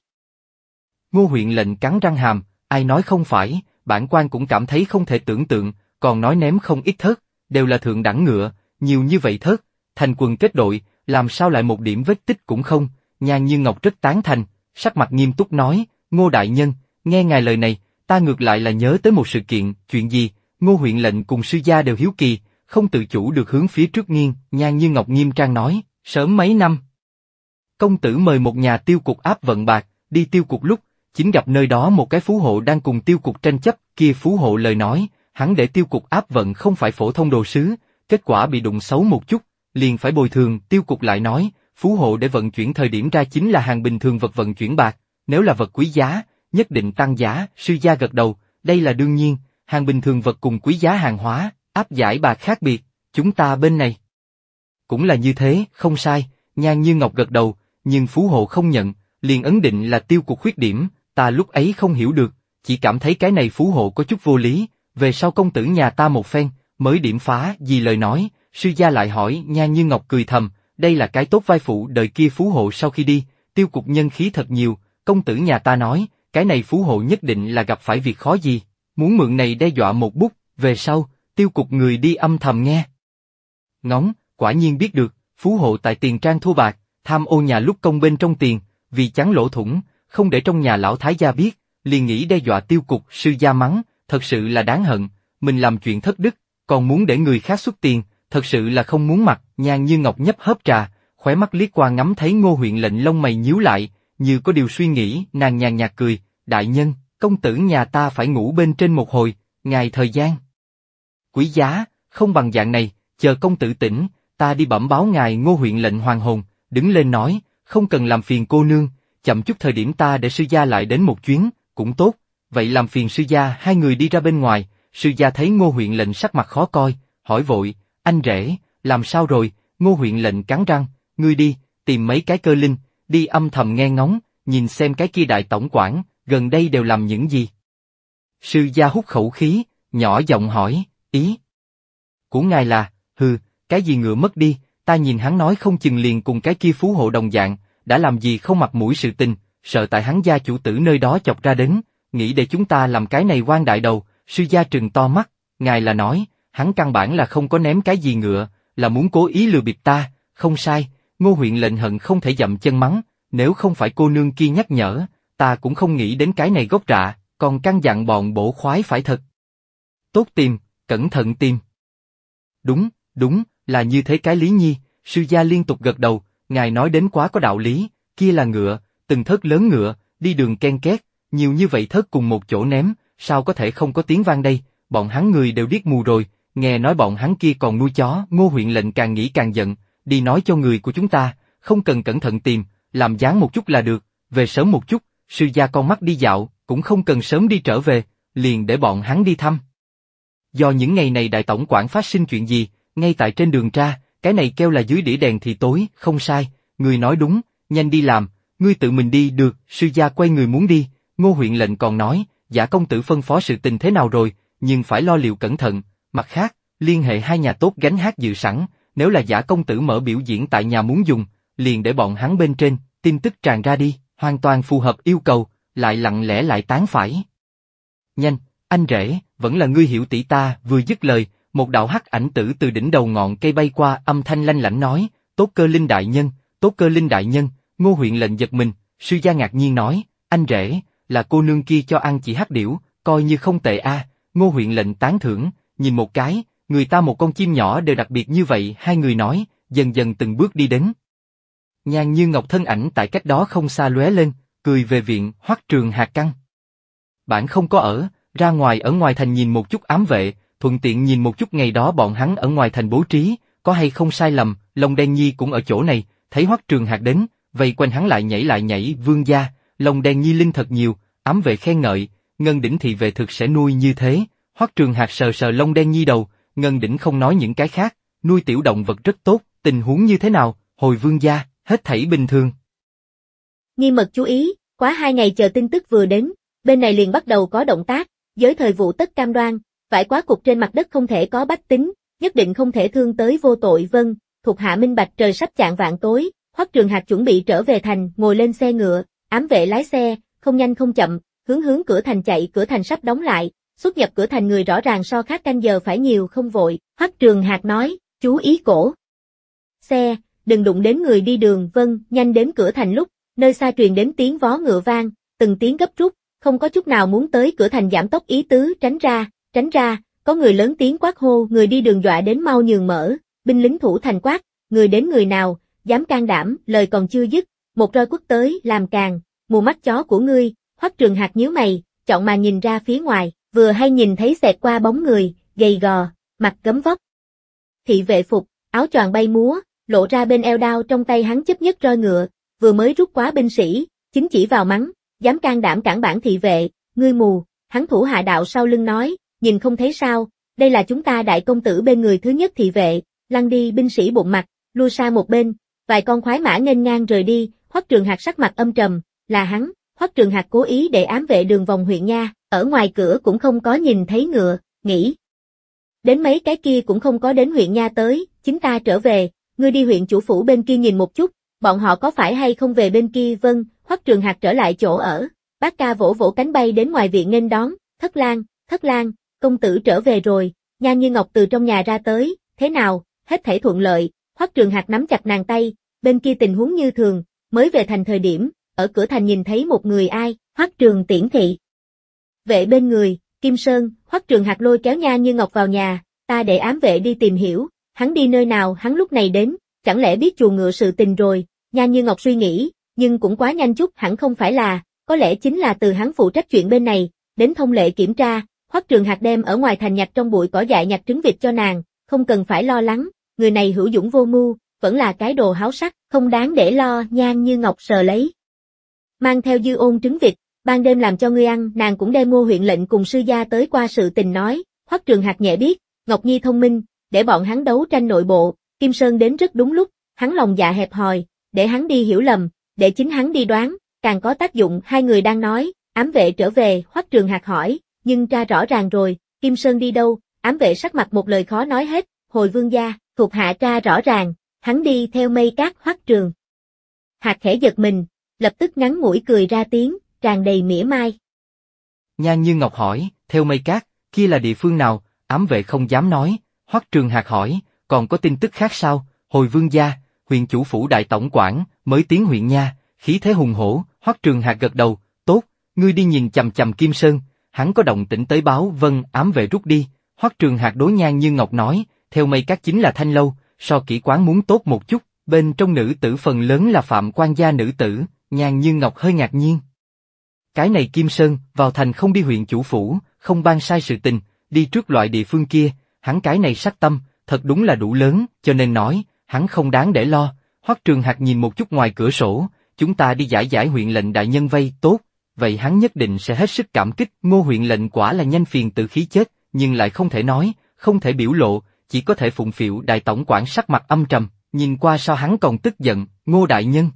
Speaker 2: Ngô huyện lệnh cắn răng hàm, ai nói không phải, bản quan cũng cảm thấy không thể tưởng tượng, còn nói ném không ít thất đều là thượng đẳng ngựa, nhiều như vậy thất thành quần kết đội, làm sao lại một điểm vết tích cũng không, nhan như ngọc rất tán thành, sắc mặt nghiêm túc nói, ngô đại nhân, nghe ngài lời này, ta ngược lại là nhớ tới một sự kiện, chuyện gì, ngô huyện lệnh cùng sư gia đều hiếu kỳ, không tự chủ được hướng phía trước nghiêng, nhan như ngọc nghiêm trang nói, sớm mấy năm. Công tử mời một nhà tiêu cục áp vận bạc, đi tiêu cục lúc, chính gặp nơi đó một cái phú hộ đang cùng tiêu cục tranh chấp, kia phú hộ lời nói, hắn để tiêu cục áp vận không phải phổ thông đồ sứ, kết quả bị đụng xấu một chút, liền phải bồi thường, tiêu cục lại nói, phú hộ để vận chuyển thời điểm ra chính là hàng bình thường vật vận chuyển bạc, nếu là vật quý giá, nhất định tăng giá, sư gia gật đầu, đây là đương nhiên, hàng bình thường vật cùng quý giá hàng hóa, áp giải bạc khác biệt, chúng ta bên này. Cũng là như thế, không sai, nhan như ngọc gật đầu, nhưng phú hộ không nhận, liền ấn định là tiêu cục khuyết điểm, ta lúc ấy không hiểu được, chỉ cảm thấy cái này phú hộ có chút vô lý, về sau công tử nhà ta một phen, mới điểm phá, gì lời nói, Sư gia lại hỏi, nha như ngọc cười thầm, đây là cái tốt vai phụ đời kia phú hộ sau khi đi, tiêu cục nhân khí thật nhiều, công tử nhà ta nói, cái này phú hộ nhất định là gặp phải việc khó gì, muốn mượn này đe dọa một bút, về sau, tiêu cục người đi âm thầm nghe. Ngóng, quả nhiên biết được, phú hộ tại tiền trang thua bạc, tham ô nhà lúc công bên trong tiền, vì chán lỗ thủng, không để trong nhà lão thái gia biết, liền nghĩ đe dọa tiêu cục sư gia mắng, thật sự là đáng hận, mình làm chuyện thất đức, còn muốn để người khác xuất tiền, thật sự là không muốn mặt, nhan như ngọc nhấp hớp trà, khóe mắt liếc qua ngắm thấy ngô huyện lệnh lông mày nhíu lại, như có điều suy nghĩ, nàng nhàn nhạt cười, đại nhân, công tử nhà ta phải ngủ bên trên một hồi, ngài thời gian. Quý giá, không bằng dạng này, chờ công tử tỉnh, ta đi bẩm báo ngài ngô huyện lệnh hoàng hồn, đứng lên nói, không cần làm phiền cô nương, chậm chút thời điểm ta để sư gia lại đến một chuyến, cũng tốt, vậy làm phiền sư gia hai người đi ra bên ngoài, sư gia thấy ngô huyện lệnh sắc mặt khó coi, hỏi vội, anh rể, làm sao rồi, ngô huyện lệnh cắn răng, ngươi đi, tìm mấy cái cơ linh, đi âm thầm nghe ngóng, nhìn xem cái kia đại tổng quản, gần đây đều làm những gì. Sư gia hút khẩu khí, nhỏ giọng hỏi, ý. Của ngài là, hừ, cái gì ngựa mất đi, ta nhìn hắn nói không chừng liền cùng cái kia phú hộ đồng dạng, đã làm gì không mặc mũi sự tình, sợ tại hắn gia chủ tử nơi đó chọc ra đến, nghĩ để chúng ta làm cái này quan đại đầu, sư gia trừng to mắt, ngài là nói, hắn căn bản là không có ném cái gì ngựa, là muốn cố ý lừa bịp ta, không sai, ngô huyện lệnh hận không thể dậm chân mắng, nếu không phải cô nương kia nhắc nhở, ta cũng không nghĩ đến cái này gốc rạ, còn căn dặn bọn bổ khoái phải thật. Tốt tìm, cẩn thận tìm. Đúng, đúng, là như thế cái lý nhi, sư gia liên tục gật đầu, ngài nói đến quá có đạo lý, kia là ngựa, từng thất lớn ngựa, đi đường ken két, nhiều như vậy thất cùng một chỗ ném, sao có thể không có tiếng vang đây, bọn hắn người đều điếc mù rồi, Nghe nói bọn hắn kia còn nuôi chó, ngô huyện lệnh càng nghĩ càng giận, đi nói cho người của chúng ta, không cần cẩn thận tìm, làm gián một chút là được, về sớm một chút, sư gia con mắt đi dạo, cũng không cần sớm đi trở về, liền để bọn hắn đi thăm. Do những ngày này đại tổng quản phát sinh chuyện gì, ngay tại trên đường ra, cái này kêu là dưới đĩa đèn thì tối, không sai, người nói đúng, nhanh đi làm, ngươi tự mình đi được, sư gia quay người muốn đi, ngô huyện lệnh còn nói, giả công tử phân phó sự tình thế nào rồi, nhưng phải lo liệu cẩn thận, Mặt khác, liên hệ hai nhà tốt gánh hát dự sẵn, nếu là giả công tử mở biểu diễn tại nhà muốn dùng, liền để bọn hắn bên trên, tin tức tràn ra đi, hoàn toàn phù hợp yêu cầu, lại lặng lẽ lại tán phải. Nhanh, anh rể, vẫn là ngươi hiểu tỷ ta, vừa dứt lời, một đạo hắc ảnh tử từ đỉnh đầu ngọn cây bay qua, âm thanh lanh lảnh nói, tốt cơ linh đại nhân, tốt cơ linh đại nhân, ngô huyện lệnh giật mình, sư gia ngạc nhiên nói, anh rể, là cô nương kia cho ăn chỉ hát điểu, coi như không tệ a ngô huyện lệnh tán thưởng, nhìn một cái, người ta một con chim nhỏ đều đặc biệt như vậy, hai người nói, dần dần từng bước đi đến. Nhan như ngọc thân ảnh tại cách đó không xa lóe lên, cười về viện hoắc trường hạt căng. Bạn không có ở, ra ngoài ở ngoài thành nhìn một chút ám vệ, thuận tiện nhìn một chút ngày đó bọn hắn ở ngoài thành bố trí, có hay không sai lầm, Long Đen Nhi cũng ở chỗ này, thấy hoắc trường hạt đến, vây quanh hắn lại nhảy lại nhảy, vương gia, Long Đen Nhi linh thật nhiều, ám vệ khen ngợi, ngân đỉnh thị về thực sẽ nuôi như thế, Hoắc Trường Hạc sờ sờ lông đen nhi đầu, Ngân Đỉnh không nói những cái khác, nuôi tiểu động vật rất tốt, tình huống như thế nào, hồi vương gia, hết thảy bình thường.
Speaker 1: Nghi mật chú ý, quá hai ngày chờ tin tức vừa đến, bên này liền bắt đầu có động tác, giới thời vụ tất cam đoan, phải quá cục trên mặt đất không thể có bách tính, nhất định không thể thương tới vô tội vân, thuộc hạ minh bạch trời sắp chạng vạn tối, Hoắc Trường Hạc chuẩn bị trở về thành, ngồi lên xe ngựa, ám vệ lái xe, không nhanh không chậm, hướng hướng cửa thành chạy, cửa thành sắp đóng lại, xuất nhập cửa thành người rõ ràng so khác canh giờ phải nhiều không vội, Hắc Trường Hạc nói, chú ý cổ. Xe, đừng đụng đến người đi đường, vâng, nhanh đến cửa thành lúc, nơi xa truyền đến tiếng vó ngựa vang, từng tiếng gấp rút, không có chút nào muốn tới cửa thành giảm tốc ý tứ, tránh ra, tránh ra, có người lớn tiếng quát hô, người đi đường dọa đến mau nhường mở, binh lính thủ thành quát, người đến người nào, dám can đảm, lời còn chưa dứt, một roi quất tới, làm càng, mù mắt chó của ngươi, Hoắc Trường Hạc nhíu mày, chọn mà nhìn ra phía ngoài vừa hay nhìn thấy xẹt qua bóng người, gầy gò, mặt cấm vóc. Thị vệ phục, áo choàng bay múa, lộ ra bên eo đao trong tay hắn chấp nhất roi ngựa, vừa mới rút quá binh sĩ, chính chỉ vào mắng, dám can đảm cản bản thị vệ, ngươi mù, hắn thủ hạ đạo sau lưng nói, nhìn không thấy sao, đây là chúng ta đại công tử bên người thứ nhất thị vệ, lăn đi binh sĩ bụng mặt, lui xa một bên, vài con khoái mã nghênh ngang rời đi, hoắc trường hạt sắc mặt âm trầm, là hắn, Hoắc Trường Hạc cố ý để ám vệ đường vòng huyện Nha, ở ngoài cửa cũng không có nhìn thấy ngựa, nghĩ. Đến mấy cái kia cũng không có đến huyện Nha tới, chính ta trở về, ngươi đi huyện chủ phủ bên kia nhìn một chút, bọn họ có phải hay không về bên kia vâng, Hoắc Trường Hạc trở lại chỗ ở, bác ca vỗ vỗ cánh bay đến ngoài viện nên đón, thất lang, thất lang, công tử trở về rồi, Nha Như Ngọc từ trong nhà ra tới, thế nào, hết thể thuận lợi, Hoắc Trường Hạc nắm chặt nàng tay, bên kia tình huống như thường, mới về thành thời điểm, ở cửa thành nhìn thấy một người ai, hoắc trường tiễn thị. Vệ bên người, Kim Sơn, hoắc trường hạt lôi kéo nha như ngọc vào nhà, ta để ám vệ đi tìm hiểu, hắn đi nơi nào hắn lúc này đến, chẳng lẽ biết chùa ngựa sự tình rồi, nha như ngọc suy nghĩ, nhưng cũng quá nhanh chút hẳn không phải là, có lẽ chính là từ hắn phụ trách chuyện bên này, đến thông lệ kiểm tra, hoắc trường hạt đem ở ngoài thành nhặt trong bụi cỏ dại nhặt trứng vịt cho nàng, không cần phải lo lắng, người này hữu dũng vô mưu, vẫn là cái đồ háo sắc, không đáng để lo, nhan như ngọc sờ lấy mang theo dư ôn trứng vịt, ban đêm làm cho ngươi ăn, nàng cũng đem mua huyện lệnh cùng sư gia tới qua sự tình nói, Hoắc Trường hạt nhẹ biết, Ngọc Nhi thông minh, để bọn hắn đấu tranh nội bộ, Kim Sơn đến rất đúng lúc, hắn lòng dạ hẹp hòi, để hắn đi hiểu lầm, để chính hắn đi đoán, càng có tác dụng hai người đang nói, ám vệ trở về, Hoắc Trường hạt hỏi, nhưng tra rõ ràng rồi, Kim Sơn đi đâu, ám vệ sắc mặt một lời khó nói hết, hồi vương gia, thuộc hạ tra rõ ràng, hắn đi theo mây cát Hoắc Trường. hạt khẽ giật mình, lập tức ngắn mũi cười ra tiếng, tràn đầy mỉa mai.
Speaker 2: Nhan Như Ngọc hỏi, theo mây cát, kia là địa phương nào, ám vệ không dám nói, hoắc trường hạt hỏi, còn có tin tức khác sao, hồi vương gia, huyện chủ phủ đại tổng quản, mới tiến huyện nha, khí thế hùng hổ, hoắc trường hạt gật đầu, tốt, ngươi đi nhìn chầm chầm Kim Sơn, hắn có động tĩnh tới báo vâng ám vệ rút đi, hoắc trường hạt đối Nhan Như Ngọc nói, theo mây cát chính là thanh lâu, so kỹ quán muốn tốt một chút, bên trong nữ tử phần lớn là phạm quan gia nữ tử, Nhàn Như Ngọc hơi ngạc nhiên. Cái này Kim Sơn, vào thành không đi huyện chủ phủ, không ban sai sự tình, đi trước loại địa phương kia, hắn cái này sắc tâm, thật đúng là đủ lớn, cho nên nói, hắn không đáng để lo. Hoắc Trường Hạc nhìn một chút ngoài cửa sổ, chúng ta đi giải giải huyện lệnh đại nhân vây tốt, vậy hắn nhất định sẽ hết sức cảm kích. Ngô huyện lệnh quả là nhanh phiền tự khí chết, nhưng lại không thể nói, không thể biểu lộ, chỉ có thể phụng phiệu đại tổng quản sắc mặt âm trầm, nhìn qua sao hắn còn tức giận, Ngô đại nhân.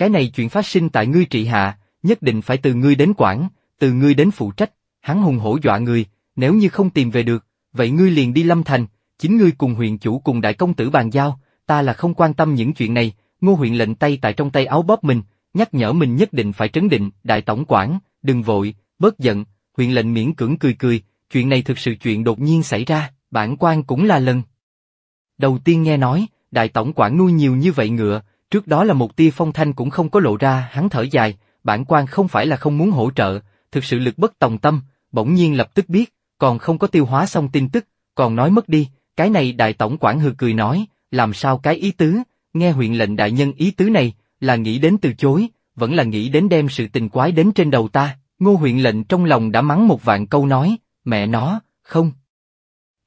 Speaker 2: Cái này chuyện phát sinh tại ngươi trị hạ, nhất định phải từ ngươi đến quản, từ ngươi đến phụ trách, hắn hùng hổ dọa người, nếu như không tìm về được, vậy ngươi liền đi lâm thành, chính ngươi cùng huyện chủ cùng đại công tử bàn giao, ta là không quan tâm những chuyện này, ngô huyện lệnh tay tại trong tay áo bóp mình, nhắc nhở mình nhất định phải trấn định, đại tổng quản, đừng vội, bớt giận, huyện lệnh miễn cưỡng cười cười, chuyện này thực sự chuyện đột nhiên xảy ra, bản quan cũng là lần. Đầu tiên nghe nói, đại tổng quản nuôi nhiều như vậy ngựa, Trước đó là một tia phong thanh cũng không có lộ ra, hắn thở dài, bản quan không phải là không muốn hỗ trợ, thực sự lực bất tòng tâm, bỗng nhiên lập tức biết, còn không có tiêu hóa xong tin tức, còn nói mất đi, cái này đại tổng quản hừ cười nói, làm sao cái ý tứ, nghe huyện lệnh đại nhân ý tứ này, là nghĩ đến từ chối, vẫn là nghĩ đến đem sự tình quái đến trên đầu ta, ngô huyện lệnh trong lòng đã mắng một vạn câu nói, mẹ nó, không.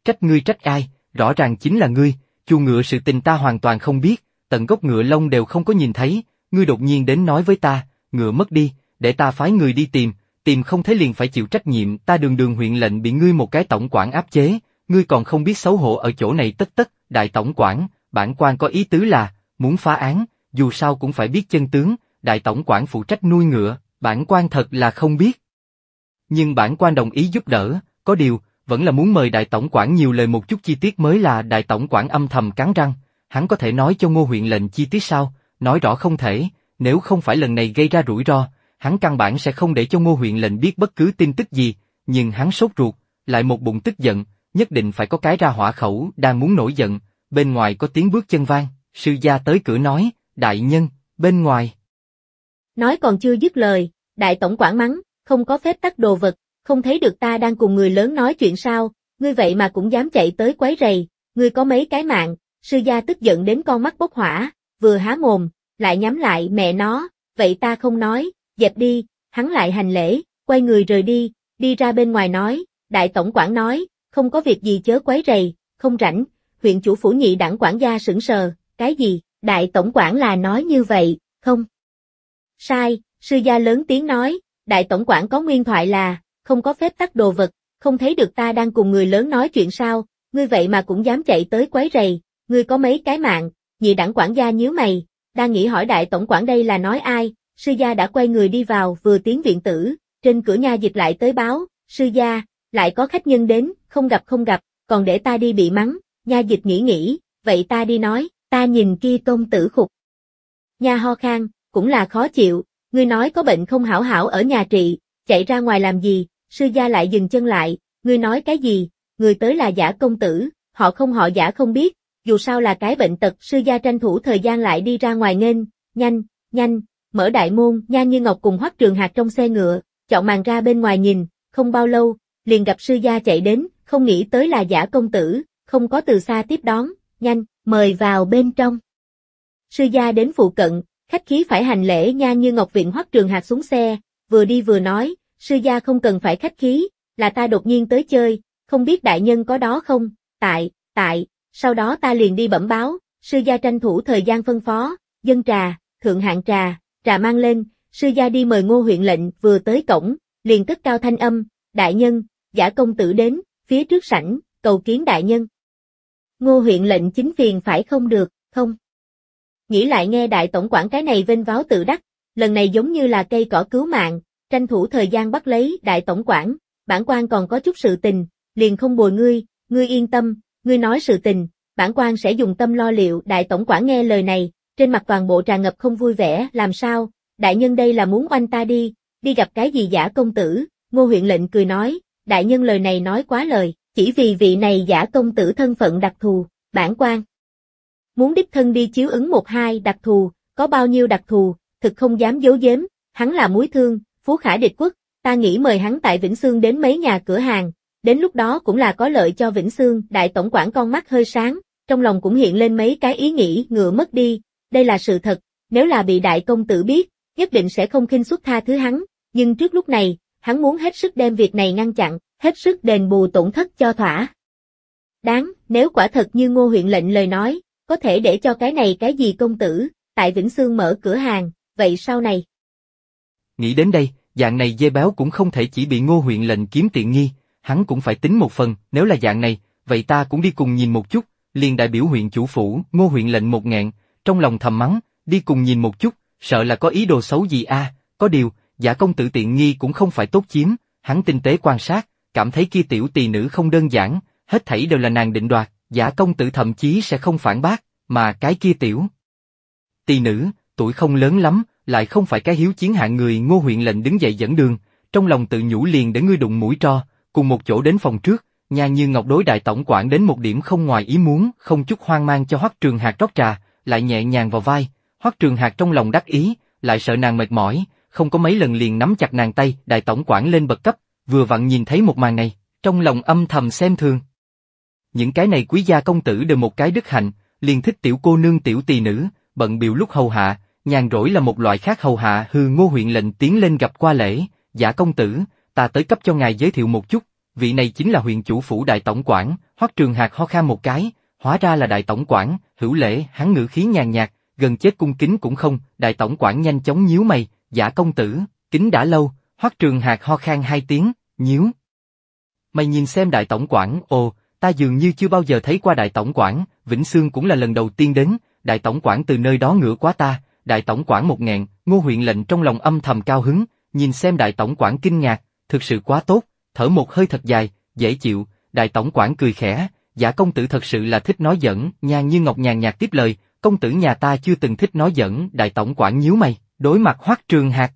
Speaker 2: Trách ngươi trách ai, rõ ràng chính là ngươi, chu ngựa sự tình ta hoàn toàn không biết, tận gốc ngựa lông đều không có nhìn thấy, ngươi đột nhiên đến nói với ta, ngựa mất đi, để ta phái người đi tìm, tìm không thấy liền phải chịu trách nhiệm, ta đường đường huyện lệnh bị ngươi một cái tổng quản áp chế, ngươi còn không biết xấu hổ ở chỗ này tất tất, đại tổng quản, bản quan có ý tứ là, muốn phá án, dù sao cũng phải biết chân tướng, đại tổng quản phụ trách nuôi ngựa, bản quan thật là không biết. Nhưng bản quan đồng ý giúp đỡ, có điều, vẫn là muốn mời đại tổng quản nhiều lời một chút chi tiết mới là đại tổng quản âm thầm cắn răng, hắn có thể nói cho ngô huyện lệnh chi tiết sao, nói rõ không thể, nếu không phải lần này gây ra rủi ro, hắn căn bản sẽ không để cho ngô huyện lệnh biết bất cứ tin tức gì, nhưng hắn sốt ruột, lại một bụng tức giận, nhất định phải có cái ra hỏa khẩu đang muốn nổi giận, bên ngoài có tiếng bước chân vang, sư gia tới cửa nói, đại nhân, bên ngoài.
Speaker 1: Nói còn chưa dứt lời, đại tổng quản mắng, không có phép tắt đồ vật, không thấy được ta đang cùng người lớn nói chuyện sao, ngươi vậy mà cũng dám chạy tới quấy rầy, ngươi có mấy cái mạng, sư gia tức giận đến con mắt bốc hỏa, vừa há mồm, lại nhắm lại mẹ nó, vậy ta không nói, dẹp đi, hắn lại hành lễ, quay người rời đi, đi ra bên ngoài nói, đại tổng quản nói, không có việc gì chớ quấy rầy, không rảnh, huyện chủ phủ nhị đảng quản gia sững sờ, cái gì, đại tổng quản là nói như vậy, không? Sai, sư gia lớn tiếng nói, đại tổng quản có nguyên thoại là, không có phép tắt đồ vật, không thấy được ta đang cùng người lớn nói chuyện sao, ngươi vậy mà cũng dám chạy tới quấy rầy, Ngươi có mấy cái mạng, nhị đẳng quản gia nhíu mày, đang nghĩ hỏi đại tổng quản đây là nói ai, sư gia đã quay người đi vào vừa tiến viện tử, trên cửa nha dịch lại tới báo, sư gia, lại có khách nhân đến, không gặp không gặp, còn để ta đi bị mắng, nha dịch nghĩ nghĩ, vậy ta đi nói, ta nhìn kia công tử khục. Nha ho khang, cũng là khó chịu, ngươi nói có bệnh không hảo hảo ở nhà trị, chạy ra ngoài làm gì, sư gia lại dừng chân lại, ngươi nói cái gì, người tới là giả công tử, họ không họ giả không biết, dù sao là cái bệnh tật, sư gia tranh thủ thời gian lại đi ra ngoài nghênh, nhanh, nhanh, mở đại môn, nha như ngọc cùng hoắc trường hạt trong xe ngựa, chọn màn ra bên ngoài nhìn, không bao lâu, liền gặp sư gia chạy đến, không nghĩ tới là giả công tử, không có từ xa tiếp đón, nhanh, mời vào bên trong. Sư gia đến phụ cận, khách khí phải hành lễ nha như ngọc viện hoắc trường hạt xuống xe, vừa đi vừa nói, sư gia không cần phải khách khí, là ta đột nhiên tới chơi, không biết đại nhân có đó không, tại, tại, sau đó ta liền đi bẩm báo, sư gia tranh thủ thời gian phân phó, dân trà, thượng hạng trà, trà mang lên, sư gia đi mời ngô huyện lệnh vừa tới cổng, liền cất cao thanh âm, đại nhân, giả công tử đến, phía trước sảnh, cầu kiến đại nhân. Ngô huyện lệnh chính phiền phải không được, không? Nghĩ lại nghe đại tổng quản cái này vênh váo tự đắc, lần này giống như là cây cỏ cứu mạng, tranh thủ thời gian bắt lấy đại tổng quản, bản quan còn có chút sự tình, liền không bồi ngươi, ngươi yên tâm, ngươi nói sự tình, bản quan sẽ dùng tâm lo liệu đại tổng quản nghe lời này, trên mặt toàn bộ trà ngập không vui vẻ, làm sao, đại nhân đây là muốn oanh ta đi, đi gặp cái gì giả công tử, ngô huyện lệnh cười nói, đại nhân lời này nói quá lời, chỉ vì vị này giả công tử thân phận đặc thù, bản quan. Muốn đích thân đi chiếu ứng một hai đặc thù, có bao nhiêu đặc thù, thực không dám giấu giếm, hắn là muối thương, phú khả địch quốc, ta nghĩ mời hắn tại Vĩnh Sương đến mấy nhà cửa hàng, Đến lúc đó cũng là có lợi cho Vĩnh Sương, đại tổng quản con mắt hơi sáng, trong lòng cũng hiện lên mấy cái ý nghĩ ngựa mất đi, đây là sự thật, nếu là bị đại công tử biết, nhất định sẽ không khinh suất tha thứ hắn, nhưng trước lúc này, hắn muốn hết sức đem việc này ngăn chặn, hết sức đền bù tổn thất cho thỏa. Đáng, nếu quả thật như ngô huyện lệnh lời nói, có thể để cho cái này cái gì công tử, tại Vĩnh Sương mở cửa hàng, vậy sau này?
Speaker 2: Nghĩ đến đây, dạng này dê báo cũng không thể chỉ bị ngô huyện lệnh kiếm tiện nghi, hắn cũng phải tính một phần, nếu là dạng này, vậy ta cũng đi cùng nhìn một chút, liền đại biểu huyện chủ phủ, ngô huyện lệnh một ngạn, trong lòng thầm mắng, đi cùng nhìn một chút, sợ là có ý đồ xấu gì a có điều, giả công tử tiện nghi cũng không phải tốt chiếm, hắn tinh tế quan sát, cảm thấy kia tiểu tỳ nữ không đơn giản, hết thảy đều là nàng định đoạt, giả công tử thậm chí sẽ không phản bác, mà cái kia tiểu. Tỳ nữ, tuổi không lớn lắm, lại không phải cái hiếu chiến hạng người ngô huyện lệnh đứng dậy dẫn đường, trong lòng tự nhủ liền để ngươi đụng mũi cho cùng một chỗ đến phòng trước, nhà như ngọc đối đại tổng quản đến một điểm không ngoài ý muốn, không chút hoang mang cho Hoắc Trường Hạc rót trà, lại nhẹ nhàng vào vai, Hoắc Trường Hạc trong lòng đắc ý, lại sợ nàng mệt mỏi, không có mấy lần liền nắm chặt nàng tay, đại tổng quản lên bậc cấp, vừa vặn nhìn thấy một màn này, trong lòng âm thầm xem thường. Những cái này quý gia công tử đều một cái đức hạnh, liền thích tiểu cô nương tiểu tỳ nữ, bận biểu lúc hầu hạ, nhàn rỗi là một loại khác hầu hạ hư ngô huyện lệnh tiến lên gặp qua lễ, giả công tử, ta tới cấp cho ngài giới thiệu một chút, vị này chính là huyện chủ phủ đại tổng quản, Hoắc Trường Hạc ho khan một cái, hóa ra là đại tổng quản, hữu lễ, hắn ngữ khí nhàn nhạt, gần chết cung kính cũng không, đại tổng quản nhanh chóng nhíu mày, giả công tử, kính đã lâu, Hoắc Trường Hạc ho khan hai tiếng, nhíu. Mày nhìn xem đại tổng quản, ồ, ta dường như chưa bao giờ thấy qua đại tổng quản, Vĩnh Sương cũng là lần đầu tiên đến, đại tổng quản từ nơi đó ngửa quá ta, đại tổng quản một ngàn, ngô huyện lệnh trong lòng âm thầm cao hứng, nhìn xem đại tổng quản kinh ngạc, thực sự quá tốt, thở một hơi thật dài, dễ chịu, đại tổng quản cười khẽ, giả công tử thật sự là thích nói giỡn, nhan như ngọc nhàn nhạt tiếp lời, công tử nhà ta chưa từng thích nói giỡn, đại tổng quản nhíu mày, đối mặt hoắc trường hạt.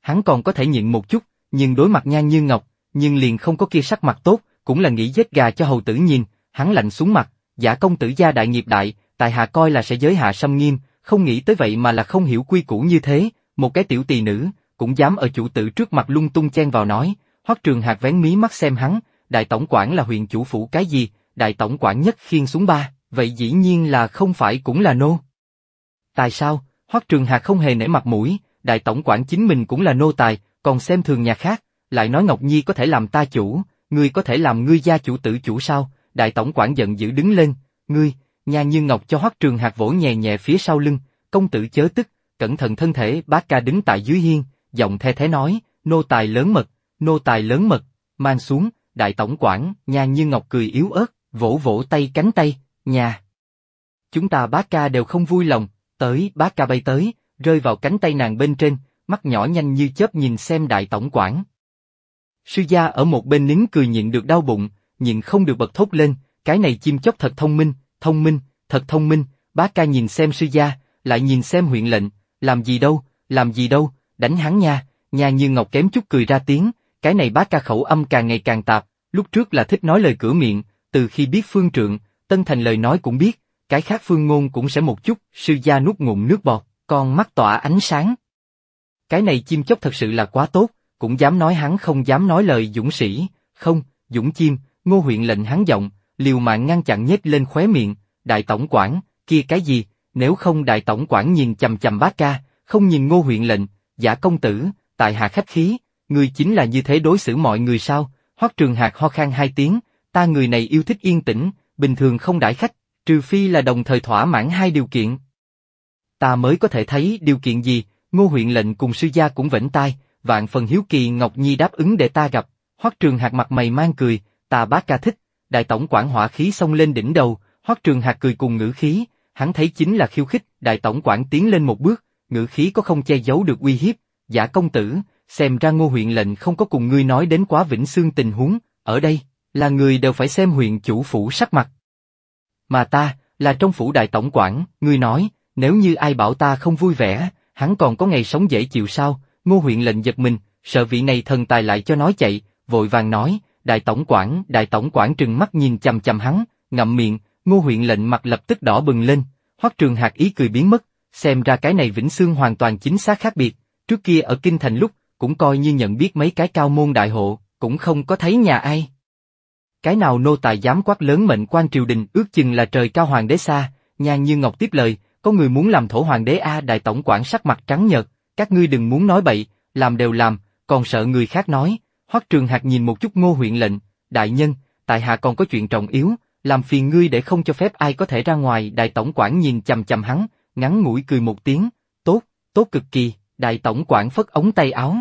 Speaker 2: Hắn còn có thể nhịn một chút, nhưng đối mặt nhan như ngọc, nhưng liền không có kia sắc mặt tốt, cũng là nghĩ giết gà cho hầu tử nhìn, hắn lạnh xuống mặt, giả công tử gia đại nghiệp đại, tại hạ coi là sẽ giới hạ xâm nghiêm, không nghĩ tới vậy mà là không hiểu quy củ như thế, một cái tiểu tỳ nữ, cũng dám ở chủ tử trước mặt lung tung chen vào nói, hoắc trường hạt vén mí mắt xem hắn, đại tổng quản là huyện chủ phủ cái gì, đại tổng quản nhất khiên xuống ba, vậy dĩ nhiên là không phải cũng là nô. Tại sao, hoắc trường hạt không hề nể mặt mũi, đại tổng quản chính mình cũng là nô tài, còn xem thường nhà khác, lại nói Ngọc Nhi có thể làm ta chủ, ngươi có thể làm ngươi gia chủ tử chủ sao, đại tổng quản giận dữ đứng lên, ngươi, nhà như Ngọc cho hoắc trường hạt vỗ nhẹ nhẹ phía sau lưng, công tử chớ tức, cẩn thận thân thể bác ca đứng tại dưới hiên, giọng the thế nói, nô tài lớn mật, nô tài lớn mật, mang xuống, đại tổng quản, nha như ngọc cười yếu ớt, vỗ vỗ tay cánh tay, nhà. Chúng ta bá ca đều không vui lòng, tới, bá ca bay tới, rơi vào cánh tay nàng bên trên, mắt nhỏ nhanh như chớp nhìn xem đại tổng quản. Sư gia ở một bên nín cười nhịn được đau bụng, nhịn không được bật thốt lên, cái này chim chóc thật thông minh, thông minh, thật thông minh, bá ca nhìn xem sư gia, lại nhìn xem huyện lệnh, làm gì đâu, làm gì đâu, đánh hắn nha, nha như ngọc kém chút cười ra tiếng, cái này bá ca khẩu âm càng ngày càng tạp, lúc trước là thích nói lời cửa miệng, từ khi biết phương trượng, tân thành lời nói cũng biết, cái khác phương ngôn cũng sẽ một chút, sư gia nuốt ngụm nước bọt, con mắt tỏa ánh sáng. Cái này chim chóc thật sự là quá tốt, cũng dám nói hắn không dám nói lời dũng sĩ, không, dũng chim, ngô huyện lệnh hắn giọng, liều mạng ngăn chặn nhét lên khóe miệng, đại tổng quản, kia cái gì, nếu không đại tổng quản nhìn chầm chầm bác ca, không nhìn ngô huyện lệnh, giả công tử, tại hạ khách khí, người chính là như thế đối xử mọi người sao, hoắc trường hạc ho khan hai tiếng, ta người này yêu thích yên tĩnh, bình thường không đãi khách, trừ phi là đồng thời thỏa mãn hai điều kiện. Ta mới có thể thấy điều kiện gì, ngô huyện lệnh cùng sư gia cũng vẫn tai, vạn phần hiếu kỳ Ngọc Nhi đáp ứng để ta gặp, hoắc trường hạc mặt mày mang cười, ta bác ca thích, đại tổng quản hỏa khí xông lên đỉnh đầu, hoắc trường hạc cười cùng ngữ khí, hắn thấy chính là khiêu khích, đại tổng quản tiến lên một bước, ngữ khí có không che giấu được uy hiếp, giả công tử, xem ra ngô huyện lệnh không có cùng ngươi nói đến quá vĩnh xương tình huống, ở đây, là người đều phải xem huyện chủ phủ sắc mặt. Mà ta, là trong phủ đại tổng quản, ngươi nói, nếu như ai bảo ta không vui vẻ, hắn còn có ngày sống dễ chịu sao, ngô huyện lệnh giật mình, sợ vị này thần tài lại cho nói chạy, vội vàng nói, đại tổng quản, đại tổng quản trừng mắt nhìn chằm chằm hắn, ngậm miệng, ngô huyện lệnh mặt lập tức đỏ bừng lên, hoắc trường hạt ý cười biến mất, xem ra cái này Vĩnh Xương hoàn toàn chính xác khác biệt, trước kia ở Kinh Thành lúc, cũng coi như nhận biết mấy cái cao môn đại hộ, cũng không có thấy nhà ai. Cái nào nô tài dám quát lớn mệnh quan triều đình ước chừng là trời cao hoàng đế xa, nhan như ngọc tiếp lời, có người muốn làm thổ hoàng đế A đại tổng quản sắc mặt trắng nhợt, các ngươi đừng muốn nói bậy, làm đều làm, còn sợ người khác nói, hoắc trường hạt nhìn một chút ngô huyện lệnh, đại nhân, tại hạ còn có chuyện trọng yếu, làm phiền ngươi để không cho phép ai có thể ra ngoài đại tổng quản nhìn chầm chầm hắn, ngắn ngủi cười một tiếng, tốt, tốt cực kỳ, đại tổng quản phất ống tay áo.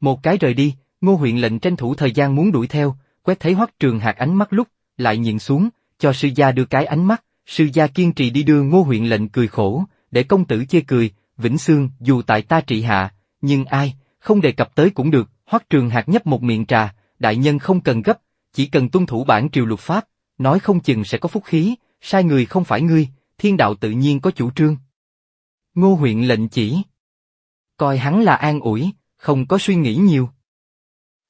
Speaker 2: Một cái rời đi, ngô huyện lệnh tranh thủ thời gian muốn đuổi theo, quét thấy hoắc trường hạt ánh mắt lúc, lại nhìn xuống, cho sư gia đưa cái ánh mắt, sư gia kiên trì đi đưa ngô huyện lệnh cười khổ, để công tử chê cười, vĩnh xương dù tại ta trị hạ, nhưng ai, không đề cập tới cũng được, hoắc trường hạt nhấp một miệng trà, đại nhân không cần gấp, chỉ cần tuân thủ bản triều luật pháp, nói không chừng sẽ có phúc khí, sai người không phải ngươi, thiên đạo tự nhiên có chủ trương. Ngô huyện lệnh chỉ. Coi hắn là an ủi, không có suy nghĩ nhiều.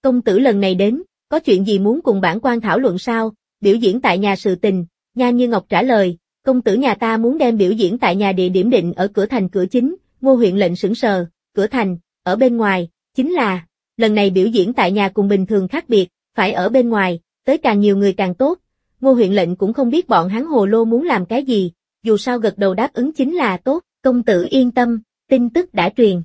Speaker 1: Công tử lần này đến, có chuyện gì muốn cùng bản quan thảo luận sao? Biểu diễn tại nhà sự tình, Nha Như Ngọc trả lời, công tử nhà ta muốn đem biểu diễn tại nhà địa điểm định ở cửa thành cửa chính, Ngô huyện lệnh sững sờ, cửa thành, ở bên ngoài, chính là, lần này biểu diễn tại nhà cùng bình thường khác biệt, phải ở bên ngoài, tới càng nhiều người càng tốt. Ngô huyện lệnh cũng không biết bọn hắn hồ lô muốn làm cái gì, dù sao gật đầu đáp ứng chính là tốt, công tử yên tâm, tin tức đã truyền.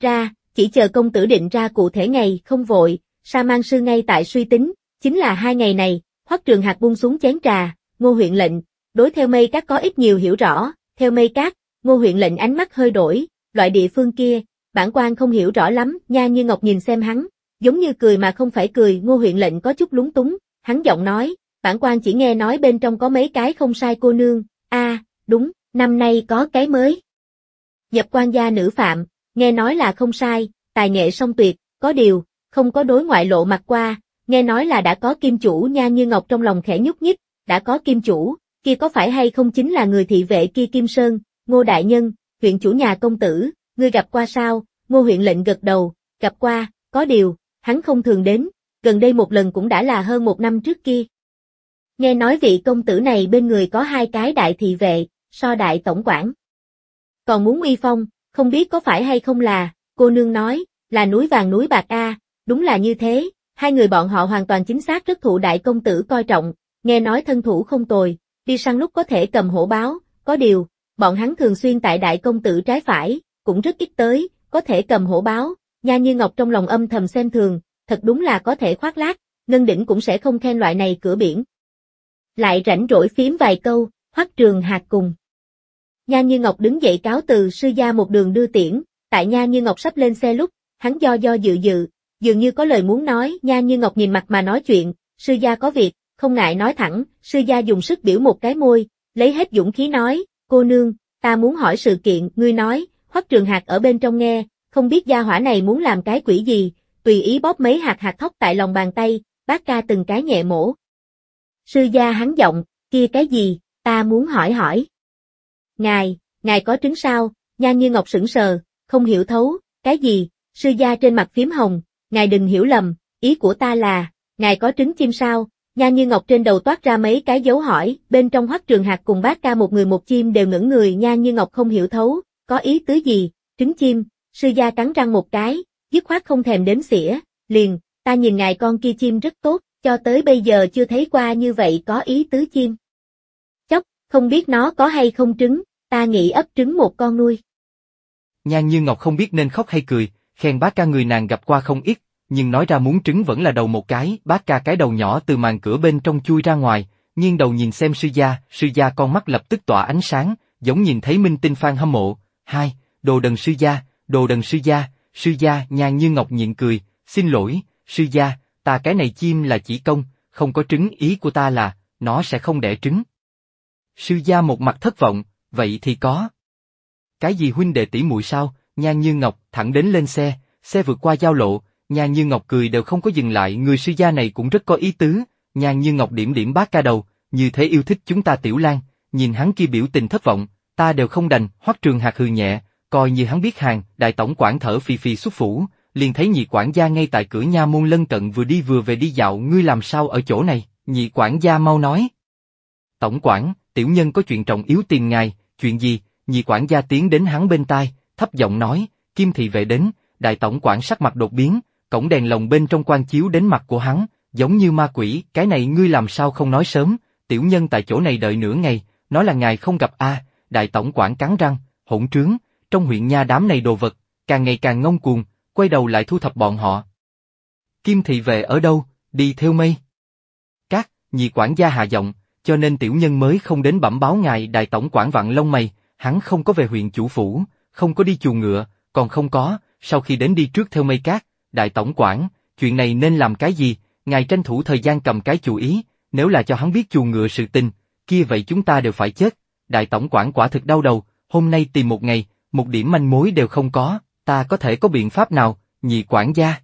Speaker 1: Ra, chỉ chờ công tử định ra cụ thể ngày, không vội, sa mang sư ngay tại suy tính, chính là hai ngày này, hoắc trường hạt buông xuống chén trà, ngô huyện lệnh, đối theo mây các có ít nhiều hiểu rõ, theo mây các, ngô huyện lệnh ánh mắt hơi đổi, loại địa phương kia, bản quan không hiểu rõ lắm, nha như ngọc nhìn xem hắn, giống như cười mà không phải cười, ngô huyện lệnh có chút lúng túng, hắn giọng nói, bản quan chỉ nghe nói bên trong có mấy cái không sai cô nương, a à, đúng, năm nay có cái mới. Nhập quan gia nữ phạm, nghe nói là không sai, tài nghệ song tuyệt, có điều, không có đối ngoại lộ mặt qua, nghe nói là đã có kim chủ nha như ngọc trong lòng khẽ nhúc nhích, đã có kim chủ, kia có phải hay không chính là người thị vệ kia Kim Sơn, Ngô Đại Nhân, huyện chủ nhà công tử, ngươi gặp qua sao, Ngô huyện lệnh gật đầu, gặp qua, có điều, hắn không thường đến, gần đây một lần cũng đã là hơn một năm trước kia nghe nói vị công tử này bên người có hai cái đại thị vệ, so đại tổng quản. Còn muốn uy phong, không biết có phải hay không là, cô nương nói, là núi vàng núi bạc A, đúng là như thế, hai người bọn họ hoàn toàn chính xác rất thụ đại công tử coi trọng, nghe nói thân thủ không tồi, đi săn lúc có thể cầm hổ báo, có điều, bọn hắn thường xuyên tại đại công tử trái phải, cũng rất ít tới, có thể cầm hổ báo, nha như ngọc trong lòng âm thầm xem thường, thật đúng là có thể khoác lác, ngân đỉnh cũng sẽ không khen loại này cửa biển lại rảnh rỗi phím vài câu, hoắc trường hạt cùng. Nha Như Ngọc đứng dậy cáo từ sư gia một đường đưa tiễn, tại Nha Như Ngọc sắp lên xe lúc, hắn do do dự dự, dường như có lời muốn nói, Nha Như Ngọc nhìn mặt mà nói chuyện, sư gia có việc, không ngại nói thẳng, sư gia dùng sức biểu một cái môi, lấy hết dũng khí nói, cô nương, ta muốn hỏi sự kiện, ngươi nói, hoắc trường hạt ở bên trong nghe, không biết gia hỏa này muốn làm cái quỷ gì, tùy ý bóp mấy hạt hạt thóc tại lòng bàn tay, bác ca từng cái nhẹ mổ. Sư gia hắn giọng, kia cái gì, ta muốn hỏi hỏi. Ngài, ngài có trứng sao, nha như ngọc sững sờ, không hiểu thấu, cái gì, sư gia trên mặt phím hồng, ngài đừng hiểu lầm, ý của ta là, ngài có trứng chim sao, nha như ngọc trên đầu toát ra mấy cái dấu hỏi, bên trong hoắc trường hạt cùng bác ca một người một chim đều ngẩn người nha như ngọc không hiểu thấu, có ý tứ gì, trứng chim, sư gia cắn răng một cái, dứt khoát không thèm đếm xỉa, liền, ta nhìn ngài con kia chim rất tốt, cho tới bây giờ chưa thấy qua như vậy có ý tứ chim. chốc không biết nó có hay không trứng, ta nghĩ ấp trứng một con nuôi.
Speaker 2: Nhan Như Ngọc không biết nên khóc hay cười, khen bác ca người nàng gặp qua không ít, nhưng nói ra muốn trứng vẫn là đầu một cái, bác ca cái đầu nhỏ từ màn cửa bên trong chui ra ngoài, nghiêng đầu nhìn xem sư gia, sư gia con mắt lập tức tỏa ánh sáng, giống nhìn thấy minh tinh phan hâm mộ, hai, đồ đần sư gia, đồ đần sư gia, sư gia, Nhan Như Ngọc nhịn cười, xin lỗi, sư gia, ta cái này chim là chỉ công, không có trứng ý của ta là, nó sẽ không đẻ trứng. Sư gia một mặt thất vọng, vậy thì có. Cái gì huynh đệ tỷ muội sao, Nhan Như Ngọc thẳng đến lên xe, xe vượt qua giao lộ, Nhan Như Ngọc cười đều không có dừng lại, người sư gia này cũng rất có ý tứ, Nhan Như Ngọc điểm điểm bát ca đầu, như thế yêu thích chúng ta tiểu lan, nhìn hắn kia biểu tình thất vọng, ta đều không đành, Hoắc Trường Hạc hừ nhẹ, coi như hắn biết hàng, đại tổng quản thở phì phì xuất phủ, liền thấy nhị quản gia ngay tại cửa nha môn lân cận vừa đi vừa về đi dạo ngươi làm sao ở chỗ này, nhị quản gia mau nói. Tổng quản, tiểu nhân có chuyện trọng yếu tìm ngài, chuyện gì, nhị quản gia tiến đến hắn bên tai, thấp giọng nói, kim thị vệ đến, đại tổng quản sắc mặt đột biến, cổng đèn lồng bên trong quan chiếu đến mặt của hắn, giống như ma quỷ, cái này ngươi làm sao không nói sớm, tiểu nhân tại chỗ này đợi nửa ngày, nói là ngài không gặp a đại tổng quản cắn răng, hỗn trướng, trong huyện nha đám này đồ vật, càng ngày càng ngông cuồng, quay đầu lại thu thập bọn họ. Kim thị về ở đâu, đi theo mây. Các, nhị quản gia hạ giọng, cho nên tiểu nhân mới không đến bẩm báo ngài đại tổng quản vạn lông mày, hắn không có về huyện chủ phủ, không có đi chuồng ngựa, còn không có, sau khi đến đi trước theo mây cát, đại tổng quản, chuyện này nên làm cái gì, ngài tranh thủ thời gian cầm cái chủ ý, nếu là cho hắn biết chuồng ngựa sự tình, kia vậy chúng ta đều phải chết, đại tổng quản quả thực đau đầu, hôm nay tìm một ngày, một điểm manh mối đều không có ta có thể có biện pháp nào, nhị quản gia?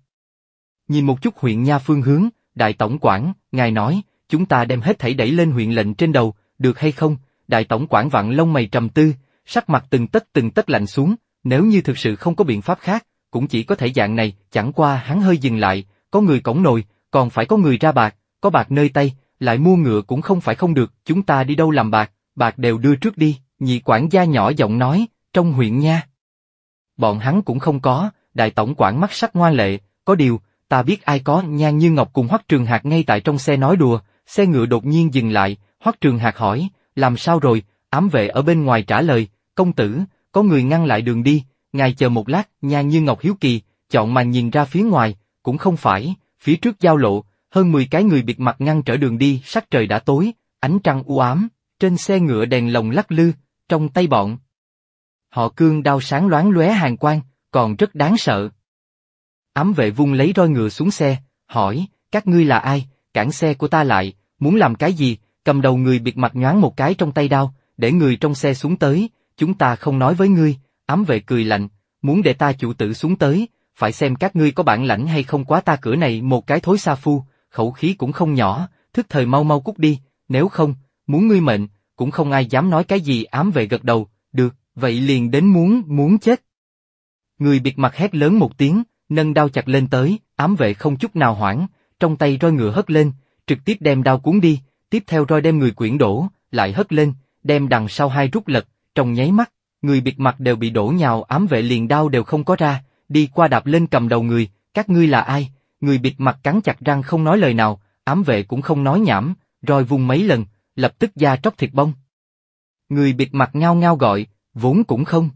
Speaker 2: Nhìn một chút huyện nha phương hướng, đại tổng quản, ngài nói, chúng ta đem hết thảy đẩy lên huyện lệnh trên đầu, được hay không? Đại tổng quản vặn lông mày trầm tư, sắc mặt từng tấc từng tấc lạnh xuống, nếu như thực sự không có biện pháp khác, cũng chỉ có thể dạng này, chẳng qua hắn hơi dừng lại, có người cổng nồi, còn phải có người ra bạc, có bạc nơi tay, lại mua ngựa cũng không phải không được, chúng ta đi đâu làm bạc, bạc đều đưa trước đi, nhị quản gia nhỏ giọng nói, trong huyện nha bọn hắn cũng không có, đại tổng quản mắt sắc ngoan lệ, có điều, ta biết ai có nhan như ngọc cùng hoắc trường hạt ngay tại trong xe nói đùa, xe ngựa đột nhiên dừng lại, hoắc trường hạt hỏi, làm sao rồi, ám vệ ở bên ngoài trả lời, công tử, có người ngăn lại đường đi, ngài chờ một lát, nhan như ngọc hiếu kỳ, chọn mà nhìn ra phía ngoài, cũng không phải, phía trước giao lộ, hơn 10 cái người biệt mặt ngăn trở đường đi, sắc trời đã tối, ánh trăng u ám, trên xe ngựa đèn lồng lắc lư, trong tay bọn, Họ cương đao sáng loáng lóe hàng quang, còn rất đáng sợ. Ám vệ vung lấy roi ngựa xuống xe, hỏi, các ngươi là ai, cản xe của ta lại, muốn làm cái gì, cầm đầu người biệt mặt nhoáng một cái trong tay đao, để người trong xe xuống tới, chúng ta không nói với ngươi, ám vệ cười lạnh, muốn để ta chủ tử xuống tới, phải xem các ngươi có bản lãnh hay không quá ta cửa này một cái thối xa phu, khẩu khí cũng không nhỏ, thức thời mau mau cút đi, nếu không, muốn ngươi mệnh, cũng không ai dám nói cái gì ám vệ gật đầu, được, Vậy liền đến muốn, muốn chết. Người biệt mặt hét lớn một tiếng, nâng đao chặt lên tới, ám vệ không chút nào hoảng, trong tay roi ngựa hất lên, trực tiếp đem đao cuốn đi, tiếp theo roi đem người quyển đổ, lại hất lên, đem đằng sau hai rút lật, trong nháy mắt, người biệt mặt đều bị đổ nhào ám vệ liền đao đều không có ra, đi qua đạp lên cầm đầu người, các ngươi là ai, người bịt mặt cắn chặt răng không nói lời nào, ám vệ cũng không nói nhảm, rồi vùng mấy lần, lập tức da tróc thịt bông. Người bịt mặt ngao ngao gọi, vốn cũng không.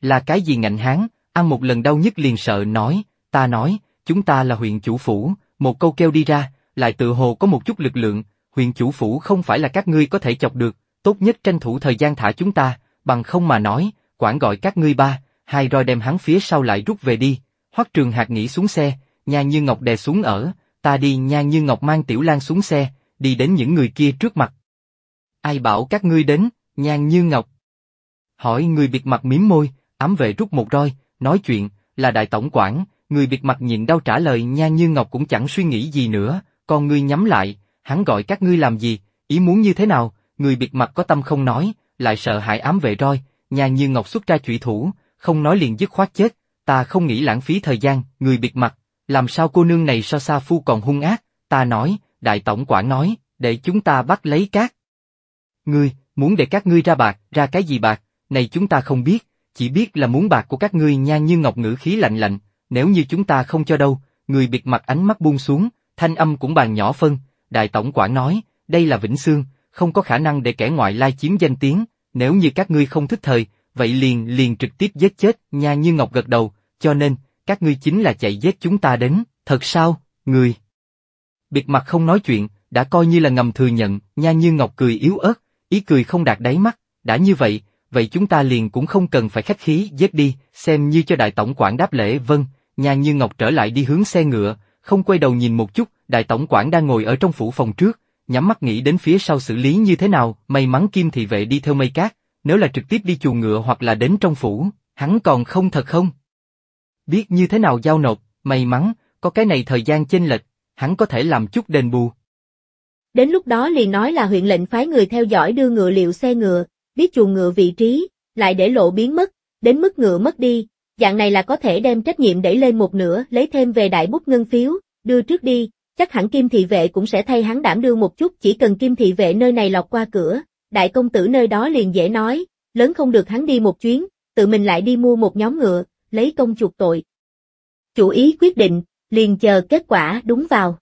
Speaker 2: Là cái gì ngạnh hán, ăn một lần đau nhất liền sợ nói, ta nói, chúng ta là huyện chủ phủ, một câu kêu đi ra, lại tự hồ có một chút lực lượng, huyện chủ phủ không phải là các ngươi có thể chọc được, tốt nhất tranh thủ thời gian thả chúng ta, bằng không mà nói, quản gọi các ngươi ba, hai roi đem hắn phía sau lại rút về đi, hoắc trường hạt nghỉ xuống xe, nha như ngọc đè xuống ở, ta đi nha như ngọc mang tiểu lan xuống xe, đi đến những người kia trước mặt. Ai bảo các ngươi đến, nhan như ngọc, Hỏi người biệt mặt miếm môi, ám vệ rút một roi, nói chuyện, là đại tổng quản, người biệt mặt nhịn đau trả lời nha như ngọc cũng chẳng suy nghĩ gì nữa, còn ngươi nhắm lại, hắn gọi các ngươi làm gì, ý muốn như thế nào, người biệt mặt có tâm không nói, lại sợ hãi ám vệ roi, nha như ngọc xuất ra trụy thủ, không nói liền dứt khoát chết, ta không nghĩ lãng phí thời gian, người biệt mặt, làm sao cô nương này so xa phu còn hung ác, ta nói, đại tổng quản nói, để chúng ta bắt lấy cát Ngươi, muốn để các ngươi ra bạc, ra cái gì bạc, này chúng ta không biết, chỉ biết là muốn bạc của các ngươi nha như ngọc ngữ khí lạnh lạnh, nếu như chúng ta không cho đâu, người biệt mặt ánh mắt buông xuống, thanh âm cũng bàn nhỏ phân, đại tổng quản nói, đây là Vĩnh Sương, không có khả năng để kẻ ngoại lai chiếm danh tiếng, nếu như các ngươi không thích thời, vậy liền liền trực tiếp giết chết, nha như ngọc gật đầu, cho nên, các ngươi chính là chạy giết chúng ta đến, thật sao, người. Biệt mặt không nói chuyện, đã coi như là ngầm thừa nhận, nha như ngọc cười yếu ớt, ý cười không đạt đáy mắt, đã như vậy, vậy chúng ta liền cũng không cần phải khách khí giết đi, xem như cho đại tổng quản đáp lễ vâng, nhà như ngọc trở lại đi hướng xe ngựa, không quay đầu nhìn một chút, đại tổng quản đang ngồi ở trong phủ phòng trước, nhắm mắt nghĩ đến phía sau xử lý như thế nào, may mắn kim thị vệ đi theo mây cát, nếu là trực tiếp đi chuồng ngựa hoặc là đến trong phủ, hắn còn không thật không? Biết như thế nào giao nộp, may mắn, có cái này thời gian chênh lệch, hắn có thể làm chút đền bù.
Speaker 1: Đến lúc đó liền nói là huyện lệnh phái người theo dõi đưa ngựa liệu xe ngựa, biết chuồng ngựa vị trí, lại để lộ biến mất, đến mức ngựa mất đi, dạng này là có thể đem trách nhiệm đẩy lên một nửa, lấy thêm về đại bút ngân phiếu, đưa trước đi, chắc hẳn kim thị vệ cũng sẽ thay hắn đảm đưa một chút, chỉ cần kim thị vệ nơi này lọc qua cửa, đại công tử nơi đó liền dễ nói, lớn không được hắn đi một chuyến, tự mình lại đi mua một nhóm ngựa, lấy công chuộc tội. Chủ ý quyết định, liền chờ kết quả đúng vào.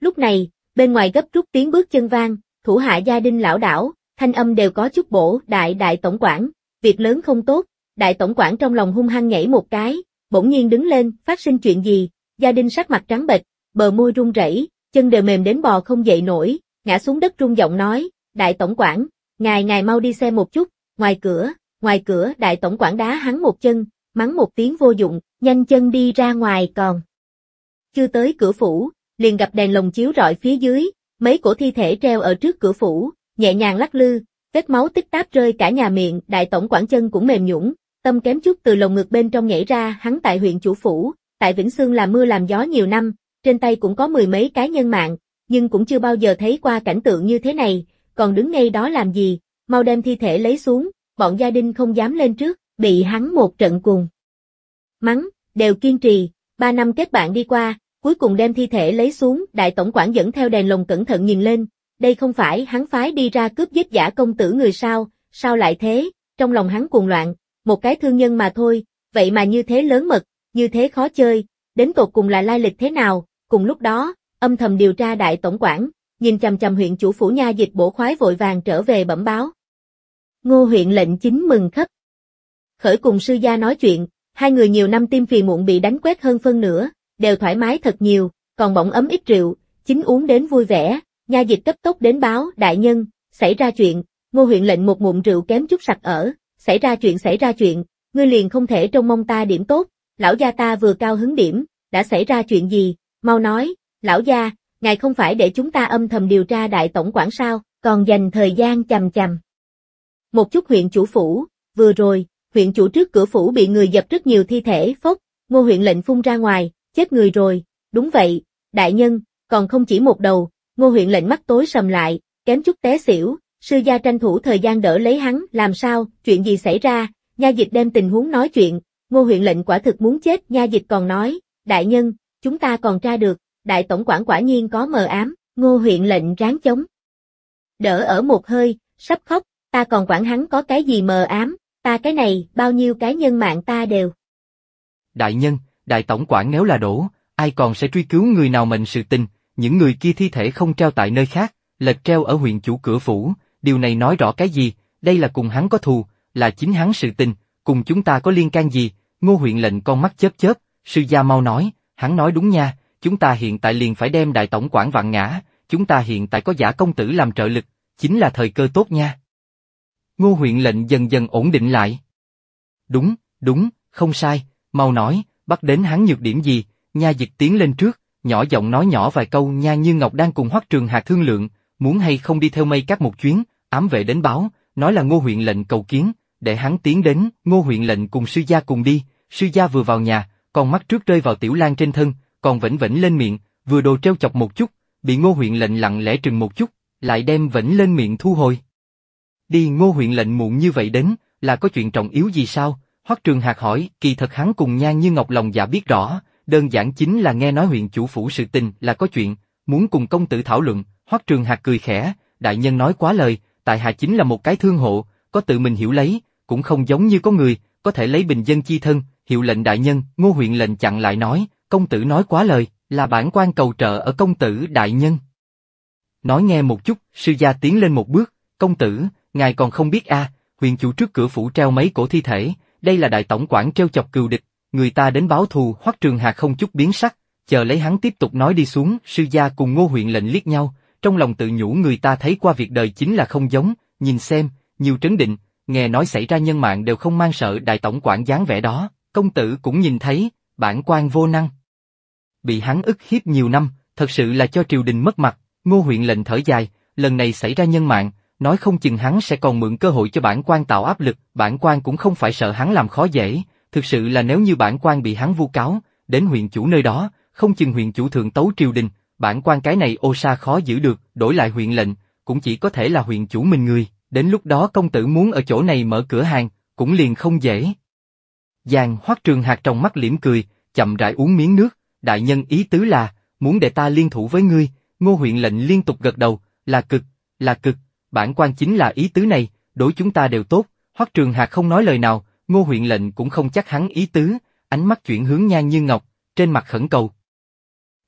Speaker 1: Lúc này, bên ngoài gấp rút tiếng bước chân vang, thủ hạ gia đinh lão đảo, Thanh âm đều có chút bổ, đại đại tổng quản, việc lớn không tốt, đại tổng quản trong lòng hung hăng nhảy một cái, bỗng nhiên đứng lên, phát sinh chuyện gì, gia đình sắc mặt trắng bệch, bờ môi run rẩy, chân đều mềm đến bò không dậy nổi, ngã xuống đất run giọng nói, đại tổng quản, ngài ngài mau đi xem một chút, ngoài cửa, ngoài cửa đại tổng quản đá hắn một chân, mắng một tiếng vô dụng, nhanh chân đi ra ngoài còn. Chưa tới cửa phủ, liền gặp đèn lồng chiếu rọi phía dưới, mấy cổ thi thể treo ở trước cửa phủ, nhẹ nhàng lắc lư, vết máu tích táp rơi cả nhà miệng, đại tổng quản chân cũng mềm nhũn, tâm kém chút từ lồng ngực bên trong nhảy ra, hắn tại huyện chủ phủ, tại Vĩnh Xương làm mưa làm gió nhiều năm, trên tay cũng có mười mấy cái nhân mạng, nhưng cũng chưa bao giờ thấy qua cảnh tượng như thế này, còn đứng ngay đó làm gì, mau đem thi thể lấy xuống, bọn gia đình không dám lên trước, bị hắn một trận cùng. Mắng, đều kiên trì, ba năm kết bạn đi qua, cuối cùng đem thi thể lấy xuống, đại tổng quản dẫn theo đèn lồng cẩn thận nhìn lên, đây không phải hắn phái đi ra cướp giết giả công tử người sao, sao lại thế, trong lòng hắn cuồng loạn, một cái thương nhân mà thôi, vậy mà như thế lớn mật, như thế khó chơi, đến tột cùng là lai lịch thế nào, cùng lúc đó, âm thầm điều tra đại tổng quản, nhìn chầm chầm huyện chủ phủ nha dịch bổ khoái vội vàng trở về bẩm báo. Ngô huyện lệnh chính mừng khấp. Khởi cùng sư gia nói chuyện, hai người nhiều năm tim phì muộn bị đánh quét hơn phân nữa đều thoải mái thật nhiều, còn bỗng ấm ít rượu, chính uống đến vui vẻ, Nha dịch cấp tốc đến báo, đại nhân, xảy ra chuyện, ngô huyện lệnh một mụn rượu kém chút sặc ở, xảy ra chuyện xảy ra chuyện, ngươi liền không thể trông mong ta điểm tốt, lão gia ta vừa cao hứng điểm, đã xảy ra chuyện gì, mau nói, lão gia, ngài không phải để chúng ta âm thầm điều tra đại tổng quản sao, còn dành thời gian chầm chầm. Một chút huyện chủ phủ, vừa rồi, huyện chủ trước cửa phủ bị người dập rất nhiều thi thể, phốc, ngô huyện lệnh phun ra ngoài, chết người rồi, đúng vậy, đại nhân, còn không chỉ một đầu, ngô huyện lệnh mắt tối sầm lại, kém chút té xỉu, sư gia tranh thủ thời gian đỡ lấy hắn, làm sao, chuyện gì xảy ra, nha dịch đem tình huống nói chuyện, ngô huyện lệnh quả thực muốn chết, nha dịch còn nói, đại nhân, chúng ta còn tra được, đại tổng quản quả nhiên có mờ ám, ngô huyện lệnh ráng chống. Đỡ ở một hơi, sắp khóc, ta còn quản hắn có cái gì mờ ám, ta cái này, bao nhiêu cái nhân mạng ta
Speaker 2: đều. Đại nhân, đại tổng quản nếu là đổ, ai còn sẽ truy cứu người nào mình sự tình, những người kia thi thể không treo tại nơi khác, lật treo ở huyện chủ cửa phủ, điều này nói rõ cái gì, đây là cùng hắn có thù, là chính hắn sự tình, cùng chúng ta có liên can gì, ngô huyện lệnh con mắt chớp chớp, sư gia mau nói, hắn nói đúng nha, chúng ta hiện tại liền phải đem đại tổng quản vạn ngã, chúng ta hiện tại có giả công tử làm trợ lực, chính là thời cơ tốt nha. Ngô huyện lệnh dần dần ổn định lại. Đúng, đúng, không sai, mau nói, bắt đến hắn nhược điểm gì, nha dịch tiến lên trước, nhỏ giọng nói nhỏ vài câu nha như Ngọc đang cùng Hoắc Trường Hạc thương lượng, muốn hay không đi theo mây các một chuyến, ám vệ đến báo, nói là ngô huyện lệnh cầu kiến, để hắn tiến đến, ngô huyện lệnh cùng sư gia cùng đi, sư gia vừa vào nhà, còn mắt trước rơi vào tiểu lan trên thân, còn vĩnh vĩnh lên miệng, vừa đồ treo chọc một chút, bị ngô huyện lệnh lặng lẽ trừng một chút, lại đem vĩnh lên miệng thu hồi. Đi ngô huyện lệnh muộn như vậy đến, là có chuyện trọng yếu gì sao? Hoắc Trường Hạc hỏi, kỳ thật hắn cùng Nhan Như Ngọc lòng dạ biết rõ, đơn giản chính là nghe nói huyện chủ phủ sự tình là có chuyện, muốn cùng công tử thảo luận, Hoắc Trường Hạc cười khẽ, đại nhân nói quá lời, tại hạ chính là một cái thương hộ, có tự mình hiểu lấy, cũng không giống như có người, có thể lấy bình dân chi thân, hiệu lệnh đại nhân, ngô huyện lệnh chặn lại nói, công tử nói quá lời, là bản quan cầu trợ ở công tử đại nhân. Nói nghe một chút, sư gia tiến lên một bước, công tử, ngài còn không biết a huyện chủ trước cửa phủ treo mấy cổ thi thể, đây là đại tổng quản treo chọc cừu địch, người ta đến báo thù hoắc trường hà không chút biến sắc, chờ lấy hắn tiếp tục nói đi xuống, sư gia cùng ngô huyện lệnh liếc nhau, trong lòng tự nhủ người ta thấy qua việc đời chính là không giống, nhìn xem, nhiều trấn định, nghe nói xảy ra nhân mạng đều không mang sợ đại tổng quản dáng vẻ đó, công tử cũng nhìn thấy, bản quan vô năng. Bị hắn ức hiếp nhiều năm, thật sự là cho triều đình mất mặt, ngô huyện lệnh thở dài, lần này xảy ra nhân mạng, nói không chừng hắn sẽ còn mượn cơ hội cho bản quan tạo áp lực, bản quan cũng không phải sợ hắn làm khó dễ, Thực sự là nếu như bản quan bị hắn vu cáo, đến huyện chủ nơi đó, không chừng huyện chủ thượng tấu triều đình, bản quan cái này ô sa khó giữ được, đổi lại huyện lệnh, cũng chỉ có thể là huyện chủ mình người, đến lúc đó công tử muốn ở chỗ này mở cửa hàng, cũng liền không dễ. Giang hoắc trường hạt trong mắt liễm cười, chậm rãi uống miếng nước, đại nhân ý tứ là, muốn để ta liên thủ với ngươi, ngô huyện lệnh liên tục gật đầu, là cực, là cực, bản quan chính là ý tứ này, đối chúng ta đều tốt, hoắc trường hạt không nói lời nào, Ngô huyện lệnh cũng không chắc hắn ý tứ, ánh mắt chuyển hướng Nha Như Ngọc, trên mặt khẩn cầu.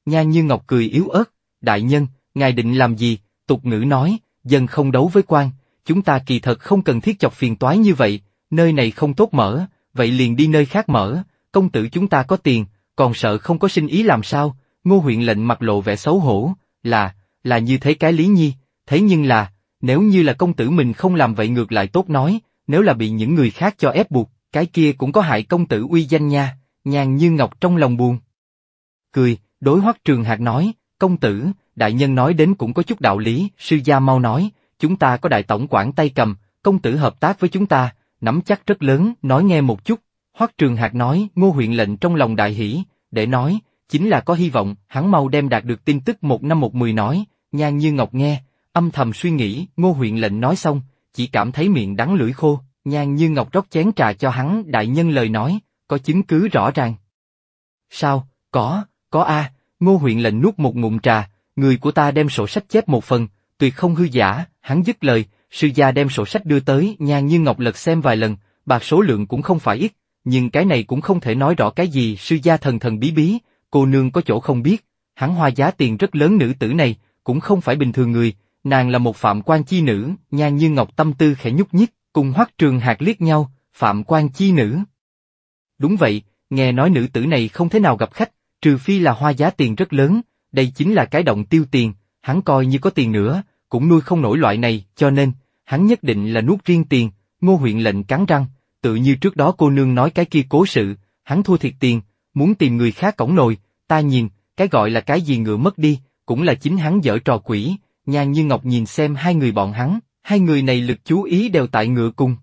Speaker 2: Nha Như Ngọc cười yếu ớt, đại nhân, ngài định làm gì, tục ngữ nói, dân không đấu với quan, chúng ta kỳ thật không cần thiết chọc phiền toái như vậy, nơi này không tốt mở, vậy liền đi nơi khác mở, công tử chúng ta có tiền, còn sợ không có sinh ý làm sao, ngô huyện lệnh mặt lộ vẻ xấu hổ, là, là như thế cái lý nhi, thế nhưng là, nếu như là công tử mình không làm vậy ngược lại tốt nói, nếu là bị những người khác cho ép buộc, cái kia cũng có hại công tử uy danh nha, nhàn như ngọc trong lòng buồn. Cười, đối hoắc trường hạt nói, công tử, đại nhân nói đến cũng có chút đạo lý, sư gia mau nói, chúng ta có đại tổng quản tay cầm, công tử hợp tác với chúng ta, nắm chắc rất lớn, nói nghe một chút. Hoắc Trường hạt nói, Ngô huyện lệnh trong lòng đại hỉ, để nói, chính là có hy vọng, hắn mau đem đạt được tin tức một năm một mười nói, nhan như ngọc nghe, âm thầm suy nghĩ, Ngô huyện lệnh nói xong, chỉ cảm thấy miệng đắng lưỡi khô, Nhan như ngọc rót chén trà cho hắn đại nhân lời nói, có chứng cứ rõ ràng. Sao, có, có a ngô huyện lệnh nuốt một ngụm trà, người của ta đem sổ sách chép một phần, tuyệt không hư giả, hắn dứt lời, sư gia đem sổ sách đưa tới Nhan như ngọc lật xem vài lần, bạc số lượng cũng không phải ít, nhưng cái này cũng không thể nói rõ cái gì sư gia thần thần bí bí, cô nương có chỗ không biết, hắn hoa giá tiền rất lớn nữ tử này, cũng không phải bình thường người, nàng là một phạm quan chi nữ, Nhan như ngọc tâm tư khẽ nhúc nhích, Cùng Hoắc Trường hạt liếc nhau, Phạm quan chi nữ. Đúng vậy, nghe nói nữ tử này không thế nào gặp khách, trừ phi là hoa giá tiền rất lớn, đây chính là cái động tiêu tiền, hắn coi như có tiền nữa, cũng nuôi không nổi loại này, cho nên, hắn nhất định là nuốt riêng tiền, ngô huyện lệnh cắn răng, tự như trước đó cô nương nói cái kia cố sự, hắn thua thiệt tiền, muốn tìm người khác cổng nồi, ta nhìn, cái gọi là cái gì ngựa mất đi, cũng là chính hắn dở trò quỷ, nhan như ngọc nhìn xem hai người bọn hắn, hai người này lực chú ý đều tại ngựa cùng.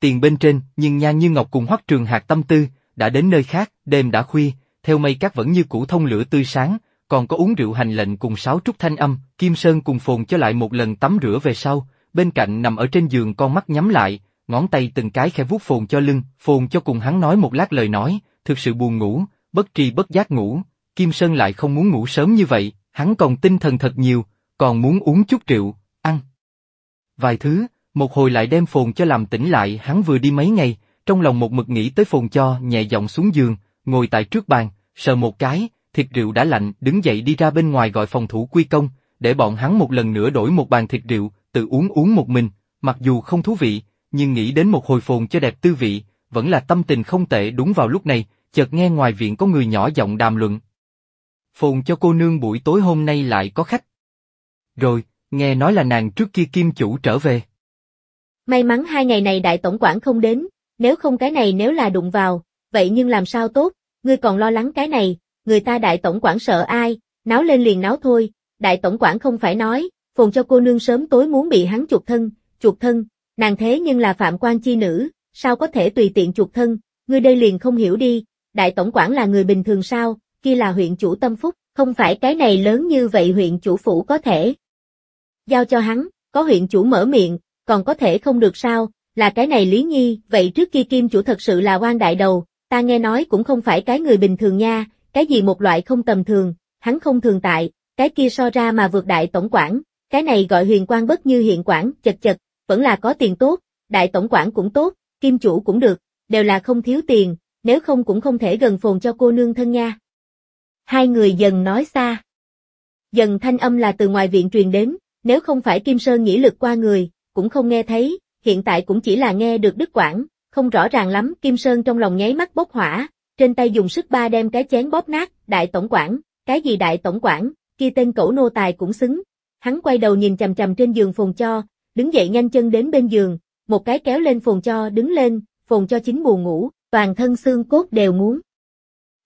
Speaker 2: Tiền bên trên, nhưng Nhan Như Ngọc cùng Hoắc Trường hạt tâm tư, đã đến nơi khác, đêm đã khuya, theo mây cát vẫn như cũ thông lửa tươi sáng, còn có uống rượu hành lệnh cùng sáu trúc thanh âm, Kim Sơn cùng phồn cho lại một lần tắm rửa về sau, bên cạnh nằm ở trên giường con mắt nhắm lại, ngón tay từng cái khẽ vuốt phồn cho lưng, phồn cho cùng hắn nói một lát lời nói, thực sự buồn ngủ, bất tri bất giác ngủ, Kim Sơn lại không muốn ngủ sớm như vậy, hắn còn tinh thần thật nhiều, còn muốn uống chút rượu, vài thứ, một hồi lại đem phồn cho làm tỉnh lại hắn vừa đi mấy ngày, trong lòng một mực nghĩ tới phồn cho nhẹ giọng xuống giường, ngồi tại trước bàn, sờ một cái, thịt rượu đã lạnh, đứng dậy đi ra bên ngoài gọi phòng thủ quy công, để bọn hắn một lần nữa đổi một bàn thịt rượu, tự uống uống một mình, mặc dù không thú vị, nhưng nghĩ đến một hồi phồn cho đẹp tư vị, vẫn là tâm tình không tệ đúng vào lúc này, chợt nghe ngoài viện có người nhỏ giọng đàm luận. Phồn cho cô nương buổi tối hôm nay lại có khách. Rồi, nghe nói là nàng trước kia kim chủ trở về.
Speaker 1: May mắn hai ngày này đại tổng quản không đến, nếu không cái này nếu là đụng vào, vậy nhưng làm sao tốt, ngươi còn lo lắng cái này, người ta đại tổng quản sợ ai, náo lên liền náo thôi, đại tổng quản không phải nói, phồn cho cô nương sớm tối muốn bị hắn chuột thân, chuột thân, nàng thế nhưng là phạm quan chi nữ, sao có thể tùy tiện chuột thân, ngươi đây liền không hiểu đi, đại tổng quản là người bình thường sao, kia là huyện chủ tâm phúc, không phải cái này lớn như vậy huyện chủ phủ có thể, giao cho hắn, có huyện chủ mở miệng, còn có thể không được sao, là cái này Lý Nhi, vậy trước kia kim chủ thật sự là quan đại đầu, ta nghe nói cũng không phải cái người bình thường nha, cái gì một loại không tầm thường, hắn không thường tại, cái kia so ra mà vượt đại tổng quản, cái này gọi huyền quan bất như hiện quản, chật chật, vẫn là có tiền tốt, đại tổng quản cũng tốt, kim chủ cũng được, đều là không thiếu tiền, nếu không cũng không thể gần phồn cho cô nương thân nha. Hai người dần nói xa. Dần thanh âm là từ ngoài viện truyền đến, nếu không phải Kim Sơn nghĩ lực qua người, cũng không nghe thấy, hiện tại cũng chỉ là nghe được đức quảng không rõ ràng lắm, Kim Sơn trong lòng nháy mắt bốc hỏa, trên tay dùng sức ba đem cái chén bóp nát, đại tổng quản, cái gì đại tổng quản, kia tên cẩu nô tài cũng xứng. Hắn quay đầu nhìn chằm chằm trên giường phồn cho, đứng dậy nhanh chân đến bên giường, một cái kéo lên phồn cho đứng lên, phồn cho chính buồn ngủ, toàn thân xương cốt đều muốn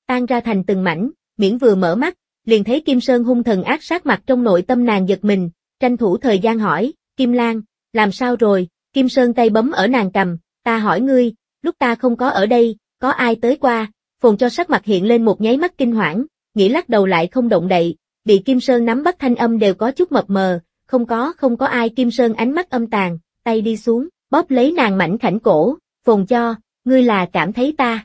Speaker 1: tan ra thành từng mảnh, miễn vừa mở mắt, liền thấy Kim Sơn hung thần ác sát mặt trong nội tâm nàng giật mình, tranh thủ thời gian hỏi, Kim Lan, làm sao rồi, Kim Sơn tay bấm ở nàng cầm, ta hỏi ngươi, lúc ta không có ở đây, có ai tới qua, phồn cho sắc mặt hiện lên một nháy mắt kinh hoảng, nghĩ lắc đầu lại không động đậy, bị Kim Sơn nắm bắt thanh âm đều có chút mập mờ, không có, không có ai Kim Sơn ánh mắt âm tàn, tay đi xuống, bóp lấy nàng mảnh khảnh cổ, phồn cho, ngươi là cảm thấy ta.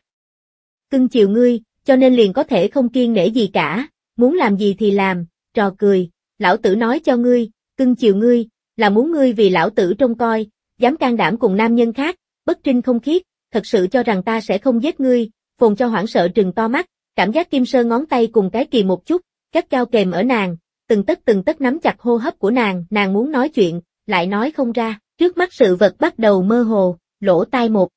Speaker 1: Cưng chiều ngươi, cho nên liền có thể không kiên nể gì cả, muốn làm gì thì làm, trò cười, lão tử nói cho ngươi, cưng chiều ngươi, là muốn ngươi vì lão tử trông coi, dám can đảm cùng nam nhân khác, bất trinh không khiết, thật sự cho rằng ta sẽ không giết ngươi, phồn cho hoảng sợ trừng to mắt, cảm giác kim sơ ngón tay cùng cái kỳ một chút, gắt cao kềm ở nàng, từng tất từng tất nắm chặt hô hấp của nàng, nàng muốn nói chuyện, lại nói không ra, trước mắt sự vật bắt đầu mơ hồ, lỗ tai một.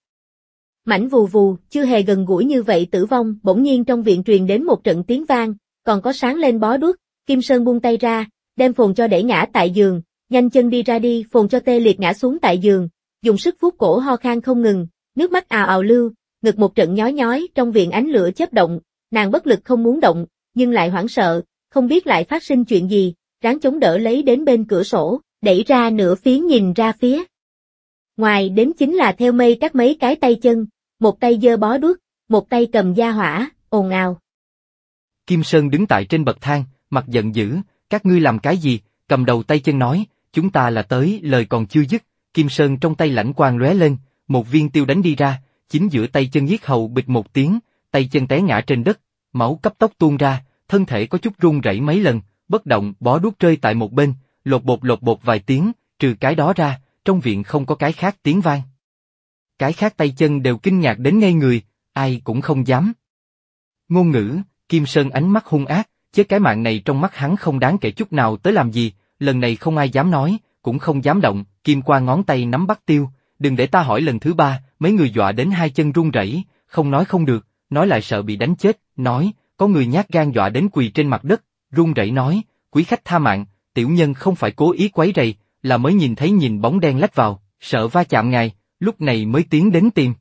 Speaker 1: Mảnh vù vù, chưa hề gần gũi như vậy tử vong, bỗng nhiên trong viện truyền đến một trận tiếng vang, còn có sáng lên bó đuốc, Kim Sơn buông tay ra, đem Phồn cho để ngã tại giường, nhanh chân đi ra đi, Phồn cho tê liệt ngã xuống tại giường, dùng sức vuốt cổ ho khan không ngừng, nước mắt ào ào lưu, ngực một trận nhói nhói, trong viện ánh lửa chớp động, nàng bất lực không muốn động, nhưng lại hoảng sợ, không biết lại phát sinh chuyện gì, ráng chống đỡ lấy đến bên cửa sổ, đẩy ra nửa phía nhìn ra phía. Ngoài đến chính là theo mây các mấy cái tay chân, một tay dơ bó đuốc, một tay cầm da hỏa, ồn ào.
Speaker 2: Kim Sơn đứng tại trên bậc thang, mặt giận dữ, các ngươi làm cái gì, cầm đầu tay chân nói, chúng ta là tới, lời còn chưa dứt, kim sơn trong tay lãnh quang lóe lên, một viên tiêu đánh đi ra, chính giữa tay chân giết hầu bịch một tiếng, tay chân té ngã trên đất, máu cấp tốc tuôn ra, thân thể có chút run rẩy mấy lần, bất động bó đuốc rơi tại một bên, lột bột lột bột vài tiếng, trừ cái đó ra, trong viện không có cái khác tiếng vang. Cái khác tay chân đều kinh ngạc đến ngay người, ai cũng không dám. Ngôn ngữ, Kim Sơn ánh mắt hung ác, chết cái mạng này trong mắt hắn không đáng kể chút nào tới làm gì, lần này không ai dám nói, cũng không dám động, kim qua ngón tay nắm bắt tiêu, đừng để ta hỏi lần thứ ba, mấy người dọa đến hai chân run rẩy, không nói không được, nói lại sợ bị đánh chết, nói, có người nhát gan dọa đến quỳ trên mặt đất, run rẩy nói, quý khách tha mạng, tiểu nhân không phải cố ý quấy rầy, là mới nhìn thấy nhìn bóng đen lách vào, sợ va chạm ngài, lúc này mới tiến đến tìm.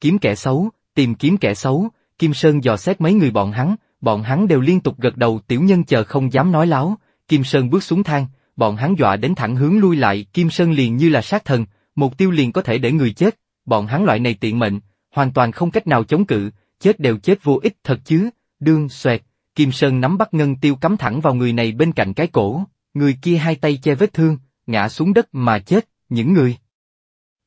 Speaker 2: Kiếm kẻ xấu, tìm kiếm kẻ xấu, Kim Sơn dò xét mấy người bọn hắn, bọn hắn đều liên tục gật đầu tiểu nhân chờ không dám nói láo, Kim Sơn bước xuống thang, bọn hắn dọa đến thẳng hướng lui lại, Kim Sơn liền như là sát thần, mục tiêu liền có thể để người chết, bọn hắn loại này tiện mệnh, hoàn toàn không cách nào chống cự, chết đều chết vô ích thật chứ, đương xoẹt, Kim Sơn nắm bắt ngân tiêu cắm thẳng vào người này bên cạnh cái cổ, người kia hai tay che vết thương, ngã xuống đất mà chết, những người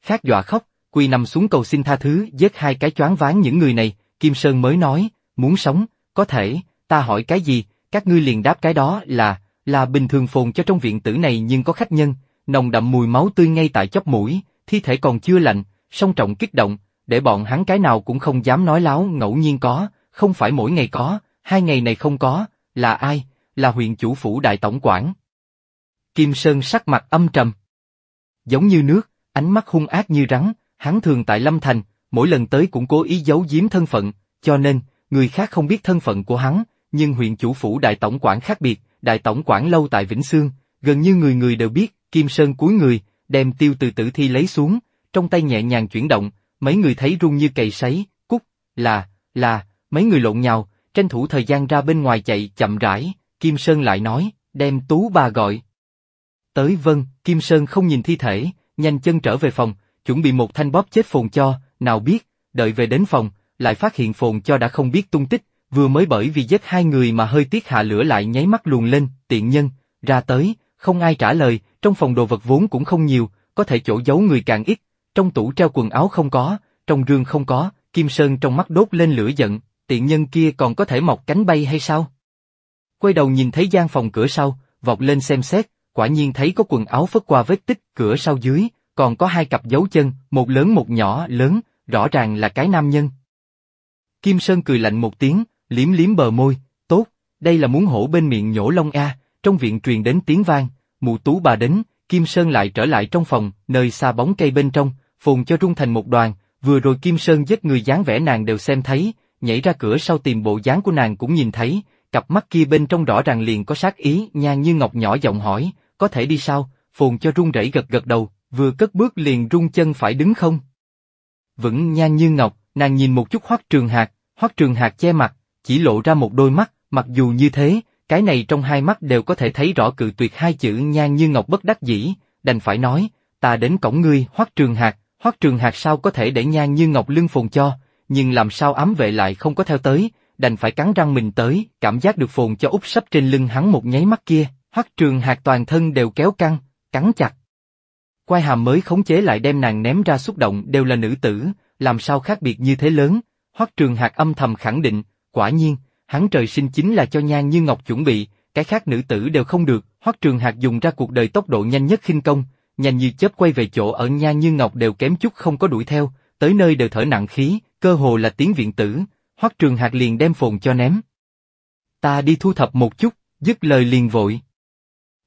Speaker 2: khác dọa khóc, quỳ nằm xuống cầu xin tha thứ, giết hai cái choáng váng những người này, Kim Sơn mới nói, muốn sống, có thể, ta hỏi cái gì, các ngươi liền đáp cái đó là, là bình thường phồn cho trong viện tử này nhưng có khách nhân, nồng đậm mùi máu tươi ngay tại chóp mũi, thi thể còn chưa lạnh, song trọng kích động, để bọn hắn cái nào cũng không dám nói láo ngẫu nhiên có, không phải mỗi ngày có, hai ngày này không có, là ai, là huyện chủ phủ đại tổng quản. Kim Sơn sắc mặt âm trầm. Giống như nước, ánh mắt hung ác như rắn, hắn thường tại Lâm Thành, mỗi lần tới cũng cố ý giấu giếm thân phận, cho nên, Người khác không biết thân phận của hắn, nhưng huyện chủ phủ đại tổng quản khác biệt, đại tổng quản lâu tại Vĩnh Sương, gần như người người đều biết, Kim Sơn cuối người, đem tiêu từ tử thi lấy xuống, trong tay nhẹ nhàng chuyển động, mấy người thấy run như cầy sấy, cúc, là, là, mấy người lộn nhào, tranh thủ thời gian ra bên ngoài chạy chậm rãi, Kim Sơn lại nói, đem tú bà gọi. Tới vân, Kim Sơn không nhìn thi thể, nhanh chân trở về phòng, chuẩn bị một thanh bóp chết phồn cho, nào biết, đợi về đến phòng, lại phát hiện phồn cho đã không biết tung tích, vừa mới bởi vì giết hai người mà hơi tiếc hạ lửa lại nháy mắt luồn lên, tiện nhân, ra tới, không ai trả lời, trong phòng đồ vật vốn cũng không nhiều, có thể chỗ giấu người càng ít, trong tủ treo quần áo không có, trong rương không có, Kim Sơn trong mắt đốt lên lửa giận, tiện nhân kia còn có thể mọc cánh bay hay sao? Quay đầu nhìn thấy gian phòng cửa sau, vọt lên xem xét, quả nhiên thấy có quần áo phất qua vết tích cửa sau dưới, còn có hai cặp dấu chân, một lớn một nhỏ lớn, rõ ràng là cái nam nhân. Kim Sơn cười lạnh một tiếng, liếm liếm bờ môi, tốt, đây là muốn hổ bên miệng nhổ lông a, trong viện truyền đến tiếng vang, mụ tú bà đến, Kim Sơn lại trở lại trong phòng, nơi xa bóng cây bên trong, phồn cho rung thành một đoàn, vừa rồi Kim Sơn giết người dáng vẻ nàng đều xem thấy, nhảy ra cửa sau tìm bộ dáng của nàng cũng nhìn thấy, cặp mắt kia bên trong rõ ràng liền có sát ý, nha như ngọc nhỏ giọng hỏi, có thể đi sao, phồn cho rung rẩy gật gật đầu, vừa cất bước liền rung chân phải đứng không. Vững nha như ngọc, Nàng nhìn một chút Hoắc Trường hạt, Hoắc Trường hạt che mặt, chỉ lộ ra một đôi mắt, mặc dù như thế, cái này trong hai mắt đều có thể thấy rõ cự tuyệt hai chữ nhan như ngọc bất đắc dĩ, đành phải nói, ta đến cổng ngươi Hoắc Trường hạt, Hoắc Trường hạt sao có thể để nhan như ngọc lưng phồn cho, nhưng làm sao ám vệ lại không có theo tới, đành phải cắn răng mình tới, cảm giác được phồn cho úp sấp trên lưng hắn một nháy mắt kia, Hoắc Trường hạt toàn thân đều kéo căng, cắn chặt. Quai hàm mới khống chế lại đem nàng ném ra xúc động đều là nữ tử, làm sao khác biệt như thế lớn, Hoắc Trường Hạc âm thầm khẳng định, quả nhiên, hắn trời sinh chính là cho nhan như ngọc chuẩn bị, cái khác nữ tử đều không được, Hoắc Trường Hạc dùng ra cuộc đời tốc độ nhanh nhất khinh công, nhanh như chớp quay về chỗ ở nhan như ngọc đều kém chút không có đuổi theo, tới nơi đều thở nặng khí, cơ hồ là tiếng viện tử, Hoắc Trường Hạc liền đem phồn cho ném. Ta đi thu thập một chút, dứt lời liền vội.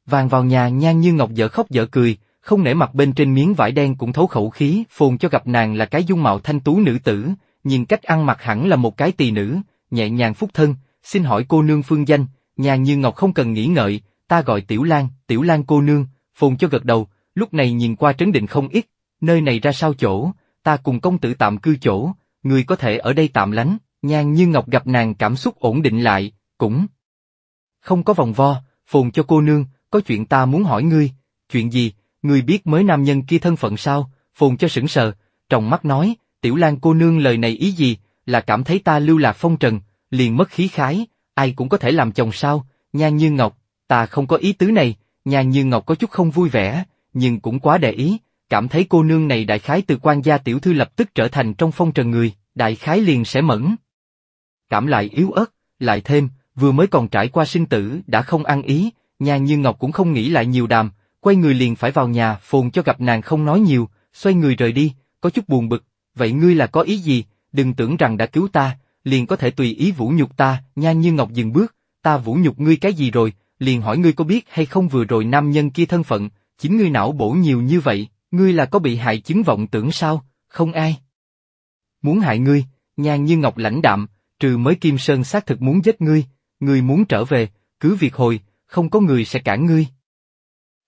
Speaker 2: Vàng vào nhà nhan như ngọc dở khóc dở cười, không nể mặt bên trên miếng vải đen cũng thấu khẩu khí, phồn cho gặp nàng là cái dung mạo thanh tú nữ tử, nhìn cách ăn mặc hẳn là một cái tỳ nữ, nhẹ nhàng phúc thân, xin hỏi cô nương phương danh, nhà như ngọc không cần nghĩ ngợi, ta gọi tiểu lan, tiểu lan cô nương, phồn cho gật đầu, lúc này nhìn qua trấn định không ít, nơi này ra sao chỗ, ta cùng công tử tạm cư chỗ, người có thể ở đây tạm lánh, nhan như ngọc gặp nàng cảm xúc ổn định lại, cũng không có vòng vo, phồn cho cô nương, có chuyện ta muốn hỏi ngươi, chuyện gì, người biết mới nam nhân kia thân phận sao? Phồn cho sững sờ, trong mắt nói, tiểu lan cô nương lời này ý gì, là cảm thấy ta lưu lạc phong trần, liền mất khí khái, ai cũng có thể làm chồng sao, nhan như ngọc, ta không có ý tứ này, nhan như ngọc có chút không vui vẻ, nhưng cũng quá để ý, cảm thấy cô nương này đại khái từ quan gia tiểu thư lập tức trở thành trong phong trần người, đại khái liền sẽ mẫn. Cảm lại yếu ớt, lại thêm, vừa mới còn trải qua sinh tử đã không ăn ý, nhan như ngọc cũng không nghĩ lại nhiều đàm, quay người liền phải vào nhà, phồn cho gặp nàng không nói nhiều, xoay người rời đi, có chút buồn bực, vậy ngươi là có ý gì, đừng tưởng rằng đã cứu ta, liền có thể tùy ý vũ nhục ta, nha như ngọc dừng bước, ta vũ nhục ngươi cái gì rồi, liền hỏi ngươi có biết hay không vừa rồi nam nhân kia thân phận, chính ngươi não bổ nhiều như vậy, ngươi là có bị hại chứng vọng tưởng sao, không ai. Muốn hại ngươi, nhan như ngọc lãnh đạm, trừ mới Kim Sơn xác thực muốn giết ngươi, ngươi muốn trở về, cứ việc hồi, không có người sẽ cản ngươi.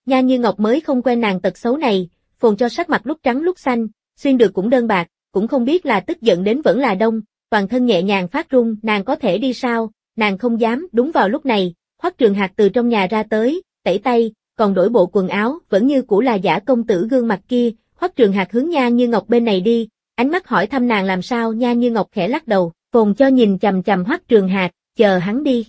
Speaker 1: Nha Như Ngọc mới không quen nàng tật xấu này, phồn cho sắc mặt lúc trắng lúc xanh, xuyên được cũng đơn bạc, cũng không biết là tức giận đến vẫn là đông, toàn thân nhẹ nhàng phát run, nàng có thể đi sao, nàng không dám, đúng vào lúc này, Hoắc Trường hạt từ trong nhà ra tới, tẩy tay, còn đổi bộ quần áo, vẫn như cũ là giả công tử gương mặt kia, Hoắc Trường hạt hướng Nha Như Ngọc bên này đi, ánh mắt hỏi thăm nàng làm sao, Nha Như Ngọc khẽ lắc đầu, phồn cho nhìn chằm chằm Hoắc Trường hạt, chờ hắn đi.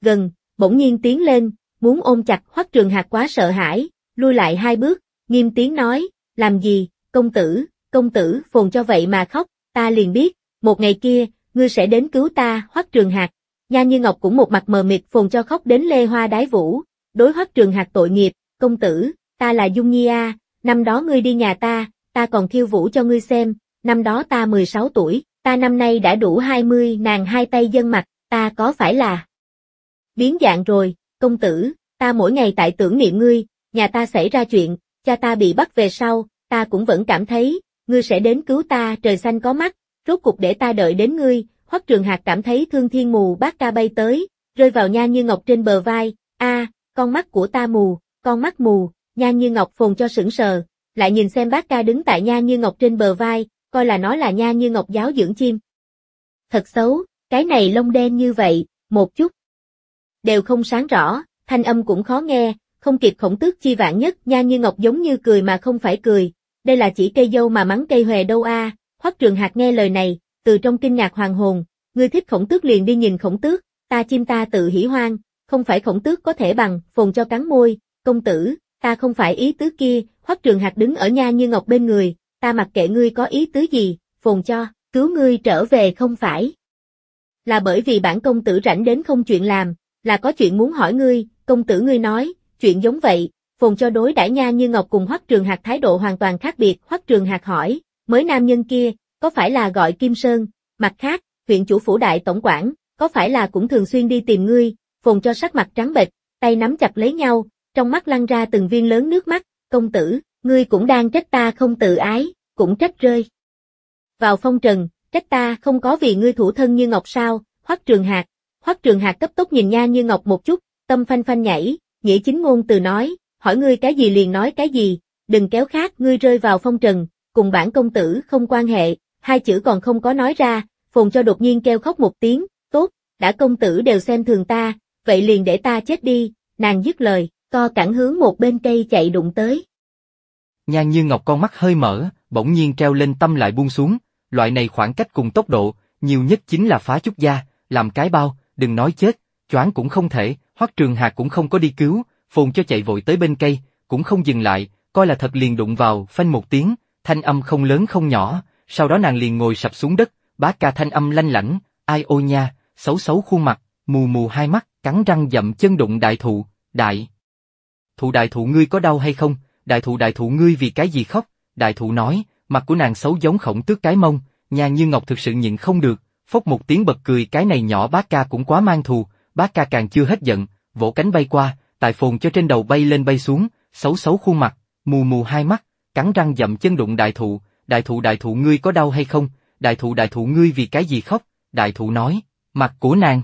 Speaker 1: Gần, bỗng nhiên tiến lên, muốn ôm chặt Hoắc Trường Hạc quá sợ hãi, lui lại hai bước, nghiêm tiếng nói, làm gì, công tử, công tử phồn cho vậy mà khóc, ta liền biết, một ngày kia, ngươi sẽ đến cứu ta, Hoắc Trường Hạc. Nha Như Ngọc cũng một mặt mờ mịt phồn cho khóc đến lê hoa đái vũ, đối Hoắc Trường Hạc tội nghiệp, công tử, ta là Dung Nhi A, năm đó ngươi đi nhà ta, ta còn thiêu vũ cho ngươi xem, năm đó ta 16 tuổi, ta năm nay đã đủ 20, nàng hai tay dân mặt, ta có phải là biến dạng rồi, công tử, ta mỗi ngày tại tưởng niệm ngươi, nhà ta xảy ra chuyện, cha ta bị bắt về sau, ta cũng vẫn cảm thấy, ngươi sẽ đến cứu ta trời xanh có mắt, rốt cục để ta đợi đến ngươi, hoắc trường hạt cảm thấy thương thiên mù bác ca bay tới, rơi vào nha như ngọc trên bờ vai, a con mắt của ta mù, con mắt mù, nha như ngọc phồn cho sững sờ, lại nhìn xem bác ca đứng tại nha như ngọc trên bờ vai, coi là nó là nha như ngọc giáo dưỡng chim. Thật xấu, cái này lông đen như vậy, một chút, đều không sáng rõ, thanh âm cũng khó nghe, không kịp khổng tước chi vạn nhất nha như ngọc giống như cười mà không phải cười, đây là chỉ cây dâu mà mắng cây hòe đâu a à. hoắc trường hạc nghe lời này, từ trong kinh ngạc hoàng hồn, ngươi thích khổng tước liền đi nhìn khổng tước, ta chim ta tự hỉ hoang, không phải khổng tước có thể bằng, phồn cho cắn môi, công tử, ta không phải ý tứ kia, hoắc trường hạc đứng ở nha như ngọc bên người, ta mặc kệ ngươi có ý tứ gì, phồn cho, cứu ngươi trở về không phải. Là bởi vì bản công tử rảnh đến không chuyện làm, là có chuyện muốn hỏi ngươi, công tử ngươi nói, chuyện giống vậy, phồn cho đối đãi nha như ngọc cùng hoắc trường hạc thái độ hoàn toàn khác biệt, hoắc trường hạc hỏi, mới nam nhân kia, có phải là gọi Kim Sơn, mặt khác, huyện chủ phủ đại tổng quản, có phải là cũng thường xuyên đi tìm ngươi, phồn cho sắc mặt trắng bệch, tay nắm chặt lấy nhau, trong mắt lăn ra từng viên lớn nước mắt, công tử, ngươi cũng đang trách ta không tự ái, cũng trách rơi. Vào phong trần, trách ta không có vì ngươi thủ thân như ngọc sao, hoắc trường hạc, Hoắc Trường Hạc cấp tốc nhìn Nha Như Ngọc một chút, tâm phanh phanh nhảy, nghĩa chính ngôn từ nói, hỏi ngươi cái gì liền nói cái gì, đừng kéo khác ngươi rơi vào phong trần, cùng bản công tử không quan hệ, hai chữ còn không có nói ra, phồn cho đột nhiên kêu khóc một tiếng, tốt, đã công tử đều xem thường ta, vậy liền để ta chết đi, nàng dứt lời, co cẳng hướng một bên cây chạy đụng tới.
Speaker 2: Nhan như ngọc con mắt hơi mở, bỗng nhiên treo lên tâm lại buông xuống, loại này khoảng cách cùng tốc độ, nhiều nhất chính là phá chút da, làm cái bao, đừng nói chết, choáng cũng không thể, Hoắc Trường Hạc cũng không có đi cứu, phồn cho chạy vội tới bên cây, cũng không dừng lại, coi là thật liền đụng vào, phanh một tiếng, thanh âm không lớn không nhỏ, sau đó nàng liền ngồi sập xuống đất, bá ca thanh âm lanh lảnh, ai ô nha, xấu xấu khuôn mặt, mù mù hai mắt, cắn răng dậm chân đụng đại thụ, đại. Thụ đại thụ ngươi có đau hay không, đại thụ đại thụ ngươi vì cái gì khóc, đại thụ nói, mặt của nàng xấu giống khổng tước cái mông, nhà như ngọc thực sự nhịn không được, Phốc một tiếng bật cười cái này nhỏ bác ca cũng quá mang thù, bác ca càng chưa hết giận, vỗ cánh bay qua, tài phồn cho trên đầu bay lên bay xuống, xấu xấu khuôn mặt, mù mù hai mắt, cắn răng dậm chân đụng đại thụ, đại thụ đại thụ ngươi có đau hay không, đại thụ đại thụ ngươi vì cái gì khóc, đại thụ nói, mặt của nàng.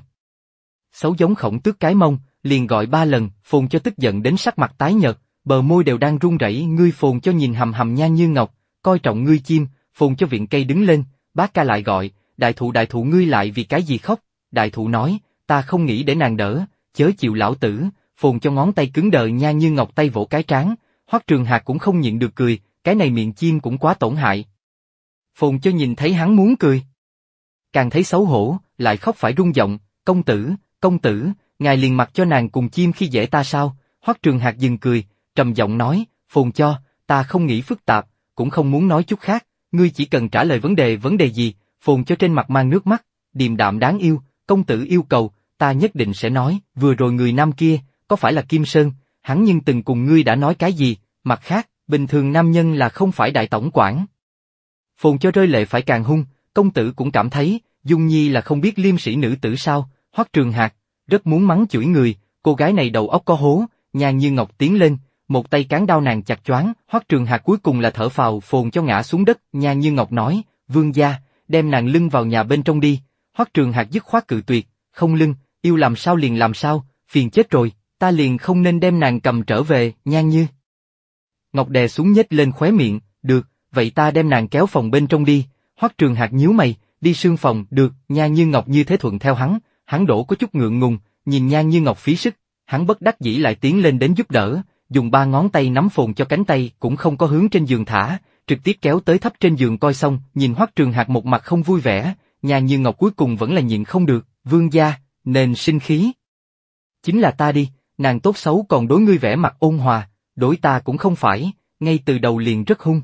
Speaker 2: Xấu giống khổng tước cái mông, liền gọi ba lần, phồn cho tức giận đến sắc mặt tái nhợt, bờ môi đều đang run rẩy ngươi phồn cho nhìn hầm hầm nhan như ngọc, coi trọng ngươi chim, phồn cho viện cây đứng lên, bác ca lại gọi, đại thụ đại thụ ngươi lại vì cái gì khóc, đại thụ nói, ta không nghĩ để nàng đỡ, chớ chịu lão tử, phồn cho ngón tay cứng đờ nha như ngọc tay vỗ cái trán, hoắc trường hạc cũng không nhịn được cười, cái này miệng chim cũng quá tổn hại. Phồn cho nhìn thấy hắn muốn cười. Càng thấy xấu hổ, lại khóc phải rung giọng, công tử, công tử, ngài liền mặc cho nàng cùng chim khi dễ ta sao, hoắc trường hạc dừng cười, trầm giọng nói, phồn cho, ta không nghĩ phức tạp, cũng không muốn nói chút khác, ngươi chỉ cần trả lời vấn đề vấn đề gì, phồn cho trên mặt mang nước mắt, điềm đạm đáng yêu, công tử yêu cầu, ta nhất định sẽ nói, vừa rồi người nam kia, có phải là Kim Sơn, hắn nhưng từng cùng ngươi đã nói cái gì, mặt khác, bình thường nam nhân là không phải đại tổng quản. Phồn cho rơi lệ phải càng hung, công tử cũng cảm thấy, Dung Nhi là không biết liêm sĩ nữ tử sao, hoắc trường hạt, rất muốn mắng chửi người, cô gái này đầu óc có hố, nhàn như ngọc tiến lên, một tay cán đao nàng chặt choáng, hoắc trường hạc cuối cùng là thở phào phồn cho ngã xuống đất, nhàn như ngọc nói, vương gia, đem nàng lưng vào nhà bên trong đi, hoắc trường hạc dứt khoát cự tuyệt, không lưng, yêu làm sao liền làm sao, phiền chết rồi, ta liền không nên đem nàng cầm trở về, nhan như. Ngọc đè xuống nhếch lên khóe miệng, được, vậy ta đem nàng kéo phòng bên trong đi, hoắc trường hạc nhíu mày, đi sương phòng, được, Nhan như Ngọc như thế thuận theo hắn, hắn đổ có chút ngượng ngùng, nhìn nhan như Ngọc phí sức, hắn bất đắc dĩ lại tiến lên đến giúp đỡ, dùng ba ngón tay nắm phồn cho cánh tay cũng không có hướng trên giường thả, trực tiếp kéo tới thấp trên giường coi xong, nhìn Hoắc Trường Hạc một mặt không vui vẻ, nhà như ngọc cuối cùng vẫn là nhịn không được, vương gia, nên sinh khí. Chính là ta đi, nàng tốt xấu còn đối ngươi vẻ mặt ôn hòa, đối ta cũng không phải, ngay từ đầu liền rất hung.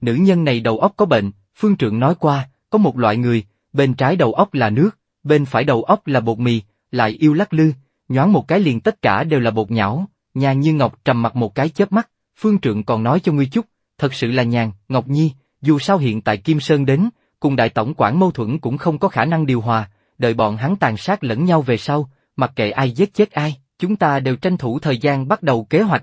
Speaker 2: Nữ nhân này đầu óc có bệnh, phương trưởng nói qua, có một loại người, bên trái đầu óc là nước, bên phải đầu óc là bột mì, lại yêu lắc lư, nhoáng một cái liền tất cả đều là bột nhão, nhà như ngọc trầm mặt một cái chớp mắt, phương trưởng còn nói cho ngươi chút, thật sự là nhàn, Ngọc Nhi, dù sao hiện tại Kim Sơn đến, cùng đại tổng quản mâu thuẫn cũng không có khả năng điều hòa, đợi bọn hắn tàn sát lẫn nhau về sau, mặc kệ ai giết chết ai, chúng ta đều tranh thủ thời gian bắt đầu kế hoạch.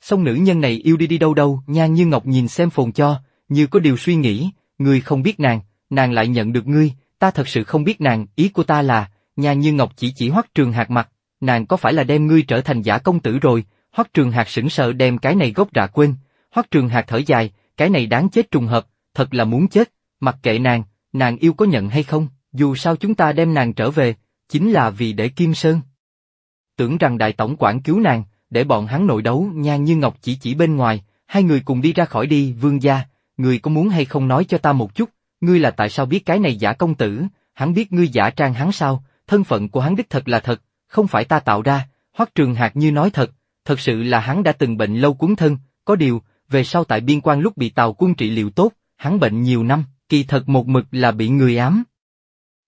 Speaker 2: Xong nữ nhân này yêu đi đi đâu đâu, nha như Ngọc nhìn xem phồn cho, như có điều suy nghĩ, người không biết nàng, nàng lại nhận được ngươi, ta thật sự không biết nàng, ý của ta là, nha như Ngọc chỉ chỉ hoắc trường hạt mặt, nàng có phải là đem ngươi trở thành giả công tử rồi, hoắc trường hạt sững sợ đem cái này gốc rạ quên, Hoắc Trường Hạc thở dài, cái này đáng chết trùng hợp, thật là muốn chết, mặc kệ nàng, nàng yêu có nhận hay không, dù sao chúng ta đem nàng trở về, chính là vì để Kim Sơn. Tưởng rằng đại tổng quản cứu nàng, để bọn hắn nội đấu, Nhan Như Ngọc chỉ chỉ bên ngoài, hai người cùng đi ra khỏi đi, vương gia, người có muốn hay không nói cho ta một chút, ngươi là tại sao biết cái này giả công tử, hắn biết ngươi giả trang hắn sao, thân phận của hắn đích thật là thật, không phải ta tạo ra, Hoắc Trường Hạc như nói thật, thật sự là hắn đã từng bệnh lâu cuốn thân, có điều, về sau tại biên quan lúc bị tàu quân trị liệu tốt, hắn bệnh nhiều năm, kỳ thật một mực là bị người ám.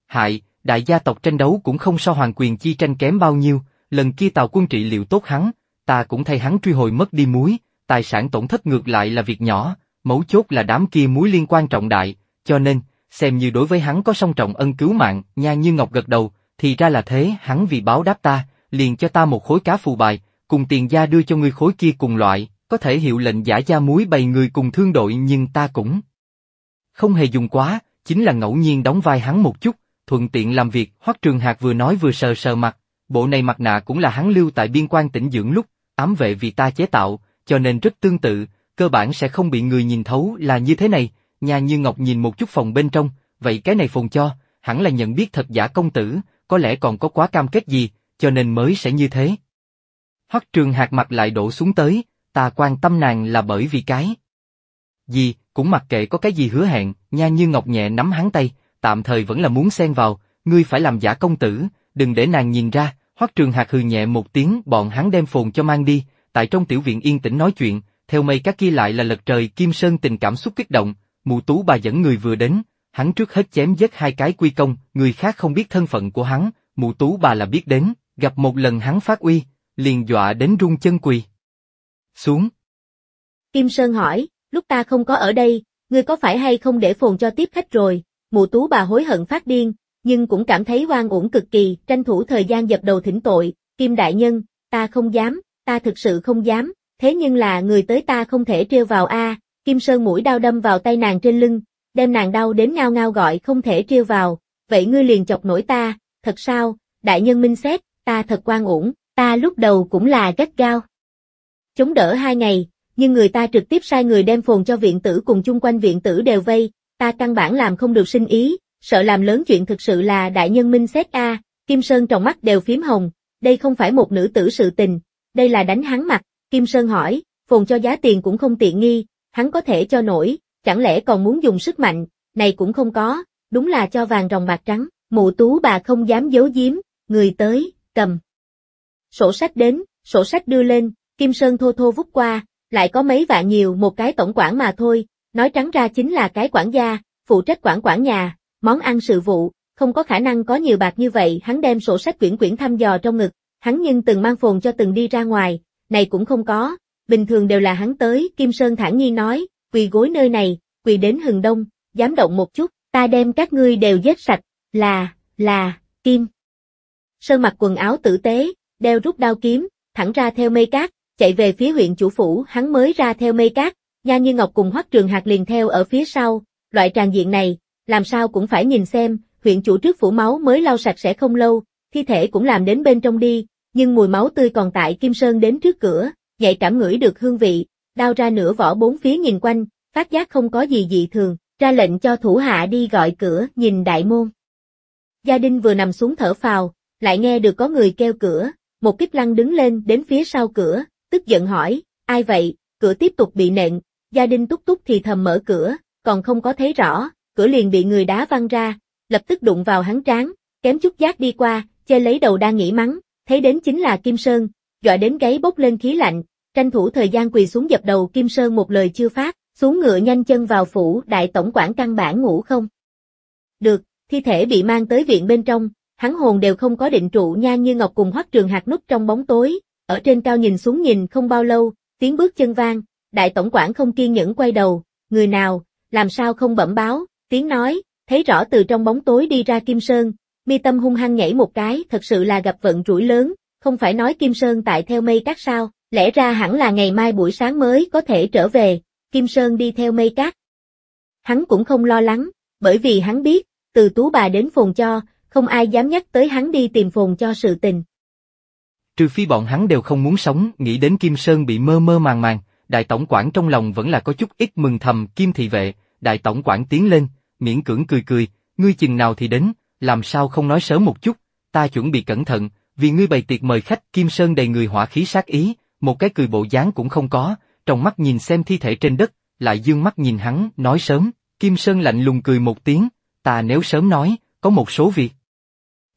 Speaker 2: Hại, đại gia tộc tranh đấu cũng không so hoàng quyền chi tranh kém bao nhiêu, lần kia tàu quân trị liệu tốt hắn, ta cũng thay hắn truy hồi mất đi muối, tài sản tổn thất ngược lại là việc nhỏ, mấu chốt là đám kia muối liên quan trọng đại, cho nên, xem như đối với hắn có song trọng ân cứu mạng, nha như ngọc gật đầu, thì ra là thế, hắn vì báo đáp ta, liền cho ta một khối cá phù bài, cùng tiền gia đưa cho ngươi khối kia cùng loại, có thể hiệu lệnh giả gia muối bày người cùng thương đội nhưng ta cũng không hề dùng quá, chính là ngẫu nhiên đóng vai hắn một chút, thuận tiện làm việc. Hoắc Trường Hạc vừa nói vừa sờ sờ mặt, bộ này mặt nạ cũng là hắn lưu tại biên quan tỉnh dưỡng lúc, ám vệ vì ta chế tạo, cho nên rất tương tự, cơ bản sẽ không bị người nhìn thấu là như thế này. Nhà Như Ngọc nhìn một chút phòng bên trong, vậy cái này phòng cho, hẳn là nhận biết thật giả công tử, có lẽ còn có quá cam kết gì, cho nên mới sẽ như thế. Hoắc Trường Hạc mặt lại đổ xuống tới, ta quan tâm nàng là bởi vì cái. Gì, cũng mặc kệ có cái gì hứa hẹn, nha như ngọc nhẹ nắm hắn tay, tạm thời vẫn là muốn xen vào, ngươi phải làm giả công tử, đừng để nàng nhìn ra, hoắc trường hạt hừ nhẹ một tiếng bọn hắn đem phồn cho mang đi, tại trong tiểu viện yên tĩnh nói chuyện, theo mây các kia lại là lật trời kim sơn tình cảm xúc kích động, mụ tú bà dẫn người vừa đến, hắn trước hết chém dứt hai cái quy công, người khác không biết thân phận của hắn, mụ tú bà là biết đến, gặp một lần hắn phát uy, liền dọa đến rung chân quỳ xuống. Kim
Speaker 1: Sơn hỏi, lúc ta không có ở đây, ngươi có phải hay không để phồn cho tiếp khách rồi, mụ tú bà hối hận phát điên, nhưng cũng cảm thấy oan uổng cực kỳ, tranh thủ thời gian dập đầu thỉnh tội, Kim Đại Nhân, ta không dám, ta thực sự không dám, thế nhưng là người tới ta không thể treo vào a Kim Sơn mũi đau đâm vào tay nàng trên lưng, đem nàng đau đến ngao ngao gọi không thể treo vào, vậy ngươi liền chọc nổi ta, thật sao, Đại Nhân minh xét, ta thật oan uổng, ta lúc đầu cũng là gắt gao chống đỡ hai ngày, nhưng người ta trực tiếp sai người đem phồn cho viện tử cùng chung quanh viện tử đều vây, ta căn bản làm không được sinh ý, sợ làm lớn chuyện thực sự là đại nhân minh xét A, Kim Sơn trong mắt đều phím hồng, đây không phải một nữ tử sự tình, đây là đánh hắn mặt, Kim Sơn hỏi, phồn cho giá tiền cũng không tiện nghi, hắn có thể cho nổi, chẳng lẽ còn muốn dùng sức mạnh, này cũng không có, đúng là cho vàng rồng bạc trắng, mụ tú bà không dám giấu giếm, người tới, cầm. Sổ sách đến, sổ sách đưa lên, Kim Sơn thô thô vút qua, lại có mấy vạn nhiều một cái tổng quản mà thôi, nói trắng ra chính là cái quản gia, phụ trách quản quản nhà, món ăn sự vụ, không có khả năng có nhiều bạc như vậy, hắn đem sổ sách quyển quyển thăm dò trong ngực, hắn nhưng từng mang phồn cho từng đi ra ngoài, này cũng không có, bình thường đều là hắn tới, Kim Sơn thản nhiên nói, quỳ gối nơi này, quỳ đến hừng đông, dám động một chút, ta đem các ngươi đều giết sạch, là, là, Kim. Sơn mặc quần áo tử tế, đeo rút đao kiếm, thẳng ra theo mây cát, chạy về phía huyện chủ phủ, hắn mới ra theo mây cát, Nha Như Ngọc cùng Hoắc Trường Hạc liền theo ở phía sau, loại tràn diện này, làm sao cũng phải nhìn xem, huyện chủ trước phủ máu mới lau sạch sẽ không lâu, thi thể cũng làm đến bên trong đi, nhưng mùi máu tươi còn tại Kim Sơn đến trước cửa, dậy cảm ngửi được hương vị, đao ra nửa vỏ bốn phía nhìn quanh, phát giác không có gì dị thường, ra lệnh cho thủ hạ đi gọi cửa, nhìn đại môn. Gia đình vừa nằm xuống thở phào, lại nghe được có người kêu cửa, một kiếp lăng đứng lên đến phía sau cửa, tức giận hỏi, ai vậy, cửa tiếp tục bị nện, gia đình túc túc thì thầm mở cửa, còn không có thấy rõ, cửa liền bị người đá văng ra, lập tức đụng vào hắn trán, kém chút giác đi qua, che lấy đầu đang nghĩ mắng, thấy đến chính là Kim Sơn, dọa đến gáy bốc lên khí lạnh, tranh thủ thời gian quỳ xuống dập đầu Kim Sơn một lời chưa phát, xuống ngựa nhanh chân vào phủ đại tổng quản căn bản ngủ không. Được, thi thể bị mang tới viện bên trong, hắn hồn đều không có định trụ nha như ngọc cùng hoắc trường hạt nút trong bóng tối, ở trên cao nhìn xuống nhìn không bao lâu, tiếng bước chân vang, đại tổng quản không kiên nhẫn quay đầu, người nào, làm sao không bẩm báo, tiếng nói, thấy rõ từ trong bóng tối đi ra Kim Sơn, mi tâm hung hăng nhảy một cái, thật sự là gặp vận rủi lớn, không phải nói Kim Sơn tại theo mây cát sao, lẽ ra hẳn là ngày mai buổi sáng mới có thể trở về, Kim Sơn đi theo mây cát. Hắn cũng không lo lắng, bởi vì hắn biết, từ tú bà đến phồn cho, không ai dám nhắc tới hắn đi tìm phồn cho sự tình,
Speaker 2: Trừ phi bọn hắn đều không muốn sống, nghĩ đến Kim Sơn bị mơ mơ màng màng, đại tổng quản trong lòng vẫn là có chút ít mừng thầm Kim thị vệ, đại tổng quản tiến lên, miễn cưỡng cười cười, ngươi chừng nào thì đến, làm sao không nói sớm một chút, ta chuẩn bị cẩn thận, vì ngươi bày tiệc mời khách Kim Sơn đầy người hỏa khí sát ý, một cái cười bộ dáng cũng không có, trong mắt nhìn xem thi thể trên đất, lại dương mắt nhìn hắn, nói sớm, Kim Sơn lạnh lùng cười một tiếng, ta nếu sớm nói, có một số việc.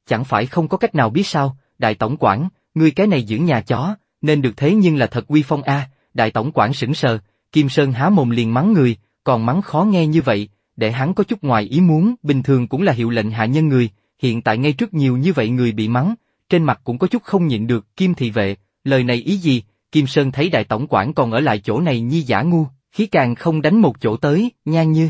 Speaker 2: Chẳng phải không có cách nào biết sao, đại tổng quản, ngươi cái này dưỡng nhà chó, nên được thế nhưng là thật uy phong a, đại tổng quản sững sờ, Kim Sơn há mồm liền mắng người, còn mắng khó nghe như vậy, để hắn có chút ngoài ý muốn, bình thường cũng là hiệu lệnh hạ nhân người, hiện tại ngay trước nhiều như vậy người bị mắng, trên mặt cũng có chút không nhịn được, Kim thị vệ, lời này ý gì, Kim Sơn thấy đại tổng quản còn ở lại chỗ này nhi giả ngu, khí càng không đánh một chỗ tới, nhan như.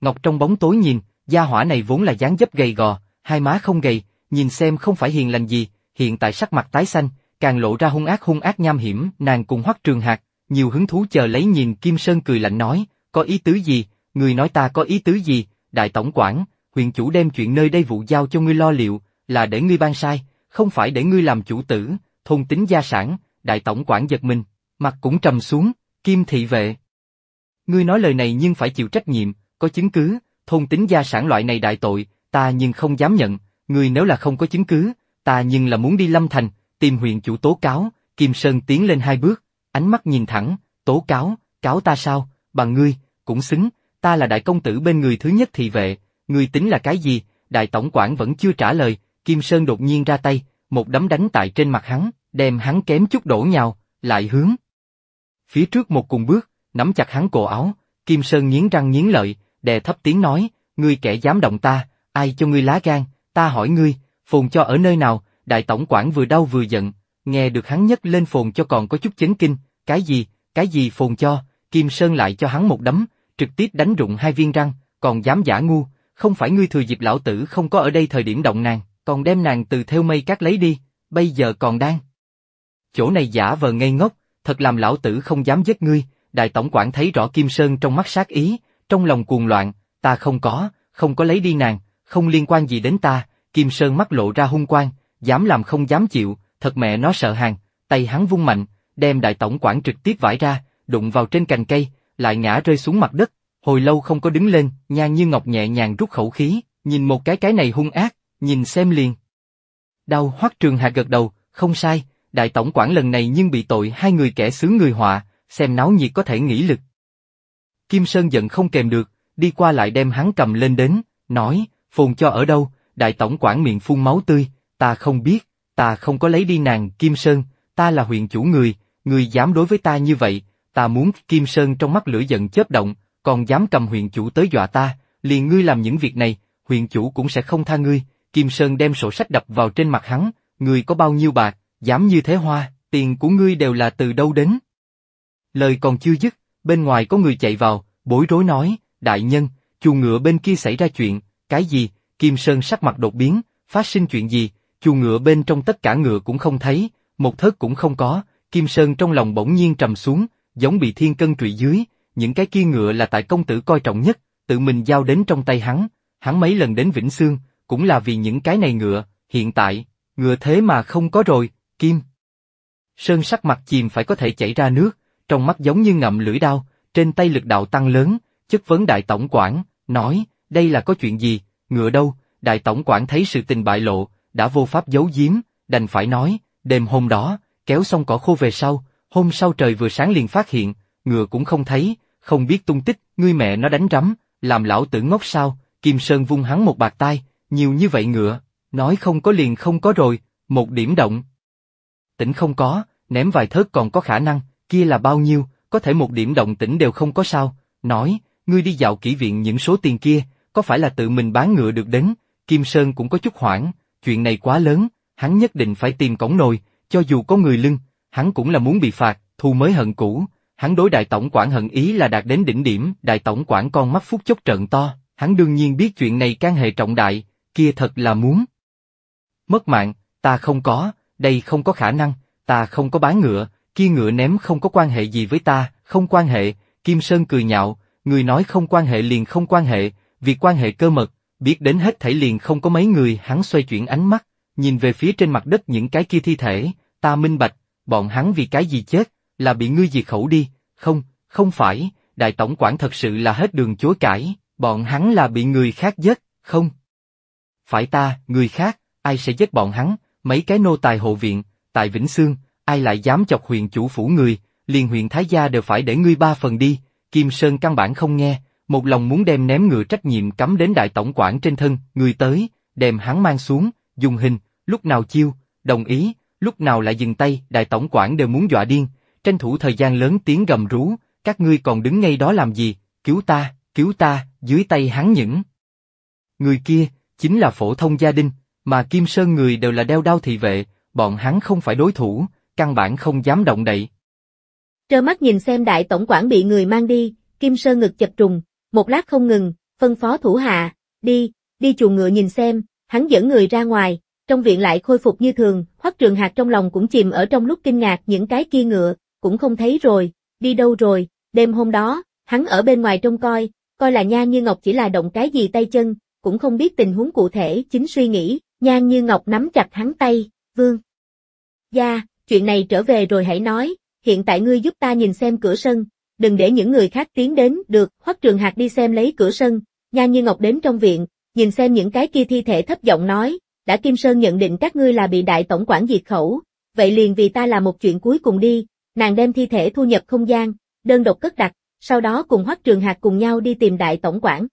Speaker 2: Ngọc trong bóng tối nhìn, gia hỏa này vốn là dáng dấp gầy gò, hai má không gầy, nhìn xem không phải hiền lành gì, hiện tại sắc mặt tái xanh, càng lộ ra hung ác hung ác nham hiểm, nàng cùng Hoắc Trường Hạc, nhiều hứng thú chờ lấy nhìn Kim Sơn cười lạnh nói, có ý tứ gì, người nói ta có ý tứ gì, đại tổng quản, huyện chủ đem chuyện nơi đây vụ giao cho ngươi lo liệu, là để ngươi ban sai, không phải để ngươi làm chủ tử, thôn tính gia sản, đại tổng quản giật mình, mặt cũng trầm xuống, Kim thị vệ. Ngươi nói lời này nhưng phải chịu trách nhiệm, có chứng cứ, thôn tính gia sản loại này đại tội, ta nhưng không dám nhận, ngươi nếu là không có chứng cứ, Ta nhưng là muốn đi Lâm Thành, tìm huyện chủ tố cáo, Kim Sơn tiến lên hai bước, ánh mắt nhìn thẳng, tố cáo, cáo ta sao, bằng ngươi, cũng xứng, ta là đại công tử bên người thứ nhất thị vệ, ngươi tính là cái gì, đại tổng quản vẫn chưa trả lời, Kim Sơn đột nhiên ra tay, một đấm đánh tại trên mặt hắn, đem hắn kém chút đổ nhào, lại hướng. Phía trước một cùng bước, nắm chặt hắn cổ áo, Kim Sơn nghiến răng nghiến lợi, đè thấp tiếng nói, ngươi kẻ dám động ta, ai cho ngươi lá gan, ta hỏi ngươi, phồn cho ở nơi nào, đại tổng quản vừa đau vừa giận, nghe được hắn nhất lên phồn cho còn có chút chấn kinh, cái gì, cái gì phồn cho, Kim Sơn lại cho hắn một đấm, trực tiếp đánh rụng hai viên răng, còn dám giả ngu, không phải ngươi thừa dịp lão tử không có ở đây thời điểm động nàng, còn đem nàng từ theo mây cát lấy đi, bây giờ còn đang. Chỗ này giả vờ ngây ngốc, thật làm lão tử không dám giết ngươi, đại tổng quản thấy rõ Kim Sơn trong mắt sát ý, trong lòng cuồng loạn, ta không có, không có lấy đi nàng, không liên quan gì đến ta, Kim Sơn mắt lộ ra hung quang, dám làm không dám chịu, thật mẹ nó sợ hàng, tay hắn vung mạnh, đem đại tổng quản trực tiếp vải ra, đụng vào trên cành cây, lại ngã rơi xuống mặt đất, hồi lâu không có đứng lên, Nhan Như Ngọc nhẹ nhàng rút khẩu khí, nhìn một cái cái này hung ác, nhìn xem liền. Đau hoắc trường hạ gật đầu, không sai, đại tổng quản lần này nhưng bị tội hai người kẻ sướng người họa, xem náo nhiệt có thể nghĩ lực. Kim Sơn giận không kèm được, đi qua lại đem hắn cầm lên đến, nói, phồn cho ở đâu, đại tổng quản miệng phun máu tươi, ta không biết, ta không có lấy đi nàng Kim Sơn, ta là huyện chủ người, người dám đối với ta như vậy, ta muốn Kim Sơn trong mắt lửa giận chớp động, còn dám cầm huyện chủ tới dọa ta, liền ngươi làm những việc này, huyện chủ cũng sẽ không tha ngươi, Kim Sơn đem sổ sách đập vào trên mặt hắn, ngươi có bao nhiêu bạc, dám như thế hoa, tiền của ngươi đều là từ đâu đến. Lời còn chưa dứt, bên ngoài có người chạy vào, bối rối nói, đại nhân, chuồng ngựa bên kia xảy ra chuyện, cái gì, Kim Sơn sắc mặt đột biến, phát sinh chuyện gì, chu ngựa bên trong tất cả ngựa cũng không thấy, một thớt cũng không có, Kim Sơn trong lòng bỗng nhiên trầm xuống, giống bị thiên cân trụy dưới, những cái kia ngựa là tại công tử coi trọng nhất, tự mình giao đến trong tay hắn, hắn mấy lần đến Vĩnh Sương, cũng là vì những cái này ngựa, hiện tại, ngựa thế mà không có rồi, Kim. Sơn sắc mặt chìm phải có thể chảy ra nước, trong mắt giống như ngậm lưỡi đao, trên tay lực đạo tăng lớn, chất vấn đại tổng quản, nói, đây là có chuyện gì, ngựa đâu, đại tổng quản thấy sự tình bại lộ, đã vô pháp giấu giếm, đành phải nói, đêm hôm đó, kéo xong cỏ khô về sau, hôm sau trời vừa sáng liền phát hiện, ngựa cũng không thấy, không biết tung tích, ngươi mẹ nó đánh rắm, làm lão tử ngốc sao, Kim Sơn vung hắn một bạc tai, nhiều như vậy ngựa, nói không có liền không có rồi, một điểm động. Tỉnh không có, ném vài thớt còn có khả năng, kia là bao nhiêu, có thể một điểm động tỉnh đều không có sao, nói, ngươi đi dạo kỹ viện những số tiền kia, có phải là tự mình bán ngựa được đến, Kim Sơn cũng có chút hoảng, chuyện này quá lớn, hắn nhất định phải tìm cổng nồi, cho dù có người lưng, hắn cũng là muốn bị phạt, thu mới hận cũ, hắn đối đại tổng quản hận ý là đạt đến đỉnh điểm, đại tổng quản con mắt phút chốc trợn to, hắn đương nhiên biết chuyện này can hệ trọng đại, kia thật là muốn. Mất mạng, ta không có, đây không có khả năng, ta không có bán ngựa, kia ngựa ném không có quan hệ gì với ta, không quan hệ, Kim Sơn cười nhạo, người nói không quan hệ liền không quan hệ, vì quan hệ cơ mật, biết đến hết thảy liền không có mấy người hắn xoay chuyển ánh mắt, nhìn về phía trên mặt đất những cái kia thi thể, ta minh bạch, bọn hắn vì cái gì chết, là bị ngươi diệt khẩu đi, không, không phải, đại tổng quản thật sự là hết đường chối cãi, bọn hắn là bị người khác giết, không. Phải ta, người khác, ai sẽ giết bọn hắn, mấy cái nô tài hộ viện, tại Vĩnh Sương, ai lại dám chọc huyện chủ phủ người, liền huyện Thái Gia đều phải để ngươi ba phần đi, Kim Sơn căn bản không nghe, một lòng muốn đem ném ngựa trách nhiệm cắm đến đại tổng quản trên thân, người tới, đem hắn mang xuống, dùng hình, lúc nào chiêu, đồng ý, lúc nào lại dừng tay, đại tổng quản đều muốn dọa điên, tranh thủ thời gian lớn tiếng gầm rú, các ngươi còn đứng ngay đó làm gì, cứu ta, cứu ta, dưới tay hắn những. Người kia, chính là phổ thông gia đình, mà Kim Sơn người đều là đeo đao thị vệ, bọn hắn không phải đối thủ, căn bản không dám động đậy.
Speaker 1: Trơ mắt nhìn xem đại tổng quản bị người mang đi, Kim Sơn ngực chập trùng, một lát không ngừng, phân phó thủ hạ, đi, đi chuồng ngựa nhìn xem, hắn dẫn người ra ngoài, trong viện lại khôi phục như thường, hoắc trường hạt trong lòng cũng chìm ở trong lúc kinh ngạc những cái kia ngựa, cũng không thấy rồi, đi đâu rồi, đêm hôm đó, hắn ở bên ngoài trông coi, coi là nha như ngọc chỉ là động cái gì tay chân, cũng không biết tình huống cụ thể chính suy nghĩ, nha như ngọc nắm chặt hắn tay, vương. Gia, chuyện này trở về rồi hãy nói, hiện tại ngươi giúp ta nhìn xem cửa sân, đừng để những người khác tiến đến, được, Hoắc Trường Hạc đi xem lấy cửa sân, Nha Như Ngọc đến trong viện, nhìn xem những cái kia thi thể thấp giọng nói, đã Kim Sơn nhận định các ngươi là bị đại tổng quản diệt khẩu, vậy liền vì ta là một chuyện cuối cùng đi, nàng đem thi thể thu nhập không gian, đơn độc cất đặt, sau đó cùng Hoắc Trường Hạc cùng nhau đi tìm đại tổng quản.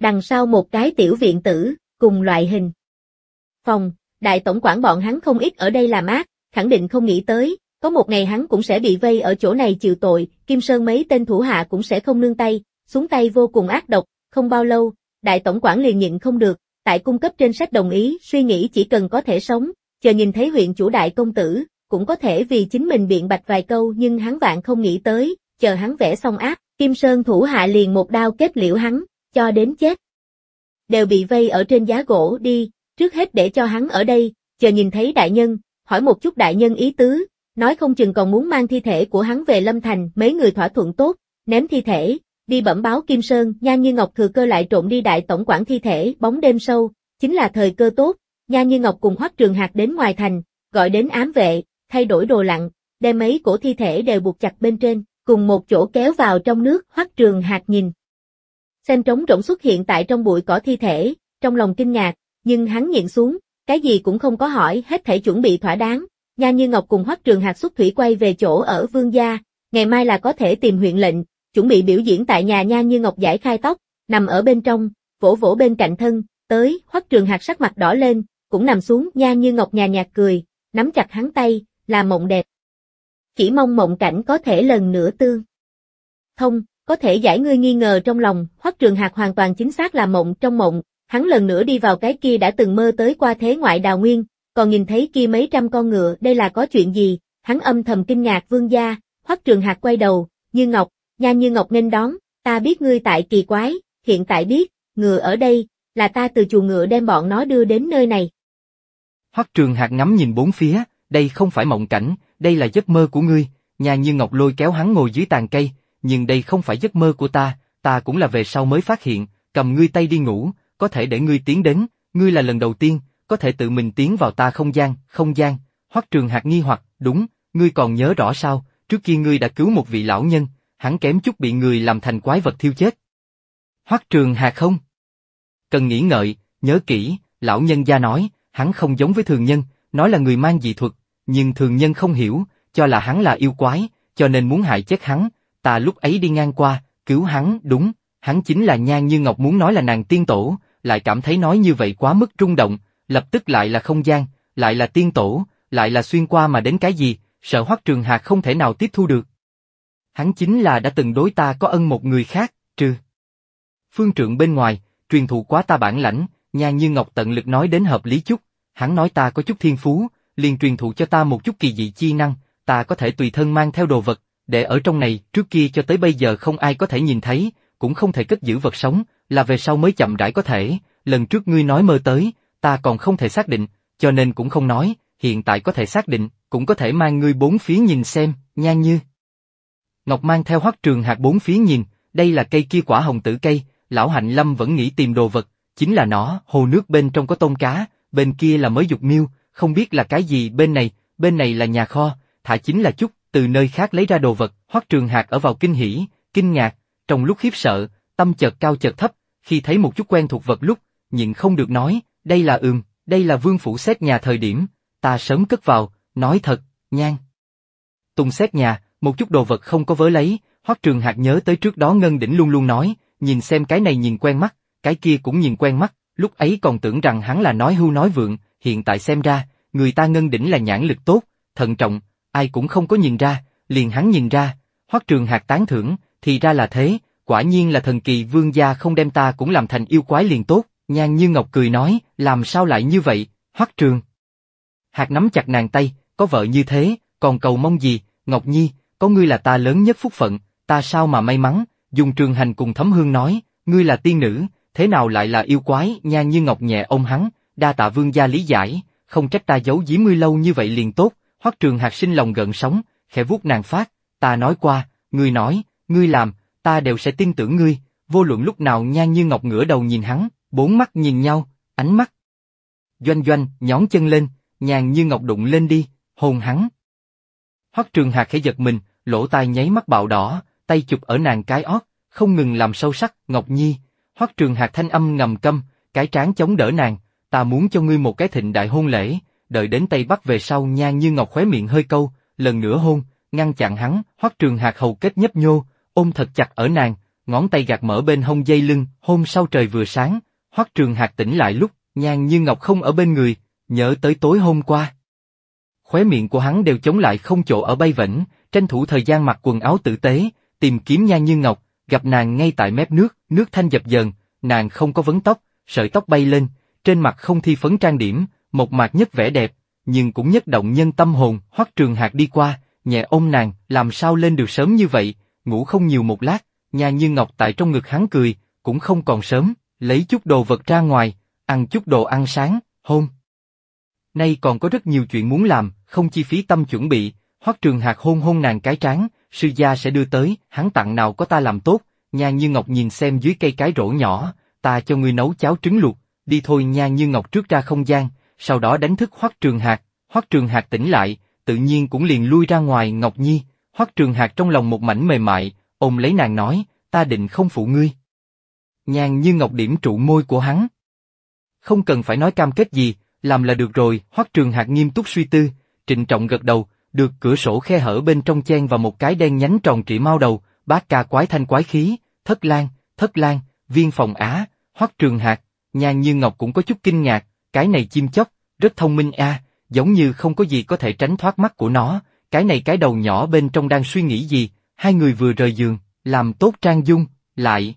Speaker 1: Đằng sau một cái tiểu viện tử, cùng loại hình. Phòng, đại tổng quản bọn hắn không ít ở đây làm ác, khẳng định không nghĩ tới, có một ngày hắn cũng sẽ bị vây ở chỗ này chịu tội, Kim Sơn mấy tên thủ hạ cũng sẽ không nương tay, xuống tay vô cùng ác độc, không bao lâu, đại tổng quản liền nhịn không được, tại cung cấp trên sách đồng ý, suy nghĩ chỉ cần có thể sống, chờ nhìn thấy huyện chủ đại công tử, cũng có thể vì chính mình biện bạch vài câu nhưng hắn vạn không nghĩ tới, chờ hắn vẽ xong áp, Kim Sơn thủ hạ liền một đao kết liễu hắn, cho đến chết. Đều bị vây ở trên giá gỗ đi, trước hết để cho hắn ở đây, chờ nhìn thấy đại nhân, hỏi một chút đại nhân ý tứ, Nói không chừng còn muốn mang thi thể của hắn về Lâm Thành, mấy người thỏa thuận tốt, ném thi thể, đi bẩm báo Kim Sơn, Nha Như Ngọc thừa cơ lại trộn đi đại tổng quản thi thể, bóng đêm sâu, chính là thời cơ tốt, Nha Như Ngọc cùng Hoắc Trường Hạc đến ngoài thành, gọi đến ám vệ, thay đổi đồ lặn, đem mấy cổ thi thể đều buộc chặt bên trên, cùng một chỗ kéo vào trong nước, Hoắc Trường Hạc nhìn. Xem trống rỗng xuất hiện tại trong bụi cỏ thi thể, trong lòng kinh ngạc, nhưng hắn nhịn xuống, cái gì cũng không có hỏi, hết thể chuẩn bị thỏa đáng, Nha Như Ngọc cùng Hoắc Trường Hạc xuất thủy quay về chỗ ở Vương gia, ngày mai là có thể tìm huyện lệnh, chuẩn bị biểu diễn tại nhà Nha Như Ngọc giải khai tóc, nằm ở bên trong, vỗ vỗ bên cạnh thân, tới, Hoắc Trường Hạc sắc mặt đỏ lên, cũng nằm xuống, Nha Như Ngọc nhà nhạt cười, nắm chặt hắn tay, là mộng đẹp. Chỉ mong mộng cảnh có thể lần nữa tương. Thông, có thể giải ngươi nghi ngờ trong lòng, Hoắc Trường Hạc hoàn toàn chính xác là mộng trong mộng, hắn lần nữa đi vào cái kia đã từng mơ tới qua thế ngoại đào nguyên, còn nhìn thấy kia mấy trăm con ngựa đây là có chuyện gì, hắn âm thầm kinh ngạc vương gia, hoắc trường hạt quay đầu, như ngọc, nha như ngọc nên đón, ta biết ngươi tại kỳ quái, hiện tại biết, ngựa ở đây, là ta từ chuồng ngựa đem bọn nó đưa đến nơi này.
Speaker 2: Hoắc trường hạt ngắm nhìn bốn phía, đây không phải mộng cảnh, đây là giấc mơ của ngươi, nha như ngọc lôi kéo hắn ngồi dưới tàn cây, nhưng đây không phải giấc mơ của ta, ta cũng là về sau mới phát hiện, cầm ngươi tay đi ngủ, có thể để ngươi tiến đến, ngươi là lần đầu tiên, có thể tự mình tiến vào ta không gian, không gian, hoắc trường hạt nghi hoặc, đúng, ngươi còn nhớ rõ sao, trước kia ngươi đã cứu một vị lão nhân, hắn kém chút bị người làm thành quái vật thiêu chết. Hoắc trường hạt không? Cần nghĩ ngợi, nhớ kỹ, lão nhân gia nói, hắn không giống với thường nhân, nói là người mang dị thuật, nhưng thường nhân không hiểu, cho là hắn là yêu quái, cho nên muốn hại chết hắn, ta lúc ấy đi ngang qua, cứu hắn, đúng, hắn chính là Nhan Như Ngọc muốn nói là nàng tiên tổ, lại cảm thấy nói như vậy quá mức rung động, lập tức lại là không gian, lại là tiên tổ, lại là xuyên qua mà đến cái gì, sợ hoắc trường hạc không thể nào tiếp thu được. Hắn chính là đã từng đối ta có ân một người khác, trừ. Phương trượng bên ngoài, truyền thụ quá ta bản lãnh, nha như ngọc tận lực nói đến hợp lý chút, hắn nói ta có chút thiên phú, liền truyền thụ cho ta một chút kỳ dị chi năng, ta có thể tùy thân mang theo đồ vật, để ở trong này, trước kia cho tới bây giờ không ai có thể nhìn thấy, cũng không thể cất giữ vật sống, là về sau mới chậm rãi có thể, lần trước ngươi nói mơ tới, ta còn không thể xác định, cho nên cũng không nói, hiện tại có thể xác định, cũng có thể mang ngươi bốn phía nhìn xem, nhan như. Ngọc mang theo hoắc trường hạt bốn phía nhìn, đây là cây kia quả hồng tử cây, lão hạnh lâm vẫn nghĩ tìm đồ vật, chính là nó, hồ nước bên trong có tôm cá, bên kia là mới dục miêu, không biết là cái gì bên này, bên này là nhà kho, thả chính là chút, từ nơi khác lấy ra đồ vật, hoắc trường hạt ở vào kinh hỉ, kinh ngạc, trong lúc khiếp sợ, tâm chợt cao chợt thấp, khi thấy một chút quen thuộc vật lúc, nhịn không được nói, đây là ương, đây là vương phủ xét nhà thời điểm, ta sớm cất vào, nói thật, nhan. Tùng xét nhà, một chút đồ vật không có vớ lấy, hoắc trường hạt nhớ tới trước đó Ngân Đỉnh luôn luôn nói, nhìn xem cái này nhìn quen mắt, cái kia cũng nhìn quen mắt, lúc ấy còn tưởng rằng hắn là nói hưu nói vượng, hiện tại xem ra, người ta Ngân Đỉnh là nhãn lực tốt, thận trọng, ai cũng không có nhìn ra, liền hắn nhìn ra, hoắc trường hạt tán thưởng, thì ra là thế, quả nhiên là thần kỳ vương gia không đem ta cũng làm thành yêu quái liền tốt. Nhan Như Ngọc cười nói, làm sao lại như vậy, Hoắc Trường. Hạt nắm chặt nàng tay, có vợ như thế, còn cầu mong gì, Ngọc Nhi, có ngươi là ta lớn nhất phúc phận, ta sao mà may mắn, dùng trường hành cùng thấm hương nói, ngươi là tiên nữ, thế nào lại là yêu quái, Nhan Như Ngọc nhẹ ôm hắn, đa tạ vương gia lý giải, không trách ta giấu giếm ngươi lâu như vậy liền tốt, Hoắc Trường Hạc sinh lòng gợn sóng, khẽ vuốt nàng phát, ta nói qua, ngươi nói, ngươi làm, ta đều sẽ tin tưởng ngươi, vô luận lúc nào Nhan Như Ngọc ngửa đầu nhìn hắn, bốn mắt nhìn nhau, ánh mắt. Doanh doanh, nhón chân lên, nhàn như ngọc đụng lên đi, hồn hắn. Hoắc trường hạc khẽ giật mình, lỗ tai nháy mắt bạo đỏ, tay chụp ở nàng cái ót, không ngừng làm sâu sắc, Ngọc Nhi. Hoắc trường hạc thanh âm ngầm câm, cái trán chống đỡ nàng, ta muốn cho ngươi một cái thịnh đại hôn lễ, đợi đến tay bắt về sau nhàn như Ngọc khóe miệng hơi câu, lần nữa hôn, ngăn chặn hắn, Hoắc trường hạc hầu kết nhấp nhô, ôm thật chặt ở nàng, ngón tay gạt mở bên hông dây lưng, hôm sau trời vừa sáng, Hoắc Trường Hạc tỉnh lại lúc, nhan như ngọc không ở bên người, nhớ tới tối hôm qua. Khóe miệng của hắn đều chống lại không chỗ ở bay vẩn, tranh thủ thời gian mặc quần áo tử tế, tìm kiếm nhan như ngọc, gặp nàng ngay tại mép nước, nước thanh dập dần, nàng không có vấn tóc, sợi tóc bay lên, trên mặt không thi phấn trang điểm, một mạc nhất vẻ đẹp, nhưng cũng nhất động nhân tâm hồn, hoắc trường Hạc đi qua, nhẹ ôm nàng, làm sao lên được sớm như vậy, ngủ không nhiều một lát, nhan như ngọc tại trong ngực hắn cười, cũng không còn sớm lấy chút đồ vật ra ngoài, ăn chút đồ ăn sáng, hôm Nay còn có rất nhiều chuyện muốn làm, không chi phí tâm chuẩn bị, hoắc trường hạt hôn hôn nàng cái tráng sư gia sẽ đưa tới, hắn tặng nào có ta làm tốt, nha như ngọc nhìn xem dưới cây cái rổ nhỏ, ta cho người nấu cháo trứng luộc, đi thôi nha như ngọc trước ra không gian, sau đó đánh thức hoắc trường hạt, hoắc trường hạt tỉnh lại, tự nhiên cũng liền lui ra ngoài ngọc nhi, hoắc trường hạt trong lòng một mảnh mềm mại, ôm lấy nàng nói, ta định không phụ ngươi nhàn như ngọc điểm trụ môi của hắn. Không cần phải nói cam kết gì, làm là được rồi, Hoắc Trường Hạc nghiêm túc suy tư, trịnh trọng gật đầu, được cửa sổ khe hở bên trong chen vào một cái đen nhánh tròn trị mau đầu, bác ca quái thanh quái khí, thất lang, thất lang, viên phòng á, Hoắc Trường Hạc, nhàn như ngọc cũng có chút kinh ngạc, cái này chim chóc, rất thông minh a, giống như không có gì có thể tránh thoát mắt của nó, cái này cái đầu nhỏ bên trong đang suy nghĩ gì, hai người vừa rời giường, làm tốt trang dung, lại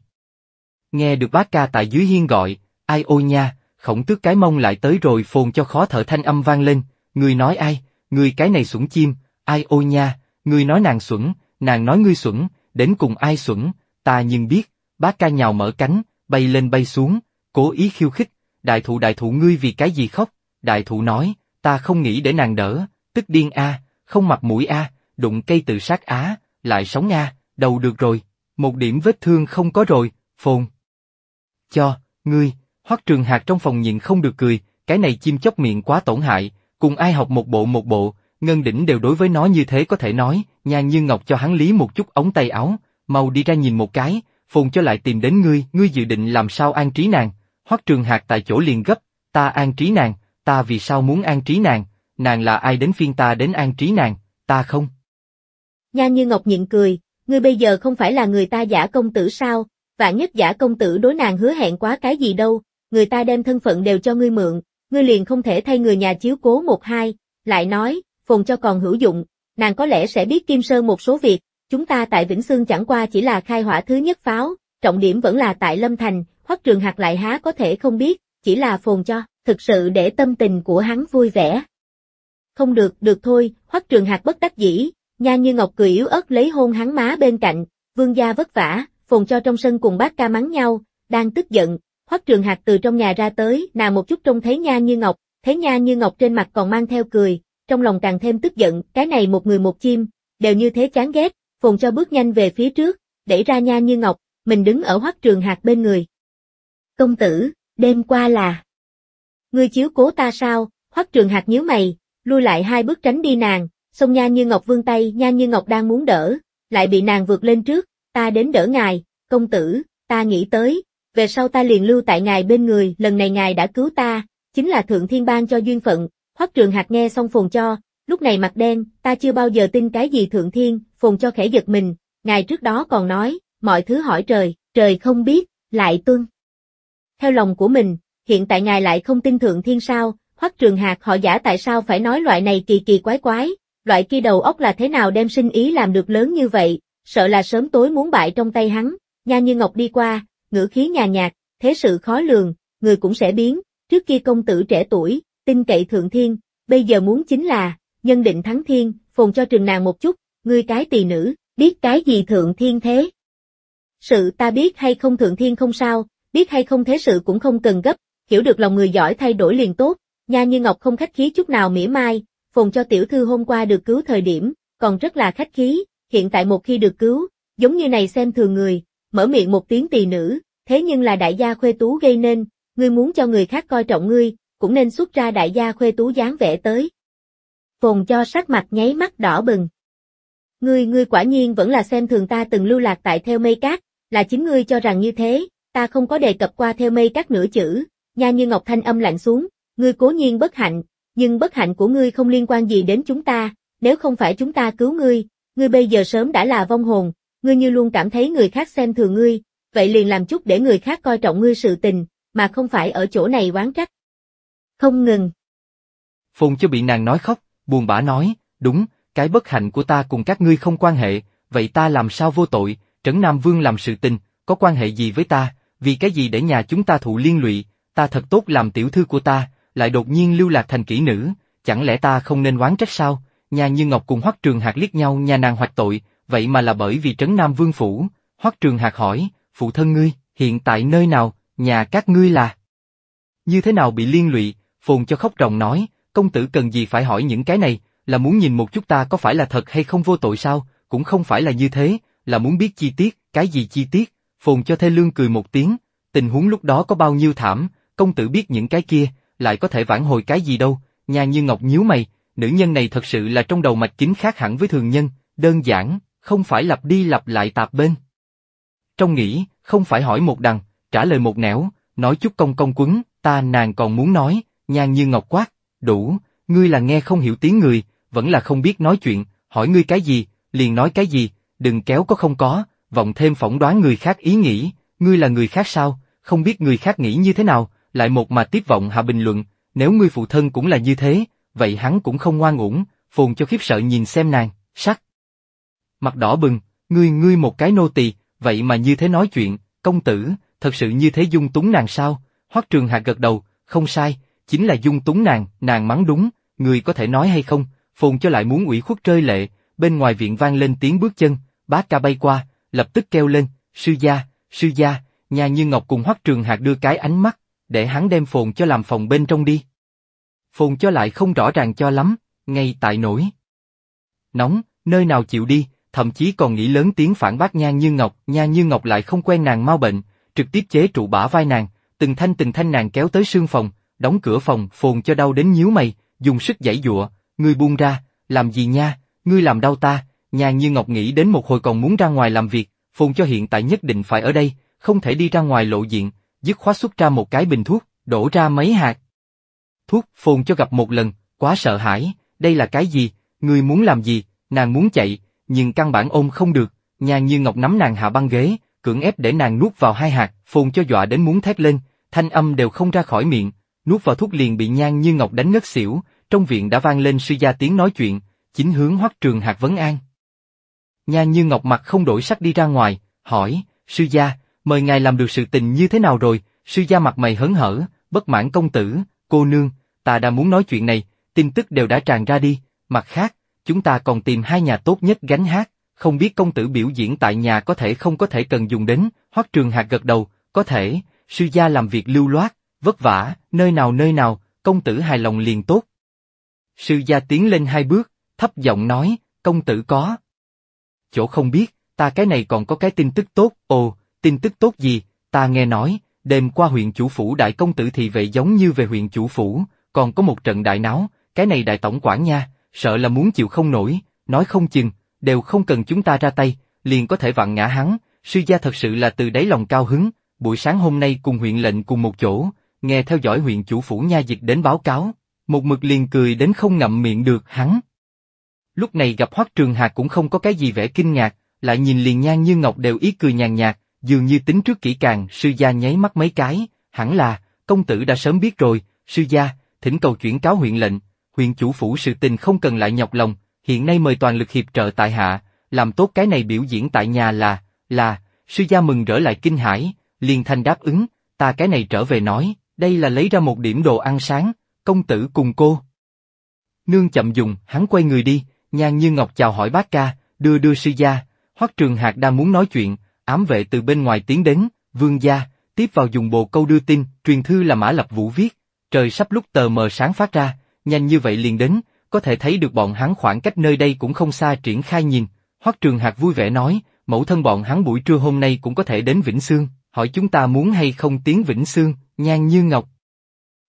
Speaker 2: Nghe được bác ca tại dưới hiên gọi, ai ôi nha, khổng tước cái mông lại tới rồi phồn cho khó thở thanh âm vang lên, người nói ai, người cái này sủng chim, ai ôi nha, người nói nàng sủng, nàng nói ngươi sủng, đến cùng ai sủng, ta nhưng biết, bác ca nhào mở cánh, bay lên bay xuống, cố ý khiêu khích, đại thụ đại thụ ngươi vì cái gì khóc, đại thụ nói, ta không nghĩ để nàng đỡ, tức điên a, không mặt mũi a, đụng cây tự sát á, lại sống a, đầu được rồi, một điểm vết thương không có rồi, phồn cho, ngươi, hoắc trường hạt trong phòng nhịn không được cười, cái này chim chóc miệng quá tổn hại, cùng ai học một bộ một bộ, ngân đỉnh đều đối với nó như thế có thể nói, nhan như ngọc cho hắn lý một chút ống tay áo, mau đi ra nhìn một cái, phồn cho lại tìm đến ngươi, ngươi dự định làm sao an trí nàng, hoắc trường hạt tại chỗ liền gấp, ta an trí nàng, ta vì sao muốn an trí nàng, nàng là ai đến phiên ta đến an trí nàng, ta không.
Speaker 1: Nhan như ngọc nhịn cười, ngươi bây giờ không phải là người ta giả công tử sao, vạn nhất giả công tử đối nàng hứa hẹn quá cái gì đâu, người ta đem thân phận đều cho ngươi mượn, ngươi liền không thể thay người nhà chiếu cố một hai, lại nói, phồn cho còn hữu dụng, nàng có lẽ sẽ biết Kim Sơn một số việc, chúng ta tại Vĩnh Sương chẳng qua chỉ là khai hỏa thứ nhất pháo, trọng điểm vẫn là tại Lâm Thành, hoắc trường hạt lại há có thể không biết, chỉ là phồn cho, thực sự để tâm tình của hắn vui vẻ. Không được, được thôi, hoắc trường hạt bất đắc dĩ, nha như ngọc cười yếu ớt lấy hôn hắn má bên cạnh, vương gia vất vả, phồn cho trong sân cùng bác ca mắng nhau, đang tức giận, Hoắc Trường Hạc từ trong nhà ra tới, nà một chút trông thấy Nha Như Ngọc, thấy Nha Như Ngọc trên mặt còn mang theo cười, trong lòng càng thêm tức giận, cái này một người một chim, đều như thế chán ghét, phồn cho bước nhanh về phía trước, đẩy ra Nha Như Ngọc, mình đứng ở Hoắc Trường Hạc bên người. "Công tử, đêm qua là ngươi chiếu cố ta sao?" Hoắc Trường Hạc nhíu mày, lui lại hai bước tránh đi nàng, Song Nha Như Ngọc vươn tay, Nha Như Ngọc đang muốn đỡ, lại bị nàng vượt lên trước, ta đến đỡ ngài, công tử, ta nghĩ tới, về sau ta liền lưu tại ngài bên người, lần này ngài đã cứu ta, chính là thượng thiên ban cho duyên phận, hoắc trường hạc nghe xong phồn cho, lúc này mặt đen, ta chưa bao giờ tin cái gì thượng thiên, phồn cho khẽ giật mình, ngài trước đó còn nói, mọi thứ hỏi trời, trời không biết, lại tuân. Theo lòng của mình, hiện tại ngài lại không tin thượng thiên sao, hoắc trường hạc họ giả tại sao phải nói loại này kỳ kỳ quái quái, loại kia đầu óc là thế nào đem sinh ý làm được lớn như vậy, sợ là sớm tối muốn bại trong tay hắn, nha như ngọc đi qua, ngữ khí nhà nhạt, thế sự khó lường, người cũng sẽ biến, trước kia công tử trẻ tuổi, tin cậy thượng thiên, bây giờ muốn chính là, nhân định thắng thiên, phồn cho trường nàng một chút, ngươi cái tỳ nữ, biết cái gì thượng thiên thế. Sự ta biết hay không thượng thiên không sao, biết hay không thế sự cũng không cần gấp, hiểu được lòng người giỏi thay đổi liền tốt, nha như ngọc không khách khí chút nào mỉa mai, phồn cho tiểu thư hôm qua được cứu thời điểm, còn rất là khách khí, hiện tại một khi được cứu, giống như này xem thường người, mở miệng một tiếng tỳ nữ, thế nhưng là đại gia khuê tú gây nên, ngươi muốn cho người khác coi trọng ngươi, cũng nên xuất ra đại gia khuê tú dáng vẻ tới. Phồn cho sắc mặt nháy mắt đỏ bừng. Ngươi ngươi quả nhiên vẫn là xem thường ta từng lưu lạc tại theo mây cát, là chính ngươi cho rằng như thế, ta không có đề cập qua theo mây cát nửa chữ, nha như ngọc thanh âm lạnh xuống, ngươi cố nhiên bất hạnh, nhưng bất hạnh của ngươi không liên quan gì đến chúng ta, nếu không phải chúng ta cứu ngươi, ngươi bây giờ sớm đã là vong hồn, ngươi như luôn cảm thấy người khác xem thường ngươi, vậy liền làm chút để người khác coi trọng ngươi sự tình, mà không phải ở chỗ này oán trách.
Speaker 2: Không ngừng. Phùng cho bị nàng nói khóc, buồn bã nói, đúng, cái bất hạnh của ta cùng các ngươi không quan hệ, vậy ta làm sao vô tội, Trấn Nam Vương làm sự tình, có quan hệ gì với ta, vì cái gì để nhà chúng ta thụ liên lụy, ta thật tốt làm tiểu thư của ta, lại đột nhiên lưu lạc thành kỹ nữ, chẳng lẽ ta không nên oán trách sao, nhà Như Ngọc cùng Hoắc Trường Hạc liếc nhau nhà nàng hoạch tội, vậy mà là bởi vì trấn Nam Vương Phủ. Hoắc Trường Hạc hỏi, phụ thân ngươi, hiện tại nơi nào, nhà các ngươi là? Như thế nào bị liên lụy, phồn cho khóc ròng nói, công tử cần gì phải hỏi những cái này, là muốn nhìn một chút ta có phải là thật hay không vô tội sao, cũng không phải là như thế, là muốn biết chi tiết, cái gì chi tiết, phồn cho thê lương cười một tiếng, tình huống lúc đó có bao nhiêu thảm, công tử biết những cái kia, lại có thể vãn hồi cái gì đâu, nhà như ngọc nhíu mày, nữ nhân này thật sự là trong đầu mạch chính khác hẳn với thường nhân, đơn giản, không phải lặp đi lặp lại tạp bên. Trong nghĩ, không phải hỏi một đằng, trả lời một nẻo, nói chút công công quấn, ta nàng còn muốn nói, nhan như ngọc quát, đủ, ngươi là nghe không hiểu tiếng người, vẫn là không biết nói chuyện, hỏi ngươi cái gì, liền nói cái gì, đừng kéo có không có, vọng thêm phỏng đoán người khác ý nghĩ, ngươi là người khác sao, không biết người khác nghĩ như thế nào, lại một mà tiếp vọng hạ bình luận, nếu ngươi phụ thân cũng là như thế, vậy hắn cũng không ngoan uổng, phồn cho khiếp sợ nhìn xem nàng, sắc. Mặt đỏ bừng, ngươi ngươi một cái nô tỳ, vậy mà như thế nói chuyện, công tử, thật sự như thế dung túng nàng sao? Hoắc Trường hạt gật đầu, không sai, chính là dung túng nàng, nàng mắng đúng, người có thể nói hay không? Phồn cho lại muốn ủy khuất rơi lệ, bên ngoài viện vang lên tiếng bước chân, bá ca bay qua, lập tức kêu lên, sư gia, sư gia, nhà như Ngọc cùng Hoắc Trường hạt đưa cái ánh mắt, để hắn đem phồn cho làm phòng bên trong đi phồn cho lại không rõ ràng cho lắm, ngay tại nổi. Nóng, nơi nào chịu đi, thậm chí còn nghĩ lớn tiếng phản bác Nha Như Ngọc, Nha Như Ngọc lại không quen nàng mau bệnh, trực tiếp chế trụ bả vai nàng, từng thanh từng thanh nàng kéo tới sương phòng, đóng cửa phòng, phồn cho đau đến nhíu mày, dùng sức giãy giụa, người buông ra, làm gì nha, ngươi làm đau ta, Nha Như Ngọc nghĩ đến một hồi còn muốn ra ngoài làm việc, phồn cho hiện tại nhất định phải ở đây, không thể đi ra ngoài lộ diện, dứt khoát xuất ra một cái bình thuốc, đổ ra mấy hạt, thuốc, phồn cho gặp một lần, quá sợ hãi, đây là cái gì, người muốn làm gì, nàng muốn chạy, nhưng căn bản ôm không được, nhàn như ngọc nắm nàng hạ băng ghế, cưỡng ép để nàng nuốt vào hai hạt, phồn cho dọa đến muốn thét lên, thanh âm đều không ra khỏi miệng, nuốt vào thuốc liền bị nhan như ngọc đánh ngất xỉu, trong viện đã vang lên sư gia tiếng nói chuyện, chính hướng hoắc trường hạt vấn an. Nhan như ngọc mặt không đổi sắc đi ra ngoài, hỏi, sư gia, mời ngài làm được sự tình như thế nào rồi, sư gia mặt mày hớn hở, bất mãn công tử, cô nương, ta đã muốn nói chuyện này, tin tức đều đã tràn ra đi, mặt khác, chúng ta còn tìm hai nhà tốt nhất gánh hát, không biết công tử biểu diễn tại nhà có thể không có thể cần dùng đến, hoắc trường hạc gật đầu, có thể, sư gia làm việc lưu loát, vất vả, nơi nào nơi nào, công tử hài lòng liền tốt. Sư gia tiến lên hai bước, thấp giọng nói, công tử có. Chỗ không biết, ta cái này còn có cái tin tức tốt, ồ, tin tức tốt gì, ta nghe nói, đêm qua huyện chủ phủ đại công tử thì vậy giống như về huyện chủ phủ, còn có một trận đại náo, cái này đại tổng quản nha, sợ là muốn chịu không nổi, nói không chừng, đều không cần chúng ta ra tay, liền có thể vặn ngã hắn, sư gia thật sự là từ đáy lòng cao hứng, buổi sáng hôm nay cùng huyện lệnh cùng một chỗ, nghe theo dõi huyện chủ phủ nha dịch đến báo cáo, một mực liền cười đến không ngậm miệng được hắn. Lúc này gặp Hoắc Trường Hạc cũng không có cái gì vẻ kinh ngạc, lại nhìn liền nhan như ngọc đều ý cười nhàn nhạt, dường như tính trước kỹ càng, sư gia nháy mắt mấy cái, hẳn là, công tử đã sớm biết rồi, sư gia, thỉnh cầu chuyển cáo huyện lệnh, huyện chủ phủ sự tình không cần lại nhọc lòng, hiện nay mời toàn lực hiệp trợ tại hạ, làm tốt cái này biểu diễn tại nhà là, là, sư gia mừng rỡ lại kinh hải, liền thanh đáp ứng, ta cái này trở về nói, đây là lấy ra một điểm đồ ăn sáng, công tử cùng cô. Nương chậm dùng, hắn quay người đi, nhan như ngọc chào hỏi bác ca, đưa đưa sư gia, hoắc trường hạc đang muốn nói chuyện, ám vệ từ bên ngoài tiến đến, vương gia, tiếp vào dùng bồ câu đưa tin, truyền thư là mã lập vũ viết, Trời sắp lúc tờ mờ sáng phát ra, nhanh như vậy liền đến, có thể thấy được bọn hắn khoảng cách nơi đây cũng không xa triển khai nhìn. Hoắc Trường Hạc vui vẻ nói, mẫu thân bọn hắn buổi trưa hôm nay cũng có thể đến Vĩnh Sương, hỏi chúng ta muốn hay không tiến Vĩnh Sương, nhan như ngọc.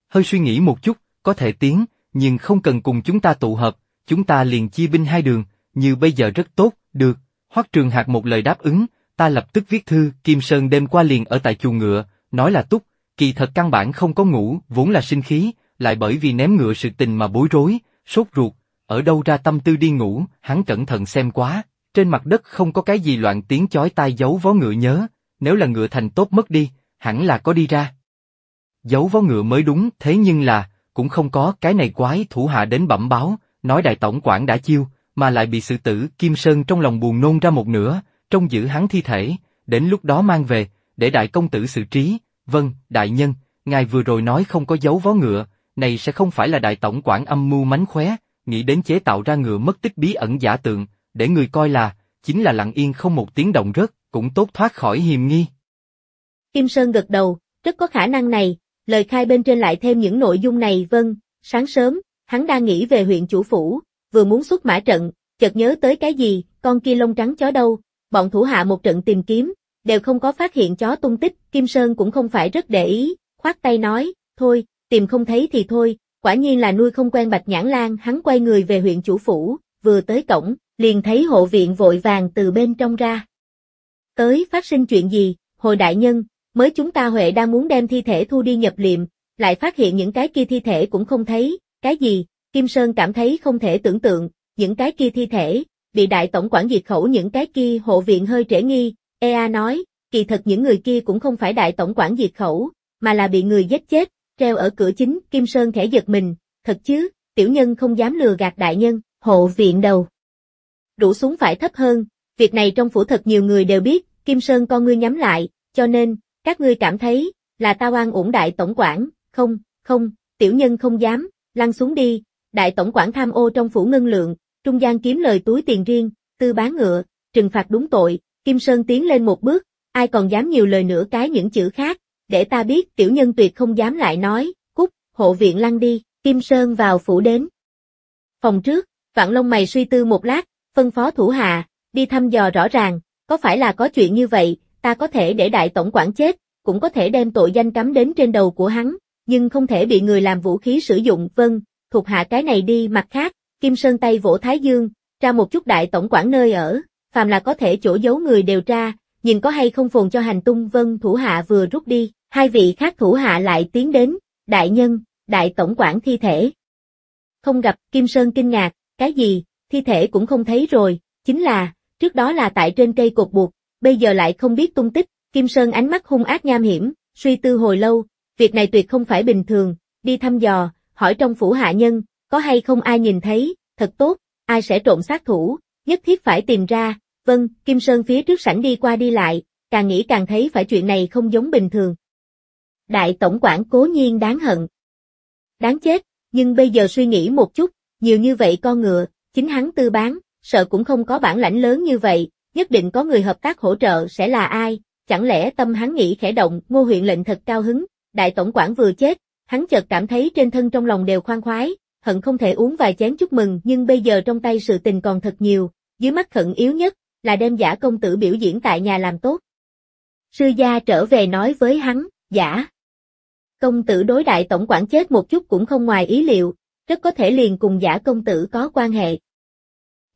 Speaker 2: Hơi suy nghĩ một chút, có thể tiến, nhưng không cần cùng chúng ta tụ hợp, chúng ta liền chia binh hai đường, như bây giờ rất tốt, được. Hoắc Trường Hạc một lời đáp ứng, ta lập tức viết thư, Kim Sơn đêm qua liền ở tại chuồng ngựa, nói là túc, kỳ thật căn bản không có ngủ, vốn là sinh khí, lại bởi vì ném ngựa sự tình mà bối rối, sốt ruột, ở đâu ra tâm tư đi ngủ, hắn cẩn thận xem quá, trên mặt đất không có cái gì loạn tiếng chói tai giấu vó ngựa nhớ, nếu là ngựa thành tốt mất đi, hẳn là có đi ra. Giấu vó ngựa mới đúng, thế nhưng là, cũng không có cái này quái thủ hạ đến bẩm báo, nói đại tổng quản đã chiêu, mà lại bị sự tử, Kim Sơn trong lòng buồn nôn ra một nửa, trong giữ hắn thi thể, đến lúc đó mang về, để đại công tử xử trí, Vâng, đại nhân, ngài vừa rồi nói không có dấu vó ngựa, này sẽ không phải là đại tổng quản âm mưu mánh khóe, nghĩ đến chế tạo ra ngựa mất tích bí ẩn giả tượng, để người coi là, chính là lặng yên không một tiếng động rớt, cũng tốt thoát khỏi hiềm nghi.
Speaker 1: Kim Sơn gật đầu, rất có khả năng này, lời khai bên trên lại thêm những nội dung này vâng, sáng sớm, hắn đang nghĩ về huyện chủ phủ, vừa muốn xuất mã trận, chợt nhớ tới cái gì, con kia lông trắng chó đâu, bọn thủ hạ một trận tìm kiếm, đều không có phát hiện chó tung tích, Kim Sơn cũng không phải rất để ý, khoát tay nói, thôi, tìm không thấy thì thôi, quả nhiên là nuôi không quen Bạch Nhãn Lan, hắn quay người về huyện chủ phủ, vừa tới cổng, liền thấy hộ viện vội vàng từ bên trong ra. Tới phát sinh chuyện gì, hồi đại nhân, mới chúng ta Huệ đang muốn đem thi thể thu đi nhập liệm, lại phát hiện những cái kia thi thể cũng không thấy, cái gì, Kim Sơn cảm thấy không thể tưởng tượng, những cái kia thi thể, bị đại tổng quản diệt khẩu những cái kia hộ viện hơi trễ nghi, EA nói, kỳ thật những người kia cũng không phải đại tổng quản diệt khẩu, mà là bị người giết chết, treo ở cửa chính, Kim Sơn khẽ giật mình, thật chứ, tiểu nhân không dám lừa gạt đại nhân, hộ viện đầu. Rủ xuống phải thấp hơn, việc này trong phủ thật nhiều người đều biết, Kim Sơn con ngươi nhắm lại, cho nên, các ngươi cảm thấy, là ta oan uổng đại tổng quản, không, không, tiểu nhân không dám, lăn xuống đi, đại tổng quản tham ô trong phủ ngân lượng, trung gian kiếm lời túi tiền riêng, tư bán ngựa, trừng phạt đúng tội, Kim Sơn tiến lên một bước, ai còn dám nhiều lời nữa cái những chữ khác, để ta biết tiểu nhân tuyệt không dám lại nói, cút, hộ viện lăn đi, Kim Sơn vào phủ đến. Phòng trước, Vạn Long mày suy tư một lát, phân phó thủ hạ, đi thăm dò rõ ràng, có phải là có chuyện như vậy, ta có thể để đại tổng quản chết, cũng có thể đem tội danh cắm đến trên đầu của hắn, nhưng không thể bị người làm vũ khí sử dụng, vân. thuộc hạ cái này đi, mặt khác, Kim Sơn tay vỗ Thái Dương, ra một chút đại tổng quản nơi ở, phàm là có thể chỗ giấu người đều ra, nhìn có hay không phồn cho hành tung vân thủ hạ vừa rút đi, hai vị khác thủ hạ lại tiến đến, đại nhân, đại tổng quản thi thể. Không gặp, Kim Sơn kinh ngạc, cái gì, thi thể cũng không thấy rồi, chính là, trước đó là tại trên cây cột buộc, bây giờ lại không biết tung tích, Kim Sơn ánh mắt hung ác nham hiểm, suy tư hồi lâu, việc này tuyệt không phải bình thường, đi thăm dò, hỏi trong phủ hạ nhân, có hay không ai nhìn thấy, thật tốt, ai sẽ trộm sát thủ, nhất thiết phải tìm ra, vâng, Kim Sơn phía trước sảnh đi qua đi lại, càng nghĩ càng thấy phải chuyện này không giống bình thường. Đại tổng quản cố nhiên đáng hận. Đáng chết, nhưng bây giờ suy nghĩ một chút, nhiều như vậy con ngựa, chính hắn tư bán, sợ cũng không có bản lãnh lớn như vậy, nhất định có người hợp tác hỗ trợ sẽ là ai, chẳng lẽ tâm hắn nghĩ khẽ động, ngô huyện lệnh thật cao hứng, đại tổng quản vừa chết, hắn chợt cảm thấy trên thân trong lòng đều khoan khoái, hận không thể uống vài chén chúc mừng nhưng bây giờ trong tay sự tình còn thật nhiều, dưới mắt khẩn yếu nhất là đem giả công tử biểu diễn tại nhà làm tốt. Sư gia trở về nói với hắn, giả. Công tử đối đại tổng quản chết một chút cũng không ngoài ý liệu, rất có thể liền cùng giả công tử có quan hệ.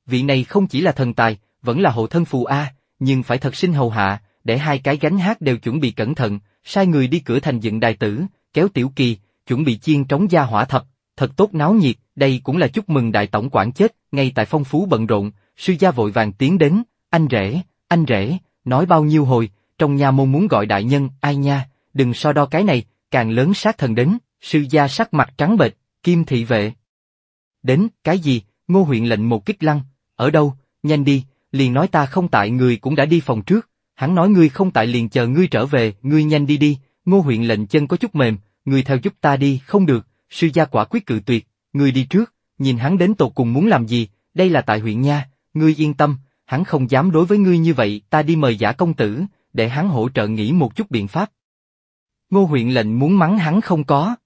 Speaker 2: Vị này không chỉ là thần tài, vẫn là hộ thân phù A, nhưng phải thật sinh hầu hạ, để hai cái gánh hát đều chuẩn bị cẩn thận, sai người đi cửa thành dựng đài tử, kéo tiểu kỳ, chuẩn bị chiên trống gia hỏa thập thật tốt náo nhiệt, đây cũng là chúc mừng đại tổng quản chết, ngay tại phong phú bận rộn, sư gia vội vàng tiến đến, anh rể, anh rể, nói bao nhiêu hồi, trong nhà môn muốn gọi đại nhân, ai nha, đừng so đo cái này, càng lớn sát thần đến, sư gia sắc mặt trắng bệch, kim thị vệ. Đến, cái gì, ngô huyện lệnh một kích lăng, ở đâu, nhanh đi, liền nói ta không tại người cũng đã đi phòng trước, hắn nói ngươi không tại liền chờ ngươi trở về, ngươi nhanh đi đi, ngô huyện lệnh chân có chút mềm, ngươi theo giúp ta đi, không được, Sư gia quả quyết cự tuyệt, người đi trước, nhìn hắn đến tột cùng muốn làm gì, đây là tại huyện nha, ngươi yên tâm, hắn không dám đối với ngươi như vậy, ta đi mời giả công tử, để hắn hỗ trợ nghĩ một chút biện pháp. Ngô huyện lệnh muốn mắng hắn không có.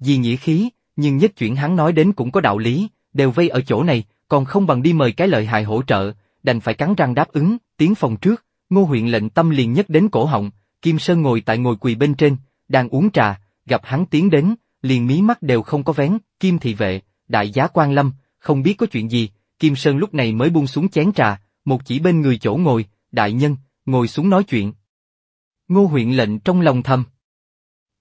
Speaker 2: Vì nhĩ khí, nhưng nhất chuyện hắn nói đến cũng có đạo lý, đều vây ở chỗ này, còn không bằng đi mời cái lợi hại hỗ trợ, đành phải cắn răng đáp ứng, tiến phòng trước, ngô huyện lệnh tâm liền nhất đến cổ họng, Kim Sơn ngồi tại ngồi quỳ bên trên, đang uống trà, gặp hắn tiến đến, liền mí mắt đều không có vén, kim thị vệ, đại giá quan lâm, không biết có chuyện gì, Kim Sơn lúc này mới buông xuống chén trà, một chỉ bên người chỗ ngồi, đại nhân, ngồi xuống nói chuyện. Ngô huyện lệnh trong lòng thầm.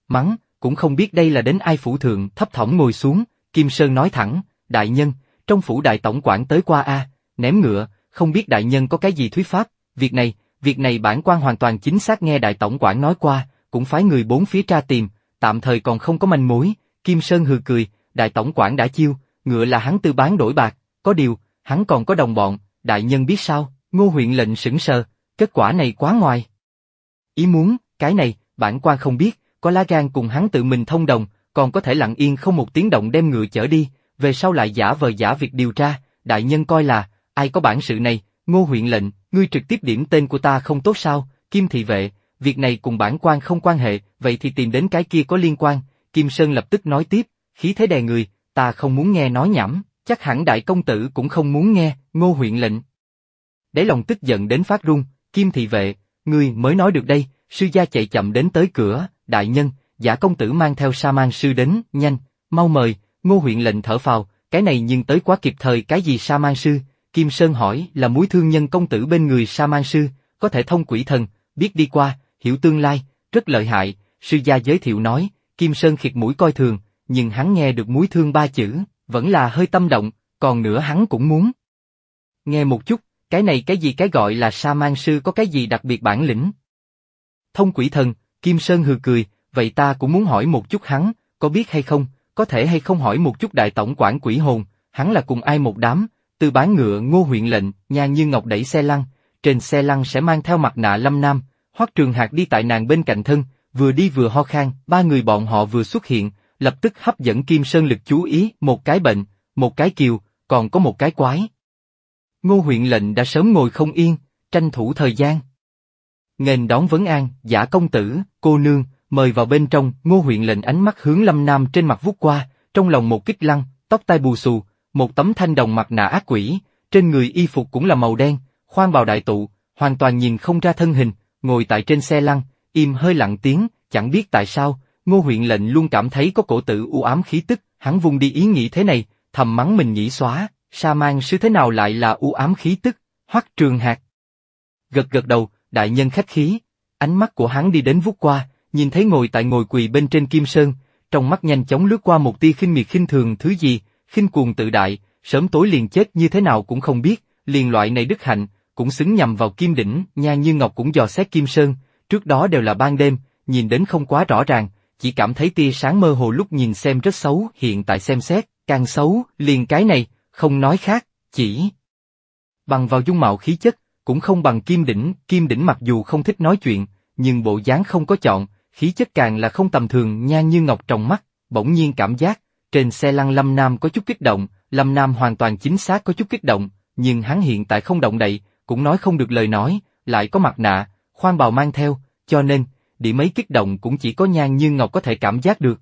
Speaker 2: Mắng, cũng không biết đây là đến ai phủ thượng thấp thỏm ngồi xuống, Kim Sơn nói thẳng, đại nhân, trong phủ đại tổng quản tới qua A, ném ngựa, không biết đại nhân có cái gì thuyết pháp, việc này, việc này bản quan hoàn toàn chính xác nghe đại tổng quản nói qua, cũng phái người bốn phía tra tìm, tạm thời còn không có manh mối, Kim Sơn hừ cười, đại tổng quản đã chiêu, ngựa là hắn tư bán đổi bạc, có điều, hắn còn có đồng bọn, đại nhân biết sao, ngô huyện lệnh sững sờ, kết quả này quá ngoài. Ý muốn, cái này, bản quan không biết, có lá gan cùng hắn tự mình thông đồng, còn có thể lặng yên không một tiếng động đem ngựa chở đi, về sau lại giả vờ giả việc điều tra, đại nhân coi là, ai có bản sự này, ngô huyện lệnh, ngươi trực tiếp điểm tên của ta không tốt sao, kim thị vệ, việc này cùng bản quan không quan hệ, vậy thì tìm đến cái kia có liên quan, Kim Sơn lập tức nói tiếp, khí thế đè người, ta không muốn nghe nói nhảm, chắc hẳn đại công tử cũng không muốn nghe, ngô huyện lệnh. để lòng tức giận đến phát run, Kim thị vệ, người mới nói được đây, sư gia chạy chậm đến tới cửa, đại nhân, giả công tử mang theo sa mang sư đến, nhanh, mau mời, ngô huyện lệnh thở phào, cái này nhưng tới quá kịp thời cái gì sa mang sư, Kim Sơn hỏi là mối thương nhân công tử bên người sa mang sư, có thể thông quỷ thần, biết đi qua, hiểu tương lai, rất lợi hại, sư gia giới thiệu nói, Kim Sơn khịt mũi coi thường, nhưng hắn nghe được mũi thương ba chữ, vẫn là hơi tâm động, còn nữa hắn cũng muốn. Nghe một chút, cái này cái gì cái gọi là sa mang sư có cái gì đặc biệt bản lĩnh? Thông quỷ thần, Kim Sơn hừ cười, vậy ta cũng muốn hỏi một chút hắn, có biết hay không, có thể hay không hỏi một chút đại tổng quản quỷ hồn, hắn là cùng ai một đám, từ bán ngựa ngô huyện lệnh, nhà như ngọc đẩy xe lăn, trên xe lăn sẽ mang theo mặt nạ lâm nam, Hoắc Trường Hạc đi tại nàng bên cạnh thân, vừa đi vừa ho khan, ba người bọn họ vừa xuất hiện, lập tức hấp dẫn Kim Sơn lực chú ý, một cái bệnh, một cái kiều, còn có một cái quái. Ngô huyện lệnh đã sớm ngồi không yên, tranh thủ thời gian. Nghênh đón vấn an, giả công tử, cô nương, mời vào bên trong, ngô huyện lệnh ánh mắt hướng lâm nam trên mặt vút qua, trong lòng một kích lăng, tóc tai bù xù, một tấm thanh đồng mặt nạ ác quỷ, trên người y phục cũng là màu đen, khoan bào đại tụ, hoàn toàn nhìn không ra thân hình, Ngồi tại trên xe lăn, im hơi lặng tiếng, chẳng biết tại sao, ngô huyện lệnh luôn cảm thấy có cổ tự u ám khí tức, hắn vung đi ý nghĩ thế này, thầm mắng mình nhỉ xóa, sa mang sư thế nào lại là u ám khí tức, hoắc trường hạt. Gật gật đầu, đại nhân khách khí, ánh mắt của hắn đi đến vút qua, nhìn thấy ngồi tại ngồi quỳ bên trên kim sơn, trong mắt nhanh chóng lướt qua một tia khinh miệt khinh thường thứ gì, khinh cuồng tự đại, sớm tối liền chết như thế nào cũng không biết, liền loại này đức hạnh, cũng xứng nhằm vào kim đỉnh, nha như ngọc cũng dò xét kim sơn, trước đó đều là ban đêm, nhìn đến không quá rõ ràng, chỉ cảm thấy tia sáng mơ hồ lúc nhìn xem rất xấu, hiện tại xem xét, càng xấu, liền cái này, không nói khác, chỉ bằng vào dung mạo khí chất, cũng không bằng kim đỉnh, kim đỉnh mặc dù không thích nói chuyện, nhưng bộ dáng không có chọn, khí chất càng là không tầm thường, nha như ngọc trong mắt, bỗng nhiên cảm giác, trên xe lăn Lâm Nam có chút kích động, Lâm Nam hoàn toàn chính xác có chút kích động, nhưng hắn hiện tại không động đậy, cũng nói không được lời nói, lại có mặt nạ, khoan bào mang theo, cho nên, điểm mấy kích động cũng chỉ có nhan như ngọc có thể cảm giác được.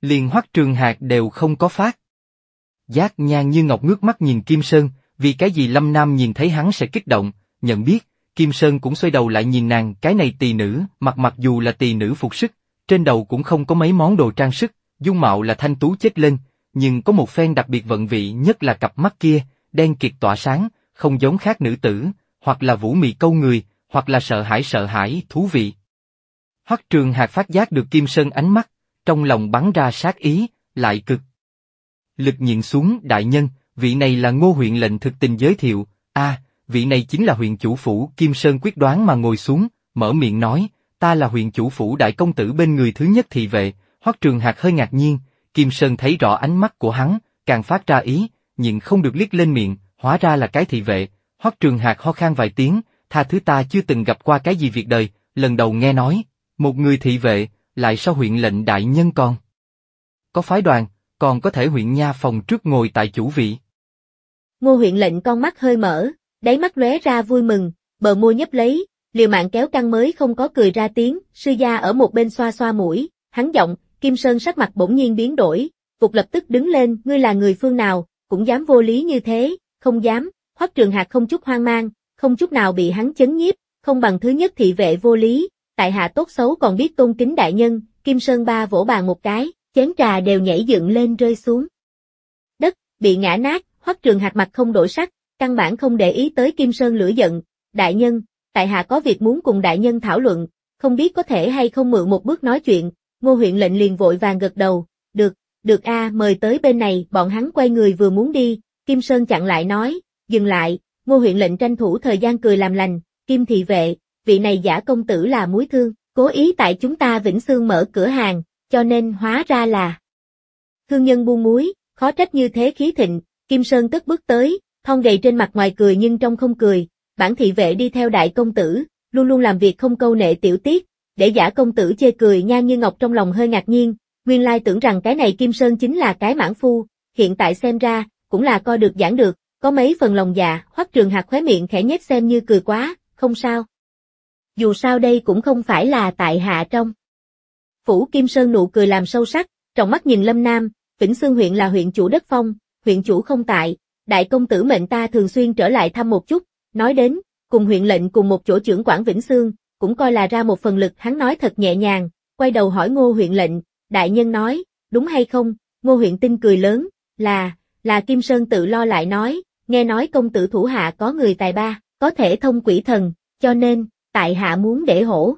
Speaker 2: Liền hoắc trường hạt đều không có phát. Giác nhan như ngọc ngước mắt nhìn Kim Sơn, vì cái gì Lâm Nam nhìn thấy hắn sẽ kích động, nhận biết, Kim Sơn cũng xoay đầu lại nhìn nàng, cái này tỳ nữ, mặc mặc dù là tỳ nữ phục sức, trên đầu cũng không có mấy món đồ trang sức, dung mạo là thanh tú chết lên, nhưng có một phen đặc biệt vận vị nhất là cặp mắt kia, đen kiệt tỏa sáng, không giống khác nữ tử, hoặc là vũ mị câu người, hoặc là sợ hãi sợ hãi, thú vị. Hoắc Trường Hạc phát giác được Kim Sơn ánh mắt, trong lòng bắn ra sát ý, lại cực. Lực nhìn xuống đại nhân, vị này là ngô huyện lệnh thực tình giới thiệu, a vị này chính là huyện chủ phủ Kim Sơn quyết đoán mà ngồi xuống, mở miệng nói, ta là huyện chủ phủ đại công tử bên người thứ nhất thị vệ, Hoắc Trường Hạc hơi ngạc nhiên, Kim Sơn thấy rõ ánh mắt của hắn, càng phát ra ý, nhịn không được liếc lên miệng, hóa ra là cái thị vệ, hoắc trường hạc ho khan vài tiếng, tha thứ ta chưa từng gặp qua cái gì việc đời, lần đầu nghe nói, một người thị vệ, lại sao huyện lệnh đại nhân còn? Có phái đoàn, còn có thể huyện nha phòng trước ngồi tại chủ vị. Ngô
Speaker 1: huyện lệnh con mắt hơi mở, đáy mắt lóe ra vui mừng, bờ môi nhấp lấy, liều mạng kéo căng mới không có cười ra tiếng, sư gia ở một bên xoa xoa mũi, hắn giọng, Kim Sơn sắc mặt bỗng nhiên biến đổi, phục lập tức đứng lên, ngươi là người phương nào, cũng dám vô lý như thế, không dám, Hoắc Trường Hạc không chút hoang mang, không chút nào bị hắn chấn nhiếp, không bằng thứ nhất thị vệ vô lý, tại hạ tốt xấu còn biết tôn kính đại nhân, Kim Sơn Ba vỗ bàn một cái, chén trà đều nhảy dựng lên rơi xuống. Đất, bị ngã nát, Hoắc Trường Hạc mặt không đổi sắc, căn bản không để ý tới Kim Sơn lửa giận, đại nhân, tại hạ có việc muốn cùng đại nhân thảo luận, không biết có thể hay không mượn một bước nói chuyện, ngô huyện lệnh liền vội vàng gật đầu, được, được a mời tới bên này, bọn hắn quay người vừa muốn đi, Kim Sơn chặn lại nói, dừng lại, ngô huyện lệnh tranh thủ thời gian cười làm lành, Kim thị vệ, vị này giả công tử là muối thương, cố ý tại chúng ta Vĩnh Sương mở cửa hàng, cho nên hóa ra là thương nhân buôn muối, khó trách như thế khí thịnh, Kim Sơn tức bước tới, thong gầy trên mặt ngoài cười nhưng trong không cười, bản thị vệ đi theo đại công tử, luôn luôn làm việc không câu nệ tiểu tiết, để giả công tử chê cười nha như ngọc trong lòng hơi ngạc nhiên, nguyên lai tưởng rằng cái này Kim Sơn chính là cái mãn phu, hiện tại xem ra, cũng là co được giãn được, có mấy phần lòng dạ, Hoắc Trường hạt khóe miệng khẽ nhếch xem như cười quá, không sao. Dù sao đây cũng không phải là tại hạ trong. Phủ Kim Sơn nụ cười làm sâu sắc, trong mắt nhìn Lâm Nam, Vĩnh Xương huyện là huyện chủ đất phong, huyện chủ không tại, đại công tử mệnh ta thường xuyên trở lại thăm một chút, nói đến, cùng huyện lệnh cùng một chỗ trưởng quản Vĩnh Xương, cũng coi là ra một phần lực hắn nói thật nhẹ nhàng, quay đầu hỏi ngô huyện lệnh, đại nhân nói, đúng hay không, ngô huyện tinh cười lớn, là, là Kim Sơn tự lo lại nói, nghe nói công tử thủ hạ có người tài ba, có thể thông quỷ thần, cho nên, tại hạ muốn để hổ.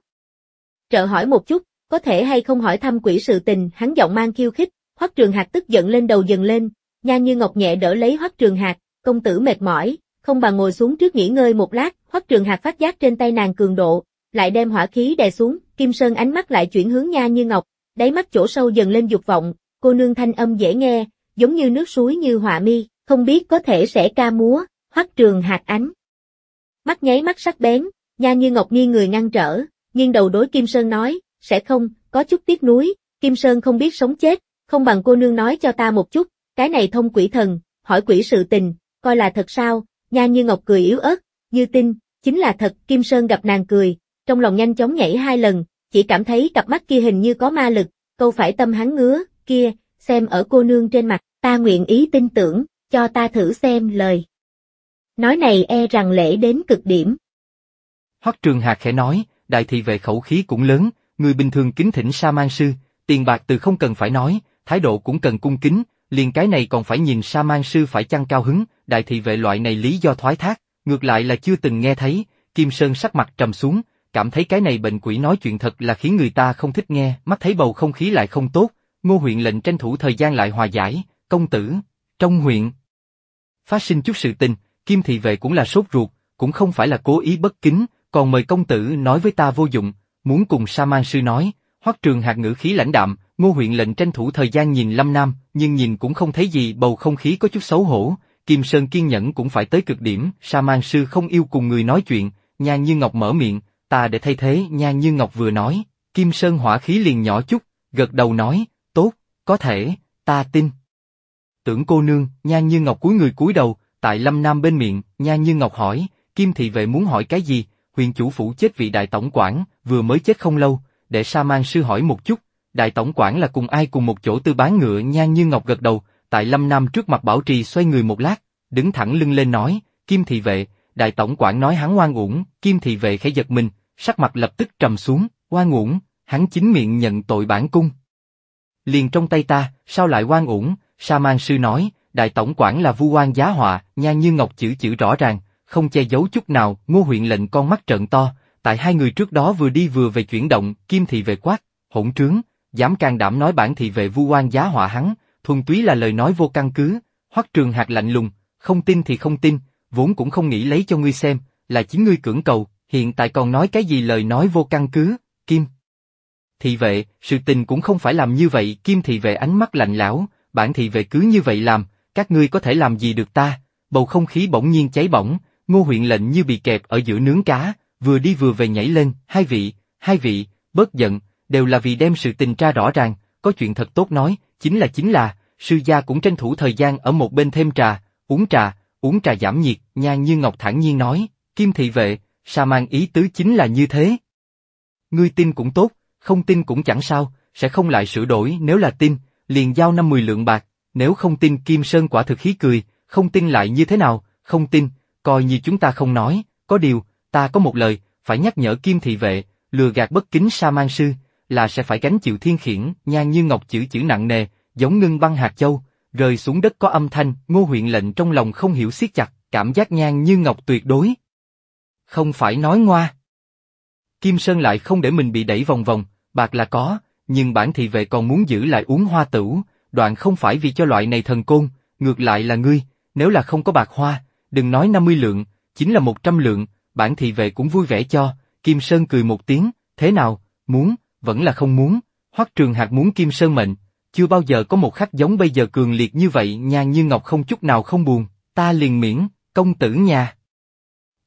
Speaker 1: Trợ hỏi một chút, có thể hay không hỏi thăm quỷ sự tình, hắn giọng mang khiêu khích, Hoắc Trường hạt tức giận lên đầu dần lên, Nha Như Ngọc nhẹ đỡ lấy Hoắc Trường hạt, công tử mệt mỏi, không bằng ngồi xuống trước nghỉ ngơi một lát, Hoắc Trường hạt phát giác trên tay nàng cường độ, lại đem hỏa khí đè xuống, Kim Sơn ánh mắt lại chuyển hướng Nha Như Ngọc, đáy mắt chỗ sâu dần lên dục vọng, cô nương thanh âm dễ nghe, giống như nước suối như họa mi, không biết có thể sẽ ca múa, hoắc trường hạt ánh. Mắt nháy mắt sắc bén, nha như ngọc nghiêng người ngăn trở, nhưng đầu đối Kim Sơn nói, sẽ không, có chút tiếc nuối, Kim Sơn không biết sống chết, không bằng cô nương nói cho ta một chút, cái này thông quỷ thần, hỏi quỷ sự tình, coi là thật sao, nha như ngọc cười yếu ớt, như tin, chính là thật, Kim Sơn gặp nàng cười, trong lòng nhanh chóng nhảy hai lần, chỉ cảm thấy cặp mắt kia hình như có ma lực, câu phải tâm hắn ngứa, kia, xem ở cô nương trên mặt, ta nguyện ý tin tưởng, cho ta thử xem lời. Nói này e rằng lễ đến cực điểm.
Speaker 2: Hoắc Trường Hạc khẽ nói, đại thị về khẩu khí cũng lớn, người bình thường kính thỉnh sa man sư, tiền bạc từ không cần phải nói, thái độ cũng cần cung kính, liền cái này còn phải nhìn sa man sư phải chăng cao hứng, đại thị vệ loại này lý do thoái thác, ngược lại là chưa từng nghe thấy, Kim Sơn sắc mặt trầm xuống, cảm thấy cái này bệnh quỷ nói chuyện thật là khiến người ta không thích nghe, mắt thấy bầu không khí lại không tốt, Ngô huyện lệnh tranh thủ thời gian lại hòa giải, công tử, trong huyện. Phát sinh chút sự tình, kim thị vệ cũng là sốt ruột, cũng không phải là cố ý bất kính, còn mời công tử nói với ta vô dụng, muốn cùng sa man sư nói, hoắc trường hạt ngữ khí lãnh đạm, ngô huyện lệnh tranh thủ thời gian nhìn lâm nam, nhưng nhìn cũng không thấy gì bầu không khí có chút xấu hổ, kim sơn kiên nhẫn cũng phải tới cực điểm, sa man sư không yêu cùng người nói chuyện, nhan như ngọc mở miệng, ta để thay thế nhan như ngọc vừa nói, kim sơn hỏa khí liền nhỏ chút, gật đầu nói, có thể, ta tin. Tưởng cô nương, Nhan Như Ngọc cuối người cúi đầu, tại Lâm Nam bên miệng, Nhan Như Ngọc hỏi, Kim thị vệ muốn hỏi cái gì, huyền chủ phủ chết vị đại tổng quản, vừa mới chết không lâu, để Sa Mang sư hỏi một chút, đại tổng quản là cùng ai cùng một chỗ tư bán ngựa Nhan Như Ngọc gật đầu, tại Lâm Nam trước mặt bảo trì xoay người một lát, đứng thẳng lưng lên nói, Kim thị vệ, đại tổng quản nói hắn ngoan uổng, Kim thị vệ khẽ giật mình, sắc mặt lập tức trầm xuống, ngoan uổng, hắn chính miệng nhận tội bản cung liền trong tay ta, sao lại oan uổng, sa mang sư nói, đại tổng quản là vu quan giá họa, nha như ngọc chữ chữ rõ ràng, không che giấu chút nào, ngô huyện lệnh con mắt trợn to, tại hai người trước đó vừa đi vừa về chuyển động, kim thị về quát, hỗn trướng, dám can đảm nói bản thị về vu quan giá họa hắn, thuần túy là lời nói vô căn cứ, hoắc trường hạt lạnh lùng, không tin thì không tin, vốn cũng không nghĩ lấy cho ngươi xem, là chính ngươi cưỡng cầu, hiện tại còn nói cái gì lời nói vô căn cứ, kim thị vệ, sự tình cũng không phải làm như vậy, kim thị vệ ánh mắt lạnh lão, bản thị vệ cứ như vậy làm, các ngươi có thể làm gì được ta, bầu không khí bỗng nhiên cháy bỏng, ngô huyện lệnh như bị kẹp ở giữa nướng cá, vừa đi vừa về nhảy lên, hai vị, hai vị, bớt giận, đều là vì đem sự tình tra rõ ràng, có chuyện thật tốt nói, chính là chính là, sư gia cũng tranh thủ thời gian ở một bên thêm trà, uống trà, uống trà giảm nhiệt, nhan như ngọc thản nhiên nói, kim thị vệ, sa mang ý tứ chính là như thế. Ngươi tin cũng tốt, không tin cũng chẳng sao, sẽ không lại sửa đổi nếu là tin, liền giao năm 10 lượng bạc, nếu không tin Kim Sơn quả thực khí cười, không tin lại như thế nào, không tin, coi như chúng ta không nói, có điều, ta có một lời, phải nhắc nhở Kim thị vệ, lừa gạt bất kính sa mang sư, là sẽ phải gánh chịu thiên khiển, nhan như ngọc chữ chữ nặng nề, giống ngưng băng hạt châu, rơi xuống đất có âm thanh, ngô huyện lệnh trong lòng không hiểu siết chặt, cảm giác nhan như ngọc tuyệt đối. Không phải nói ngoa. Kim Sơn lại không để mình bị đẩy vòng vòng, Bạc là có, nhưng bản thị vệ còn muốn giữ lại uống hoa tửu, đoạn không phải vì cho loại này thần côn, ngược lại là ngươi, nếu là không có bạc hoa, đừng nói 50 lượng, chính là 100 lượng, bản thị vệ cũng vui vẻ cho, Kim Sơn cười một tiếng, thế nào, muốn, vẫn là không muốn, hoắc trường hạt muốn Kim Sơn mệnh, chưa bao giờ có một khách giống bây giờ cường liệt như vậy nhàn như ngọc không chút nào không buồn, ta liền miễn, công tử nhà.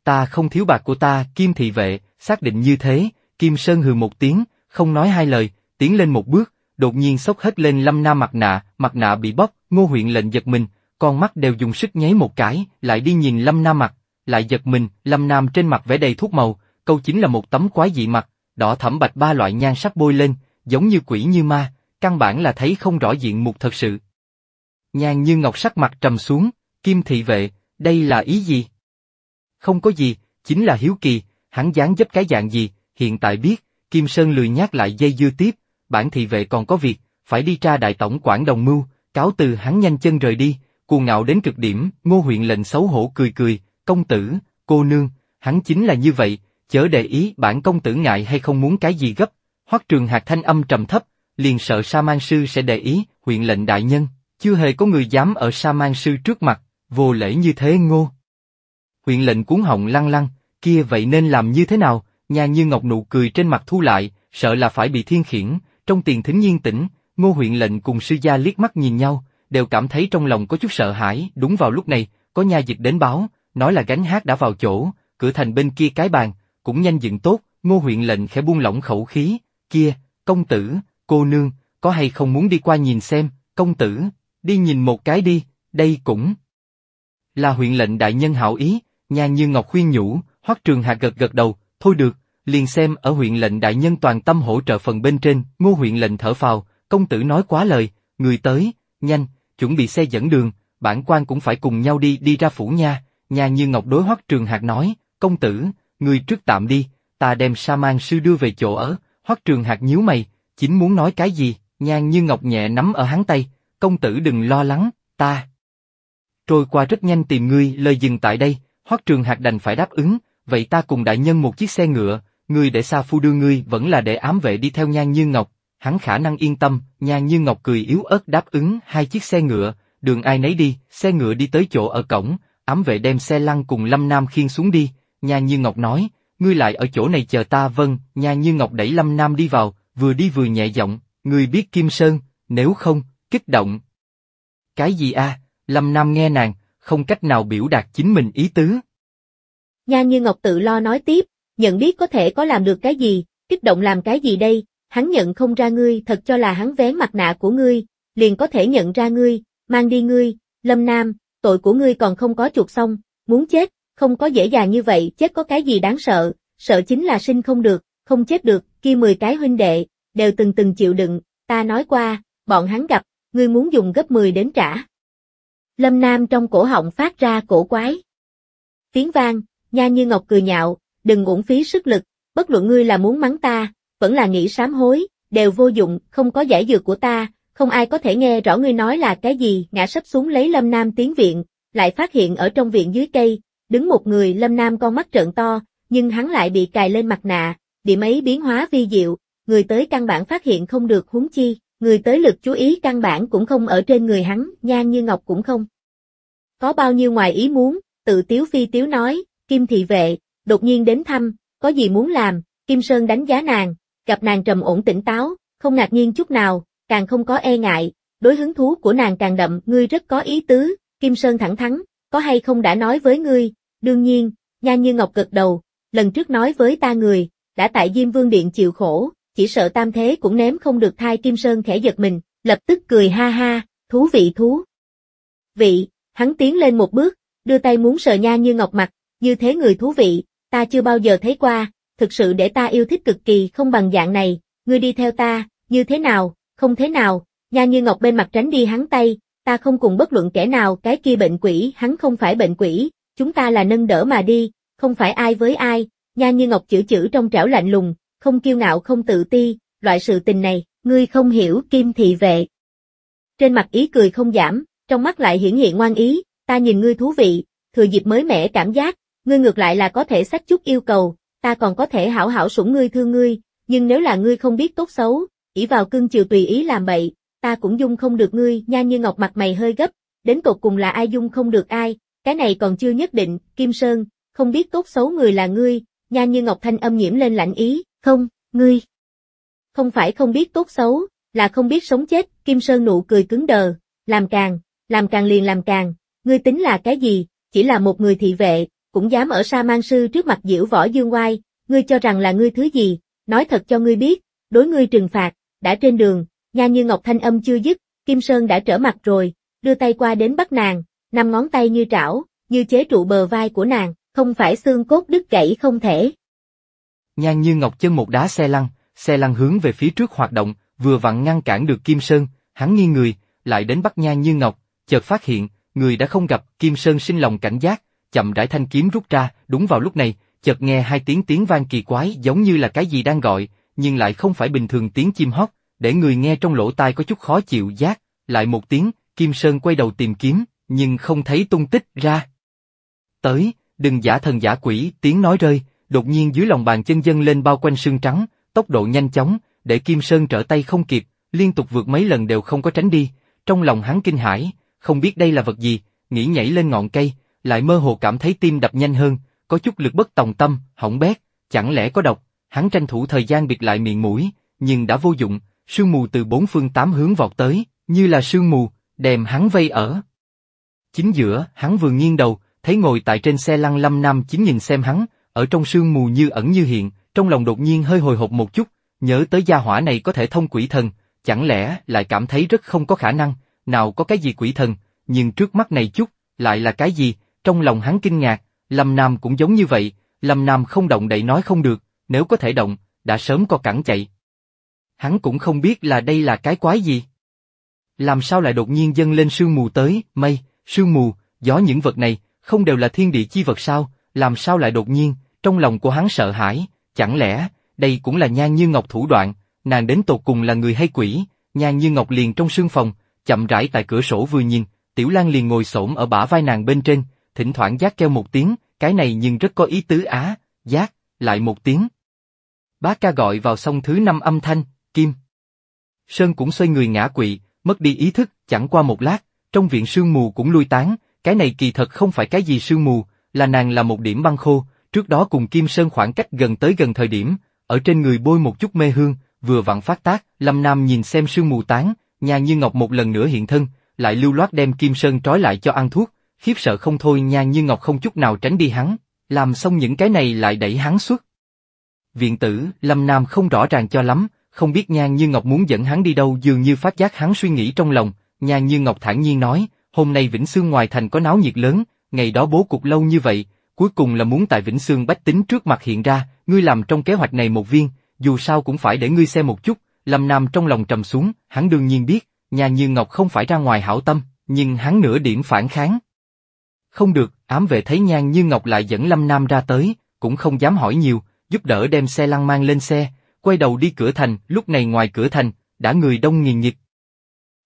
Speaker 2: Ta không thiếu bạc của ta, Kim thị vệ, xác định như thế, Kim Sơn hừ một tiếng, không nói hai lời, tiến lên một bước, đột nhiên sốc hết lên lâm na mặt nạ, mặt nạ bị bóp, ngô huyện lệnh giật mình, con mắt đều dùng sức nháy một cái, lại đi nhìn lâm na mặt, lại giật mình, lâm nam trên mặt vẽ đầy thuốc màu, câu chính là một tấm quái dị mặt, đỏ thẩm bạch ba loại nhan sắc bôi lên, giống như quỷ như ma, căn bản là thấy không rõ diện mục thật sự. Nhan như ngọc sắc mặt trầm xuống, kim thị vệ, đây là ý gì? Không có gì, chính là hiếu kỳ, hắn dáng dấp cái dạng gì, hiện tại biết, Kim Sơn lười nhắc lại dây dưa tiếp, bản thị vệ còn có việc, phải đi tra đại tổng quản đồng mưu, cáo từ hắn nhanh chân rời đi, cuồng ngạo đến cực điểm, ngô huyện lệnh xấu hổ cười cười, công tử, cô nương, hắn chính là như vậy, chớ để ý bản công tử ngại hay không muốn cái gì gấp, hoắc trường hạt thanh âm trầm thấp, liền sợ sa mang sư sẽ để ý, huyện lệnh đại nhân, chưa hề có người dám ở sa mang sư trước mặt, vô lễ như thế ngô. Huyện lệnh cuốn họng lăng lăng, kia vậy nên làm như thế nào, Nhà như ngọc nụ cười trên mặt thu lại, sợ là phải bị thiên khiển, trong tiền thính nhiên tĩnh, ngô huyện lệnh cùng sư gia liếc mắt nhìn nhau, đều cảm thấy trong lòng có chút sợ hãi, đúng vào lúc này, có nha dịch đến báo, nói là gánh hát đã vào chỗ, cửa thành bên kia cái bàn, cũng nhanh dựng tốt, ngô huyện lệnh khẽ buông lỏng khẩu khí, kia, công tử, cô nương, có hay không muốn đi qua nhìn xem, công tử, đi nhìn một cái đi, đây cũng là huyện lệnh đại nhân hảo ý, nhà như ngọc khuyên nhủ, hoắc trường hạ gật gật đầu, Thôi được, liền xem ở huyện lệnh đại nhân toàn tâm hỗ trợ phần bên trên, ngô huyện lệnh thở phào, công tử nói quá lời, người tới, nhanh, chuẩn bị xe dẫn đường, bản quan cũng phải cùng nhau đi đi ra phủ nha, nhà như ngọc đối hoắc trường hạc nói, công tử, người trước tạm đi, ta đem sa mang sư đưa về chỗ ở, hoắc trường hạc nhíu mày, chính muốn nói cái gì, nhan như ngọc nhẹ nắm ở hắn tay, công tử đừng lo lắng, ta. Trôi qua rất nhanh tìm ngươi, lời dừng tại đây, hoắc trường hạc đành phải đáp ứng, vậy ta cùng đại nhân một chiếc xe ngựa, người để xa Phu đưa ngươi vẫn là để ám vệ đi theo Nhan Như Ngọc, hắn khả năng yên tâm, Nhan Như Ngọc cười yếu ớt đáp ứng hai chiếc xe ngựa, đường ai nấy đi, xe ngựa đi tới chỗ ở cổng, ám vệ đem xe lăn cùng Lâm Nam khiên xuống đi, Nhan Như Ngọc nói, ngươi lại ở chỗ này chờ ta vâng, Nhan Như Ngọc đẩy Lâm Nam đi vào, vừa đi vừa nhẹ giọng, ngươi biết Kim Sơn, nếu không, kích động. Cái gì a? Lâm Nam nghe nàng, không cách nào biểu đạt chính mình ý tứ,
Speaker 1: Nha như Ngọc tự lo nói tiếp, nhận biết có thể có làm được cái gì, kích động làm cái gì đây, hắn nhận không ra ngươi thật cho là hắn vén mặt nạ của ngươi, liền có thể nhận ra ngươi, mang đi ngươi, lâm nam, tội của ngươi còn không có chuộc xong, muốn chết, không có dễ dàng như vậy, chết có cái gì đáng sợ, sợ chính là sinh không được, không chết được, kia mười cái huynh đệ, đều từng từng chịu đựng, ta nói qua, bọn hắn gặp, ngươi muốn dùng gấp 10 đến trả. Lâm Nam trong cổ họng phát ra cổ quái. Tiếng vang, Nha Như Ngọc cười nhạo, đừng uổng phí sức lực, bất luận ngươi là muốn mắng ta, vẫn là nghĩ sám hối, đều vô dụng, không có giải dược của ta, không ai có thể nghe rõ ngươi nói là cái gì, ngã sấp xuống lấy Lâm Nam tiến viện, lại phát hiện ở trong viện dưới cây, đứng một người Lâm Nam con mắt trợn to, nhưng hắn lại bị cài lên mặt nạ, điểm ấy biến hóa vi diệu, người tới căn bản phát hiện không được huống chi, người tới lực chú ý căn bản cũng không ở trên người hắn, nha như ngọc cũng không. Có bao nhiêu ngoài ý muốn, tự Tiếu Phi Tiếu nói, Kim thị vệ, đột nhiên đến thăm, có gì muốn làm, Kim Sơn đánh giá nàng, gặp nàng trầm ổn tỉnh táo, không ngạc nhiên chút nào, càng không có e ngại, đối hứng thú của nàng càng đậm, ngươi rất có ý tứ, Kim Sơn thẳng thắn, có hay không đã nói với ngươi, đương nhiên, Nha Như Ngọc gật đầu, lần trước nói với ta người, đã tại Diêm Vương Điện chịu khổ, chỉ sợ tam thế cũng ném không được thai Kim Sơn khẽ giật mình, lập tức cười ha ha, thú vị thú. Vị, hắn tiến lên một bước, đưa tay muốn sờ Nha Như Ngọc mặt, như thế người thú vị, ta chưa bao giờ thấy qua, thực sự để ta yêu thích cực kỳ không bằng dạng này, ngươi đi theo ta, như thế nào, không thế nào, nha như ngọc bên mặt tránh đi hắn tay, ta không cùng bất luận kẻ nào cái kia bệnh quỷ, hắn không phải bệnh quỷ, chúng ta là nâng đỡ mà đi, không phải ai với ai, nha như ngọc chữ chữ trong trảo lạnh lùng, không kiêu ngạo không tự ti, loại sự tình này, ngươi không hiểu kim thị vệ. Trên mặt ý cười không giảm, trong mắt lại hiển hiện ngoan ý, ta nhìn ngươi thú vị, thừa dịp mới mẻ cảm giác, ngươi ngược lại là có thể sách chút yêu cầu, ta còn có thể hảo hảo sủng ngươi thương ngươi, nhưng nếu là ngươi không biết tốt xấu, ỷ vào cưng chiều tùy ý làm bậy, ta cũng dung không được ngươi, nha như ngọc mặt mày hơi gấp, đến cột cùng là ai dung không được ai, cái này còn chưa nhất định, Kim Sơn, không biết tốt xấu người là ngươi, nha như ngọc thanh âm nhiễm lên lạnh ý, không, ngươi. Không phải không biết tốt xấu, là không biết sống chết, Kim Sơn nụ cười cứng đờ, làm càng, làm càng liền làm càng, ngươi tính là cái gì, chỉ là một người thị vệ, cũng dám ở sa mang sư trước mặt diễu võ dương oai, ngươi cho rằng là ngươi thứ gì, nói thật cho ngươi biết, đối ngươi trừng phạt, đã trên đường, nha như ngọc thanh âm chưa dứt, Kim Sơn đã trở mặt rồi, đưa tay qua đến bắt nàng, năm ngón tay như trảo, như chế trụ bờ vai của nàng, không phải xương cốt đứt gãy không thể.
Speaker 2: Nhan như ngọc chân một đá xe lăn, xe lăn hướng về phía trước hoạt động, vừa vặn ngăn cản được Kim Sơn, hắn nghiêng người, lại đến bắt Nhan như ngọc, chợt phát hiện, người đã không gặp, Kim Sơn sinh lòng cảnh giác, chậm rãi thanh kiếm rút ra, đúng vào lúc này, chợt nghe hai tiếng tiếng vang kỳ quái giống như là cái gì đang gọi, nhưng lại không phải bình thường tiếng chim hót, để người nghe trong lỗ tai có chút khó chịu giác, lại một tiếng, Kim Sơn quay đầu tìm kiếm, nhưng không thấy tung tích ra. Tới, đừng giả thần giả quỷ, tiếng nói rơi, đột nhiên dưới lòng bàn chân dân lên bao quanh sương trắng, tốc độ nhanh chóng, để Kim Sơn trở tay không kịp, liên tục vượt mấy lần đều không có tránh đi, trong lòng hắn kinh hãi, không biết đây là vật gì, nghĩ nhảy lên ngọn cây, lại mơ hồ cảm thấy tim đập nhanh hơn, có chút lực bất tòng tâm, hỏng bét, chẳng lẽ có độc, hắn tranh thủ thời gian bịt lại miệng mũi, nhưng đã vô dụng, sương mù từ bốn phương tám hướng vọt tới, như là sương mù, đèm hắn vây ở. Chính giữa, hắn vừa nghiêng đầu, thấy ngồi tại trên xe lăn lâm nam chính nhìn xem hắn, ở trong sương mù như ẩn như hiện, trong lòng đột nhiên hơi hồi hộp một chút, nhớ tới gia hỏa này có thể thông quỷ thần, chẳng lẽ lại cảm thấy rất không có khả năng, nào có cái gì quỷ thần, nhưng trước mắt này chút, lại là cái gì, trong lòng hắn kinh ngạc, Lâm Nam cũng giống như vậy, Lâm Nam không động đậy nói không được, nếu có thể động, đã sớm co cẳng chạy. Hắn cũng không biết là đây là cái quái gì. Làm sao lại đột nhiên dâng lên sương mù tới, mây, sương mù, gió những vật này, không đều là thiên địa chi vật sao, làm sao lại đột nhiên, trong lòng của hắn sợ hãi, chẳng lẽ, đây cũng là nhan như ngọc thủ đoạn, nàng đến tột cùng là người hay quỷ, nhan như ngọc liền trong sương phòng, chậm rãi tại cửa sổ vừa nhìn, tiểu lan liền ngồi xổm ở bả vai nàng bên trên, thỉnh thoảng giác kêu một tiếng, cái này nhưng rất có ý tứ á, giác, lại một tiếng. Bá ca gọi vào xong thứ năm âm thanh, kim. Sơn cũng xoay người ngã quỵ, mất đi ý thức, chẳng qua một lát, trong viện sương mù cũng lui tán, cái này kỳ thật không phải cái gì sương mù, là nàng là một điểm băng khô, trước đó cùng Kim Sơn khoảng cách gần tới gần thời điểm, ở trên người bôi một chút mê hương, vừa vặn phát tác, Lâm Nam nhìn xem sương mù tán, nhà như ngọc một lần nữa hiện thân, lại lưu loát đem Kim Sơn trói lại cho ăn thuốc, khiếp sợ không thôi nha như ngọc không chút nào tránh đi hắn, làm xong những cái này lại đẩy hắn xuất. Viện tử, Lâm Nam không rõ ràng cho lắm, không biết Nhan Như Ngọc muốn dẫn hắn đi đâu dường như phát giác hắn suy nghĩ trong lòng, Nhan Như Ngọc thản nhiên nói, hôm nay Vĩnh Sương ngoài thành có náo nhiệt lớn, ngày đó bố cục lâu như vậy, cuối cùng là muốn tại Vĩnh Sương bách tính trước mặt hiện ra, ngươi làm trong kế hoạch này một viên, dù sao cũng phải để ngươi xem một chút, Lâm Nam trong lòng trầm xuống, hắn đương nhiên biết, Nhan Như Ngọc không phải ra ngoài hảo tâm, nhưng hắn nửa điểm phản kháng, không được, ám vệ thấy Nhan Như Ngọc lại dẫn Lâm Nam ra tới, cũng không dám hỏi nhiều, giúp đỡ đem xe lăn mang lên xe, quay đầu đi cửa thành, lúc này ngoài cửa thành, đã người đông nghiền nghịch.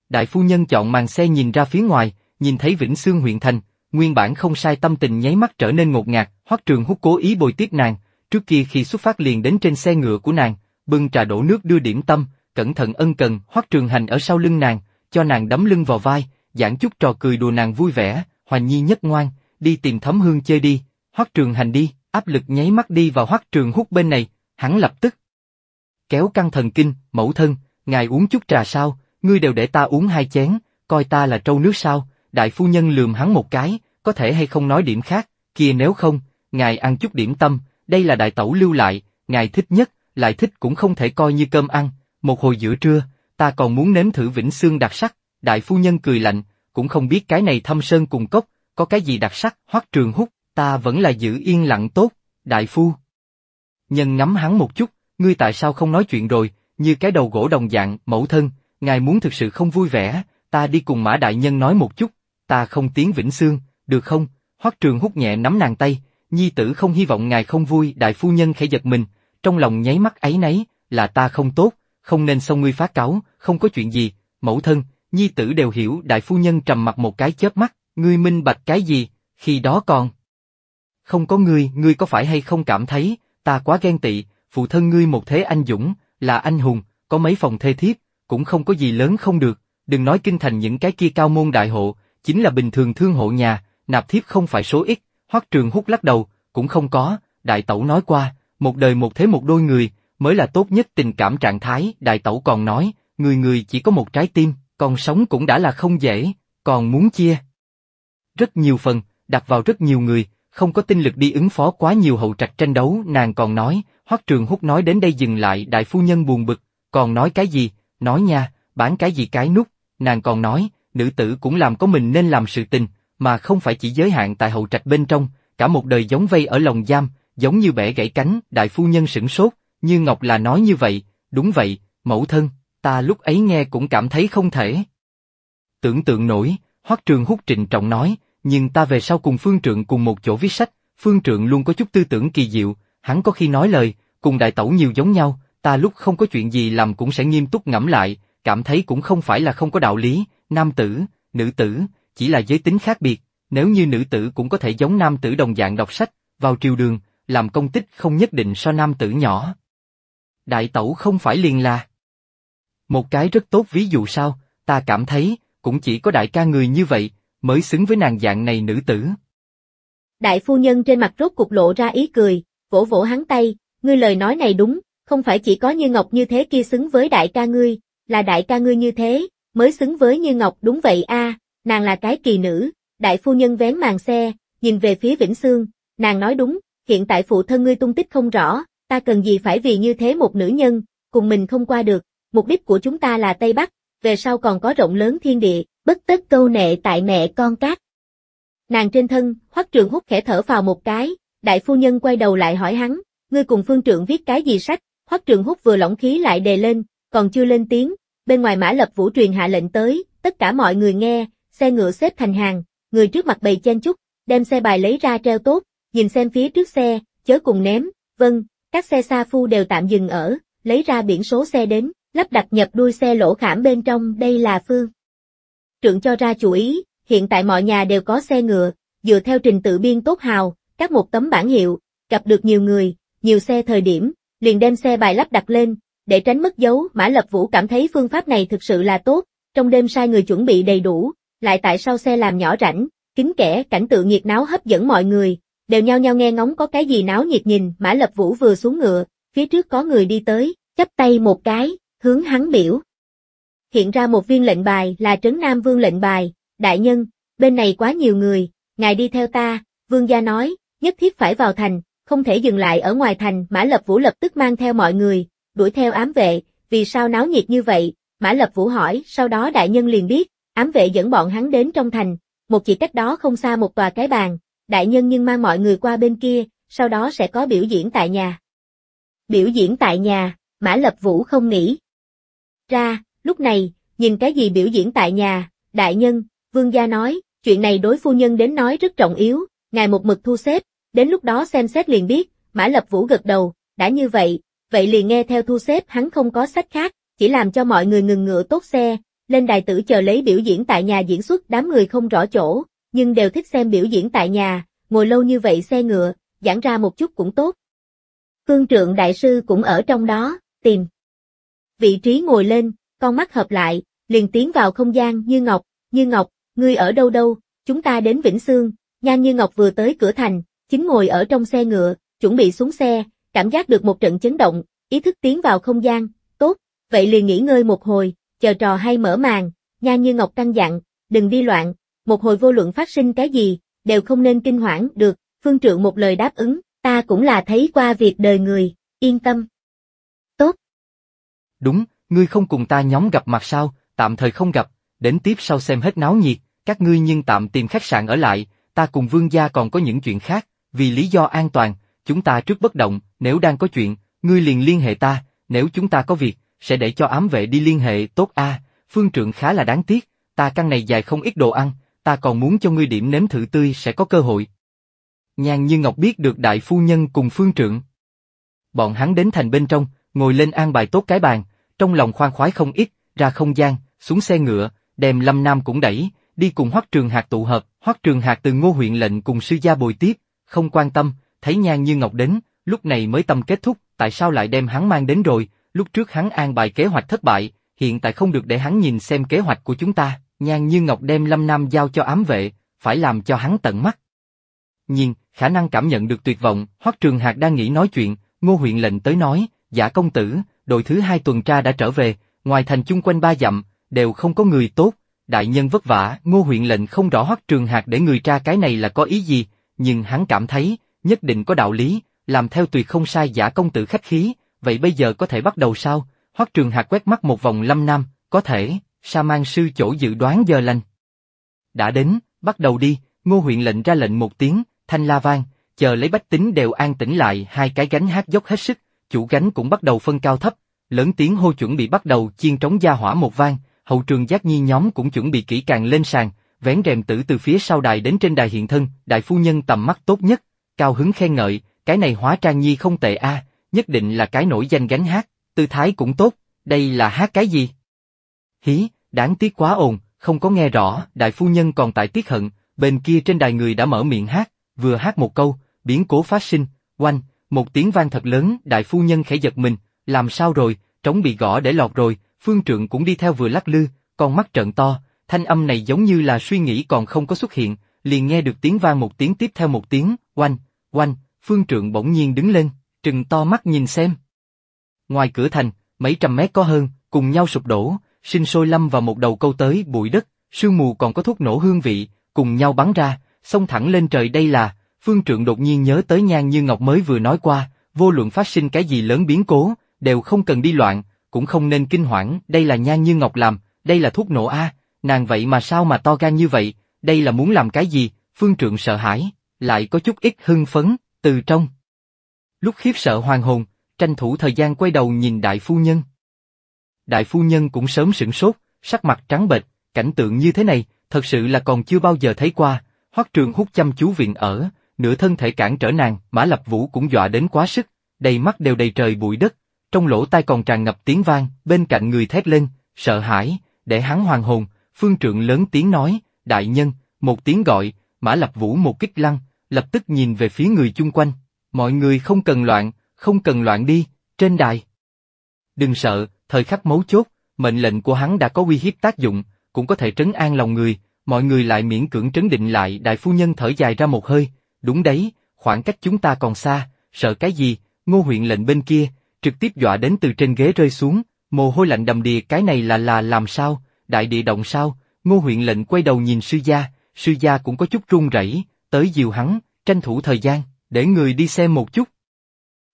Speaker 2: Đại phu nhân chọn màn xe nhìn ra phía ngoài, nhìn thấy Vĩnh Sương huyện thành, nguyên bản không sai tâm tình nháy mắt trở nên ngột ngạt, Hoắc Trường hút cố ý bồi tiếp nàng, trước kia khi xuất phát liền đến trên xe ngựa của nàng, bưng trà đổ nước đưa điểm tâm, cẩn thận ân cần, Hoắc Trường Hành ở sau lưng nàng, cho nàng đấm lưng vào vai, giảng chút trò cười đùa nàng vui vẻ, Hoành Nhi nhất ngoan, đi tìm thấm hương chơi đi, hoắc trường hành đi, áp lực nháy mắt đi vào hoắc trường hút bên này, hắn lập tức. Kéo căng thần kinh, mẫu thân, ngài uống chút trà sao, ngươi đều để ta uống hai chén, coi ta là trâu nước sao, đại phu nhân lườm hắn một cái, có thể hay không nói điểm khác, kia nếu không, ngài ăn chút điểm tâm, đây là đại tẩu lưu lại, ngài thích nhất, lại thích cũng không thể coi như cơm ăn, một hồi giữa trưa, ta còn muốn nếm thử vĩnh xương đặc sắc, đại phu nhân cười lạnh, cũng không biết cái này thâm sơn cùng cốc, có cái gì đặc sắc, hoắc trường hút, ta vẫn là giữ yên lặng tốt, đại phu. Nhân ngắm hắn một chút, ngươi tại sao không nói chuyện rồi, như cái đầu gỗ đồng dạng, mẫu thân, ngài muốn thực sự không vui vẻ, ta đi cùng mã đại nhân nói một chút, ta không tiến vĩnh xương, được không? Hoắc trường hút nhẹ nắm nàng tay, nhi tử không hy vọng ngài không vui, đại phu nhân khẽ giật mình, trong lòng nháy mắt ấy nấy, là ta không tốt, không nên xông ngươi phá cáo, không có chuyện gì, mẫu thân, nhi tử đều hiểu đại phu nhân trầm mặt một cái chớp mắt, ngươi minh bạch cái gì, khi đó còn. Không có ngươi, ngươi có phải hay không cảm thấy, ta quá ghen tị, phụ thân ngươi một thế anh dũng, là anh hùng, có mấy phòng thê thiếp, cũng không có gì lớn không được, đừng nói kinh thành những cái kia cao môn đại hộ, chính là bình thường thương hộ nhà, nạp thiếp không phải số ít, hoắc trường hút lắc đầu, cũng không có, đại tẩu nói qua, một đời một thế một đôi người, mới là tốt nhất tình cảm trạng thái, đại tẩu còn nói, người người chỉ có một trái tim còn sống cũng đã là không dễ, còn muốn chia. Rất nhiều phần, đặt vào rất nhiều người, không có tinh lực đi ứng phó quá nhiều hậu trạch tranh đấu, nàng còn nói, Hoắc Trường hút nói đến đây dừng lại, đại phu nhân buồn bực, còn nói cái gì, nói nha, bán cái gì cái nút, nàng còn nói, nữ tử cũng làm có mình nên làm sự tình, mà không phải chỉ giới hạn tại hậu trạch bên trong, cả một đời giống vây ở lòng giam, giống như bẻ gãy cánh, đại phu nhân sửng sốt, như Ngọc là nói như vậy, đúng vậy, mẫu thân. Ta lúc ấy nghe cũng cảm thấy không thể. Tưởng tượng nổi, Hoắc Trường Húc trịnh trọng nói, nhưng ta về sau cùng Phương Trượng cùng một chỗ viết sách, Phương Trượng luôn có chút tư tưởng kỳ diệu, hắn có khi nói lời, cùng đại tẩu nhiều giống nhau, ta lúc không có chuyện gì làm cũng sẽ nghiêm túc ngẫm lại, cảm thấy cũng không phải là không có đạo lý, nam tử, nữ tử, chỉ là giới tính khác biệt, nếu như nữ tử cũng có thể giống nam tử đồng dạng đọc sách, vào triều đường, làm công tích không nhất định so nam tử nhỏ. Đại tẩu không phải liền là một cái rất tốt ví dụ sao, ta cảm thấy, cũng chỉ có đại ca người như vậy, mới xứng với nàng dạng này nữ tử. Đại phu
Speaker 1: nhân trên mặt rốt cục lộ ra ý cười, vỗ vỗ hắn tay, ngươi lời nói này đúng, không phải chỉ có Như Ngọc như thế kia xứng với đại ca ngươi, là đại ca ngươi như thế, mới xứng với Như Ngọc đúng vậy a, nàng là cái kỳ nữ, đại phu nhân vén màn xe, nhìn về phía Vĩnh Sương, nàng nói đúng, hiện tại phụ thân ngươi tung tích không rõ, ta cần gì phải vì như thế một nữ nhân, cùng mình không qua được, mục đích của chúng ta là Tây Bắc, về sau còn có rộng lớn thiên địa, bất tất câu nệ tại mẹ con cát. Nàng trên thân, hoắc trường hút khẽ thở vào một cái, đại phu nhân quay đầu lại hỏi hắn, ngươi cùng phương trưởng viết cái gì sách, hoắc trường hút vừa lỏng khí lại đề lên, còn chưa lên tiếng, bên ngoài mã lập vũ truyền hạ lệnh tới, tất cả mọi người nghe, xe ngựa xếp thành hàng, người trước mặt bày chen chúc, đem xe bài lấy ra treo tốt, nhìn xem phía trước xe, chớ cùng ném, vâng, các xe xa phu đều tạm dừng ở, lấy ra biển số xe đến lắp đặt nhập đuôi xe lỗ khảm bên trong đây là phương. Trưởng cho ra chú ý, hiện tại mọi nhà đều có xe ngựa, dựa theo trình tự biên tốt hào, các một tấm bản hiệu, gặp được nhiều người, nhiều xe thời điểm, liền đem xe bài lắp đặt lên, để tránh mất dấu, Mã Lập Vũ cảm thấy phương pháp này thực sự là tốt, trong đêm sai người chuẩn bị đầy đủ, lại tại sao xe làm nhỏ rảnh, kín kẻ cảnh tượng nhiệt náo hấp dẫn mọi người, đều nhao nhao nghe ngóng có cái gì náo nhiệt nhìn, Mã Lập Vũ vừa xuống ngựa, phía trước có người đi tới, chắp tay một cái, hướng hắn biểu. Hiện ra một viên lệnh bài là trấn Nam Vương lệnh bài, đại nhân, bên này quá nhiều người, ngài đi theo ta, vương gia nói, nhất thiết phải vào thành, không thể dừng lại ở ngoài thành, Mã Lập Vũ lập tức mang theo mọi người, đuổi theo ám vệ, vì sao náo nhiệt như vậy, Mã Lập Vũ hỏi, sau đó đại nhân liền biết, ám vệ dẫn bọn hắn đến trong thành, một chỉ cách đó không xa một tòa cái bàn, đại nhân nhưng mang mọi người qua bên kia, sau đó sẽ có biểu diễn tại nhà. Biểu diễn tại nhà, Mã Lập Vũ không nghĩ, ra, lúc này, nhìn cái gì biểu diễn tại nhà, đại nhân, vương gia nói, chuyện này đối phu nhân đến nói rất trọng yếu, ngài một mực thu xếp, đến lúc đó xem xét liền biết, Mã Lập Vũ gật đầu, đã như vậy, vậy liền nghe theo thu xếp hắn không có sách khác, chỉ làm cho mọi người ngừng ngựa tốt xe, lên đài tử chờ lấy biểu diễn tại nhà diễn xuất đám người không rõ chỗ, nhưng đều thích xem biểu diễn tại nhà, ngồi lâu như vậy xe ngựa, giãn ra một chút cũng tốt. Cương trượng đại sư cũng ở trong đó, tìm vị trí ngồi lên, con mắt hợp lại, liền tiến vào không gian như ngọc, như ngọc, ngươi ở đâu đâu, chúng ta đến Vĩnh Sương, nhan như ngọc vừa tới cửa thành, chính ngồi ở trong xe ngựa, chuẩn bị xuống xe, cảm giác được một trận chấn động, ý thức tiến vào không gian, tốt, vậy liền nghỉ ngơi một hồi, chờ trò hay mở màn, nhan như ngọc căng dặn, đừng đi loạn, một hồi vô luận phát sinh cái gì, đều không nên kinh hoảng được, phương trượng một lời đáp ứng, ta cũng là thấy qua việc đời người, yên tâm.
Speaker 2: Đúng, ngươi không cùng ta nhóm gặp mặt sao, tạm thời không gặp, đến tiếp sau xem hết náo nhiệt, các ngươi nhưng tạm tìm khách sạn ở lại, ta cùng vương gia còn có những chuyện khác, vì lý do an toàn, chúng ta trước bất động, nếu đang có chuyện, ngươi liền liên hệ ta, nếu chúng ta có việc, sẽ để cho ám vệ đi liên hệ tốt a phương trượng khá là đáng tiếc, ta căn này dài không ít đồ ăn, ta còn muốn cho ngươi điểm nếm thử tươi sẽ có cơ hội. Nhàn như Ngọc biết được đại phu nhân cùng phương trượng. Bọn hắn đến thành bên trong, ngồi lên an bài tốt cái bàn, trong lòng khoan khoái không ít, ra không gian, xuống xe ngựa, đem Lâm Nam cũng đẩy, đi cùng Hoắc Trường Hạc tụ hợp, Hoắc Trường Hạc từ Ngô huyện lệnh cùng sư gia bồi tiếp, không quan tâm, thấy Nhan Như Ngọc đến, lúc này mới tâm kết thúc, tại sao lại đem hắn mang đến rồi, lúc trước hắn an bài kế hoạch thất bại, hiện tại không được để hắn nhìn xem kế hoạch của chúng ta, Nhan Như Ngọc đem Lâm Nam giao cho ám vệ, phải làm cho hắn tận mắt. Nhìn, khả năng cảm nhận được tuyệt vọng, Hoắc Trường Hạc đang nghĩ nói chuyện, Ngô huyện lệnh tới nói, giả công tử, đội thứ hai tuần tra đã trở về, ngoài thành chung quanh ba dặm, đều không có người tốt, đại nhân vất vả, ngô huyện lệnh không rõ hoắc trường hạt để người tra cái này là có ý gì, nhưng hắn cảm thấy, nhất định có đạo lý, làm theo tuyệt không sai giả công tử khách khí, vậy bây giờ có thể bắt đầu sao? Hoắc Trường hạt quét mắt một vòng lâm nam, có thể, sa mang sư chỗ dự đoán giờ lành. Đã đến, bắt đầu đi, ngô huyện lệnh ra lệnh một tiếng, thanh la vang, chờ lấy bách tính đều an tĩnh lại hai cái gánh hát dốc hết sức, chủ gánh cũng bắt đầu phân cao thấp, lớn tiếng hô chuẩn bị bắt đầu chiên trống gia hỏa một vang, hậu trường giác nhi nhóm cũng chuẩn bị kỹ càng lên sàn, vén rèm tử từ phía sau đài đến trên đài hiện thân, đại phu nhân tầm mắt tốt nhất, cao hứng khen ngợi, cái này hóa trang nhi không tệ a, nhất định là cái nổi danh gánh hát, tư thái cũng tốt, đây là hát cái gì? Hí, đáng tiếc quá ồn, không có nghe rõ, đại phu nhân còn tại tiếc hận, bên kia trên đài người đã mở miệng hát, vừa hát một câu, biến cố phát sinh, oanh, một tiếng vang thật lớn, đại phu nhân khẽ giật mình, làm sao rồi, trống bị gõ để lọt rồi, phương trượng cũng đi theo vừa lắc lư, con mắt trợn to, thanh âm này giống như là suy nghĩ còn không có xuất hiện, liền nghe được tiếng vang một tiếng tiếp theo một tiếng, oanh, oanh, phương trượng bỗng nhiên đứng lên, trừng to mắt nhìn xem. Ngoài cửa thành, mấy trăm mét có hơn, cùng nhau sụp đổ, sinh sôi lâm vào một đầu câu tới bụi đất, sương mù còn có thuốc nổ hương vị, cùng nhau bắn ra, xông thẳng lên trời đây là, Phương Trượng đột nhiên nhớ tới Nhan Như Ngọc mới vừa nói qua, vô luận phát sinh cái gì lớn biến cố, đều không cần đi loạn, cũng không nên kinh hoảng, đây là Nhan Như Ngọc làm, đây là thuốc nổ a, nàng vậy mà sao mà to gan như vậy, đây là muốn làm cái gì, Phương Trượng sợ hãi, lại có chút ít hưng phấn, từ trong. Lúc khiếp sợ hoàng hồn, tranh thủ thời gian quay đầu nhìn đại phu nhân. Đại phu nhân cũng sớm sửng sốt, sắc mặt trắng bệch, cảnh tượng như thế này, thật sự là còn chưa bao giờ thấy qua, hoắc trường hút chăm chú viện ở, nửa thân thể cản trở nàng, Mã Lập Vũ cũng dọa đến quá sức, đầy mắt đều đầy trời bụi đất, trong lỗ tai còn tràn ngập tiếng vang, bên cạnh người thét lên, sợ hãi, để hắn hoàng hồn, phương trượng lớn tiếng nói, đại nhân, một tiếng gọi, Mã Lập Vũ một kích lăng, lập tức nhìn về phía người chung quanh, mọi người không cần loạn, không cần loạn đi, trên đài. Đừng sợ, thời khắc mấu chốt, mệnh lệnh của hắn đã có uy hiếp tác dụng, cũng có thể trấn an lòng người, mọi người lại miễn cưỡng trấn định lại đại phu nhân thở dài ra một hơi, Đúng đấy, khoảng cách chúng ta còn xa, sợ cái gì, ngô huyện lệnh bên kia, trực tiếp dọa đến từ trên ghế rơi xuống, mồ hôi lạnh đầm đìa cái này là là làm sao, đại địa động sao, ngô huyện lệnh quay đầu nhìn sư gia, sư gia cũng có chút run rẩy, tới dìu hắn, tranh thủ thời gian, để người đi xem một chút.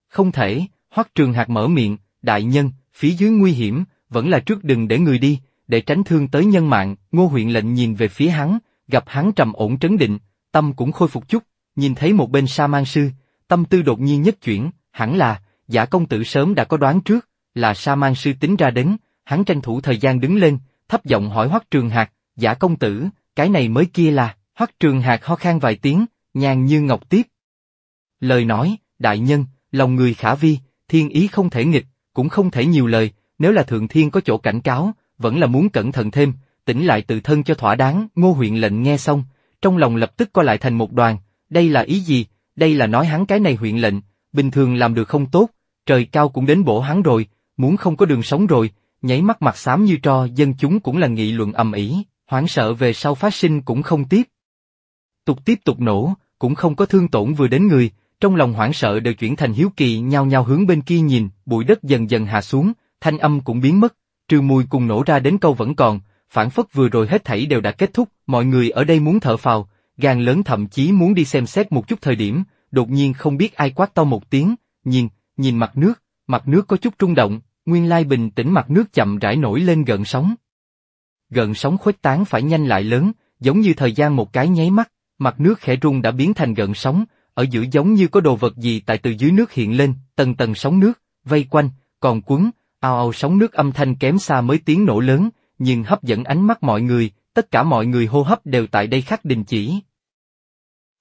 Speaker 2: Không thể, hoắc trường hạt mở miệng, đại nhân, phía dưới nguy hiểm, vẫn là trước đừng để người đi, để tránh thương tới nhân mạng, ngô huyện lệnh nhìn về phía hắn, gặp hắn trầm ổn trấn định, tâm cũng khôi phục chút, Nhìn thấy một bên sa mang sư, tâm tư đột nhiên nhất chuyển, hẳn là, giả công tử sớm đã có đoán trước, là sa mang sư tính ra đến, hắn tranh thủ thời gian đứng lên, thấp giọng hỏi hoắc trường hạt, giả công tử, cái này mới kia là, hoắc trường hạt ho khan vài tiếng, nhàn như ngọc tiếp. Lời nói, đại nhân, lòng người khả vi, thiên ý không thể nghịch, cũng không thể nhiều lời, nếu là thượng thiên có chỗ cảnh cáo, vẫn là muốn cẩn thận thêm, tỉnh lại tự thân cho thỏa đáng, ngô huyện lệnh nghe xong, trong lòng lập tức co lại thành một đoàn, đây là ý gì, đây là nói hắn cái này huyện lệnh, bình thường làm được không tốt, trời cao cũng đến bổ hắn rồi, muốn không có đường sống rồi, nháy mắt mặt xám như tro dân chúng cũng là nghị luận ầm ĩ, hoảng sợ về sau phát sinh cũng không tiếp. Tục tiếp tục nổ, cũng không có thương tổn vừa đến người, trong lòng hoảng sợ đều chuyển thành hiếu kỳ nhau nhau hướng bên kia nhìn, bụi đất dần dần hạ xuống, thanh âm cũng biến mất, trừ mùi cùng nổ ra đến câu vẫn còn, phản phất vừa rồi hết thảy đều đã kết thúc, mọi người ở đây muốn thở phào, gan lớn thậm chí muốn đi xem xét một chút thời điểm, đột nhiên không biết ai quát to một tiếng, nhìn, nhìn mặt nước, mặt nước có chút trung động, nguyên lai bình tĩnh mặt nước chậm rãi nổi lên gần sóng. gần sóng khuếch tán phải nhanh lại lớn, giống như thời gian một cái nháy mắt, mặt nước khẽ rung đã biến thành gần sóng, ở giữa giống như có đồ vật gì tại từ dưới nước hiện lên, tầng tầng sóng nước, vây quanh, còn cuốn, ao ao sóng nước âm thanh kém xa mới tiếng nổ lớn, nhưng hấp dẫn ánh mắt mọi người, tất cả mọi người hô hấp đều tại đây khắc đình chỉ.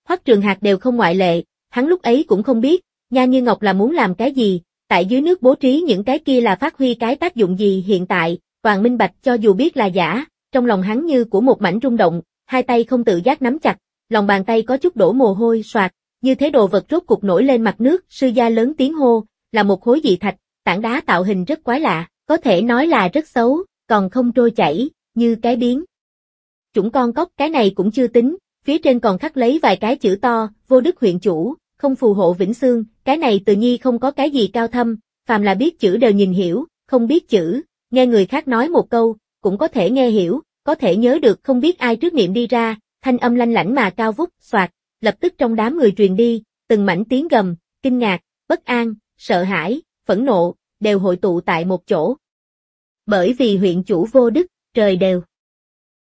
Speaker 1: Hoắc Trường Hạc đều không ngoại lệ, hắn lúc ấy cũng không biết, Nha Như Ngọc là muốn làm cái gì, tại dưới nước bố trí những cái kia là phát huy cái tác dụng gì hiện tại, hoàng minh bạch cho dù biết là giả, trong lòng hắn như của một mảnh rung động, hai tay không tự giác nắm chặt, lòng bàn tay có chút đổ mồ hôi soạt, như thế đồ vật rốt cục nổi lên mặt nước, sư gia lớn tiếng hô, là một khối dị thạch, tảng đá tạo hình rất quái lạ, có thể nói là rất xấu, còn không trôi chảy, như cái biến. Chủng con cóc cái này cũng chưa tính, Phía trên còn khắc lấy vài cái chữ to, vô đức huyện chủ, không phù hộ Vĩnh Sương, cái này tự nhi không có cái gì cao thâm, phàm là biết chữ đều nhìn hiểu, không biết chữ, nghe người khác nói một câu, cũng có thể nghe hiểu, có thể nhớ được không biết ai trước niệm đi ra, thanh âm lanh lảnh mà cao vút, soạt, lập tức trong đám người truyền đi, từng mảnh tiếng gầm, kinh ngạc, bất an, sợ hãi, phẫn nộ, đều hội tụ tại một chỗ. Bởi vì huyện chủ vô đức, trời đều.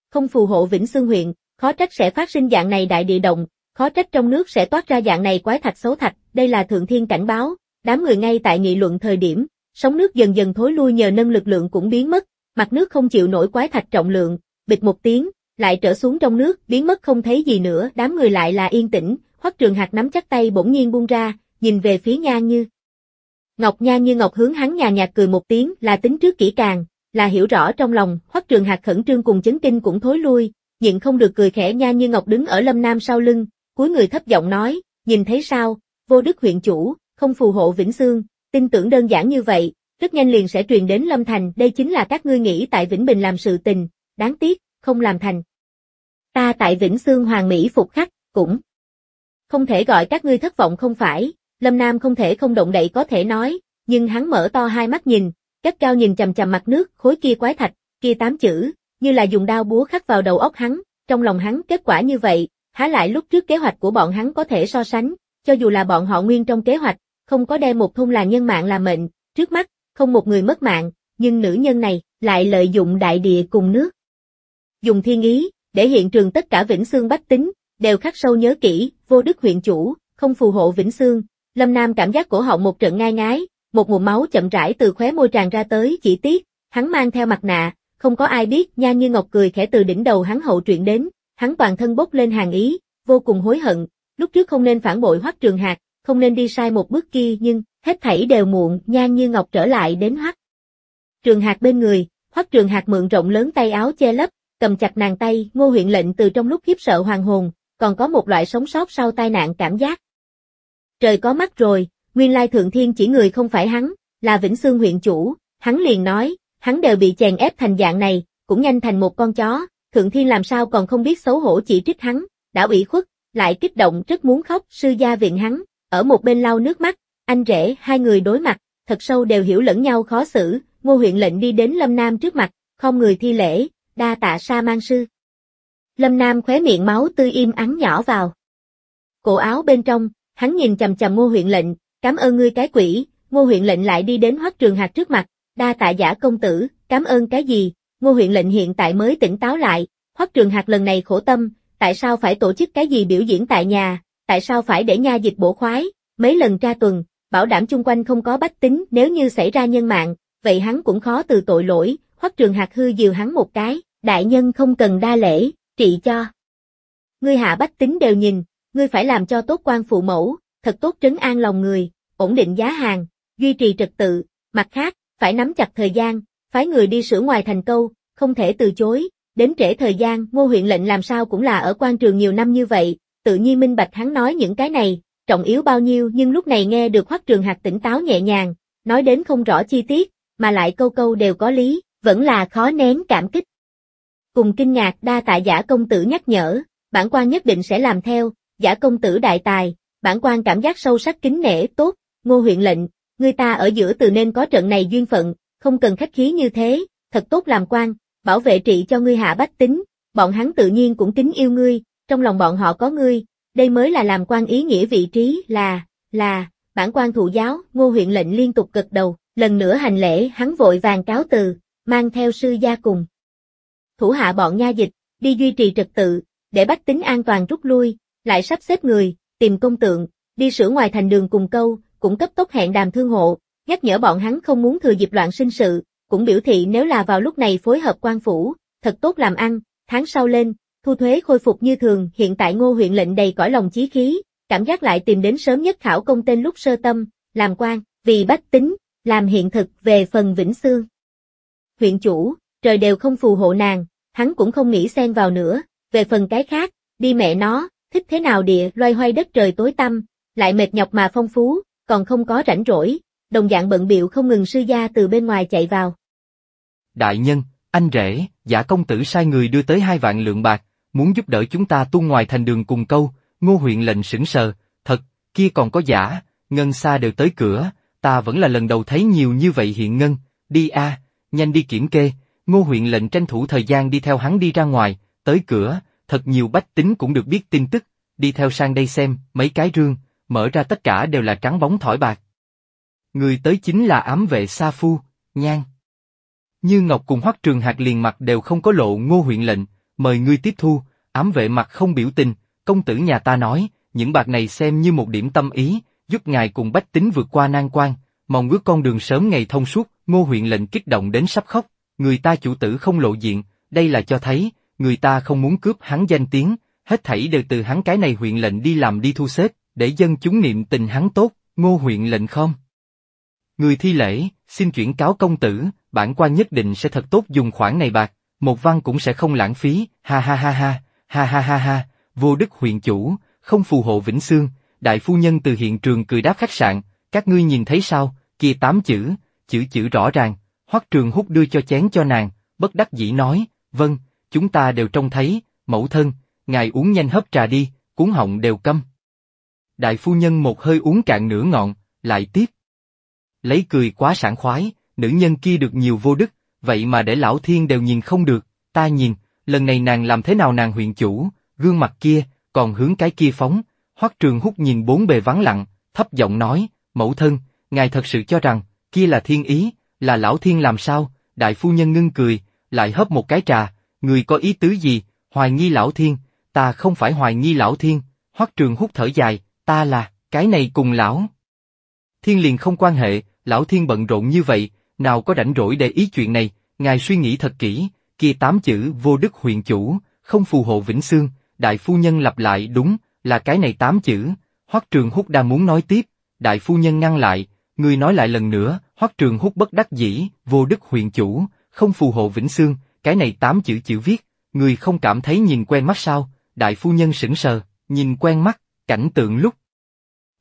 Speaker 1: Không phù hộ Vĩnh Xương huyện, Khó trách sẽ phát sinh dạng này đại địa động, khó trách trong nước sẽ toát ra dạng này quái thạch xấu thạch, đây là thượng thiên cảnh báo, đám người ngay tại nghị luận thời điểm, sóng nước dần dần thối lui nhờ nâng lực lượng cũng biến mất, mặt nước không chịu nổi quái thạch trọng lượng, bịch một tiếng, lại trở xuống trong nước, biến mất không thấy gì nữa, đám người lại là yên tĩnh, Hoắc Trường hạt nắm chắc tay bỗng nhiên buông ra, nhìn về phía Nha Như. Ngọc Nha Như Ngọc hướng hắn nhà nhạt cười một tiếng, là tính trước kỹ càng, là hiểu rõ trong lòng, Hoắc Trường hạt khẩn trương cùng chấn kinh cũng thối lui, nhịn không được cười khẽ nha như ngọc đứng ở lâm nam sau lưng, cuối người thấp giọng nói, nhìn thấy sao, vô đức huyện chủ, không phù hộ Vĩnh Sương, tin tưởng đơn giản như vậy, rất nhanh liền sẽ truyền đến Lâm Thành, đây chính là các ngươi nghĩ tại Vĩnh Bình làm sự tình, đáng tiếc, không làm thành. Ta tại Vĩnh Sương Hoàng Mỹ phục khắc, cũng không thể gọi các ngươi thất vọng không phải, Lâm Nam không thể không động đậy có thể nói, nhưng hắn mở to hai mắt nhìn, cất cao nhìn chầm chầm mặt nước, khối kia quái thạch, kia tám chữ, như là dùng đao búa khắc vào đầu óc hắn, trong lòng hắn kết quả như vậy, há lại lúc trước kế hoạch của bọn hắn có thể so sánh, cho dù là bọn họ nguyên trong kế hoạch, không có đem một thôn làng nhân mạng làm mệnh, trước mắt, không một người mất mạng, nhưng nữ nhân này lại lợi dụng đại địa cùng nước. Dùng thiên ý, để hiện trường tất cả Vĩnh sương bách tính, đều khắc sâu nhớ kỹ, vô đức huyện chủ, không phù hộ Vĩnh sương Lâm Nam cảm giác cổ họng một trận ngai ngái, một nguồn máu chậm rãi từ khóe môi tràn ra tới chỉ tiết hắn mang theo mặt nạ, không có ai biết, Nha Như Ngọc cười khẽ từ đỉnh đầu hắn hậu truyện đến, hắn toàn thân bốc lên hàng ý, vô cùng hối hận, lúc trước không nên phản bội Hoắc Trường hạt không nên đi sai một bước kia nhưng, hết thảy đều muộn, Nha Như Ngọc trở lại đến Hoắc Trường hạt bên người, Hoắc Trường hạt mượn rộng lớn tay áo che lấp, cầm chặt nàng tay, Ngô huyện lệnh từ trong lúc khiếp sợ hoàng hồn, còn có một loại sống sót sau tai nạn cảm giác. Trời có mắt rồi, nguyên lai thượng thiên chỉ người không phải hắn, là Vĩnh Xương huyện chủ, hắn liền nói, hắn đều bị chèn ép thành dạng này, cũng nhanh thành một con chó, Thượng Thiên làm sao còn không biết xấu hổ chỉ trích hắn, đã ủy khuất, lại kích động rất muốn khóc, sư gia viện hắn, ở một bên lau nước mắt, anh rể hai người đối mặt, thật sâu đều hiểu lẫn nhau khó xử, ngô huyện lệnh đi đến Lâm Nam trước mặt, không người thi lễ, đa tạ sa mang sư. Lâm Nam khóe miệng máu tươi im ắng nhỏ vào. Cổ áo bên trong, hắn nhìn chầm chầm ngô huyện lệnh, cảm ơn ngươi cái quỷ, ngô huyện lệnh lại đi đến hoắc trường hạt trước mặt, đa tạ giả công tử, cảm ơn cái gì, ngô huyện lệnh hiện tại mới tỉnh táo lại, hoắc trường hạt lần này khổ tâm, tại sao phải tổ chức cái gì biểu diễn tại nhà, tại sao phải để nha dịch bổ khoái, mấy lần tra tuần, bảo đảm chung quanh không có bách tính nếu như xảy ra nhân mạng, vậy hắn cũng khó từ tội lỗi, hoắc trường hạt hư dìu hắn một cái, đại nhân không cần đa lễ, trị cho. Ngươi hạ bách tính đều nhìn, ngươi phải làm cho tốt quan phụ mẫu, thật tốt trấn an lòng người, ổn định giá hàng, duy trì trật tự, mặt khác, phải nắm chặt thời gian, phái người đi sửa ngoài thành câu, không thể từ chối, đến trễ thời gian, ngô huyện lệnh làm sao cũng là ở quan trường nhiều năm như vậy, tự nhiên minh bạch hắn nói những cái này, trọng yếu bao nhiêu nhưng lúc này nghe được hoắc trường hạt tỉnh táo nhẹ nhàng, nói đến không rõ chi tiết, mà lại câu câu đều có lý, vẫn là khó nén cảm kích. Cùng kinh ngạc đa tạ giả công tử nhắc nhở, bản quan nhất định sẽ làm theo, giả công tử đại tài, bản quan cảm giác sâu sắc kính nể tốt, ngô huyện lệnh, Ngươi ta ở giữa từ nên có trận này duyên phận, không cần khách khí như thế, thật tốt làm quan, bảo vệ trị cho ngươi hạ bách tính, bọn hắn tự nhiên cũng kính yêu ngươi, trong lòng bọn họ có ngươi, đây mới là làm quan ý nghĩa vị trí là, là, bản quan thụ giáo, ngô huyện lệnh liên tục cực đầu, lần nữa hành lễ hắn vội vàng cáo từ, mang theo sư gia cùng. Thủ hạ bọn nha dịch, đi duy trì trật tự, để bách tính an toàn rút lui, lại sắp xếp người, tìm công tượng, đi sửa ngoài thành đường cùng câu, cũng cấp tốc hẹn đàm thương hộ, nhắc nhở bọn hắn không muốn thừa dịp loạn sinh sự, cũng biểu thị nếu là vào lúc này phối hợp quan phủ, thật tốt làm ăn, tháng sau lên, thu thuế khôi phục như thường, hiện tại ngô huyện lệnh đầy cõi lòng chí khí, cảm giác lại tìm đến sớm nhất khảo công tên lúc sơ tâm, làm quan, vì bách tính, làm hiện thực về phần vĩnh xương. Huyện chủ, trời đều không phù hộ nàng, hắn cũng không nghĩ xen vào nữa, về phần cái khác, đi mẹ nó, thích thế nào địa loay hoay đất trời tối tăm, lại mệt nhọc mà phong phú, còn không có rảnh rỗi, đồng dạng bận biệu không ngừng sư gia từ bên ngoài chạy
Speaker 2: vào. Đại nhân, anh rể, giả công tử sai người đưa tới hai vạn lượng bạc, muốn giúp đỡ chúng ta tu ngoài thành đường cùng câu, ngô huyện lệnh sững sờ, thật, kia còn có giả, ngân xa đều tới cửa, ta vẫn là lần đầu thấy nhiều như vậy hiện ngân, đi a, nhanh đi kiểm kê, ngô huyện lệnh tranh thủ thời gian đi theo hắn đi ra ngoài, tới cửa, thật nhiều bách tính cũng được biết tin tức, đi theo sang đây xem, mấy cái rương, mở ra tất cả đều là trắng bóng thỏi bạc. Người tới chính là ám vệ Sa Phu, Nhan. Như Ngọc cùng Hoắc Trường Hạc liền mặt đều không có lộ ngô huyện lệnh, mời ngươi tiếp thu, ám vệ mặt không biểu tình, công tử nhà ta nói, những bạc này xem như một điểm tâm ý, giúp ngài cùng bách tính vượt qua nan quan, mong ước con đường sớm ngày thông suốt, ngô huyện lệnh kích động đến sắp khóc, người ta chủ tử không lộ diện, đây là cho thấy, người ta không muốn cướp hắn danh tiếng, hết thảy đều từ hắn cái này huyện lệnh đi làm đi thu xếp, để dân chúng niệm tình hắn tốt, ngô huyện lệnh không. Người thi lễ, xin chuyển cáo công tử, bản quan nhất định sẽ thật tốt dùng khoản này bạc, một văn cũng sẽ không lãng phí, ha ha ha ha, ha ha ha ha, vô đức huyện chủ, không phù hộ Vĩnh Sương, đại phu nhân từ hiện trường cười đáp khách sạn, các ngươi nhìn thấy sao, kia tám chữ, chữ chữ rõ ràng, hoắc trường hút đưa cho chén cho nàng, bất đắc dĩ nói, vâng, chúng ta đều trông thấy, mẫu thân, ngài uống nhanh hấp trà đi, cuốn họng đều câm đại phu nhân một hơi uống cạn nửa ngọn, lại tiếp Lấy cười quá sảng khoái, nữ nhân kia được nhiều vô đức, vậy mà để lão thiên đều nhìn không được, ta nhìn, lần này nàng làm thế nào nàng huyện chủ, gương mặt kia, còn hướng cái kia phóng, hoắc trường hút nhìn bốn bề vắng lặng, thấp giọng nói, mẫu thân, ngài thật sự cho rằng, kia là thiên ý, là lão thiên làm sao, đại phu nhân ngưng cười, lại hấp một cái trà, người có ý tứ gì, hoài nghi lão thiên, ta không phải hoài nghi lão thiên, hoắc trường hút thở dài, ta là, cái này cùng lão. Thiên liền không quan hệ, lão thiên bận rộn như vậy, nào có rảnh rỗi để ý chuyện này, ngài suy nghĩ thật kỹ, kia tám chữ vô đức huyện chủ, không phù hộ vĩnh xương, đại phu nhân lặp lại đúng, là cái này tám chữ, hoắc trường hút đa muốn nói tiếp, đại phu nhân ngăn lại, người nói lại lần nữa, hoắc trường hút bất đắc dĩ, vô đức huyện chủ, không phù hộ vĩnh xương, cái này tám chữ chữ viết, người không cảm thấy nhìn quen mắt sao, đại phu nhân sững sờ, nhìn quen mắt, Cảnh tượng lúc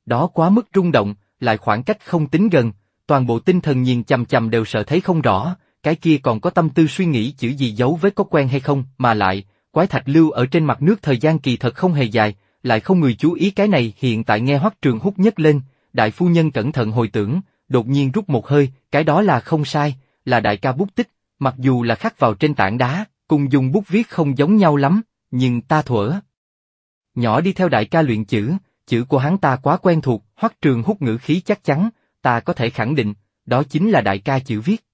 Speaker 2: đó quá mức rung động, lại khoảng cách không tính gần, toàn bộ tinh thần nhìn chằm chằm đều sợ thấy không rõ, cái kia còn có tâm tư suy nghĩ chữ gì giấu với có quen hay không, mà lại, quái thạch lưu ở trên mặt nước thời gian kỳ thật không hề dài, lại không người chú ý cái này hiện tại nghe hoắc trường hút nhất lên, đại phu nhân cẩn thận hồi tưởng, đột nhiên rút một hơi, cái đó là không sai, là đại ca bút tích, mặc dù là khắc vào trên tảng đá, cùng dùng bút viết không giống nhau lắm, nhưng ta thuở, Nhỏ đi theo đại ca luyện chữ, chữ của hắn ta quá quen thuộc, hoắc trường hút ngữ khí chắc chắn, ta có thể khẳng định, đó chính là đại ca chữ viết.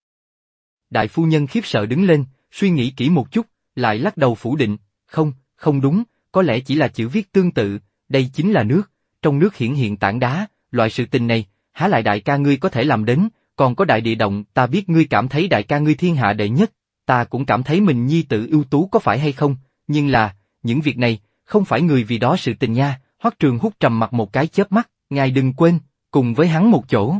Speaker 2: Đại phu nhân khiếp sợ đứng lên, suy nghĩ kỹ một chút, lại lắc đầu phủ định, không, không đúng, có lẽ chỉ là chữ viết tương tự, đây chính là nước, trong nước hiển hiện tảng đá, loại sự tình này, há lại đại ca ngươi có thể làm đến, còn có đại địa động, ta biết ngươi cảm thấy đại ca ngươi thiên hạ đệ nhất, ta cũng cảm thấy mình nhi tử ưu tú có phải hay không, nhưng là, những việc này, không phải người vì đó sự tình nha, Hoắc Trường hút trầm mặt một cái chớp mắt, ngài đừng quên, cùng với hắn một chỗ.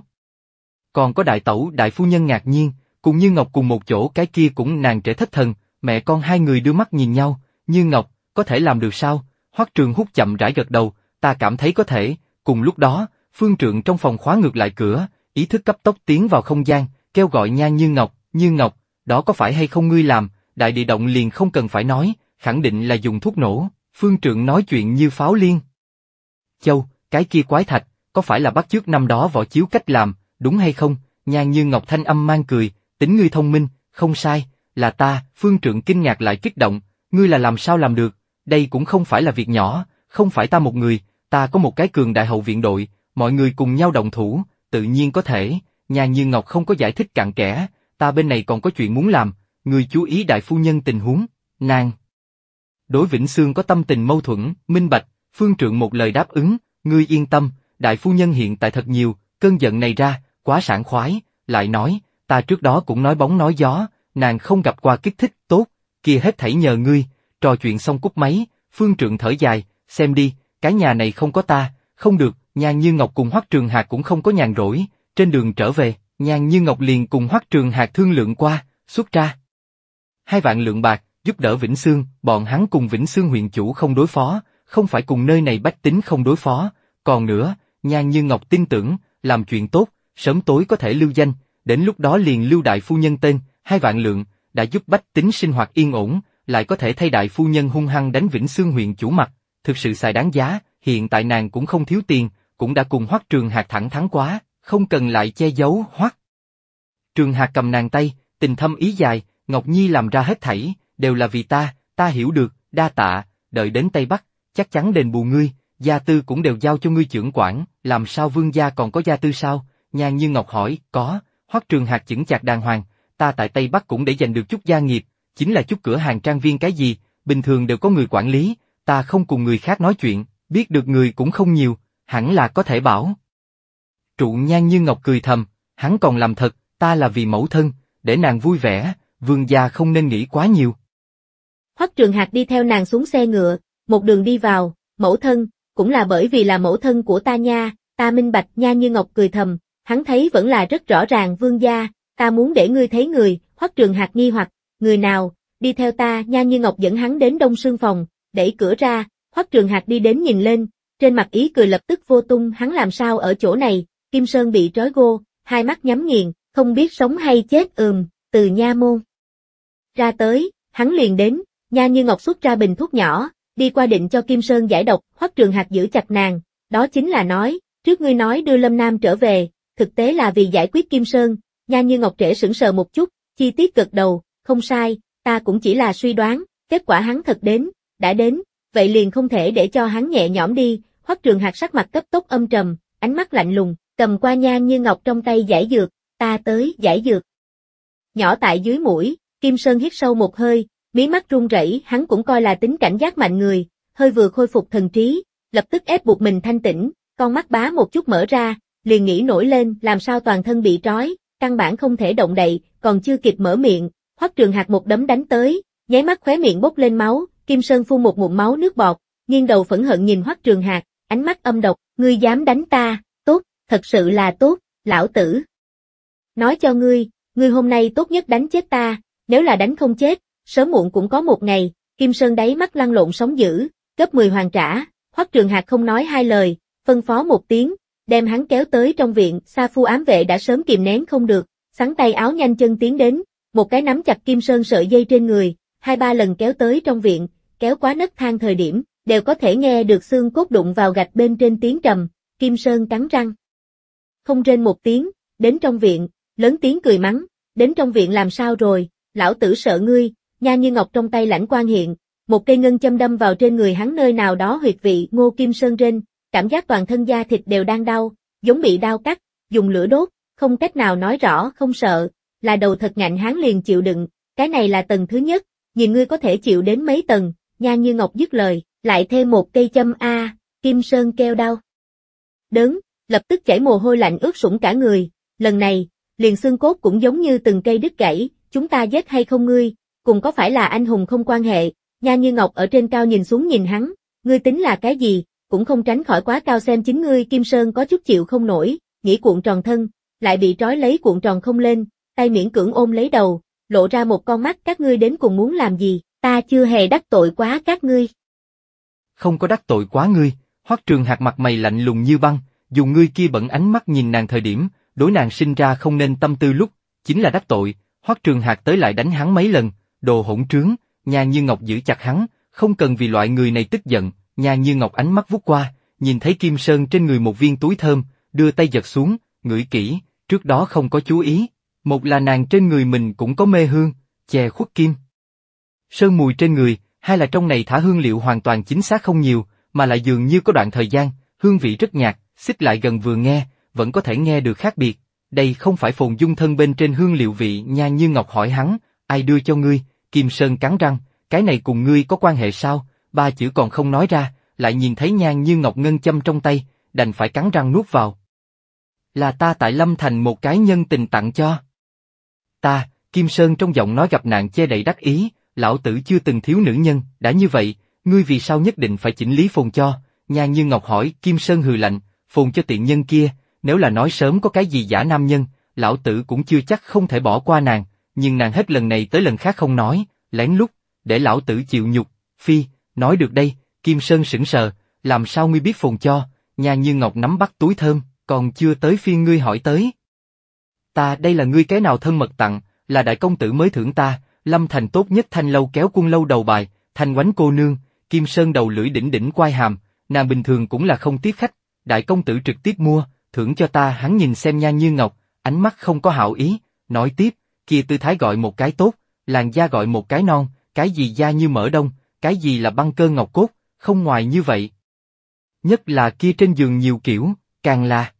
Speaker 2: Còn có đại tẩu đại phu nhân ngạc nhiên, cùng như Ngọc cùng một chỗ cái kia cũng nàng trẻ thất thần, mẹ con hai người đưa mắt nhìn nhau, như Ngọc, có thể làm được sao? Hoắc Trường hút chậm rãi gật đầu, ta cảm thấy có thể, cùng lúc đó, phương trượng trong phòng khóa ngược lại cửa, ý thức cấp tốc tiến vào không gian, kêu gọi nha như Ngọc, như Ngọc, đó có phải hay không ngươi làm, đại địa động liền không cần phải nói, khẳng định là dùng thuốc nổ. Phương trượng nói chuyện như pháo liên. Châu, cái kia quái thạch, có phải là bắt chước năm đó võ chiếu cách làm, đúng hay không? Nhan như Ngọc Thanh âm mang cười, tính ngươi thông minh, không sai, là ta, phương trượng kinh ngạc lại kích động, ngươi là làm sao làm được, đây cũng không phải là việc nhỏ, không phải ta một người, ta có một cái cường đại hậu viện đội, mọi người cùng nhau đồng thủ, tự nhiên có thể, Nhan như Ngọc không có giải thích cặn kẽ, ta bên này còn có chuyện muốn làm, ngươi chú ý đại phu nhân tình huống, nàng đối Vĩnh Sương có tâm tình mâu thuẫn, minh bạch, phương trượng một lời đáp ứng, ngươi yên tâm, đại phu nhân hiện tại thật nhiều, cơn giận này ra, quá sảng khoái, lại nói, ta trước đó cũng nói bóng nói gió, nàng không gặp qua kích thích, tốt, kia hết thảy nhờ ngươi, trò chuyện xong cúp máy, phương trượng thở dài, xem đi, cái nhà này không có ta, không được, nhan như ngọc cùng hoắc trường hạc cũng không có nhàn rỗi, trên đường trở về, nhan như ngọc liền cùng hoắc trường hạc thương lượng qua, xuất ra. Hai vạn lượng bạc, giúp đỡ Vĩnh Sương, bọn hắn cùng Vĩnh Sương huyện chủ không đối phó, không phải cùng nơi này bách tính không đối phó, còn nữa, Nhan Như Ngọc tin tưởng, làm chuyện tốt, sớm tối có thể lưu danh, đến lúc đó liền lưu đại phu nhân tên, hai vạn lượng, đã giúp bách tính sinh hoạt yên ổn, lại có thể thay đại phu nhân hung hăng đánh Vĩnh Sương huyện chủ mặt, thực sự xài đáng giá, hiện tại nàng cũng không thiếu tiền, cũng đã cùng Hoắc Trường hạt thẳng thắng quá, không cần lại che giấu Hoắc. Trường hạt cầm nàng tay, tình thâm ý dài, Ngọc Nhi làm ra hết thảy, đều là vì ta, ta hiểu được, đa tạ, đợi đến Tây Bắc, chắc chắn đền bù ngươi, gia tư cũng đều giao cho ngươi trưởng quản, làm sao vương gia còn có gia tư sao? Nhan Như Ngọc hỏi, có, hoắc trường hạt chững chạc đàng hoàng, ta tại Tây Bắc cũng để giành được chút gia nghiệp, chính là chút cửa hàng trang viên cái gì, bình thường đều có người quản lý, ta không cùng người khác nói chuyện, biết được người cũng không nhiều, hẳn là có thể bảo. Trụ Nhan Như Ngọc cười thầm, hắn còn làm thật, ta là vì mẫu thân, để nàng vui vẻ, vương gia không nên nghĩ quá nhiều.
Speaker 1: Hoắc Trường Hạc đi theo nàng xuống xe ngựa, một đường đi vào, mẫu thân, cũng là bởi vì là mẫu thân của ta nha, ta minh bạch nha như ngọc cười thầm, hắn thấy vẫn là rất rõ ràng vương gia, ta muốn để ngươi thấy người, Hoắc Trường Hạc nghi hoặc, người nào, đi theo ta nha như ngọc dẫn hắn đến đông sương phòng, đẩy cửa ra, Hoắc Trường Hạc đi đến nhìn lên, trên mặt ý cười lập tức vô tung hắn làm sao ở chỗ này, Kim Sơn bị trói gô, hai mắt nhắm nghiền, không biết sống hay chết ừm, từ nha môn. Ra tới, hắn liền đến, Nha Như Ngọc xuất ra bình thuốc nhỏ, đi qua định cho Kim Sơn giải độc, Hoắc Trường Hạc giữ chặt nàng, đó chính là nói, trước ngươi nói đưa Lâm Nam trở về, thực tế là vì giải quyết Kim Sơn, Nha Như Ngọc trẻ sững sờ một chút, chi tiết gật đầu, không sai, ta cũng chỉ là suy đoán, kết quả hắn thật đến, đã đến, vậy liền không thể để cho hắn nhẹ nhõm đi, Hoắc Trường Hạc sắc mặt cấp tốc âm trầm, ánh mắt lạnh lùng, cầm qua Nha Như Ngọc trong tay giải dược, ta tới giải dược. Nhỏ tại dưới mũi, Kim Sơn hít sâu một hơi, Mí mắt run rẩy, hắn cũng coi là tính cảnh giác mạnh người, hơi vừa khôi phục thần trí, lập tức ép buộc mình thanh tĩnh, con mắt bá một chút mở ra, liền nghĩ nổi lên làm sao toàn thân bị trói, căn bản không thể động đậy, còn chưa kịp mở miệng, Hoắc Trường Hạc một đấm đánh tới, nháy mắt khóe miệng bốc lên máu, Kim Sơn phun một ngụm máu nước bọt, nghiêng đầu phẫn hận nhìn Hoắc Trường Hạc, ánh mắt âm độc, ngươi dám đánh ta, tốt, thật sự là tốt, lão tử. Nói cho ngươi, ngươi hôm nay tốt nhất đánh chết ta, nếu là đánh không chết, sớm muộn cũng có một ngày, Kim Sơn đáy mắt lăn lộn sống dữ, gấp 10 hoàng trả, Hoắc Trường Hạc không nói hai lời, phân phó một tiếng, đem hắn kéo tới trong viện, Sa Phu ám vệ đã sớm kìm nén không được, sắn tay áo nhanh chân tiến đến, một cái nắm chặt Kim Sơn sợi dây trên người, hai ba lần kéo tới trong viện, kéo quá nấc thang thời điểm, đều có thể nghe được xương cốt đụng vào gạch bên trên tiếng trầm, Kim Sơn cắn răng. Không trên một tiếng, đến trong viện, lớn tiếng cười mắng, đến trong viện làm sao rồi, lão tử sợ ngươi, Nha như ngọc trong tay lãnh quan hiện, một cây ngân châm đâm vào trên người hắn nơi nào đó huyệt vị ngô kim sơn rên, cảm giác toàn thân da thịt đều đang đau, giống bị đau cắt, dùng lửa đốt, không cách nào nói rõ không sợ, là đầu thật ngạnh hắn liền chịu đựng, cái này là tầng thứ nhất, nhìn ngươi có thể chịu đến mấy tầng, nha như ngọc dứt lời, lại thêm một cây châm A, kim sơn keo đau. Đớn, lập tức chảy mồ hôi lạnh ướt sũng cả người, lần này, liền xương cốt cũng giống như từng cây đứt gãy, chúng ta giết hay không ngươi, cùng có phải là anh hùng không quan hệ, Nha Như Ngọc ở trên cao nhìn xuống nhìn hắn, ngươi tính là cái gì, cũng không tránh khỏi quá cao xem chính ngươi Kim Sơn có chút chịu không nổi, nghĩ cuộn tròn thân, lại bị trói lấy cuộn tròn không lên, tay miễn cưỡng ôm lấy đầu, lộ ra một con mắt các ngươi đến cùng muốn làm gì, ta chưa hề đắc tội quá các ngươi.
Speaker 2: Không có đắc tội quá ngươi, hoắc trường hạt mặt mày lạnh lùng như băng, dù ngươi kia bận ánh mắt nhìn nàng thời điểm, đối nàng sinh ra không nên tâm tư lúc, chính là đắc tội, hoắc trường hạt tới lại đánh hắn mấy lần, đồ hỗn trướng, nhà như ngọc giữ chặt hắn, không cần vì loại người này tức giận, nhà như ngọc ánh mắt vút qua, nhìn thấy kim sơn trên người một viên túi thơm, đưa tay giật xuống, ngửi kỹ, trước đó không có chú ý, một là nàng trên người mình cũng có mê hương, chè khuất kim. Sơn mùi trên người, hai là trong này thả hương liệu hoàn toàn chính xác không nhiều, mà lại dường như có đoạn thời gian, hương vị rất nhạt, xích lại gần vừa nghe, vẫn có thể nghe được khác biệt. Đây không phải phồn dung thân bên trên hương liệu vị nha như Ngọc hỏi hắn, ai đưa cho ngươi, Kim Sơn cắn răng, cái này cùng ngươi có quan hệ sao, ba chữ còn không nói ra, lại nhìn thấy nhan như ngọc ngân châm trong tay, đành phải cắn răng nuốt vào. Là ta tại Lâm Thành một cái nhân tình tặng cho. Ta, Kim Sơn trong giọng nói gặp nạn che đậy đắc ý, lão tử chưa từng thiếu nữ nhân, đã như vậy, ngươi vì sao nhất định phải chỉnh lý phồn cho, nhan như ngọc hỏi, Kim Sơn hừ lạnh, phồn cho tiện nhân kia, nếu là nói sớm có cái gì giả nam nhân, lão tử cũng chưa chắc không thể bỏ qua nàng, nhưng nàng hết lần này tới lần khác không nói, lén lút, để lão tử chịu nhục, phi, nói được đây, Kim Sơn sững sờ, làm sao ngươi biết phồn cho, nhà như ngọc nắm bắt túi thơm, còn chưa tới phiên ngươi hỏi tới. Ta đây là ngươi cái nào thân mật tặng, là đại công tử mới thưởng ta, lâm thành tốt nhất thanh lâu kéo quân lâu đầu bài, thanh quánh cô nương, Kim Sơn đầu lưỡi đỉnh đỉnh quai hàm, nàng bình thường cũng là không tiếp khách, đại công tử trực tiếp mua, thưởng cho ta hắn nhìn xem nha như ngọc, ánh mắt không có hảo ý, nói tiếp, kia tư thái gọi một cái tốt, làn da gọi một cái non, cái gì da như mỡ đông, cái gì là băng cơ ngọc cốt, không ngoài như vậy. Nhất là kia trên giường nhiều kiểu, càng là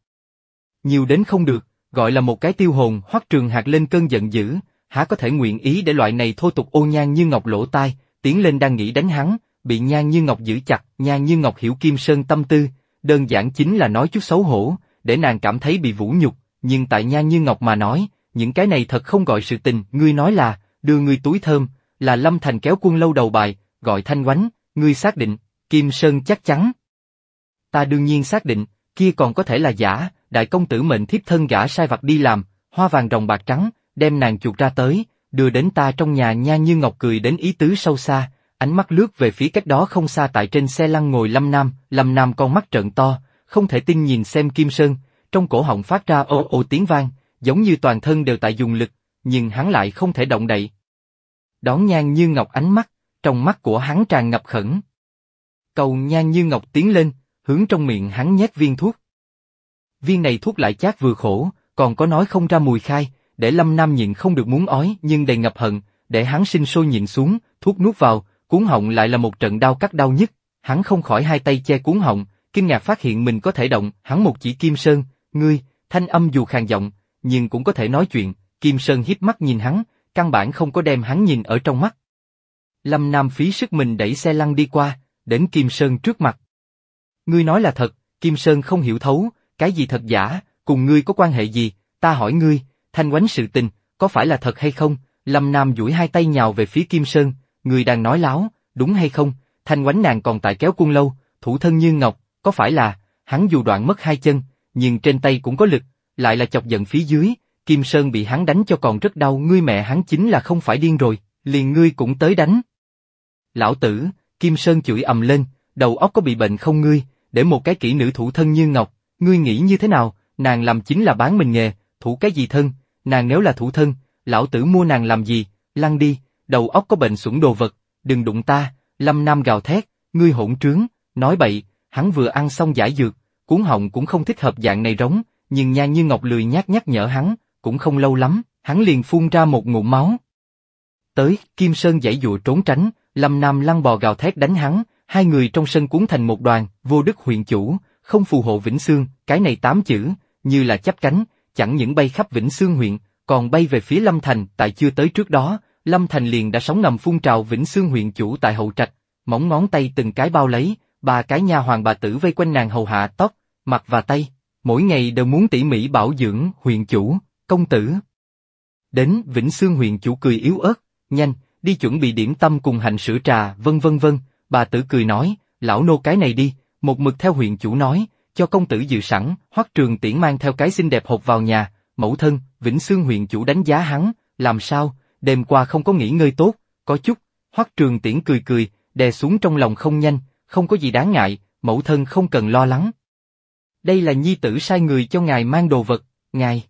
Speaker 2: nhiều đến không được, gọi là một cái tiêu hồn hoắc trường hạt lên cơn giận dữ, há có thể nguyện ý để loại này thô tục ô nhan như ngọc lỗ tai, tiến lên đang nghĩ đánh hắn, bị nhan như ngọc giữ chặt, nhan như ngọc hiểu kim sơn tâm tư, đơn giản chính là nói chút xấu hổ, để nàng cảm thấy bị vũ nhục, nhưng tại nhan như ngọc mà nói, những cái này thật không gọi sự tình, ngươi nói là, đưa ngươi túi thơm, là Lâm Thành kéo quân lâu đầu bài, gọi thanh oánh, ngươi xác định, Kim Sơn chắc chắn. Ta đương nhiên xác định, kia còn có thể là giả, đại công tử mệnh thiếp thân gã sai vặt đi làm, hoa vàng rồng bạc trắng, đem nàng chuột ra tới, đưa đến ta trong nhà nha như ngọc cười đến ý tứ sâu xa, ánh mắt lướt về phía cách đó không xa tại trên xe lăn ngồi Lâm Nam, Lâm Nam con mắt trợn to, không thể tin nhìn xem Kim Sơn, trong cổ họng phát ra ô ô tiếng vang, giống như toàn thân đều tại dùng lực, nhưng hắn lại không thể động đậy. Đón nhan như ngọc ánh mắt, trong mắt của hắn tràn ngập khẩn. Cầu nhan như ngọc tiến lên, hướng trong miệng hắn nhét viên thuốc. Viên này thuốc lại chát vừa khổ, còn có nói không ra mùi khai, để Lâm Nam nhịn không được muốn ói nhưng đầy ngập hận, để hắn sinh sôi nhịn xuống, thuốc nuốt vào, cuốn họng lại là một trận đau cắt đau nhất, hắn không khỏi hai tay che cuốn họng, kinh ngạc phát hiện mình có thể động, hắn một chỉ kim sơn, ngươi, thanh âm dù khàn giọng, nhưng cũng có thể nói chuyện, Kim Sơn hiếp mắt nhìn hắn, căn bản không có đem hắn nhìn ở trong mắt. Lâm Nam phí sức mình đẩy xe lăn đi qua, đến Kim Sơn trước mặt. Ngươi nói là thật, Kim Sơn không hiểu thấu, cái gì thật giả, cùng ngươi có quan hệ gì, ta hỏi ngươi, thanh quánh sự tình, có phải là thật hay không? Lâm Nam duỗi hai tay nhào về phía Kim Sơn, người đang nói láo, đúng hay không? Thanh quánh nàng còn tại kéo cung lâu, thủ thân như ngọc, có phải là, hắn dù đoạn mất hai chân, nhưng trên tay cũng có lực, lại là chọc giận phía dưới, Kim Sơn bị hắn đánh cho còn rất đau ngươi mẹ hắn chính là không phải điên rồi, liền ngươi cũng tới đánh. Lão tử, Kim Sơn chửi ầm lên, đầu óc có bị bệnh không ngươi, để một cái kỹ nữ thủ thân như ngọc, ngươi nghĩ như thế nào, nàng làm chính là bán mình nghề, thủ cái gì thân, nàng nếu là thủ thân, lão tử mua nàng làm gì, lăn đi, đầu óc có bệnh sủng đồ vật, đừng đụng ta, lâm nam gào thét, ngươi hỗn trướng, nói bậy, hắn vừa ăn xong giải dược, cuốn họng cũng không thích hợp dạng này rống, nhưng nha Như Ngọc lười nhát nhắc nhở hắn, cũng không lâu lắm, hắn liền phun ra một ngụm máu. Tới, Kim Sơn dãy dụa trốn tránh, Lâm Nam lăn bò gào thét đánh hắn, hai người trong sân cuốn thành một đoàn, vô đức huyện chủ, không phù hộ Vĩnh Sương, cái này tám chữ, như là chắp cánh, chẳng những bay khắp Vĩnh Sương huyện, còn bay về phía Lâm Thành, tại chưa tới trước đó, Lâm Thành liền đã sóng ngầm phun trào Vĩnh Sương huyện chủ tại hậu trạch, móng ngón tay từng cái bao lấy, ba cái nha hoàng bà tử vây quanh nàng hầu hạ tóc, mặt và tay, mỗi ngày đều muốn tỉ mỉ bảo dưỡng huyện chủ, công tử. Đến Vĩnh xương huyện chủ cười yếu ớt, nhanh, đi chuẩn bị điểm tâm cùng hành sữa trà, vân vân vân, bà tử cười nói, lão nô cái này đi, một mực theo huyện chủ nói, cho công tử dự sẵn, hoắc trường tiễn mang theo cái xinh đẹp hộp vào nhà, mẫu thân, Vĩnh xương huyện chủ đánh giá hắn, làm sao, đêm qua không có nghỉ ngơi tốt, có chút, hoắc trường tiễn cười cười, đè xuống trong lòng không nhanh, không có gì đáng ngại, mẫu thân không cần lo lắng đây là nhi tử sai người cho ngài mang đồ vật, ngài.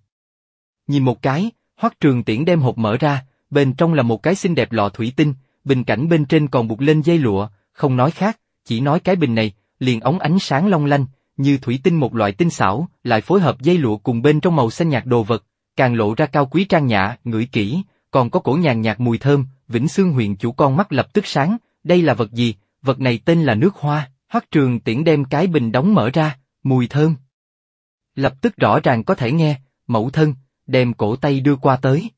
Speaker 2: Nhìn một cái, hoắc trường tiễn đem hộp mở ra, bên trong là một cái xinh đẹp lọ thủy tinh, bình cảnh bên trên còn buộc lên dây lụa, không nói khác, chỉ nói cái bình này, liền ống ánh sáng long lanh, như thủy tinh một loại tinh xảo, lại phối hợp dây lụa cùng bên trong màu xanh nhạt đồ vật, càng lộ ra cao quý trang nhã, ngửi kỹ, còn có cổ nhàn nhạt mùi thơm, Vĩnh Xương huyện chủ con mắt lập tức sáng, đây là vật gì, vật này tên là nước hoa, Hoắc Trường Tiễn đem cái bình đóng mở ra, mùi thơm. Lập tức rõ ràng có thể nghe, mẫu thân, đem cổ tay đưa qua tới.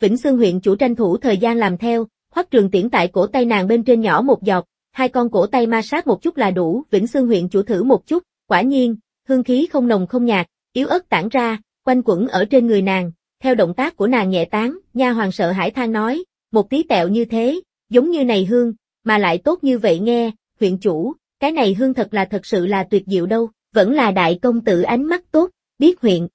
Speaker 1: Vĩnh Xương huyện chủ tranh thủ thời gian làm theo, hoắc trường tiễn tại cổ tay nàng bên trên nhỏ một giọt, hai con cổ tay ma sát một chút là đủ, Vĩnh Xương huyện chủ thử một chút, quả nhiên, hương khí không nồng không nhạt, yếu ớt tản ra, quanh quẩn ở trên người nàng, theo động tác của nàng nhẹ tán, nha hoàng sợ hãi than nói, một tí tẹo như thế, giống như này hương, mà lại tốt như vậy nghe, huyện chủ, cái này hương thật là thật sự là tuyệt diệu đâu, vẫn là đại công tử ánh mắt tốt, biết huyện.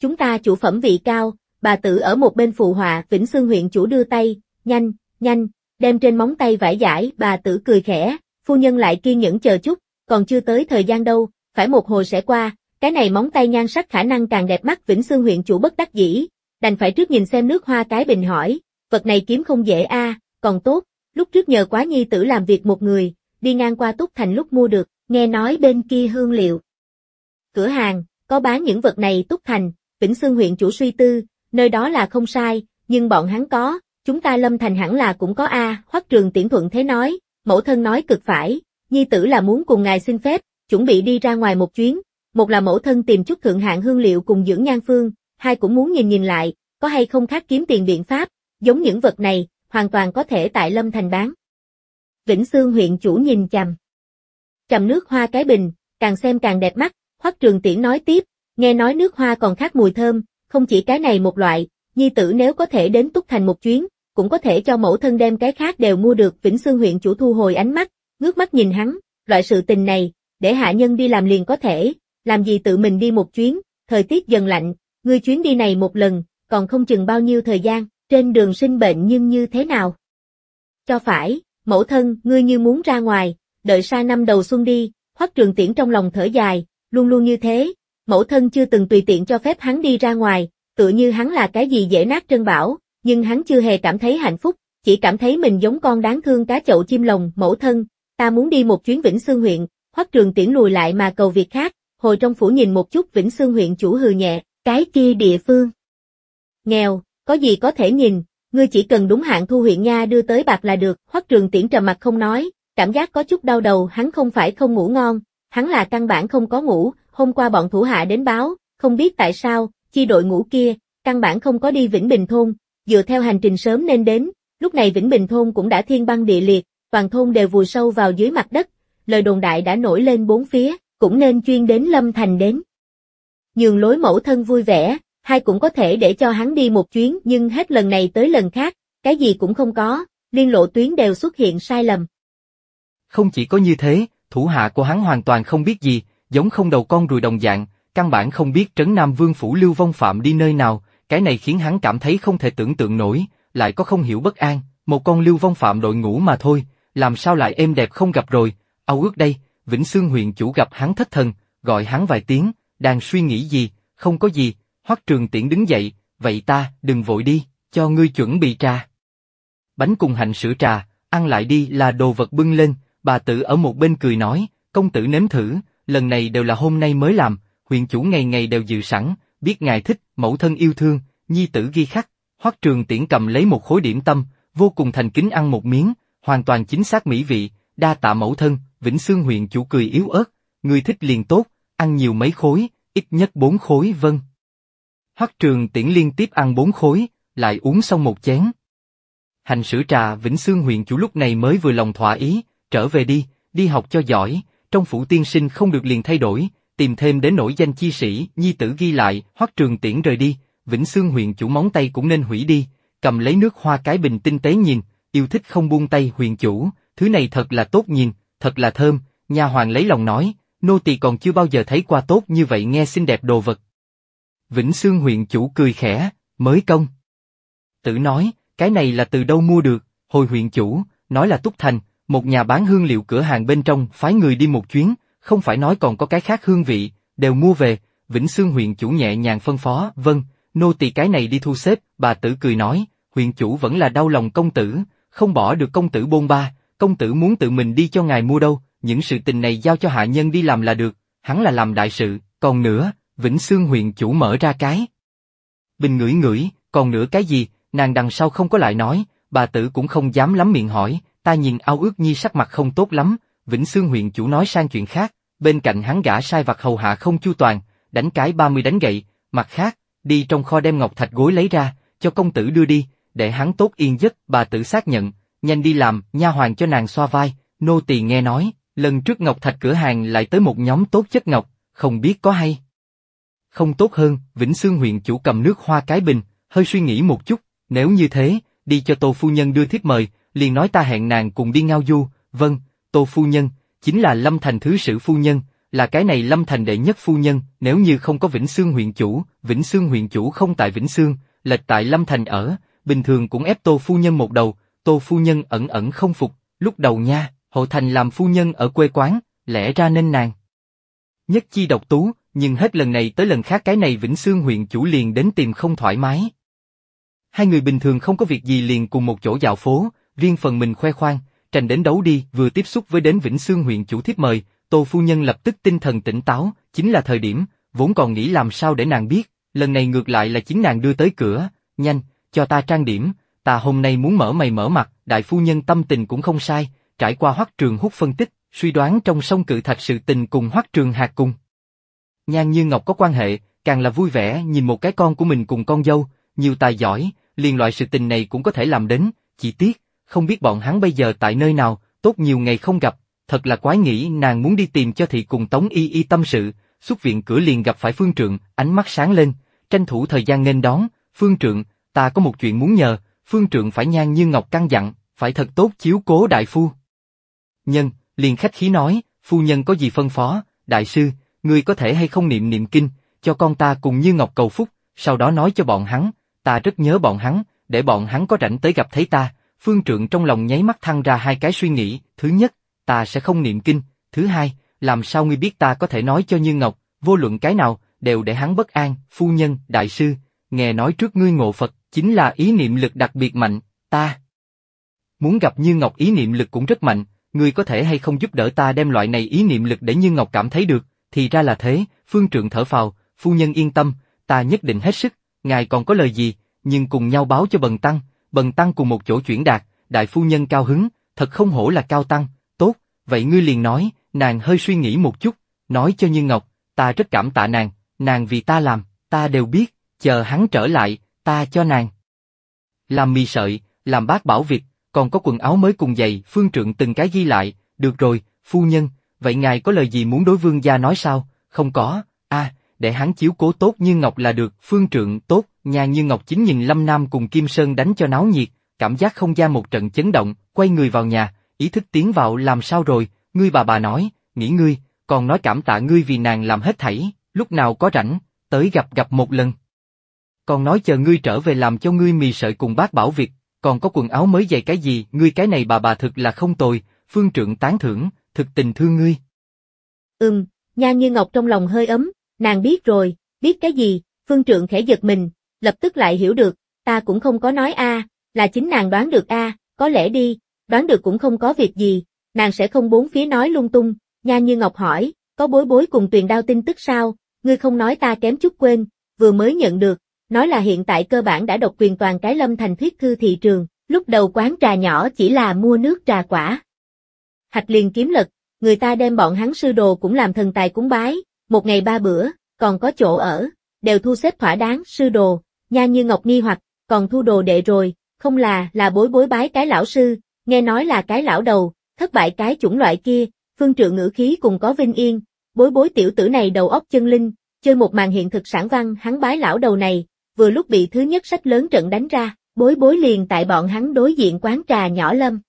Speaker 1: Chúng ta chủ phẩm vị cao, bà tử ở một bên phù họa, Vĩnh Xương huyện chủ đưa tay, nhanh, nhanh, đem trên móng tay vải giải, bà tử cười khẽ, phu nhân lại kiên nhẫn chờ chút, còn chưa tới thời gian đâu, phải một hồi sẽ qua, cái này móng tay nhan sắc khả năng càng đẹp mắt Vĩnh Xương huyện chủ bất đắc dĩ, đành phải trước nhìn xem nước hoa cái bình hỏi, vật này kiếm không dễ a, còn tốt, lúc trước nhờ quá nhi tử làm việc một người, đi ngang qua Túc Thành lúc mua được, nghe nói bên kia hương liệu. Cửa hàng, có bán những vật này Túc Thành, Vĩnh Xương huyện chủ suy tư, nơi đó là không sai, nhưng bọn hắn có, chúng ta Lâm Thành hẳn là cũng có a Hoắc Trường Tiễn Thuận thế nói, mẫu thân nói cực phải, nhi tử là muốn cùng ngài xin phép, chuẩn bị đi ra ngoài một chuyến, một là mẫu thân tìm chút thượng hạng hương liệu cùng dưỡng nhan phương, hai cũng muốn nhìn nhìn lại, có hay không khác kiếm tiền biện pháp, giống những vật này, hoàn toàn có thể tại Lâm Thành bán. Vĩnh Xương huyện chủ nhìn chằm. Trầm nước hoa cái bình, càng xem càng đẹp mắt, Hoắc Trường Tiễn nói tiếp, nghe nói nước hoa còn khác mùi thơm, không chỉ cái này một loại, nhi tử nếu có thể đến Túc Thành một chuyến, cũng có thể cho mẫu thân đem cái khác đều mua được. Vĩnh Xương huyện chủ thu hồi ánh mắt, ngước mắt nhìn hắn, loại sự tình này, để hạ nhân đi làm liền có thể, làm gì tự mình đi một chuyến, thời tiết dần lạnh, ngươi chuyến đi này một lần, còn không chừng bao nhiêu thời gian, trên đường sinh bệnh nhưng như thế nào? Cho phải, mẫu thân, ngươi như muốn ra ngoài, đợi xa năm đầu xuân đi, hoắc trường tiễn trong lòng thở dài, luôn luôn như thế, mẫu thân chưa từng tùy tiện cho phép hắn đi ra ngoài, tự như hắn là cái gì dễ nát trân bảo, nhưng hắn chưa hề cảm thấy hạnh phúc, chỉ cảm thấy mình giống con đáng thương cá chậu chim lồng, mẫu thân, ta muốn đi một chuyến Vĩnh Sương huyện, hoắc trường tiễn lùi lại mà cầu việc khác, hồi trong phủ nhìn một chút Vĩnh Sương huyện chủ hừ nhẹ, cái kia địa phương. Nghèo, có gì có thể nhìn, ngươi chỉ cần đúng hạn thu huyện nha đưa tới bạc là được, hoắc trường tiễn trầm mặt không nói, cảm giác có chút đau đầu hắn không phải không ngủ ngon, hắn là căn bản không có ngủ, hôm qua bọn thủ hạ đến báo, không biết tại sao, chi đội ngủ kia, căn bản không có đi Vĩnh Bình Thôn, dựa theo hành trình sớm nên đến, lúc này Vĩnh Bình Thôn cũng đã thiên băng địa liệt, toàn thôn đều vùi sâu vào dưới mặt đất, lời đồn đại đã nổi lên bốn phía, cũng nên chuyên đến Lâm Thành đến. Nhường lối mẫu thân vui vẻ, hai cũng có thể để cho hắn đi một chuyến nhưng hết lần này tới lần khác, cái gì cũng không có, liên lộ tuyến đều xuất hiện sai lầm.
Speaker 2: Không chỉ có như thế, thủ hạ của hắn hoàn toàn không biết gì, giống không đầu con rùi đồng dạng, căn bản không biết trấn Nam Vương Phủ Lưu Vong Phạm đi nơi nào, cái này khiến hắn cảm thấy không thể tưởng tượng nổi, lại có không hiểu bất an, một con Lưu Vong Phạm đội ngũ mà thôi, làm sao lại êm đẹp không gặp rồi, âu ước đây, Vĩnh xương huyện chủ gặp hắn thất thần, gọi hắn vài tiếng, đang suy nghĩ gì, không có gì, Hoắc Trường Tiễn đứng dậy, vậy ta, đừng vội đi, cho ngươi chuẩn bị trà. Bánh cùng hành sữa trà, ăn lại đi là đồ vật bưng lên, bà tử ở một bên cười nói, công tử nếm thử, lần này đều là hôm nay mới làm, huyền chủ ngày ngày đều dự sẵn, biết ngài thích, mẫu thân yêu thương, nhi tử ghi khắc, Hoắc Trường Tiễn cầm lấy một khối điểm tâm, vô cùng thành kính ăn một miếng, hoàn toàn chính xác mỹ vị, đa tạ mẫu thân, Vĩnh Xương huyện chủ cười yếu ớt, người thích liền tốt, ăn nhiều mấy khối, ít nhất bốn khối vân. Hoắc Trường Tiễn liên tiếp ăn bốn khối, lại uống xong một chén. Hành sử trà Vĩnh Xương huyện chủ lúc này mới vừa lòng thỏa ý, trở về đi, đi học cho giỏi, trong phủ tiên sinh không được liền thay đổi, tìm thêm đến nổi danh chi sĩ, nhi tử ghi lại, Hoắc Trường Tiễn rời đi, Vĩnh Xương huyện chủ móng tay cũng nên hủy đi, cầm lấy nước hoa cái bình tinh tế nhìn, yêu thích không buông tay huyện chủ, thứ này thật là tốt nhìn, thật là thơm, nhà hoàng lấy lòng nói, nô tỳ còn chưa bao giờ thấy qua tốt như vậy nghe xinh đẹp đồ vật, Vĩnh Sương huyện chủ cười khẽ, mới công. Tử nói, cái này là từ đâu mua được, hồi huyện chủ, nói là Túc Thành, một nhà bán hương liệu cửa hàng bên trong phái người đi một chuyến, không phải nói còn có cái khác hương vị, đều mua về, Vĩnh Sương huyện chủ nhẹ nhàng phân phó, vâng, nô tỳ cái này đi thu xếp, bà tử cười nói, huyện chủ vẫn là đau lòng công tử, không bỏ được công tử bôn ba, công tử muốn tự mình đi cho ngài mua đâu, những sự tình này giao cho hạ nhân đi làm là được, hắn là làm đại sự, còn nữa, Vĩnh Xương huyện chủ mở ra cái. Bình ngửi ngửi, còn nữa cái gì, nàng đằng sau không có lại nói, bà tử cũng không dám lắm miệng hỏi, ta nhìn ao ước nhi sắc mặt không tốt lắm, Vĩnh Xương huyện chủ nói sang chuyện khác, bên cạnh hắn gã sai vặt hầu hạ không chu toàn, đánh cái 30 đánh gậy, mặt khác, đi trong kho đem ngọc thạch gối lấy ra, cho công tử đưa đi, để hắn tốt yên giấc, bà tử xác nhận, nhanh đi làm, nha hoàng cho nàng xoa vai, nô tỳ nghe nói, lần trước ngọc thạch cửa hàng lại tới một nhóm tốt chất ngọc, không biết có hay không tốt hơn, Vĩnh Sương huyện chủ cầm nước hoa cái bình, hơi suy nghĩ một chút, nếu như thế, đi cho Tô Phu Nhân đưa thiếp mời, liền nói ta hẹn nàng cùng đi ngao du, vâng, Tô Phu Nhân, chính là Lâm Thành Thứ Sử Phu Nhân, là cái này Lâm Thành đệ nhất Phu Nhân, nếu như không có Vĩnh Sương huyện chủ, Vĩnh Sương huyện chủ không tại Vĩnh Sương, lệch tại Lâm Thành ở, bình thường cũng ép Tô Phu Nhân một đầu, Tô Phu Nhân ẩn ẩn không phục, lúc đầu nha, Hộ Thành làm Phu Nhân ở quê quán, lẽ ra nên nàng. Nhất chi độc tú, nhưng hết lần này tới lần khác cái này Vĩnh Xương huyện chủ liền đến tìm không thoải mái. Hai người bình thường không có việc gì liền cùng một chỗ dạo phố, riêng phần mình khoe khoang, tranh đến đấu đi, vừa tiếp xúc với đến Vĩnh Xương huyện chủ thiếp mời, Tô Phu Nhân lập tức tinh thần tỉnh táo, chính là thời điểm, vốn còn nghĩ làm sao để nàng biết, lần này ngược lại là chính nàng đưa tới cửa, nhanh, cho ta trang điểm, ta hôm nay muốn mở mày mở mặt, đại phu nhân tâm tình cũng không sai, trải qua hoắc trường hút phân tích, suy đoán trong sông cự thật sự tình cùng hoắc trường hạt cùng. Nhan Như Ngọc có quan hệ, càng là vui vẻ nhìn một cái con của mình cùng con dâu, nhiều tài giỏi, liền loại sự tình này cũng có thể làm đến, chỉ tiếc, không biết bọn hắn bây giờ tại nơi nào, tốt nhiều ngày không gặp, thật là quái nghĩ nàng muốn đi tìm cho thị cùng Tống Y Y tâm sự, xuất viện cửa liền gặp phải Phương Trượng, ánh mắt sáng lên, tranh thủ thời gian nên đón, Phương Trượng, ta có một chuyện muốn nhờ, Phương Trượng phải nhan như ngọc căng dặn, phải thật tốt chiếu cố đại phu. Nhân, liền khách khí nói, phu nhân có gì phân phó, đại sư, ngươi có thể hay không niệm niệm kinh, cho con ta cùng như ngọc cầu phúc, sau đó nói cho bọn hắn, ta rất nhớ bọn hắn, để bọn hắn có rảnh tới gặp thấy ta, phương trượng trong lòng nháy mắt thăng ra hai cái suy nghĩ, thứ nhất, ta sẽ không niệm kinh, thứ hai, làm sao ngươi biết ta có thể nói cho như ngọc, vô luận cái nào, đều để hắn bất an, phu nhân, đại sư, nghe nói trước ngươi ngộ Phật, chính là ý niệm lực đặc biệt mạnh, ta. Muốn gặp Như Ngọc ý niệm lực cũng rất mạnh, ngươi có thể hay không giúp đỡ ta đem loại này ý niệm lực để Như Ngọc cảm thấy được, thì ra là thế, phương trượng thở phào, phu nhân yên tâm, ta nhất định hết sức, ngài còn có lời gì, nhưng cùng nhau báo cho bần tăng, bần tăng cùng một chỗ chuyển đạt, đại phu nhân cao hứng, thật không hổ là cao tăng, tốt, vậy ngươi liền nói, nàng hơi suy nghĩ một chút, nói cho Như Ngọc, ta rất cảm tạ nàng, nàng vì ta làm, ta đều biết, chờ hắn trở lại, ta cho nàng. Làm mì sợi, làm bát bảo việc, còn có quần áo mới cùng giày, phương trượng từng cái ghi lại, được rồi, phu nhân, Vậy ngài có lời gì muốn đối vương gia nói sao? Không có, a để hắn chiếu cố tốt như Ngọc là được, phương trượng tốt, nhà như Ngọc chính nhìn Lâm Nam cùng Kim Sơn đánh cho náo nhiệt, cảm giác không gian một trận chấn động, quay người vào nhà, ý thức tiến vào làm sao rồi, ngươi bà bà nói, nghĩ ngươi, còn nói cảm tạ ngươi vì nàng làm hết thảy, lúc nào có rảnh, tới gặp gặp một lần. Còn nói chờ ngươi trở về làm cho ngươi mì sợi cùng bác bảo việc, còn có quần áo mới dày cái gì, ngươi cái này bà bà thực là không tồi, phương trượng tán thưởng, thực tình thương ngươi.
Speaker 1: Ừm, Nha Như Ngọc trong lòng hơi ấm, nàng biết rồi, biết cái gì, phương trượng khẽ giật mình, lập tức lại hiểu được, ta cũng không có nói a, là chính nàng đoán được a, có lẽ đi, đoán được cũng không có việc gì, nàng sẽ không bốn phía nói lung tung, Nha Như Ngọc hỏi, có bối bối cùng tuyền đao tin tức sao, ngươi không nói ta kém chút quên, vừa mới nhận được, nói là hiện tại cơ bản đã độc quyền toàn cái lâm thành thuyết thư thị trường, lúc đầu quán trà nhỏ chỉ là mua nước trà quả, Hạch liền kiếm lật, người ta đem bọn hắn sư đồ cũng làm thần tài cúng bái, một ngày ba bữa, còn có chỗ ở, đều thu xếp thỏa đáng, sư đồ, nha như ngọc nghi hoặc, còn thu đồ đệ rồi, không là, là bối bối bái cái lão sư, nghe nói là cái lão đầu, thất bại cái chủng loại kia, phương trượng ngữ khí cùng có vinh yên, bối bối tiểu tử này đầu óc chân linh, chơi một màn hiện thực sản văn hắn bái lão đầu này, vừa lúc bị thứ nhất sách lớn trận đánh ra, bối bối liền tại bọn hắn đối diện quán trà nhỏ lâm.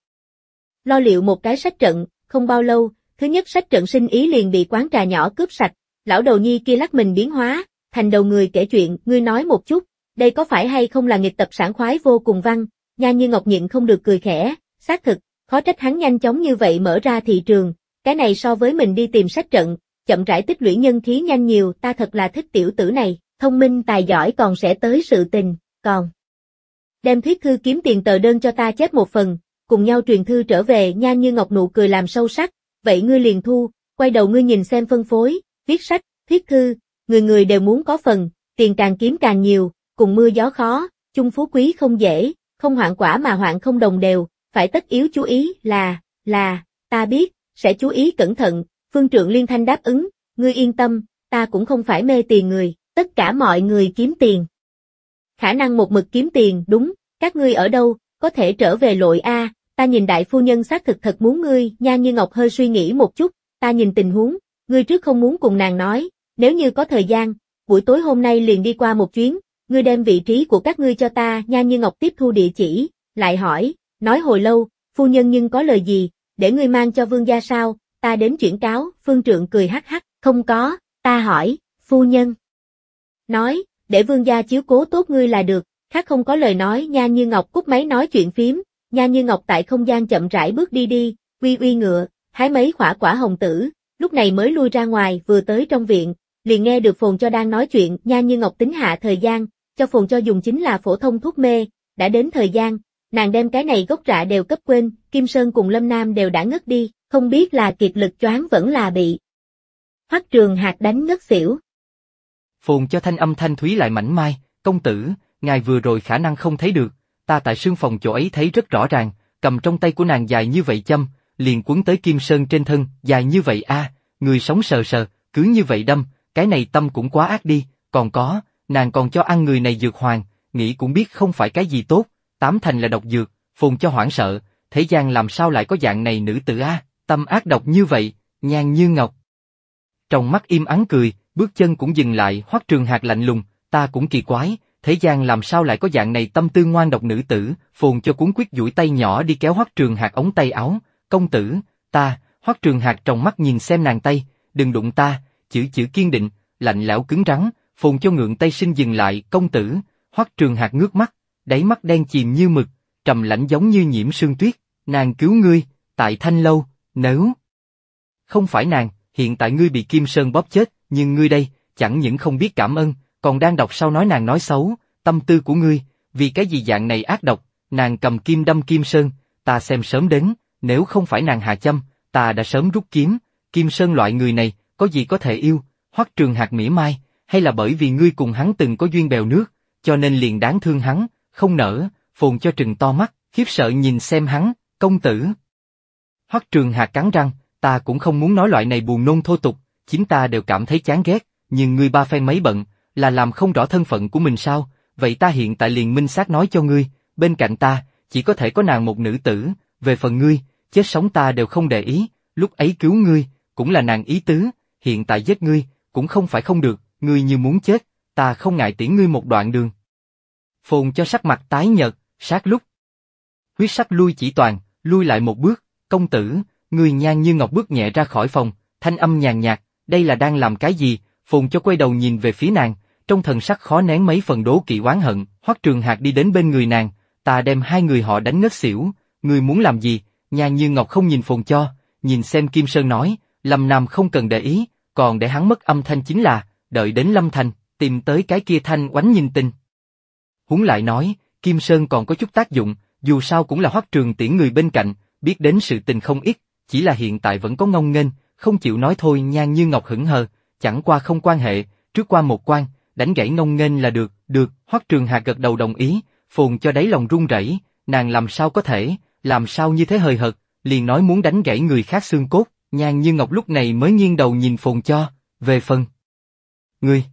Speaker 1: Lo liệu một cái sách trận, không bao lâu, thứ nhất sách trận sinh ý liền bị quán trà nhỏ cướp sạch, lão đầu nhi kia lắc mình biến hóa, thành đầu người kể chuyện, ngươi nói một chút, đây có phải hay không là nghịch tập sản khoái vô cùng văn, nha như ngọc nhịn không được cười khẽ, xác thực, khó trách hắn nhanh chóng như vậy mở ra thị trường, cái này so với mình đi tìm sách trận, chậm rãi tích lũy nhân khí nhanh nhiều, ta thật là thích tiểu tử này, thông minh tài giỏi còn sẽ tới sự tình, còn. Đem thuyết thư kiếm tiền tờ đơn cho ta chép một phần, cùng nhau truyền thư trở về nha như ngọc nụ cười làm sâu sắc, vậy ngươi liền thu, quay đầu ngươi nhìn xem phân phối, viết sách, thuyết thư, người người đều muốn có phần, tiền càng kiếm càng nhiều, cùng mưa gió khó, chung phú quý không dễ, không hoạn quả mà hoạn không đồng đều, phải tất yếu chú ý là, là, ta biết, sẽ chú ý cẩn thận, phương trượng liên thanh đáp ứng, ngươi yên tâm, ta cũng không phải mê tiền người, tất cả mọi người kiếm tiền. Khả năng một mực kiếm tiền, đúng, các ngươi ở đâu, có thể trở về lội A, ta nhìn đại phu nhân xác thực thật muốn ngươi, nha như ngọc hơi suy nghĩ một chút, ta nhìn tình huống, ngươi trước không muốn cùng nàng nói, nếu như có thời gian, buổi tối hôm nay liền đi qua một chuyến, ngươi đem vị trí của các ngươi cho ta, nha như ngọc tiếp thu địa chỉ, lại hỏi, nói hồi lâu, phu nhân nhưng có lời gì, để ngươi mang cho vương gia sao, ta đến chuyển cáo, phương trượng cười hắc hắc, không có, ta hỏi, phu nhân. Nói, để vương gia chiếu cố tốt ngươi là được, khác không có lời nói nha như ngọc cúp máy nói chuyện phím, nha như ngọc tại không gian chậm rãi bước đi đi, uy uy ngựa, hái mấy khỏa quả hồng tử, lúc này mới lui ra ngoài vừa tới trong viện, liền nghe được phồn cho đang nói chuyện nha như ngọc tính hạ thời gian, cho phồn cho dùng chính là phổ thông thuốc mê, đã đến thời gian, nàng đem cái này gốc rạ đều cấp quên, Kim Sơn cùng Lâm Nam đều đã ngất đi, không biết là kiệt lực choáng vẫn là bị. Hoắc trường hạt đánh ngất xỉu.
Speaker 2: Phồn cho thanh âm thanh thúy lại mảnh mai, công tử, ngài vừa rồi khả năng không thấy được, ta tại sương phòng chỗ ấy thấy rất rõ ràng, cầm trong tay của nàng dài như vậy châm, liền cuốn tới kim sơn trên thân, dài như vậy a, người sống sờ sờ, cứ như vậy đâm, cái này tâm cũng quá ác đi, còn có, nàng còn cho ăn người này dược hoàng, nghĩ cũng biết không phải cái gì tốt, tám thành là độc dược, phùng cho hoảng sợ, thế gian làm sao lại có dạng này nữ tử a, tâm ác độc như vậy, nhan như ngọc. Trong mắt im ắng cười, bước chân cũng dừng lại, hoắc trường hạt lạnh lùng, ta cũng kỳ quái, thế gian làm sao lại có dạng này tâm tư ngoan độc nữ tử, phồn cho cuốn quyết duỗi tay nhỏ đi kéo hoắc trường hạt ống tay áo, công tử, ta, hoắc trường hạt trong mắt nhìn xem nàng tay, đừng đụng ta, chữ chữ kiên định, lạnh lẽo cứng rắn, phồn cho ngượng tay xin dừng lại, công tử, hoắc trường hạt ngước mắt, đáy mắt đen chìm như mực, trầm lạnh giống như nhiễm sương tuyết, nàng cứu ngươi, tại thanh lâu, nếu không phải nàng, hiện tại ngươi bị Kim Sơn bóp chết, nhưng ngươi đây, chẳng những không biết cảm ơn, còn đang đọc sau nói nàng nói xấu, tâm tư của ngươi, vì cái gì dạng này ác độc, nàng cầm kim đâm kim sơn, ta xem sớm đến, nếu không phải nàng hạ châm, ta đã sớm rút kiếm, kim sơn loại người này, có gì có thể yêu, hoắc trường hạt mỉa mai, hay là bởi vì ngươi cùng hắn từng có duyên bèo nước, cho nên liền đáng thương hắn, không nở, phồn cho trừng to mắt, khiếp sợ nhìn xem hắn, công tử. Hoắc trường hạt cắn răng, ta cũng không muốn nói loại này buồn nôn thô tục, chính ta đều cảm thấy chán ghét, nhưng ngươi ba phen mấy bận, là làm không rõ thân phận của mình sao, vậy ta hiện tại liền minh xác nói cho ngươi, bên cạnh ta, chỉ có thể có nàng một nữ tử, về phần ngươi, chết sống ta đều không để ý, lúc ấy cứu ngươi, cũng là nàng ý tứ, hiện tại giết ngươi, cũng không phải không được, ngươi như muốn chết, ta không ngại tiễn ngươi một đoạn đường. Phồn cho sắc mặt tái nhợt, sát lúc. Huyết sắc lui chỉ toàn, lui lại một bước, công tử, người nhan như ngọc bước nhẹ ra khỏi phòng, thanh âm nhàn nhạt, đây là đang làm cái gì, phồn cho quay đầu nhìn về phía nàng, trong thần sắc khó nén mấy phần đố kỵ oán hận, Hoắc Trường Hạc đi đến bên người nàng, ta đem hai người họ đánh ngất xỉu, người muốn làm gì? nhan Như Ngọc không nhìn phồn cho, nhìn xem Kim Sơn nói, Lâm Nam không cần để ý, còn để hắn mất âm thanh chính là, đợi đến Lâm Thành, tìm tới cái kia thanh oánh nhìn tình. Húng lại nói, Kim Sơn còn có chút tác dụng, dù sao cũng là hoắc trường tiễn người bên cạnh, biết đến sự tình không ít, chỉ là hiện tại vẫn có ngông nghênh, không chịu nói thôi nhan như ngọc hững hờ, chẳng qua không quan hệ, trước qua một quan, đánh gãy ngông nghênh là được, được, Hoắc Trường Hà gật đầu đồng ý, phồn cho đáy lòng run rẩy, nàng làm sao có thể, làm sao như thế hời hợt, liền nói muốn đánh gãy người khác xương cốt, nhan như ngọc lúc này mới nghiêng đầu nhìn phồn cho, về phần. Ngươi!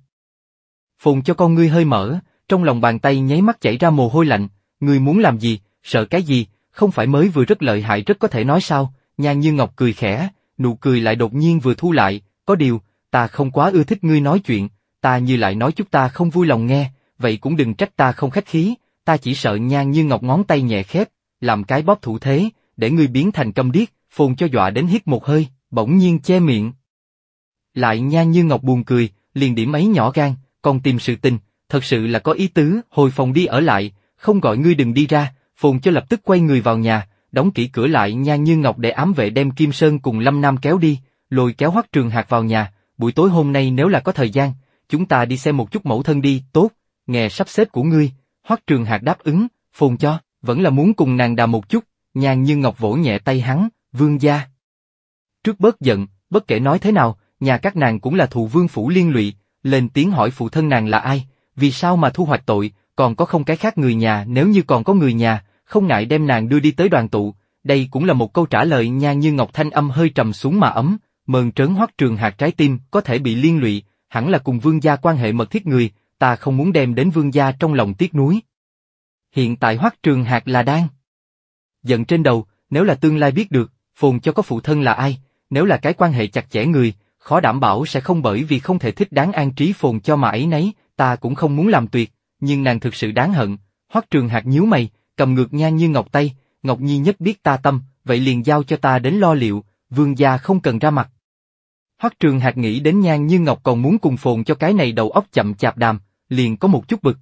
Speaker 2: Phồn cho con ngươi hơi mở, trong lòng bàn tay nháy mắt chảy ra mồ hôi lạnh, ngươi muốn làm gì, sợ cái gì, không phải mới vừa rất lợi hại rất có thể nói sao, nhan như ngọc cười khẽ, nụ cười lại đột nhiên vừa thu lại, có điều, ta không quá ưa thích ngươi nói chuyện, ta như lại nói chúng ta không vui lòng nghe, vậy cũng đừng trách ta không khách khí, ta chỉ sợ nhan như ngọc ngón tay nhẹ khép, làm cái bóp thủ thế, để ngươi biến thành câm điếc, phồn cho dọa đến hít một hơi, bỗng nhiên che miệng. Lại nhan như ngọc buồn cười, liền điểm ấy nhỏ gan, còn tìm sự tình, thật sự là có ý tứ, hồi phòng đi ở lại, không gọi ngươi đừng đi ra, phồn cho lập tức quay người vào nhà, đóng kỹ cửa lại nhan như ngọc để ám vệ đem Kim Sơn cùng Lâm Nam kéo đi, lôi kéo hoắc trường hạt vào nhà, buổi tối hôm nay nếu là có thời gian, chúng ta đi xem một chút mẫu thân đi, tốt, nghe sắp xếp của ngươi, hoắc trường hạc đáp ứng, phồn cho, vẫn là muốn cùng nàng đà một chút, nhàn như ngọc vỗ nhẹ tay hắn, vương gia. Trước bớt giận, bất kể nói thế nào, nhà các nàng cũng là thù vương phủ liên lụy, lên tiếng hỏi phụ thân nàng là ai, vì sao mà thu hoạch tội, còn có không cái khác người nhà nếu như còn có người nhà, không ngại đem nàng đưa đi tới đoàn tụ, đây cũng là một câu trả lời nha như Ngọc Thanh âm hơi trầm xuống mà ấm, mờn trớn hoắc trường hạt trái tim có thể bị liên lụy, hẳn là cùng vương gia quan hệ mật thiết người, ta không muốn đem đến vương gia trong lòng tiếc nuối. Hiện tại hoắc trường hạt là đang. Giận trên đầu, nếu là tương lai biết được, phồn cho có phụ thân là ai, nếu là cái quan hệ chặt chẽ người, khó đảm bảo sẽ không bởi vì không thể thích đáng an trí phồn cho mà ấy nấy, ta cũng không muốn làm tuyệt, nhưng nàng thực sự đáng hận. Hoắc trường hạt nhíu mày, cầm ngược nhan như ngọc tay, Ngọc Nhi nhất biết ta tâm, vậy liền giao cho ta đến lo liệu, vương gia không cần ra mặt. Hoắc Trường Hạc nghĩ đến Nhan Như Ngọc còn muốn cùng phồn cho cái này đầu óc chậm chạp đàm, liền có một chút bực.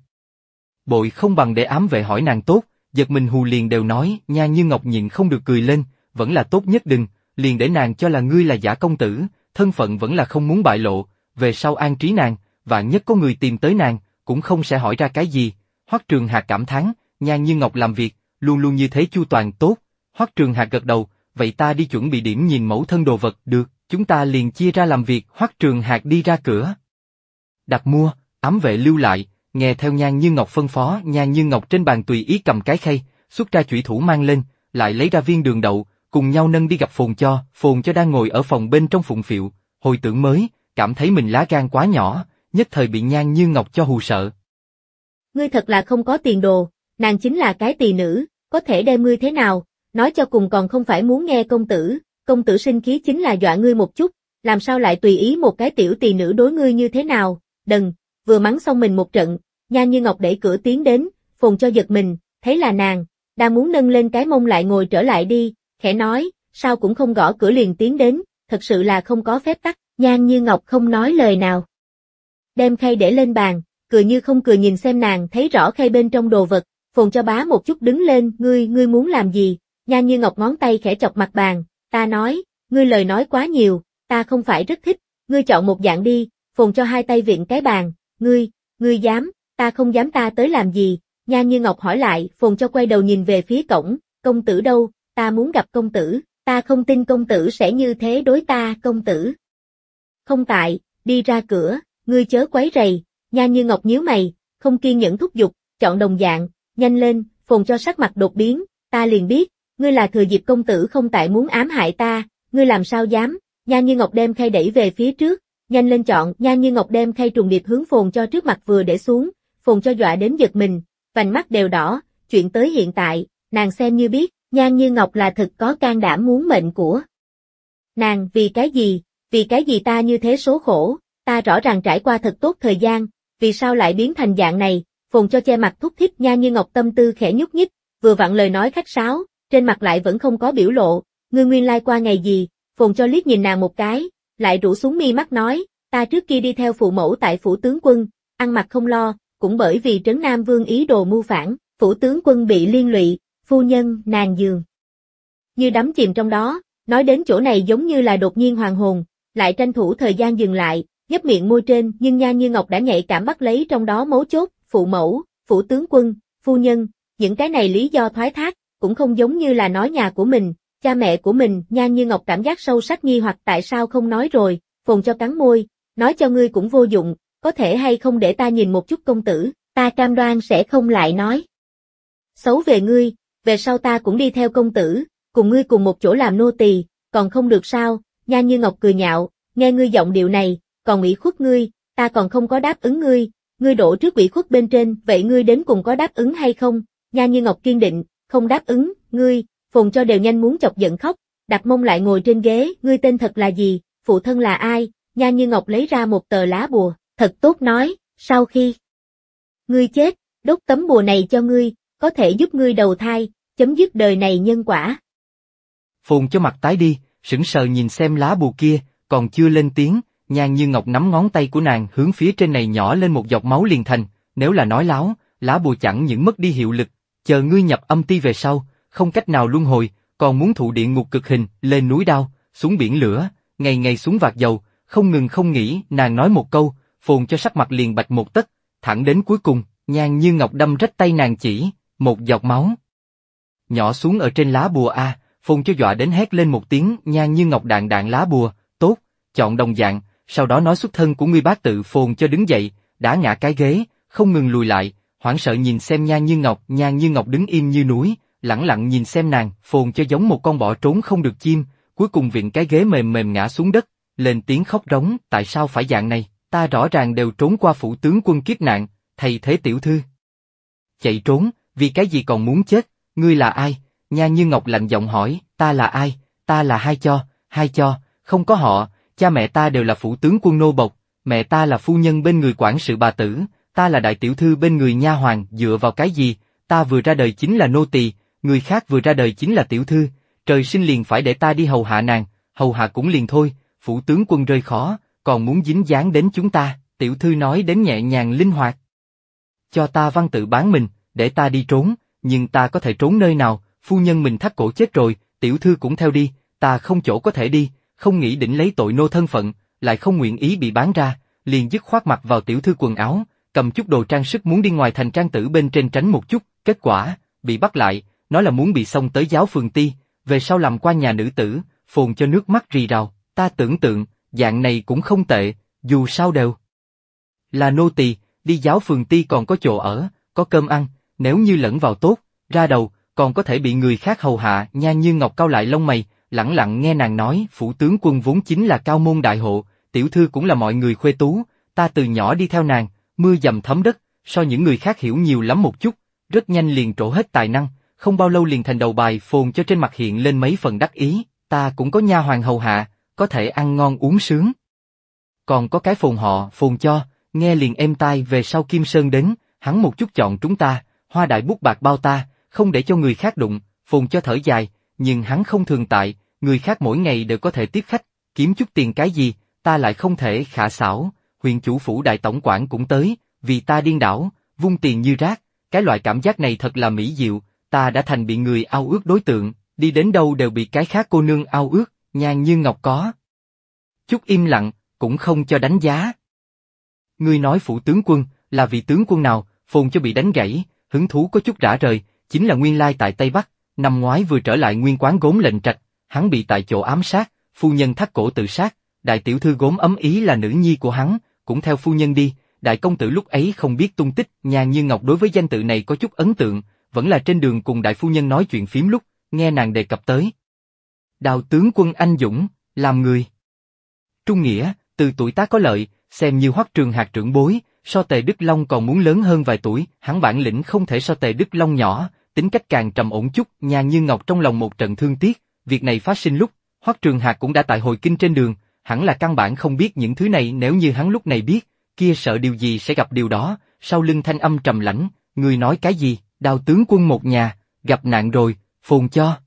Speaker 2: Bội không bằng để ám vệ hỏi nàng tốt, giật mình hù liền đều nói, Nhan Như Ngọc nhịn không được cười lên, vẫn là tốt nhất đừng, liền để nàng cho là ngươi là giả công tử, thân phận vẫn là không muốn bại lộ, về sau an trí nàng, vạn nhất có người tìm tới nàng, cũng không sẽ hỏi ra cái gì. Hoắc Trường Hạc cảm thán, Nhan Như Ngọc làm việc, luôn luôn như thế chu toàn tốt. Hoắc Trường Hạc gật đầu, vậy ta đi chuẩn bị điểm nhìn mẫu thân đồ vật, được chúng ta liền chia ra làm việc hoắc trường hạt đi ra cửa. Đặt mua, ám vệ lưu lại, nghe theo nhan như ngọc phân phó, nhan như ngọc trên bàn tùy ý cầm cái khay, xuất ra chủy thủ mang lên, lại lấy ra viên đường đậu, cùng nhau nâng đi gặp phồn cho, phồn cho đang ngồi ở phòng bên trong phụng phiệu, hồi tưởng mới, cảm thấy mình lá gan quá nhỏ, nhất thời bị nhan như ngọc cho hù sợ.
Speaker 1: Ngươi thật là không có tiền đồ, nàng chính là cái tỳ nữ, có thể đem ngươi thế nào, nói cho cùng còn không phải muốn nghe công tử, công tử sinh khí chính là dọa ngươi một chút, làm sao lại tùy ý một cái tiểu tỳ nữ đối ngươi như thế nào, đần, vừa mắng xong mình một trận, nha như ngọc đẩy cửa tiến đến, phồn cho giật mình, thấy là nàng, đang muốn nâng lên cái mông lại ngồi trở lại đi, khẽ nói, sao cũng không gõ cửa liền tiến đến, thật sự là không có phép tắc, nhan như ngọc không nói lời nào. Đem khay để lên bàn, cười như không cười nhìn xem nàng thấy rõ khay bên trong đồ vật, phồn cho bá một chút đứng lên, ngươi, ngươi muốn làm gì, nhan như ngọc ngón tay khẽ chọc mặt bàn, Ta nói, ngươi lời nói quá nhiều, ta không phải rất thích, ngươi chọn một dạng đi, phồn cho hai tay viện cái bàn, ngươi, ngươi dám, ta không dám ta tới làm gì, nha như ngọc hỏi lại, phồn cho quay đầu nhìn về phía cổng, công tử đâu, ta muốn gặp công tử, ta không tin công tử sẽ như thế đối ta, công tử. Không tại, đi ra cửa, ngươi chớ quấy rầy, nha như ngọc nhíu mày, không kiên nhẫn thúc giục, chọn đồng dạng, nhanh lên, phồn cho sắc mặt đột biến, ta liền biết, ngươi là thừa dịp công tử không tại muốn ám hại ta, ngươi làm sao dám, nha như ngọc đem khay đẩy về phía trước, nhanh lên chọn, nha như ngọc đem khay trùng điệp hướng phồn cho trước mặt vừa để xuống, phồn cho dọa đến giật mình, vành mắt đều đỏ, chuyện tới hiện tại, nàng xem như biết, nha như ngọc là thực có can đảm muốn mệnh của. Nàng, vì cái gì, vì cái gì ta như thế số khổ, ta rõ ràng trải qua thật tốt thời gian, vì sao lại biến thành dạng này, phồn cho che mặt thúc thích nha như ngọc tâm tư khẽ nhúc nhích, vừa vặn lời nói khách sáo, trên mặt lại vẫn không có biểu lộ, ngươi nguyên lai like qua ngày gì, phồn cho liếc nhìn nàng một cái, lại rủ xuống mi mắt nói, ta trước kia đi theo phụ mẫu tại phủ tướng quân, ăn mặc không lo, cũng bởi vì trấn Nam Vương ý đồ mưu phản, phủ tướng quân bị liên lụy, phu nhân, nàng giường. Như đắm chìm trong đó, nói đến chỗ này giống như là đột nhiên hoàng hồn, lại tranh thủ thời gian dừng lại, nhấp miệng môi trên nhưng nha như ngọc đã nhạy cảm bắt lấy trong đó mấu chốt, phụ mẫu, phủ tướng quân, phu nhân, những cái này lý do thoái thác, cũng không giống như là nói nhà của mình, cha mẹ của mình, nha như ngọc cảm giác sâu sắc nghi hoặc tại sao không nói rồi, phồng cho cắn môi, nói cho ngươi cũng vô dụng, có thể hay không để ta nhìn một chút công tử, ta cam đoan sẽ không lại nói. Xấu về ngươi, về sau ta cũng đi theo công tử, cùng ngươi cùng một chỗ làm nô tỳ, còn không được sao, nha như ngọc cười nhạo, nghe ngươi giọng điệu này, còn ủy khuất ngươi, ta còn không có đáp ứng ngươi, ngươi đổ trước quỷ khuất bên trên, vậy ngươi đến cùng có đáp ứng hay không, nha như ngọc kiên định, không đáp ứng, ngươi, phồn cho đều nhanh muốn chọc giận khóc, đặt mông lại ngồi trên ghế, ngươi tên thật là gì, phụ thân là ai, nha như ngọc lấy ra một tờ lá bùa, thật tốt nói, sau khi ngươi chết, đốt tấm bùa này cho ngươi, có thể giúp ngươi đầu thai, chấm dứt đời này nhân quả.
Speaker 2: Phồn cho mặt tái đi, sững sờ nhìn xem lá bùa kia, còn chưa lên tiếng, nhan như ngọc nắm ngón tay của nàng hướng phía trên này nhỏ lên một giọt máu liền thành, nếu là nói láo, lá bùa chẳng những mất đi hiệu lực, chờ ngươi nhập âm ti về sau, không cách nào luân hồi, còn muốn thụ địa ngục cực hình, lên núi đao, xuống biển lửa, ngày ngày xuống vạt dầu, không ngừng không nghỉ, nàng nói một câu, phồn cho sắc mặt liền bạch một tấc, thẳng đến cuối cùng, nhang như ngọc đâm rách tay nàng chỉ, một giọt máu. Nhỏ xuống ở trên lá bùa a, à, phồn cho dọa đến hét lên một tiếng, nhang như ngọc đạn đạn lá bùa, tốt, chọn đồng dạng, sau đó nói xuất thân của ngươi bác tự phồn cho đứng dậy, đã ngã cái ghế, không ngừng lùi lại, hoảng sợ nhìn xem Nha Như Ngọc, Nha Như Ngọc đứng im như núi, lẳng lặng nhìn xem nàng, phồn cho giống một con bọ trốn không được chim, cuối cùng viện cái ghế mềm mềm ngã xuống đất, lên tiếng khóc rống, tại sao phải dạng này, ta rõ ràng đều trốn qua phủ tướng quân kiếp nạn, thầy thế tiểu thư. Chạy trốn, vì cái gì còn muốn chết, ngươi là ai? Nha Như Ngọc lạnh giọng hỏi, ta là ai, ta là hai cho, hai cho, không có họ, cha mẹ ta đều là phủ tướng quân nô bộc, mẹ ta là phu nhân bên người quản sự bà tử, ta là đại tiểu thư bên người nha hoàng, dựa vào cái gì, ta vừa ra đời chính là nô tỳ, người khác vừa ra đời chính là tiểu thư, trời sinh liền phải để ta đi hầu hạ nàng, hầu hạ cũng liền thôi, phủ tướng quân rơi khó, còn muốn dính dáng đến chúng ta, tiểu thư nói đến nhẹ nhàng linh hoạt. Cho ta văn tự bán mình, để ta đi trốn, nhưng ta có thể trốn nơi nào, phu nhân mình thắt cổ chết rồi, tiểu thư cũng theo đi, ta không chỗ có thể đi, không nghĩ định lấy tội nô thân phận, lại không nguyện ý bị bán ra, liền dứt khoát mặt vào tiểu thư quần áo, cầm chút đồ trang sức muốn đi ngoài thành trang tử bên trên tránh một chút, kết quả, bị bắt lại, nói là muốn bị xông tới giáo phường ti, về sau làm qua nhà nữ tử, phồn cho nước mắt rì rào, ta tưởng tượng, dạng này cũng không tệ, dù sao đều. Là nô tỳ, đi giáo phường ti còn có chỗ ở, có cơm ăn, nếu như lẫn vào tốt, ra đầu, còn có thể bị người khác hầu hạ, nha như ngọc cao lại lông mày, lẳng lặng nghe nàng nói, phủ tướng quân vốn chính là cao môn đại hộ, tiểu thư cũng là mọi người khuê tú, ta từ nhỏ đi theo nàng, mưa dầm thấm đất, so những người khác hiểu nhiều lắm một chút, rất nhanh liền trổ hết tài năng, không bao lâu liền thành đầu bài phồn cho trên mặt hiện lên mấy phần đắc ý, ta cũng có nha hoàng hầu hạ, có thể ăn ngon uống sướng. Còn có cái phồn họ, phồn cho, nghe liền êm tai về sau Kim Sơn đến, hắn một chút chọn chúng ta, hoa đại bút bạc bao ta, không để cho người khác đụng, phồn cho thở dài, nhưng hắn không thường tại, người khác mỗi ngày đều có thể tiếp khách, kiếm chút tiền cái gì, ta lại không thể khả xảo, huyện chủ phủ đại tổng quản cũng tới, vì ta điên đảo, vung tiền như rác, cái loại cảm giác này thật là mỹ diệu, ta đã thành bị người ao ước đối tượng, đi đến đâu đều bị cái khác cô nương ao ước, nhàn như ngọc có. Chút im lặng, cũng không cho đánh giá. Ngươi nói phủ tướng quân, là vị tướng quân nào, phồn cho bị đánh gãy, hứng thú có chút rã rời, chính là nguyên lai tại Tây Bắc, năm ngoái vừa trở lại nguyên quán gốm lệnh trạch, hắn bị tại chỗ ám sát, phu nhân thắt cổ tự sát, đại tiểu thư gốm ấm ý là nữ nhi của hắn, cũng theo phu nhân đi, đại công tử lúc ấy không biết tung tích, nhà như ngọc đối với danh tự này có chút ấn tượng, vẫn là trên đường cùng đại phu nhân nói chuyện phím lúc, nghe nàng đề cập tới. Đào tướng quân anh Dũng, làm người. Trung nghĩa, từ tuổi tác có lợi, xem như hoắc trường hạt trưởng bối, so tề Đức Long còn muốn lớn hơn vài tuổi, hắn bản lĩnh không thể so tề Đức Long nhỏ, tính cách càng trầm ổn chút, nhà như ngọc trong lòng một trận thương tiếc, việc này phát sinh lúc, hoắc trường hạt cũng đã tại hồi kinh trên đường, hẳn là căn bản không biết những thứ này nếu như hắn lúc này biết, kia sợ điều gì sẽ gặp điều đó, sau lưng thanh âm trầm lãnh, người nói cái gì, đào tướng quân một nhà, gặp nạn rồi, phồn cho.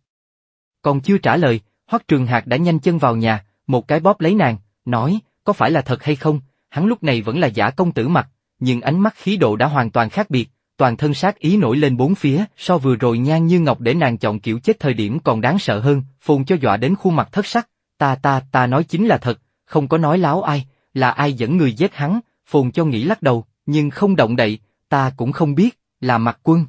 Speaker 2: Còn chưa trả lời, Hoắc Trường Hạc đã nhanh chân vào nhà, một cái bóp lấy nàng, nói, có phải là thật hay không, hắn lúc này vẫn là giả công tử mặt, nhưng ánh mắt khí độ đã hoàn toàn khác biệt, toàn thân sát ý nổi lên bốn phía, so vừa rồi nhan như ngọc để nàng chọn kiểu chết thời điểm còn đáng sợ hơn, phồn cho dọa đến khuôn mặt thất sắc, Ta ta ta nói chính là thật, không có nói láo ai, là ai dẫn người giết hắn, phồn cho nghĩ lắc đầu, nhưng không động đậy, ta cũng không biết, là mặt quân.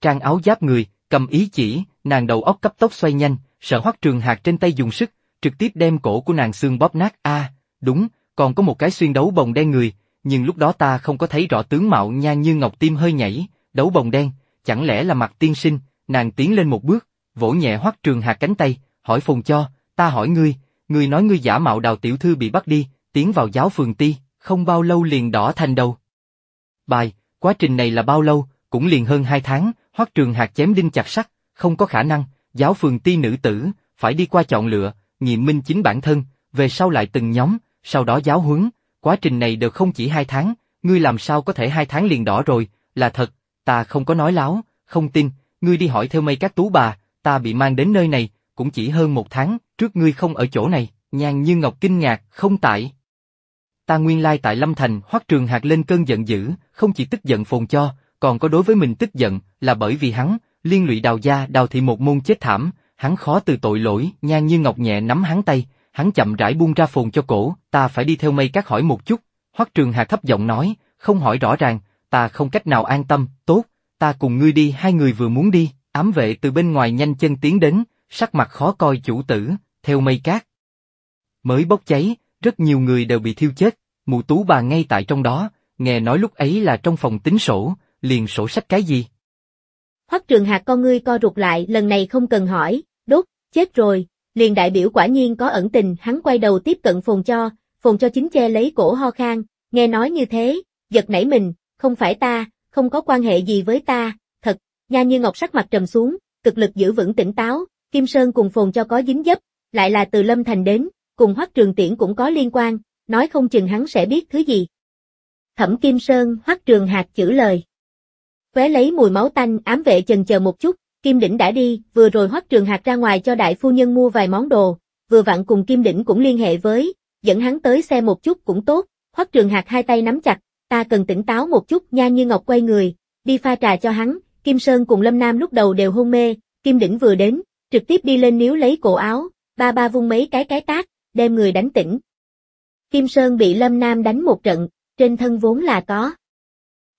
Speaker 2: Trang áo giáp người, cầm ý chỉ, nàng đầu óc cấp tốc xoay nhanh, sợ hoắc trường hạt trên tay dùng sức, trực tiếp đem cổ của nàng xương bóp nát a đúng, còn có một cái xuyên đấu bồng đen người, nhưng lúc đó ta không có thấy rõ tướng mạo nha như ngọc tim hơi nhảy, đấu bồng đen, chẳng lẽ là mặt tiên sinh, nàng tiến lên một bước, vỗ nhẹ hoắc trường hạt cánh tay, hỏi phồn cho, Ta hỏi ngươi, ngươi nói ngươi giả mạo đào tiểu thư bị bắt đi, tiến vào giáo phường ti, không bao lâu liền đỏ thành đầu. Bài, quá trình này là bao lâu, cũng liền hơn hai tháng, hoắc trường hạt chém đinh chặt sắt, không có khả năng, giáo phường ti nữ tử, phải đi qua chọn lựa, nghiệm minh chính bản thân, về sau lại từng nhóm, sau đó giáo huấn, quá trình này đều không chỉ hai tháng, ngươi làm sao có thể hai tháng liền đỏ rồi, là thật, ta không có nói láo, không tin, ngươi đi hỏi theo mây các tú bà, ta bị mang đến nơi này, cũng chỉ hơn một tháng, trước ngươi không ở chỗ này, nhàn như ngọc kinh ngạc, không tại. Ta nguyên lai tại Lâm Thành, hoắc trường hạt lên cơn giận dữ, không chỉ tức giận phồn cho, còn có đối với mình tức giận, là bởi vì hắn, liên lụy đào gia, đào thị một môn chết thảm, hắn khó từ tội lỗi, nhàn như ngọc nhẹ nắm hắn tay, hắn chậm rãi buông ra phồn cho cổ, ta phải đi theo mây các hỏi một chút, hoắc trường hạt thấp giọng nói, không hỏi rõ ràng, ta không cách nào an tâm, tốt, ta cùng ngươi đi hai người vừa muốn đi, ám vệ từ bên ngoài nhanh chân tiến đến, sắc mặt khó coi chủ tử, theo mây cát. Mới bốc cháy, rất nhiều người đều bị thiêu chết, mụ tú bà ngay tại trong đó, nghe nói lúc ấy là trong phòng tính sổ, liền sổ sách cái gì.
Speaker 1: Hoắc trường hạt con ngươi co rụt lại lần này không cần hỏi, đốt, chết rồi, liền đại biểu quả nhiên có ẩn tình hắn quay đầu tiếp cận phồn cho, phồn cho chính che lấy cổ ho khang, nghe nói như thế, giật nảy mình, không phải ta, không có quan hệ gì với ta, thật, nha như ngọc sắc mặt trầm xuống, cực lực giữ vững tỉnh táo, Kim Sơn cùng phồn cho có dính dấp, lại là từ Lâm Thành đến, cùng Hoắc Trường Tiễn cũng có liên quan, nói không chừng hắn sẽ biết thứ gì. Thẩm Kim Sơn, Hoắc Trường Hạc chữ lời. Vé lấy mùi máu tanh, ám vệ chần chờ một chút, Kim Đỉnh đã đi, vừa rồi Hoắc Trường Hạc ra ngoài cho đại phu nhân mua vài món đồ, vừa vặn cùng Kim Đỉnh cũng liên hệ với, dẫn hắn tới xe một chút cũng tốt, Hoắc Trường Hạc hai tay nắm chặt, ta cần tỉnh táo một chút, Nha Như Ngọc quay người, đi pha trà cho hắn, Kim Sơn cùng Lâm Nam lúc đầu đều hôn mê, Kim Đỉnh vừa đến, trực tiếp đi lên níu lấy cổ áo, ba ba vung mấy cái cái tác, đem người đánh tỉnh. Kim Sơn bị Lâm Nam đánh một trận, trên thân vốn là có.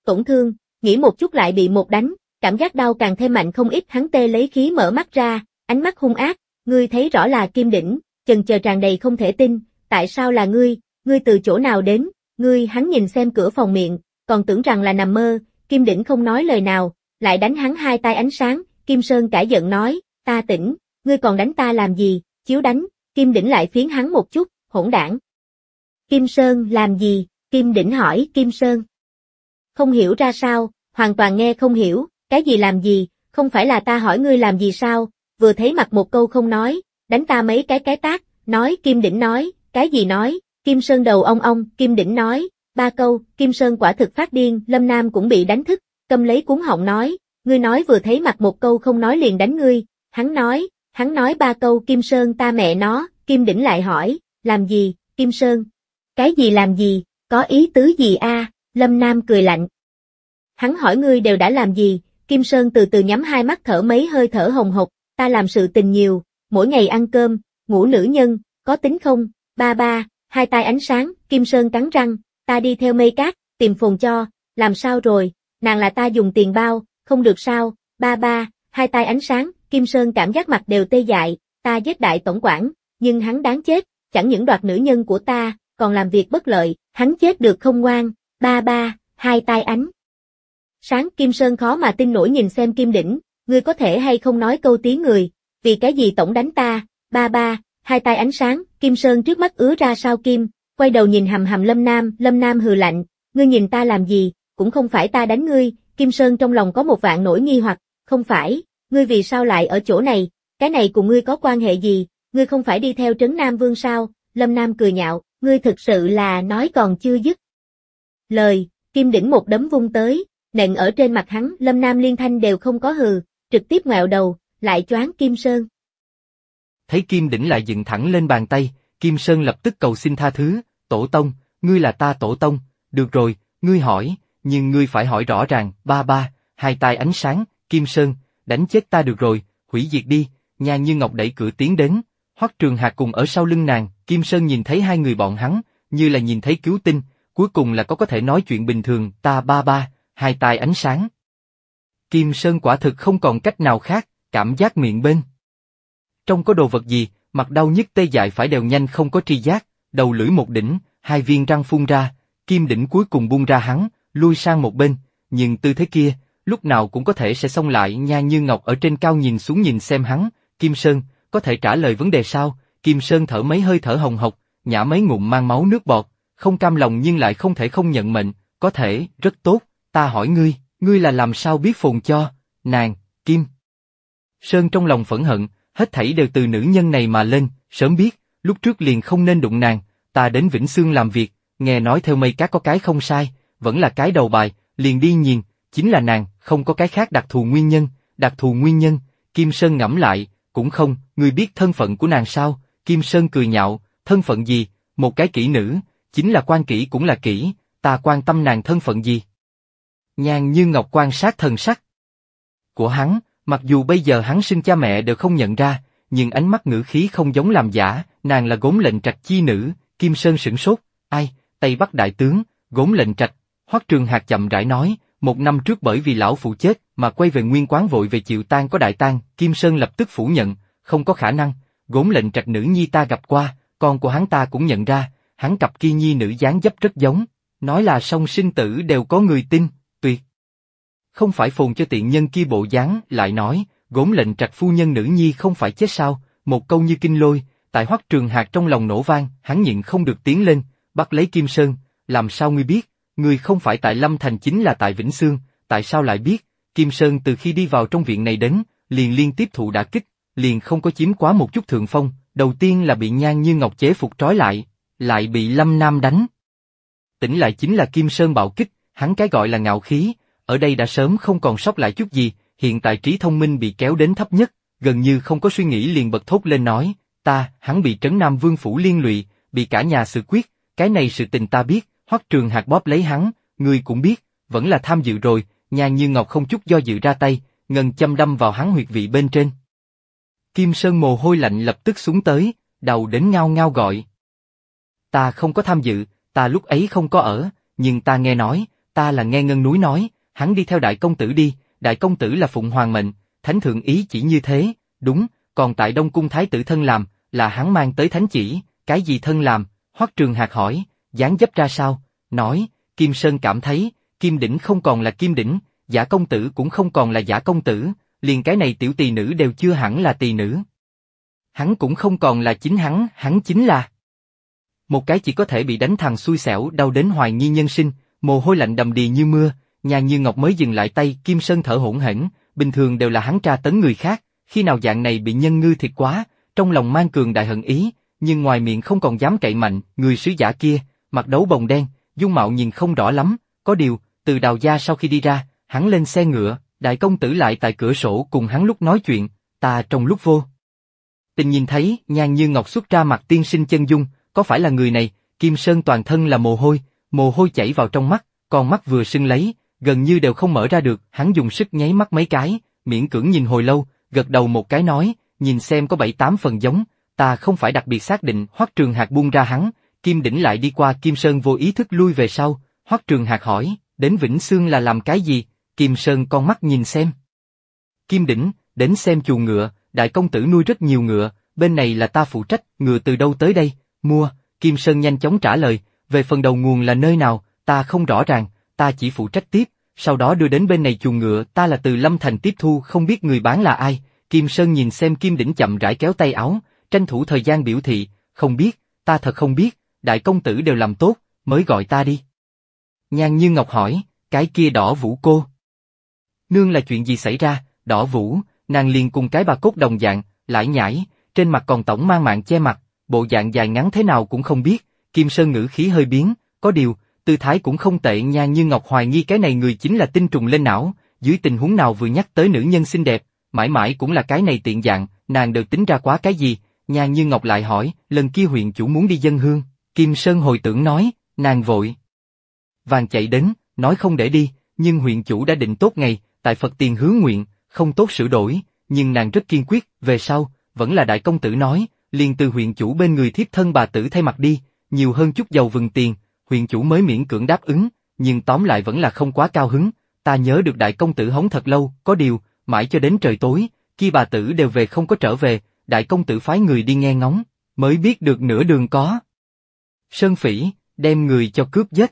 Speaker 1: Tổn thương, nghĩ một chút lại bị một đánh, cảm giác đau càng thêm mạnh không ít hắn tê lấy khí mở mắt ra, ánh mắt hung ác, ngươi thấy rõ là kim đỉnh, chần chờ tràn đầy không thể tin, tại sao là ngươi, ngươi từ chỗ nào đến, ngươi hắn nhìn xem cửa phòng miệng, còn tưởng rằng là nằm mơ, kim đỉnh không nói lời nào, lại đánh hắn hai tay ánh sáng, Kim Sơn cãi giận nói, Ta tỉnh, ngươi còn đánh ta làm gì, chiếu đánh, Kim Đỉnh lại phiến hắn một chút, hỗn đảng. Kim Sơn làm gì, Kim Đỉnh hỏi Kim Sơn. Không hiểu ra sao, hoàn toàn nghe không hiểu, cái gì làm gì, không phải là ta hỏi ngươi làm gì sao, vừa thấy mặt một câu không nói, đánh ta mấy cái cái tác, nói Kim Đỉnh nói, cái gì nói, Kim Sơn đầu ông ông, Kim Đỉnh nói, ba câu, Kim Sơn quả thực phát điên, Lâm Nam cũng bị đánh thức, cầm lấy cuốn họng nói, ngươi nói vừa thấy mặt một câu không nói liền đánh ngươi, Hắn nói, hắn nói ba câu Kim Sơn ta mẹ nó, Kim Đỉnh lại hỏi, làm gì, Kim Sơn? Cái gì làm gì, có ý tứ gì a? Lâm Nam cười lạnh. Hắn hỏi ngươi đều đã làm gì, Kim Sơn từ từ nhắm hai mắt thở mấy hơi thở hồng hộc, ta làm sự tình nhiều, mỗi ngày ăn cơm, ngủ nữ nhân, có tính không, ba ba, hai tay ánh sáng, Kim Sơn cắn răng, ta đi theo mây cát, tìm phồn cho, làm sao rồi, nàng là ta dùng tiền bao, không được sao, ba ba, hai tay ánh sáng, Kim Sơn cảm giác mặt đều tê dại, ta giết đại tổng quản, nhưng hắn đáng chết, chẳng những đoạt nữ nhân của ta, còn làm việc bất lợi, hắn chết được không ngoan, ba ba, hai tay ánh. Sáng Kim Sơn khó mà tin nổi nhìn xem Kim Đỉnh, ngươi có thể hay không nói câu tiếng người, vì cái gì tổng đánh ta, ba ba, hai tay ánh sáng, Kim Sơn trước mắt ứa ra sao Kim, quay đầu nhìn hầm hầm Lâm Nam, Lâm Nam hừ lạnh, ngươi nhìn ta làm gì, cũng không phải ta đánh ngươi, Kim Sơn trong lòng có một vạn nỗi nghi hoặc, không phải, ngươi vì sao lại ở chỗ này, cái này cùng ngươi có quan hệ gì, ngươi không phải đi theo trấn Nam Vương sao, Lâm Nam cười nhạo, ngươi thực sự là nói còn chưa dứt. Lời, kim đỉnh một đấm vung tới, nện ở trên mặt hắn, Lâm Nam liên thanh đều không có hừ, trực tiếp ngoẹo đầu, lại choáng Kim Sơn.
Speaker 2: Thấy kim đỉnh lại dựng thẳng lên bàn tay, Kim Sơn lập tức cầu xin tha thứ, tổ tông, ngươi là ta tổ tông, được rồi, ngươi hỏi, nhưng ngươi phải hỏi rõ ràng, ba ba, hai tay ánh sáng, Kim Sơn, đánh chết ta được rồi, hủy diệt đi, nhà như ngọc đẩy cửa tiến đến, hoắc trường hạc cùng ở sau lưng nàng, Kim Sơn nhìn thấy hai người bọn hắn, như là nhìn thấy cứu tinh, cuối cùng là có có thể nói chuyện bình thường, ta ba ba, hai tai ánh sáng. Kim Sơn quả thực không còn cách nào khác, cảm giác miệng bên. Trong có đồ vật gì, mặt đau nhức tê dại phải đều nhanh không có tri giác, đầu lưỡi một đỉnh, hai viên răng phun ra, kim đỉnh cuối cùng bung ra hắn, lui sang một bên, nhưng tư thế kia, lúc nào cũng có thể sẽ xông lại nha như ngọc ở trên cao nhìn xuống nhìn xem hắn, Kim Sơn, có thể trả lời vấn đề sao, Kim Sơn thở mấy hơi thở hồng hộc, nhả mấy ngụm mang máu nước bọt, không cam lòng nhưng lại không thể không nhận mệnh, có thể, rất tốt, ta hỏi ngươi, ngươi là làm sao biết phồn cho, nàng, Kim. Sơn trong lòng phẫn hận, hết thảy đều từ nữ nhân này mà lên, sớm biết, lúc trước liền không nên đụng nàng, ta đến Vĩnh xương làm việc, nghe nói theo mây cá có cái không sai, vẫn là cái đầu bài, liền đi nhìn, chính là nàng, không có cái khác đặc thù nguyên nhân, đặc thù nguyên nhân, Kim Sơn ngẫm lại, cũng không, người biết thân phận của nàng sao, Kim Sơn cười nhạo, thân phận gì, một cái kỹ nữ, chính là quan kỹ cũng là kỹ, ta quan tâm nàng thân phận gì. Nhàn như Ngọc quan sát thần sắc của hắn, mặc dù bây giờ hắn sinh cha mẹ đều không nhận ra, nhưng ánh mắt ngữ khí không giống làm giả, nàng là gốm lệnh trạch chi nữ, Kim Sơn sửng sốt, ai, Tây Bắc đại tướng, gốm lệnh trạch, Hoắc Trường hạt chậm rãi nói, một năm trước bởi vì lão phụ chết mà quay về nguyên quán vội về chịu tang có đại tang Kim Sơn lập tức phủ nhận, không có khả năng, gốm lệnh trạch nữ nhi ta gặp qua, con của hắn ta cũng nhận ra, hắn cặp kia nhi nữ dáng dấp rất giống, nói là song sinh tử đều có người tin, tuyệt. Không phải phồn cho tiện nhân kia bộ dáng, lại nói, gốm lệnh trạch phu nhân nữ nhi không phải chết sao, một câu như kinh lôi, tại hoắc trường hạt trong lòng nổ vang, hắn nhịn không được tiến lên, bắt lấy Kim Sơn, làm sao ngươi biết, Người không phải tại Lâm Thành chính là tại Vĩnh Sương, tại sao lại biết, Kim Sơn từ khi đi vào trong viện này đến, liền liên tiếp thụ đã kích, liền không có chiếm quá một chút thượng phong, đầu tiên là bị nhan như ngọc chế phục trói lại, lại bị Lâm Nam đánh. Tỉnh lại chính là Kim Sơn bạo kích, hắn cái gọi là ngạo khí, ở đây đã sớm không còn sót lại chút gì, hiện tại trí thông minh bị kéo đến thấp nhất, gần như không có suy nghĩ liền bật thốt lên nói, ta, hắn bị Trấn Nam Vương Phủ liên lụy, bị cả nhà sự quyết, cái này sự tình ta biết, Hoắc Trường Hạc bóp lấy hắn, người cũng biết, vẫn là tham dự rồi, nhà như ngọc không chút do dự ra tay, ngân châm đâm vào hắn huyệt vị bên trên. Kim Sơn mồ hôi lạnh lập tức xuống tới, đầu đến ngao ngao gọi. Ta không có tham dự, ta lúc ấy không có ở, nhưng ta nghe nói, ta là nghe ngân núi nói, hắn đi theo đại công tử đi, đại công tử là phụng hoàng mệnh, thánh thượng ý chỉ như thế, đúng, còn tại Đông Cung Thái tử thân làm, là hắn mang tới thánh chỉ, cái gì thân làm, hoắc trường hạc hỏi, dáng dấp ra sao, nói, Kim Sơn cảm thấy, Kim Đỉnh không còn là Kim Đỉnh, giả công tử cũng không còn là giả công tử, liền cái này tiểu tỳ nữ đều chưa hẳn là tỳ nữ. Hắn cũng không còn là chính hắn, hắn chính là... Một cái chỉ có thể bị đánh thằng xui xẻo đau đến hoài nghi nhân sinh, mồ hôi lạnh đầm đì như mưa, nhà như ngọc mới dừng lại tay Kim Sơn thở hỗn hển, bình thường đều là hắn tra tấn người khác, khi nào dạng này bị nhân ngư thiệt quá, trong lòng mang cường đại hận ý, nhưng ngoài miệng không còn dám cậy mạnh, người sứ giả kia, mặt đấu bồng đen, dung mạo nhìn không rõ lắm, có điều, từ đào gia sau khi đi ra, hắn lên xe ngựa, đại công tử lại tại cửa sổ cùng hắn lúc nói chuyện, ta trong lúc vô. Tình nhìn thấy, nhan như ngọc xuất ra mặt tiên sinh chân dung, có phải là người này, Kim Sơn toàn thân là mồ hôi, mồ hôi chảy vào trong mắt, còn mắt vừa sưng lấy, gần như đều không mở ra được, hắn dùng sức nháy mắt mấy cái, miễn cưỡng nhìn hồi lâu, gật đầu một cái nói, nhìn xem có bảy tám phần giống, ta không phải đặc biệt xác định hoắc trường hạt buông ra hắn, Kim Đỉnh lại đi qua Kim Sơn vô ý thức lui về sau, Hoắc Trường Hạc hỏi, đến Vĩnh Sương là làm cái gì, Kim Sơn con mắt nhìn xem. Kim Đỉnh, đến xem chuồng ngựa, đại công tử nuôi rất nhiều ngựa, bên này là ta phụ trách, ngựa từ đâu tới đây, mua, Kim Sơn nhanh chóng trả lời, về phần đầu nguồn là nơi nào, ta không rõ ràng, ta chỉ phụ trách tiếp, sau đó đưa đến bên này chuồng ngựa ta là từ Lâm Thành tiếp thu không biết người bán là ai, Kim Sơn nhìn xem Kim Đỉnh chậm rãi kéo tay áo, tranh thủ thời gian biểu thị, không biết, ta thật không biết, đại công tử đều làm tốt, mới gọi ta đi. Nhan Như Ngọc hỏi, cái kia đỏ vũ cô. Nương là chuyện gì xảy ra, đỏ vũ, nàng liền cùng cái bà cốt đồng dạng, lại nhảy, trên mặt còn tổng mang mạng che mặt, bộ dạng dài ngắn thế nào cũng không biết, Kim Sơn ngữ khí hơi biến, có điều, tư thái cũng không tệ Nhan như Ngọc hoài nghi cái này người chính là tinh trùng lên não, dưới tình huống nào vừa nhắc tới nữ nhân xinh đẹp, mãi mãi cũng là cái này tiện dạng, nàng đều tính ra quá cái gì, Nhan như Ngọc lại hỏi, lần kia huyện chủ muốn đi dân hương, Kim Sơn hồi tưởng nói, nàng vội. Vàng chạy đến, nói không để đi, nhưng huyện chủ đã định tốt ngày, tại Phật tiền hứa nguyện, không tốt sửa đổi, nhưng nàng rất kiên quyết, về sau, vẫn là đại công tử nói, liền từ huyện chủ bên người thiếp thân bà tử thay mặt đi, nhiều hơn chút dầu vừng tiền, huyện chủ mới miễn cưỡng đáp ứng, nhưng tóm lại vẫn là không quá cao hứng, ta nhớ được đại công tử hống thật lâu, có điều, mãi cho đến trời tối, khi bà tử đều về không có trở về, đại công tử phái người đi nghe ngóng, mới biết được nửa đường có. Sơn Phỉ, đem người cho cướp giết.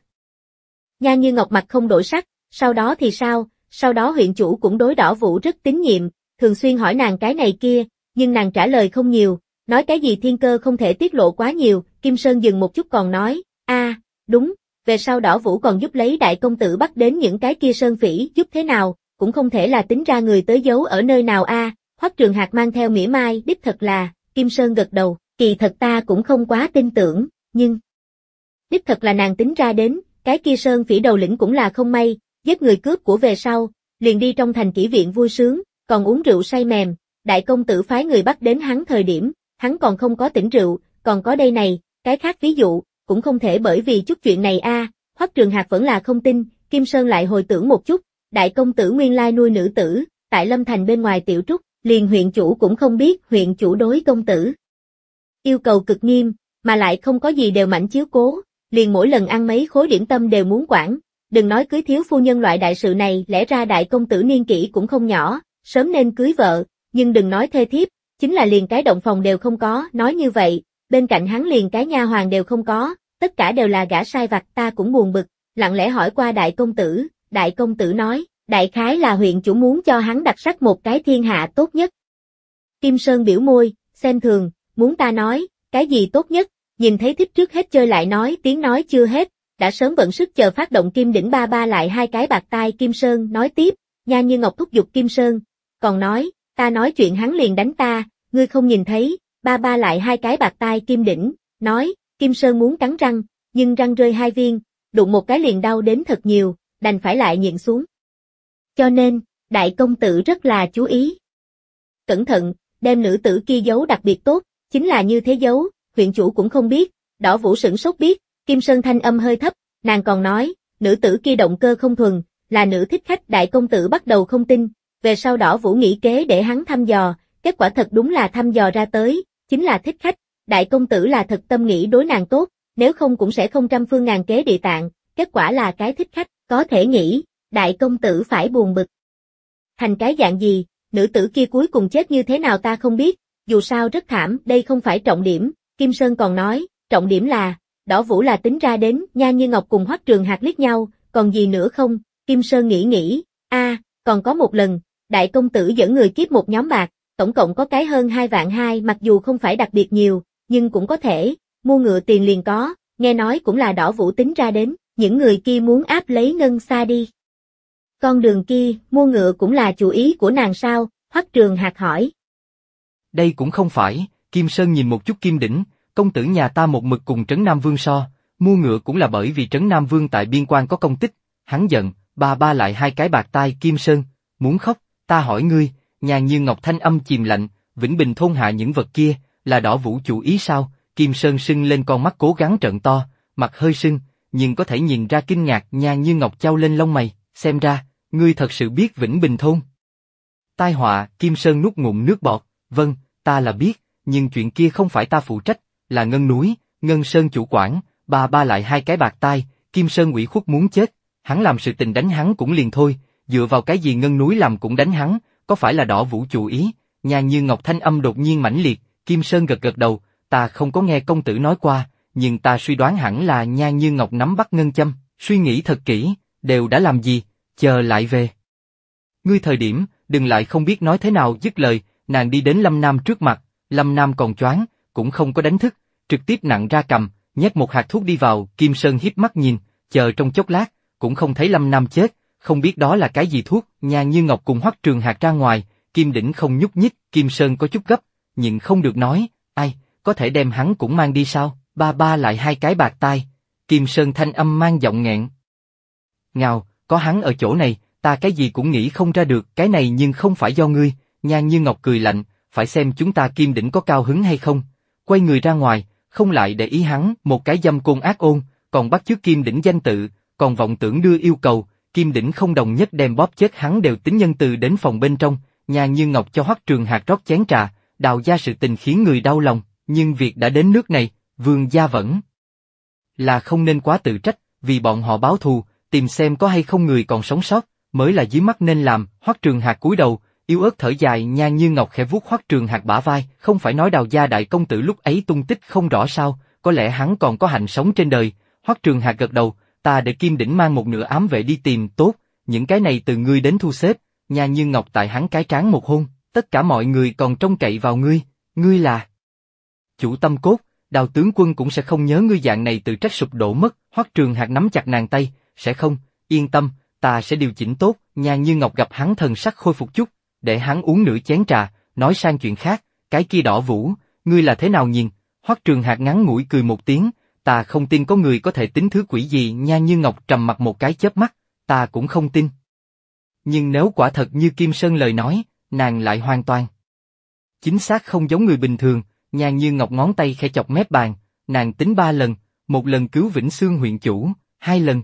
Speaker 1: Nha như ngọc mặt không đổi sắc, sau đó thì sao, sau đó huyện chủ cũng đối đỏ vũ rất tín nhiệm, thường xuyên hỏi nàng cái này kia, nhưng nàng trả lời không nhiều, nói cái gì thiên cơ không thể tiết lộ quá nhiều, Kim Sơn dừng một chút còn nói, a đúng, về sau đỏ vũ còn giúp lấy đại công tử bắt đến những cái kia Sơn Phỉ giúp thế nào, cũng không thể là tính ra người tới giấu ở nơi nào a à. Hoắc Trường hạt mang theo mỉa mai, đích thật là, Kim Sơn gật đầu, kỳ thật ta cũng không quá tin tưởng, nhưng... Đích thật là nàng tính ra đến, cái kia sơn phỉ đầu lĩnh cũng là không may, giết người cướp của về sau, liền đi trong thành kỷ viện vui sướng, còn uống rượu say mềm, đại công tử phái người bắt đến hắn thời điểm, hắn còn không có tỉnh rượu, còn có đây này, cái khác ví dụ, cũng không thể bởi vì chút chuyện này a Hoắc Trường Hạc vẫn là không tin, Kim Sơn lại hồi tưởng một chút, đại công tử nguyên lai nuôi nữ tử, tại Lâm Thành bên ngoài tiểu trúc, liền huyện chủ cũng không biết huyện chủ đối công tử. Yêu cầu cực nghiêm, mà lại không có gì đều mạnh chiếu cố, liền mỗi lần ăn mấy khối điểm tâm đều muốn quản, đừng nói cưới thiếu phu nhân loại đại sự này lẽ ra đại công tử niên kỷ cũng không nhỏ, sớm nên cưới vợ, nhưng đừng nói thê thiếp, chính là liền cái động phòng đều không có, nói như vậy, bên cạnh hắn liền cái nha hoàng đều không có, tất cả đều là gã sai vặt ta cũng buồn bực, lặng lẽ hỏi qua đại công tử, đại công tử nói, đại khái là huyện chủ muốn cho hắn đặt sắc một cái thiên hạ tốt nhất. Kim Sơn biểu môi, xem thường, muốn ta nói, cái gì tốt nhất, nhìn thấy thích trước hết chơi lại nói tiếng nói chưa hết, đã sớm vận sức chờ phát động kim đỉnh ba ba lại hai cái bạc tai Kim Sơn nói tiếp, nha như ngọc thúc giục Kim Sơn, còn nói, ta nói chuyện hắn liền đánh ta, ngươi không nhìn thấy, ba ba lại hai cái bạc tai Kim đỉnh, nói, Kim Sơn muốn cắn răng, nhưng răng rơi hai viên, đụng một cái liền đau đến thật nhiều, đành phải lại nhịn xuống. Cho nên, đại công tử rất là chú ý. Cẩn thận, đem nữ tử kia giấu đặc biệt tốt, chính là như thế giấu, huyện chủ cũng không biết, đỏ vũ sửng sốt biết, Kim Sơn thanh âm hơi thấp, nàng còn nói, nữ tử kia động cơ không thuần, là nữ thích khách đại công tử bắt đầu không tin, về sau đỏ vũ nghĩ kế để hắn thăm dò, kết quả thật đúng là thăm dò ra tới, chính là thích khách, đại công tử là thật tâm nghĩ đối nàng tốt, nếu không cũng sẽ không trăm phương ngàn kế địa tạng, kết quả là cái thích khách, có thể nghĩ, đại công tử phải buồn bực. Thành cái dạng gì, nữ tử kia cuối cùng chết như thế nào ta không biết, dù sao rất thảm, đây không phải trọng điểm, Kim Sơn còn nói, trọng điểm là, Đỏ Vũ là tính ra đến, Nha Như Ngọc cùng Hoắc Trường Hạt liếc nhau, còn gì nữa không? Kim Sơn nghĩ nghĩ, a, còn có một lần, đại công tử dẫn người kiếp một nhóm bạc, tổng cộng có cái hơn hai vạn hai mặc dù không phải đặc biệt nhiều, nhưng cũng có thể, mua ngựa tiền liền có, nghe nói cũng là Đỏ Vũ tính ra đến, những người kia muốn áp lấy ngân xa đi. Con đường kia, mua ngựa cũng là chủ ý của nàng sao? Hoắc Trường Hạt
Speaker 2: hỏi. Đây cũng không phải, Kim Sơn nhìn một chút Kim Đỉnh, công tử nhà ta một mực cùng Trấn Nam Vương so, mua ngựa cũng là bởi vì Trấn Nam Vương tại biên quan có công tích, hắn giận, ba ba lại hai cái bạc tai Kim Sơn, muốn khóc, ta hỏi ngươi, nhà như Ngọc Thanh âm chìm lạnh, Vĩnh Bình thôn hạ những vật kia, là đỏ vũ chủ ý sao, Kim Sơn sưng lên con mắt cố gắng trận to, mặt hơi sưng, nhưng có thể nhìn ra kinh ngạc nhà như Ngọc trao lên lông mày, xem ra, ngươi thật sự biết Vĩnh Bình thôn. Tai họa, Kim Sơn nuốt ngụm nước bọt, vâng, ta là biết, nhưng chuyện kia không phải ta phụ trách, là Ngân Núi, Ngân Sơn chủ quản, ba ba lại hai cái bạc tai, Kim Sơn ủy khuất muốn chết, hắn làm sự tình đánh hắn cũng liền thôi, dựa vào cái gì Ngân Núi làm cũng đánh hắn, có phải là đỏ vũ chủ ý, nhà như Ngọc Thanh âm đột nhiên mãnh liệt, Kim Sơn gật gật đầu, ta không có nghe công tử nói qua, nhưng ta suy đoán hẳn là nha như Ngọc nắm bắt Ngân Châm, suy nghĩ thật kỹ, đều đã làm gì, chờ lại về. Ngươi thời điểm, đừng lại không biết nói thế nào dứt lời, nàng đi đến Lâm Nam trước mặt, Lâm Nam còn choáng, cũng không có đánh thức, trực tiếp nặng ra cầm, nhét một hạt thuốc đi vào, Kim Sơn hiếp mắt nhìn, chờ trong chốc lát, cũng không thấy Lâm Nam chết, không biết đó là cái gì thuốc, nhà như Ngọc cùng hoắc trường hạt ra ngoài, Kim Đỉnh không nhúc nhích, Kim Sơn có chút gấp, nhịn không được nói, ai, có thể đem hắn cũng mang đi sao, ba ba lại hai cái bạc tai, Kim Sơn thanh âm mang giọng nghẹn. Ngào, có hắn ở chỗ này, ta cái gì cũng nghĩ không ra được, cái này nhưng không phải do ngươi, Nhan Như Ngọc cười lạnh, phải xem chúng ta kim đỉnh có cao hứng hay không. Quay người ra ngoài, không lại để ý hắn, một cái dâm côn ác ôn, còn bắt chước kim đỉnh danh tự, còn vọng tưởng đưa yêu cầu, kim đỉnh không đồng nhất đem bóp chết hắn đều tính nhân từ đến phòng bên trong, nhà như ngọc cho hoắc trường hạt rót chén trà, đào gia sự tình khiến người đau lòng, nhưng việc đã đến nước này, vương gia vẫn là không nên quá tự trách, vì bọn họ báo thù, tìm xem có hay không người còn sống sót, mới là dưới mắt nên làm, hoắc trường hạt cúi đầu, yếu ớt thở dài nha như ngọc khẽ vuốt hoắc trường hạt bả vai, không phải nói đào gia đại công tử lúc ấy tung tích không rõ sao, có lẽ hắn còn có hạnh sống trên đời, hoắc trường hạt gật đầu, ta để kim đỉnh mang một nửa ám vệ đi tìm, tốt, những cái này từ ngươi đến thu xếp, nha như ngọc tại hắn cái trán một hôn, tất cả mọi người còn trông cậy vào ngươi, ngươi là chủ tâm cốt, đào tướng quân cũng sẽ không nhớ ngươi dạng này từ trách sụp đổ mất, hoắc trường hạt nắm chặt nàng tay, sẽ không, yên tâm, ta sẽ điều chỉnh tốt, nha như ngọc gặp hắn thần sắc khôi phục chút, để hắn uống nửa chén trà, nói sang chuyện khác, cái kia đỏ vũ, ngươi là thế nào nhìn, hoắc trường hạt ngắn ngủi cười một tiếng, ta không tin có người có thể tính thứ quỷ gì nha như ngọc trầm mặt một cái chớp mắt, ta cũng không tin. Nhưng nếu quả thật như Kim Sơn lời nói, nàng lại hoàn toàn. Chính xác không giống người bình thường, Nhan như ngọc ngón tay khẽ chọc mép bàn, nàng tính ba lần, một lần cứu Vĩnh Sương huyện chủ, hai lần.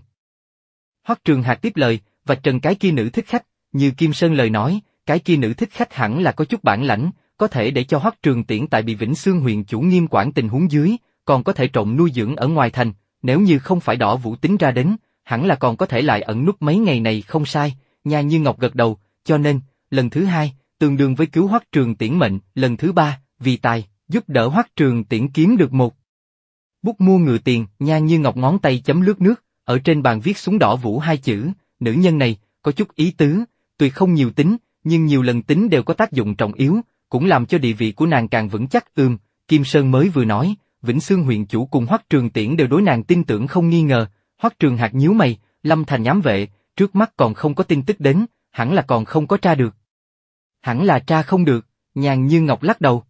Speaker 2: Hoắc Trường Hạt tiếp lời, và trần cái kia nữ thích khách, như Kim Sơn lời nói, cái kia nữ thích khách hẳn là có chút bản lãnh, có thể để cho hoắc trường tiễn tại bị Vĩnh Xương huyền chủ nghiêm quản tình huống dưới, còn có thể trộm nuôi dưỡng ở ngoài thành, nếu như không phải đỏ vũ tính ra đến, hẳn là còn có thể lại ẩn nút mấy ngày này không sai, nha như ngọc gật đầu, cho nên, lần thứ hai, tương đương với cứu hoắc trường tiễn mệnh, lần thứ ba, vì tài, giúp đỡ hoắc trường tiễn kiếm được một. Bút mua ngựa tiền, nha như ngọc ngón tay chấm lướt nước, ở trên bàn viết xuống đỏ vũ hai chữ, nữ nhân này, có chút ý tứ, tuy không nhiều tính, nhưng nhiều lần tính đều có tác dụng trọng yếu, cũng làm cho địa vị của nàng càng vững chắc ưm, Kim Sơn mới vừa nói, Vĩnh Sương huyện chủ cùng Hoắc Trường Tiễn đều đối nàng tin tưởng không nghi ngờ, Hoắc Trường Hạc nhíu mày, Lâm Thành nhắm vệ, trước mắt còn không có tin tức đến, hẳn là còn không có tra được. Hẳn là tra không được, nhàn như ngọc lắc đầu.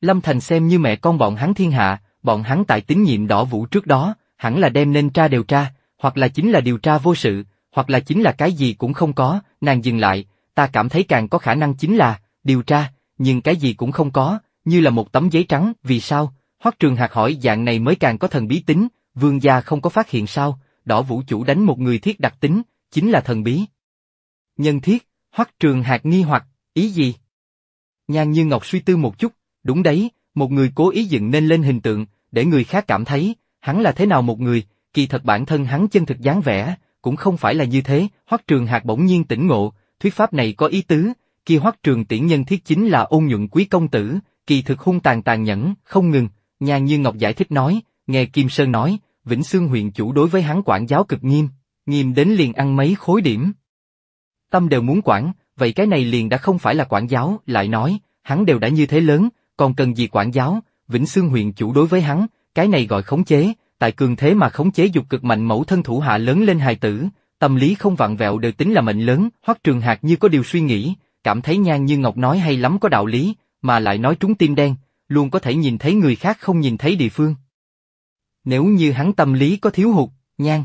Speaker 2: Lâm Thành xem như mẹ con bọn hắn thiên hạ, bọn hắn tại tín nhiệm đỏ vũ trước đó, hẳn là đem nên tra đều tra, hoặc là chính là điều tra vô sự, hoặc là chính là cái gì cũng không có, nàng dừng lại, ta cảm thấy càng có khả năng chính là, điều tra, nhưng cái gì cũng không có, như là một tấm giấy trắng, vì sao? Hoắc Trường Hạc hỏi dạng này mới càng có thần bí tính, vương gia không có phát hiện sao, đỏ vũ chủ đánh một người thiết đặc tính, chính là thần bí. Nhân thiết, Hoắc Trường Hạc nghi hoặc, ý gì? Nhan Như Ngọc suy tư một chút, đúng đấy, một người cố ý dựng nên lên hình tượng, để người khác cảm thấy, hắn là thế nào một người, kỳ thật bản thân hắn chân thực dáng vẻ, cũng không phải là như thế, Hoắc Trường Hạc bỗng nhiên tỉnh ngộ, thuyết pháp này có ý tứ, kỳ hoắc trường tiễn nhân thiết chính là ôn nhuận quý công tử, kỳ thực hung tàn tàn nhẫn, không ngừng, nhà như Ngọc giải thích nói, nghe Kim Sơn nói, Vĩnh Sương huyện chủ đối với hắn quản giáo cực nghiêm, nghiêm đến liền ăn mấy khối điểm. Tâm đều muốn quản, vậy cái này liền đã không phải là quản giáo, lại nói, hắn đều đã như thế lớn, còn cần gì quản giáo, Vĩnh Sương huyện chủ đối với hắn, cái này gọi khống chế, tại cường thế mà khống chế dục cực mạnh mẫu thân thủ hạ lớn lên hài tử, Tâm lý không vặn vẹo đều tính là mệnh lớn, Hoắc Trường Hạc như có điều suy nghĩ, cảm thấy Nhan Như Ngọc nói hay lắm có đạo lý, mà lại nói trúng tim đen, luôn có thể nhìn thấy người khác không nhìn thấy địa phương. Nếu như hắn tâm lý có thiếu hụt, Nhan.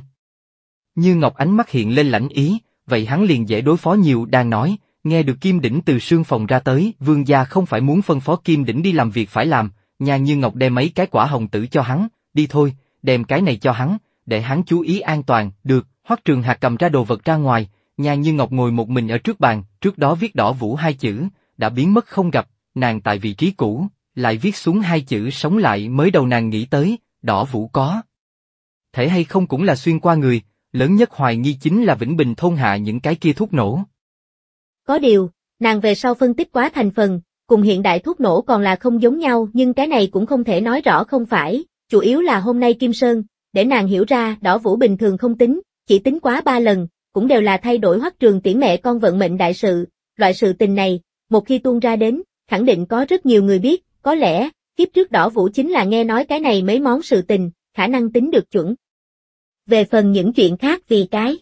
Speaker 2: Như Ngọc ánh mắt hiện lên lãnh ý, vậy hắn liền dễ đối phó nhiều đang nói, nghe được Kim Đỉnh từ sương phòng ra tới, vương gia không phải muốn phân phó Kim Đỉnh đi làm việc phải làm, Nhan Như Ngọc đem mấy cái quả hồng tử cho hắn, đi thôi, đem cái này cho hắn, để hắn chú ý an toàn, được, Hoắc Trường Hạc cầm ra đồ vật ra ngoài, nhà như ngọc ngồi một mình ở trước bàn, trước đó viết đỏ vũ hai chữ, đã biến mất không gặp, nàng tại vị trí cũ, lại viết xuống hai chữ sống lại mới đầu nàng nghĩ tới, đỏ vũ có. Thể hay không cũng là xuyên qua người, lớn nhất hoài nghi chính là Vĩnh Bình thôn hạ những cái kia thuốc nổ.
Speaker 1: Có điều, nàng về sau phân tích quá thành phần, cùng hiện đại thuốc nổ còn là không giống nhau nhưng cái này cũng không thể nói rõ không phải, chủ yếu là hôm nay Kim Sơn, để nàng hiểu ra đỏ vũ bình thường không tính, chỉ tính quá ba lần, cũng đều là thay đổi hoắc trường tiễn mẹ con vận mệnh đại sự, loại sự tình này, một khi tuôn ra đến, khẳng định có rất nhiều người biết, có lẽ, kiếp trước đỏ vũ chính là nghe nói cái này mấy món sự tình, khả năng tính được chuẩn. Về phần những chuyện khác vì cái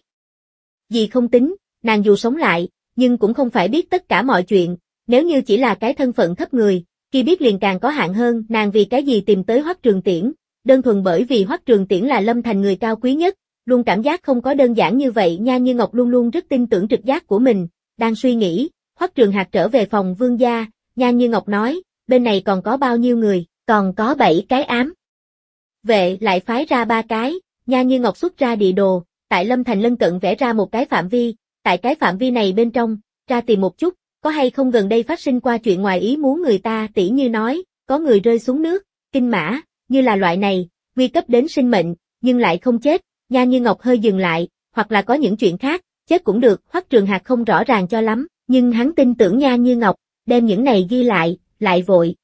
Speaker 1: gì không tính, nàng dù sống lại, nhưng cũng không phải biết tất cả mọi chuyện, nếu như chỉ là cái thân phận thấp người, khi biết liền càng có hạn hơn nàng vì cái gì tìm tới hoắc trường tiễn, đơn thuần bởi vì hoắc trường tiễn là lâm thành người cao quý nhất, luôn cảm giác không có đơn giản như vậy nha như Ngọc luôn luôn rất tin tưởng trực giác của mình, đang suy nghĩ, Hoắc Trường Hạc trở về phòng vương gia, nha như Ngọc nói, bên này còn có bao nhiêu người, còn có 7 cái ám. Vệ lại phái ra ba cái, nha như Ngọc xuất ra địa đồ, tại Lâm Thành lân cận vẽ ra một cái phạm vi, tại cái phạm vi này bên trong, ra tìm một chút, có hay không gần đây phát sinh qua chuyện ngoài ý muốn người ta tỉ như nói, có người rơi xuống nước, kinh mã, như là loại này, nguy cấp đến sinh mệnh, nhưng lại không chết, Nha Như Ngọc hơi dừng lại, hoặc là có những chuyện khác, chết cũng được, Hoắc Trường Hạc không rõ ràng cho lắm, nhưng hắn tin tưởng Nha Như Ngọc, đem những này ghi lại, lại vội.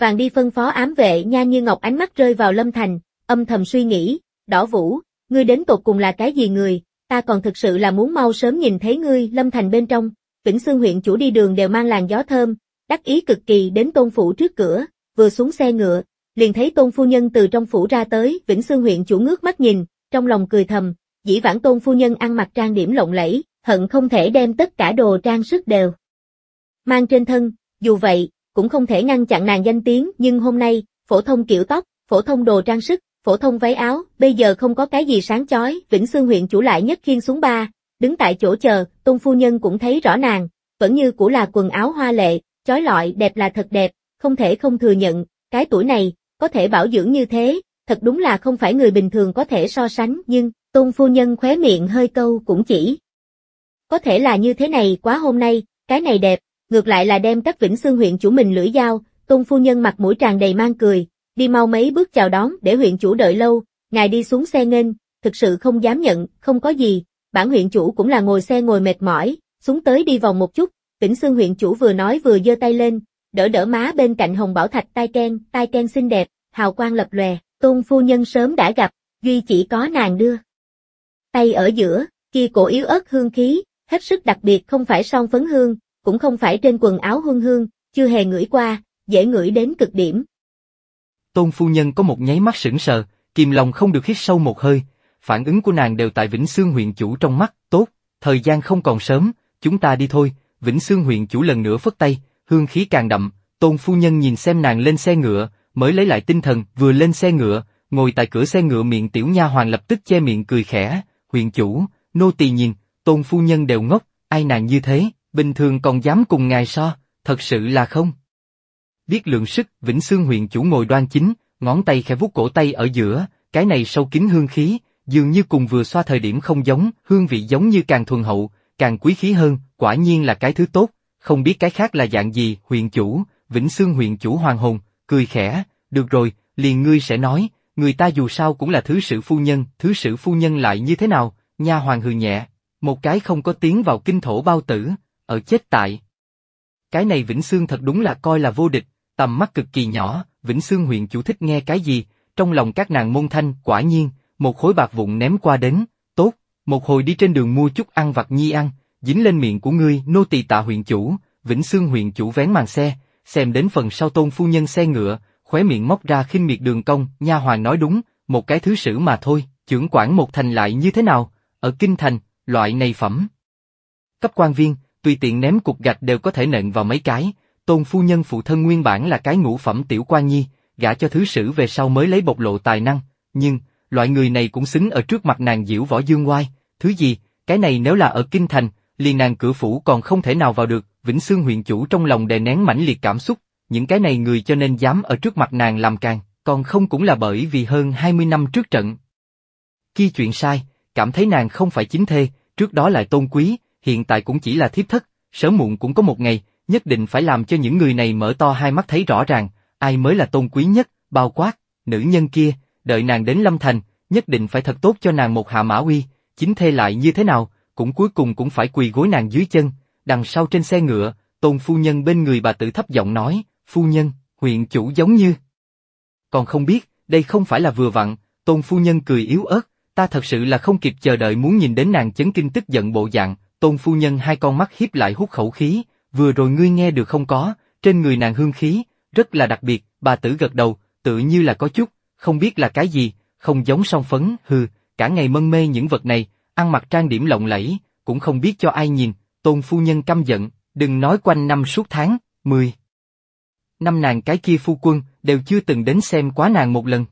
Speaker 1: Vàng đi phân phó ám vệ Nha Như Ngọc ánh mắt rơi vào Lâm Thành, âm thầm suy nghĩ, đỏ vũ, ngươi đến tột cùng là cái gì người, ta còn thực sự là muốn mau sớm nhìn thấy ngươi, Lâm Thành bên trong, Vĩnh Xương huyện chủ đi đường đều mang làn gió thơm, đắc ý cực kỳ đến tôn phủ trước cửa, vừa xuống xe ngựa, liền thấy tôn phu nhân từ trong phủ ra tới, Vĩnh Xương huyện chủ ngước mắt nhìn, trong lòng cười thầm, dĩ vãng tôn phu nhân ăn mặc trang điểm lộng lẫy, hận không thể đem tất cả đồ trang sức đều. Mang trên thân, dù vậy, cũng không thể ngăn chặn nàng danh tiếng, nhưng hôm nay, phổ thông kiểu tóc, phổ thông đồ trang sức, phổ thông váy áo, bây giờ không có cái gì sáng chói, Vĩnh Xương huyện chủ lại nhất khiên xuống ba, đứng tại chỗ chờ, tôn phu nhân cũng thấy rõ nàng, vẫn như cũ là quần áo hoa lệ, chói lọi đẹp là thật đẹp, không thể không thừa nhận, cái tuổi này, có thể bảo dưỡng như thế, thật đúng là không phải người bình thường có thể so sánh nhưng, tôn phu nhân khóe miệng hơi câu cũng chỉ. Có thể là như thế này quá hôm nay, cái này đẹp, ngược lại là đem các vĩnh xương huyện chủ mình lưỡi dao, tôn phu nhân mặt mũi tràn đầy mang cười, đi mau mấy bước chào đón để huyện chủ đợi lâu, ngài đi xuống xe nghênh, thực sự không dám nhận, không có gì, bản huyện chủ cũng là ngồi xe ngồi mệt mỏi, xuống tới đi vòng một chút, Vĩnh Xương huyện chủ vừa nói vừa giơ tay lên, đỡ đỡ má bên cạnh hồng bảo thạch tai ken, tai ken xinh đẹp, hào quang lập lòe. Tôn phu nhân sớm đã gặp, duy chỉ có nàng đưa. Tay ở giữa, kia cổ yếu ớt hương khí, hết sức đặc biệt không phải son phấn hương, cũng không phải trên quần áo hương hương, chưa hề ngửi qua, dễ ngửi đến cực điểm.
Speaker 2: Tôn phu nhân có một nháy mắt sững sờ, kìm lòng không được hít sâu một hơi, phản ứng của nàng đều tại Vĩnh Xương huyện chủ trong mắt, tốt, thời gian không còn sớm, chúng ta đi thôi, Vĩnh Xương huyện chủ lần nữa phất tay, hương khí càng đậm, tôn phu nhân nhìn xem nàng lên xe ngựa, mới lấy lại tinh thần, vừa lên xe ngựa, ngồi tại cửa xe ngựa miệng tiểu nha hoàng lập tức che miệng cười khẽ, huyền chủ, nô tỳ nhìn, tôn phu nhân đều ngốc, ai nàng như thế, bình thường còn dám cùng ngài so, thật sự là không. Biết lượng sức, Vĩnh Xương huyền chủ ngồi đoan chính, ngón tay khẽ vuốt cổ tay ở giữa, cái này sâu kín hương khí, dường như cùng vừa xoa thời điểm không giống, hương vị giống như càng thuần hậu, càng quý khí hơn, quả nhiên là cái thứ tốt, không biết cái khác là dạng gì, huyền chủ, Vĩnh Xương huyền chủ hoàng hồn, cười khẽ, được rồi, liền ngươi sẽ nói, người ta dù sao cũng là thứ sử phu nhân, thứ sử phu nhân lại như thế nào, nha hoàng hừ nhẹ, một cái không có tiếng vào kinh thổ bao tử, ở chết tại. Cái này Vĩnh Sương thật đúng là coi là vô địch, tầm mắt cực kỳ nhỏ, Vĩnh Sương huyện chủ thích nghe cái gì, trong lòng các nàng môn thanh, quả nhiên, một khối bạc vụn ném qua đến, tốt, một hồi đi trên đường mua chút ăn vặt nhi ăn, dính lên miệng của ngươi, nô tỳ tạ huyện chủ, Vĩnh Sương huyện chủ vén màn xe, xem đến phần sau tôn phu nhân xe ngựa, khóe miệng móc ra khinh miệt đường công, nha hoàn nói đúng, một cái thứ sử mà thôi, trưởng quản một thành lại như thế nào, ở kinh thành, loại này phẩm. Cấp quan viên, tùy tiện ném cục gạch đều có thể nện vào mấy cái, tôn phu nhân phụ thân nguyên bản là cái ngũ phẩm tiểu quan nhi, gả cho thứ sử về sau mới lấy bộc lộ tài năng, nhưng, loại người này cũng xứng ở trước mặt nàng diễu võ dương oai, thứ gì, cái này nếu là ở kinh thành, liền nàng cửa phủ còn không thể nào vào được, Vĩnh Xương huyện chủ trong lòng đè nén mãnh liệt cảm xúc, những cái này người cho nên dám ở trước mặt nàng làm càng, còn không cũng là bởi vì hơn 20 năm trước trận. Khi chuyện sai, cảm thấy nàng không phải chính thê, trước đó lại tôn quý, hiện tại cũng chỉ là thiếp thất, sớm muộn cũng có một ngày, nhất định phải làm cho những người này mở to hai mắt thấy rõ ràng, ai mới là tôn quý nhất, bao quát, nữ nhân kia, đợi nàng đến Lâm Thành, nhất định phải thật tốt cho nàng một hạ mã uy, chính thê lại như thế nào, cũng cuối cùng cũng phải quỳ gối nàng dưới chân, đằng sau trên xe ngựa, tôn phu nhân bên người bà tử thấp giọng nói, phu nhân, huyện chủ giống như. Còn không biết, đây không phải là vừa vặn, tôn phu nhân cười yếu ớt, ta thật sự là không kịp chờ đợi muốn nhìn đến nàng chấn kinh tức giận bộ dạng, tôn phu nhân hai con mắt hiếp lại hút khẩu khí, vừa rồi ngươi nghe được không có, trên người nàng hương khí, rất là đặc biệt, bà tử gật đầu, tự như là có chút, không biết là cái gì, không giống song phấn, hừ, cả ngày mân mê những vật này, ăn mặc trang điểm lộng lẫy, cũng không biết cho ai nhìn, tôn phu nhân căm giận, đừng nói quanh năm suốt tháng, mười năm nàng cái kia phu quân đều chưa từng đến xem quá nàng một lần.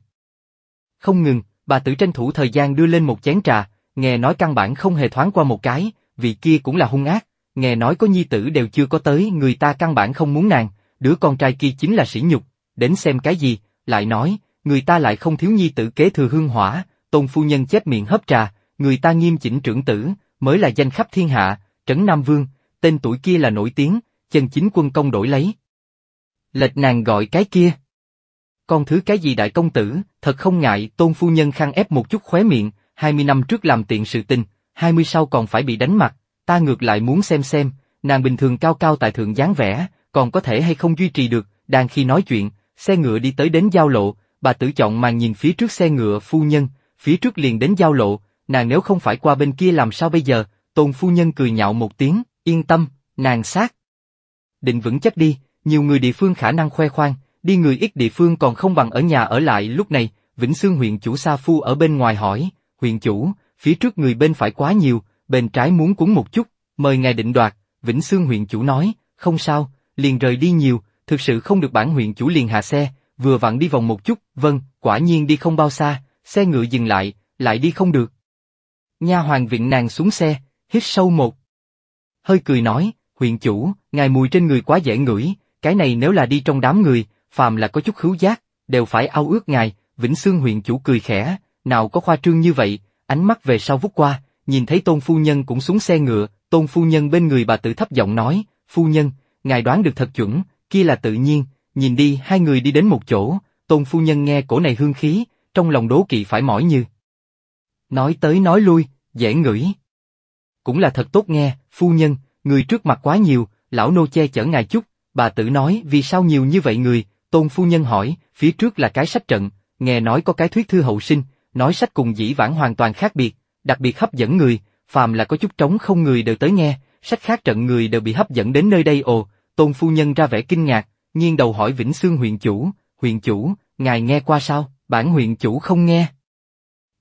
Speaker 2: Không ngừng, bà tử tranh thủ thời gian đưa lên một chén trà, nghe nói căn bản không hề thoáng qua một cái, vị kia cũng là hung ác, nghe nói có nhi tử đều chưa có tới người ta căn bản không muốn nàng, đứa con trai kia chính là sỉ nhục, đến xem cái gì, lại nói, người ta lại không thiếu nhi tử kế thừa hương hỏa, tôn phu nhân chết miệng hấp trà, người ta nghiêm chỉnh trưởng tử, mới là danh khắp thiên hạ, trấn Nam Vương, tên tuổi kia là nổi tiếng, chân chính quân công đổi lấy lệch nàng gọi cái kia. Con thứ cái gì đại công tử, thật không ngại, tôn phu nhân khăn ép một chút khóe miệng, 20 năm trước làm tiện sự tình, 20 sau còn phải bị đánh mặt, ta ngược lại muốn xem xem, nàng bình thường cao cao tại thượng dáng vẻ, còn có thể hay không duy trì được, đang khi nói chuyện, xe ngựa đi tới đến giao lộ, bà tử chọn mà nhìn phía trước xe ngựa phu nhân, phía trước liền đến giao lộ, nàng nếu không phải qua bên kia làm sao bây giờ, tôn phu nhân cười nhạo một tiếng, yên tâm, nàng sát. Định vững chắc đi, nhiều người địa phương khả năng khoe khoang, đi người ít địa phương còn không bằng ở nhà ở lại lúc này, Vĩnh Sương huyện chủ Sa Phu ở bên ngoài hỏi, huyện chủ, phía trước người bên phải quá nhiều, bên trái muốn cuốn một chút, mời ngài định đoạt, Vĩnh Sương huyện chủ nói, không sao, liền rời đi nhiều, thực sự không được bản huyện chủ liền hạ xe, vừa vặn đi vòng một chút, vâng, quả nhiên đi không bao xa, xe ngựa dừng lại, lại đi không được. Nha hoàng viện nàng xuống xe, hít sâu một. Hơi cười nói, huyện chủ, ngài mùi trên người quá dễ ngửi, cái này nếu là đi trong đám người, phàm là có chút khứu giác, đều phải ao ước ngài, Vĩnh xương huyện chủ cười khẽ, nào có khoa trương như vậy, ánh mắt về sau vút qua, nhìn thấy tôn phu nhân cũng xuống xe ngựa, tôn phu nhân bên người bà tự thấp giọng nói, phu nhân, ngài đoán được thật chuẩn, kia là tự nhiên, nhìn đi hai người đi đến một chỗ, tôn phu nhân nghe cổ này hương khí, trong lòng đố kỵ phải mỏi như. Nói tới nói lui, dễ ngửi. Cũng là thật tốt nghe, phu nhân, người trước mặt quá nhiều, lão nô che chở ngài chút, Bà tử nói vì sao nhiều như vậy người, tôn phu nhân hỏi, phía trước là cái sách trận, nghe nói có cái thuyết thư hậu sinh, nói sách cùng dĩ vãng hoàn toàn khác biệt, đặc biệt hấp dẫn người, phàm là có chút trống không người đều tới nghe, sách khác trận người đều bị hấp dẫn đến nơi đây ồ, tôn phu nhân ra vẻ kinh ngạc, nghiêng đầu hỏi Vĩnh Xương huyện chủ, huyện chủ, ngài nghe qua sao, bản huyện chủ không nghe.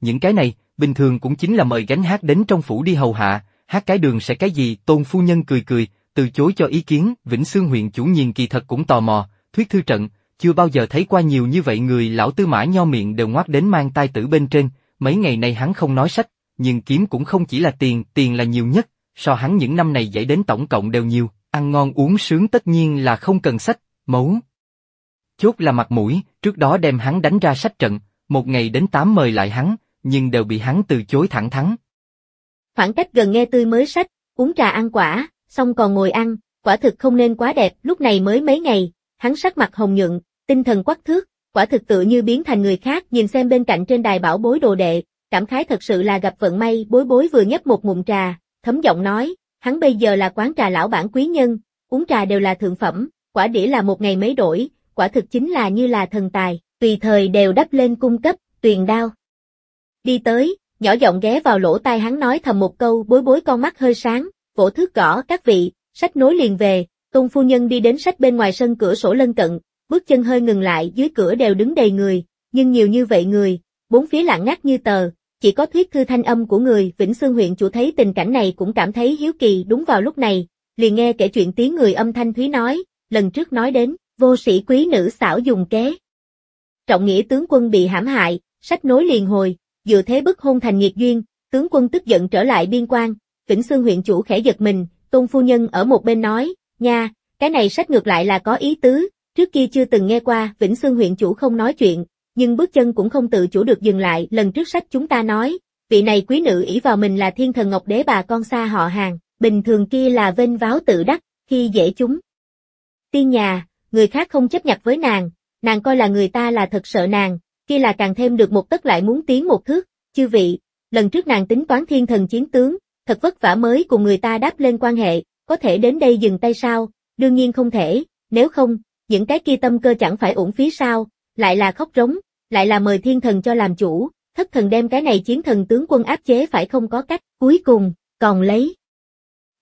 Speaker 2: Những cái này, bình thường cũng chính là mời gánh hát đến trong phủ đi hầu hạ, hát cái đường sẽ cái gì, tôn phu nhân cười cười, từ chối cho ý kiến, Vĩnh xương huyện chủ nhìn kỳ thật cũng tò mò, thuyết thư trận, chưa bao giờ thấy qua nhiều như vậy người lão tư mã nho miệng đều ngoác đến mang tai tử bên trên, mấy ngày nay hắn không nói sách, nhưng kiếm cũng không chỉ là tiền, tiền là nhiều nhất, so hắn những năm này dạy đến tổng cộng đều nhiều, ăn ngon uống sướng tất nhiên là không cần sách, mấu. Chốt là mặt mũi, trước đó đem hắn đánh ra sách trận, một ngày đến tám mời lại hắn, nhưng đều bị hắn từ chối thẳng thắn.
Speaker 1: Khoảng cách gần nghe tươi mới sách, uống trà ăn quả, xong còn ngồi ăn, quả thực không nên quá đẹp, lúc này mới mấy ngày, hắn sắc mặt hồng nhuận, tinh thần quắc thước, quả thực tự như biến thành người khác, nhìn xem bên cạnh trên đài bảo bối đồ đệ, cảm khái thật sự là gặp vận may, bối bối vừa nhấp một ngụm trà, thấm giọng nói, hắn bây giờ là quán trà lão bản quý nhân, uống trà đều là thượng phẩm, quả đĩa là một ngày mấy đổi, quả thực chính là như là thần tài, tùy thời đều đắp lên cung cấp, tuyền đao. Đi tới, nhỏ giọng ghé vào lỗ tai hắn nói thầm một câu bối bối con mắt hơi sáng, vỗ thước gõ các vị, sách nối liền về, tôn phu nhân đi đến sách bên ngoài sân cửa sổ lân cận, bước chân hơi ngừng lại dưới cửa đều đứng đầy người, nhưng nhiều như vậy người, bốn phía lặng ngắt như tờ, chỉ có thuyết thư thanh âm của người Vĩnh Sương huyện chủ thấy tình cảnh này cũng cảm thấy hiếu kỳ đúng vào lúc này, liền nghe kể chuyện tiếng người âm thanh thúy nói, lần trước nói đến, vô sĩ quý nữ xảo dùng kế. Trọng nghĩa tướng quân bị hãm hại, sách nối liền hồi, dựa thế bức hôn thành nghiệt duyên, tướng quân tức giận trở lại biên quan, Vĩnh Xương huyện chủ khẽ giật mình, Tôn Phu Nhân ở một bên nói, nha, cái này sách ngược lại là có ý tứ, trước kia chưa từng nghe qua Vĩnh Xương huyện chủ không nói chuyện, nhưng bước chân cũng không tự chủ được dừng lại, lần trước sách chúng ta nói, vị này quý nữ ỷ vào mình là thiên thần ngọc đế bà con xa họ hàng, bình thường kia là vênh váo tự đắc, khi dễ chúng. Tiên nhà, người khác không chấp nhặt với nàng, nàng coi là người ta là thật sợ nàng, kia là càng thêm được một tất lại muốn tiến một thước, chư vị, lần trước nàng tính toán thiên thần chiến tướng, thật vất vả mới cùng người ta đáp lên quan hệ, có thể đến đây dừng tay sao, đương nhiên không thể, nếu không, những cái kia tâm cơ chẳng phải ổn phí sao, lại là khóc rống, lại là mời thiên thần cho làm chủ, thất thần đem cái này chiến thần tướng quân áp chế phải không có cách, cuối cùng, còn lấy.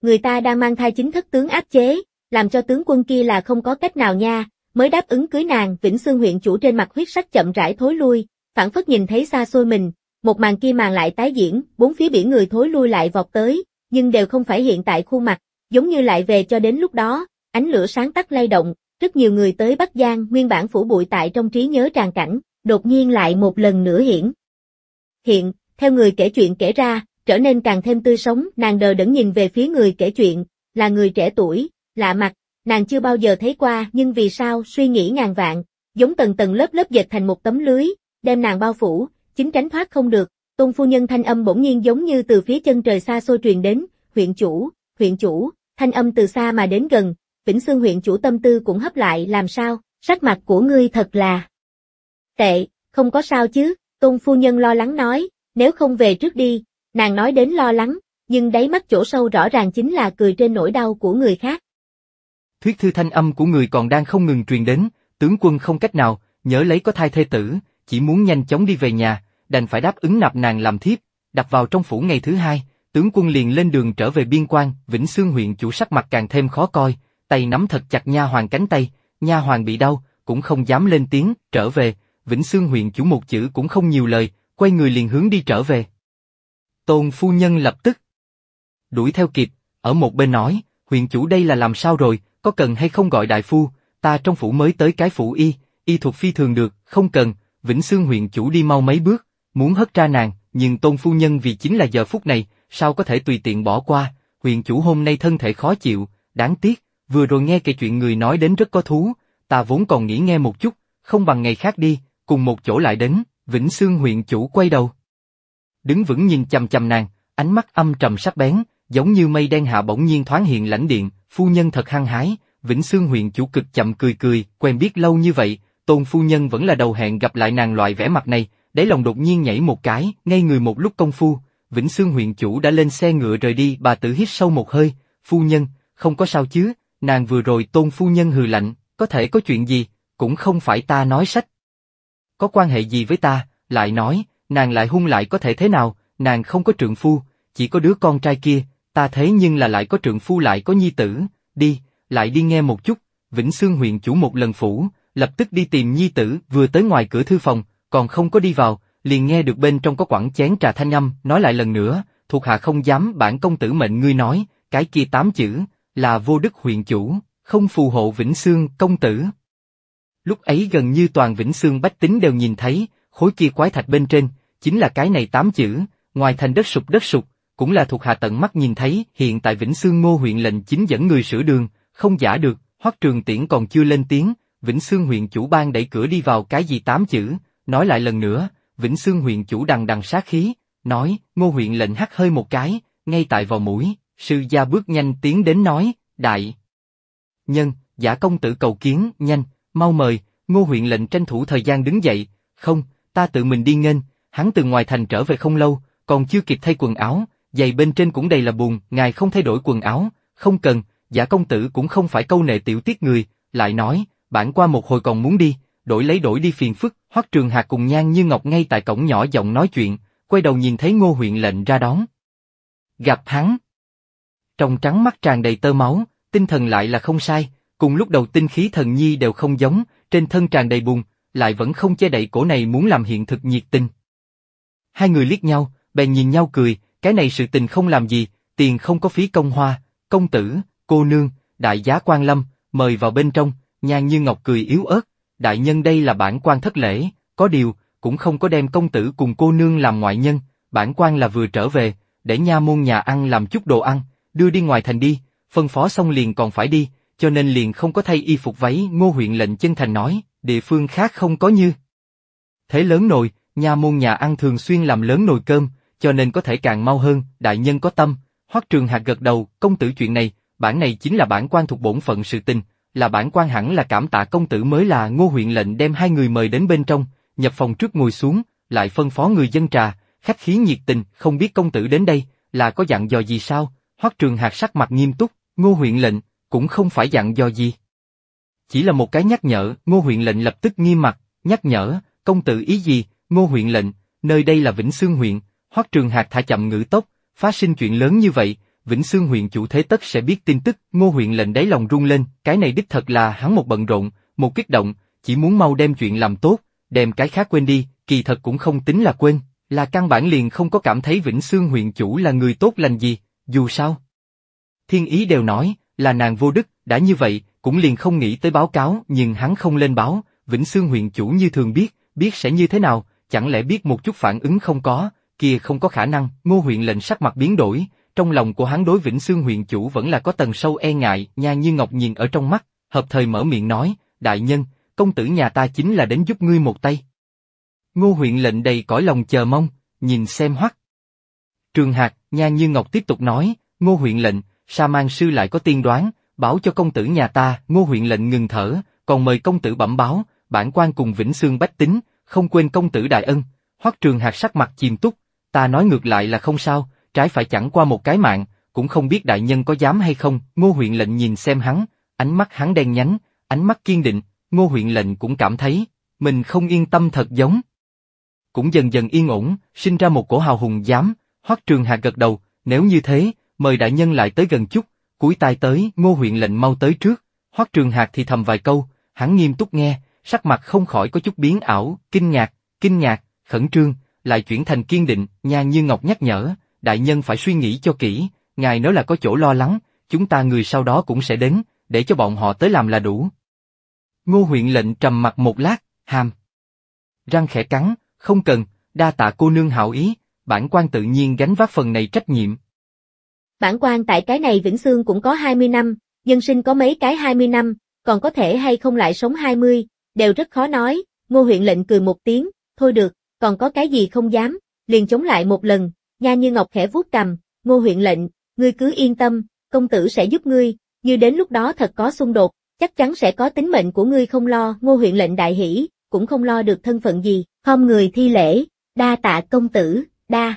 Speaker 1: Người ta đang mang thai chính thất tướng áp chế, làm cho tướng quân kia là không có cách nào nha, mới đáp ứng cưới nàng, Vĩnh Xương huyện chủ trên mặt huyết sắc chậm rãi thối lui, phản phất nhìn thấy xa xôi mình, một màn kia màn lại tái diễn, bốn phía biển người thối lui lại vọt tới, nhưng đều không phải hiện tại khuôn mặt, giống như lại về cho đến lúc đó, ánh lửa sáng tắt lay động, rất nhiều người tới Bắc Giang nguyên bản phủ bụi tại trong trí nhớ tràn cảnh, đột nhiên lại một lần nữa hiển. Hiện, theo người kể chuyện kể ra, trở nên càng thêm tươi sống, nàng đờ đẫn nhìn về phía người kể chuyện, là người trẻ tuổi, lạ mặt, nàng chưa bao giờ thấy qua nhưng vì sao suy nghĩ ngàn vạn, giống tầng tầng lớp lớp dệt thành một tấm lưới, đem nàng bao phủ, chính tránh thoát không được, tôn phu nhân thanh âm bỗng nhiên giống như từ phía chân trời xa xôi truyền đến, huyện chủ, huyện chủ, thanh âm từ xa mà đến gần, Vĩnh Xương huyện chủ tâm tư cũng hấp lại làm sao, sắc mặt của ngươi thật là tệ, không có sao chứ, tôn phu nhân lo lắng nói, nếu không về trước đi, nàng nói đến lo lắng, nhưng đáy mắt chỗ sâu rõ ràng chính là cười trên nỗi đau của người khác.
Speaker 2: Thuyết thư thanh âm của người còn đang không ngừng truyền đến, tướng quân không cách nào, nhớ lấy có thai thê tử, chỉ muốn nhanh chóng đi về nhà, đành phải đáp ứng nạp nàng làm thiếp, đặt vào trong phủ ngày thứ hai, tướng quân liền lên đường trở về biên quan, Vĩnh Xương huyện chủ sắc mặt càng thêm khó coi, tay nắm thật chặt nha hoàng cánh tay, nha hoàng bị đau, cũng không dám lên tiếng, trở về, Vĩnh Xương huyện chủ một chữ cũng không nhiều lời, quay người liền hướng đi trở về. Tôn phu nhân lập tức đuổi theo kịp, ở một bên nói, huyện chủ đây là làm sao rồi, có cần hay không gọi đại phu, ta trong phủ mới tới cái phủ y, y thuật phi thường được, không cần, Vĩnh Xương huyện chủ đi mau mấy bước, muốn hất ra nàng, nhưng tôn phu nhân vì chính là giờ phút này, sao có thể tùy tiện bỏ qua, huyền chủ hôm nay thân thể khó chịu, đáng tiếc, vừa rồi nghe kể chuyện người nói đến rất có thú, ta vốn còn nghĩ nghe một chút, không bằng ngày khác đi, cùng một chỗ lại đến, Vĩnh xương huyện chủ quay đầu. Đứng vững nhìn chầm chầm nàng, ánh mắt âm trầm sắc bén, giống như mây đen hạ bỗng nhiên thoáng hiện lãnh điện, phu nhân thật hăng hái, Vĩnh Sương huyện chủ cực chậm cười cười, quen biết lâu như vậy, tôn phu nhân vẫn là đầu hẹn gặp lại nàng loại vẻ mặt này, Đáy lòng đột nhiên nhảy một cái, ngay người một lúc công phu, Vĩnh xương huyện chủ đã lên xe ngựa rời đi, bà tử hít sâu một hơi, phu nhân, không có sao chứ, nàng vừa rồi tôn phu nhân hừ lạnh, có thể có chuyện gì, cũng không phải ta nói sách. Có quan hệ gì với ta, lại nói, nàng lại hung lại có thể thế nào, nàng không có trượng phu, chỉ có đứa con trai kia, ta thế nhưng là lại có trượng phu lại có nhi tử, đi, lại đi nghe một chút, Vĩnh xương huyện chủ một lần phủ, lập tức đi tìm nhi tử, vừa tới ngoài cửa thư phòng, còn không có đi vào, liền nghe được bên trong có quẳng chén trà thanh âm, nói lại lần nữa, thuộc hạ không dám bản công tử mệnh ngươi nói, cái kia tám chữ, là vô đức huyện chủ, không phù hộ Vĩnh Sương công tử. Lúc ấy gần như toàn Vĩnh Sương bách tính đều nhìn thấy, khối kia quái thạch bên trên, chính là cái này tám chữ, ngoài thành đất sụp đất sụp, cũng là thuộc hạ tận mắt nhìn thấy, hiện tại Vĩnh Sương Ngô huyện lệnh chính dẫn người sửa đường, không giả được, Hoắc Trường Tiễn còn chưa lên tiếng, Vĩnh Sương huyện chủ ban đẩy cửa đi vào cái gì tám chữ, Nói lại lần nữa, Vĩnh Xương huyện chủ đằng đằng sát khí, nói, ngô huyện lệnh hắt hơi một cái, ngay tại vào mũi, sư gia bước nhanh tiến đến nói, đại. Nhân, giả công tử cầu kiến, nhanh, mau mời, ngô huyện lệnh tranh thủ thời gian đứng dậy, không, ta tự mình đi nghênh, hắn từ ngoài thành trở về không lâu, còn chưa kịp thay quần áo, giày bên trên cũng đầy là bùn, ngài không thay đổi quần áo, không cần, giả công tử cũng không phải câu nệ tiểu tiết người, lại nói, bản qua một hồi còn muốn đi, đổi lấy đổi đi phiền phức, Hoắc Trường Hà cùng Nhan Như Ngọc ngay tại cổng nhỏ giọng nói chuyện, quay đầu nhìn thấy Ngô huyện lệnh ra đón. Gặp hắn. Trong trắng mắt tràn đầy tơ máu, tinh thần lại là không sai, cùng lúc đầu tinh khí thần nhi đều không giống, trên thân tràn đầy bùn, lại vẫn không che đậy cổ này muốn làm hiện thực nhiệt tình. Hai người liếc nhau, bèn nhìn nhau cười, cái này sự tình không làm gì, tiền không có phí công hoa, công tử, cô nương, đại giá quan lâm, mời vào bên trong, nhan như ngọc cười yếu ớt, đại nhân đây là bản quan thất lễ, có điều, cũng không có đem công tử cùng cô nương làm ngoại nhân, bản quan là vừa trở về, để nha môn nhà ăn làm chút đồ ăn, đưa đi ngoài thành đi, phân phó xong liền còn phải đi, cho nên liền không có thay y phục váy ngô huyện lệnh chân thành nói, địa phương khác không có như. Thế lớn nồi, nha môn nhà ăn thường xuyên làm lớn nồi cơm, cho nên có thể càng mau hơn, đại nhân có tâm, hoắc trường hạt gật đầu, công tử chuyện này, bản này chính là bản quan thuộc bổn phận sự tình, là bản quan hẳn là cảm tạ công tử mới là ngô huyện lệnh đem hai người mời đến bên trong, nhập phòng trước ngồi xuống, lại phân phó người dân trà, khách khí nhiệt tình, không biết công tử đến đây, là có dặn dò gì sao, hoắc trường hạt sắc mặt nghiêm túc, ngô huyện lệnh, cũng không phải dặn dò gì. Chỉ là một cái nhắc nhở, ngô huyện lệnh lập tức nghi mặt, nhắc nhở, công tử ý gì, ngô huyện lệnh, nơi đây là Vĩnh Sương huyện, hoắc trường hạt thả chậm ngữ tốc, phá sinh chuyện lớn như vậy, Vĩnh Sương huyện chủ thế tất sẽ biết tin tức, ngô huyện lệnh đáy lòng rung lên, cái này đích thật là hắn một bận rộn, một kích động, chỉ muốn mau đem chuyện làm tốt, đem cái khác quên đi, kỳ thật cũng không tính là quên, là căn bản liền không có cảm thấy Vĩnh Sương huyện chủ là người tốt lành gì, dù sao. Thiên ý đều nói, là nàng vô đức, đã như vậy, cũng liền không nghĩ tới báo cáo, nhưng hắn không lên báo, Vĩnh Sương huyện chủ như thường biết, biết sẽ như thế nào, chẳng lẽ biết một chút phản ứng không có, kia không có khả năng, ngô huyện lệnh sắc mặt biến đổi, trong lòng của hắn đối Vĩnh xương huyện chủ vẫn là có tầng sâu e ngại, nha như ngọc nhìn ở trong mắt, hợp thời mở miệng nói, đại nhân, công tử nhà ta chính là đến giúp ngươi một tay. Ngô huyện lệnh đầy cõi lòng chờ mong, nhìn xem hoắc. Trường Hạc, nha như ngọc tiếp tục nói, ngô huyện lệnh, sa mang sư lại có tiên đoán, bảo cho công tử nhà ta, ngô huyện lệnh ngừng thở, còn mời công tử bẩm báo, bản quan cùng Vĩnh xương bách tính, không quên công tử đại ân, hoắc trường Hạc sắc mặt chìm túc, ta nói ngược lại là không sao, trái phải chẳng qua một cái mạng, cũng không biết đại nhân có dám hay không, ngô huyện lệnh nhìn xem hắn, ánh mắt hắn đen nhánh, ánh mắt kiên định, ngô huyện lệnh cũng cảm thấy, mình không yên tâm thật giống. Cũng dần dần yên ổn, sinh ra một cổ hào hùng dám, hoắc trường hạ gật đầu, nếu như thế, mời đại nhân lại tới gần chút, cuối tai tới, ngô huyện lệnh mau tới trước, hoắc trường hạc thì thầm vài câu, hắn nghiêm túc nghe, sắc mặt không khỏi có chút biến ảo, kinh ngạc, kinh ngạc, khẩn trương, lại chuyển thành kiên định, nha như ngọc nhắc nhở, đại nhân phải suy nghĩ cho kỹ, ngài nói là có chỗ lo lắng, chúng ta người sau đó cũng sẽ đến, để cho bọn họ tới làm là đủ. Ngô huyện lệnh trầm mặt một lát, hàm. Răng khẽ cắn, không cần, đa tạ cô nương hảo ý, bản quan tự nhiên gánh vác phần này trách nhiệm.
Speaker 1: Bản quan tại cái này Vĩnh Sương cũng có 20 năm, nhân sinh có mấy cái 20 năm, còn có thể hay không lại sống 20, đều rất khó nói, ngô huyện lệnh cười một tiếng, thôi được, còn có cái gì không dám, liền chống lại một lần, Nha Như Ngọc khẽ vuốt cầm, ngô huyện lệnh, ngươi cứ yên tâm, công tử sẽ giúp ngươi, như đến lúc đó thật có xung đột, chắc chắn sẽ có tính mệnh của ngươi không lo, ngô huyện lệnh đại hỷ, cũng không lo được thân phận gì, không người thi lễ, đa tạ công tử, đa.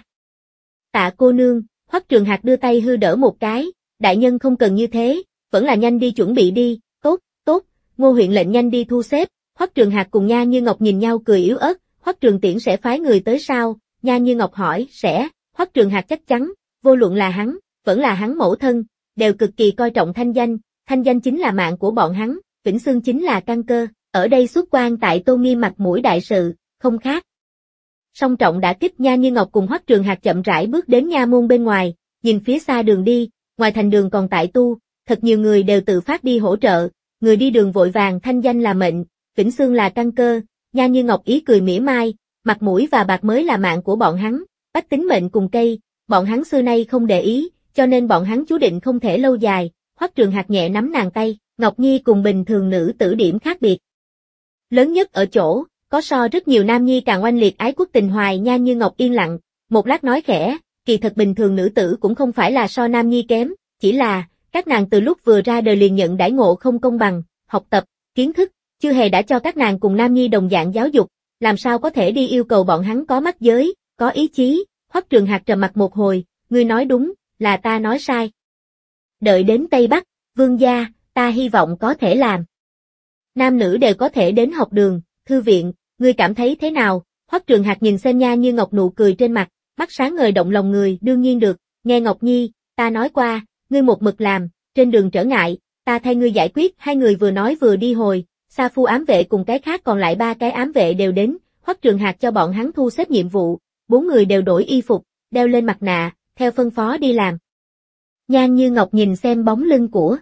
Speaker 1: Tạ cô nương, hoắc trường Hạc đưa tay hư đỡ một cái, đại nhân không cần như thế, vẫn là nhanh đi chuẩn bị đi, tốt, tốt, ngô huyện lệnh nhanh đi thu xếp, hoắc trường Hạc cùng nha như ngọc nhìn nhau cười yếu ớt, hoắc trường tiễn sẽ phái người tới sao, nha như ngọc hỏi, sẽ, Hoắc Trường Hạc chắc chắn, vô luận là hắn, vẫn là hắn mẫu thân, đều cực kỳ coi trọng thanh danh, thanh danh chính là mạng của bọn hắn, Vĩnh Xương chính là căn cơ, ở đây xuất quan tại Tô Nghi mặt mũi đại sự, không khác. Song trọng đã kích Nha Như Ngọc cùng Hoắc Trường Hạc chậm rãi bước đến nha môn bên ngoài, nhìn phía xa đường đi, ngoài thành đường còn tại tu, thật nhiều người đều tự phát đi hỗ trợ, người đi đường vội vàng thanh danh là mệnh, Vĩnh Xương là căn cơ, Nha Như Ngọc ý cười mỉa mai, mặt mũi và bạc mới là mạng của bọn hắn, Bách tính mệnh cùng cây, bọn hắn xưa nay không để ý, cho nên bọn hắn chú định không thể lâu dài, Hoắc Trường hạt nhẹ nắm nàng tay, Ngọc Nhi cùng bình thường nữ tử điểm khác biệt. Lớn nhất ở chỗ, có so rất nhiều nam nhi càng oanh liệt ái quốc tình hoài nha như Ngọc yên lặng, một lát nói khẽ, kỳ thật bình thường nữ tử cũng không phải là so nam nhi kém, chỉ là, các nàng từ lúc vừa ra đời liền nhận đãi ngộ không công bằng, học tập, kiến thức, chưa hề đã cho các nàng cùng nam nhi đồng dạng giáo dục, làm sao có thể đi yêu cầu bọn hắn có mắt giới, có ý chí, Hoắc Trường Hạc trầm mặt một hồi, ngươi nói đúng, là ta nói sai. Đợi đến Tây Bắc, vương gia, ta hy vọng có thể làm. Nam nữ đều có thể đến học đường, thư viện, ngươi cảm thấy thế nào? Hoắc Trường Hạc nhìn xem nha như ngọc nụ cười trên mặt, mắt sáng ngời động lòng người, đương nhiên được, nghe Ngọc Nhi, ta nói qua, ngươi một mực làm, trên đường trở ngại, ta thay ngươi giải quyết, hai người vừa nói vừa đi hồi, Sa Phu ám vệ cùng cái khác còn lại ba cái ám vệ đều đến, Hoắc Trường Hạc cho bọn hắn thu xếp nhiệm vụ, bốn người đều đổi y phục, đeo lên mặt nạ, theo phân phó đi làm. Nhan như ngọc nhìn xem bóng lưng của.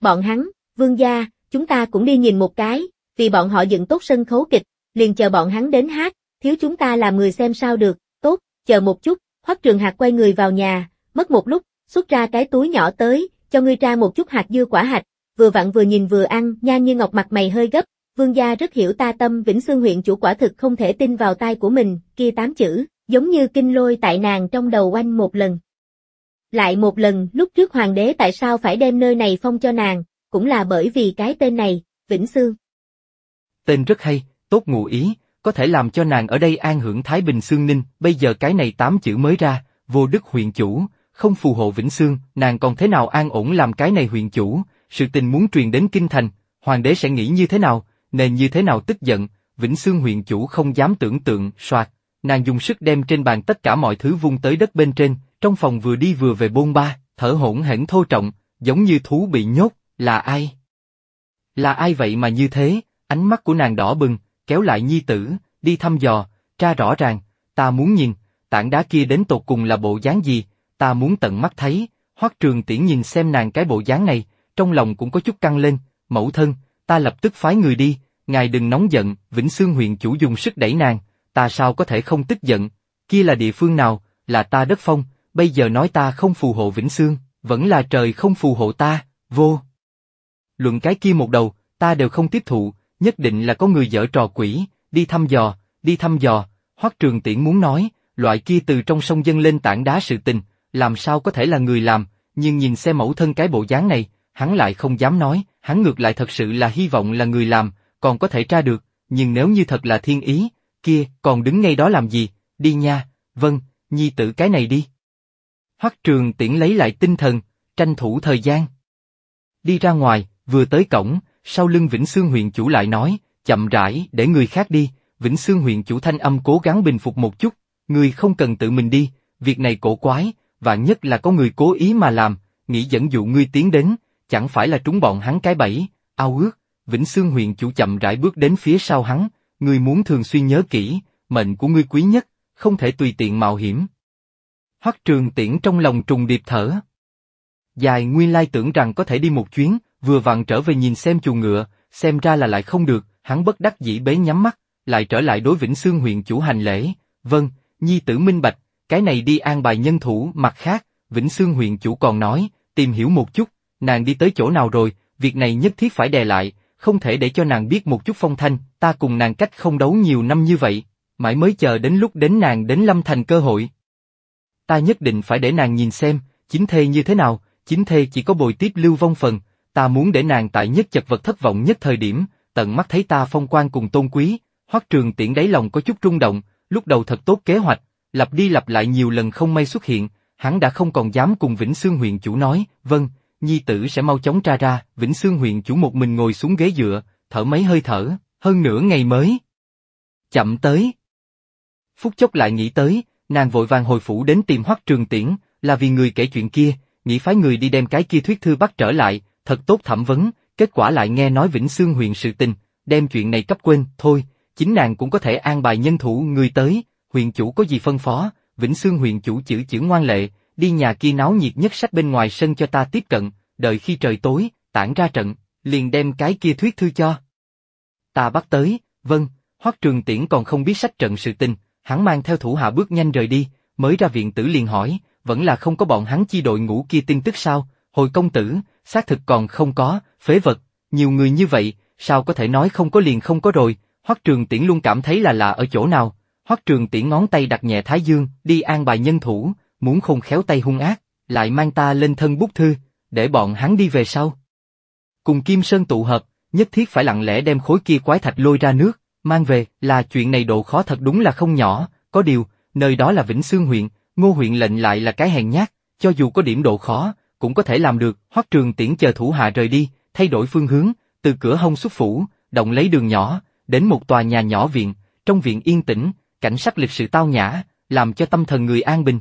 Speaker 1: Bọn hắn, vương gia, chúng ta cũng đi nhìn một cái, vì bọn họ dựng tốt sân khấu kịch, liền chờ bọn hắn đến hát, thiếu chúng ta làm người xem sao được, tốt, chờ một chút, hoắc trường hạt quay người vào nhà, mất một lúc, xuất ra cái túi nhỏ tới, cho ngươi ra một chút hạt dưa quả hạch, vừa vặn vừa nhìn vừa ăn, nhan như ngọc mặt mày hơi gấp, vương gia rất hiểu ta tâm Vĩnh Xương huyện chủ quả thực không thể tin vào tai của mình, kia tám chữ, giống như kinh lôi tại nàng trong đầu oanh một lần. Lại một lần, lúc trước hoàng đế tại sao phải đem nơi này phong cho nàng, cũng là bởi vì cái tên này, Vĩnh
Speaker 2: Xương. Tên rất hay, tốt ngụ ý, có thể làm cho nàng ở đây an hưởng Thái Bình Xương Ninh, bây giờ cái này tám chữ mới ra, vô đức huyện chủ, không phù hộ Vĩnh Xương, nàng còn thế nào an ổn làm cái này huyện chủ, sự tình muốn truyền đến Kinh Thành, hoàng đế sẽ nghĩ như thế nào, nên như thế nào tức giận, Vĩnh Xương huyện chủ không dám tưởng tượng, soạt, nàng dùng sức đem trên bàn tất cả mọi thứ vung tới đất bên trên, trong phòng vừa đi vừa về bôn ba, thở hổn hển thô trọng, giống như thú bị nhốt, là ai? Là ai vậy mà như thế, ánh mắt của nàng đỏ bừng, kéo lại nhi tử, đi thăm dò, tra rõ ràng, ta muốn nhìn, tảng đá kia đến tột cùng là bộ dáng gì, ta muốn tận mắt thấy, hoắc trường tiễn nhìn xem nàng cái bộ dáng này, trong lòng cũng có chút căng lên, mẫu thân, ta lập tức phái người đi, ngài đừng nóng giận, Vĩnh Xương huyện chủ dùng sức đẩy nàng, ta sao có thể không tức giận, kia là địa phương nào, là ta đất phong, bây giờ nói ta không phù hộ Vĩnh Xương, vẫn là trời không phù hộ ta, vô. Luận cái kia một đầu, ta đều không tiếp thụ, nhất định là có người dở trò quỷ, đi thăm dò, đi thăm dò, Hoắc Trường Tiễn muốn nói, loại kia từ trong sông dân lên tảng đá sự tình, làm sao có thể là người làm, nhưng nhìn xe mẫu thân cái bộ dáng này, hắn lại không dám nói, hắn ngược lại thật sự là hy vọng là người làm, còn có thể tra được, nhưng nếu như thật là thiên ý, kia, còn đứng ngay đó làm gì, đi nha, vâng, nhi tử cái này đi. Hoắc trường tiễn lấy lại tinh thần, tranh thủ thời gian. Đi ra ngoài, vừa tới cổng, sau lưng Vĩnh Sương huyện chủ lại nói, chậm rãi, để người khác đi, Vĩnh Sương huyện chủ thanh âm cố gắng bình phục một chút, người không cần tự mình đi, việc này cổ quái, và nhất là có người cố ý mà làm, nghĩ dẫn dụ ngươi tiến đến, chẳng phải là trúng bọn hắn cái bẫy, ao ước, Vĩnh Sương huyện chủ chậm rãi bước đến phía sau hắn, ngươi muốn thường xuyên nhớ kỹ, mệnh của ngươi quý nhất, không thể tùy tiện mạo hiểm. Hoắc trường tiễn trong lòng trùng điệp thở. Dài nguyên lai tưởng rằng có thể đi một chuyến, vừa vặn trở về nhìn xem chuồng ngựa, xem ra là lại không được, hắn bất đắc dĩ bế nhắm mắt, lại trở lại đối Vĩnh Sương huyện chủ hành lễ, vâng, nhi tử minh bạch, cái này đi an bài nhân thủ, mặt khác, Vĩnh Sương huyện chủ còn nói, tìm hiểu một chút, nàng đi tới chỗ nào rồi, việc này nhất thiết phải đè lại, không thể để cho nàng biết một chút phong thanh, ta cùng nàng cách không đấu nhiều năm như vậy, mãi mới chờ đến lúc đến nàng đến lâm thành cơ hội. Ta nhất định phải để nàng nhìn xem, chính thê như thế nào, chính thê chỉ có bồi tiếp lưu vong phần, ta muốn để nàng tại nhất chật vật thất vọng nhất thời điểm, tận mắt thấy ta phong quan cùng tôn quý, hoắc trường tiễn đáy lòng có chút rung động, lúc đầu thật tốt kế hoạch, lặp đi lặp lại nhiều lần không may xuất hiện, hắn đã không còn dám cùng Vĩnh Sương huyện chủ nói, vâng, nhi tử sẽ mau chóng tra ra, Vĩnh Xương huyện chủ một mình ngồi xuống ghế dựa, thở mấy hơi thở, hơn nửa ngày mới. Chậm tới. Phúc chốc lại nghĩ tới, nàng vội vàng hồi phủ đến tìm hoắc trường tiễn, là vì người kể chuyện kia, nghĩ phái người đi đem cái kia thuyết thư bắt trở lại, thật tốt thẩm vấn, kết quả lại nghe nói Vĩnh Xương huyện sự tình, đem chuyện này cấp quên, thôi, chính nàng cũng có thể an bài nhân thủ người tới, huyện chủ có gì phân phó, Vĩnh Xương huyện chủ chữ chữ ngoan lệ, đi nhà kia náo nhiệt nhất sách bên ngoài sân cho ta tiếp cận, đợi khi trời tối, tản ra trận, liền đem cái kia thuyết thư cho. Ta bắt tới, vâng, hoắc trường tiễn còn không biết sách trận sự tình, hắn mang theo thủ hạ bước nhanh rời đi, mới ra viện tử liền hỏi, vẫn là không có bọn hắn chi đội ngũ kia tin tức sao, hồi công tử, xác thực còn không có, phế vật, nhiều người như vậy, sao có thể nói không có liền không có rồi, hoắc trường tiễn luôn cảm thấy là lạ ở chỗ nào, hoắc trường tiễn ngón tay đặt nhẹ thái dương, đi an bài nhân thủ, muốn không khéo tay hung ác, lại mang ta lên thân bút thư, để bọn hắn đi về sau. Cùng Kim Sơn tụ hợp, nhất thiết phải lặng lẽ đem khối kia quái thạch lôi ra nước, mang về, là chuyện này độ khó thật đúng là không nhỏ, có điều, nơi đó là Vĩnh Sương huyện, ngô huyện lệnh lại là cái hèn nhát, cho dù có điểm độ khó, cũng có thể làm được, hoắc trường tiễn chờ thủ hạ rời đi, thay đổi phương hướng, từ cửa hông xuất phủ, động lấy đường nhỏ, đến một tòa nhà nhỏ viện, trong viện yên tĩnh, cảnh sắc lịch sự tao nhã, làm cho tâm thần người an bình.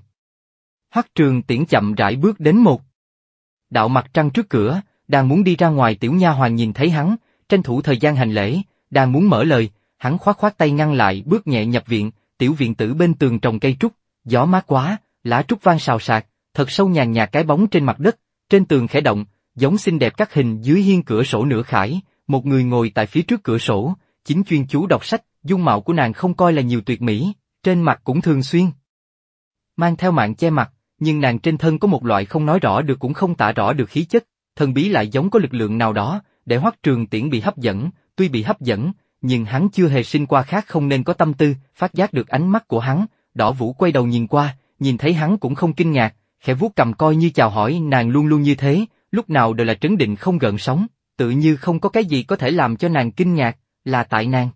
Speaker 2: Hoắc Trường Tiễn chậm rãi bước đến một. Đạo mặt trăng trước cửa, đang muốn đi ra ngoài tiểu nha hoàn nhìn thấy hắn, tranh thủ thời gian hành lễ, đang muốn mở lời, hắn khoát khoát tay ngăn lại bước nhẹ nhập viện, tiểu viện tử bên tường trồng cây trúc, gió mát quá, lá trúc vang xào xạc thật sâu nhàn nhạt cái bóng trên mặt đất, trên tường khẽ động, giống xinh đẹp các hình dưới hiên cửa sổ nửa khải, một người ngồi tại phía trước cửa sổ, chính chuyên chú đọc sách, dung mạo của nàng không coi là nhiều tuyệt mỹ, trên mặt cũng thường xuyên. Mang theo mạng che mặt, nhưng nàng trên thân có một loại không nói rõ được cũng không tả rõ được khí chất, thần bí lại giống có lực lượng nào đó, để Hoắc Trường Tiễn bị hấp dẫn, tuy bị hấp dẫn, nhưng hắn chưa hề sinh qua khác không nên có tâm tư, phát giác được ánh mắt của hắn, Đỏ Vũ quay đầu nhìn qua, nhìn thấy hắn cũng không kinh ngạc, khẽ vuốt cầm coi như chào hỏi nàng luôn luôn như thế, lúc nào đều là trấn định không gợn sóng, tự như không có cái gì có thể làm cho nàng kinh ngạc, là tại nàng.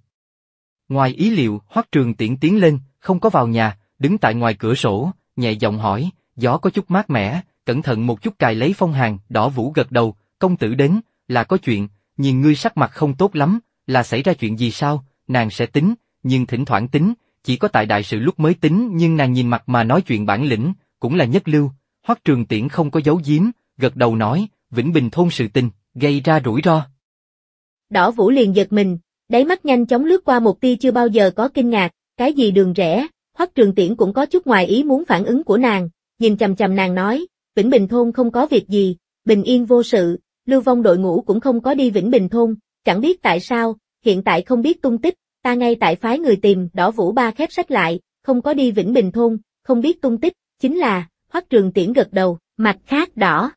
Speaker 2: Ngoài ý liệu, Hoắc Trường Tiễn tiến lên, không có vào nhà, đứng tại ngoài cửa sổ, nhẹ giọng hỏi, gió có chút mát mẻ, cẩn thận một chút cài lấy phong hàng, đỏ vũ gật đầu, công tử đến, là có chuyện, nhìn ngươi sắc mặt không tốt lắm, là xảy ra chuyện gì sao, nàng sẽ tính, nhưng thỉnh thoảng tính, chỉ có tại đại sự lúc mới tính nhưng nàng nhìn mặt mà nói chuyện bản lĩnh, cũng là nhất lưu, hoắc trường tiễn không có giấu giếm, gật đầu nói, Vĩnh Bình thôn sự tình, gây ra rủi ro.
Speaker 1: Đỏ Vũ liền giật mình, đáy mắt nhanh chóng lướt qua một tia chưa bao giờ có kinh ngạc, cái gì đường rẻ? Hoắc Trường Tiễn cũng có chút ngoài ý muốn phản ứng của nàng, nhìn chầm chầm nàng nói, Vĩnh Bình Thôn không có việc gì, bình yên vô sự, lưu vong đội ngũ cũng không có đi Vĩnh Bình Thôn, chẳng biết tại sao, hiện tại không biết tung tích, ta ngay tại phái người tìm, đỏ vũ ba khép sách lại, không có đi Vĩnh Bình Thôn, không biết tung tích, chính là, hoắc trường tiễn gật đầu, mặt khác đỏ.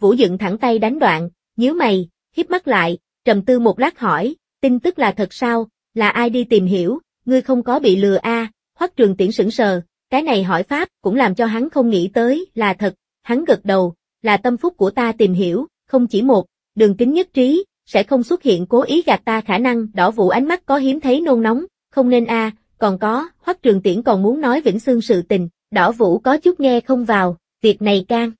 Speaker 1: Vũ dựng thẳng tay đánh đoạn, nhíu mày, hiếp mắt lại, trầm tư một lát hỏi, tin tức là thật sao, là ai đi tìm hiểu, ngươi không có bị lừa a à? hoắc trường tiễn sững sờ, cái này hỏi pháp cũng làm cho hắn không nghĩ tới là thật, hắn gật đầu, là tâm phúc của ta tìm hiểu, không chỉ một, đường kính nhất trí, sẽ không xuất hiện cố ý gạt ta khả năng đỏ vụ ánh mắt có hiếm thấy nôn nóng, không nên a còn có, hoắc trường tiễn còn muốn nói Vĩnh Sương sự tình, đỏ vũ có chút nghe không vào, việc này can.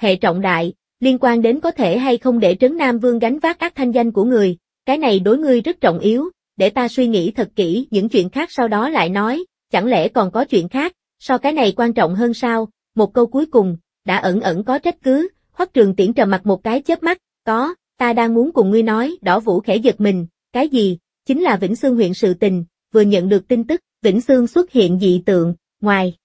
Speaker 1: Hệ trọng đại, liên quan đến có thể hay không để trấn Nam Vương gánh vác ác thanh danh của người, cái này đối ngươi rất trọng yếu, để ta suy nghĩ thật kỹ những chuyện khác sau đó lại nói, chẳng lẽ còn có chuyện khác, so cái này quan trọng hơn sao, một câu cuối cùng, đã ẩn ẩn có trách cứ, hoắc trường tiễn trầm mặt một cái chớp mắt, có, ta đang muốn cùng ngươi nói, đỏ vũ khẽ giật mình, cái gì, chính là Vĩnh Sương huyện sự tình, vừa nhận được tin tức, Vĩnh Sương xuất hiện dị tượng, ngoài.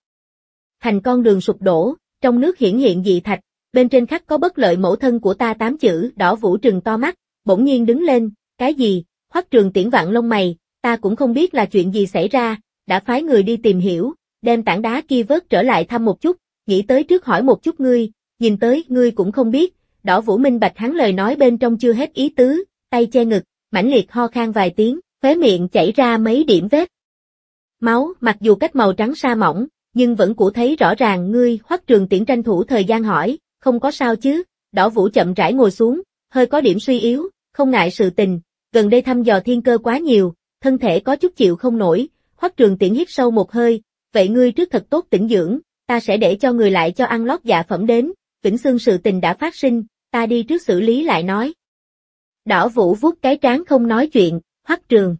Speaker 1: Thành con đường sụp đổ, trong nước hiển hiện dị thạch, bên trên khắc có bất lợi mẫu thân của ta tám chữ, đỏ vũ trừng to mắt, bỗng nhiên đứng lên, cái gì, hoắc trường tiễn vặn lông mày, ta cũng không biết là chuyện gì xảy ra, đã phái người đi tìm hiểu, đem tảng đá kia vớt trở lại thăm một chút, nghĩ tới trước hỏi một chút ngươi, nhìn tới ngươi cũng không biết, đỏ vũ minh bạch hắn lời nói bên trong chưa hết ý tứ, tay che ngực, mãnh liệt ho khan vài tiếng, khóe miệng chảy ra mấy điểm vết. Máu, mặc dù cách màu trắng sa mỏng, nhưng vẫn cũ thấy rõ ràng ngươi hoắc trường tiễn tranh thủ thời gian hỏi, không có sao chứ, đỏ vũ chậm rãi ngồi xuống, hơi có điểm suy yếu, không ngại sự tình, gần đây thăm dò thiên cơ quá nhiều, thân thể có chút chịu không nổi, Hoắc Trường Tiễn hít sâu một hơi, vậy ngươi trước thật tốt tỉnh dưỡng, ta sẽ để cho người lại cho ăn lót dạ phẩm đến, Vĩnh Xương sự tình đã phát sinh, ta đi trước xử lý lại nói. Đỏ Vũ vuốt cái trán không nói chuyện, Hoắc Trường.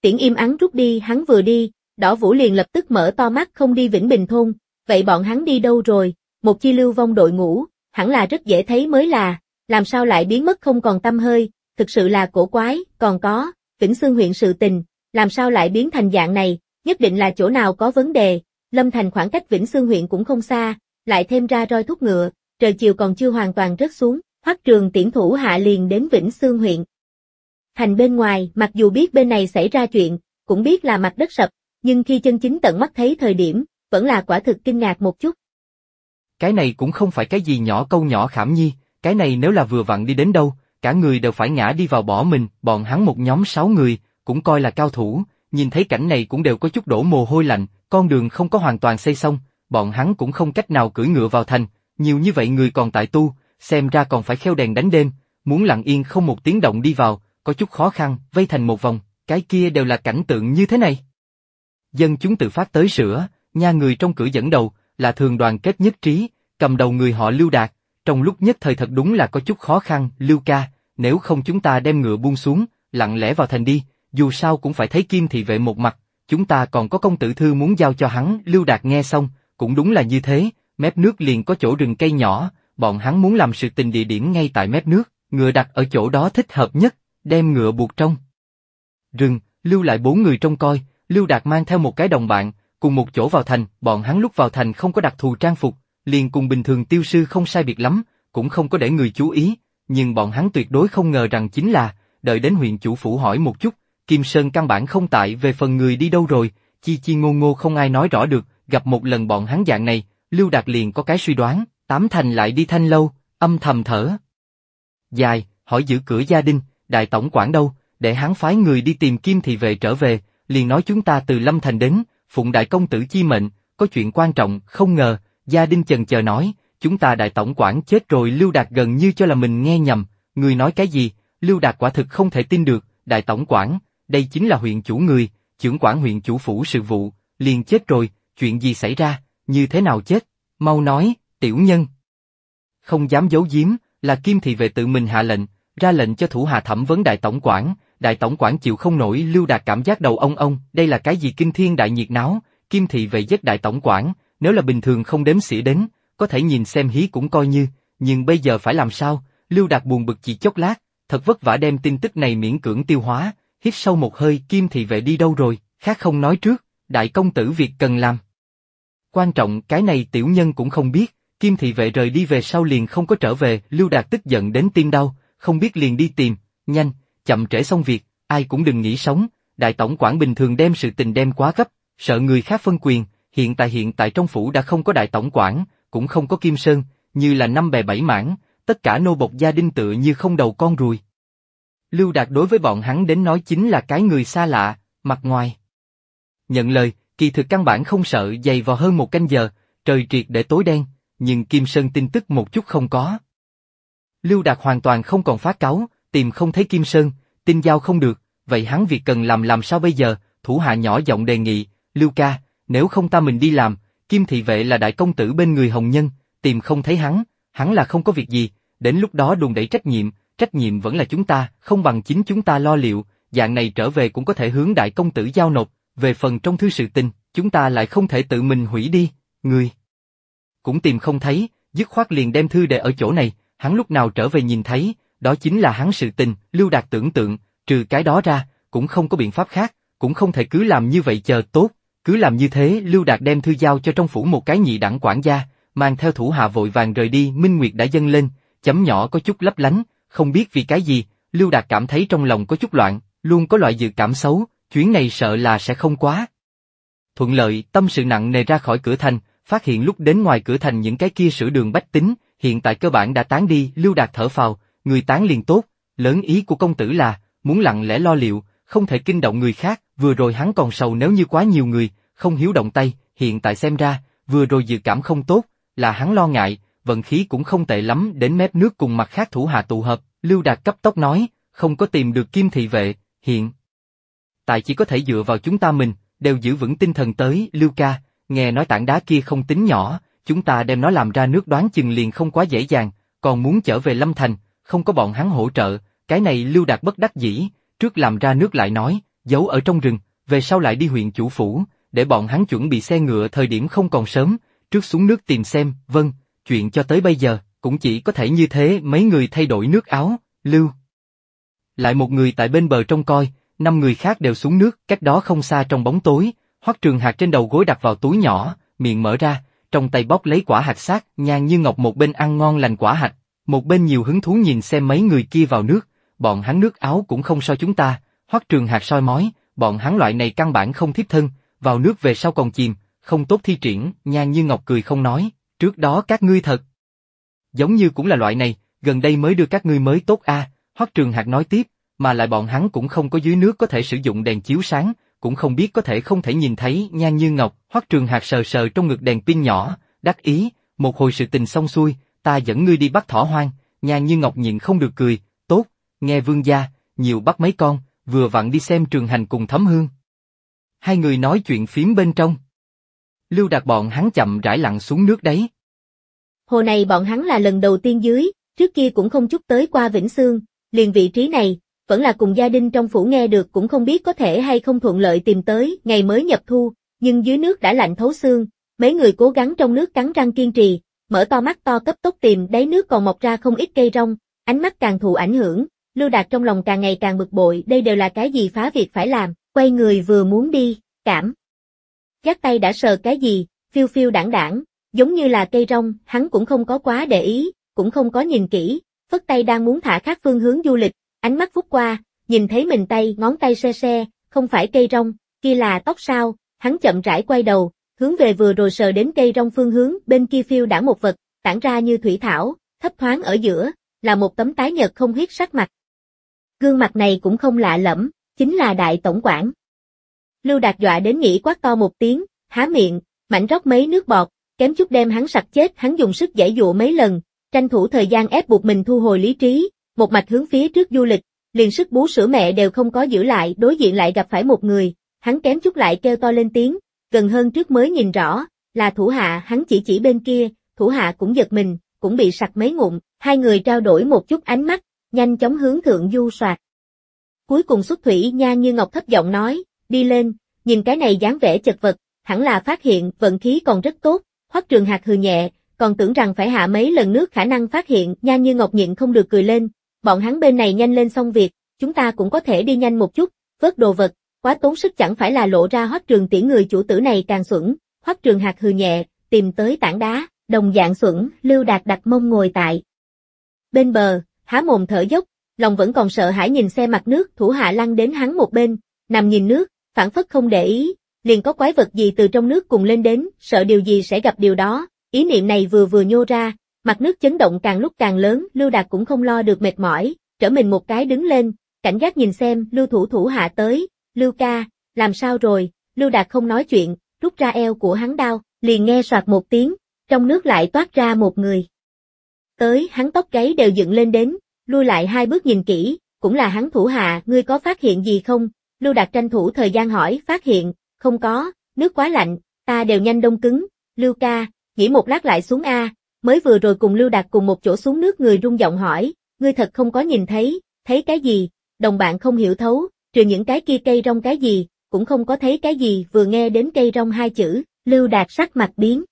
Speaker 1: Tiễn im ắng rút đi, hắn vừa đi, Đỏ Vũ liền lập tức mở to mắt không đi Vĩnh Bình thôn, vậy bọn hắn đi đâu rồi, một chi lưu vong đội ngũ, hẳn là rất dễ thấy mới là, làm sao lại biến mất không còn tâm hơi, thực sự là cổ quái, còn có, Vĩnh Xương huyện sự tình, làm sao lại biến thành dạng này, nhất định là chỗ nào có vấn đề, Lâm Thành khoảng cách Vĩnh Xương huyện cũng không xa, lại thêm ra roi thúc ngựa, trời chiều còn chưa hoàn toàn rớt xuống, hoắc trường tiễn thủ hạ liền đến Vĩnh Xương huyện. Thành bên ngoài, mặc dù biết bên này xảy ra chuyện, cũng biết là mặt đất sập, nhưng khi chân chính tận mắt thấy thời điểm, vẫn là quả thực kinh ngạc một chút.
Speaker 2: Cái này cũng không phải cái gì nhỏ câu nhỏ khảm nhi, cái này nếu là vừa vặn đi đến đâu, cả người đều phải ngã đi vào bỏ mình, bọn hắn một nhóm sáu người, cũng coi là cao thủ, nhìn thấy cảnh này cũng đều có chút đổ mồ hôi lạnh, con đường không có hoàn toàn xây xong, bọn hắn cũng không cách nào cưỡi ngựa vào thành, nhiều như vậy người còn tại tu, xem ra còn phải kheo đèn đánh đêm, muốn lặng yên không một tiếng động đi vào, có chút khó khăn, vây thành một vòng, cái kia đều là cảnh tượng như thế này. Dân chúng tự phát tới sửa, nha người trong cửa dẫn đầu, là thường đoàn kết nhất trí, cầm đầu người họ Lưu Đạt, trong lúc nhất thời thật đúng là có chút khó khăn, Lưu ca, nếu không chúng ta đem ngựa buông xuống, lặng lẽ vào thành đi, dù sao cũng phải thấy kim thị vệ một mặt, chúng ta còn có công tử thư muốn giao cho hắn, Lưu Đạt nghe xong, cũng đúng là như thế, mép nước liền có chỗ rừng cây nhỏ, bọn hắn muốn làm sự tình địa điểm ngay tại mép nước, ngựa đặt ở chỗ đó thích hợp nhất, đem ngựa buộc trong. Rừng, lưu lại bốn người trông coi, Lưu Đạt mang theo một cái đồng bạn, cùng một chỗ vào thành, bọn hắn lúc vào thành không có đặc thù trang phục, liền cùng bình thường tiêu sư không sai biệt lắm, cũng không có để người chú ý, nhưng bọn hắn tuyệt đối không ngờ rằng chính là, đợi đến huyện chủ phủ hỏi một chút, Kim Sơn căn bản không tại về phần người đi đâu rồi, chi chi ngô ngô không ai nói rõ được, gặp một lần bọn hắn dạng này, Lưu Đạt liền có cái suy đoán, tám thành lại đi thanh lâu, âm thầm thở. Dài, hỏi giữ cửa gia đình, đại tổng quản đâu, để hắn phái người đi tìm Kim thì về trở về, liền nói chúng ta từ Lâm Thành đến, phụng đại công tử chi mệnh, có chuyện quan trọng, không ngờ, gia đình chần chờ nói, chúng ta đại tổng quản chết rồi Lưu Đạt gần như cho là mình nghe nhầm, người nói cái gì, Lưu Đạt quả thực không thể tin được, đại tổng quản, đây chính là huyện chủ người, trưởng quản huyện chủ phủ sự vụ, liền chết rồi, chuyện gì xảy ra, như thế nào chết, mau nói, tiểu nhân. Không dám giấu giếm, là kim thị về tự mình hạ lệnh, ra lệnh cho thủ hạ thẩm vấn đại tổng quản, đại tổng quản chịu không nổi lưu đạt cảm giác đầu ông ông, đây là cái gì kinh thiên đại nhiệt náo, kim thị về giết đại tổng quản, nếu là bình thường không đếm xỉa đến, có thể nhìn xem hí cũng coi như, nhưng bây giờ phải làm sao, lưu đạt buồn bực chỉ chốc lát, thật vất vả đem tin tức này miễn cưỡng tiêu hóa, hít sâu một hơi kim thị vệ đi đâu rồi, khác không nói trước, đại công tử việc cần làm. Quan trọng cái này tiểu nhân cũng không biết, kim thị vệ rời đi về sau liền không có trở về, Lưu Đạt tức giận đến tim đau, không biết liền đi tìm, nhanh, chậm trễ xong việc, ai cũng đừng nghĩ sống, đại tổng quản bình thường đem sự tình đem quá gấp, sợ người khác phân quyền, hiện tại hiện tại trong phủ đã không có đại tổng quản, cũng không có kim sơn, như là năm bè bảy mảng, tất cả nô bộc gia đinh tựa như không đầu con ruồi. Lưu Đạt đối với bọn hắn đến nói chính là cái người xa lạ, mặt ngoài. Nhận lời, kỳ thực căn bản không sợ dày vào hơn một canh giờ, trời triệt để tối đen, nhưng Kim Sơn tin tức một chút không có. Lưu Đạt hoàn toàn không còn phát cáo, tìm không thấy Kim Sơn, tin giao không được, vậy hắn việc cần làm làm sao bây giờ, thủ hạ nhỏ giọng đề nghị, Lưu ca, nếu không ta mình đi làm, Kim thị vệ là đại công tử bên người Hồng Nhân, tìm không thấy hắn, hắn là không có việc gì, đến lúc đó đùn đẩy trách nhiệm, trách nhiệm vẫn là chúng ta, không bằng chính chúng ta lo liệu, dạng này trở về cũng có thể hướng đại công tử giao nộp, về phần trong thư sự tình, chúng ta lại không thể tự mình hủy đi, người. Cũng tìm không thấy, dứt khoát liền đem thư để ở chỗ này, hắn lúc nào trở về nhìn thấy, đó chính là hắn sự tình, lưu đạt tưởng tượng, trừ cái đó ra, cũng không có biện pháp khác, cũng không thể cứ làm như vậy chờ tốt, cứ làm như thế lưu đạt đem thư giao cho trong phủ một cái nhị đẳng quản gia, mang theo thủ hạ vội vàng rời đi, minh nguyệt đã dâng lên, chấm nhỏ có chút lấp lánh, không biết vì cái gì, Lưu Đạt cảm thấy trong lòng có chút loạn, luôn có loại dự cảm xấu, chuyến này sợ là sẽ không quá. Thuận lợi, tâm sự nặng nề ra khỏi cửa thành, phát hiện lúc đến ngoài cửa thành những cái kia sửa đường bách tính, hiện tại cơ bản đã tán đi, Lưu Đạt thở phào, người tán liền tốt, lớn ý của công tử là, muốn lặng lẽ lo liệu, không thể kinh động người khác, vừa rồi hắn còn sầu nếu như quá nhiều người, không hiếu động tay, hiện tại xem ra, vừa rồi dự cảm không tốt, là hắn lo ngại, vận khí cũng không tệ lắm đến mép nước cùng mặt khác thủ hạ tụ hợp, Lưu Đạt cấp tốc nói, không có tìm được kim thị vệ, hiện. Tại chỉ có thể dựa vào chúng ta mình, đều giữ vững tinh thần tới, Lưu ca, nghe nói tảng đá kia không tính nhỏ, chúng ta đem nó làm ra nước đoán chừng liền không quá dễ dàng, còn muốn trở về Lâm Thành, không có bọn hắn hỗ trợ, cái này Lưu Đạt bất đắc dĩ, trước làm ra nước lại nói, giấu ở trong rừng, về sau lại đi huyện chủ phủ, để bọn hắn chuẩn bị xe ngựa thời điểm không còn sớm, trước xuống nước tìm xem, vâng, chuyện cho tới bây giờ, cũng chỉ có thể như thế mấy người thay đổi nước áo, lưu. Lại một người tại bên bờ trông coi, năm người khác đều xuống nước, cách đó không xa trong bóng tối, hoắc trường hạt trên đầu gối đặt vào túi nhỏ, miệng mở ra, trong tay bóc lấy quả hạt sát, nhan như ngọc một bên ăn ngon lành quả hạt, một bên nhiều hứng thú nhìn xem mấy người kia vào nước, bọn hắn nước áo cũng không so chúng ta, hoắc trường hạt soi mói, bọn hắn loại này căn bản không thiếp thân, vào nước về sau còn chìm, không tốt thi triển, nhan như ngọc cười không nói, Trước đó các ngươi thật. Giống như cũng là loại này, gần đây mới đưa các ngươi mới tốt a à, Hoắc Trường Hạc nói tiếp, mà lại bọn hắn cũng không có dưới nước có thể sử dụng đèn chiếu sáng, cũng không biết có thể không thể nhìn thấy nhan như ngọc, Hoắc Trường Hạc sờ sờ trong ngực đèn pin nhỏ, đắc ý, một hồi sự tình xong xuôi, ta dẫn ngươi đi bắt thỏ hoang, nhan như ngọc nhịn không được cười, tốt, nghe vương gia, nhiều bắt mấy con, vừa vặn đi xem trường hành cùng thấm hương. Hai người nói chuyện phím bên trong. Lưu Đạt bọn hắn chậm rãi lặn xuống nước đấy,
Speaker 1: hồ này bọn hắn là lần đầu tiên dưới, trước kia cũng không chút tới qua Vĩnh Sương, liền vị trí này, vẫn là cùng gia đình trong phủ nghe được cũng không biết có thể hay không thuận lợi tìm tới ngày mới nhập thu, nhưng dưới nước đã lạnh thấu xương, mấy người cố gắng trong nước cắn răng kiên trì, mở to mắt to cấp tốc tìm đáy nước còn mọc ra không ít cây rong, ánh mắt càng thụ ảnh hưởng, Lưu Đạt trong lòng càng ngày càng bực bội đây đều là cái gì phá việc phải làm, quay người vừa muốn đi, cảm. Gác tay đã sờ cái gì, phiêu phiêu đảng đảng, Giống như là cây rong, hắn cũng không có quá để ý, cũng không có nhìn kỹ, phất tay đang muốn thả khác phương hướng du lịch, ánh mắt phút qua, nhìn thấy mình tay ngón tay xe xe, không phải cây rong, kia là tóc sao, hắn chậm rãi quay đầu, hướng về vừa rồi sờ đến cây rong phương hướng, bên kia phiêu đã một vật, tản ra như thủy thảo, thấp thoáng ở giữa, là một tấm tái nhật không huyết sắc mặt. Gương mặt này cũng không lạ lẫm, chính là đại tổng quản. Lưu Đạt dọa đến nghĩ quát to một tiếng, há miệng, mảnh róc mấy nước bọt, kém chút đem hắn sặc chết, hắn dùng sức giải dụ mấy lần, tranh thủ thời gian ép buộc mình thu hồi lý trí, một mạch hướng phía trước du lịch, liền sức bú sữa mẹ đều không có giữ lại, đối diện lại gặp phải một người, hắn kém chút lại kêu to lên tiếng, gần hơn trước mới nhìn rõ, là thủ hạ, hắn chỉ chỉ bên kia, thủ hạ cũng giật mình, cũng bị sặc mấy ngụm, hai người trao đổi một chút ánh mắt, nhanh chóng hướng thượng du soạt. Cuối cùng xuất thủy nha như ngọc thấp giọng nói, đi lên, nhìn cái này dáng vẻ chật vật, hẳn là phát hiện vận khí còn rất tốt, Hoắc Trường Hạc hừ nhẹ, còn tưởng rằng phải hạ mấy lần nước khả năng phát hiện, Nha Như Ngọc nhịn không được cười lên, bọn hắn bên này nhanh lên xong việc, chúng ta cũng có thể đi nhanh một chút, vớt đồ vật, quá tốn sức chẳng phải là lộ ra Hoắc Trường tỷ người chủ tử này càng xuẩn. Hoắc Trường Hạc hừ nhẹ, tìm tới tảng đá, đồng dạng xuẩn, Lưu Đạt đặt mông ngồi tại bên bờ, há mồm thở dốc, lòng vẫn còn sợ hãi nhìn xe mặt nước thủ hạ lăn đến hắn một bên, nằm nhìn nước, phản phất không để ý, liền có quái vật gì từ trong nước cùng lên đến, sợ điều gì sẽ gặp điều đó, ý niệm này vừa vừa nhô ra, mặt nước chấn động càng lúc càng lớn, Lưu Đạt cũng không lo được mệt mỏi, trở mình một cái đứng lên, cảnh giác nhìn xem, Lưu Thủ Thủ hạ tới, Lưu ca, làm sao rồi, Lưu Đạt không nói chuyện, rút ra eo của hắn đau, liền nghe soạt một tiếng, trong nước lại toát ra một người. Tới, hắn tóc gáy đều dựng lên đến, lui lại hai bước nhìn kỹ, cũng là hắn thủ hạ, ngươi có phát hiện gì không? Lưu Đạt tranh thủ thời gian hỏi, phát hiện, không có, nước quá lạnh, ta đều nhanh đông cứng, Lưu ca, nghỉ một lát lại xuống A, mới vừa rồi cùng Lưu Đạt cùng một chỗ xuống nước người rung giọng hỏi, ngươi thật không có nhìn thấy, thấy cái gì, đồng bạn không hiểu thấu, trừ những cái kia cây rong cái gì, cũng không có thấy cái gì, vừa nghe đến cây rong hai chữ, Lưu Đạt sắc mặt biến.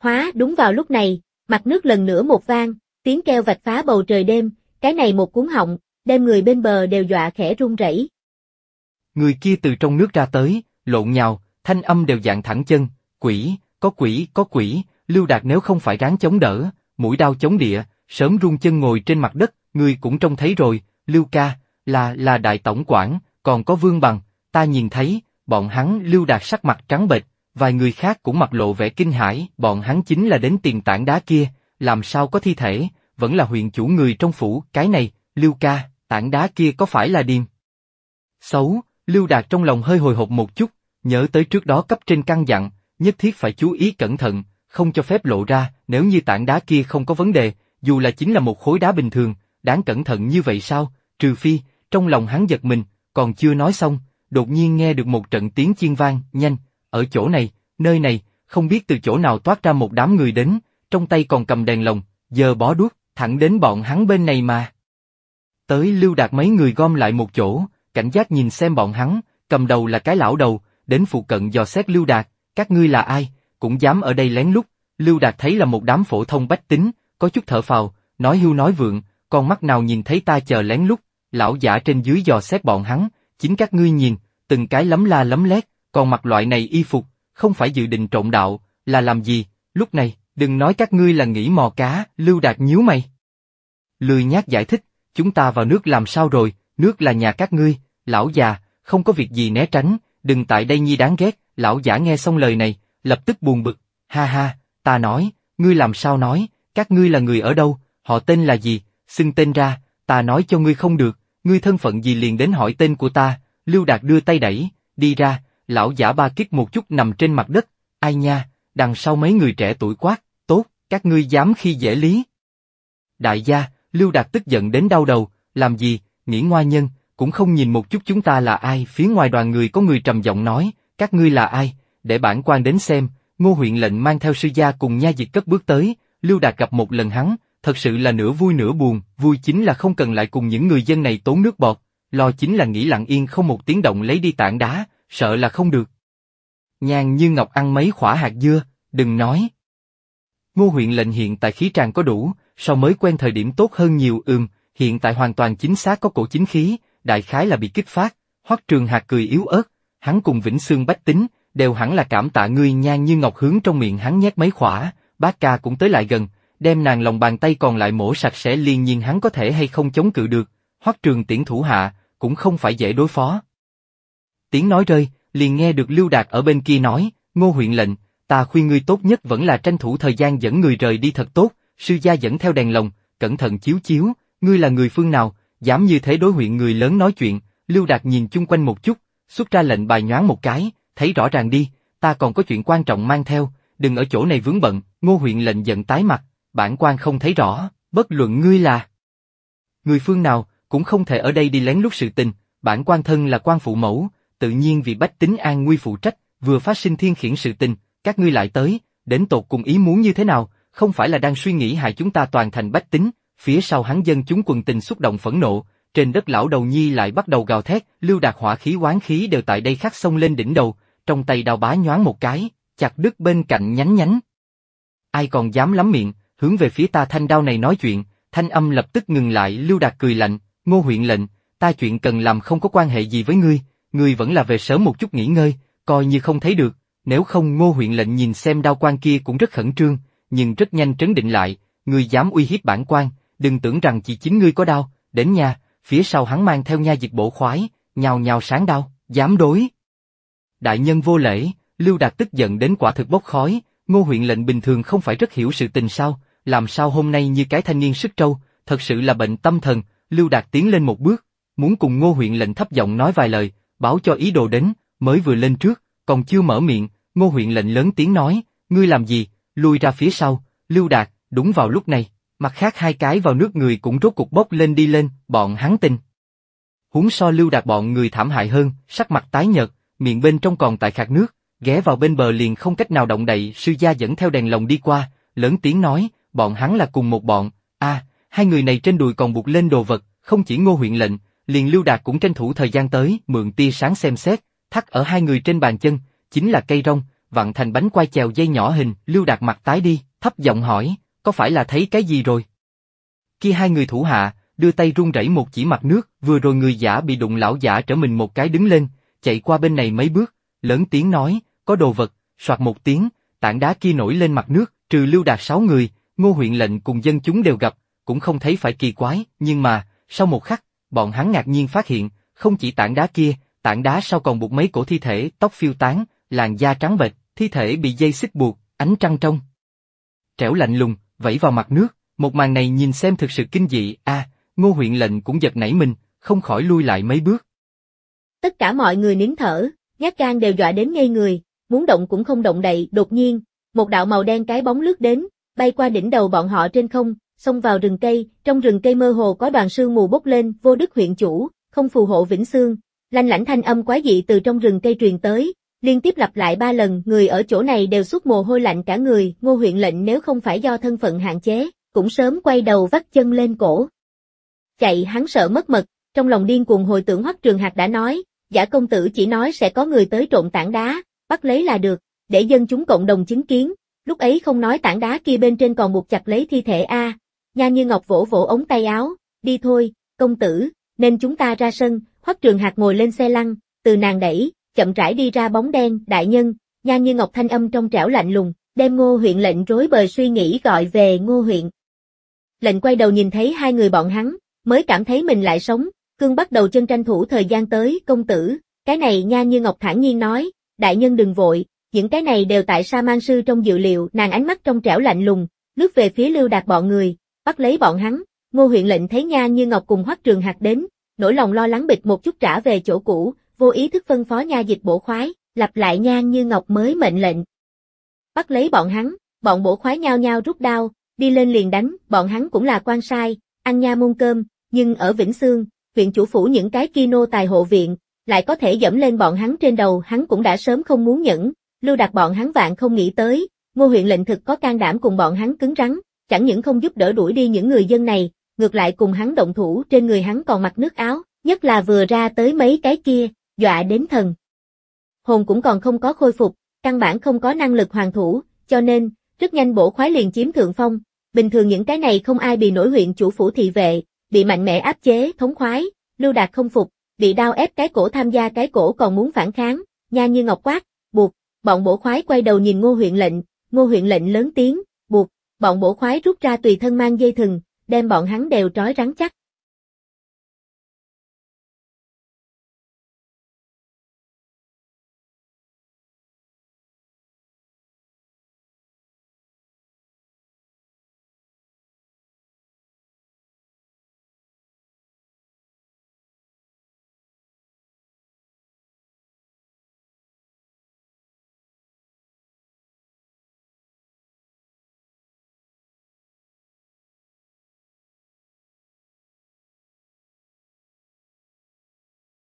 Speaker 1: Hóa đúng vào lúc này, mặt nước lần nữa một vang, tiếng keo vạch phá bầu trời đêm, cái này một cuốn họng, đem người bên bờ đều dọa khẽ run rẩy.
Speaker 2: Người kia từ trong nước ra tới, lộn nhào, thanh âm đều dạng thẳng chân, quỷ, có quỷ, có quỷ, Lưu Đạt nếu không phải ráng chống đỡ, mũi đau chống địa, sớm rung chân ngồi trên mặt đất, người cũng trông thấy rồi, Lưu ca, là, là đại tổng quản, còn có vương bằng, ta nhìn thấy, bọn hắn Lưu Đạt sắc mặt trắng bệch, vài người khác cũng mặt lộ vẻ kinh hãi, bọn hắn chính là đến tiền tảng đá kia, làm sao có thi thể, vẫn là huyện chủ người trong phủ, cái này, Lưu ca, tảng đá kia có phải là điềm? Xấu, Lưu Đạt trong lòng hơi hồi hộp một chút, nhớ tới trước đó cấp trên căn dặn, nhất thiết phải chú ý cẩn thận, không cho phép lộ ra, nếu như tảng đá kia không có vấn đề, dù là chính là một khối đá bình thường, đáng cẩn thận như vậy sao, trừ phi, trong lòng hắn giật mình, còn chưa nói xong, đột nhiên nghe được một trận tiếng chiên vang, nhanh, ở chỗ này, nơi này, không biết từ chỗ nào toát ra một đám người đến, trong tay còn cầm đèn lồng, giờ bó đuốc, thẳng đến bọn hắn bên này mà. Tới Lưu Đạt mấy người gom lại một chỗ, cảnh giác nhìn xem bọn hắn, cầm đầu là cái lão đầu, đến phụ cận dò xét Lưu Đạt, các ngươi là ai, cũng dám ở đây lén lút, Lưu Đạt thấy là một đám phổ thông bách tính, có chút thở phào, nói hưu nói vượng, con mắt nào nhìn thấy ta chờ lén lút, lão giả trên dưới dò xét bọn hắn, chính các ngươi nhìn, từng cái lấm la lấm lét, còn mặc loại này y phục, không phải dự định trộm đạo, là làm gì, lúc này, đừng nói các ngươi là nghĩ mò cá, Lưu Đạt nhíu mày. Lười nhát giải thích, chúng ta vào nước làm sao rồi, Nước là nhà các ngươi, lão già, không có việc gì né tránh, đừng tại đây nhi đáng ghét, lão giả nghe xong lời này, lập tức buồn bực, ha ha, ta nói, ngươi làm sao nói, các ngươi là người ở đâu, họ tên là gì, xưng tên ra, ta nói cho ngươi không được, ngươi thân phận gì liền đến hỏi tên của ta, Lưu Đạt đưa tay đẩy, đi ra, lão giả ba kích một chút nằm trên mặt đất, ai nha, đằng sau mấy người trẻ tuổi quát, tốt, các ngươi dám khi dễ lý. Đại gia, Lưu Đạt tức giận đến đau đầu, làm gì, nghĩ ngoa nhân, cũng không nhìn một chút chúng ta là ai. Phía ngoài đoàn người có người trầm giọng nói, các ngươi là ai, để bản quan đến xem. Ngô huyện lệnh mang theo sư gia cùng nha dịch cất bước tới, Lưu Đạt gặp một lần hắn, thật sự là nửa vui nửa buồn, vui chính là không cần lại cùng những người dân này tốn nước bọt, lo chính là nghĩ lặng yên không một tiếng động lấy đi tảng đá, sợ là không được. Nhàn như ngọc ăn mấy khỏa hạt dưa, đừng nói. Ngô huyện lệnh hiện tại khí tràng có đủ, so mới quen thời điểm tốt hơn nhiều ừm, hiện tại hoàn toàn chính xác có cổ chính khí, đại khái là bị kích phát, Hoắc Trường Hạc cười yếu ớt, hắn cùng Vĩnh Sương Bách Tính, đều hẳn là cảm tạ ngươi nhan như ngọc hướng trong miệng hắn nhét mấy khỏa, bác ca cũng tới lại gần, đem nàng lòng bàn tay còn lại mổ sạch sẽ liền nhìn hắn có thể hay không chống cự được, Hoắc Trường Tiễn thủ hạ, cũng không phải dễ đối phó. Tiếng nói rơi, liền nghe được Lưu Đạt ở bên kia nói, Ngô huyện lệnh, ta khuyên ngươi tốt nhất vẫn là tranh thủ thời gian dẫn người rời đi thật tốt, sư gia dẫn theo đèn lồng, cẩn thận chiếu chiếu, Ngươi là người phương nào, dám như thế đối huyện người lớn nói chuyện, Lưu Đạt nhìn chung quanh một chút, xuất ra lệnh bài nhoáng một cái, thấy rõ ràng đi, ta còn có chuyện quan trọng mang theo, đừng ở chỗ này vướng bận, ngô huyện lệnh giận tái mặt, bản quan không thấy rõ, bất luận ngươi là. Người phương nào, cũng không thể ở đây đi lén lút sự tình, bản quan thân là quan phụ mẫu, tự nhiên vì bách tính an nguy phụ trách, vừa phát sinh thiên khiển sự tình, các ngươi lại tới, đến tột cùng ý muốn như thế nào, không phải là đang suy nghĩ hại chúng ta toàn thành bách tính, phía sau hắn dân chúng quần tình xúc động phẫn nộ, trên đất lão đầu nhi lại bắt đầu gào thét, lưu đạt hỏa khí quán khí đều tại đây khắc xông lên đỉnh đầu, trong tay đào bá nhoáng một cái, chặt đứt bên cạnh nhánh nhánh. Ai còn dám lắm miệng, hướng về phía ta thanh đao này nói chuyện, thanh âm lập tức ngừng lại, lưu đạt cười lạnh, ngô huyện lệnh, ta chuyện cần làm không có quan hệ gì với ngươi, ngươi vẫn là về sớm một chút nghỉ ngơi, coi như không thấy được, nếu không ngô huyện lệnh nhìn xem đao quan kia cũng rất khẩn trương, nhưng rất nhanh trấn định lại, ngươi dám uy hiếp bản quan, đừng tưởng rằng chỉ chính ngươi có đau, đến nhà, phía sau hắn mang theo nha dịch bổ khoái, nhào nhào sáng đau, dám đối. Đại nhân vô lễ, Lưu Đạt tức giận đến quả thực bốc khói, ngô huyện lệnh bình thường không phải rất hiểu sự tình sao, làm sao hôm nay như cái thanh niên sức trâu, thật sự là bệnh tâm thần, Lưu Đạt tiến lên một bước, muốn cùng ngô huyện lệnh thấp giọng nói vài lời, báo cho ý đồ đến, mới vừa lên trước, còn chưa mở miệng, ngô huyện lệnh lớn tiếng nói, ngươi làm gì, lui ra phía sau, Lưu Đạt, đúng vào lúc này, Mặt khác hai cái vào nước người cũng rốt cuộc bốc lên đi lên, bọn hắn tin. Huống so lưu đạt bọn người thảm hại hơn, sắc mặt tái nhợt, miệng bên trong còn tại khạc nước, ghé vào bên bờ liền không cách nào động đậy, sư gia dẫn theo đèn lồng đi qua, lớn tiếng nói, bọn hắn là cùng một bọn, a, hai người này trên đùi còn buộc lên đồ vật, không chỉ ngô huyện lệnh, liền lưu đạt cũng tranh thủ thời gian tới, mượn tia sáng xem xét, thắt ở hai người trên bàn chân, chính là cây rong, vặn thành bánh quai chèo dây nhỏ hình, lưu đạt mặt tái đi, thấp giọng hỏi, có phải là thấy cái gì rồi? Khi hai người thủ hạ, đưa tay run rẩy một chỉ mặt nước, vừa rồi người giả bị đụng lão giả trở mình một cái đứng lên, chạy qua bên này mấy bước, lớn tiếng nói, có đồ vật, soạt một tiếng, tảng đá kia nổi lên mặt nước, trừ lưu đạt sáu người, ngô huyện lệnh cùng dân chúng đều gặp, cũng không thấy phải kỳ quái, nhưng mà, sau một khắc, bọn hắn ngạc nhiên phát hiện, không chỉ tảng đá kia, tảng đá sau còn buộc mấy cổ thi thể, tóc phiêu tán, làn da trắng bệch, thi thể bị dây xích buộc, ánh trăng trong. Trẻo lạnh lùng, vẫy vào mặt nước, một màn này nhìn xem thực sự kinh dị, a, ngô huyện lệnh cũng giật nảy mình, không khỏi lui lại mấy bước.
Speaker 1: Tất cả mọi người nín thở, nhát gan đều dọa đến ngây người, muốn động cũng không động đậy, đột nhiên, một đạo màu đen cái bóng lướt đến, bay qua đỉnh đầu bọn họ trên không, xông vào rừng cây, trong rừng cây mơ hồ có đoàn sương mù bốc lên, vô đức huyện chủ, không phù hộ vĩnh xương, lanh lãnh thanh âm quá dị từ trong rừng cây truyền tới, liên tiếp lặp lại ba lần, người ở chỗ này đều suốt mồ hôi lạnh cả người, ngô huyện lệnh nếu không phải do thân phận hạn chế, cũng sớm quay đầu vắt chân lên cổ. Chạy hắn sợ mất mật, trong lòng điên cuồng hồi tưởng hoắc trường hạt đã nói, giả công tử chỉ nói sẽ có người tới trộn tảng đá, bắt lấy là được, để dân chúng cộng đồng chứng kiến, lúc ấy không nói tảng đá kia bên trên còn buộc chặt lấy thi thể A. Nha như ngọc vỗ vỗ ống tay áo, đi thôi, công tử, nên chúng ta ra sân, hoắc trường hạt ngồi lên xe lăn, từ nàng đẩy, chậm rãi đi ra bóng đen, đại nhân, nha như ngọc thanh âm trong trẻo lạnh lùng, đem ngô huyện lệnh rối bời suy nghĩ gọi về ngô huyện. Lệnh quay đầu nhìn thấy hai người bọn hắn, mới cảm thấy mình lại sống, cương bắt đầu chân tranh thủ thời gian tới, công tử, cái này nha như ngọc thản nhiên nói, đại nhân đừng vội, những cái này đều tại sa mang sư trong dự liệu, nàng ánh mắt trong trẻo lạnh lùng, lướt về phía lưu đạt bọn người, bắt lấy bọn hắn, ngô huyện lệnh thấy nha như ngọc cùng hoắc trường hạt đến, nỗi lòng lo lắng bịch một chút trả về chỗ cũ, vô ý thức phân phó nha dịch bổ khoái, lặp lại nhan như ngọc mới mệnh lệnh. Bắt lấy bọn hắn, bọn bổ khoái nhao nhao rút đao, đi lên liền đánh, bọn hắn cũng là quan sai, ăn nha môn cơm, nhưng ở Vĩnh Sương, huyện chủ phủ những cái kia nô tài hộ viện, lại có thể dẫm lên bọn hắn trên đầu, hắn cũng đã sớm không muốn nhẫn, lưu đặt bọn hắn vạn không nghĩ tới, ngô huyện lệnh thực có can đảm cùng bọn hắn cứng rắn, chẳng những không giúp đỡ đuổi đi những người dân này, ngược lại cùng hắn động thủ trên người hắn còn mặc nước áo, nhất là vừa ra tới mấy cái kia, dọa đến thần. Hồn cũng còn không có khôi phục, căn bản không có năng lực hoàn thủ, cho nên, rất nhanh bổ khoái liền chiếm thượng phong, bình thường những cái này không ai bị nổi huyện chủ phủ thị vệ, bị mạnh mẽ áp chế, thống khoái, lưu đạt không phục, bị đau ép cái cổ tham gia cái cổ còn muốn phản kháng, nha như ngọc quát, buộc, bọn bổ khoái quay đầu nhìn ngô huyện lệnh, ngô huyện lệnh lớn tiếng, buộc, bọn bổ khoái rút ra tùy thân mang dây thừng, đem bọn hắn đều trói rắn chắc.